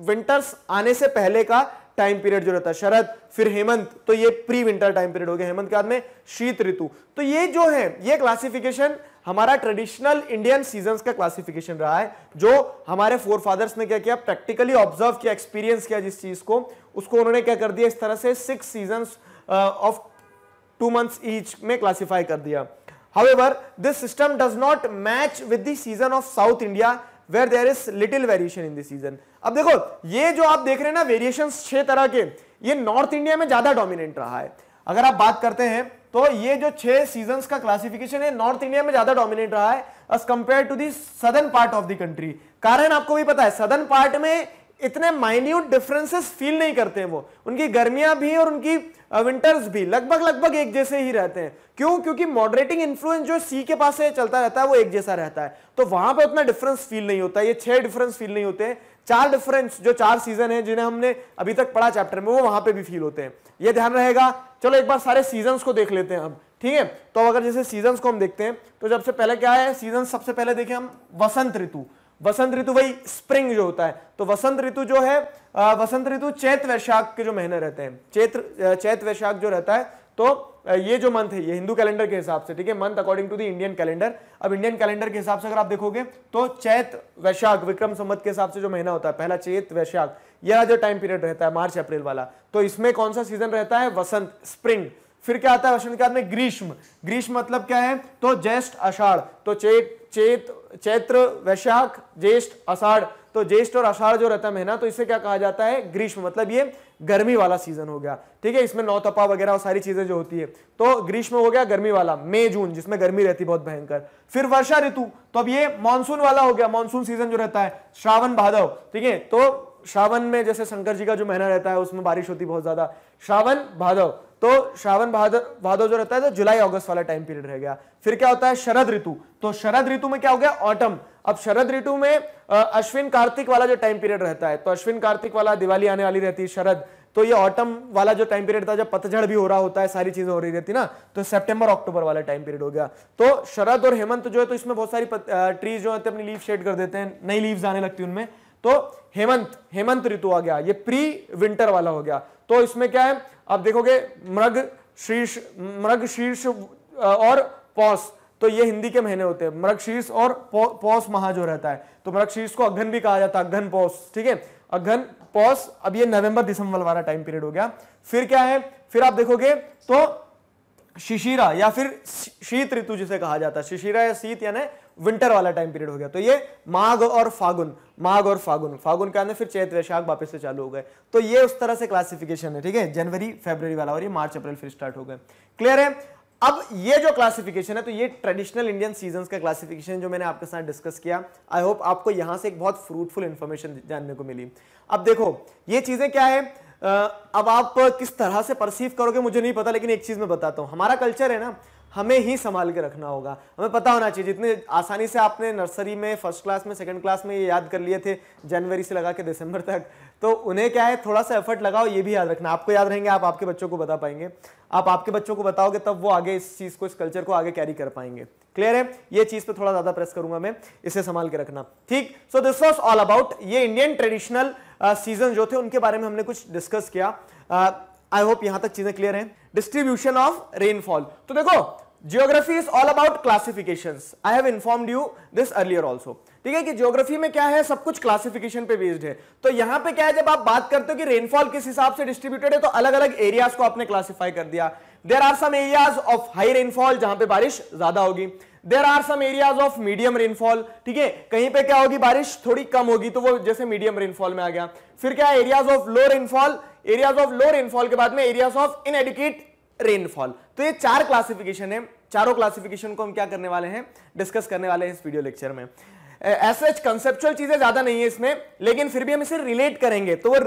विंटर्स आने से पहले का टाइम पीरियड जो रहता है शरद फिर हेमंत तो ये प्री विंटर टाइम पीरियड हो गया हेमंत के बाद में शीत ऋतु तो ये जो है ये क्लासिफिकेशन हमारा ट्रेडिशनल इंडियन सीजन का क्लासिफिकेशन रहा है जो हमारे फोर फादर्स ने क्या किया प्रैक्टिकली ऑब्जर्व किया एक्सपीरियंस किया जिस चीज को उसको उन्होंने क्या कर दिया इस तरह से six season of two months each में क्लासिफाई कर दिया however this system does not match with the season of south india where there is little variation in the season अब देखो ये जो आप देख रहे हैं ना वेरिएशन छह तरह के ये नॉर्थ इंडिया में ज्यादा डोमिनेंट रहा है अगर आप बात करते हैं तो ये जो छह सीजन का क्लासिफिकेशन है नॉर्थ इंडिया में ज्यादा डोमिनेट रहा है as compare to the southern part of the country कारण आपको भी पता है सदर्न पार्ट में इतने माइन्यूट डिफरेंसेस फील नहीं करते हैं वो उनकी गर्मियां भी और उनकी विंटर्स भी लगभग लगभग एक जैसे ही रहते हैं क्यों क्योंकि मॉडरेटिंग इन्फ्लुएंस जो सी के पास से चलता रहता है वो एक जैसा रहता है तो वहां पर उतना डिफरेंस फील नहीं होता ये छह डिफरेंस फील नहीं होते चार डिफरेंस जो चार सीजन है जिन्हें हमने अभी तक पढ़ा चैप्टर में वो वहां पे भी फील होते हैं ये ध्यान रहेगा चलो एक बार सारे सीजन को देख लेते हैं हम ठीक है तो अगर जैसे सीजन को हम देखते हैं तो जब से पहले क्या है सीजन सबसे पहले देखें हम वसंत ऋतु वसंत ऋतु वही स्प्रिंग जो होता है तो वसंत ऋतु जो है वसंत ऋतु चैत वैशाख के जो महीने रहते हैं चैत चैत वैशाख जो रहता है तो ये जो मंथ है ये हिंदू कैलेंडर के हिसाब से ठीक है month according to the Indian calendar अब इंडियन कैलेंडर के हिसाब से अगर आप देखोगे तो चैत वैशाख विक्रम संबत के हिसाब से जो महीना होता है पहला चैत वैशाख यह जो टाइम पीरियड रहता है मार्च अप्रैल वाला तो इसमें कौन सा सीजन रहता है वसंत स्प्रिंग फिर क्या आता है वसंत काल में ग्रीष्म ग्रीष्म मतलब क्या है तो ज्येष्ठ अषाढ़ तो चेत चेत चैत्र वैशाख ज्येष्ठ अषाढ़ तो ज्येष्ठ और अषाढ़ जो रहता है महीना तो इसे क्या कहा जाता है ग्रीष्म मतलब ये गर्मी वाला सीजन हो गया ठीक है इसमें नौतपा वगैरह और सारी चीजें जो होती है तो ग्रीष्म हो गया गर्मी वाला मई जून जिसमें गर्मी रहती बहुत भयंकर फिर वर्षा ऋतु तो अब ये मानसून वाला हो गया मानसून सीजन जो रहता है श्रावण भादव ठीक है तो श्रावण में जैसे शंकर जी का जो महीना रहता है उसमें बारिश होती बहुत ज्यादा श्रावण भादव तो श्रावण भादव भादव जो रहता है तो जुलाई अगस्त वाला टाइम पीरियड रह गया फिर क्या होता है शरद ऋतु तो शरद ऋतु में क्या हो गया ऑटम अब शरद ऋतु में अश्विन कार्तिक वाला जो टाइम पीरियड रहता है तो अश्विन कार्तिक वाला दिवाली आने वाली रहती है शरद तो ये ऑटम वाला जो टाइम पीरियड था जब पतझड़ भी हो रहा होता है सारी चीजें हो रही रहती ना तो सितंबर अक्टूबर वाला टाइम पीरियड हो गया तो शरद और हेमंत जो है तो इसमें बहुत सारी ट्रीज जो है तो अपनी लीव शेड कर देते हैं नई लीव आने लगती है उनमें तो हेमंत हेमंत ऋतु आ गया ये प्री विंटर वाला हो गया तो इसमें क्या है आप देखोगे मृग शीर्ष मृग शीर्ष और पॉस तो ये हिंदी के महीने होते हैं मृगशीर्ष और पौ, पौष माह जो रहता है तो मृगशीर्ष को अघन भी कहा जाता है अघन पौष ठीक है अघन पौष अब ये नवंबर दिसंबर वाला टाइम पीरियड हो गया फिर क्या है फिर आप देखोगे तो शिशिरा या फिर शीत ऋतु जिसे कहा जाता है शिशिरा या शीत यानी विंटर वाला टाइम पीरियड हो गया तो ये माघ और फागुन माघ और फागुन फागुन के अंदर फिर चैत वैशाख वापस से चालू हो गए तो ये उस तरह से क्लासिफिकेशन है ठीक है जनवरी फेब्रवरी वाला और ये मार्च अप्रैल फिर स्टार्ट हो गए क्लियर है अब ये जो क्लासिफिकेशन है तो ये ट्रेडिशनल इंडियन सीजन का क्लासिफिकेशन जो मैंने आपके साथ डिस्कस किया आई होप आपको यहां से एक बहुत फ्रूटफुल इंफॉर्मेशन जानने को मिली अब देखो ये चीजें क्या है अब आप किस तरह से परसीव करोगे मुझे नहीं पता लेकिन एक चीज मैं बताता हूं हमारा कल्चर है ना हमें ही संभाल के रखना होगा हमें पता होना चाहिए जितने आसानी से आपने नर्सरी में फर्स्ट क्लास में सेकंड क्लास में ये याद कर लिए थे जनवरी से लगा के दिसंबर तक तो उन्हें क्या है थोड़ा सा एफर्ट लगाओ ये भी याद रखना आपको याद रहेंगे आप आपके बच्चों को बता पाएंगे आप आपके बच्चों को बताओगे तब वो आगे इस चीज़ को इस कल्चर को आगे कैरी कर पाएंगे क्लियर है ये चीज़ पे थोड़ा ज़्यादा प्रेस करूंगा मैं इसे संभाल के रखना ठीक so this was all about ये इंडियन ट्रेडिशनल सीजन जो थे उनके बारे में हमने कुछ डिस्कस किया आई होप यहां तक चीज़ें क्लियर है डिस्ट्रीब्यूशन ऑफ रेनफॉल तो देखो geography is all about classification I have informed you this earlier also ठीक है कि जियोग्राफी में क्या है सब कुछ क्लासिफिकेशन पे बेस्ड है तो यहां पे क्या है जब आप बात करते हो कि रेनफॉल किस हिसाब से डिस्ट्रीब्यूटेड है तो अलग अलग एरियाज को आपने क्लासिफाई कर दिया there are some areas of high rainfall जहां पे बारिश ज्यादा होगी there are some areas of medium rainfall ठीक है कहीं पे क्या होगी बारिश थोड़ी कम होगी तो वो जैसे मीडियम रेनफॉल में आ गया फिर क्या areas of low rainfall areas of low rainfall के बाद में एरियाज ऑफ इनएडिकेट रेनफॉल तो ये चार क्लासिफिकेशन है चारों क्लासिफिकेशन को हम क्या करने वाले हैं डिस्कस करने वाले हैं इस वीडियो लेक्चर में ऐसे कंसेप्चुअल चीजें ज्यादा नहीं है इसमें लेकिन फिर भी हम इसे रिलेट करेंगे तो वो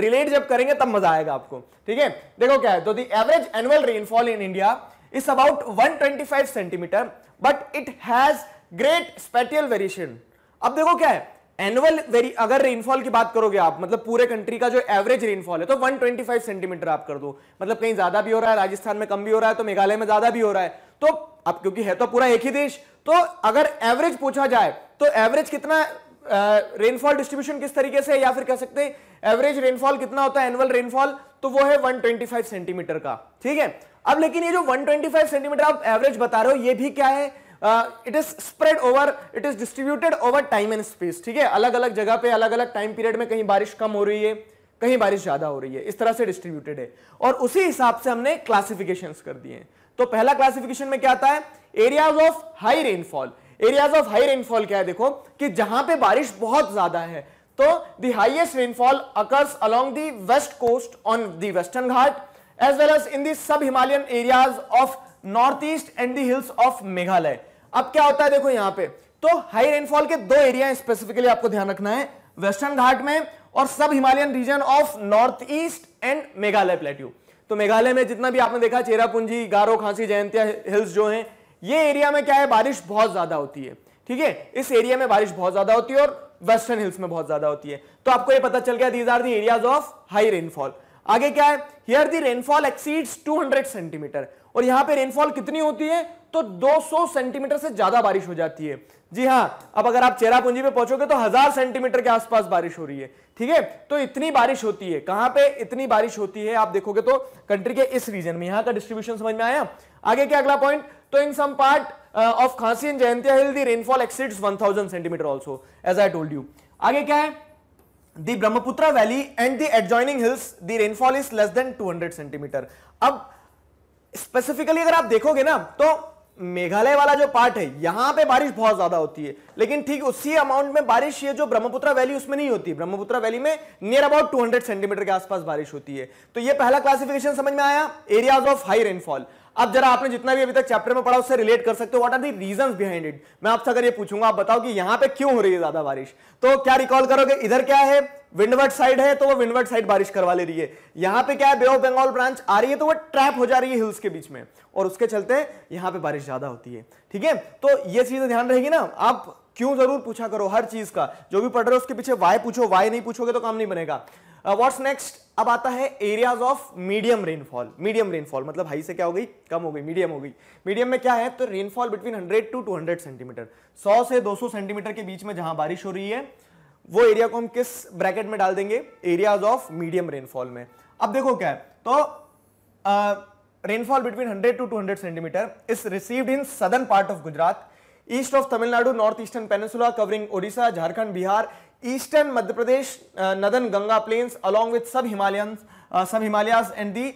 रिलेट जब करेंगे तब मजा आएगा आपको ठीक है देखो क्या है तो the average annual rainfall in India is about 125 centimetre but it has great spatial variation अब देखो क्या है एनुअल वेरी अगर रेनफॉल की बात करोगे आप मतलब पूरे कंट्री का जो एवरेज रेनफॉल है तो 125 सेंटीमीटर आप कर दो मतलब कहीं ज्यादा भी हो रहा है राजस्थान में कम भी हो रहा है तो मेघालय में ज्यादा भी हो रहा है तो अब क्योंकि है तो पूरा एक ही देश तो अगर एवरेज पूछा जाए तो एवरेज कितना रेनफॉल uh, डिस्ट्रीब्यूशन किस तरीके से या फिर कह सकते हैं एवरेज रेनफॉल कितना होता है एनुअल रेनफॉल तो वो है 125 सेंटीमीटर का ठीक है अब लेकिन ये जो 125 सेंटीमीटर आप एवरेज बता रहे हो ये भी क्या है it is spread over it is distributed over time and space ठीक है अलग अलग जगह पे अलग अलग टाइम पीरियड में कहीं बारिश कम हो रही है कहीं बारिश ज़्यादा हो रही है इस तरह से डिस्ट्रीब्यूटेड है और उसी हिसाब से हमने क्लासिफिकेशन कर दिए हैं तो पहला क्लासिफिकेशन में क्या आता है areas of high rainfall areas of high rainfall क्या है देखो कि जहां पे बारिश बहुत ज्यादा है तो the highest rainfall occurs along the west coast on the western Ghat as well as in the sub Himalayan areas of north east and hills of Meghalaya अब क्या होता है देखो यहां पे तो हाई रेनफॉल के दो एरिया स्पेसिफिकली आपको ध्यान रखना है वेस्टर्न घाट में और sub Himalayan region of north east and Meghalaya plateau तो मेघालय में जितना भी आपने देखा चेरापूंजी गारो खांसी जयंतिया हिल्स जो है ये एरिया में क्या है बारिश बहुत ज्यादा होती है ठीक है इस एरिया में बारिश बहुत ज्यादा होती है और वेस्टर्न हिल्स में बहुत ज्यादा होती है तो आपको ये पता चल गया these are the areas of high rainfall आगे क्या है here the rainfall exceeds 200 centimetre और यहां पे रेनफॉल कितनी होती है तो 200 सेंटीमीटर से ज्यादा बारिश हो जाती है जी हाँ अब अगर आप चेरापूंजी पे पहुंचोगे तो हजार सेंटीमीटर के आसपास बारिश हो रही है ठीक है तो इतनी बारिश होती है कहां पे इतनी बारिश होती है आप देखोगे तो कंट्री के इस रीजन में यहां का डिस्ट्रीब्यूशन समझ में आया आगे क्या अगला पॉइंट तो in some part of Khasi and Jaintia hill the rainfall exceeds 1000 centimetre also as I told you आगे क्या है the Brahmaputra valley and the adjoining hills the rainfall is less than two centimetre अब स्पेसिफिकली अगर आप देखोगे ना तो मेघालय वाला जो पार्ट है यहां पे बारिश बहुत ज्यादा होती है लेकिन ठीक उसी अमाउंट में बारिश ये जो ब्रह्मपुत्र वैली उसमें नहीं होती ब्रह्मपुत्र वैली में नियर अबाउट 200 सेंटीमीटर के आसपास बारिश होती है तो ये पहला क्लासिफिकेशन समझ में आया एरियाज ऑफ हाई रेनफॉल अब जरा आपने जितना भी अभी तक चैप्टर में पढ़ा उससे रिलेट कर सकते हो what are the reasons behind it मैं आपसे अगर ये पूछूंगा आप बताओ कि यहां पे क्यों हो रही है ज्यादा बारिश तो क्या रिकॉल करोगे इधर क्या है विंडवर्ड साइड है तो वो विंडवर्ड साइड बारिश करवा ले रही है यहां पे क्या है बे ऑफ बंगाल ब्रांच आ रही है तो वो ट्रैप हो जा रही है हिल्स के बीच में और उसके चलते यहां पे बारिश ज्यादा होती है ठीक है तो ये चीज ध्यान रहेगी ना आप क्यों जरूर पूछा करो हर चीज का जो भी पढ़ रहे हो उसके पीछे वाई पूछो वाई नहीं पूछोगे तो काम नहीं बनेगा व्हाट्स uh, नेक्स्ट अब आता है areas of medium rainfall medium rainfall मतलब हाई से क्या हो गई कम हो गई मीडियम हो गई मीडियम में क्या है तो रेनफॉल बिटवीन 100 टू 200 सेंटीमीटर 100 से 200 सेंटीमीटर के बीच में जहां बारिश हो रही है वो एरिया को हम किस ब्रैकेट में डाल देंगे एरियाज ऑफ मीडियम रेनफॉल में अब देखो क्या है तो rainfall between hundred to two hundred centimetre is received in southern part of Gujarat east of Tamil Nadu north eastern peninsula covering Odisha Jharkhand Bihar eastern Madhya Pradesh northern Ganga plains along with sub Himalayan sub Himalayas and the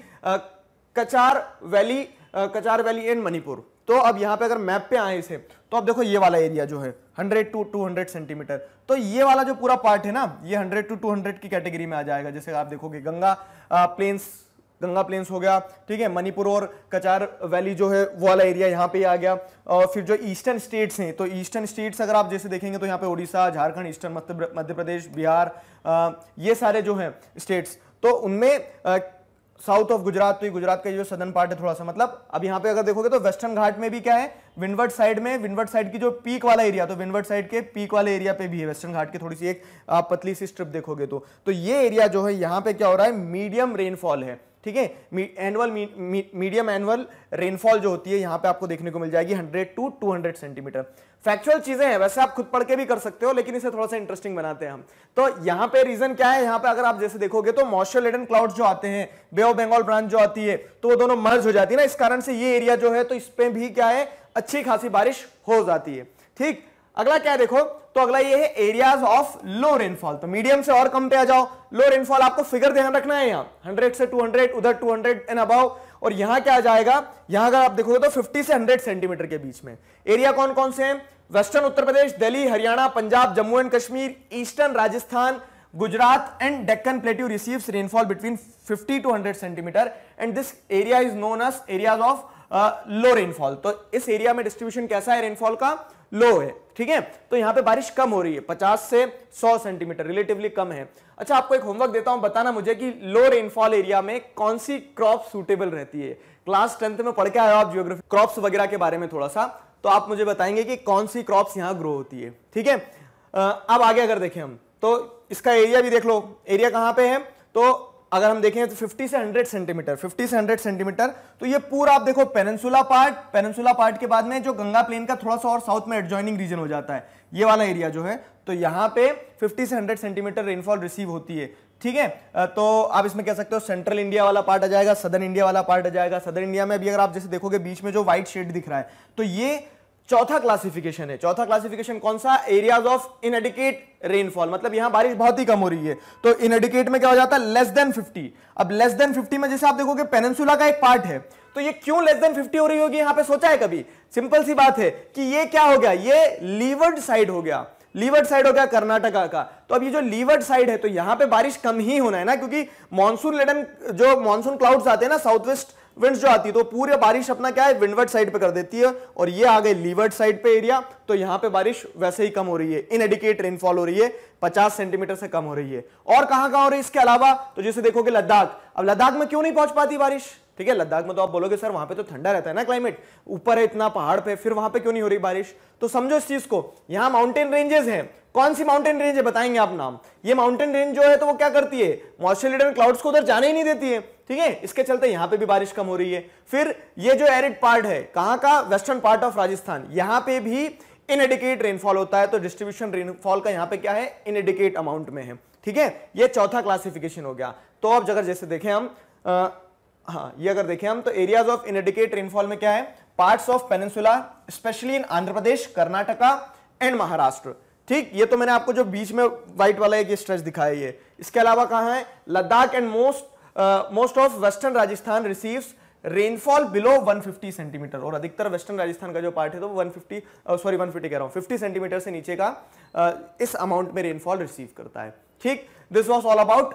Cachar valley Cachar valley and Manipur तो अब यहाँ पे अगर map पे आए इसे तो अब देखो ये वाला एरिया जो है 100 टू 200 सेंटीमीटर तो ये वाला जो पूरा पार्ट है ना ये 100 टू 200 की कैटेगरी में आ जाएगा जैसे आप देखोगे Ganga plains uh, Ganga plains हो गया ठीक है मणिपुर और कचार वैली जो है वो वाला एरिया यहाँ पे आ गया और फिर जो ईस्टर्न स्टेट्स हैं तो ईस्टर्न स्टेट्स अगर आप जैसे देखेंगे तो यहाँ पे उड़ीसा झारखंड ईस्टर्न मध्य प्रदेश बिहार ये सारे जो हैं स्टेट्स तो उनमें साउथ ऑफ गुजरात तो ये गुजरात का जो सदर्न पार्ट है थोड़ा सा मतलब अब यहाँ पे अगर देखोगे तो वेस्टर्न घाट में भी क्या है विंडवर्ड साइड में विंडवर्ड साइड की जो पीक वाला एरिया तो विंडवर्ड साइड के पीक वाले एरिया पे भी है वेस्टर्न घाट की थोड़ी सी एक आप पतली सी स्ट्रिप देखोगे तो तो ये एरिया जो है यहाँ पे क्या हो रहा है मीडियम रेनफॉल है ठीक है एनुअल मीडियम एनुअल रेनफॉल जो होती है यहां पे आपको देखने को मिल जाएगी 100 टू 200 सेंटीमीटर फैक्चुअल चीजें हैं वैसे आप खुद पढ़ के भी कर सकते हो लेकिन इसे थोड़ा सा इंटरेस्टिंग बनाते हैं हम तो यहां पे रीजन क्या है यहां पे अगर आप जैसे देखोगे तो मॉइस्चर लेडन क्लाउड जो आते हैं बे ऑफ बंगाल ब्रांच जो आती है तो वो दोनों मर्ज हो जाती है ना इस कारण से ये एरिया जो है तो पर भी क्या है अच्छी खासी बारिश हो जाती है ठीक अगला क्या देखो तो अगला ये है एरियाज ऑफ लो रेनफॉल तो मीडियम से और कम पे आ जाओ लो रेनफॉल आपको फिगर ध्यान रखना है यहां हंड्रेड से टू हंड्रेड उधर टू हंड्रेड एंड अबाव और यहां क्या आ जाएगा यहां अगर आप देखोगे तो फिफ्टी से हंड्रेड सेंटीमीटर के बीच में एरिया कौन कौन से हैं western Uttar Pradesh Delhi Haryana Punjab Jammu and Kashmir eastern Rajasthan Gujarat and Deccan plateau receive rainfall between fifty to hundred centimetre and this area is known as areas of low rainfall तो इस एरिया में डिस्ट्रीब्यूशन कैसा है रेनफॉल का लो है ठीक है तो यहाँ पे बारिश कम हो रही है 50 से 100 सेंटीमीटर रिलेटिवली कम है अच्छा आपको एक होमवर्क देता हूं बताना मुझे कि लो रेनफॉल एरिया में कौन सी क्रॉप सुटेबल रहती है क्लास टेंथ में पढ़ के आए आप जियोग्राफी क्रॉप्स वगैरह के बारे में थोड़ा सा तो आप मुझे बताएंगे कि कौन सी क्रॉप्स यहां ग्रो होती है ठीक है अब आगे अगर देखें हम तो इसका एरिया भी देख लो एरिया कहां पे है तो अगर हम देखें तो 50 से 100 सेंटीमीटर 50 से 100 सेंटीमीटर तो ये पूरा आप देखो पेनसुला पार्ट पेनसुला पार्ट के बाद में जो गंगा प्लेन का थोड़ा सा और साउथ में एडजॉइनिंग रीजन हो जाता है ये वाला एरिया जो है तो यहाँ पे 50 से 100 सेंटीमीटर रेनफॉल रिसीव होती है ठीक है तो आप इसमें कह सकते हो सेंट्रल इंडिया वाला पार्ट आ जाएगा सदर इंडिया वाला पार्ट आ जाएगा सदर इंडिया में भी अगर आप जैसे देखोगे बीच में जो व्हाइट शेड दिख रहा है तो ये चौथा क्लासिफिकेशन है चौथा क्लासिफिकेशन कौन सा एरियाज ऑफ इनएडिकेट रेनफॉल मतलब यहां बारिश बहुत ही कम हो रही है तो इनएडिकेट में क्या हो जाता है लेस देन 50 अब लेस देन 50 में जैसे आप देखोगे पेनसुला का एक पार्ट है तो ये क्यों लेस देन 50 हो रही होगी यहां पे सोचा है कभी सिंपल सी बात है कि ये क्या हो गया ये लीवर्ड साइड हो गया लीवर्ड साइड हो गया कर्नाटका का तो अब ये जो लीवर्ड साइड है तो यहां पे बारिश कम ही होना है ना क्योंकि मानसून लेडन जो मानसून क्लाउड्स आते हैं ना साउथ वेस्ट विंड्स जो आती है तो पूरे बारिश अपना क्या है विंडवर्ड साइड पे कर देती है और ये आ गई लीवर्ड साइड पे एरिया तो यहां पे बारिश वैसे ही कम हो रही है इनएडिकेट रेनफॉल हो रही है 50 सेंटीमीटर से कम हो रही है और कहां कहां हो रही है इसके अलावा तो जैसे देखोगे लद्दाख अब लद्दाख में क्यों नहीं पहुंच पाती बारिश ठीक है लद्दाख में तो आप बोलोगे सर वहां पे तो ठंडा रहता है ना क्लाइमेट ऊपर है इतना पहाड़ पे फिर वहां पे क्यों नहीं हो रही बारिश तो समझो इस चीज को यहां माउंटेन रेंजेस हैं कौन सी माउंटेन रेंज है बताएंगे आप नाम ये माउंटेन रेंज जो है तो वो क्या करती है मॉइस्चर क्लाउड्स को उधर जाने ही नहीं देती है ठीक है इसके चलते यहां पे भी बारिश कम हो रही है फिर ये जो एरिड पार्ट है कहां का वेस्टर्न पार्ट ऑफ राजस्थान यहां पे भी इनएडिकेट रेनफॉल होता है तो डिस्ट्रीब्यूशन रेनफॉल का यहां पर क्या है इनएडिकेट अमाउंट में है ठीक है यह चौथा क्लासिफिकेशन हो गया तो अब जगह जैसे देखें हम हाँ ये अगर देखें हम तो एरियाज ऑफ इनडिकेट रेनफॉल में क्या है parts of peninsula specially in Andhra Pradesh Karnataka and Maharashtra ठीक ये तो मैंने आपको जो बीच में व्हाइट वाला एक स्ट्रेच दिखाया ये इसके अलावा कहा है Ladakh and most most of western Rajasthan receives rainfall below 150 centimetre और अधिकतर वेस्टर्न राजस्थान का जो पार्ट है तो 150 सॉरी uh, 150 कह रहा हूं 50 सेंटीमीटर से नीचे का uh, इस अमाउंट में रेनफॉल रिसीव करता है ठीक this was all about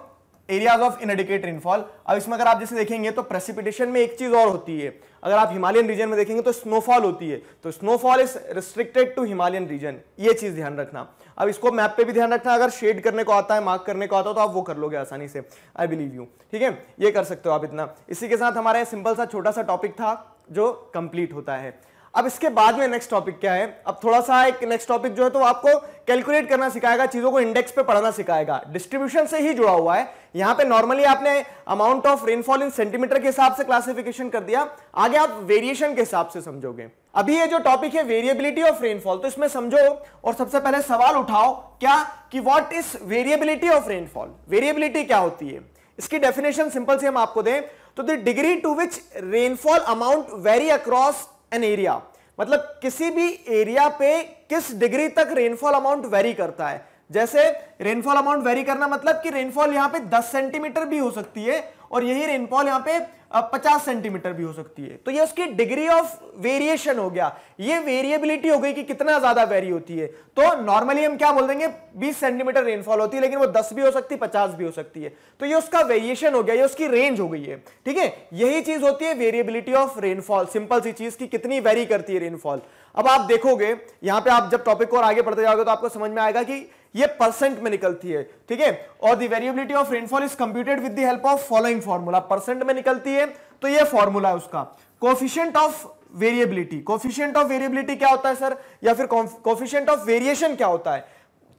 areas of inadequate rainfall अब इसमें अगर आप जैसे देखेंगे तो प्रेसिपिटेशन में एक चीज और होती है अगर आप हिमालयन रीजन में देखेंगे तो स्नोफॉल होती है तो snowfall is restricted to Himalayan region ये चीज़ ध्यान रखना अब इसको मैप पे भी ध्यान रखना अगर शेड करने को आता है मार्क करने को आता है तो आप वो कर लोगे आसानी से आई बिलीव यू ठीक है ये कर सकते हो आप इतना इसी के साथ हमारा सिंपल सा छोटा सा टॉपिक था जो कंप्लीट होता है अब इसके बाद में नेक्स्ट टॉपिक क्या है अब थोड़ा सा एक नेक्स्ट टॉपिक जो है तो आपको कैलकुलेट करना सिखाएगा चीजों को इंडेक्स पे पढ़ना सिखाएगा डिस्ट्रीब्यूशन से ही जुड़ा हुआ है यहां पे नॉर्मली आपने amount of rainfall in centimetre के हिसाब से क्लासिफिकेशन कर दिया आगे आप वेरिएशन के हिसाब से समझोगे अभी ये जो टॉपिक है वेरिएबिलिटी ऑफ रेनफॉल तो इसमें समझो और सबसे पहले सवाल उठाओ क्या कि what is variability of rainfall variability क्या होती है इसकी डेफिनेशन सिंपल से हम आपको दें तो the degree to which rainfall amount vary across an area मतलब किसी भी एरिया पे किस डिग्री तक रेनफॉल अमाउंट वेरी करता है जैसे रेनफॉल अमाउंट वेरी करना मतलब कि रेनफॉल यहां पे 10 सेंटीमीटर भी हो सकती है और यही रेनफॉल यहां पे पचास सेंटीमीटर भी हो सकती है तो ये उसकी डिग्री ऑफ वेरिएशन हो गया ये वेरिएबिलिटी हो गई कि कितना ज्यादा वेरी होती है तो नॉर्मली हम क्या बोल देंगे बीस सेंटीमीटर रेनफॉल होती है लेकिन वो दस भी हो सकती है पचास भी हो सकती है तो ये उसका वेरिएशन हो गया ये उसकी रेंज हो गई है ठीक है यही चीज होती है वेरिएबिलिटी ऑफ रेनफॉल सिंपल सी चीज की कितनी वेरी करती है रेनफॉल अब आप देखोगे यहां पर आप जब टॉपिक को और आगे पढ़ते जाओगे तो आपको समझ में आएगा कि ये परसेंट में निकलती है ठीक है और the variability of rainfall is computed with the help of following formula percent में निकलती है तो ये फॉर्मूला है उसका coefficient of variability coefficient of variability क्या होता है सर या फिर कोफिशियंट ऑफ वेरिएशन क्या होता है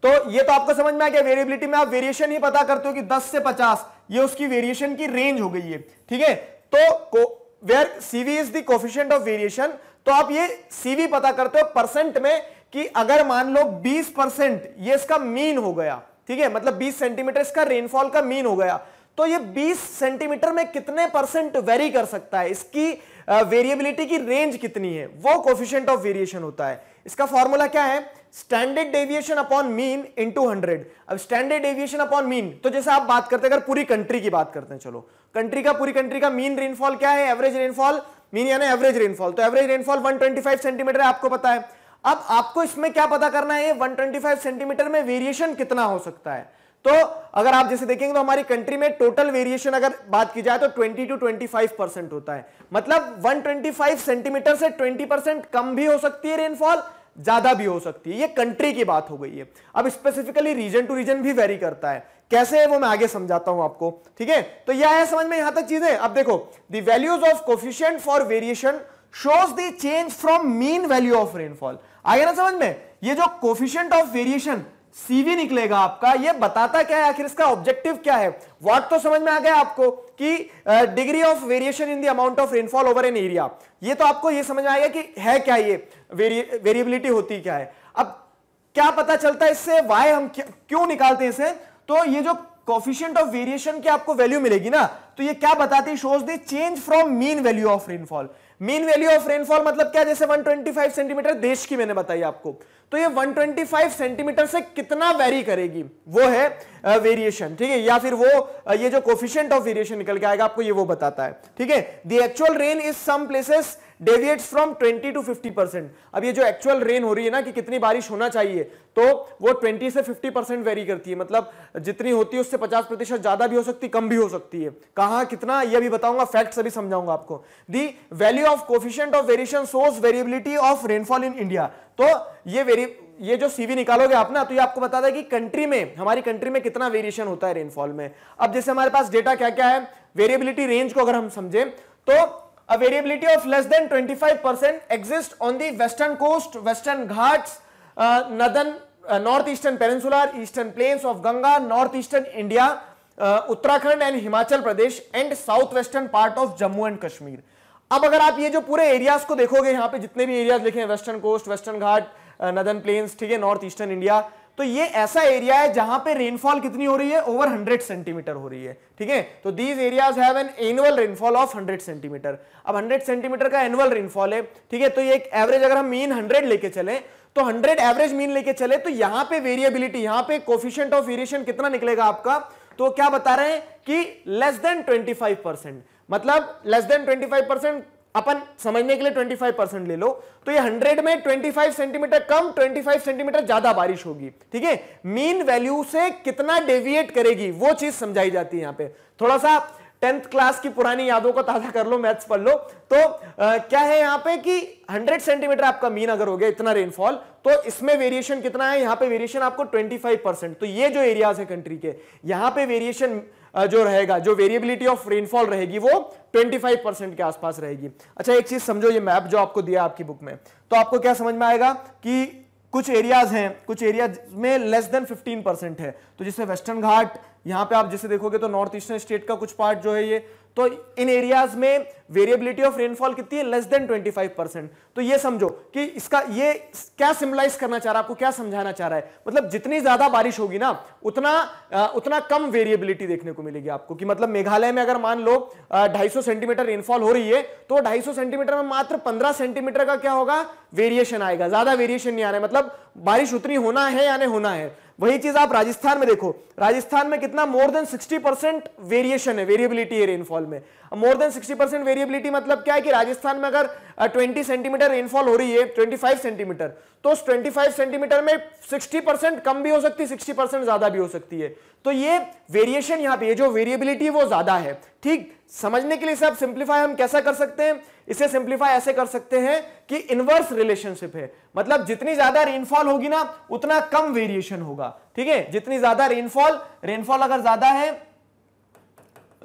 तो ये तो आपको समझ में आ गया वेरिएबिलिटी में आप वेरिएशन ही पता करते हो कि 10 से 50 ये उसकी वेरिएशन की रेंज हो गई है ठीक है तो where CV is the coefficient of variation तो आप ये सीवी पता करते हो परसेंट में कि अगर मान लो 20 परसेंट ये इसका मीन हो गया ठीक है मतलब 20 सेंटीमीटर इसका रेनफॉल का मीन हो गया तो ये 20 सेंटीमीटर में कितने परसेंट वेरी कर सकता है इसकी वेरिएबिलिटी की रेंज कितनी है वो कोफिशियंट ऑफ वेरिएशन होता है इसका फॉर्मूला क्या है standard deviation upon mean into hundred अब स्टैंडर्ड डेविएशन अपॉन मीन तो जैसे आप बात करते हैं अगर पूरी कंट्री की बात करते हैं चलो कंट्री का पूरी कंट्री का मीन रेनफॉल क्या है एवरेज रेनफॉल मीन यानी एवरेज रेनफॉल तो एवरेज रेनफॉल वन सेंटीमीटर आपको पता है अब आपको इसमें क्या पता करना है ये 125 सेंटीमीटर में वेरिएशन कितना हो सकता है तो अगर आप जैसे देखेंगे तो हमारी कंट्री में टोटल वेरिएशन अगर बात की जाए तो 20 टू 25 परसेंट होता है मतलब 125 सेंटीमीटर से 20 परसेंट कम भी हो सकती है रेनफॉल ज्यादा भी हो सकती है ये कंट्री की बात हो गई है अब स्पेसिफिकली रीजन टू रीजन भी वेरी करता है कैसे है वो मैं आगे समझाता हूं आपको ठीक है तो यह आया समझ में यहां तक चीजें अब देखो values of coefficient for variation shows the change from mean value of rainfall आगे ना समझ में ये जो कोफिशियंट ऑफ वेरिएशन सीवी निकलेगा आपका ये बताता क्या है आखिर इसका ऑब्जेक्टिव क्या है व्हाट तो समझ में आ गया आपको कि degree of variation in the amount of rainfall over an area ये तो आपको ये समझ आएगा कि है क्या ये वेरिएबिलिटी होती क्या है अब क्या पता चलता है इससे वाई हम क्यों निकालते हैं इसे तो ये जो कोफिशियंट ऑफ वेरिएशन की आपको वैल्यू मिलेगी ना तो ये क्या बताती shows the change from mean value of rainfall mean value of rainfall मतलब क्या जैसे 125 सेंटीमीटर देश की मैंने बताई आपको तो ये 125 सेंटीमीटर से कितना वेरी करेगी वो है वेरिएशन ठीक है या फिर वो ये जो कोफिशियंट ऑफ वेरिएशन निकल के आएगा आपको ये वो बताता है ठीक है the actual rain is some places deviate from 20 to 50 percent अब ये जो एक्चुअल रेन हो रही है ना कि कितनी बारिश होना चाहिए तो वो 20 से 50 परसेंट वेरी करती है मतलब जितनी होती है उससे 50 प्रतिशत ज्यादा भी हो सकती कम भी हो सकती है कहा कितना ये भी बताऊंगा फैक्ट अभी समझाऊंगा आपको the value of coefficient of variation सोर्स variability of rainfall in India तो ये वेरी ये जो सीवी निकालोगे आप ना तो ये आपको बता दें कि कंट्री में हमारी कंट्री में कितना वेरिएशन होता है रेनफॉल में अब जैसे हमारे पास डेटा क्या क्या है वेरिएबिलिटी रेंज को अगर हम समझे तो a variability of less than 25% exists on the western coast, western ghats, uh, northern, uh, northeastern peninsula, eastern plains of Ganga, northeastern India, uh, Uttarakhand and Himachal Pradesh and southwestern part of Jammu and Kashmir. अब अगर आप ये जो पूरे areas को देखोगे यहाँ पे जितने भी एरियाज लिखे हैं western coast western Ghat northern plains ठीक है नॉर्थ ईस्टर्न इंडिया तो ये ऐसा एरिया है जहां पे रेनफॉल कितनी हो रही है ओवर 100 सेंटीमीटर हो रही है ठीक है तो these areas have an annual rainfall of 100 centimetre अब 100 सेंटीमीटर का एनुअल रेनफॉल है ठीक है तो ये एक एवरेज अगर हम मीन 100 लेके चले तो 100 एवरेज मीन लेके चले तो यहां पर वेरिएबिलिटी यहां पर कोफिशियंट ऑफ वेरिएशन कितना निकलेगा आपका तो क्या बता रहे हैं कि लेस देन ट्वेंटी परसेंट मतलब लेस देन ट्वेंटी परसेंट अपन समझने के लिए 25 परसेंट ले लो तो ये 100 में 25 सेंटीमीटर कम 25 सेंटीमीटर ज्यादा बारिश होगी ठीक है मीन वैल्यू से कितना डेविएट करेगी वो चीज समझाई जाती है यहां पे थोड़ा सा टेंथ क्लास की पुरानी यादों को ताजा कर लो मैथ्स पढ़ लो तो आ, क्या है यहां पे कि 100 सेंटीमीटर आपका मीन अगर हो गया इतना रेनफॉल तो इसमें वेरिएशन कितना है यहां पे वेरिएशन आपको 25 परसेंट तो ये जो एरियाज है कंट्री के यहां पे वेरिएशन जो रहेगा जो वेरिएबिलिटी ऑफ रेनफॉल रहेगी वो 25 परसेंट के आसपास रहेगी अच्छा एक चीज समझो ये मैप जो आपको दिया आपकी बुक में तो आपको क्या समझ में आएगा कि कुछ एरियाज हैं कुछ एरिया में लेस देन 15 परसेंट है तो जैसे वेस्टर्न घाट यहां पे आप जैसे देखोगे तो नॉर्थ ईस्टर्न स्टेट का कुछ पार्ट जो है ये तो इन एरियाज में वेरिएबिलिटी ऑफ रेनफॉल कितनी है लेस देन 25 परसेंट तो ये समझो कि इसका ये क्या सिम्बलाइज करना चाह रहा है आपको क्या समझाना चाह रहा है मतलब जितनी ज्यादा बारिश होगी ना उतना आ, उतना कम वेरिएबिलिटी देखने को मिलेगी आपको कि मतलब मेघालय में अगर मान लो ढाई सेंटीमीटर रेनफॉल हो रही है तो ढाई सेंटीमीटर में मात्र पंद्रह सेंटीमीटर का क्या होगा वेरिएशन आएगा ज्यादा वेरिएशन नहीं आ रहा है मतलब बारिश उतनी होना है या नहीं होना है वही चीज आप राजस्थान में देखो राजस्थान में कितना मोर देन 60 परसेंट वेरिएशन है वेरिएबिलिटी है रेनफॉल में मोर देन 60 परसेंट वेरिएबिलिटी मतलब क्या है कि राजस्थान में अगर 20 सेंटीमीटर रेनफॉल हो रही है 25 सेंटीमीटर तो उस 25 सेंटीमीटर में 60 परसेंट कम भी हो सकती है सिक्सटी परसेंट ज्यादा भी हो सकती है तो ये वेरिएशन यहाँ पे जो वेरिएबिलिटी है वो ज्यादा है ठीक समझने के लिए सब सिंप्लीफाई हम कैसा कर सकते हैं इसे सिंप्लीफाई ऐसे कर सकते हैं कि इनवर्स रिलेशनशिप है मतलब जितनी ज्यादा रेनफॉल होगी ना उतना कम वेरिएशन होगा ठीक है जितनी ज्यादा रेनफॉल रेनफॉल अगर ज्यादा है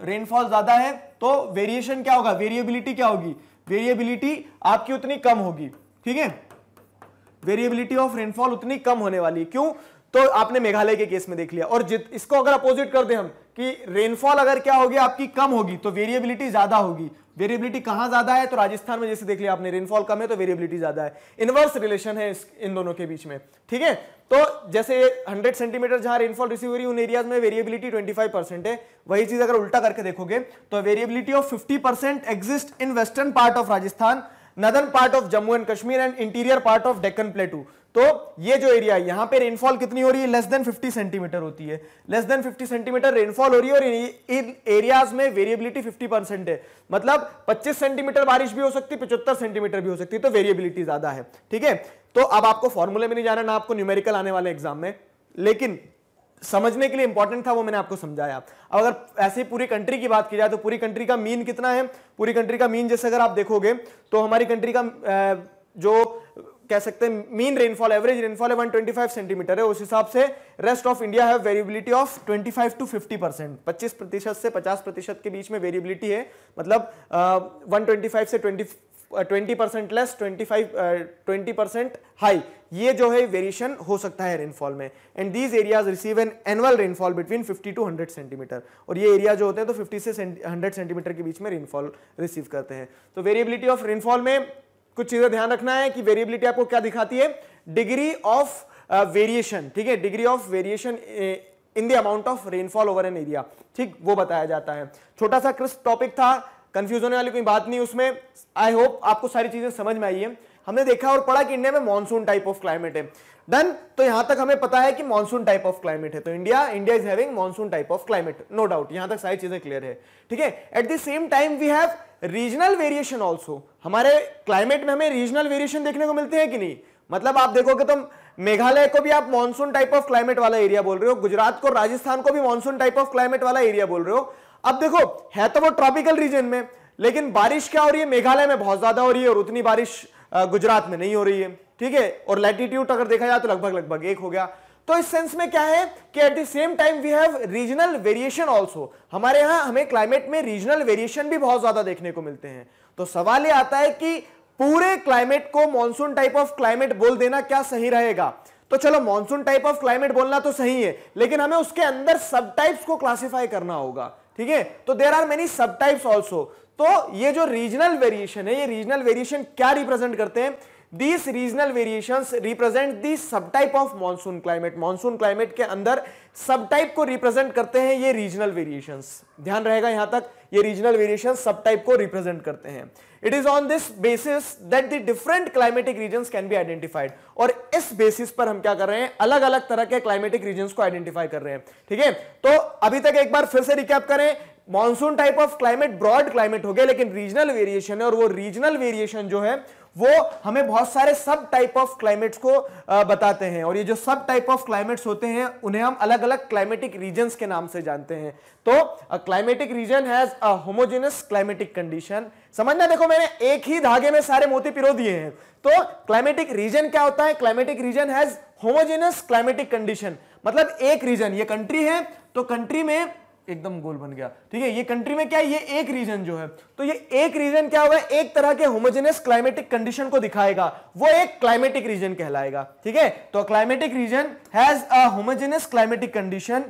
रेनफॉल ज्यादा है तो वेरिएशन क्या होगा वेरिएबिलिटी क्या होगी वेरिएबिलिटी आपकी उतनी कम होगी ठीक है वेरिएबिलिटी ऑफ रेनफॉल उतनी कम होने वाली क्यों तो आपने मेघालय के केस में देख लिया और इसको अगर अपोजिट कर दे हम कि रेनफॉल अगर क्या होगी आपकी कम होगी तो वेरिएबिलिटी ज्यादा होगी वेरिएबिलिटी कहां ज्यादा है तो राजस्थान में जैसे देख लिया आपने रेनफॉल कम है तो वेरिएबिलिटी ज्यादा है इनवर्स रिलेशन है इन दोनों के बीच में ठीक है तो जैसे 100 सेंटीमीटर जहां रेनफॉल रिसीव हो रही उन एरियाज में वेरिएबिलिटी 25 परसेंट है वही चीज अगर उल्टा करके देखोगे तो variability of fifty percent exist in western part of Rajasthan northern part of Jammu and Kashmir and interior part of Deccan plateau तो ये जो एरिया है यहां पे रेनफॉल कितनी हो रही है लेस देन 50 सेंटीमीटर होती है लेस देन 50 सेंटीमीटर रेनफॉल हो रही है और इन एरियाज में वेरिएबिलिटी 50 परसेंट है मतलब 25 सेंटीमीटर बारिश भी हो सकती है पचहत्तर सेंटीमीटर भी हो सकती है तो वेरिएबिलिटी ज्यादा है ठीक है तो अब आपको फॉर्मूले में नहीं जाना ना आपको न्यूमेरिकल आने वाले एग्जाम में लेकिन समझने के लिए इंपॉर्टेंट था वो मैंने आपको समझाया अब अगर ऐसे ही पूरी कंट्री की बात की जाए तो पूरी कंट्री का मीन कितना है पूरी कंट्री का मीन जैसे अगर आप देखोगे तो हमारी कंट्री का जो कह सकते हैं मीन रेनफॉल एवरेज रेनफॉल है 125 सेंटीमीटर है उस हिसाब से रेस्ट ऑफ इंडिया है वेरिएबिलिटी ऑफ 25 टू 50 परसेंट पच्चीस प्रतिशत से 50 प्रतिशत के बीच में वेरिएबिलिटी है मतलब uh, 125 से 20 20 परसेंट लेस 25 20 परसेंट हाई ये जो है वेरिएशन हो सकता है रेनफॉल में and these areas receive an annual rainfall between 50 to 100 centimetre और ये एरिया जो होते हैं तो 50 से 100 सेंटीमीटर के बीच में रेनफॉल रिसीव करते हैं तो वेरिएबिलिटी ऑफ रेनफॉल में कुछ चीजें ध्यान रखना है कि वेरिएबिलिटी आपको क्या दिखाती है डिग्री ऑफ वेरिएशन ठीक है degree of variation in the amount of rainfall over an area ठीक वो बताया जाता है छोटा सा क्रिस्प टॉपिक था कंफ्यूज होने वाली कोई बात नहीं उसमें आई होप आपको सारी चीजें समझ में आई है हमने देखा और पढ़ा कि इंडिया में मानसून टाइप ऑफ क्लाइमेट है देन तो यहां तक हमें पता है कि मॉनसून टाइप ऑफ क्लाइमेट है तो India India is having monsoon type of climate no doubt यहां तक सारी चीजें क्लियर है ठीक है at the same time we have regional variation also हमारे क्लाइमेट में हमें रीजनल वेरिएशन देखने को मिलते हैं कि नहीं मतलब आप देखोगे तो मेघालय को भी आप मॉनसून टाइप ऑफ क्लाइमेट वाला एरिया बोल रहे हो गुजरात को राजस्थान को भी मानसून टाइप ऑफ क्लाइमेट वाला एरिया बोल रहे हो अब देखो है तो वो ट्रॉपिकल रीजन में लेकिन बारिश क्या हो रही है मेघालय में बहुत ज्यादा हो रही है और उतनी बारिश गुजरात में नहीं हो रही है ठीक है और लैटिट्यूड अगर देखा जाए तो लगभग लगभग एक हो गया तो इस सेंस में क्या है कि at the same time we have regional variation also हमारे यहां हमें क्लाइमेट में रीजनल वेरिएशन भी बहुत ज्यादा देखने को मिलते हैं तो सवाल ये आता है कि पूरे क्लाइमेट को मॉनसून टाइप ऑफ क्लाइमेट बोल देना क्या सही रहेगा तो चलो मॉनसून टाइप ऑफ क्लाइमेट बोलना तो सही है लेकिन हमें उसके अंदर सब टाइप्स को क्लासीफाई करना होगा ठीक है तो there are many sub types also तो ये जो रीजनल वेरिएशन है ये रीजनल वेरिएशन क्या रिप्रेजेंट करते हैं these regional variation represent the sub type of monsoon climate monsoon climate के अंदर सब टाइप को रिप्रेजेंट करते हैं ये रीजनल वेरिएशन ध्यान रहेगा यहां तक ये रीजनल वेरिएशन सब टाइप को रिप्रेजेंट करते हैं it is on this basis that the different climatic region can be identified और इस बेसिस पर हम क्या कर रहे हैं अलग अलग तरह के क्लाइमेटिक रीजन को आइडेंटिफाई कर रहे हैं ठीक है तो अभी तक एक बार फिर से रिकैप करें monsoon type of climate broad climate हो गया लेकिन रीजनल वेरिएशन है और वो रीजनल वेरिएशन जो है वो हमें बहुत सारे सब टाइप ऑफ क्लाइमेट्स को बताते हैं और ये जो सब टाइप ऑफ क्लाइमेट्स होते हैं उन्हें हम अलग अलग क्लाइमेटिक रीजन के नाम से जानते हैं तो climatic region has a homogeneous climatic condition समझना देखो मैंने एक ही धागे में सारे मोती पिरो दिए हैं तो क्लाइमेटिक रीजन क्या होता है climatic region has homogeneous climatic condition मतलब एक रीजन ये कंट्री है तो कंट्री में एकदम गोल बन गया ठीक है ये कंट्री में क्या है ये एक रीजन जो है तो ये एक रीजन क्या हुआ एक तरह के होमोजेनियस क्लाइमेटिक कंडीशन को दिखाएगा वो एक क्लाइमेटिक रीजन कहलाएगा ठीक है तो climatic region has a homogeneous climatic condition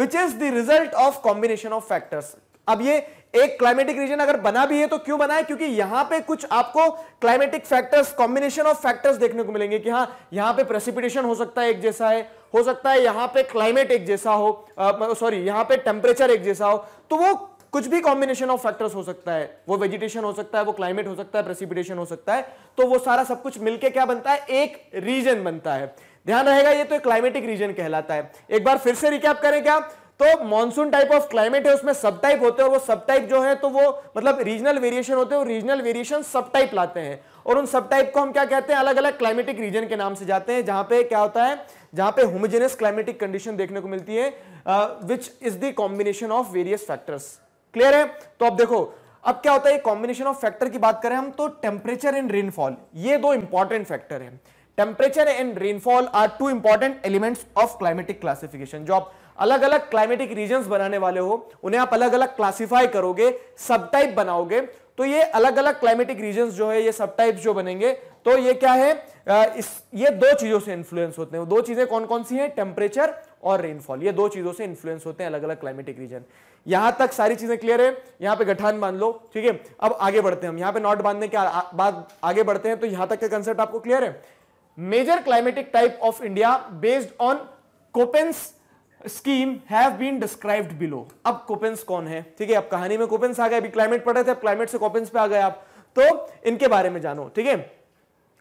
which is the result of combination of factors अब ये एक क्लाइमेटिक रीजन अगर बना भी है तो क्यों बना है क्योंकि यहां पे कुछ आपको climatic factors combination of factors देखने को मिलेंगे कि हाँ यहां पे प्रेसिपिटेशन हो सकता है एक जैसा है हो सकता है यहां पे क्लाइमेट एक जैसा हो सॉरी यहां पे टेम्परेचर एक जैसा हो तो वो कुछ भी कॉम्बिनेशन ऑफ फैक्टर्स हो सकता है वो वेजिटेशन हो सकता है वो क्लाइमेट हो सकता है प्रेसिपिटेशन हो सकता है तो वो सारा सब कुछ मिलकर क्या बनता है एक रीजन बनता है ध्यान रहेगा ये तो क्लाइमेटिक रीजन कहलाता है एक बार फिर से रिकैप करें क्या तो मॉनसून टाइप ऑफ क्लाइमेट है उसमें सब टाइप होते हैं और वो सब टाइप जो है तो वो मतलब रीजनल वेरिएशन होते हैं और रीजनल वेरिएशन सब टाइप लाते हैं और उन सब टाइप को हम क्या कहते हैं अलग अलग क्लाइमेटिक रीजन के नाम से जाते हैं जहां पे क्या होता है जहां पे होमोजेनियस क्लाइमेटिक कंडीशन देखने को मिलती है which is the combination of various factors clear है तो अब देखो अब क्या होता है कॉम्बिनेशन ऑफ फैक्टर की बात करें हम तो टेम्परेचर एंड रेनफॉल ये दो इंपॉर्टेंट फैक्टर है temperature and rainfall are two important elements of climatic classification जो आप अलग अलग क्लाइमेटिक रीजन बनाने वाले हो उन्हें आप अलग अलग क्लासीफाई करोगे सब टाइप बनाओगे तो ये अलग अलग क्लाइमेटिक रीजन जो है ये सब टाइप जो बनेंगे तो ये क्या है इस ये दो चीजों से इन्फ्लुएंस होते हैं दो चीजें कौन कौन सी हैं टेम्परेचर और रेनफॉल ये दो चीजों से इन्फ्लुएंस होते हैं अलग अलग क्लाइमेटिक रीजन यहां तक सारी चीजें क्लियर है यहां पे गठान बांध लो ठीक है अब आगे बढ़ते हैं हम यहां पे नॉट बांधने के बाद आगे बढ़ते हैं तो यहां तक का कंसेप्ट आपको क्लियर है major climatic type of India based on Koppen's scheme have been described below अब कोपेंस कौन है ठीक है अब कहानी में कोपेंस आ गए अभी क्लाइमेट पढ़ रहे थे अब क्लाइमेट से कोपेंस पे आ गए आप तो इनके बारे में जानो ठीक है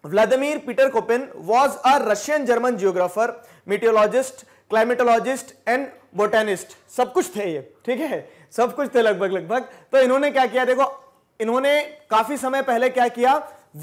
Vladimir Peter Koppen was a Russian German geographer meteorologist climatologist and botanist सब कुछ थे ये ठीक है सब कुछ थे लगभग लगभग तो इन्होंने क्या किया देखो इन्होंने काफी समय पहले क्या किया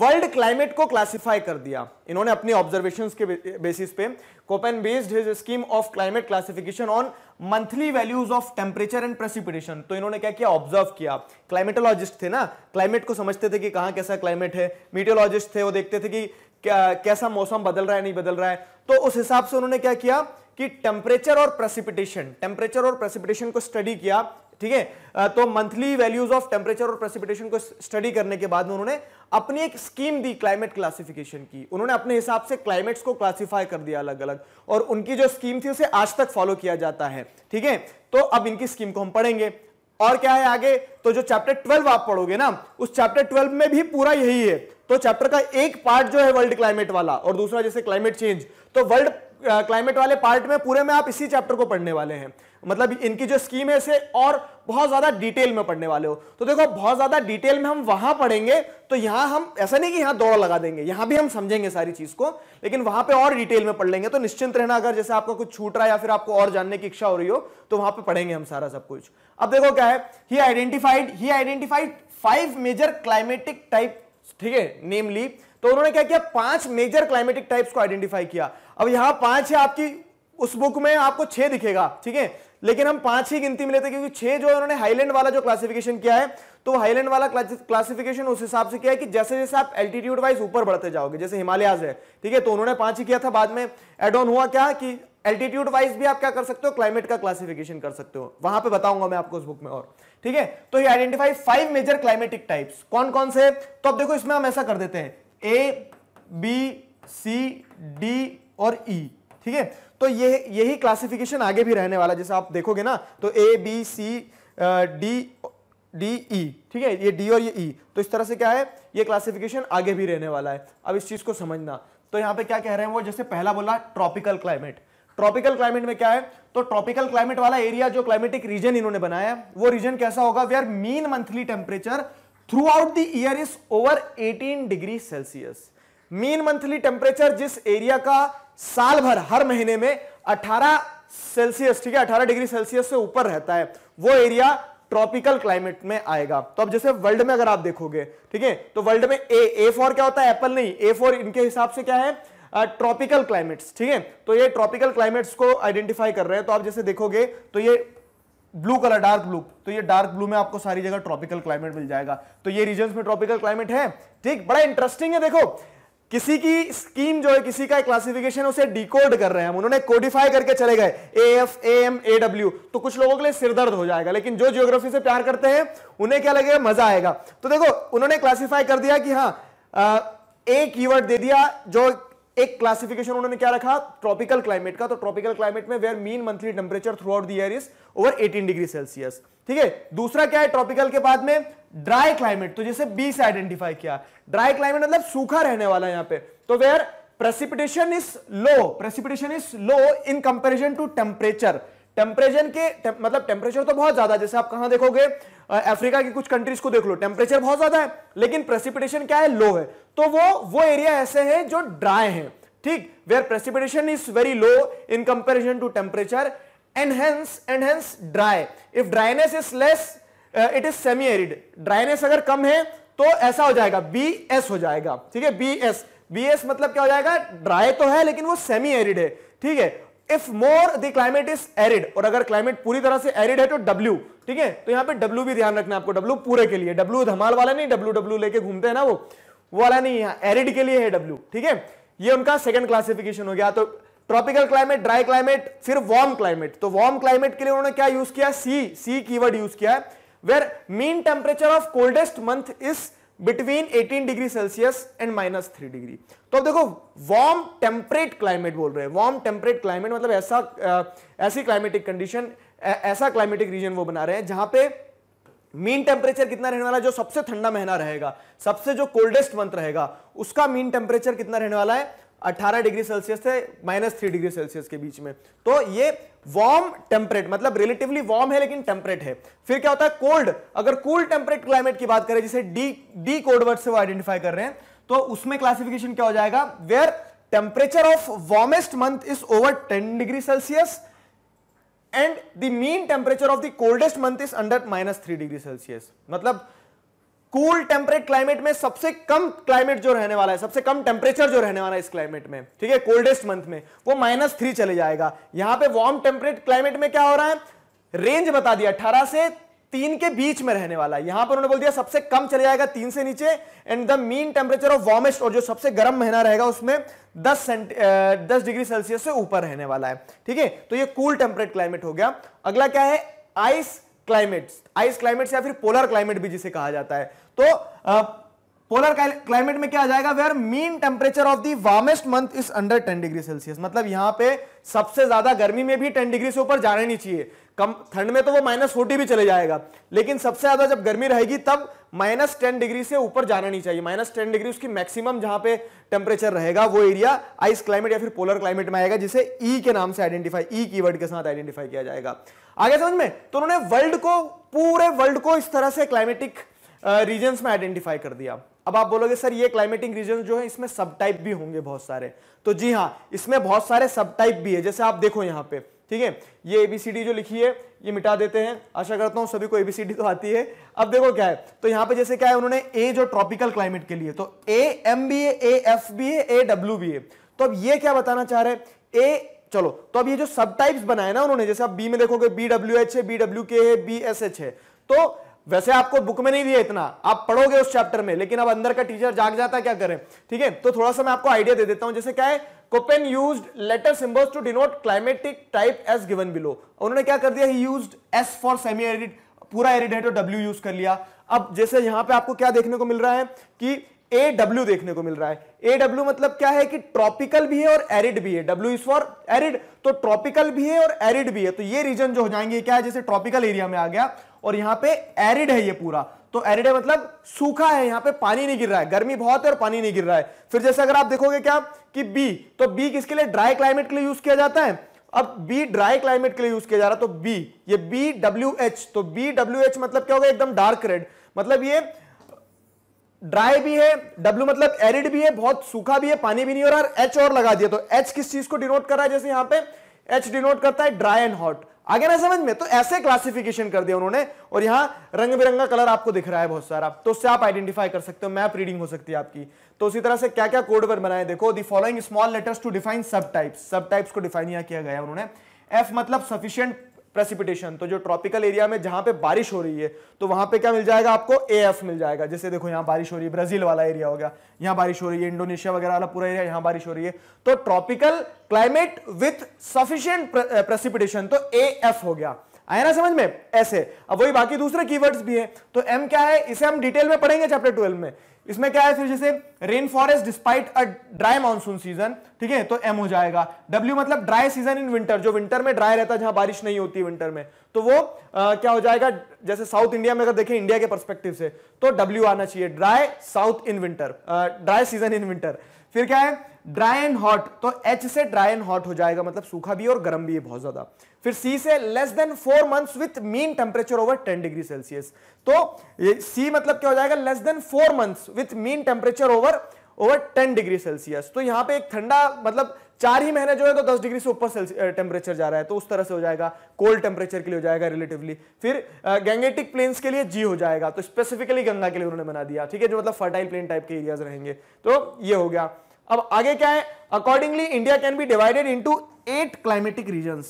वर्ल्ड क्लाइमेट को क्लासिफाई कर दिया इन्होंने अपनी ऑब्जर्वेशन के बेसिस पे Koppen based his scheme of climate classification on monthly values of temperature and precipitation तो इन्होंने क्या किया ऑब्जर्व किया क्लाइमेटोलॉजिस्ट थे ना क्लाइमेट को समझते थे कि कहा कैसा क्लाइमेट है मीटियोलॉजिस्ट थे वो देखते थे कि क्या, कैसा मौसम बदल रहा है नहीं बदल रहा है तो उस हिसाब से उन्होंने क्या किया कि टेम्परेचर और प्रेसिपिटेशन टेम्परेचर और प्रेसिपिटेशन को स्टडी किया ठीक है तो मंथली वैल्यूज ऑफ टेम्परेचर और प्रेसिपिटेशन को स्टडी करने के बाद उन्होंने अपनी एक स्कीम दी क्लाइमेट क्लासिफिकेशन की उन्होंने अपने हिसाब से क्लाइमेट्स को क्लासिफाई कर दिया अलग अलग और उनकी जो स्कीम थी उसे आज तक फॉलो किया जाता है ठीक है तो अब इनकी स्कीम को हम पढ़ेंगे और क्या है आगे तो जो चैप्टर ट्वेल्व आप पढ़ोगे ना उस चैप्टर ट्वेल्व में भी पूरा यही है तो चैप्टर का एक पार्ट जो है वर्ल्ड क्लाइमेट वाला और दूसरा जैसे क्लाइमेट चेंज तो वर्ल्ड क्लाइमेट वाले पार्ट में पूरे में आप इसी चैप्टर को पढ़ने वाले हैं मतलब इनकी जो स्कीम है इसे और बहुत ज़्यादा डिटेल में पढ़ने वाले हो तो देखो बहुत ज़्यादा डिटेल में हम वहां पढ़ेंगे तो यहां हम ऐसा नहीं कि यहाँ दौड़ा लगा देंगे यहां भी हम समझेंगे सारी चीज़ को लेकिन वहां पे और डिटेल में पढ़ लेंगे तो निश्चिंत रहना अगर जैसे आपका कुछ छूट रहा है या फिर आपको और जानने की इच्छा हो रही हो तो वहां पर पढ़ेंगे हम सारा सब कुछ अब देखो क्या है he identified he identified five major climatic type ठीक है नेमली तो उन्होंने क्या किया पांच मेजर क्लाइमेटिक टाइप्स को आइडेंटिफाई किया अब यहां पांच है आपकी उस बुक में आपको छह दिखेगा ठीक है लेकिन हम पांच ही गिनती में लेते क्योंकि छह जो है उन्होंने हाईलैंड वाला जो क्लासिफिकेशन किया है तो हाईलैंड वाला क्लासिफिकेशन उस हिसाब से किया है कि जैसे जैसे आप एल्टीट्यूड वाइज ऊपर बढ़ते जाओगे जैसे हिमालयाज है ठीक है तो उन्होंने पांच ही किया था बाद में एड ऑन हुआ क्या कि एल्टीट्यूड वाइज भी आप क्या कर सकते हो क्लाइमेट का क्लासिफिकेशन कर सकते हो वहां पे बताऊंगा मैं आपको उस बुक में और ठीक है तो ये identify five major climatic types कौन कौन से तो अब देखो इसमें हम ऐसा कर देते हैं ए बी सी डी और ई e, ठीक है तो ये यही क्लासिफिकेशन आगे भी रहने वाला जैसे आप देखोगे ना तो A B C D D E ठीक है ये डी और ये ई e. तो इस तरह से क्या है ये क्लासिफिकेशन आगे भी रहने वाला है अब इस चीज को समझना तो यहाँ पे क्या कह रहे हैं वो जैसे पहला बोला ट्रॉपिकल क्लाइमेट ट्रॉपिकल क्लाइमेट में क्या है तो ट्रॉपिकल क्लाइमेट वाला एरिया जो क्लाइमेटिक रीजन इन्होंने बनाया वो रीजन कैसा होगा where mean monthly temperature throughout the year is over 18 degree Celsius mean monthly temperature जिस एरिया का साल भर हर महीने में 18 सेल्सियस ठीक है 18 डिग्री सेल्सियस से ऊपर रहता है वो एरिया ट्रॉपिकल क्लाइमेट में आएगा तो अब जैसे वर्ल्ड में अगर आप देखोगे ठीक है तो वर्ल्ड में ए ए फोर क्या होता है एप्पल नहीं ए फोर इनके हिसाब से क्या है ट्रॉपिकल क्लाइमेट्स ठीक है तो ये ट्रॉपिकल क्लाइमेट्स को आइडेंटिफाई कर रहे हैं तो आप जैसे देखोगे तो ये ब्लू कलर डार्क ब्लू तो ये डार्क ब्लू में आपको सारी जगह ट्रॉपिकल क्लाइमेट मिल जाएगा तो ये रीजन में ट्रॉपिकल क्लाइमेट है ठीक बड़ा इंटरेस्टिंग है देखो किसी की स्कीम जो है किसी का क्लासिफिकेशन उसे डिकोड कर रहे हैं हम उन्होंने कोडिफाई करके चले गए A F A M A W तो कुछ लोगों के लिए सिरदर्द हो जाएगा लेकिन जो जियोग्राफी से प्यार करते हैं उन्हें क्या लगेगा मजा आएगा तो देखो उन्होंने क्लासिफाई कर दिया कि हाँ एक कीवर्ड दे दिया जो एक क्लासिफिकेशन उन्होंने क्या रखा ट्रॉपिकल क्लाइमेट का तो ट्रॉपिकल क्लाइमेट में where mean monthly temperature throughout the is over 18 degree Celsius ठीक है दूसरा क्या है ट्रॉपिकल के बाद में ड्राई क्लाइमेट तो जैसे बी से आइडेंटिफाई किया ड्राई क्लाइमेट मतलब सूखा रहने वाला यहां पे तो where precipitation is low precipitation is low in comparison to temperature temperature के टेम, मतलब टेम्परेचर तो बहुत ज्यादा जैसे आप कहां देखोगे अफ्रीका की कुछ कंट्रीज को देख लो टेम्परेचर बहुत ज्यादा है लेकिन प्रेसिपिटेशन क्या है लो है तो वो वो एरिया ऐसे है जो ड्राई है ठीक where precipitation is very low in comparison to temperature and hence and hence and hence dry if dryness is less uh, it is semi arid dryness तो ऐसा हो जाएगा बी एस हो जाएगा ठीक है बी एस बी एस मतलब क्या हो जाएगा ड्राई तो है लेकिन वो सेमी एरिड है ठीक है if more the climate is arid और अगर क्लाइमेट पूरी तरह से एरिड है तो डब्ल्यू ठीक है तो यहां पे डब्ल्यू भी ध्यान रखना आपको डब्ल्यू पूरे के लिए डब्ल्यू धमाल वाला नहीं डब्ल्यू डब्ल्यू लेके घूमते हैं ना वो वाला नहीं यहाँ एरिड के लिए है डब्ल्यू ठीक है ये उनका सेकंड क्लासिफिकेशन हो गया तो ट्रॉपिकल क्लाइमेट ड्राई क्लाइमेट फिर वार्म क्लाइमेट तो वार्म क्लाइमेट के लिए उन्होंने क्या यूज किया सी सी कीवर्ड यूज किया है where mean temperature of coldest month is between 18 degree Celsius and minus three degree तो अब देखो वार्म टेम्परेट क्लाइमेट बोल रहे हैं वार्म टेम्परेट क्लाइमेट मतलब ऐसा ऐसी क्लाइमेटिक कंडीशन ऐसा क्लाइमेटिक रीजन वो बना रहे हैं जहां पे मीन टेम्परेचर कितना रहने वाला है जो सबसे ठंडा महीना रहेगा सबसे जो कोल्डेस्ट मंथ रहेगा उसका मीन टेम्परेचर कितना रहने वाला है 18 डिग्री सेल्सियस से माइनस थ्री डिग्री सेल्सियस के बीच में तो ये वार्म टेम्परेट मतलब रिलेटिवली वार्म है लेकिन टेम्परेट है फिर क्या होता है कोल्ड अगर कूल टेम्परेट क्लाइमेट की बात करें जिसे डी डी कोडवर्ड से वो आइडेंटिफाई कर रहे हैं तो उसमें क्लासिफिकेशन क्या हो जाएगा where temperature of warmest month is over ten degree Celsius and the mean temperature of the coldest month is under minus three degree Celsius मतलब कूल टेम्परेट क्लाइमेट में सबसे कम क्लाइमेट जो रहने वाला है सबसे कम टेम्परेचर जो रहने वाला है इस क्लाइमेट में ठीक है कोल्डेस्ट मंथ में वो माइनस थ्री चले जाएगा यहां पे वार्म टेम्परेट क्लाइमेट में क्या हो रहा है रेंज बता दिया अठारह से तीन के बीच में रहने वाला है यहां पर उन्होंने बोल दिया सबसे कम चले जाएगा तीन से नीचे and the mean temperature of warmest और जो सबसे गर्म महीना रहेगा उसमें दस सेंट दस डिग्री सेल्सियस से ऊपर रहने वाला है ठीक है तो ये कूल टेम्परेट क्लाइमेट हो गया अगला क्या है आइस क्लाइमेट आइस क्लाइमेट या फिर पोलर क्लाइमेट भी जिसे कहा जाता है तो पोलर क्लाइमेट में क्या आ जाएगा where mean temperature of the warmest month is under 10 degree Celsius मतलब यहां पे सबसे ज्यादा गर्मी में भी 10 डिग्री से ऊपर जाने नहीं चाहिए कम ठंड में तो वो माइनस फोर्टी भी चले जाएगा लेकिन सबसे ज्यादा जब गर्मी रहेगी तब माइनस टेन डिग्री से ऊपर जाना नहीं चाहिए माइनस टेन डिग्री उसकी मैक्सिमम जहां पे टेम्परेचर रहेगा वो एरिया आइस क्लाइमेट या फिर पोलर क्लाइमेट में आएगा जिसे ई e के नाम से identify E e keyword के साथ आइडेंटिफाई किया जाएगा आगे समझ में तो उन्होंने वर्ल्ड को पूरे वर्ल्ड को इस तरह से क्लाइमेटिक रीजन्स में आइडेंटिफाई कर दिया अब आप बोलोगे सर ये क्लाइमेटिक रीजन जो है इसमें सब टाइप भी होंगे बहुत सारे तो जी हाँ इसमें बहुत सारे सब टाइप भी है जैसे आप देखो यहाँ पे ठीक है ये एबीसीडी जो लिखी है ये मिटा देते हैं आशा करता हूँ सभी को एबीसीडी तो आती है अब देखो क्या है तो यहाँ पे जैसे क्या है उन्होंने ए जो ट्रॉपिकल क्लाइमेट के लिए तो A M B A F B A A W B A तो अब ये क्या बताना चाह रहे ए चलो तो अब ये जो सब टाइप्स बनाए ना उन्होंने जैसे आप बी में देखोगे बी डब्ल्यू एच है बी डब्ल्यू के है बी एस एच है तो वैसे आपको बुक में नहीं दिया इतना आप पढ़ोगे उस चैप्टर में लेकिन अब अंदर का टीचर जाग जाता है क्या करें ठीक है तो थोड़ा सा मैं आपको आइडिया दे देता हूं जैसे क्या है Koppen use letter symbols to denote climatic type as given below उन्होंने क्या कर दिया he use S for semi arid पूरा एरिड है तो डब्ल्यू यूज कर लिया अब जैसे यहां पे आपको क्या देखने को मिल रहा है कि ए डब्ल्यू देखने को मिल रहा है ए डब्ल्यू मतलब क्या है कि ट्रॉपिकल भी है और एरिड भी है डब्ल्यू इज फॉर एरिड तो ट्रॉपिकल भी है और एरिड भी है तो ये रीजन जो हो जाएंगे क्या है जैसे ट्रॉपिकल एरिया में आ गया और यहां पे एरिड है ये पूरा तो एरिड है मतलब सूखा है यहां पे पानी नहीं गिर रहा है गर्मी बहुत है और पानी नहीं गिर रहा है फिर जैसे अगर आप देखोगे क्या कि बी तो बी किसके लिए ड्राई क्लाइमेट के लिए यूज किया जाता है अब बी ड्राई क्लाइमेट के लिए यूज किया जा रहा है तो बी ये बी डब्ल्यू एच तो बी डब्ल्यू एच मतलब क्या होगा एकदम डार्क रेड मतलब ये ड्राई भी है डब्ल्यू मतलब एरिड भी है बहुत सूखा भी है पानी भी नहीं हो रहा और एच और लगा दिया तो एच किस चीज को डिनोट कर रहा है जैसे यहां पे एच डिनोट करता है ड्राई एंड हॉट आ गया ना समझ में तो ऐसे क्लासिफिकेशन कर दिया उन्होंने और यहां रंग बिरंगा कलर आपको दिख रहा है बहुत सारा तो उससे आप आइडेंटिफाई कर सकते हो मैप रीडिंग हो सकती है आपकी तो उसी तरह से क्या क्या कोड पर बनाए देखो the following small letters to define sub types sub types को डिफाइन यहाँ किया गया उन्होंने एफ मतलब सफिशियंट प्रेसिपिटेशन तो जो ट्रॉपिकल एरिया में जहां पे बारिश हो रही है तो वहां पे क्या मिल जाएगा आपको ए मिल जाएगा जैसे देखो यहां बारिश हो रही है ब्राजील वाला एरिया हो गया यहां बारिश हो रही है इंडोनेशिया वगैरह वाला पूरा एरिया यहां बारिश हो रही है तो tropical climate with sufficient precipitation तो ए हो गया आया ना समझ में ऐसे अब वही बाकी दूसरे कीवर्ड्स भी हैं तो एम क्या है इसे हम डिटेल में पढ़ेंगे चैप्टर ट्वेल्व में इसमें क्या है फिर जैसे rain forest despite a dry monsoon season ठीक है तो एम हो जाएगा डब्ल्यू मतलब ड्राई सीजन इन विंटर जो विंटर में ड्राई रहता है जहां बारिश नहीं होती विंटर में तो वो आ, क्या हो जाएगा जैसे साउथ इंडिया में अगर देखें इंडिया के परस्पेक्टिव से तो डब्ल्यू आना चाहिए dry south in winter dry season in winter फिर क्या है ड्राई एंड हॉट तो एच से ड्राई एंड हॉट हो जाएगा मतलब सूखा भी और गर्म भी है बहुत ज्यादा फिर सी से less than four months with mean temperature over ten degree Celsius तो सी मतलब क्या हो जाएगा less than four months with mean temperature over over ten degree Celsius तो यहां पे एक ठंडा मतलब चार ही महीने जो है तो दस डिग्री से ऊपर टेम्परेचर जा रहा है तो उस तरह से हो जाएगा कोल्ड टेम्परेचर के लिए हो जाएगा रिलेटिवली फिर गैंगेटिक प्लेन्स के लिए जी हो जाएगा तो स्पेसिफिकली गंगा के लिए उन्होंने बना दिया ठीक है जो मतलब फर्टाइल प्लेन टाइप के एरियाज रहेंगे तो ये हो गया अब आगे क्या है accordingly India can be divided into eight climatic region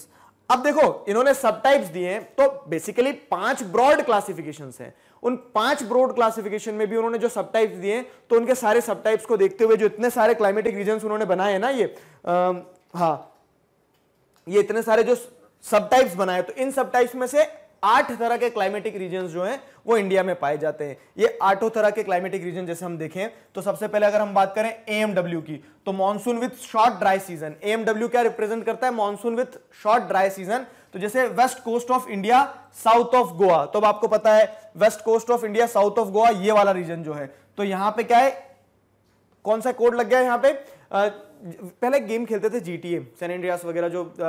अब देखो इन्होंने सब टाइप्स दिए हैं तो बेसिकली पांच ब्रॉड क्लासिफिकेशन हैं उन पांच ब्रॉड क्लासिफिकेशन में भी उन्होंने जो सब टाइप्स दिए तो उनके सारे सब टाइप्स को देखते हुए जो इतने सारे क्लाइमेटिक रीजन उन्होंने बनाए हैं ना ये हा हाँ ये इतने सारे जो सब टाइप्स बनाए तो इन सब टाइप्स में से आठ तरह के क्लाइमेटिक रीजन जो हैं वो इंडिया में पाए जाते हैं ये आठों तरह के क्लाइमेटिक रीजन जैसे हम देखें तो सबसे पहले अगर हम बात करें एएमडब्ल्यू की तो monsoon with short dry season AMW क्या रिप्रेजेंट करता है monsoon with short dry season तो जैसे west coast of India south of Goa तो अब आपको पता है west coast of India south of Goa ये वाला रीजन जो है तो यहां पे क्या है कौन सा कोड लग गया है यहां पे आ, पहले गेम खेलते थे जीटीए सैन एंड्रियास वगैरह जो आ,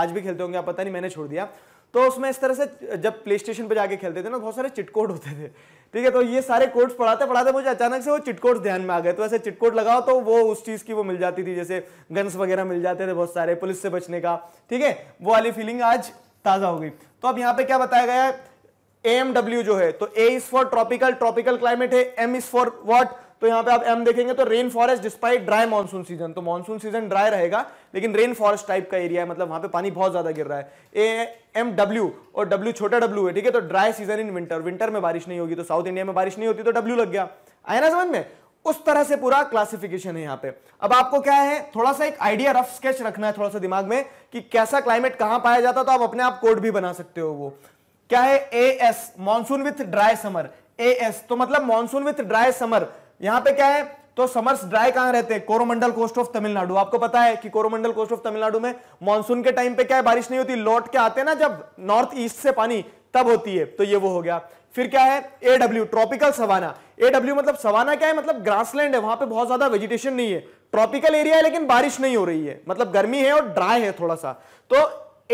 आज भी खेलते होंगे आप पता नहीं मैंने छोड़ दिया तो उसमें इस तरह से जब प्ले स्टेशन पर जाके खेलते थे ना बहुत सारे चिटकोड होते थे ठीक है तो ये सारे कोड्स पढ़ाते पढ़ाते मुझे अचानक से वो चिटकोड ध्यान में आ गए तो ऐसे चिटकोड लगाओ तो वो उस चीज़ की वो मिल जाती थी जैसे गन्स वगैरह मिल जाते थे बहुत सारे पुलिस से बचने का ठीक है वो वाली फीलिंग आज ताज़ा हो गई तो अब यहाँ पर क्या बताया गया है ए जो है तो A is for tropical tropical climate है एम इज़ फॉर वॉट तो यहाँ पे आप एम देखेंगे तो rain forest despite dry monsoon season तो मानसून सीजन ड्राई रहेगा लेकिन रेन फॉरेस्ट टाइप का एरिया है मतलब वहां पे पानी बहुत ज्यादा गिर रहा है ए एम डब्ल्यू और डब्ल्यू छोटा डब्ल्यू है ठीक है तो dry season in winter winter में बारिश नहीं होगी तो साउथ इंडिया में बारिश नहीं होती तो डब्ल्यू लग गया आया ना समझ में उस तरह से पूरा क्लासिफिकेशन है यहाँ पे अब आपको क्या है थोड़ा सा एक आइडिया रफ स्केच रखना है थोड़ा सा दिमाग में कि कैसा क्लाइमेट कहां पाया जाता तो आप अपने आप कोड भी बना सकते हो वो क्या है A S monsoon with dry summer A S तो मतलब मानसून विथ ड्राई समर यहां पे क्या है तो समर्स ड्राई कहां रहते हैं कोरोमंडल कोस्ट ऑफ तमिलनाडु आपको पता है कि कोरोमंडल कोस्ट ऑफ तमिलनाडु में मानसून के टाइम पे क्या है बारिश नहीं होती लौट के आते ना जब नॉर्थ ईस्ट से पानी तब होती है तो ये वो हो गया फिर क्या है एडब्ल्यू ट्रॉपिकल सवाना एडब्ल्यू मतलब सवाना क्या है मतलब ग्रासलैंड है वहां पे बहुत ज्यादा वेजिटेशन नहीं है ट्रॉपिकल एरिया है लेकिन बारिश नहीं हो रही है मतलब गर्मी है और ड्राई है थोड़ा सा तो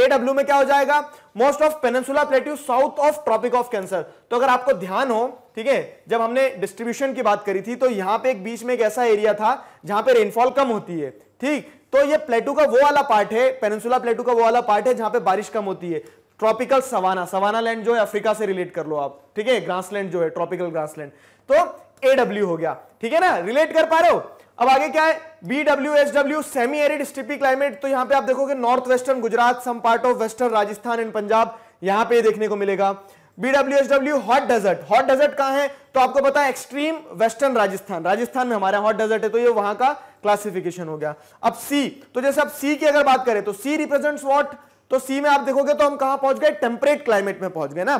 एडब्ल्यू में क्या हो जाएगा most of peninsula plateau south of tropic of cancer तो अगर आपको ध्यान हो ठीक है जब हमने डिस्ट्रीब्यूशन की बात करी थी तो यहां पे एक बीच में एक ऐसा एरिया था जहां पे रेनफॉल कम होती है ठीक तो ये प्लेटू का वो वाला पार्ट है पेनसुला प्लेटू का वो वाला पार्ट है जहां पे बारिश कम होती है ट्रॉपिकल सवाना सवाना लैंड जो है अफ्रीका से रिलेट कर लो आप ठीक है ग्रासलैंड जो है ट्रॉपिकल ग्रासलैंड तो एडब्ल्यू हो गया ठीक है ना रिलेट कर पा रहे हो अब आगे क्या है B W H W semi arid steppe climate तो यहां पे आप देखोगे north western Gujarat some part of western Rajasthan and Punjab यहां पे देखने को मिलेगा BW hot desert hot desert कहां है तो आपको पता है एक्सट्रीम वेस्टर्न राजस्थान राजस्थान में हमारा हॉट डेजर्ट है तो ये वहां का क्लासिफिकेशन हो गया अब सी तो जैसे आप सी की अगर बात करें तो सी रिप्रेजेंट्स वॉट तो सी में आप देखोगे तो हम कहा पहुंच गए टेम्परेट क्लाइमेट में पहुंच गए ना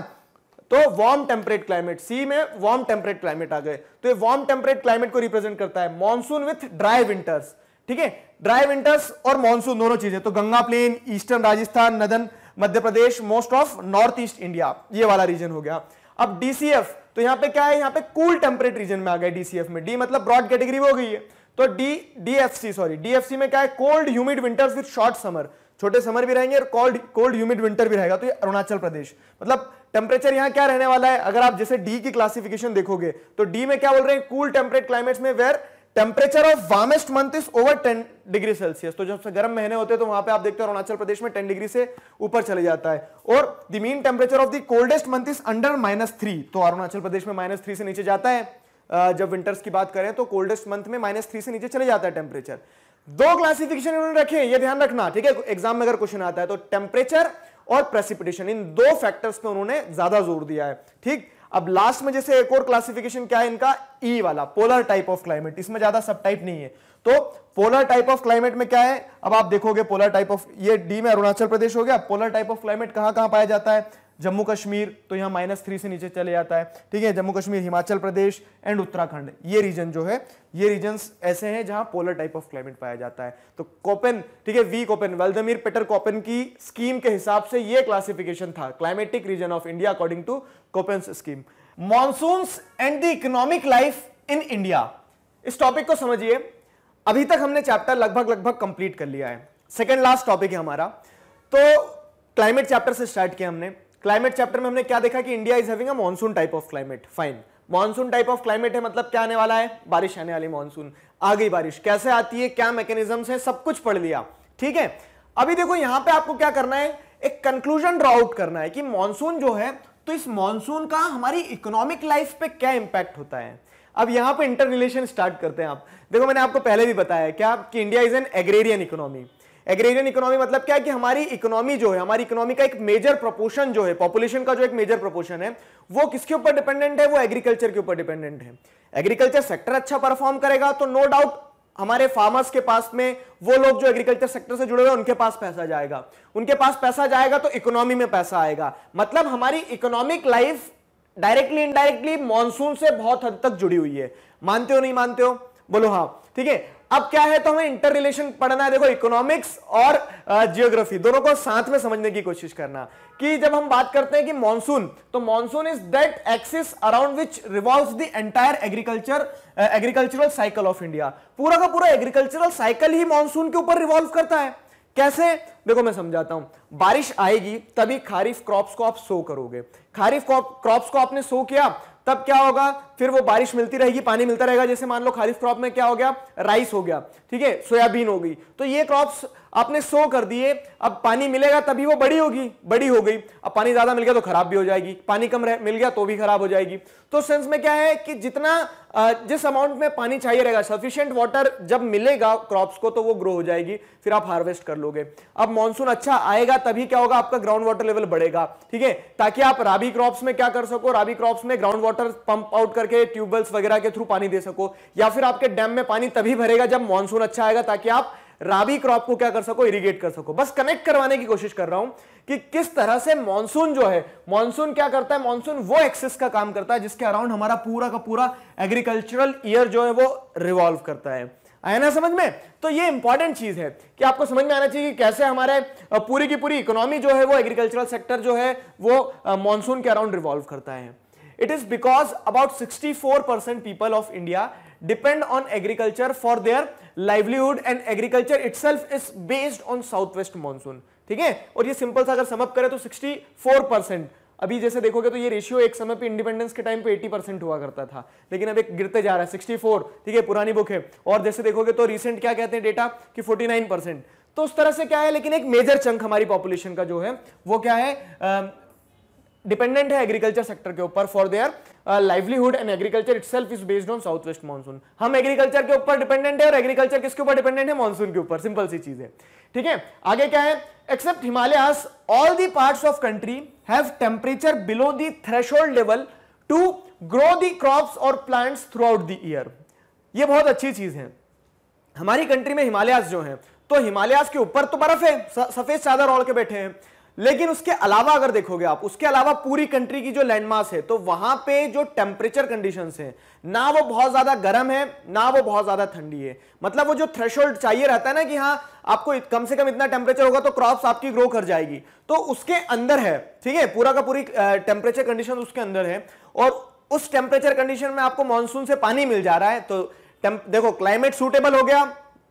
तो वार्म टेम्परेट क्लाइमेट सी में वार्म टेम्परेट क्लाइमेट आ गए तो ये वार्म टेम्परेट क्लाइमेट को रिप्रेजेंट करता है मॉनसून विथ ड्राई विंटर्स ठीक है ड्राई विंटर्स और मॉनसून दोनों चीजें तो Ganga plain eastern Rajasthan northern Madhya Pradesh most of north east India ये वाला रीजन हो गया अब डीसीएफ तो यहां पे क्या है यहां पे कूल टेम्परेट रीजन में आ गया डीसीएफ में डी मतलब ब्रॉड कैटेगरी हो गई है तो डी डीएफसी सॉरी डीएफसी में क्या है cold humid winters with short summer छोटे समर भी रहेंगे और कोल्ड कोल्ड ह्यूमिड विंटर भी रहेगा तो ये अरुणाचल प्रदेश मतलब टेम्परेचर यहाँ क्या रहने वाला है अगर आप जैसे डी की क्लासिफिकेशन देखोगे तो डी में क्या बोल रहे हैं कूल टेम्परेट क्लाइमेट्स में where temperature of warmest month is over ten degree Celsius तो जब से गर्म महीने होते हैं तो वहां पे आप देखते हो अरुणाचल प्रदेश में टेन डिग्री से ऊपर चले जाता है और the mean temperature of the coldest month is under minus three तो अरुणाचल प्रदेश में माइनस थ्री से नीचे जाता है जब विंटर्स की बात करें तो कोल्डेस्ट मंथ में माइनस थ्री से नीचे चले जाता है टेम्परेचर दो क्लासिफिकेशन इन्होंने रखे ये ध्यान रखना ठीक है एग्जाम में अगर क्वेश्चन आता है तो टेम्परेचर और प्रेसिपिटेशन इन दो फैक्टर्स पे उन्होंने ज्यादा जोर दिया है ठीक अब लास्ट में जैसे एक और क्लासिफिकेशन क्या है इनका ई e वाला पोलर टाइप ऑफ क्लाइमेट इसमें ज्यादा सब टाइप नहीं है तो पोलर टाइप ऑफ क्लाइमेट में क्या है अब आप देखोगे पोलर टाइप ऑफ ये डी में अरुणाचल प्रदेश हो गया पोलर टाइप ऑफ क्लाइमेट कहां कहां पाया जाता है जम्मू कश्मीर तो यहाँ माइनस थ्री से नीचे चले जाता है ठीक है जम्मू कश्मीर हिमाचल प्रदेश एंड उत्तराखंड ये रीजन जो है ये रीजन ऐसे हैं जहाँ पोलर टाइप ऑफ क्लाइमेट पाया जाता है तो कोपेन ठीक है V Koppen Vladimir Peter Koppen की स्कीम के हिसाब से ये क्लासिफिकेशन था climatic region of India according to Koppen scheme monsoon and the economic life in India इस टॉपिक को समझिए अभी तक हमने चैप्टर लगभग लगभग कंप्लीट कर लिया है सेकेंड लास्ट टॉपिक है हमारा तो क्लाइमेट चैप्टर से स्टार्ट किया हमने क्लाइमेट चैप्टर में हमने क्या देखा कि India is having a monsoon type of climate fine monsoon type of climate है मतलब क्या आने वाला है बारिश आने वाली मॉनसून आ गई बारिश कैसे आती है क्या मैकेनिज्म्स है सब कुछ पढ़ लिया ठीक है अभी देखो यहां पे आपको क्या करना है एक कंक्लूजन ड्रॉ आउट करना है कि मॉनसून जो है तो इस मॉनसून का हमारी इकोनॉमिक लाइफ पे क्या इंपैक्ट होता है अब यहां पे इंटर रिलेशन स्टार्ट करते हैं आप देखो मैंने आपको पहले भी बताया क्या कि India is an agrarian economy agrarian economy मतलब क्या है कि हमारी इकोनॉमी जो है हमारी इकोनॉमी का एक मेजर प्रोपोर्शन जो है पॉपुलेशन का जो एक मेजर प्रोपोर्शन है वो किसके ऊपर डिपेंडेंट है वो एग्रीकल्चर के ऊपर डिपेंडेंट है एग्रीकल्चर सेक्टर अच्छा परफॉर्म करेगा तो नो डाउट हमारे फार्मर्स के पास में वो लोग जो एग्रीकल्चर सेक्टर से जुड़े हुए उनके पास पैसा जाएगा उनके पास पैसा जाएगा तो इकोनॉमी में पैसा आएगा मतलब हमारी economic life directly indirectly monsoon से बहुत हद तक जुड़ी हुई है मानते हो नहीं मानते हो बोलो हाँ ठीक है अब क्या है तो हमें इंटर रिलेशन पढ़ना है देखो इकोनॉमिक्स और जियोग्राफी दोनों को साथ में समझने की कोशिश करना कि जब हम बात करते हैं कि मॉनसून तो monsoon is that axis around which revolve the entire agriculture agricultural cycle of India पूरा का पूरा एग्रीकल्चरल साइकिल ही मानसून के ऊपर रिवॉल्व करता है कैसे देखो मैं समझाता हूं बारिश आएगी तभी खारीफ क्रॉप्स को आप सो करोगे खारीफ क्रॉप्स को आपने सो किया तब क्या होगा फिर वो बारिश मिलती रहेगी पानी मिलता रहेगा जैसे मान लो खारिफ क्रॉप में क्या हो गया राइस हो गया ठीक है सोयाबीन हो गई तो ये क्रॉप्स आपने सो कर दिए अब पानी मिलेगा तभी वो बड़ी होगी बड़ी हो गई अब पानी ज्यादा मिल गया तो खराब भी हो जाएगी पानी कम रह, मिल गया तो भी खराब हो जाएगी तो सेंस में क्या है कि जितना जिस अमाउंट में पानी चाहिए रहेगा सफिशियंट वाटर जब मिलेगा क्रॉप्स को तो वो ग्रो हो जाएगी फिर आप हार्वेस्ट कर लोगे अब मानसून अच्छा आएगा तभी क्या होगा आपका ग्राउंड वाटर लेवल बढ़ेगा ठीक है ताकि आप राबी क्रॉप्स में क्या कर सको राबी क्रॉप्स में ग्राउंड वाटर पंप आउट करके ट्यूबवेल्स वगैरह के थ्रू पानी दे सको या फिर आपके डैम में पानी तभी भरेगा जब मानसून अच्छा आएगा ताकि आप राबी क्रॉप को क्या कर सको इरिगेट कर सको बस कनेक्ट करवाने की कोशिश कर रहा हूं कि किस तरह से मानसून जो है मानसून क्या करता है मानसून वो एक्सेस का काम करता है जिसके अराउंड हमारा पूरा का पूरा एग्रीकल्चरल ईयर जो है वो रिवॉल्व करता है आया ना समझ में तो ये इंपॉर्टेंट चीज है कि आपको समझ में आना चाहिए कि कैसे हमारे पूरी की पूरी इकोनॉमी जो है वो एग्रीकल्चरल सेक्टर जो है वो मानसून के अराउंड रिवॉल्व करता है it is because about 64 percent people of India depend on agriculture for their livelihood and agriculture itself is based on southwest monsoon ठीक है और ये सिंपल सा अगर समअप करें तो 64 परसेंट अभी जैसे देखोगे तो ये रेशियो एक समय पे इंडिपेंडेंस के टाइम पे 80 परसेंट हुआ करता था लेकिन अब एक गिरते जा रहा है 64 ठीक है पुरानी बुक है और जैसे देखोगे तो रिसेंट क्या कहते हैं डेटा कि 49 परसेंट तो उस तरह से क्या है लेकिन एक मेजर चंक हमारी पॉपुलेशन का जो है वो क्या है डिपेंडेंट है एग्रीकल्चर सेक्टर के ऊपर for their livelihood and agriculture self is based on south west monsoon हम एग्रीकल्चर के ऊपर डिपेंडेंट है और एग्रीकल्चर किसके ऊपर डिपेंडेंट है मानसून के ऊपर सिंपल सी चीज है ठीक है आगे क्या है except Himalayas all the part of country have temperature below the threshold level to grow the crop और plants throughout the year ये बहुत अच्छी चीज है हमारी कंट्री में हिमालयास जो है तो हिमालयास के ऊपर तो बर्फ है सफेद चादर ओढ़ के बैठे हैं लेकिन उसके अलावा अगर देखोगे आप उसके अलावा पूरी कंट्री की जो लैंडमार्क है तो वहां पे जो टेम्परेचर कंडीशन है ना वो बहुत ज्यादा गर्म है ना वो बहुत ज्यादा ठंडी है मतलब वो जो थ्रेश चाहिए रहता है ना कि हाँ आपको कम से कम इतना टेम्परेचर होगा तो क्रॉप्स आपकी ग्रो कर जाएगी तो उसके अंदर है ठीक है पूरा का पूरी टेम्परेचर कंडीशन उसके अंदर है और उस टेम्परेचर कंडीशन में आपको मानसून से पानी मिल जा रहा है तो देखो क्लाइमेट सुटेबल हो गया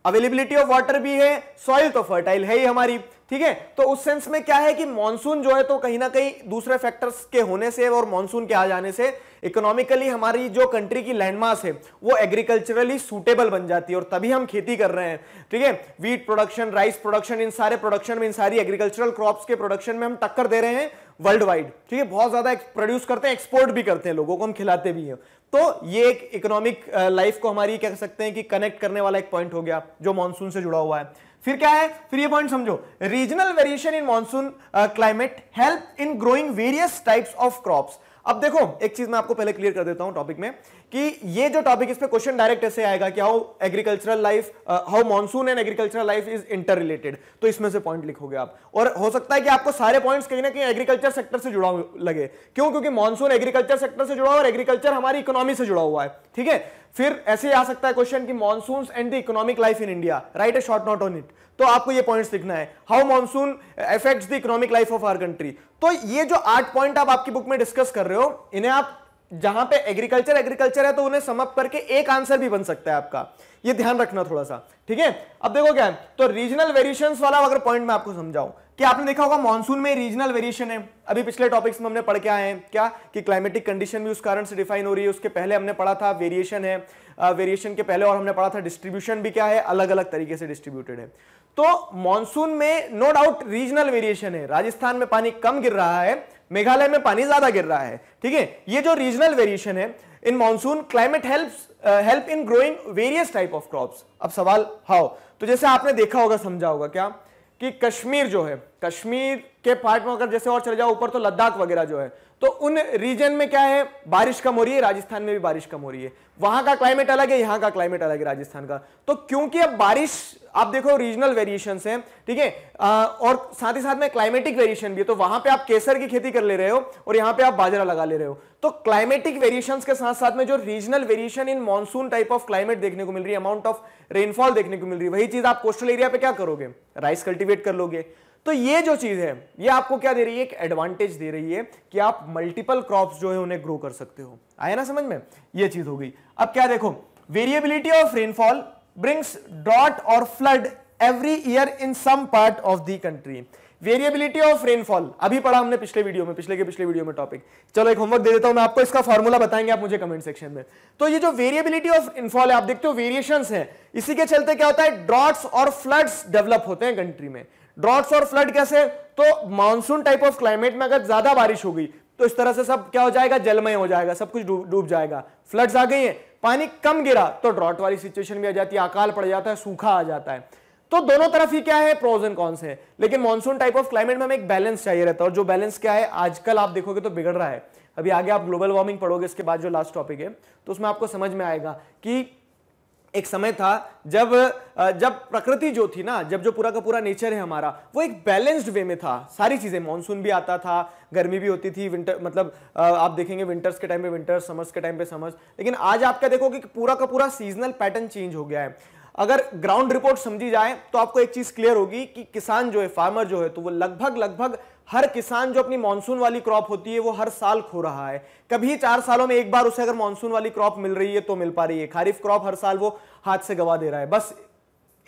अवेलेबिलिटी ऑफ वाटर भी है सॉइल तो फर्टाइल है ही हमारी ठीक है तो उस सेंस में क्या है कि मानसून जो है तो कहीं ना कहीं दूसरे फैक्टर्स के होने से और मानसून के आ जाने से इकोनॉमिकली हमारी जो कंट्री की लैंडमार्क है वो एग्रीकल्चरली सूटेबल बन जाती है और तभी हम खेती कर रहे हैं ठीक है वीट प्रोडक्शन राइस प्रोडक्शन इन सारे प्रोडक्शन में इन सारी एग्रीकल्चरल क्रॉप के प्रोडक्शन में हम टक्कर दे रहे हैं वर्ल्ड वाइड ठीक है बहुत ज्यादा प्रोड्यूस करते हैं एक्सपोर्ट भी करते हैं लोगों को हम खिलाते भी हैं तो ये एक इकोनॉमिक लाइफ को हमारी कह सकते हैं कि कनेक्ट करने वाला एक पॉइंट हो गया जो मानसून से जुड़ा हुआ है फिर क्या है फिर ये पॉइंट समझो regional variation in monsoon climate help in growing various types of crops अब देखो एक चीज मैं आपको पहले क्लियर कर देता हूं टॉपिक में कि ये जो टॉपिक इस पे क्वेश्चन डायरेक्ट ऐसे आएगा कि how agricultural life how monsoon and agricultural life is interrelated तो इसमें से पॉइंट लिखोगे आप और हो सकता है कि आपको सारे पॉइंट्स कहीं ना कहीं एग्रीकल्चर सेक्टर से जुड़ा लगे क्यों क्योंकि मॉनसून एग्रीकल्चर सेक्टर से जुड़ा हुआ और एग्रीकल्चर हमारी इकोनॉमी से जुड़ा हुआ है ठीक है फिर ऐसे ही आ सकता है क्वेश्चन की monsoon and the economic life in India write a short note on it तो आपको ये पॉइंट्स लिखना है how monsoon affects the economic life of our country तो ये जो आठ पॉइंट आप आपकी बुक में डिस्कस कर रहे हो इन्हें आप जहां पे एग्रीकल्चर एग्रीकल्चर है तो उन्हें समअप करके एक आंसर भी बन सकता है आपका ये ध्यान रखना थोड़ा सा ठीक है अब देखो क्या है तो रीजनल वेरिएशन वाला अगर पॉइंट मैं आपको समझाऊं कि आपने देखा होगा मॉनसून में रीजनल वेरिएशन है अभी पिछले टॉपिक्स में हमने पढ़ के आए हैं क्या कि क्लाइमेटिक कंडीशन भी उस कारण से डिफाइन हो रही है उसके पहले हमने पढ़ा था वेरिएशन है वेरिएशन के पहले और हमने पढ़ा था डिस्ट्रीब्यूशन भी क्या है अलग अलग तरीके से डिस्ट्रीब्यूटेड है तो मानसून में नो डाउट रीजनल वेरिएशन है राजस्थान में पानी कम गिर रहा है मेघालय में पानी ज्यादा गिर रहा है ठीक है ये जो रीजनल वेरिएशन है in monsoon climate help help in growing various type of crops अब सवाल हाउ तो जैसे आपने देखा होगा समझा होगा क्या कि कश्मीर जो है कश्मीर के पार्ट में अगर जैसे और चले जाओ ऊपर तो लद्दाख वगैरह जो है तो उन रीजन में क्या है बारिश कम हो रही है राजस्थान में भी बारिश कम हो रही है वहां का क्लाइमेट अलग है यहां का क्लाइमेट अलग है राजस्थान का तो क्योंकि अब बारिश आप देखो रीजनल वेरिएशन है ठीक है और साथ ही साथ में क्लाइमेटिक वेरिएशन भी है तो वहां पे आप केसर की खेती कर ले रहे हो और यहां पे आप बाजरा लगा ले रहे हो तो क्लाइमेटिक वेरिएशन के साथ साथ में जो regional variation in monsoon type of climate देखने को मिल रही है अमाउंट ऑफ रेनफॉल देखने को मिल रही है वही चीज आप कोस्टल एरिया पे क्या करोगे राइस कल्टिवेट कर लोगे तो ये जो चीज है ये आपको क्या दे रही है एक एडवांटेज दे रही है कि आप मल्टीपल क्रॉप्स जो है उन्हें ग्रो कर सकते हो आया ना समझ में ये चीज हो गई अब क्या देखो variability of rainfall brings drought और flood every year in some part of the country variability of rainfall अभी पढ़ा हमने पिछले वीडियो में पिछले के पिछले वीडियो में टॉपिक चलो एक होमवर्क दे देता हूं मैं आपको इसका फॉर्मूला बताएंगे आप मुझे कमेंट सेक्शन में तो ये जो वेरिएबिलिटी ऑफ रेनफॉल है आप देखते हो वेरिएशन है इसी के चलते क्या होता है ड्रॉट्स और फ्लड्स डेवलप होते हैं कंट्री में ड्रॉट्स और फ्लड कैसे तो मानसून टाइप ऑफ क्लाइमेट में अगर ज्यादा बारिश हो गई तो इस तरह से सब क्या हो जाएगा जलमय हो जाएगा सब कुछ डूब जाएगा फ्लड्स आ गई है पानी कम गिरा तो ड्रॉट वाली सिचुएशन भी आ जाती है अकाल पड़ जाता है सूखा आ जाता है तो दोनों तरफ ही क्या है प्रोज एंड कॉन्स है लेकिन मानसून टाइप ऑफ क्लाइमेट में हमें एक बैलेंस चाहिए रहता है और जो बैलेंस क्या है आजकल आप देखोगे तो बिगड़ रहा है अभी आगे आप ग्लोबल वार्मिंग पढ़ोगे इसके बाद जो लास्ट टॉपिक है तो उसमें आपको समझ में आएगा कि एक समय था जब जब प्रकृति जो थी ना जब जो पूरा का पूरा नेचर है हमारा वो एक बैलेंस्ड वे में था सारी चीज़ें मानसून भी आता था गर्मी भी होती थी विंटर मतलब आप देखेंगे विंटर्स के टाइम पे विंटर्स समर्स के टाइम पे समर्स लेकिन आज क्या देखोगे कि पूरा का पूरा सीजनल पैटर्न चेंज हो गया है अगर ग्राउंड रिपोर्ट समझी जाए तो आपको एक चीज क्लियर होगी कि किसान जो है फार्मर जो है तो वो लगभग लगभग हर किसान जो अपनी मानसून वाली क्रॉप होती है वो हर साल खो रहा है कभी चार सालों में एक बार उसे अगर मानसून वाली क्रॉप मिल रही है तो मिल पा रही है खारीफ क्रॉप हर साल वो हाथ से गवा दे रहा है बस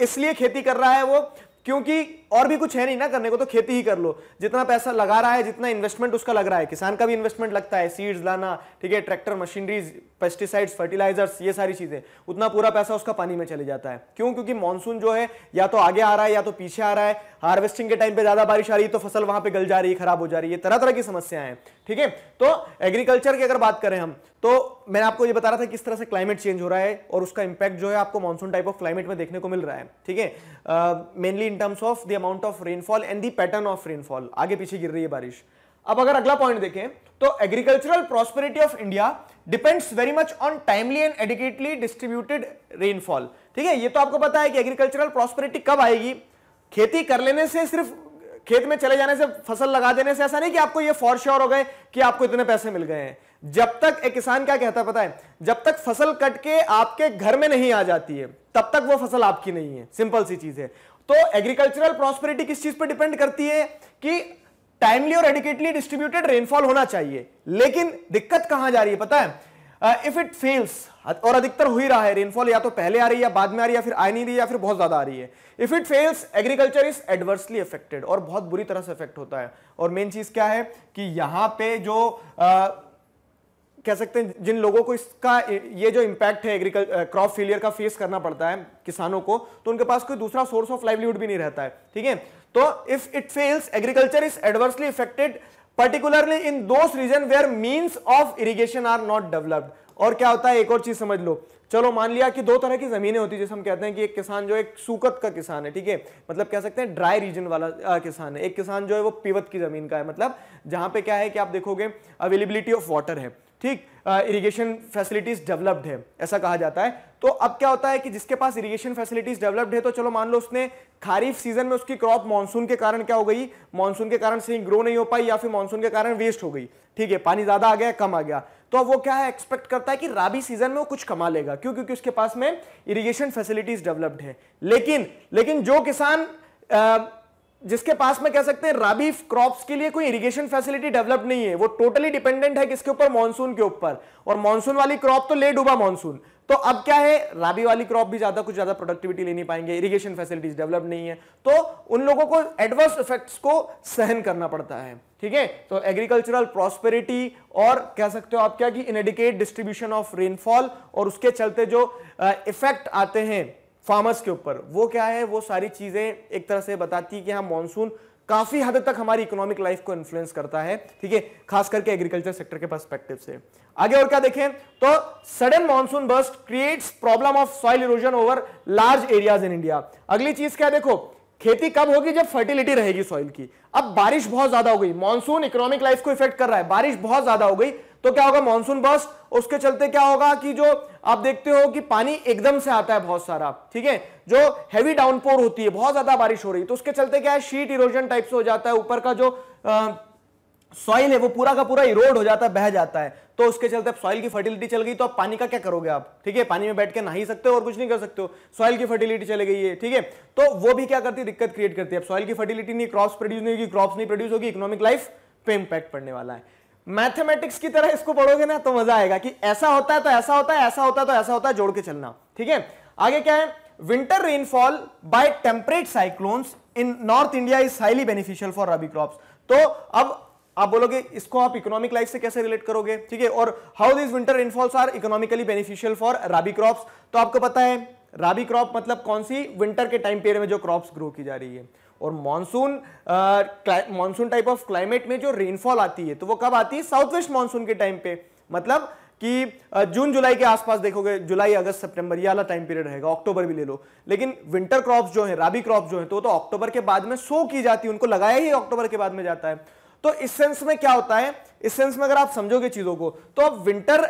इसलिए खेती कर रहा है वो क्योंकि और भी कुछ है नहीं ना करने को तो खेती ही कर लो जितना पैसा लगा रहा है जितना इन्वेस्टमेंट उसका लग रहा है किसान का भी इन्वेस्टमेंट लगता है सीड्स लाना ठीक है ट्रैक्टर मशीनरीज पेस्टिसाइड्स फर्टिलाइजर्स ये सारी चीजें उतना पूरा पैसा उसका पानी में चले जाता है क्यों क्योंकि मानसून जो है या तो आगे आ रहा है या तो पीछे आ रहा है हार्वेस्टिंग के टाइम पे ज्यादा बारिश आ रही है तो फसल वहां पर गल जा रही है खराब हो जा रही है तरह तरह की समस्याएं हैं ठीक है तो एग्रीकल्चर की अगर बात करें हम तो मैंने आपको ये बता रहा था किस तरह से क्लाइमेट चेंज हो रहा है और उसका इंपैक्ट जो है आपको मानसून टाइप ऑफ क्लाइमेट में देखने को मिल रहा है ठीक है mainly in terms of the amount of rainfall and the pattern of rainfall आगे पीछे गिर रही है बारिश अब अगर अगला पॉइंट देखें तो agricultural prosperity of India depends very much on timely and adequately distributed rainfall ठीक है ये तो आपको पता है कि एग्रीकल्चरल प्रॉस्पेरिटी कब आएगी खेती कर लेने से सिर्फ खेत में चले जाने से फसल लगा देने से ऐसा नहीं कि आपको ये फॉर श्योर हो गए कि आपको इतने पैसे मिल गए हैं जब तक एक किसान क्या कहता है पता है जब तक फसल कट के आपके घर में नहीं आ जाती है तब तक वो फसल आपकी नहीं है सिंपल सी चीज है तो एग्रीकल्चरल प्रॉस्पेरिटी किस चीज पर डिपेंड करती है कि टाइमली और एडिकेटली डिस्ट्रीब्यूटेड रेनफॉल होना चाहिए लेकिन दिक्कत कहां जा रही है पता है इफ इट फेल्स और अधिकतर हो ही रहा है रेनफॉल या तो पहले आ रही है या बाद में आ रही है फिर आ नहीं रही या फिर बहुत ज्यादा आ रही है if it fails agriculture is adversely affected और बहुत बुरी तरह से अफेक्ट होता है और मेन चीज क्या है कि यहां पे जो कह सकते हैं जिन लोगों को इसका ये जो इम्पैक्ट है एग्रीकल क्रॉप फेलियर का फेस करना पड़ता है किसानों को तो उनके पास कोई दूसरा सोर्स ऑफ लाइवलीहुड भी नहीं रहता है ठीक है तो if it fails agriculture is adversely affected particularly in those region where means of irrigation are not developed और क्या होता है एक और चीज समझ लो चलो मान लिया कि दो तरह की जमीनें होती हैं जैसे हम कहते हैं कि एक किसान जो एक सूकत का किसान है ठीक है मतलब कह सकते हैं ड्राई रीजन वाला आ, किसान है एक किसान जो है वो पिवत की जमीन का है मतलब जहां पे क्या है कि आप देखोगे अवेलेबिलिटी ऑफ वाटर है ठीक इरिगेशन फैसिलिटीज डेवलप्ड है ऐसा कहा जाता है तो अब क्या होता है कि जिसके पास इरिगेशन फैसिलिटीज डेवलप्ड है तो चलो मान लो उसने खारीफ सीजन में उसकी क्रॉप मानसून के कारण क्या हो गई मानसून के कारण सही ग्रो नहीं हो पाई या फिर मानसून के कारण वेस्ट हो गई ठीक है पानी ज्यादा आ गया कम आ गया तो अब वो क्या है एक्सपेक्ट करता है कि राबी सीजन में वो कुछ कमा लेगा क्यों क्योंकि उसके पास में इरीगेशन फैसिलिटीज डेवलप्ड है लेकिन लेकिन जो किसान जिसके पास में कह सकते हैं राबी क्रॉप्स के लिए कोई इरिगेशन फैसिलिटी डेवलप नहीं है वो टोटली डिपेंडेंट है किसके ऊपर मानसून के ऊपर और मानसून वाली क्रॉप तो ले डूबा मानसून तो अब क्या है राबी वाली क्रॉप भी ज्यादा कुछ ज्यादा प्रोडक्टिविटी ले नहीं पाएंगे इरिगेशन फैसिलिटीज डेवलप नहीं है तो उन लोगों को एडवर्स इफेक्ट्स को सहन करना पड़ता है ठीक है तो एग्रीकल्चरल प्रॉस्पेरिटी और कह सकते हो आप क्या कि इनएडिकेट डिस्ट्रीब्यूशन ऑफ रेनफॉल और उसके चलते जो इफेक्ट आते हैं फार्मर्स के ऊपर वो क्या है वो सारी चीज़ें एक तरह से बताती है कि हाँ मानसून काफ़ी हद तक हमारी इकोनॉमिक लाइफ को इन्फ्लुएंस करता है ठीक है खास करके एग्रीकल्चर सेक्टर के परस्पेक्टिव से आगे और क्या देखें तो sudden monsoon burst creates problem of soil erosion over large areas in India अगली चीज क्या देखो खेती कब होगी जब फर्टिलिटी रहेगी सॉइल की अब बारिश बहुत ज्यादा हो गई मानसून इकोनॉमिक लाइफ को इफेक्ट कर रहा है बारिश बहुत ज्यादा हो गई तो क्या होगा मानसून बस उसके चलते क्या होगा कि जो आप देखते हो कि पानी एकदम से आता है बहुत सारा ठीक है जो हैवी डाउनपोर होती है बहुत ज्यादा बारिश हो रही है तो उसके चलते क्या है शीट इरोजन टाइप से हो जाता है ऊपर का जो सॉइल है वो पूरा का पूरा इरोड हो जाता है बह जाता है तो उसके चलते अब सॉइल की फर्टिलिटी चल गई तो आप पानी का क्या करोगे आप ठीक है पानी में बैठ के नहा सकते हो और कुछ नहीं कर सकते हो सॉइल की फर्टिलिटी चले गई है ठीक है तो वो भी क्या करती है दिक्कत क्रिएट करती है अब सॉइल की फर्टिलिटी नहीं क्रॉप प्रोड्यूस नहीं होगी क्रॉप नहीं प्रोड्यूस होगी इकोनॉमिक लाइफ पे इंपैक्ट पड़ने वाला है मैथमेटिक्स की तरह इसको पढ़ोगे ना तो मजा आएगा कि ऐसा होता है तो ऐसा होता है ऐसा होता है तो ऐसा होता है जोड़ के चलना ठीक है आगे क्या है winter rainfall by temperate cyclones in north India is highly beneficial for rabi crops तो अब आप बोलोगे इसको आप इकोनॉमिक लाइफ से कैसे रिलेट करोगे ठीक है और how this winter rainfalls are economically beneficial for rabi crop तो आपको पता है राबी क्रॉप मतलब कौन सी विंटर के टाइम पीरियड में जो क्रॉप ग्रो की जा रही है और monsoon monsoon type of climate में जो रेनफॉल आती है तो वो कब आती है साउथ वेस्ट मानसून के टाइम पे मतलब कि जून uh, जुलाई के आसपास देखोगे जुलाई अगस्त सितंबर ये वाला टाइम पीरियड रहेगा अक्टूबर भी ले लो लेकिन विंटर क्रॉप्स जो है राबी क्रॉप जो है तो तो अक्टूबर के बाद में सो की जाती है उनको लगाया ही अक्टूबर के बाद में जाता है तो इस सेंस में क्या होता है इस सेंस में अगर आप समझोगे चीज़ों को तो अब विंटर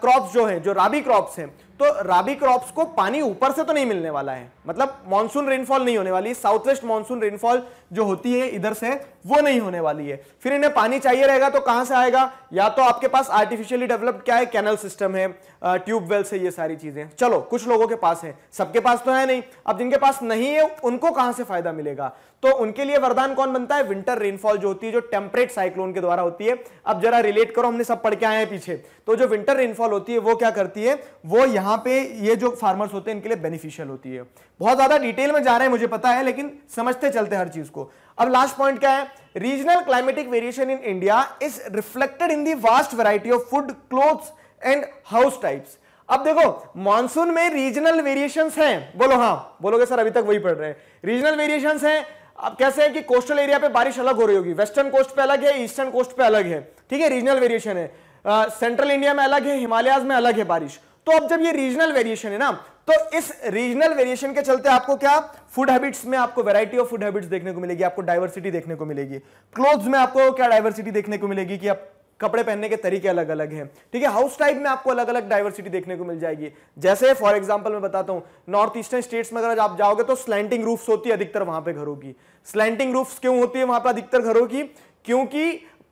क्रॉप्स जो हैं जो राबी क्रॉप्स हैं तो राबी क्रॉप्स को पानी ऊपर से तो नहीं मिलने वाला है मतलब मॉनसून रेनफॉल नहीं होने वाली साउथ वेस्ट मॉनसून रेनफॉल जो होती है इधर से वो नहीं होने वाली है फिर इन्हें पानी चाहिए रहेगा तो कहां से आएगा या तो आपके पास आर्टिफिशियली डेवलप्ड क्या है कैनल सिस्टम है ट्यूबवेल से ये सारी चीज़ें चलो कुछ लोगों के पास है सबके पास तो है नहीं अब जिनके पास नहीं है उनको कहां से फायदा मिलेगा तो उनके लिए वरदान कौन बनता है विंटर रेनफॉल जो होती है जो टेम्परेट साइक्लोन के द्वारा होती है अब जरा रिलेट करो हमने सब पढ़ के आए हैं पीछे तो जो विंटर रेनफॉल होती है वो क्या करती है वो यहाँ पे ये जो फार्मर्स होते हैं इनके लिए बेनिफिशियल होती है बहुत ज्यादा डिटेल में जा रहे हैं मुझे पता है लेकिन समझते चलते हर चीज को अब लास्ट पॉइंट क्या है regional climatic variation in India is reflected in the vast variety of food clothes and house types अब देखो मानसून में रीजनल वेरिएशंस हैं बोलो हाँ बोलोगे सर अभी तक वही पढ़ रहे हैं रीजनल वेरिएशंस हैं आप कैसे हैं कि कोस्टल एरिया पे बारिश अलग हो रही होगी वेस्टर्न कोस्ट पे अलग है ईस्टर्न कोस्ट पे अलग है ठीक है रीजनल वेरिएशन है सेंट्रल इंडिया में अलग है हिमालयाज में अलग है बारिश तो अब जब ये रीजनल वेरिएशन है ना तो इस रीजनल वेरिएशन के चलते आपको क्या फूड हैबिट्स में आपको वैरायटी ऑफ फूड हैबिट्स देखने को मिलेगी आपको डायवर्सिटी देखने को मिलेगी क्लोथ्स में आपको क्या डायवर्सिटी देखने को मिलेगी कि आप कपड़े पहनने के तरीके अलग अलग हैं ठीक है हाउस टाइप में आपको अलग अलग डाइवर्सिटी देखने को मिल जाएगी जैसे फॉर एग्जाम्पल मैं बताता हूँ नॉर्थ ईस्टर्न स्टेट्स में अगर आप जाओगे तो स्लैंटिंग रूफ्स होती है अधिकतर वहां पे घरों की स्लैंटिंग रूफ्स क्यों होती है वहां पर अधिकतर घरों की क्योंकि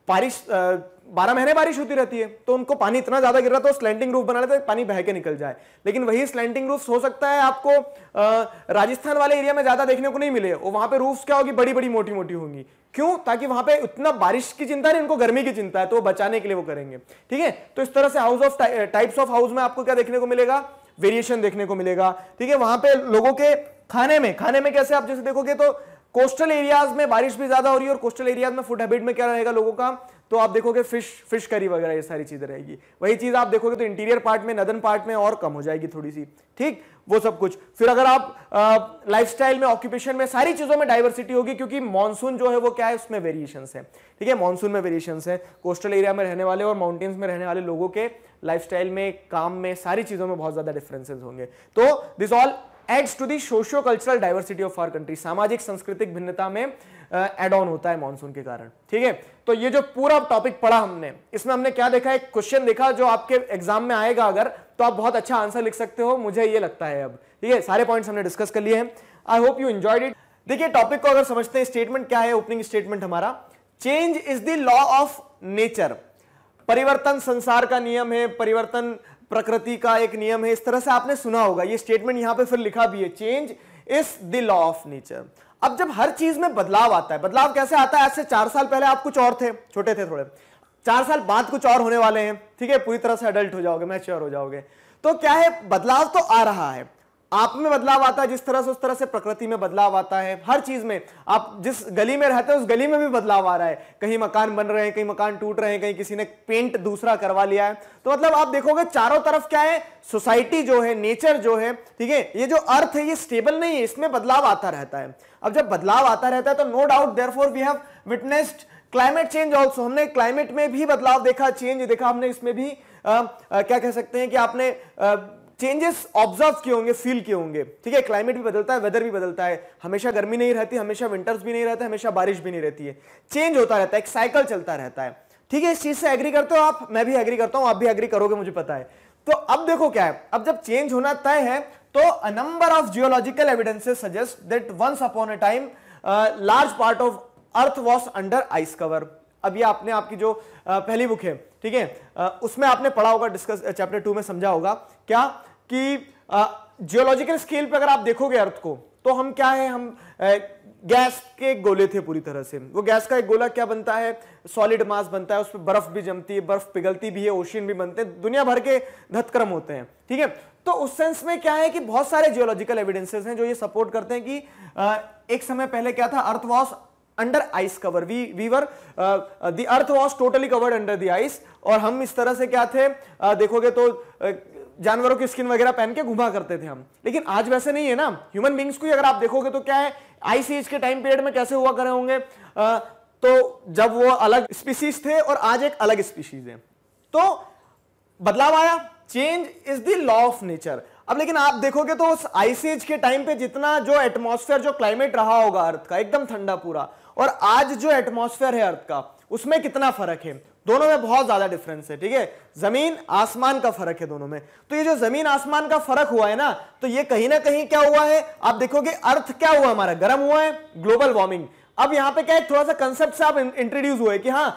बारिश बारह महीने बारिश होती रहती है तो उनको पानी इतना ज्यादा गिर रहा था स्लैंडिंग रूफ बना लेते पानी बह के निकल जाए लेकिन वही स्लैंडिंग रूफ हो सकता है आपको राजस्थान वाले एरिया में ज्यादा देखने को नहीं मिले और वहां पे रूफ क्या होगी बड़ी बड़ी मोटी मोटी होंगी क्यों ताकि वहां पे उतना बारिश की चिंता नहीं उनको गर्मी की चिंता है तो वो बचाने के लिए वो करेंगे ठीक है तो इस तरह से house of types of house में आपको क्या देखने को मिलेगा वेरिएशन देखने को मिलेगा ठीक है वहां पे लोगों के खाने में खाने में कैसे आप जैसे देखोगे तो कोस्टल एरियाज में बारिश भी ज्यादा हो रही है और कोस्टल एरियाज में फूड हैबिट में क्या रहेगा लोगों का तो आप देखोगे फिश फिश करी वगैरह ये सारी चीज़ें रहेगी वही चीज़ आप देखोगे तो इंटीरियर पार्ट में नदन पार्ट में और कम हो जाएगी थोड़ी सी ठीक वो सब कुछ फिर अगर आप लाइफस्टाइल में ऑक्यूपेशन में सारी चीज़ों में डाइवर्सिटी होगी क्योंकि मानसून जो है वो क्या है उसमें वेरिएशन है ठीक है मानसून में वेरिएशन है कोस्टल एरिया में रहने वाले और माउंटेन्स में रहने वाले लोगों के लाइफ में काम में सारी चीज़ों में बहुत ज़्यादा डिफरेंसेज होंगे तो this all adds to the socio cultural diversity of our country सामाजिक सांस्कृतिक भिन्नता में एड ऑन होता है मानसून के कारण ठीक है तो ये जो पूरा टॉपिक पढ़ा हमने इसमें हमने क्या देखा एक क्वेश्चन देखा जो आपके एग्जाम में आएगा अगर तो आप बहुत अच्छा आंसर लिख सकते हो मुझे ये लगता है अब ठीक है सारे पॉइंट्स हमने डिस्कस कर लिए हैं I hope you enjoyed it देखिए टॉपिक को अगर समझते हैं स्टेटमेंट क्या है ओपनिंग स्टेटमेंट हमारा change is the law of nature परिवर्तन संसार का नियम है परिवर्तन प्रकृति का एक नियम है इस तरह से आपने सुना होगा ये स्टेटमेंट यहां पे फिर लिखा भी है change is the law of nature अब जब हर चीज में बदलाव आता है बदलाव कैसे आता है ऐसे चार साल पहले आप कुछ और थे छोटे थे थोड़े चार साल बाद कुछ और होने वाले हैं ठीक है पूरी तरह से अडल्ट हो जाओगे मैच्योर हो जाओगे तो क्या है बदलाव तो आ रहा है आप में बदलाव आता है जिस तरह से उस तरह से प्रकृति में बदलाव आता है हर चीज में आप जिस गली में रहते हैं उस गली में भी बदलाव आ रहा है कहीं मकान बन रहे हैं कहीं मकान टूट रहे हैं कहीं किसी ने पेंट दूसरा करवा लिया है तो मतलब आप देखोगे चारों तरफ क्या है सोसाइटी जो है नेचर जो है ठीक है ये जो अर्थ है ये स्टेबल नहीं है इसमें बदलाव आता रहता है अब जब बदलाव आता रहता है तो no doubt therefore we have witnessed climate change also हमने क्लाइमेट में भी बदलाव देखा चेंज देखा हमने इसमें भी आ, आ, क्या कह सकते हैं कि आपने आ, चेंजेस ऑब्जर्व किए होंगे फील किए होंगे ठीक है क्लाइमेट भी बदलता है वेदर भी बदलता है हमेशा गर्मी नहीं रहती हमेशा विंटर्स भी नहीं रहते हमेशा बारिश भी नहीं रहती है चेंज होता रहता है एक साइकिल चलता रहता है ठीक है इस चीज से एग्री करते हो आप मैं भी एग्री करता हूं आप भी एग्री करोगे मुझे पता है तो अब देखो क्या है अब जब चेंज होना तय है तो a number of geological evidences suggest that once upon a time large part of earth was under ice cover अब ये आपने आपकी जो uh, पहली बुक है ठीक है uh, उसमें आपने पढ़ा होगा डिस्कस चैप्टर टू में समझा होगा क्या कि जियोलॉजिकल स्केल पे अगर आप देखोगे अर्थ को तो हम क्या है हम गैस के गोले थे पूरी तरह से वो गैस का एक गोला क्या बनता है सॉलिड मास बनता है उस पर बर्फ भी जमती है बर्फ पिघलती भी है ओशियन भी बनते हैं दुनिया भर के धतक्रम होते हैं ठीक है तो उस सेंस में क्या है कि बहुत सारे जियोलॉजिकल एविडेंसेस हैं जो ये सपोर्ट करते हैं कि एक समय पहले क्या था earth was under ice cover we we were the earth was totally covered under the ice और हम इस तरह से क्या थे uh, देखोगे तो जानवरों की स्किन वगैरह पहन के घुमा करते थे हम लेकिन आज वैसे नहीं है ना ह्यूमन बींग्स को अगर आप देखोगे तो क्या है आईसीएच के टाइम पीरियड में कैसे हुआ करे होंगे तो जब वो अलग स्पीसीज थे और आज एक अलग स्पीसीज है तो बदलाव आया change is the law of nature अब लेकिन आप देखोगे तो उस आईसीएच के टाइम पे जितना जो एटमॉस्फेयर जो क्लाइमेट रहा होगा अर्थ का एकदम ठंडा पूरा और आज जो एटमॉस्फेयर है अर्थ का उसमें कितना फर्क है दोनों में बहुत ज्यादा डिफरेंस है ठीक है जमीन आसमान का फर्क है दोनों में तो ये जो जमीन आसमान का फर्क हुआ है ना तो ये कहीं ना कहीं क्या हुआ है आप देखोगे अर्थ क्या हुआ हमारा गर्म हुआ है ग्लोबल वार्मिंग अब यहां पे क्या है थोड़ा सा कंसेप्ट से आप इंट्रोड्यूस हुए कि हाँ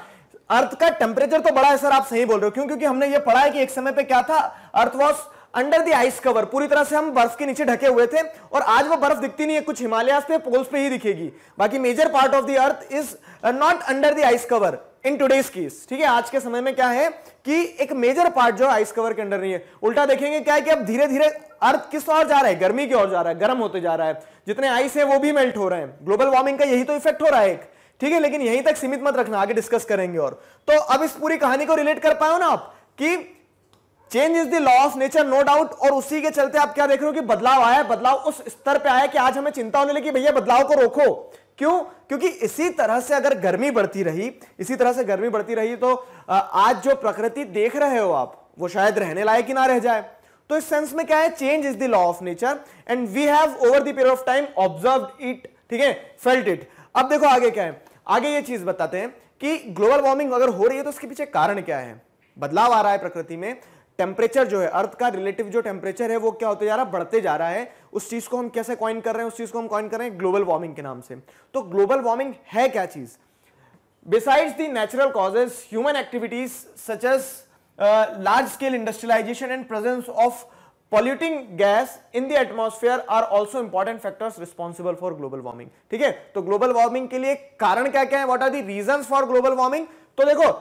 अर्थ का टेम्परेचर तो बड़ा है सर आप सही बोल रहे हो क्यों क्योंकि हमने ये पढ़ा है कि एक समय पे क्या था earth was under the ice cover पूरी तरह से हम बर्फ के नीचे ढके हुए थे और आज वो बर्फ दिखती नहीं है कुछ हिमालयास पे पोल्स पे ही दिखेगी बाकी major part of the earth is not under the ice cover in today's case ठीक है आज के समय में क्या है कि एक मेजर पार्ट जो है आइस कवर के अंडर नहीं है उल्टा देखेंगे क्या है कि अब धीरे धीरे अर्थ किस और जा रहा है गर्मी की ओर जा रहा है गर्म होते जा रहा है जितने आइस है वो भी मेल्ट हो रहे हैं ग्लोबल वार्मिंग का यही तो इफेक्ट हो रहा है एक ठीक है लेकिन यहीं तक सीमित मत रखना आगे डिस्कस करेंगे और तो अब इस पूरी कहानी को रिलेट कर पाए ना आप कि change is the law of nature no doubt और उसी के चलते आप क्या देख रहे हो कि बदलाव आया बदलाव उस स्तर पे आया कि आज हमें चिंता होने लगी भैया बदलाव को रोको क्यों क्योंकि इसी तरह से अगर गर्मी बढ़ती रही इसी तरह से गर्मी बढ़ती रही तो आज जो प्रकृति देख रहे हो आप वो शायद रहने लायक ही ना रह जाए तो इस सेंस में क्या है change is the law of nature and we have over दीरियड period of time observe it ठीक है फेल्ट इट अब देखो आगे क्या है आगे ये चीज बताते हैं कि ग्लोबल वार्मिंग अगर हो रही है तो उसके पीछे कारण क्या है बदलाव आ रहा है प्रकृति में टेम्परेचर जो है अर्थ का रिलेटिव जो टेम्परेचर है वो क्या होते जा रहा है बढ़ते जा रहा है उस चीज को हम कैसे क्वाइन कर रहे हैं उस चीज को हम क्वाइन कर रहे हैं ग्लोबल वार्मिंग के नाम से तो ग्लोबल वार्मिंग है क्या चीज beside the natural causes human activities such as large scale industrialisation and presence of polluting gas in the atmosphere are also important factors responsible for global warming ठीक है तो ग्लोबल वार्मिंग के लिए कारण क्या क्या है what are the reason for global warming तो देखो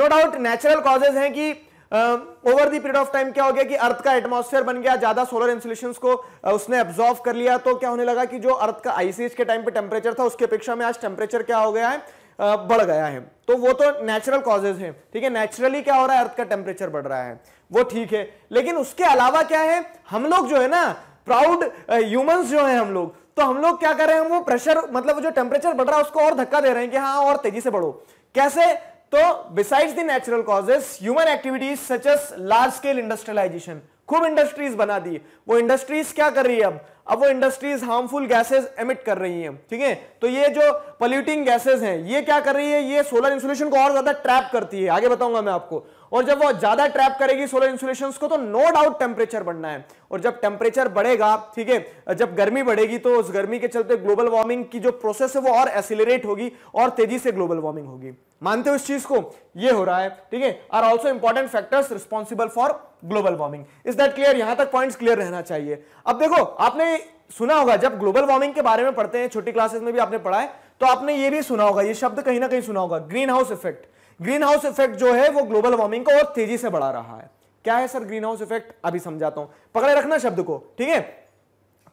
नो डाउट नेचुरल कॉजेज है कि over the period of time क्या हो गया कि अर्थ का एटमॉस्फेयर बन गया ज्यादा सोलर इंसुलेशन को uh, उसने एब्जॉर्व कर लिया तो क्या होने लगा कि जो अर्थ का आईसीएच के टाइम पे टेम्परेचर था उसकी अपेक्षा में आज टेम्परेचर क्या हो गया है uh, बढ़ गया है तो वो तो नेचुरल कॉजेज है ठीक है नेचुरली क्या हो रहा है अर्थ का टेम्परेचर बढ़ रहा है वो ठीक है लेकिन उसके अलावा क्या है हम लोग जो है ना प्राउड ह्यूमंस uh, जो है हम लोग तो हम लोग क्या कर रहे हैं वो प्रेशर मतलब जो टेम्परेचर बढ़ रहा है उसको और धक्का दे रहे हैं कि हाँ और तेजी से बढ़ो कैसे तो besides the natural causes human activities such as large scale industrialisation खूब इंडस्ट्रीज बना दी वो इंडस्ट्रीज क्या कर रही है अब अब वो इंडस्ट्रीज हार्मफुल गैसेस एमिट कर रही हैं ठीक है तो ये जो पॉल्यूटिंग गैसेस हैं ये क्या कर रही है ये सोलर इंसुलेशन को और ज्यादा ट्रैप करती है आगे बताऊंगा मैं आपको और जब वो ज्यादा ट्रैप करेगी सोलर इंसुलेशन को तो नो डाउट टेम्परेचर बढ़ना है और जब टेम्परेचर बढ़ेगा ठीक है जब गर्मी बढ़ेगी तो उस गर्मी के चलते ग्लोबल वार्मिंग की जो प्रोसेस है वो और एसिलेट होगी और तेजी से ग्लोबल वार्मिंग होगी मानते हो इस चीज को ये हो रहा है ठीक है are also important factors responsible for global warming is that clear यहां तक पॉइंट क्लियर रहना चाहिए अब देखो आपने सुना होगा जब ग्लोबल वार्मिंग के बारे में पढ़ते हैं छोटी क्लासेस में भी आपने पढ़ा है तो आपने ये भी सुना होगा ये शब्द कहीं ना कहीं सुना होगा greenhouse effect greenhouse effect जो है वो ग्लोबल वार्मिंग को और तेजी से बढ़ा रहा है क्या है सर ग्रीन हाउस इफेक्ट अभी समझाता हूं पकड़े रखना शब्द को ठीक है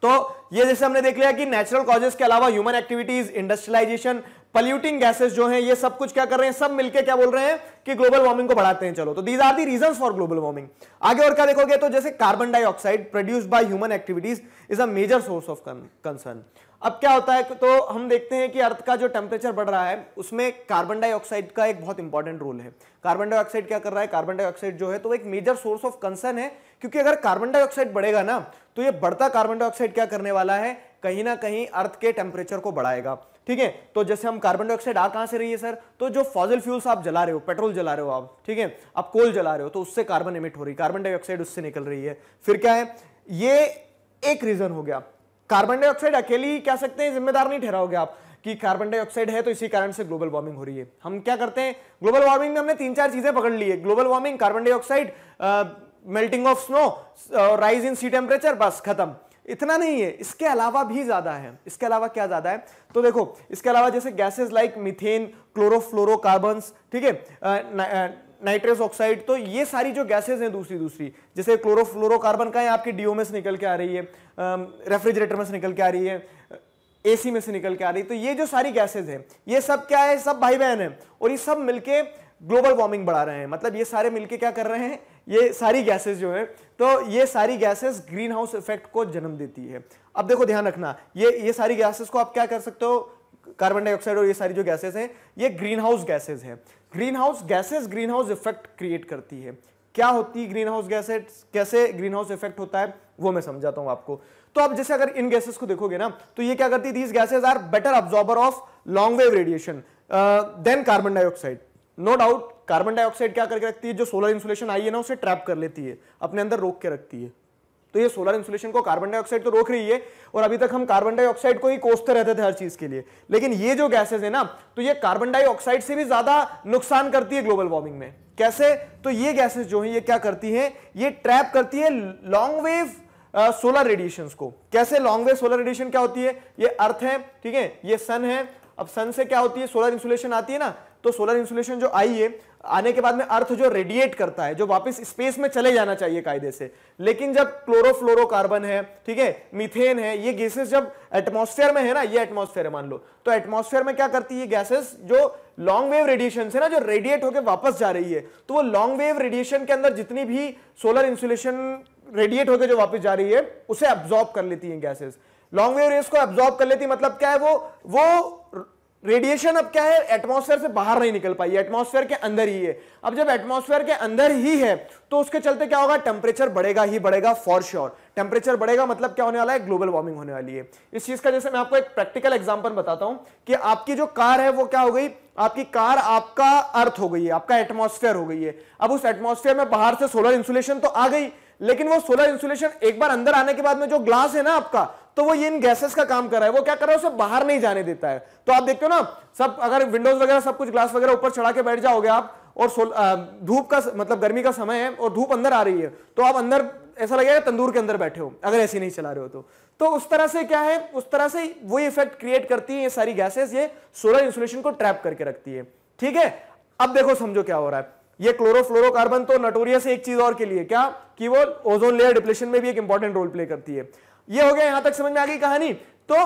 तो ये जैसे हमने देख लिया कि नेचुरल कॉजेस के अलावा human activities industrialisation polluting gases जो हैं ये सब कुछ क्या कर रहे हैं सब मिलके क्या बोल रहे हैं कि ग्लोबल वार्मिंग को बढ़ाते हैं चलो तो these are the reason for global warming आगे और क्या देखोगे तो जैसे carbon dioxide produced by human activities is a major source of concern अब क्या होता है तो हम देखते हैं कि अर्थ का जो टेम्परेचर बढ़ रहा है उसमें कार्बन डाइऑक्साइड का एक बहुत इंपॉर्टेंट रोल है कार्बन डाइऑक्साइड क्या कर रहा है कार्बन डाइऑक्साइड जो है तो एक मेजर सोर्स ऑफ कंसर्न है क्योंकि अगर कार्बन डाइऑक्साइड बढ़ेगा ना तो ये बढ़ता कार्बन डाइऑक्साइड क्या करने वाला है कहीं ना कहीं अर्थ के टेम्परेचर को बढ़ाएगा ठीक है तो जैसे हम कार्बन डाइऑक्साइड आ कहां से रही है सर तो जो फॉजिल फ्यूल्स आप जला रहे हो पेट्रोल जला रहे हो आप ठीक है आप कोल जला रहे हो तो उससे कार्बन इमिट हो रही है कार्बन डाइऑक्साइड उससे निकल रही है फिर क्या है ये एक रीजन हो गया कार्बन डाइऑक्साइड अकेली कह सकते हैं जिम्मेदार नहीं ठहराओगे आप कि कार्बन डाइऑक्साइड है तो इसी कारण से ग्लोबल वार्मिंग हो रही है हम क्या करते हैं ग्लोबल वार्मिंग में हमने तीन चार चीजें पकड़ ली है global warming carbon dioxide melting of snow rise in sea temperature बस खत्म इतना नहीं है इसके अलावा भी ज्यादा है इसके अलावा क्या ज्यादा है तो देखो इसके अलावा जैसे गैसेस लाइक मिथेन क्लोरोफ्लोरोकार्बन्स ठीक है नाइट्रस ऑक्साइड तो ये सारी जो गैसेज हैं दूसरी दूसरी जैसे क्लोरोफ्लोरोकार्बन का है डीओ में से निकल के आ रही है रेफ्रिजरेटर में से निकल के आ रही है एसी में से निकल के आ रही है तो ये जो सारी गैसेज हैं ये सब क्या है सब भाई बहन है और ये सब मिलके ग्लोबल वार्मिंग बढ़ा रहे हैं मतलब ये सारे मिलके क्या कर रहे हैं ये सारी गैसेज जो है तो ये सारी गैसेस ग्रीन हाउस इफेक्ट को जन्म देती है अब देखो ध्यान रखना ये ये सारी गैसेस को आप क्या कर सकते हो कार्बन डाइऑक्साइड और ये सारी जो गैसेज हैं ये ग्रीन हाउस गैसेज हैं greenhouse gases greenhouse effect create करती है क्या होती है ग्रीन हाउस गैसेस कैसे ग्रीन हाउस इफेक्ट होता है वो मैं समझाता हूं आपको तो आप जैसे अगर इन गैसेस को देखोगे ना तो ये क्या करती है these gases are better absorber of long wave radiation than carbon dioxide no doubt carbon dioxide क्या करके रखती है जो सोलर इंसुलेशन आई है ना उसे ट्रैप कर लेती है अपने अंदर रोक के रखती है तो ये सोलर इंसुलेशन को कार्बन डाइऑक्साइड तो रोक रही है और अभी तक हम कार्बन डाइऑक्साइड को ही कोसते रहते थे हर चीज के लिए लेकिन ये जो गैसेज है ना तो ये कार्बन डाइऑक्साइड से भी ज्यादा नुकसान करती है ग्लोबल वार्मिंग में कैसे तो ये गैसेज जो है ये क्या करती है ये ट्रैप करती है लॉन्ग वेव सोलर रेडिएशन को कैसे लॉन्ग वेव सोलर रेडिएशन क्या होती है ये अर्थ है ठीक है ये सन है अब सन से क्या होती है सोलर इंसुलेशन आती है ना तो सोलर इंसुलेशन जो आई है आने के बाद में अर्थ जो रेडिएट करता है जो वापस स्पेस में चले जाना चाहिए कायदे से लेकिन जब क्लोरोफ्लोरोकार्बन है ठीक है मिथेन है ये गैसेस जब एटमॉस्फेयर में है ना ये एटमॉस्फेयर है मान लो तो एटमॉस्फेयर में क्या करती है गैसेस जो लॉन्ग वेव रेडिएशन है ना जो रेडिएट होकर वापस जा रही है तो वो लॉन्ग वेव रेडिएशन के अंदर जितनी भी सोलर इंसुलेशन रेडिएट होकर जो वापस जा रही है उसे अब्जॉर्ब कर लेती है गैसेज लॉन्ग वेव रेस को एब्जॉर्ब कर लेती मतलब क्या है वो वो रेडिएशन अब क्या है एटमॉस्फेयर से बाहर नहीं निकल पाई एटमॉस्फेयर के अंदर ही है अब जब एटमॉस्फेयर के अंदर ही है तो उसके चलते क्या होगा टेम्परेचर बढ़ेगा ही बढ़ेगा फॉर श्योर टेम्परेचर बढ़ेगा मतलब क्या होने वाला है ग्लोबल वार्मिंग होने वाली है इस चीज का जैसे मैं आपको एक प्रैक्टिकल एग्जाम्पल बताता हूं कि आपकी जो कार है वो क्या हो गई आपकी कार आपका अर्थ हो गई है आपका एटमोस्फेयर हो गई है अब उस एटमोस्फेयर में बाहर से सोलर इंसुलेशन तो आ गई लेकिन वो सोलर इंसुलेशन एक बार अंदर आने के बाद में जो ग्लास है ना आपका तो वो ये इन गैसेस का काम कर रहा है वो क्या कर रहा है उसे बाहर नहीं जाने देता है तो आप देखते हो ना सब अगर विंडोज वगैरह सब कुछ ग्लास वगैरह ऊपर चढ़ा के बैठ जाओगे आप और धूप का मतलब गर्मी का समय है और धूप अंदर आ रही है तो आप अंदर ऐसा लगेगा तंदूर के अंदर बैठे हो अगर ऐसी नहीं चला रहे हो तो तो उस तरह से क्या है उस तरह से वो इफेक्ट क्रिएट करती है ये सारी गैसेस ये सोलर इंसुलेशन को ट्रैप करके रखती है ठीक है अब देखो समझो क्या हो रहा है ये क्लोरोफ्लोरोकार्बन तो नटोरियस एक चीज और के लिए क्या कि वो ओजोन लेयर डिप्लेशन में भी एक इंपॉर्टेंट रोल प्ले करती है ये हो गया यहां तक समझ में आ गई कहानी तो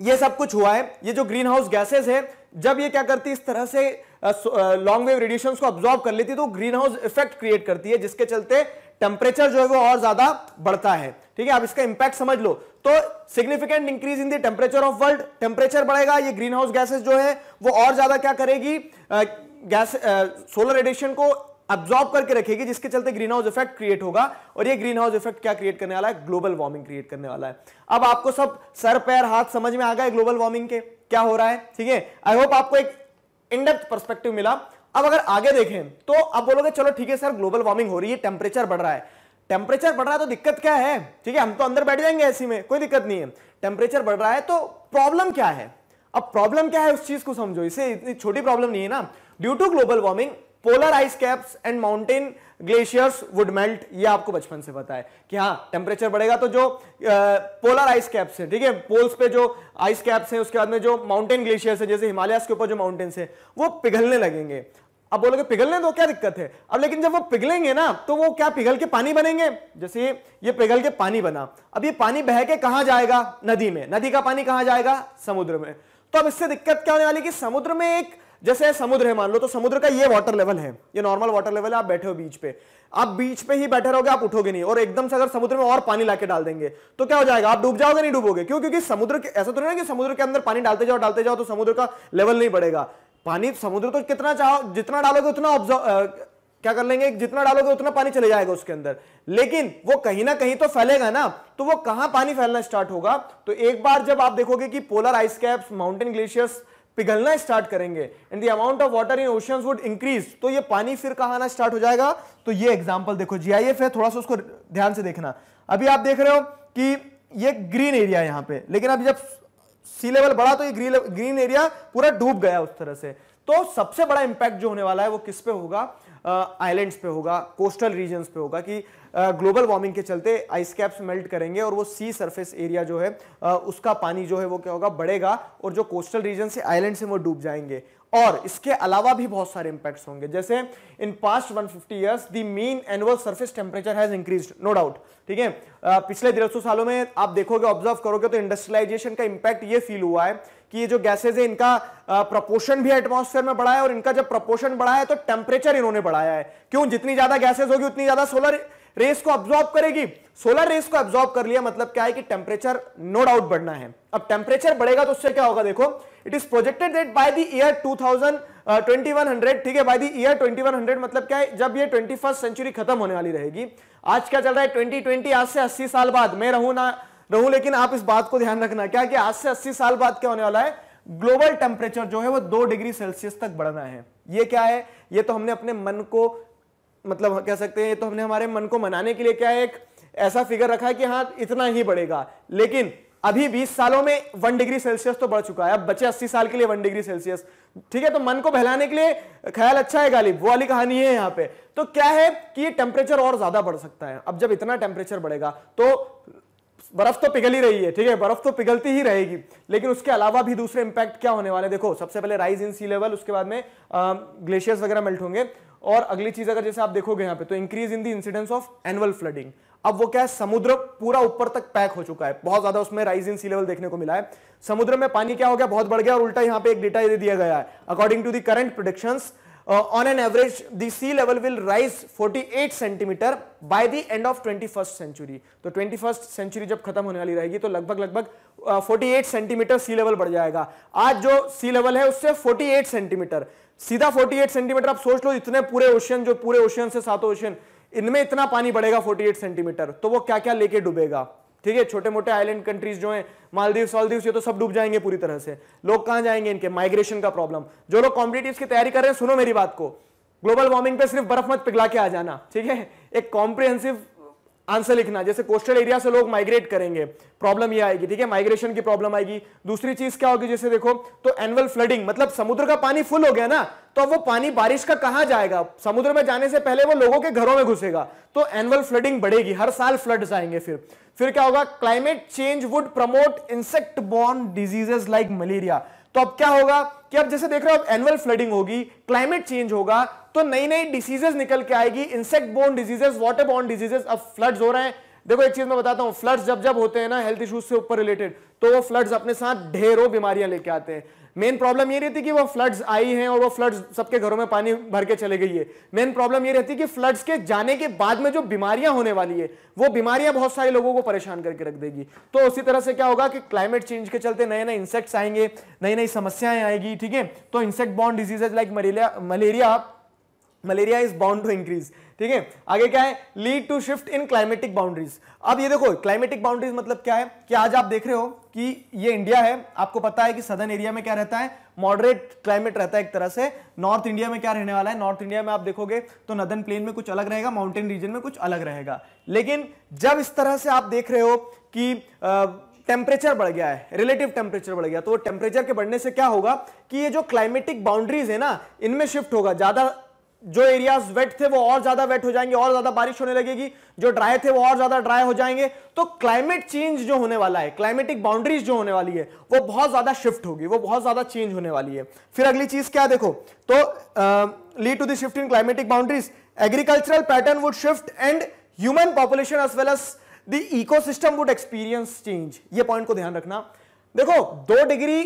ये सब कुछ हुआ है ये जो ग्रीन हाउस गैसेज है जब ये क्या करती है इस तरह से लॉन्ग वेव रेडिएशन को ऑब्जॉर्व कर लेती है तो ग्रीन हाउस इफेक्ट क्रिएट करती है जिसके चलते टेम्परेचर जो है वो और ज्यादा बढ़ता है ठीक है आप इसका इंपैक्ट समझ लो तो significant increase in the temperature of world temperature बढ़ेगा ये ग्रीन हाउस गैसेज जो है वो और ज्यादा क्या करेगी गैस सोलर रेडिएशन को अब्जॉर्ब करके रखेगी जिसके चलते ग्रीन हाउस इफेक्ट क्रिएट होगा और ये ग्रीन हाउस इफेक्ट क्या क्रिएट करने वाला है ग्लोबल वार्मिंग क्रिएट करने वाला है अब आपको सब सर पैर हाथ समझ में आ गए ग्लोबल वार्मिंग के क्या हो रहा है ठीक है आई होप आपको एक इनडेप्थ परस्पेक्टिव मिला अब अगर आगे देखें तो आप बोलोगे चलो ठीक है सर ग्लोबल वार्मिंग हो रही है टेम्परेचर बढ़ रहा है टेम्परेचर बढ़ रहा है तो दिक्कत क्या है ठीक है हम तो अंदर बैठ जाएंगे ऐसी में कोई दिक्कत नहीं है टेम्परेचर बढ़ रहा है तो प्रॉब्लम क्या है अब प्रॉब्लम क्या है उस चीज को समझो इसे इतनी छोटी प्रॉब्लम नहीं है ना due to global warming polar ice caps and mountain glaciers would melt ये आपको बचपन से पता है कि हाँ टेम्परेचर बढ़ेगा तो जो पोलर आइस कैप्स हैं ठीक है पोल्स पे जो आइस कैप्स हैं उसके बाद में जो माउंटेन ग्लेशियर्स है जैसे हिमालयस के ऊपर जो माउंटेन्स हैं वो पिघलने लगेंगे अब बोलोगे पिघलने तो क्या दिक्कत है अब लेकिन जब वो पिघलेंगे ना तो वो क्या पिघल के पानी बनेंगे जैसे ये पिघल के पानी बना अब ये पानी बह के कहा जाएगा नदी में नदी का पानी कहा जाएगा समुद्र में तो अब इससे दिक्कत क्या होने वाली कि समुद्र में एक जैसे समुद्र है मान लो तो समुद्र का ये वाटर लेवल है ये नॉर्मल वाटर लेवल है आप बैठे हो बीच पे आप बीच पे ही बैठे रहोगे आप उठोगे नहीं और एकदम से अगर समुद्र में और पानी लाके डाल देंगे तो क्या हो जाएगा आप डूब जाओगे नहीं डूबोगे क्यों क्योंकि समुद्र के ऐसा तो नहीं ना कि समुद्र के अंदर पानी डालते जाओ डालते जाओ तो समुद्र का लेवल नहीं बढ़ेगा पानी समुद्र तो कितना चाहो जितना डालोगे उतना क्या कर लेंगे जितना डालोगे उतना पानी चले जाएगा उसके अंदर लेकिन वो कहीं ना कहीं तो फैलेगा ना तो वो कहां पानी फैलना स्टार्ट होगा तो एक बार जब आप देखोगे कि polar ice caps mountain glaciers पिघलना स्टार्ट करेंगे and the amount of water in ocean would increase तो ये पानी फिर कहा आना स्टार्ट हो जाएगा तो ये एग्जाम्पल देखो जीआईएफ है थोड़ा सा उसको ध्यान से देखना अभी आप देख रहे हो कि ये ग्रीन एरिया है यहाँ पे लेकिन अभी जब सी लेवल बढ़ा तो ये ग्रीन ग्रीन एरिया पूरा डूब गया उस तरह से तो सबसे बड़ा इंपैक्ट जो होने वाला है वो किस पे होगा आइलैंड्स पे होगा कोस्टल रीजन पे होगा कि ग्लोबल वार्मिंग के चलते आइस कैप्स मेल्ट करेंगे और वो सी सरफेस एरिया जो है उसका पानी जो है वो क्या होगा बढ़ेगा और जो कोस्टल रीजन से आइलैंड से वो डूब जाएंगे और इसके अलावा भी बहुत सारे इंपैक्ट्स होंगे जैसे in past 150 fifty years the mean annual surface temperature has increase no doubt ठीक है पिछले डेढ़ सालों में आप देखोगे ऑब्जर्व करोगे तो इंडस्ट्रियलाइजेशन का इंपैक्ट ये फील हुआ है कि ये जो गैसेज है इनका प्रपोर्शन भी एटमोसफेयर में बढ़ा है और इनका जब प्रपोर्शन बढ़ा है तो टेम्परेचर इन्होंने बढ़ाया है क्यों जितनी ज्यादा गैसेज होगी उतनी ज्यादा सोलर रेस को ऑब्जॉर्ब करेगी सोलर रेस को ऑब्जॉर्ब कर लिया मतलब क्या है कि टेम्परेचर नो डाउट बढ़ना है अब टेम्परेचर बढ़ेगा तो उससे क्या होगा देखो it is projected that by the year 2000 2100 ठीक है बाय द ईयर 2100 मतलब क्या है जब ये 21st सेंचुरी खत्म होने वाली रहेगी आज क्या चल रहा है 2020 आज से 80 साल बाद मैं रहूं ना रहूं लेकिन आप इस बात को ध्यान रखना क्या कि आज से 80 साल बाद क्या होने वाला है ग्लोबल टेम्परेचर जो है वो दो डिग्री सेल्सियस तक बढ़ना है ये क्या है ये तो हमने अपने मन को मतलब कह सकते हैं तो हमने हमारे मन को मनाने के लिए क्या है एक ऐसा फिगर रखा है कि हाँ इतना ही बढ़ेगा लेकिन अभी 20 सालों में वन डिग्री सेल्सियस तो बढ़ चुका है अब बचे 80 साल के लिए वन डिग्री सेल्सियस ठीक है तो मन को बहलाने के लिए ख्याल अच्छा है गालिब वो वाली कहानी है यहाँ पे तो क्या है कि ये टेम्परेचर और ज्यादा बढ़ सकता है अब जब इतना टेम्परेचर बढ़ेगा तो बर्फ तो पिघल ही रही है ठीक है बर्फ तो पिघलती ही रहेगी लेकिन उसके अलावा भी दूसरे इंपैक्ट क्या होने वाले देखो सबसे पहले राइज इन सी लेवल उसके बाद में ग्लेशियर्स वगैरह मेल्ट होंगे और अगली चीज अगर जैसे आप देखोगे यहाँ पे तो increase in the incidence of annual flooding अब वो क्या है समुद्र पूरा ऊपर तक पैक हो चुका है बहुत ज्यादा उसमें राइज इन सी लेवल देखने को मिला है समुद्र में पानी क्या हो गया बहुत बढ़ गया और उल्टा यहाँ पे एक डेटा दे दिया गया है according to the current predictions uh, on an average the sea level will rise 48 centimetres by the end of 21st century तो 21st century जब खत्म होने वाली रहेगी तो लगभग लगभग uh, 48 सेंटीमीटर सी लेवल बढ़ जाएगा आज जो सी लेवल है उससे 48 सेंटीमीटर सीधा 48 सेंटीमीटर आप सोच लो इतने पूरे ओशियन जो पूरे ओशियन से सातों ओशियन इनमें इतना पानी बढ़ेगा 48 सेंटीमीटर तो वो क्या क्या लेके डूबेगा ठीक है छोटे मोटे आइलैंड कंट्रीज जो हैं मालदीव वालदीव ये तो सब डूब जाएंगे पूरी तरह से लोग कहां जाएंगे इनके माइग्रेशन का प्रॉब्लम जो लोग कॉम्पिटेटिव की तैयारी कर रहे हैं सुनो मेरी बात को ग्लोबल वार्मिंग पे सिर्फ बर्फ मत पिघला के आ जाना ठीक है एक कॉम्प्रिहेंसिव आंसर लिखना जैसे कोस्टल एरिया से लोग माइग्रेट करेंगे प्रॉब्लम ये आएगी ठीक है माइग्रेशन की प्रॉब्लम आएगी दूसरी चीज क्या होगी जैसे देखो तो एनुअल फ्लडिंग मतलब समुद्र का पानी फुल हो गया ना तो वो पानी बारिश का कहां जाएगा समुद्र में जाने से पहले वो लोगों के घरों में घुसेगा तो एनुअल फ्लडिंग बढ़ेगी हर साल फ्लड आएंगे फिर फिर क्या होगा climate change would promote insect borne diseases like malaria तो अब क्या होगा कि अब जैसे देख रहे हो अब एनुअल फ्लडिंग होगी क्लाइमेट चेंज होगा तो नई नई डिसीजेस निकल के आएगी insect borne diseases water borne diseases अब फ्लड्स हो रहे हैं देखो एक चीज मैं बताता हूं फ्लड्स जब जब होते हैं ना हेल्थ इश्यूज से ऊपर रिलेटेड तो वो फ्लड्स अपने साथ ढेरों बीमारियां लेके आते हैं मेन प्रॉब्लम ये रहती कि वो फ्लड्स आई हैं और वो फ्लड्स सबके घरों में पानी भर के चले गई है मेन प्रॉब्लम ये रहती कि फ्लड्स के जाने के बाद में जो बीमारियां होने वाली है वो बीमारियां बहुत सारे लोगों को परेशान करके रख देगी तो उसी तरह से क्या होगा कि क्लाइमेट चेंज के चलते नए नए इंसेक्ट्स आएंगे नई नई समस्याएं आएगी ठीक है तो इंसेक्ट बॉन्ड diseases like malaria malaria malaria is bound to increase ठीक है आगे क्या है lead to shift in climatic boundaries अब ये देखो क्लाइमेटिक बाउंड्रीज मतलब क्या है कि आज आप देख रहे हो कि ये इंडिया है आपको पता है कि सदर्न एरिया में क्या रहता है मॉडरेट क्लाइमेट रहता है एक तरह से नॉर्थ इंडिया में क्या रहने वाला है नॉर्थ इंडिया में आप देखोगे तो नदन प्लेन में कुछ अलग रहेगा माउंटेन रीजन में कुछ अलग रहेगा लेकिन जब इस तरह से आप देख रहे हो कि टेम्परेचर बढ़ गया है रिलेटिव टेम्परेचर बढ़ गया तो टेम्परेचर के बढ़ने से क्या होगा कि ये जो क्लाइमेटिक बाउंड्रीज है ना इनमें शिफ्ट होगा ज्यादा जो एरियाज वेट थे वो और ज्यादा वेट हो जाएंगे और ज्यादा बारिश होने लगेगी जो ड्राई थे वो और ज्यादा ड्राई हो जाएंगे तो क्लाइमेट चेंज जो होने वाला है क्लाइमेटिक बाउंड्रीज जो होने वाली है वो बहुत ज्यादा शिफ्ट होगी वो बहुत ज्यादा चेंज होने वाली है फिर अगली चीज क्या देखो तो lead to shift in climatic boundaries agricultural pattern would shift and human population as well as the ecosystem would experience change ये पॉइंट को ध्यान रखना देखो दो डिग्री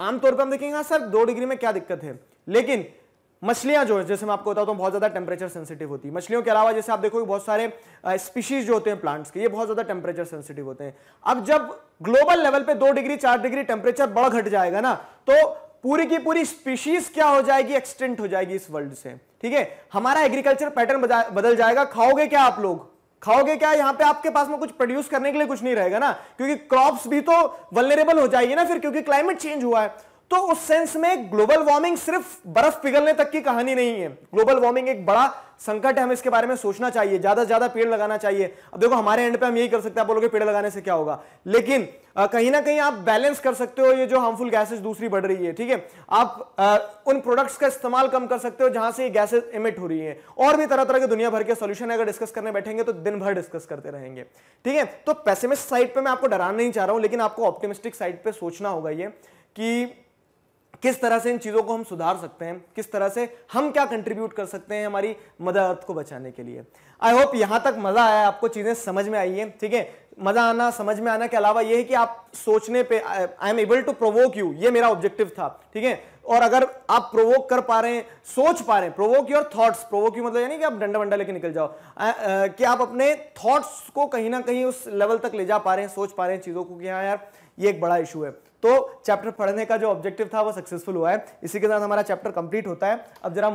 आमतौर पर हम देखेंगे हाँ सर दो डिग्री में क्या दिक्कत है लेकिन मछलियां जो है जैसे मैं आपको बताता हूँ बहुत ज़्यादा टेम्परेचर सेंसिटिव होती है मछलियों के अलावा जैसे आप देखो बहुत सारे स्पीशीज जो होते हैं प्लांट्स के ये बहुत ज़्यादा टेम्परेचर सेंसिटिव होते हैं अब जब ग्लोबल लेवल पे दो डिग्री चार डिग्री टेम्परेचर बढ़ घट जाएगा ना तो पूरी की पूरी स्पीशीज क्या हो जाएगी एक्सटेंट हो जाएगी इस वर्ल्ड से ठीक है हमारा एग्रीकल्चर पैटर्न बदल जाएगा खाओगे क्या आप लोग खाओगे क्या यहाँ पे आपके पास में कुछ प्रोड्यूस करने के लिए कुछ नहीं रहेगा ना क्योंकि क्रॉप्स भी तो वलरेबल हो जाएगी ना फिर क्योंकि क्लाइमेट चेंज हुआ है तो उस सेंस में ग्लोबल वार्मिंग सिर्फ बर्फ पिघलने तक की कहानी नहीं है ग्लोबल वार्मिंग एक बड़ा संकट है हमें इसके बारे में सोचना चाहिए ज्यादा से ज्यादा पेड़ लगाना चाहिए अब देखो हमारे एंड पे हम यही कर सकते हैं आप बोलोगे पेड़ लगाने से क्या होगा लेकिन आ, कहीं ना कहीं आप बैलेंस कर सकते हो ये जो हार्मफुल गैसेस दूसरी बढ़ रही है ठीक है आप आ, उन प्रोडक्ट्स का इस्तेमाल कम कर सकते हो जहां से ये गैसेस इमिट हो रही है और भी तरह तरह के दुनिया भर के सोल्यूशन अगर डिस्कस करने बैठेंगे तो दिन भर डिस्कस करते रहेंगे ठीक है तो पैसेमिस्ट साइड पर मैं आपको डराना नहीं चाह रहा हूं लेकिन आपको ऑप्टिमिस्टिक साइड पर सोचना होगा ये कि किस तरह से इन चीज़ों को हम सुधार सकते हैं किस तरह से हम क्या कंट्रीब्यूट कर सकते हैं हमारी मदर अर्थ को बचाने के लिए आई होप यहां तक मज़ा आया आपको चीज़ें समझ में आई है ठीक है मज़ा आना समझ में आना के अलावा ये है कि आप सोचने पे I am able to provoke you ये मेरा ऑब्जेक्टिव था ठीक है और अगर आप प्रोवोक कर पा रहे हैं सोच पा रहे हैं provoke your thoughts provoke you मतलब यानी कि आप डंडा वंडा लेके निकल जाओ आ, आ, uh, कि आप अपने थॉट्स को कहीं ना कहीं उस लेवल तक ले जा पा रहे हैं सोच पा रहे हैं चीज़ों को कि हाँ यार ये एक बड़ा इशू है तो चैप्टर पढ़ने का जो ऑब्जेक्टिव था वो सक्सेसफुल हुआ है इसी के साथ हमारा चैप्टर कंप्लीट होता है अब जरा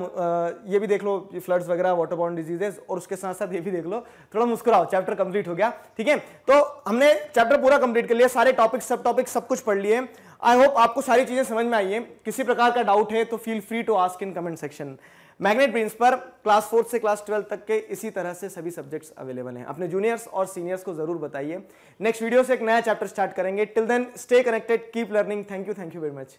ये भी देख लो फ्लड्स वगैरह वाटरबॉर्न डिजीजेस और उसके साथ साथ ये भी देख लो थोड़ा मुस्कुराओ चैप्टर कंप्लीट हो गया ठीक है तो हमने चैप्टर पूरा कंप्लीट कर लिया सारे टॉपिक सब टॉपिक सब कुछ पढ़ लिए आई होप आपको सारी चीज़ें समझ में आई है किसी प्रकार का डाउट है तो feel free to ask in comment section Magnet Brains पर क्लास फोर्थ से क्लास ट्वेल्थ तक के इसी तरह से सभी सब्जेक्ट्स अवेलेबल हैं अपने जूनियर्स और सीनियर्स को जरूर बताइए नेक्स्ट वीडियो से एक नया चैप्टर स्टार्ट करेंगे till then stay connected keep learning thank you thank you very much